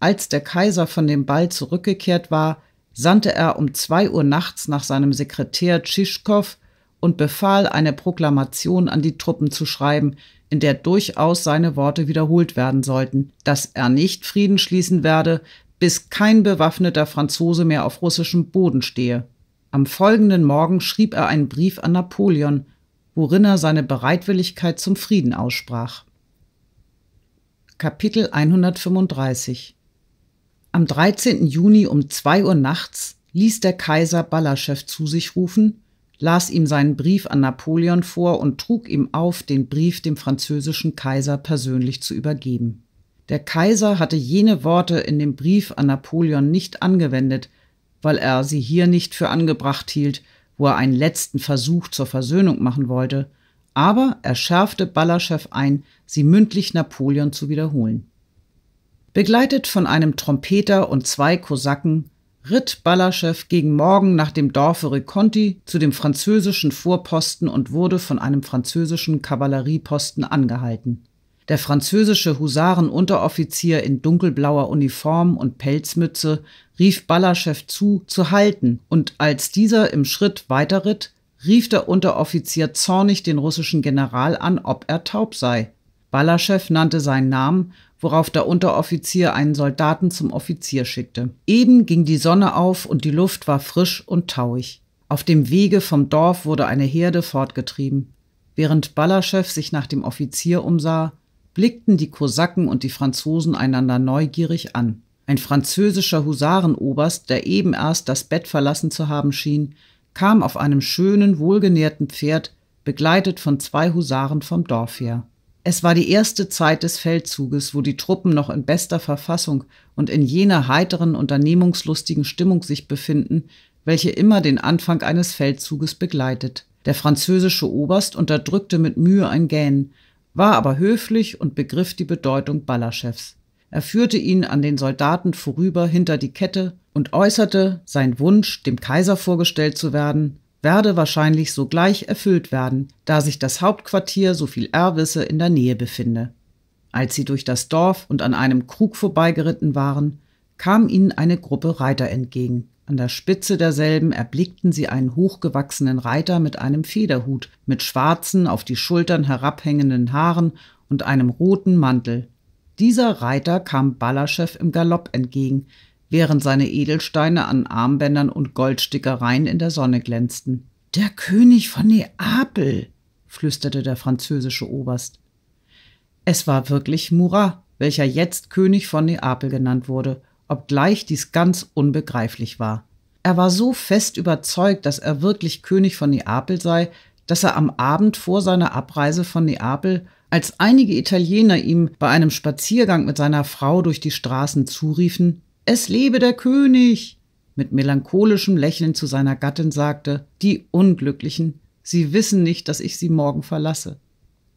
A: Als der Kaiser von dem Ball zurückgekehrt war, sandte er um zwei Uhr nachts nach seinem Sekretär Tschischkow und befahl, eine Proklamation an die Truppen zu schreiben, in der durchaus seine Worte wiederholt werden sollten, dass er nicht Frieden schließen werde, bis kein bewaffneter Franzose mehr auf russischem Boden stehe. Am folgenden Morgen schrieb er einen Brief an Napoleon, worin er seine Bereitwilligkeit zum Frieden aussprach. Kapitel 135 Am 13. Juni um 2 Uhr nachts ließ der Kaiser Balaschew zu sich rufen las ihm seinen Brief an Napoleon vor und trug ihm auf, den Brief dem französischen Kaiser persönlich zu übergeben. Der Kaiser hatte jene Worte in dem Brief an Napoleon nicht angewendet, weil er sie hier nicht für angebracht hielt, wo er einen letzten Versuch zur Versöhnung machen wollte, aber er schärfte Ballaschew ein, sie mündlich Napoleon zu wiederholen. Begleitet von einem Trompeter und zwei Kosaken ritt Balaschew gegen Morgen nach dem Dorfe Reconti zu dem französischen Vorposten und wurde von einem französischen Kavallerieposten angehalten. Der französische Husarenunteroffizier in dunkelblauer Uniform und Pelzmütze rief Balaschew zu, zu halten, und als dieser im Schritt weiterritt, rief der Unteroffizier zornig den russischen General an, ob er taub sei. Balaschew nannte seinen Namen worauf der Unteroffizier einen Soldaten zum Offizier schickte. Eben ging die Sonne auf und die Luft war frisch und tauig. Auf dem Wege vom Dorf wurde eine Herde fortgetrieben. Während Balaschew sich nach dem Offizier umsah, blickten die Kosaken und die Franzosen einander neugierig an. Ein französischer Husarenoberst, der eben erst das Bett verlassen zu haben schien, kam auf einem schönen, wohlgenährten Pferd, begleitet von zwei Husaren vom Dorf her. Es war die erste Zeit des Feldzuges, wo die Truppen noch in bester Verfassung und in jener heiteren, unternehmungslustigen Stimmung sich befinden, welche immer den Anfang eines Feldzuges begleitet. Der französische Oberst unterdrückte mit Mühe ein Gähnen, war aber höflich und begriff die Bedeutung Ballerchefs. Er führte ihn an den Soldaten vorüber hinter die Kette und äußerte seinen Wunsch, dem Kaiser vorgestellt zu werden, werde wahrscheinlich sogleich erfüllt werden, da sich das Hauptquartier, so viel er wisse, in der Nähe befinde. Als sie durch das Dorf und an einem Krug vorbeigeritten waren, kam ihnen eine Gruppe Reiter entgegen. An der Spitze derselben erblickten sie einen hochgewachsenen Reiter mit einem Federhut, mit schwarzen, auf die Schultern herabhängenden Haaren und einem roten Mantel. Dieser Reiter kam Balaschew im Galopp entgegen, während seine Edelsteine an Armbändern und Goldstickereien in der Sonne glänzten. Der König von Neapel, flüsterte der französische Oberst. Es war wirklich Murat, welcher jetzt König von Neapel genannt wurde, obgleich dies ganz unbegreiflich war. Er war so fest überzeugt, dass er wirklich König von Neapel sei, dass er am Abend vor seiner Abreise von Neapel, als einige Italiener ihm bei einem Spaziergang mit seiner Frau durch die Straßen zuriefen, es lebe der König! mit melancholischem Lächeln zu seiner Gattin sagte, die Unglücklichen, sie wissen nicht, dass ich sie morgen verlasse.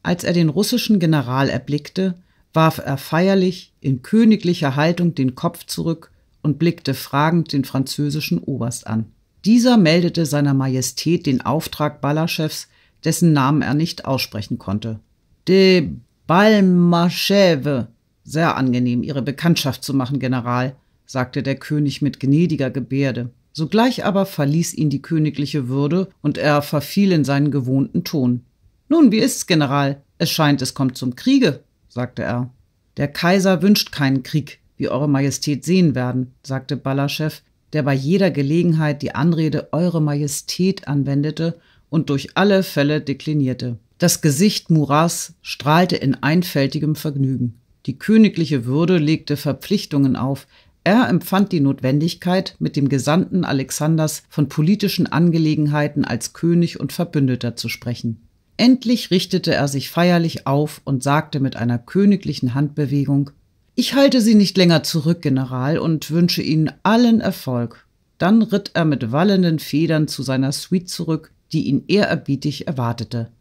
A: Als er den russischen General erblickte, warf er feierlich in königlicher Haltung den Kopf zurück und blickte fragend den französischen Oberst an. Dieser meldete seiner Majestät den Auftrag Balaschews, dessen Namen er nicht aussprechen konnte. De Balmacheve. Sehr angenehm, Ihre Bekanntschaft zu machen, General, sagte der König mit gnädiger Gebärde. Sogleich aber verließ ihn die königliche Würde, und er verfiel in seinen gewohnten Ton. Nun, wie ist's, General? Es scheint, es kommt zum Kriege, sagte er. Der Kaiser wünscht keinen Krieg, wie Eure Majestät sehen werden, sagte Balaschew, der bei jeder Gelegenheit die Anrede Eure Majestät anwendete und durch alle Fälle deklinierte. Das Gesicht Murats strahlte in einfältigem Vergnügen. Die königliche Würde legte Verpflichtungen auf, er empfand die Notwendigkeit, mit dem Gesandten Alexanders von politischen Angelegenheiten als König und Verbündeter zu sprechen. Endlich richtete er sich feierlich auf und sagte mit einer königlichen Handbewegung Ich halte Sie nicht länger zurück, General, und wünsche Ihnen allen Erfolg. Dann ritt er mit wallenden Federn zu seiner Suite zurück, die ihn ehrerbietig erwartete.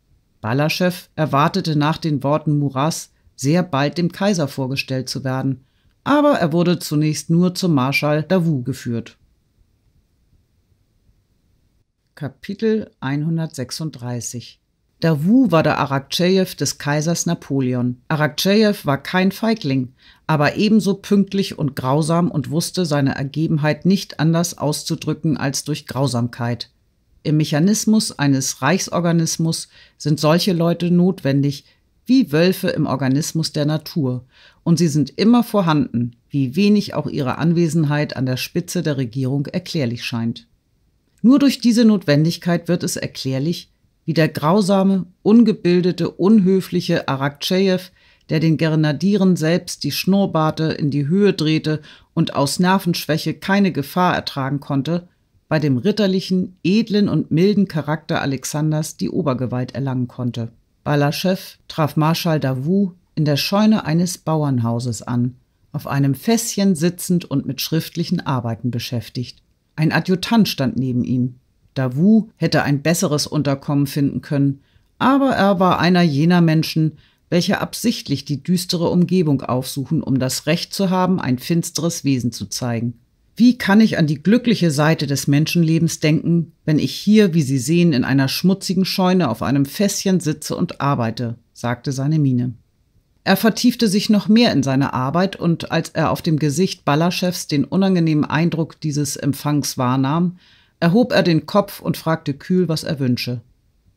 A: Balaschew erwartete nach den Worten Muras sehr bald dem Kaiser vorgestellt zu werden, aber er wurde zunächst nur zum Marschall Davout geführt. Kapitel 136 Davout war der Arakchejew des Kaisers Napoleon. Arakchejew war kein Feigling, aber ebenso pünktlich und grausam und wusste seine Ergebenheit nicht anders auszudrücken als durch Grausamkeit. Im Mechanismus eines Reichsorganismus sind solche Leute notwendig, wie Wölfe im Organismus der Natur, und sie sind immer vorhanden, wie wenig auch ihre Anwesenheit an der Spitze der Regierung erklärlich scheint. Nur durch diese Notwendigkeit wird es erklärlich, wie der grausame, ungebildete, unhöfliche Arakchejew, der den Grenadieren selbst die Schnurrbarte in die Höhe drehte und aus Nervenschwäche keine Gefahr ertragen konnte, bei dem ritterlichen, edlen und milden Charakter Alexanders die Obergewalt erlangen konnte. Balaschew traf Marschall Davout in der Scheune eines Bauernhauses an, auf einem Fässchen sitzend und mit schriftlichen Arbeiten beschäftigt. Ein Adjutant stand neben ihm. Davu hätte ein besseres Unterkommen finden können, aber er war einer jener Menschen, welche absichtlich die düstere Umgebung aufsuchen, um das Recht zu haben, ein finsteres Wesen zu zeigen. Wie kann ich an die glückliche Seite des Menschenlebens denken, wenn ich hier, wie Sie sehen, in einer schmutzigen Scheune auf einem Fässchen sitze und arbeite, sagte seine Miene. Er vertiefte sich noch mehr in seine Arbeit und als er auf dem Gesicht Ballerchefs den unangenehmen Eindruck dieses Empfangs wahrnahm, erhob er den Kopf und fragte kühl, was er wünsche.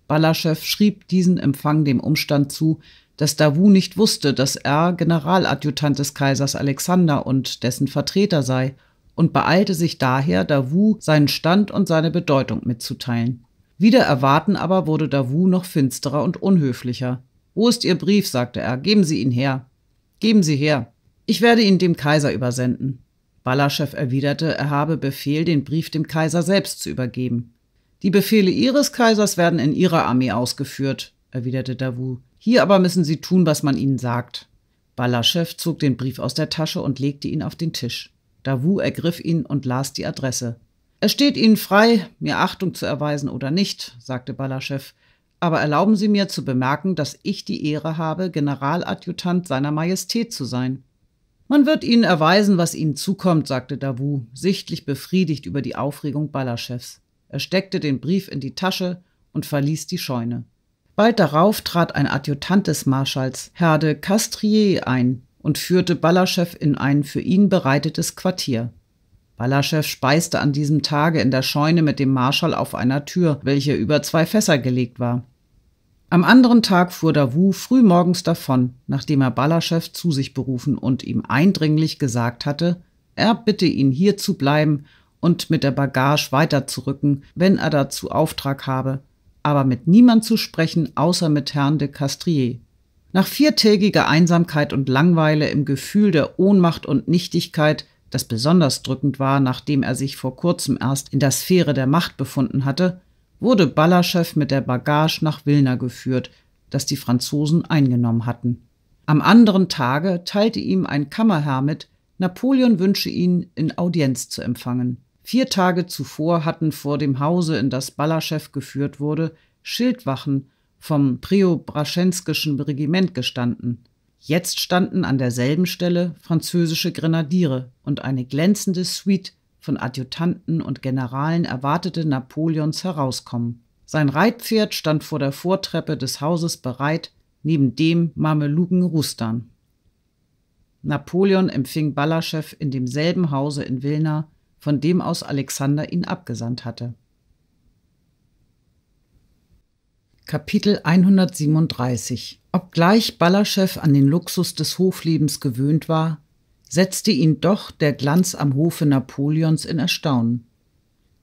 A: Ballerschew schrieb diesen Empfang dem Umstand zu, dass Davu nicht wusste, dass er Generaladjutant des Kaisers Alexander und dessen Vertreter sei und beeilte sich daher, Davu seinen Stand und seine Bedeutung mitzuteilen. Wieder Erwarten aber wurde Davu noch finsterer und unhöflicher. Wo ist Ihr Brief? sagte er. Geben Sie ihn her. Geben Sie her. Ich werde ihn dem Kaiser übersenden. Balaschew erwiderte, er habe Befehl, den Brief dem Kaiser selbst zu übergeben. Die Befehle Ihres Kaisers werden in Ihrer Armee ausgeführt, erwiderte Davout. Hier aber müssen Sie tun, was man Ihnen sagt. Balaschew zog den Brief aus der Tasche und legte ihn auf den Tisch. Davout ergriff ihn und las die Adresse. Es steht Ihnen frei, mir Achtung zu erweisen oder nicht, sagte Balaschew aber erlauben Sie mir zu bemerken, dass ich die Ehre habe, Generaladjutant seiner Majestät zu sein. Man wird Ihnen erweisen, was Ihnen zukommt, sagte Davout, sichtlich befriedigt über die Aufregung Balaschefs. Er steckte den Brief in die Tasche und verließ die Scheune. Bald darauf trat ein Adjutant des Marschalls, Herr de Castrier, ein und führte Balaschew in ein für ihn bereitetes Quartier. Balaschew speiste an diesem Tage in der Scheune mit dem Marschall auf einer Tür, welche über zwei Fässer gelegt war. Am anderen Tag fuhr Davu morgens davon, nachdem er Balaschew zu sich berufen und ihm eindringlich gesagt hatte, er bitte ihn hier zu bleiben und mit der Bagage weiterzurücken, wenn er dazu Auftrag habe, aber mit niemand zu sprechen, außer mit Herrn de Castrier. Nach viertägiger Einsamkeit und Langweile im Gefühl der Ohnmacht und Nichtigkeit das besonders drückend war, nachdem er sich vor kurzem erst in der Sphäre der Macht befunden hatte, wurde Ballaschew mit der Bagage nach Wilna geführt, das die Franzosen eingenommen hatten. Am anderen Tage teilte ihm ein Kammerherr mit, Napoleon wünsche ihn, in Audienz zu empfangen. Vier Tage zuvor hatten vor dem Hause, in das Ballaschew geführt wurde, Schildwachen vom Preobraschenskischen Regiment gestanden. Jetzt standen an derselben Stelle französische Grenadiere und eine glänzende Suite von Adjutanten und Generalen erwartete Napoleons Herauskommen. Sein Reitpferd stand vor der Vortreppe des Hauses bereit, neben dem Mameluken Rustan. Napoleon empfing Balaschew in demselben Hause in Wilna, von dem aus Alexander ihn abgesandt hatte. Kapitel 137 Obgleich Ballerschew an den Luxus des Hoflebens gewöhnt war, setzte ihn doch der Glanz am Hofe Napoleons in Erstaunen.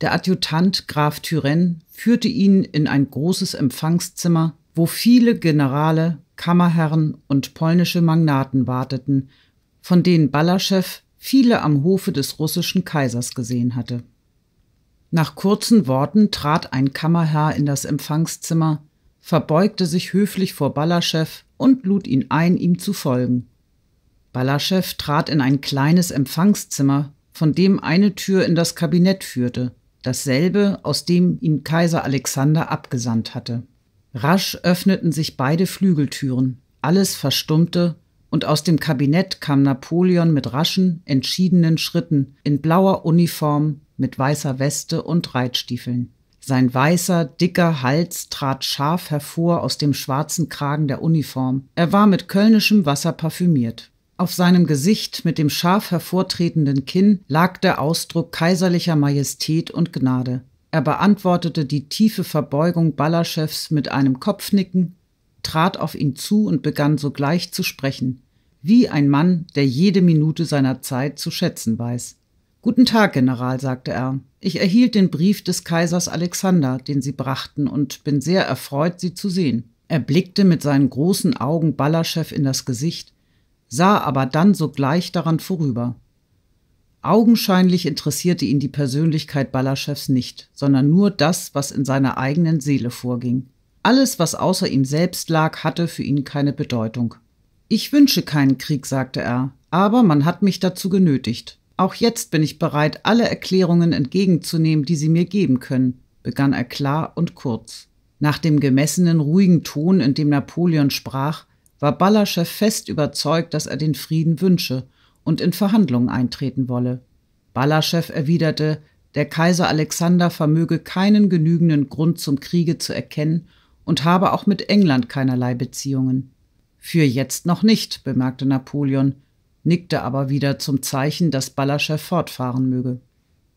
A: Der Adjutant Graf Turenne führte ihn in ein großes Empfangszimmer, wo viele Generale, Kammerherren und polnische Magnaten warteten, von denen Ballerschew viele am Hofe des russischen Kaisers gesehen hatte. Nach kurzen Worten trat ein Kammerherr in das Empfangszimmer, verbeugte sich höflich vor Balaschew und lud ihn ein, ihm zu folgen. Balaschew trat in ein kleines Empfangszimmer, von dem eine Tür in das Kabinett führte, dasselbe, aus dem ihn Kaiser Alexander abgesandt hatte. Rasch öffneten sich beide Flügeltüren, alles verstummte, und aus dem Kabinett kam Napoleon mit raschen, entschiedenen Schritten, in blauer Uniform, mit weißer Weste und Reitstiefeln. Sein weißer, dicker Hals trat scharf hervor aus dem schwarzen Kragen der Uniform. Er war mit kölnischem Wasser parfümiert. Auf seinem Gesicht mit dem scharf hervortretenden Kinn lag der Ausdruck kaiserlicher Majestät und Gnade. Er beantwortete die tiefe Verbeugung Ballaschefs mit einem Kopfnicken, trat auf ihn zu und begann sogleich zu sprechen, wie ein Mann, der jede Minute seiner Zeit zu schätzen weiß. Guten Tag, General, sagte er. Ich erhielt den Brief des Kaisers Alexander, den Sie brachten, und bin sehr erfreut, Sie zu sehen. Er blickte mit seinen großen Augen Ballaschew in das Gesicht, sah aber dann sogleich daran vorüber. Augenscheinlich interessierte ihn die Persönlichkeit Ballaschews nicht, sondern nur das, was in seiner eigenen Seele vorging. Alles, was außer ihm selbst lag, hatte für ihn keine Bedeutung. Ich wünsche keinen Krieg, sagte er, aber man hat mich dazu genötigt. Auch jetzt bin ich bereit, alle Erklärungen entgegenzunehmen, die Sie mir geben können, begann er klar und kurz. Nach dem gemessenen, ruhigen Ton, in dem Napoleon sprach, war Ballaschew fest überzeugt, dass er den Frieden wünsche und in Verhandlungen eintreten wolle. Ballaschew erwiderte, der Kaiser Alexander vermöge keinen genügenden Grund zum Kriege zu erkennen und habe auch mit England keinerlei Beziehungen. Für jetzt noch nicht, bemerkte Napoleon, nickte aber wieder zum Zeichen, dass Balaschew fortfahren möge.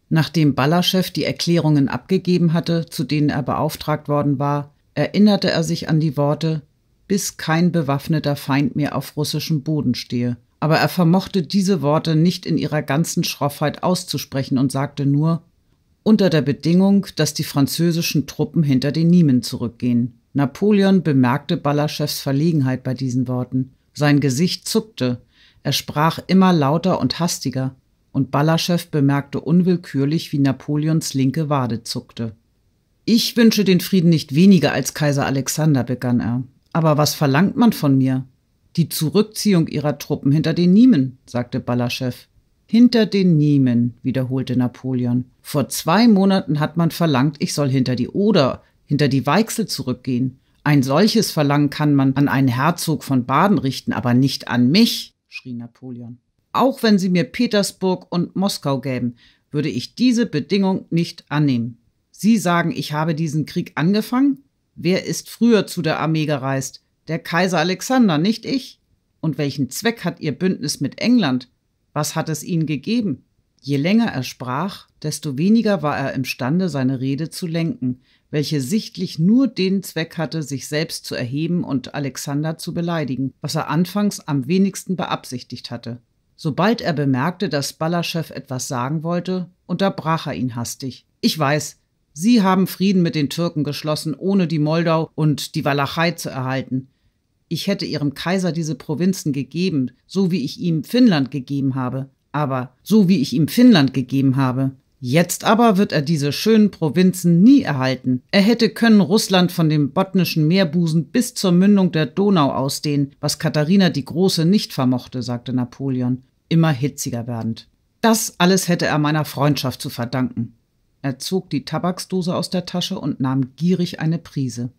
A: Nachdem Balaschew die Erklärungen abgegeben hatte, zu denen er beauftragt worden war, erinnerte er sich an die Worte bis kein bewaffneter Feind mehr auf russischem Boden stehe. Aber er vermochte diese Worte nicht in ihrer ganzen Schroffheit auszusprechen und sagte nur unter der Bedingung, dass die französischen Truppen hinter den Niemen zurückgehen. Napoleon bemerkte Balaschews Verlegenheit bei diesen Worten. Sein Gesicht zuckte, er sprach immer lauter und hastiger, und Balaschew bemerkte unwillkürlich, wie Napoleons linke Wade zuckte. Ich wünsche den Frieden nicht weniger als Kaiser Alexander, begann er. Aber was verlangt man von mir? Die Zurückziehung ihrer Truppen hinter den Niemen, sagte Balaschew. Hinter den Niemen, wiederholte Napoleon. Vor zwei Monaten hat man verlangt, ich soll hinter die Oder, hinter die Weichsel zurückgehen. Ein solches Verlangen kann man an einen Herzog von Baden richten, aber nicht an mich schrie Napoleon. Auch wenn sie mir Petersburg und Moskau gäben, würde ich diese Bedingung nicht annehmen. Sie sagen, ich habe diesen Krieg angefangen? Wer ist früher zu der Armee gereist? Der Kaiser Alexander, nicht ich? Und welchen Zweck hat Ihr Bündnis mit England? Was hat es Ihnen gegeben? Je länger er sprach, desto weniger war er imstande, seine Rede zu lenken, welche sichtlich nur den Zweck hatte, sich selbst zu erheben und Alexander zu beleidigen, was er anfangs am wenigsten beabsichtigt hatte. Sobald er bemerkte, dass Ballaschew etwas sagen wollte, unterbrach er ihn hastig. Ich weiß, Sie haben Frieden mit den Türken geschlossen, ohne die Moldau und die Walachei zu erhalten. Ich hätte Ihrem Kaiser diese Provinzen gegeben, so wie ich ihm Finnland gegeben habe. Aber so wie ich ihm Finnland gegeben habe. Jetzt aber wird er diese schönen Provinzen nie erhalten. Er hätte können Russland von dem botnischen Meerbusen bis zur Mündung der Donau ausdehnen, was Katharina die Große nicht vermochte, sagte Napoleon, immer hitziger werdend. Das alles hätte er meiner Freundschaft zu verdanken. Er zog die Tabaksdose aus der Tasche und nahm gierig eine Prise.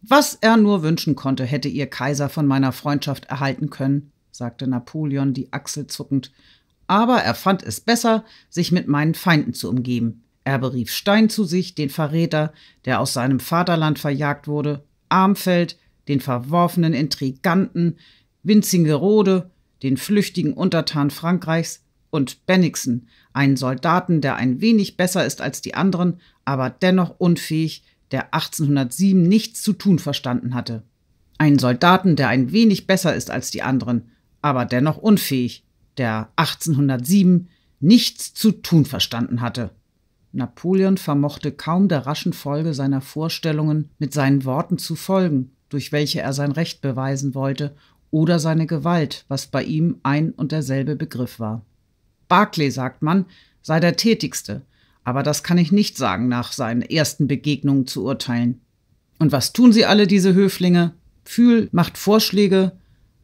A: Was er nur wünschen konnte, hätte ihr Kaiser von meiner Freundschaft erhalten können, sagte Napoleon die Achsel zuckend aber er fand es besser, sich mit meinen Feinden zu umgeben. Er berief Stein zu sich, den Verräter, der aus seinem Vaterland verjagt wurde, Armfeld, den verworfenen Intriganten, Winzingerode, den flüchtigen Untertan Frankreichs und Bennigsen, einen Soldaten, der ein wenig besser ist als die anderen, aber dennoch unfähig, der 1807 nichts zu tun verstanden hatte. Einen Soldaten, der ein wenig besser ist als die anderen, aber dennoch unfähig, der 1807 nichts zu tun verstanden hatte. Napoleon vermochte kaum der raschen Folge seiner Vorstellungen mit seinen Worten zu folgen, durch welche er sein Recht beweisen wollte, oder seine Gewalt, was bei ihm ein und derselbe Begriff war. Barclay, sagt man, sei der Tätigste, aber das kann ich nicht sagen, nach seinen ersten Begegnungen zu urteilen. Und was tun sie alle, diese Höflinge? Fühl macht Vorschläge,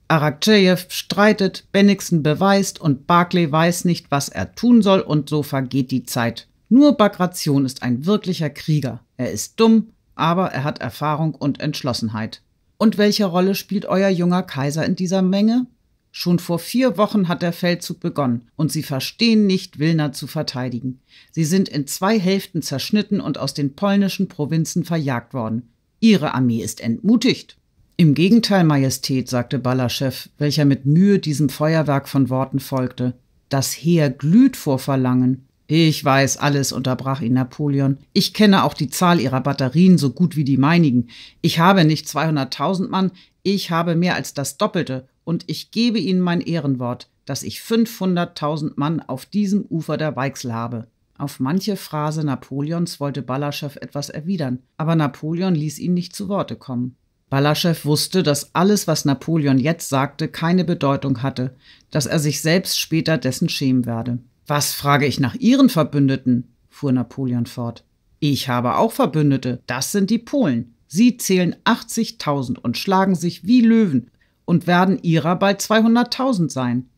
A: Arakchejew streitet, Bennigsen beweist und Barclay weiß nicht, was er tun soll und so vergeht die Zeit. Nur Bagration ist ein wirklicher Krieger. Er ist dumm, aber er hat Erfahrung und Entschlossenheit. Und welche Rolle spielt euer junger Kaiser in dieser Menge? Schon vor vier Wochen hat der Feldzug begonnen und sie verstehen nicht, Wilna zu verteidigen. Sie sind in zwei Hälften zerschnitten und aus den polnischen Provinzen verjagt worden. Ihre Armee ist entmutigt. Im Gegenteil, Majestät, sagte Ballerchef, welcher mit Mühe diesem Feuerwerk von Worten folgte. Das Heer glüht vor Verlangen. Ich weiß alles, unterbrach ihn Napoleon. Ich kenne auch die Zahl ihrer Batterien so gut wie die meinigen. Ich habe nicht 200.000 Mann, ich habe mehr als das Doppelte. Und ich gebe Ihnen mein Ehrenwort, dass ich 500.000 Mann auf diesem Ufer der Weichsel habe. Auf manche Phrase Napoleons wollte Ballerschew etwas erwidern, aber Napoleon ließ ihn nicht zu Worte kommen. Balashef wusste, dass alles, was Napoleon jetzt sagte, keine Bedeutung hatte, dass er sich selbst später dessen schämen werde. Was frage ich nach Ihren Verbündeten? fuhr Napoleon fort. Ich habe auch Verbündete, das sind die Polen. Sie zählen 80.000 und schlagen sich wie Löwen und werden ihrer bald 200.000 sein.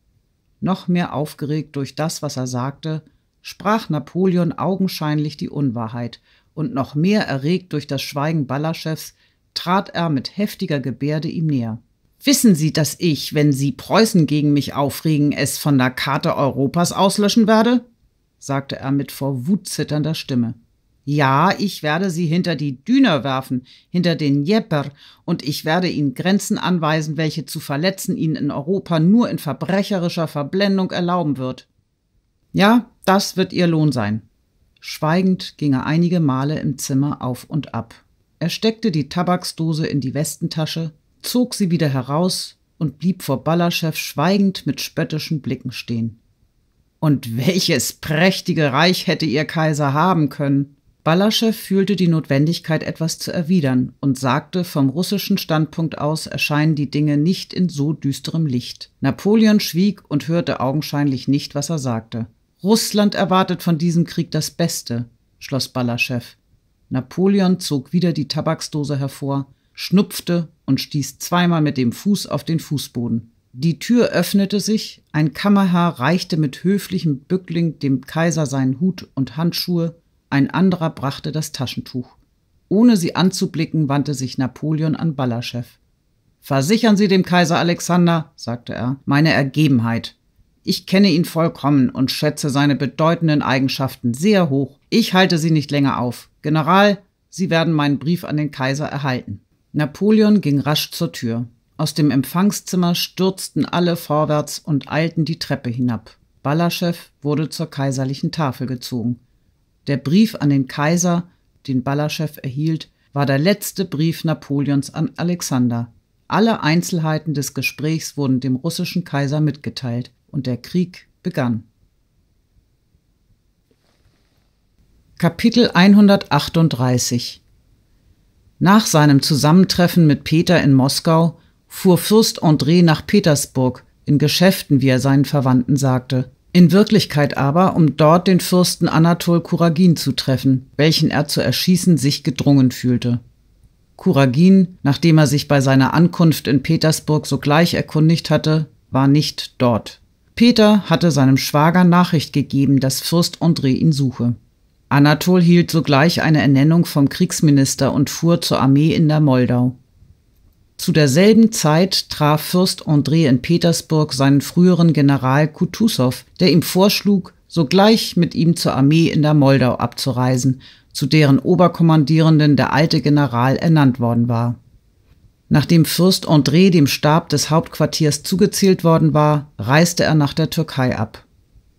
A: Noch mehr aufgeregt durch das, was er sagte, sprach Napoleon augenscheinlich die Unwahrheit und noch mehr erregt durch das Schweigen Balaschews trat er mit heftiger Gebärde ihm näher. Wissen Sie, dass ich, wenn Sie Preußen gegen mich aufregen, es von der Karte Europas auslöschen werde? sagte er mit vor Wut zitternder Stimme. Ja, ich werde sie hinter die Düner werfen, hinter den Jepper, und ich werde ihnen Grenzen anweisen, welche zu verletzen ihnen in Europa nur in verbrecherischer Verblendung erlauben wird. Ja, das wird ihr Lohn sein. Schweigend ging er einige Male im Zimmer auf und ab. Er steckte die Tabaksdose in die Westentasche, zog sie wieder heraus und blieb vor Ballaschew schweigend mit spöttischen Blicken stehen. Und welches prächtige Reich hätte ihr Kaiser haben können? Ballaschew fühlte die Notwendigkeit, etwas zu erwidern und sagte, vom russischen Standpunkt aus erscheinen die Dinge nicht in so düsterem Licht. Napoleon schwieg und hörte augenscheinlich nicht, was er sagte. Russland erwartet von diesem Krieg das Beste, schloss Ballaschew. Napoleon zog wieder die Tabaksdose hervor, schnupfte und stieß zweimal mit dem Fuß auf den Fußboden. Die Tür öffnete sich, ein Kammerherr reichte mit höflichem Bückling dem Kaiser seinen Hut und Handschuhe, ein anderer brachte das Taschentuch. Ohne sie anzublicken, wandte sich Napoleon an Ballaschew. Versichern Sie dem Kaiser Alexander, sagte er, meine Ergebenheit. Ich kenne ihn vollkommen und schätze seine bedeutenden Eigenschaften sehr hoch. Ich halte sie nicht länger auf. General, Sie werden meinen Brief an den Kaiser erhalten. Napoleon ging rasch zur Tür. Aus dem Empfangszimmer stürzten alle vorwärts und eilten die Treppe hinab. Balashëw wurde zur kaiserlichen Tafel gezogen. Der Brief an den Kaiser, den Balashëw erhielt, war der letzte Brief Napoleons an Alexander. Alle Einzelheiten des Gesprächs wurden dem russischen Kaiser mitgeteilt und der Krieg begann. Kapitel 138 Nach seinem Zusammentreffen mit Peter in Moskau fuhr Fürst André nach Petersburg, in Geschäften, wie er seinen Verwandten sagte. In Wirklichkeit aber, um dort den Fürsten Anatol Kuragin zu treffen, welchen er zu erschießen sich gedrungen fühlte. Kuragin, nachdem er sich bei seiner Ankunft in Petersburg sogleich erkundigt hatte, war nicht dort. Peter hatte seinem Schwager Nachricht gegeben, dass Fürst André ihn suche. Anatol hielt sogleich eine Ernennung vom Kriegsminister und fuhr zur Armee in der Moldau. Zu derselben Zeit traf Fürst André in Petersburg seinen früheren General Kutusow, der ihm vorschlug, sogleich mit ihm zur Armee in der Moldau abzureisen, zu deren Oberkommandierenden der alte General ernannt worden war. Nachdem Fürst André dem Stab des Hauptquartiers zugezählt worden war, reiste er nach der Türkei ab.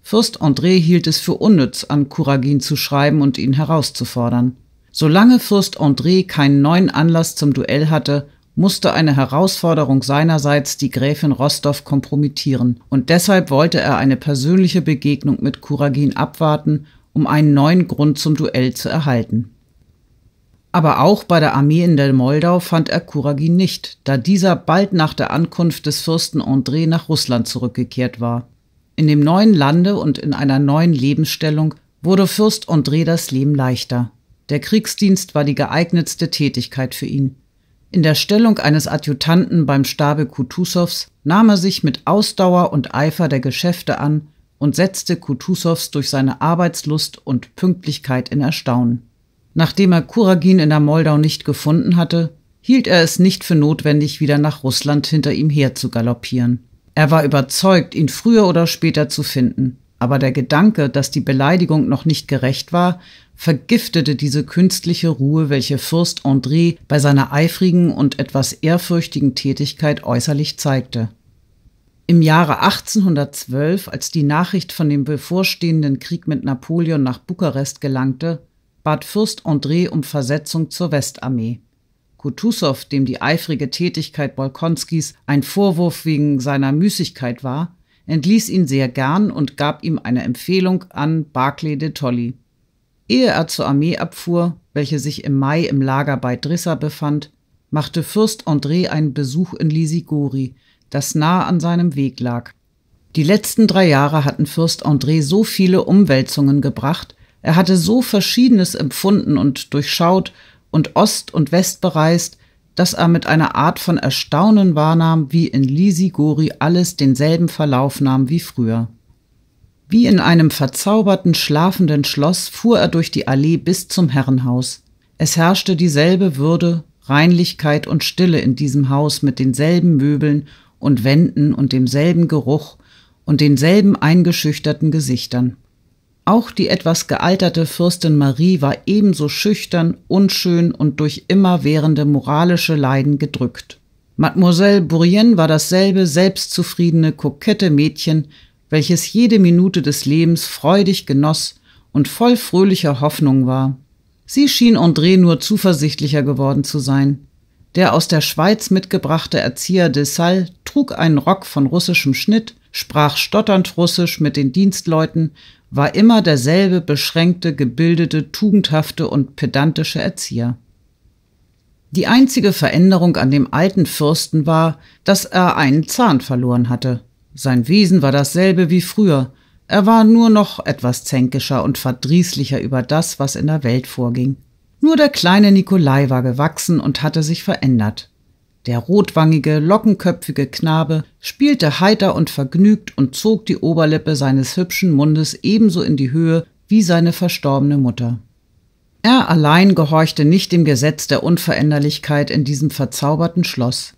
A: Fürst André hielt es für unnütz, an Kuragin zu schreiben und ihn herauszufordern. Solange Fürst André keinen neuen Anlass zum Duell hatte, musste eine Herausforderung seinerseits die Gräfin Rostov kompromittieren, und deshalb wollte er eine persönliche Begegnung mit Kuragin abwarten, um einen neuen Grund zum Duell zu erhalten. Aber auch bei der Armee in der Moldau fand er Kuragin nicht, da dieser bald nach der Ankunft des Fürsten André nach Russland zurückgekehrt war. In dem neuen Lande und in einer neuen Lebensstellung wurde Fürst André das Leben leichter. Der Kriegsdienst war die geeignetste Tätigkeit für ihn. In der Stellung eines Adjutanten beim Stabe Kutusows nahm er sich mit Ausdauer und Eifer der Geschäfte an und setzte Kutusows durch seine Arbeitslust und Pünktlichkeit in Erstaunen. Nachdem er Kuragin in der Moldau nicht gefunden hatte, hielt er es nicht für notwendig, wieder nach Russland hinter ihm her zu galoppieren. Er war überzeugt, ihn früher oder später zu finden, aber der Gedanke, dass die Beleidigung noch nicht gerecht war, vergiftete diese künstliche Ruhe, welche Fürst André bei seiner eifrigen und etwas ehrfürchtigen Tätigkeit äußerlich zeigte. Im Jahre 1812, als die Nachricht von dem bevorstehenden Krieg mit Napoleon nach Bukarest gelangte, bat Fürst André um Versetzung zur Westarmee. Kutusow, dem die eifrige Tätigkeit Bolkonskis ein Vorwurf wegen seiner Müßigkeit war, entließ ihn sehr gern und gab ihm eine Empfehlung an Barclay de Tolly. Ehe er zur Armee abfuhr, welche sich im Mai im Lager bei Drissa befand, machte Fürst André einen Besuch in Lisigori, das nahe an seinem Weg lag. Die letzten drei Jahre hatten Fürst André so viele Umwälzungen gebracht, er hatte so Verschiedenes empfunden und durchschaut, und Ost und West bereist, dass er mit einer Art von Erstaunen wahrnahm, wie in Lisigori alles denselben Verlauf nahm wie früher. Wie in einem verzauberten, schlafenden Schloss fuhr er durch die Allee bis zum Herrenhaus. Es herrschte dieselbe Würde, Reinlichkeit und Stille in diesem Haus mit denselben Möbeln und Wänden und demselben Geruch und denselben eingeschüchterten Gesichtern. Auch die etwas gealterte Fürstin Marie war ebenso schüchtern, unschön und durch immerwährende moralische Leiden gedrückt. Mademoiselle Bourienne war dasselbe selbstzufriedene, kokette Mädchen, welches jede Minute des Lebens freudig genoss und voll fröhlicher Hoffnung war. Sie schien André nur zuversichtlicher geworden zu sein. Der aus der Schweiz mitgebrachte Erzieher de Salle trug einen Rock von russischem Schnitt, sprach stotternd Russisch mit den Dienstleuten war immer derselbe beschränkte, gebildete, tugendhafte und pedantische Erzieher. Die einzige Veränderung an dem alten Fürsten war, dass er einen Zahn verloren hatte. Sein Wesen war dasselbe wie früher, er war nur noch etwas zänkischer und verdrießlicher über das, was in der Welt vorging. Nur der kleine Nikolai war gewachsen und hatte sich verändert. Der rotwangige, lockenköpfige Knabe spielte heiter und vergnügt und zog die Oberlippe seines hübschen Mundes ebenso in die Höhe wie seine verstorbene Mutter. Er allein gehorchte nicht dem Gesetz der Unveränderlichkeit in diesem verzauberten Schloss.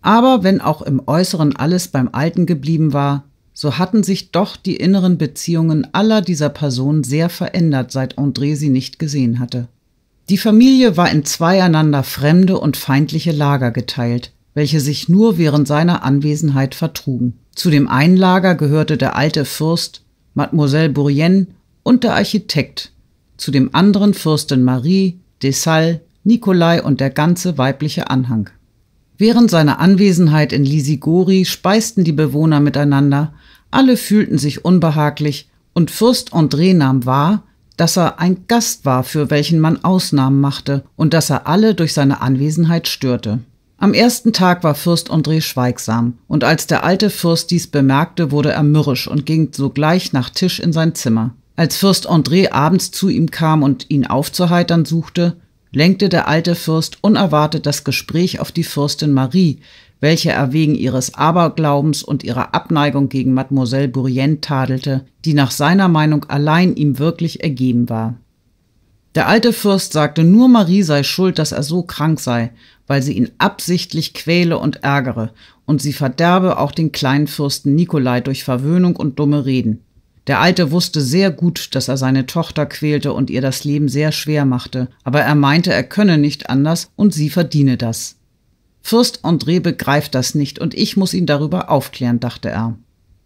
A: Aber wenn auch im Äußeren alles beim Alten geblieben war, so hatten sich doch die inneren Beziehungen aller dieser Personen sehr verändert, seit André sie nicht gesehen hatte. Die Familie war in zwei einander fremde und feindliche Lager geteilt, welche sich nur während seiner Anwesenheit vertrugen. Zu dem einen Lager gehörte der alte Fürst Mademoiselle Bourienne und der Architekt, zu dem anderen Fürsten Marie, Dessal, Nikolai und der ganze weibliche Anhang. Während seiner Anwesenheit in Lisigori speisten die Bewohner miteinander, alle fühlten sich unbehaglich und Fürst André nahm wahr, dass er ein Gast war, für welchen man Ausnahmen machte und dass er alle durch seine Anwesenheit störte. Am ersten Tag war Fürst André schweigsam, und als der alte Fürst dies bemerkte, wurde er mürrisch und ging sogleich nach Tisch in sein Zimmer. Als Fürst André abends zu ihm kam und ihn aufzuheitern suchte, lenkte der alte Fürst unerwartet das Gespräch auf die Fürstin Marie, welche er wegen ihres Aberglaubens und ihrer Abneigung gegen Mademoiselle Bourienne tadelte, die nach seiner Meinung allein ihm wirklich ergeben war. Der alte Fürst sagte, nur Marie sei schuld, dass er so krank sei, weil sie ihn absichtlich quäle und ärgere, und sie verderbe auch den kleinen Fürsten Nikolai durch Verwöhnung und dumme Reden. Der Alte wusste sehr gut, dass er seine Tochter quälte und ihr das Leben sehr schwer machte, aber er meinte, er könne nicht anders und sie verdiene das. Fürst André begreift das nicht und ich muss ihn darüber aufklären, dachte er.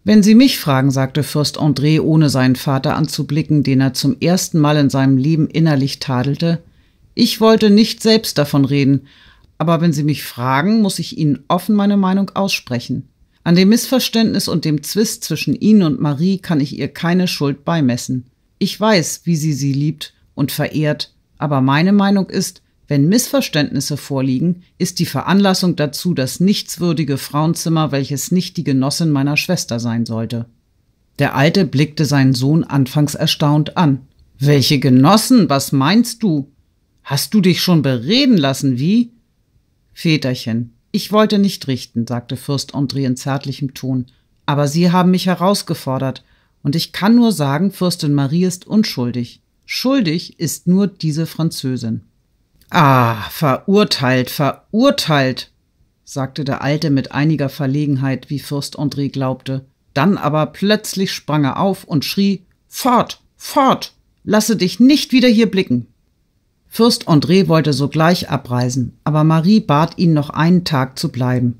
A: Wenn Sie mich fragen, sagte Fürst André, ohne seinen Vater anzublicken, den er zum ersten Mal in seinem Leben innerlich tadelte, ich wollte nicht selbst davon reden, aber wenn Sie mich fragen, muss ich Ihnen offen meine Meinung aussprechen. An dem Missverständnis und dem Zwist zwischen Ihnen und Marie kann ich ihr keine Schuld beimessen. Ich weiß, wie sie sie liebt und verehrt, aber meine Meinung ist, wenn Missverständnisse vorliegen, ist die Veranlassung dazu das nichtswürdige Frauenzimmer, welches nicht die Genossin meiner Schwester sein sollte. Der Alte blickte seinen Sohn anfangs erstaunt an. Welche Genossen, was meinst du? Hast du dich schon bereden lassen, wie? Väterchen, ich wollte nicht richten, sagte Fürst André in zärtlichem Ton, aber Sie haben mich herausgefordert, und ich kann nur sagen, Fürstin Marie ist unschuldig. Schuldig ist nur diese Französin. Ah, verurteilt, verurteilt, sagte der Alte mit einiger Verlegenheit, wie Fürst André glaubte. Dann aber plötzlich sprang er auf und schrie Fort, fort, lasse dich nicht wieder hier blicken. Fürst André wollte sogleich abreisen, aber Marie bat ihn, noch einen Tag zu bleiben.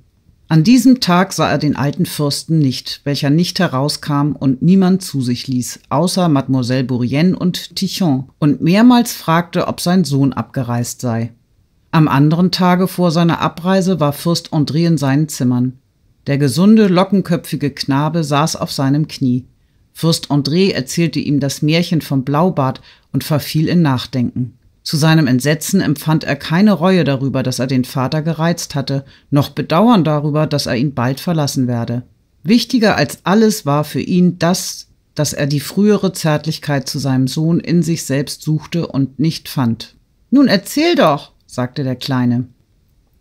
A: An diesem Tag sah er den alten Fürsten nicht, welcher nicht herauskam und niemand zu sich ließ, außer Mademoiselle Bourienne und Tichon, und mehrmals fragte, ob sein Sohn abgereist sei. Am anderen Tage vor seiner Abreise war Fürst André in seinen Zimmern. Der gesunde, lockenköpfige Knabe saß auf seinem Knie. Fürst André erzählte ihm das Märchen vom Blaubart und verfiel in Nachdenken. Zu seinem Entsetzen empfand er keine Reue darüber, dass er den Vater gereizt hatte, noch Bedauern darüber, dass er ihn bald verlassen werde. Wichtiger als alles war für ihn das, dass er die frühere Zärtlichkeit zu seinem Sohn in sich selbst suchte und nicht fand. Nun erzähl doch, sagte der Kleine.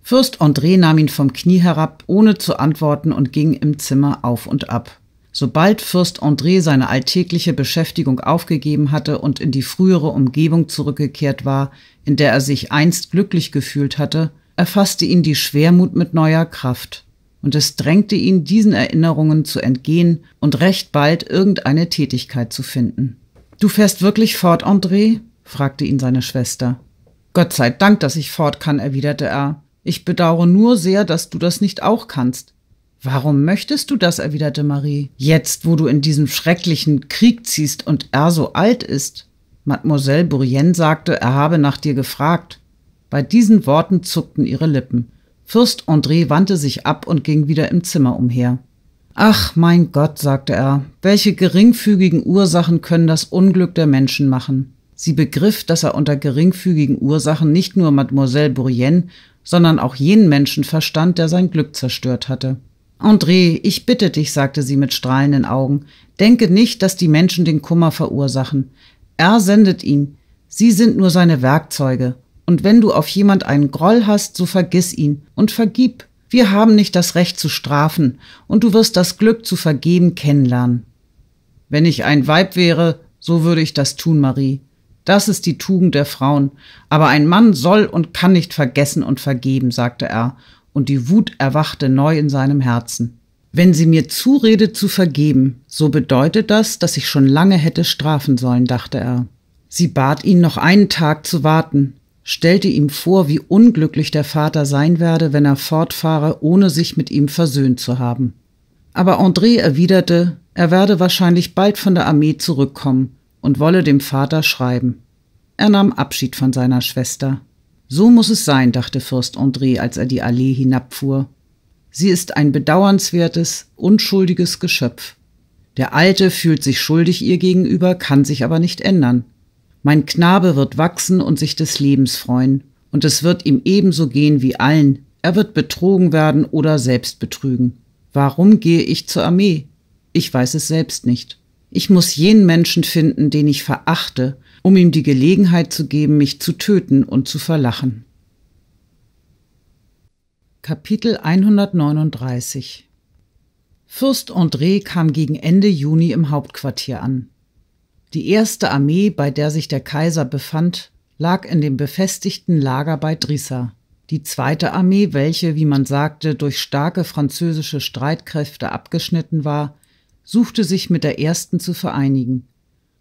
A: Fürst André nahm ihn vom Knie herab, ohne zu antworten und ging im Zimmer auf und ab. Sobald Fürst André seine alltägliche Beschäftigung aufgegeben hatte und in die frühere Umgebung zurückgekehrt war, in der er sich einst glücklich gefühlt hatte, erfasste ihn die Schwermut mit neuer Kraft, und es drängte ihn, diesen Erinnerungen zu entgehen und recht bald irgendeine Tätigkeit zu finden. Du fährst wirklich fort, André? fragte ihn seine Schwester. Gott sei Dank, dass ich fort kann, erwiderte er. Ich bedauere nur sehr, dass du das nicht auch kannst. Warum möchtest du das? erwiderte Marie. Jetzt, wo du in diesen schrecklichen Krieg ziehst und er so alt ist. Mademoiselle Bourienne sagte, er habe nach dir gefragt. Bei diesen Worten zuckten ihre Lippen. Fürst André wandte sich ab und ging wieder im Zimmer umher. Ach, mein Gott, sagte er, welche geringfügigen Ursachen können das Unglück der Menschen machen? Sie begriff, dass er unter geringfügigen Ursachen nicht nur Mademoiselle Bourienne, sondern auch jenen Menschen verstand, der sein Glück zerstört hatte. André, ich bitte dich, sagte sie mit strahlenden Augen, denke nicht, dass die Menschen den Kummer verursachen. Er sendet ihn. Sie sind nur seine Werkzeuge. Und wenn du auf jemand einen Groll hast, so vergiss ihn und vergib. Wir haben nicht das Recht zu strafen, und du wirst das Glück zu vergeben kennenlernen. Wenn ich ein Weib wäre, so würde ich das tun, Marie. Das ist die Tugend der Frauen. Aber ein Mann soll und kann nicht vergessen und vergeben, sagte er und die Wut erwachte neu in seinem Herzen. Wenn sie mir zuredet zu vergeben, so bedeutet das, dass ich schon lange hätte strafen sollen, dachte er. Sie bat ihn, noch einen Tag zu warten, stellte ihm vor, wie unglücklich der Vater sein werde, wenn er fortfahre, ohne sich mit ihm versöhnt zu haben. Aber André erwiderte, er werde wahrscheinlich bald von der Armee zurückkommen und wolle dem Vater schreiben. Er nahm Abschied von seiner Schwester. So muss es sein, dachte Fürst André, als er die Allee hinabfuhr. Sie ist ein bedauernswertes, unschuldiges Geschöpf. Der Alte fühlt sich schuldig ihr gegenüber, kann sich aber nicht ändern. Mein Knabe wird wachsen und sich des Lebens freuen, und es wird ihm ebenso gehen wie allen. Er wird betrogen werden oder selbst betrügen. Warum gehe ich zur Armee? Ich weiß es selbst nicht. Ich muss jenen Menschen finden, den ich verachte, um ihm die Gelegenheit zu geben, mich zu töten und zu verlachen. Kapitel 139 Fürst André kam gegen Ende Juni im Hauptquartier an. Die erste Armee, bei der sich der Kaiser befand, lag in dem befestigten Lager bei Drissa. Die zweite Armee, welche, wie man sagte, durch starke französische Streitkräfte abgeschnitten war, suchte sich mit der ersten zu vereinigen.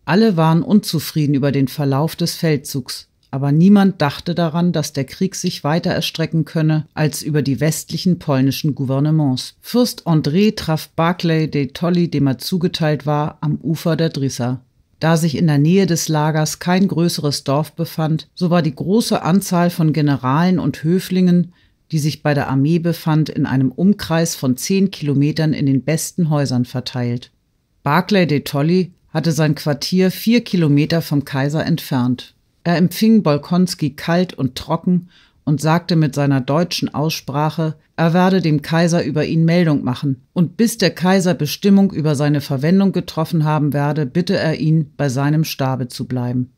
A: Alle waren unzufrieden über den Verlauf des Feldzugs, aber niemand dachte daran, dass der Krieg sich weiter erstrecken könne als über die westlichen polnischen Gouvernements. Fürst André traf Barclay de Tolly, dem er zugeteilt war, am Ufer der Drissa. Da sich in der Nähe des Lagers kein größeres Dorf befand, so war die große Anzahl von Generalen und Höflingen, die sich bei der Armee befand, in einem Umkreis von zehn Kilometern in den besten Häusern verteilt. Barclay de Tolly hatte sein Quartier vier Kilometer vom Kaiser entfernt. Er empfing Bolkonski kalt und trocken und sagte mit seiner deutschen Aussprache, er werde dem Kaiser über ihn Meldung machen, und bis der Kaiser Bestimmung über seine Verwendung getroffen haben werde, bitte er ihn, bei seinem Stabe zu bleiben.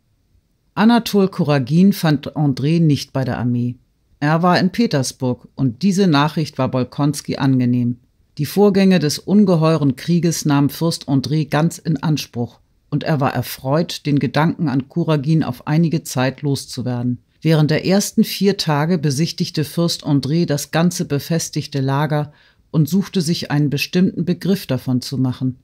A: Anatol Kuragin fand André nicht bei der Armee. Er war in Petersburg und diese Nachricht war Bolkonski angenehm. Die Vorgänge des ungeheuren Krieges nahm Fürst André ganz in Anspruch, und er war erfreut, den Gedanken an Kuragin auf einige Zeit loszuwerden. Während der ersten vier Tage besichtigte Fürst André das ganze befestigte Lager und suchte sich einen bestimmten Begriff davon zu machen.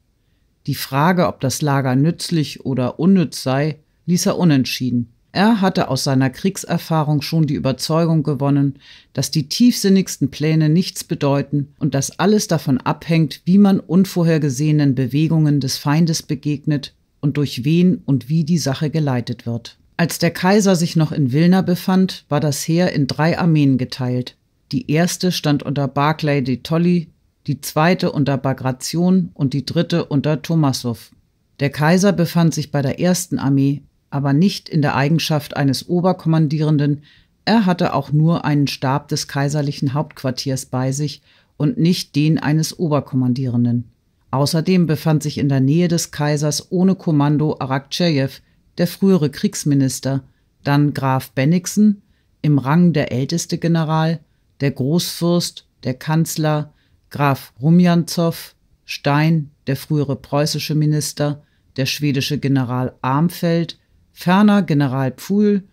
A: Die Frage, ob das Lager nützlich oder unnütz sei, ließ er unentschieden. Er hatte aus seiner Kriegserfahrung schon die Überzeugung gewonnen, dass die tiefsinnigsten Pläne nichts bedeuten und dass alles davon abhängt, wie man unvorhergesehenen Bewegungen des Feindes begegnet und durch wen und wie die Sache geleitet wird. Als der Kaiser sich noch in Wilna befand, war das Heer in drei Armeen geteilt. Die erste stand unter Barclay de Tolly, die zweite unter Bagration und die dritte unter Tomassow. Der Kaiser befand sich bei der ersten Armee, aber nicht in der Eigenschaft eines Oberkommandierenden, er hatte auch nur einen Stab des kaiserlichen Hauptquartiers bei sich und nicht den eines Oberkommandierenden. Außerdem befand sich in der Nähe des Kaisers ohne Kommando Arakchejew, der frühere Kriegsminister, dann Graf Bennigsen, im Rang der älteste General, der Großfürst, der Kanzler, Graf Rumjanzow, Stein, der frühere preußische Minister, der schwedische General Armfeld, Ferner General Pfuhl,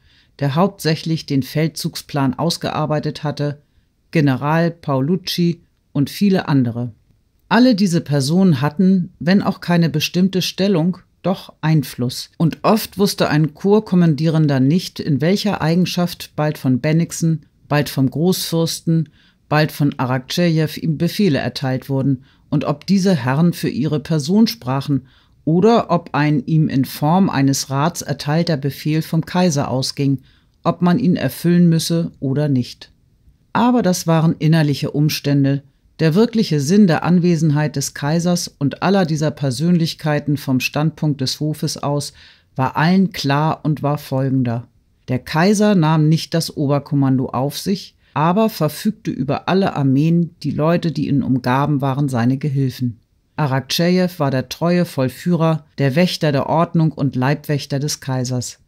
A: der hauptsächlich den Feldzugsplan ausgearbeitet hatte, General Paulucci und viele andere. Alle diese Personen hatten, wenn auch keine bestimmte Stellung, doch Einfluss. Und oft wusste ein Korpskommandierender nicht, in welcher Eigenschaft bald von Bennigsen, bald vom Großfürsten, bald von Arakchejew ihm Befehle erteilt wurden und ob diese Herren für ihre Person sprachen oder ob ein ihm in Form eines Rats erteilter Befehl vom Kaiser ausging, ob man ihn erfüllen müsse oder nicht. Aber das waren innerliche Umstände, der wirkliche Sinn der Anwesenheit des Kaisers und aller dieser Persönlichkeiten vom Standpunkt des Hofes aus war allen klar und war folgender. Der Kaiser nahm nicht das Oberkommando auf sich, aber verfügte über alle Armeen, die Leute, die ihn umgaben, waren seine Gehilfen. Arakchejew war der treue Vollführer, der Wächter der Ordnung und Leibwächter des Kaisers.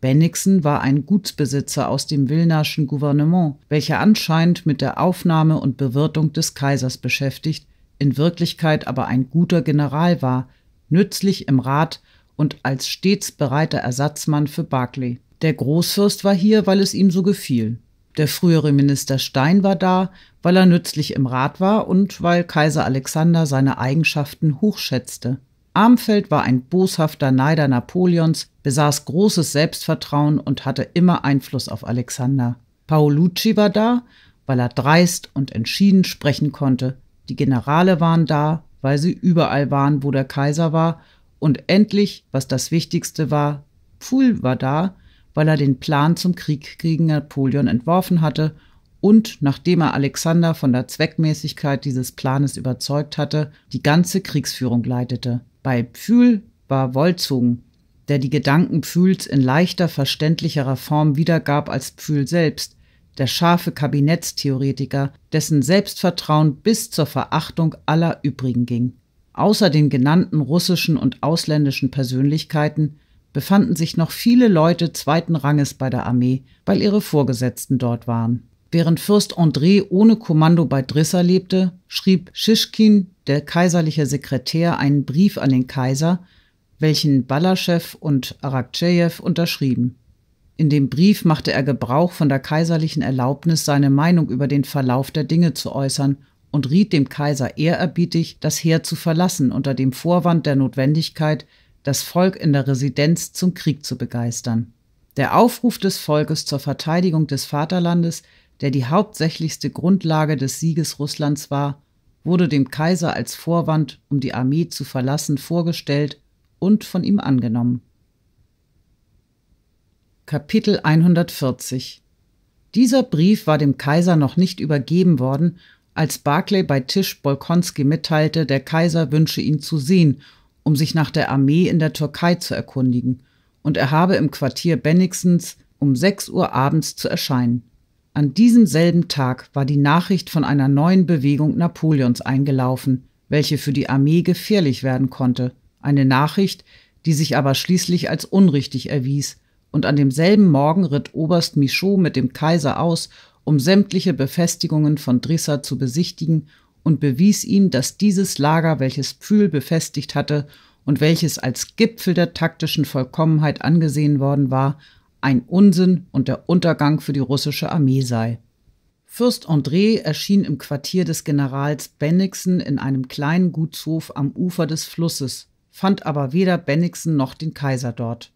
A: Bennigsen war ein Gutsbesitzer aus dem Wilnaschen Gouvernement, welcher anscheinend mit der Aufnahme und Bewirtung des Kaisers beschäftigt, in Wirklichkeit aber ein guter General war, nützlich im Rat und als stets bereiter Ersatzmann für Barclay. Der Großfürst war hier, weil es ihm so gefiel. Der frühere Minister Stein war da, weil er nützlich im Rat war und weil Kaiser Alexander seine Eigenschaften hochschätzte. Armfeld war ein boshafter Neider Napoleons, besaß großes Selbstvertrauen und hatte immer Einfluss auf Alexander. Paolucci war da, weil er dreist und entschieden sprechen konnte. Die Generale waren da, weil sie überall waren, wo der Kaiser war. Und endlich, was das Wichtigste war, Pfuhl war da, weil er den Plan zum Krieg gegen Napoleon entworfen hatte und, nachdem er Alexander von der Zweckmäßigkeit dieses Planes überzeugt hatte, die ganze Kriegsführung leitete. Bei Pfühl war Wolzogen, der die Gedanken Pfühls in leichter, verständlicherer Form wiedergab als Pfühl selbst, der scharfe Kabinettstheoretiker, dessen Selbstvertrauen bis zur Verachtung aller übrigen ging. Außer den genannten russischen und ausländischen Persönlichkeiten befanden sich noch viele Leute zweiten Ranges bei der Armee, weil ihre Vorgesetzten dort waren. Während Fürst André ohne Kommando bei Drissa lebte, schrieb Schischkin, der kaiserliche Sekretär, einen Brief an den Kaiser, welchen Balaschew und Arakchejew unterschrieben. In dem Brief machte er Gebrauch von der kaiserlichen Erlaubnis, seine Meinung über den Verlauf der Dinge zu äußern und riet dem Kaiser ehrerbietig, das Heer zu verlassen unter dem Vorwand der Notwendigkeit, das Volk in der Residenz zum Krieg zu begeistern. Der Aufruf des Volkes zur Verteidigung des Vaterlandes – der die hauptsächlichste Grundlage des Sieges Russlands war, wurde dem Kaiser als Vorwand, um die Armee zu verlassen, vorgestellt und von ihm angenommen. Kapitel 140 Dieser Brief war dem Kaiser noch nicht übergeben worden, als Barclay bei Tisch Bolkonski mitteilte, der Kaiser wünsche ihn zu sehen, um sich nach der Armee in der Türkei zu erkundigen, und er habe im Quartier Bennigsens um 6 Uhr abends zu erscheinen. An diesem selben Tag war die Nachricht von einer neuen Bewegung Napoleons eingelaufen, welche für die Armee gefährlich werden konnte, eine Nachricht, die sich aber schließlich als unrichtig erwies, und an demselben Morgen ritt Oberst Michaud mit dem Kaiser aus, um sämtliche Befestigungen von Drissa zu besichtigen und bewies ihm, dass dieses Lager, welches Pfühl befestigt hatte und welches als Gipfel der taktischen Vollkommenheit angesehen worden war, ein Unsinn und der Untergang für die russische Armee sei. Fürst André erschien im Quartier des Generals Bennigsen in einem kleinen Gutshof am Ufer des Flusses, fand aber weder Bennigsen noch den Kaiser dort.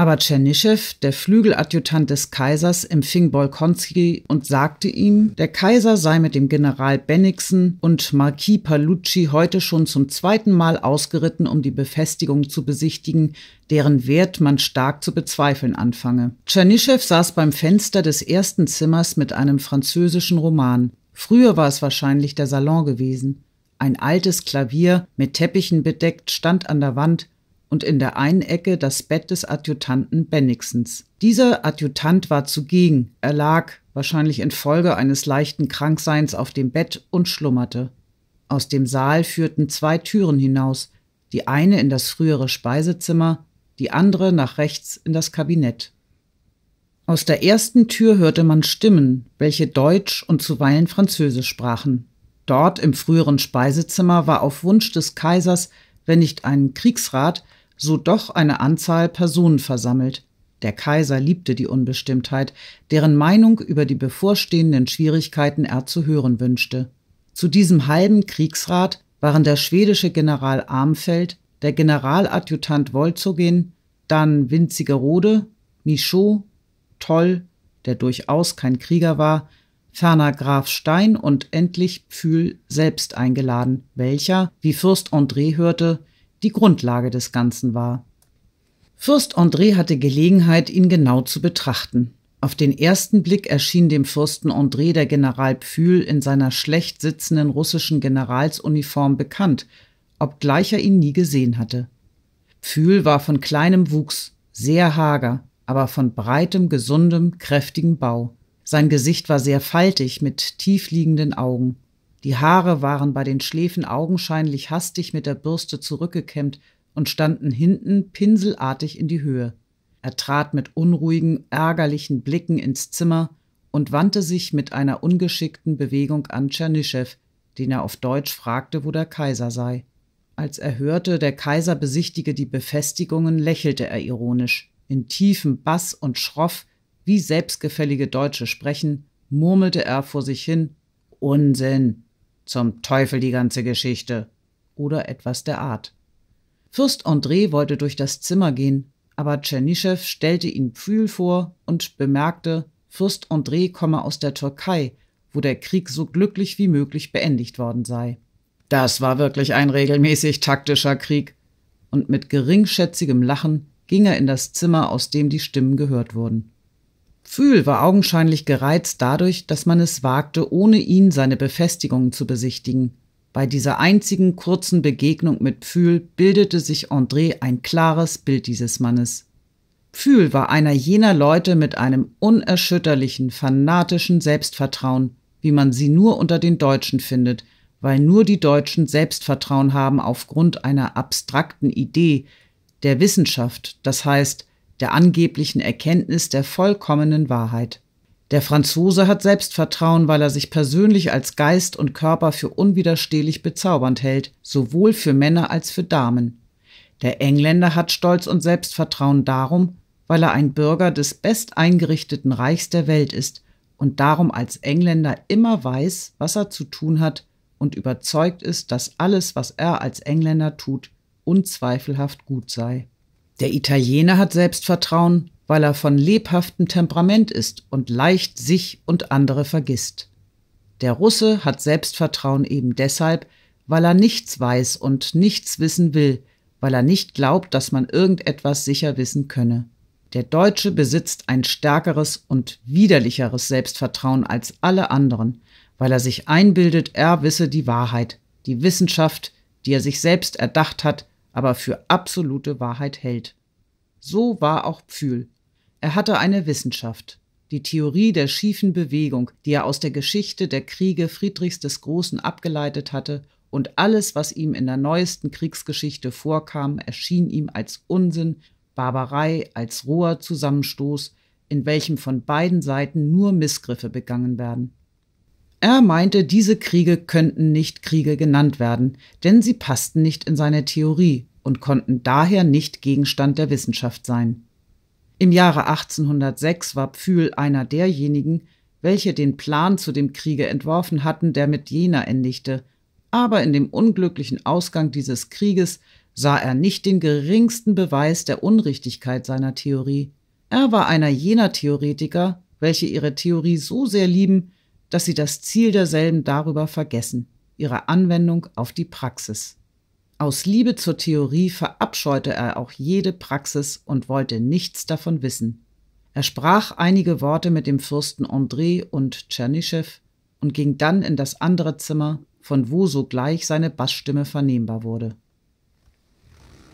A: Aber Tschernyschew, der Flügeladjutant des Kaisers, empfing Bolkonski und sagte ihm, der Kaiser sei mit dem General Bennigsen und Marquis Palucci heute schon zum zweiten Mal ausgeritten, um die Befestigung zu besichtigen, deren Wert man stark zu bezweifeln anfange. Tschernyschew saß beim Fenster des ersten Zimmers mit einem französischen Roman. Früher war es wahrscheinlich der Salon gewesen. Ein altes Klavier, mit Teppichen bedeckt, stand an der Wand, und in der einen Ecke das Bett des Adjutanten Bennigsens. Dieser Adjutant war zugegen, er lag, wahrscheinlich infolge eines leichten Krankseins, auf dem Bett und schlummerte. Aus dem Saal führten zwei Türen hinaus, die eine in das frühere Speisezimmer, die andere nach rechts in das Kabinett. Aus der ersten Tür hörte man Stimmen, welche Deutsch und zuweilen Französisch sprachen. Dort im früheren Speisezimmer war auf Wunsch des Kaisers, wenn nicht ein Kriegsrat, so doch eine Anzahl Personen versammelt. Der Kaiser liebte die Unbestimmtheit, deren Meinung über die bevorstehenden Schwierigkeiten er zu hören wünschte. Zu diesem halben Kriegsrat waren der schwedische General Armfeld, der Generaladjutant Wolzogen, dann Winzigerode, Michaud, Toll, der durchaus kein Krieger war, ferner Graf Stein und endlich Pfühl selbst eingeladen, welcher, wie Fürst André hörte, die Grundlage des Ganzen war. Fürst André hatte Gelegenheit, ihn genau zu betrachten. Auf den ersten Blick erschien dem Fürsten André der General Pfühl in seiner schlecht sitzenden russischen Generalsuniform bekannt, obgleich er ihn nie gesehen hatte. Pfühl war von kleinem Wuchs, sehr hager, aber von breitem, gesundem, kräftigem Bau. Sein Gesicht war sehr faltig mit tiefliegenden Augen. Die Haare waren bei den Schläfen augenscheinlich hastig mit der Bürste zurückgekämmt und standen hinten pinselartig in die Höhe. Er trat mit unruhigen, ärgerlichen Blicken ins Zimmer und wandte sich mit einer ungeschickten Bewegung an Tschernyschew, den er auf Deutsch fragte, wo der Kaiser sei. Als er hörte, der Kaiser besichtige die Befestigungen, lächelte er ironisch. In tiefem Bass und schroff, wie selbstgefällige Deutsche sprechen, murmelte er vor sich hin Unsinn. Zum Teufel die ganze Geschichte. Oder etwas der Art. Fürst André wollte durch das Zimmer gehen, aber Tschernyschew stellte ihn Pfühl vor und bemerkte, Fürst André komme aus der Türkei, wo der Krieg so glücklich wie möglich beendigt worden sei. Das war wirklich ein regelmäßig taktischer Krieg. Und mit geringschätzigem Lachen ging er in das Zimmer, aus dem die Stimmen gehört wurden. Pfühl war augenscheinlich gereizt dadurch, dass man es wagte, ohne ihn seine Befestigungen zu besichtigen. Bei dieser einzigen kurzen Begegnung mit Pfühl bildete sich André ein klares Bild dieses Mannes. Pfühl war einer jener Leute mit einem unerschütterlichen, fanatischen Selbstvertrauen, wie man sie nur unter den Deutschen findet, weil nur die Deutschen Selbstvertrauen haben aufgrund einer abstrakten Idee, der Wissenschaft, das heißt der angeblichen Erkenntnis der vollkommenen Wahrheit. Der Franzose hat Selbstvertrauen, weil er sich persönlich als Geist und Körper für unwiderstehlich bezaubernd hält, sowohl für Männer als für Damen. Der Engländer hat Stolz und Selbstvertrauen darum, weil er ein Bürger des best eingerichteten Reichs der Welt ist und darum als Engländer immer weiß, was er zu tun hat und überzeugt ist, dass alles, was er als Engländer tut, unzweifelhaft gut sei. Der Italiener hat Selbstvertrauen, weil er von lebhaftem Temperament ist und leicht sich und andere vergisst. Der Russe hat Selbstvertrauen eben deshalb, weil er nichts weiß und nichts wissen will, weil er nicht glaubt, dass man irgendetwas sicher wissen könne. Der Deutsche besitzt ein stärkeres und widerlicheres Selbstvertrauen als alle anderen, weil er sich einbildet, er wisse die Wahrheit, die Wissenschaft, die er sich selbst erdacht hat aber für absolute Wahrheit hält. So war auch Pfühl. Er hatte eine Wissenschaft, die Theorie der schiefen Bewegung, die er aus der Geschichte der Kriege Friedrichs des Großen abgeleitet hatte, und alles, was ihm in der neuesten Kriegsgeschichte vorkam, erschien ihm als Unsinn, Barbarei, als roher Zusammenstoß, in welchem von beiden Seiten nur Missgriffe begangen werden. Er meinte, diese Kriege könnten nicht Kriege genannt werden, denn sie passten nicht in seine Theorie und konnten daher nicht Gegenstand der Wissenschaft sein. Im Jahre 1806 war Pfühl einer derjenigen, welche den Plan zu dem Kriege entworfen hatten, der mit jener endigte, aber in dem unglücklichen Ausgang dieses Krieges sah er nicht den geringsten Beweis der Unrichtigkeit seiner Theorie. Er war einer jener Theoretiker, welche ihre Theorie so sehr lieben, dass sie das Ziel derselben darüber vergessen, ihre Anwendung auf die Praxis. Aus Liebe zur Theorie verabscheute er auch jede Praxis und wollte nichts davon wissen. Er sprach einige Worte mit dem Fürsten André und Tschernischew und ging dann in das andere Zimmer, von wo sogleich seine Bassstimme vernehmbar wurde.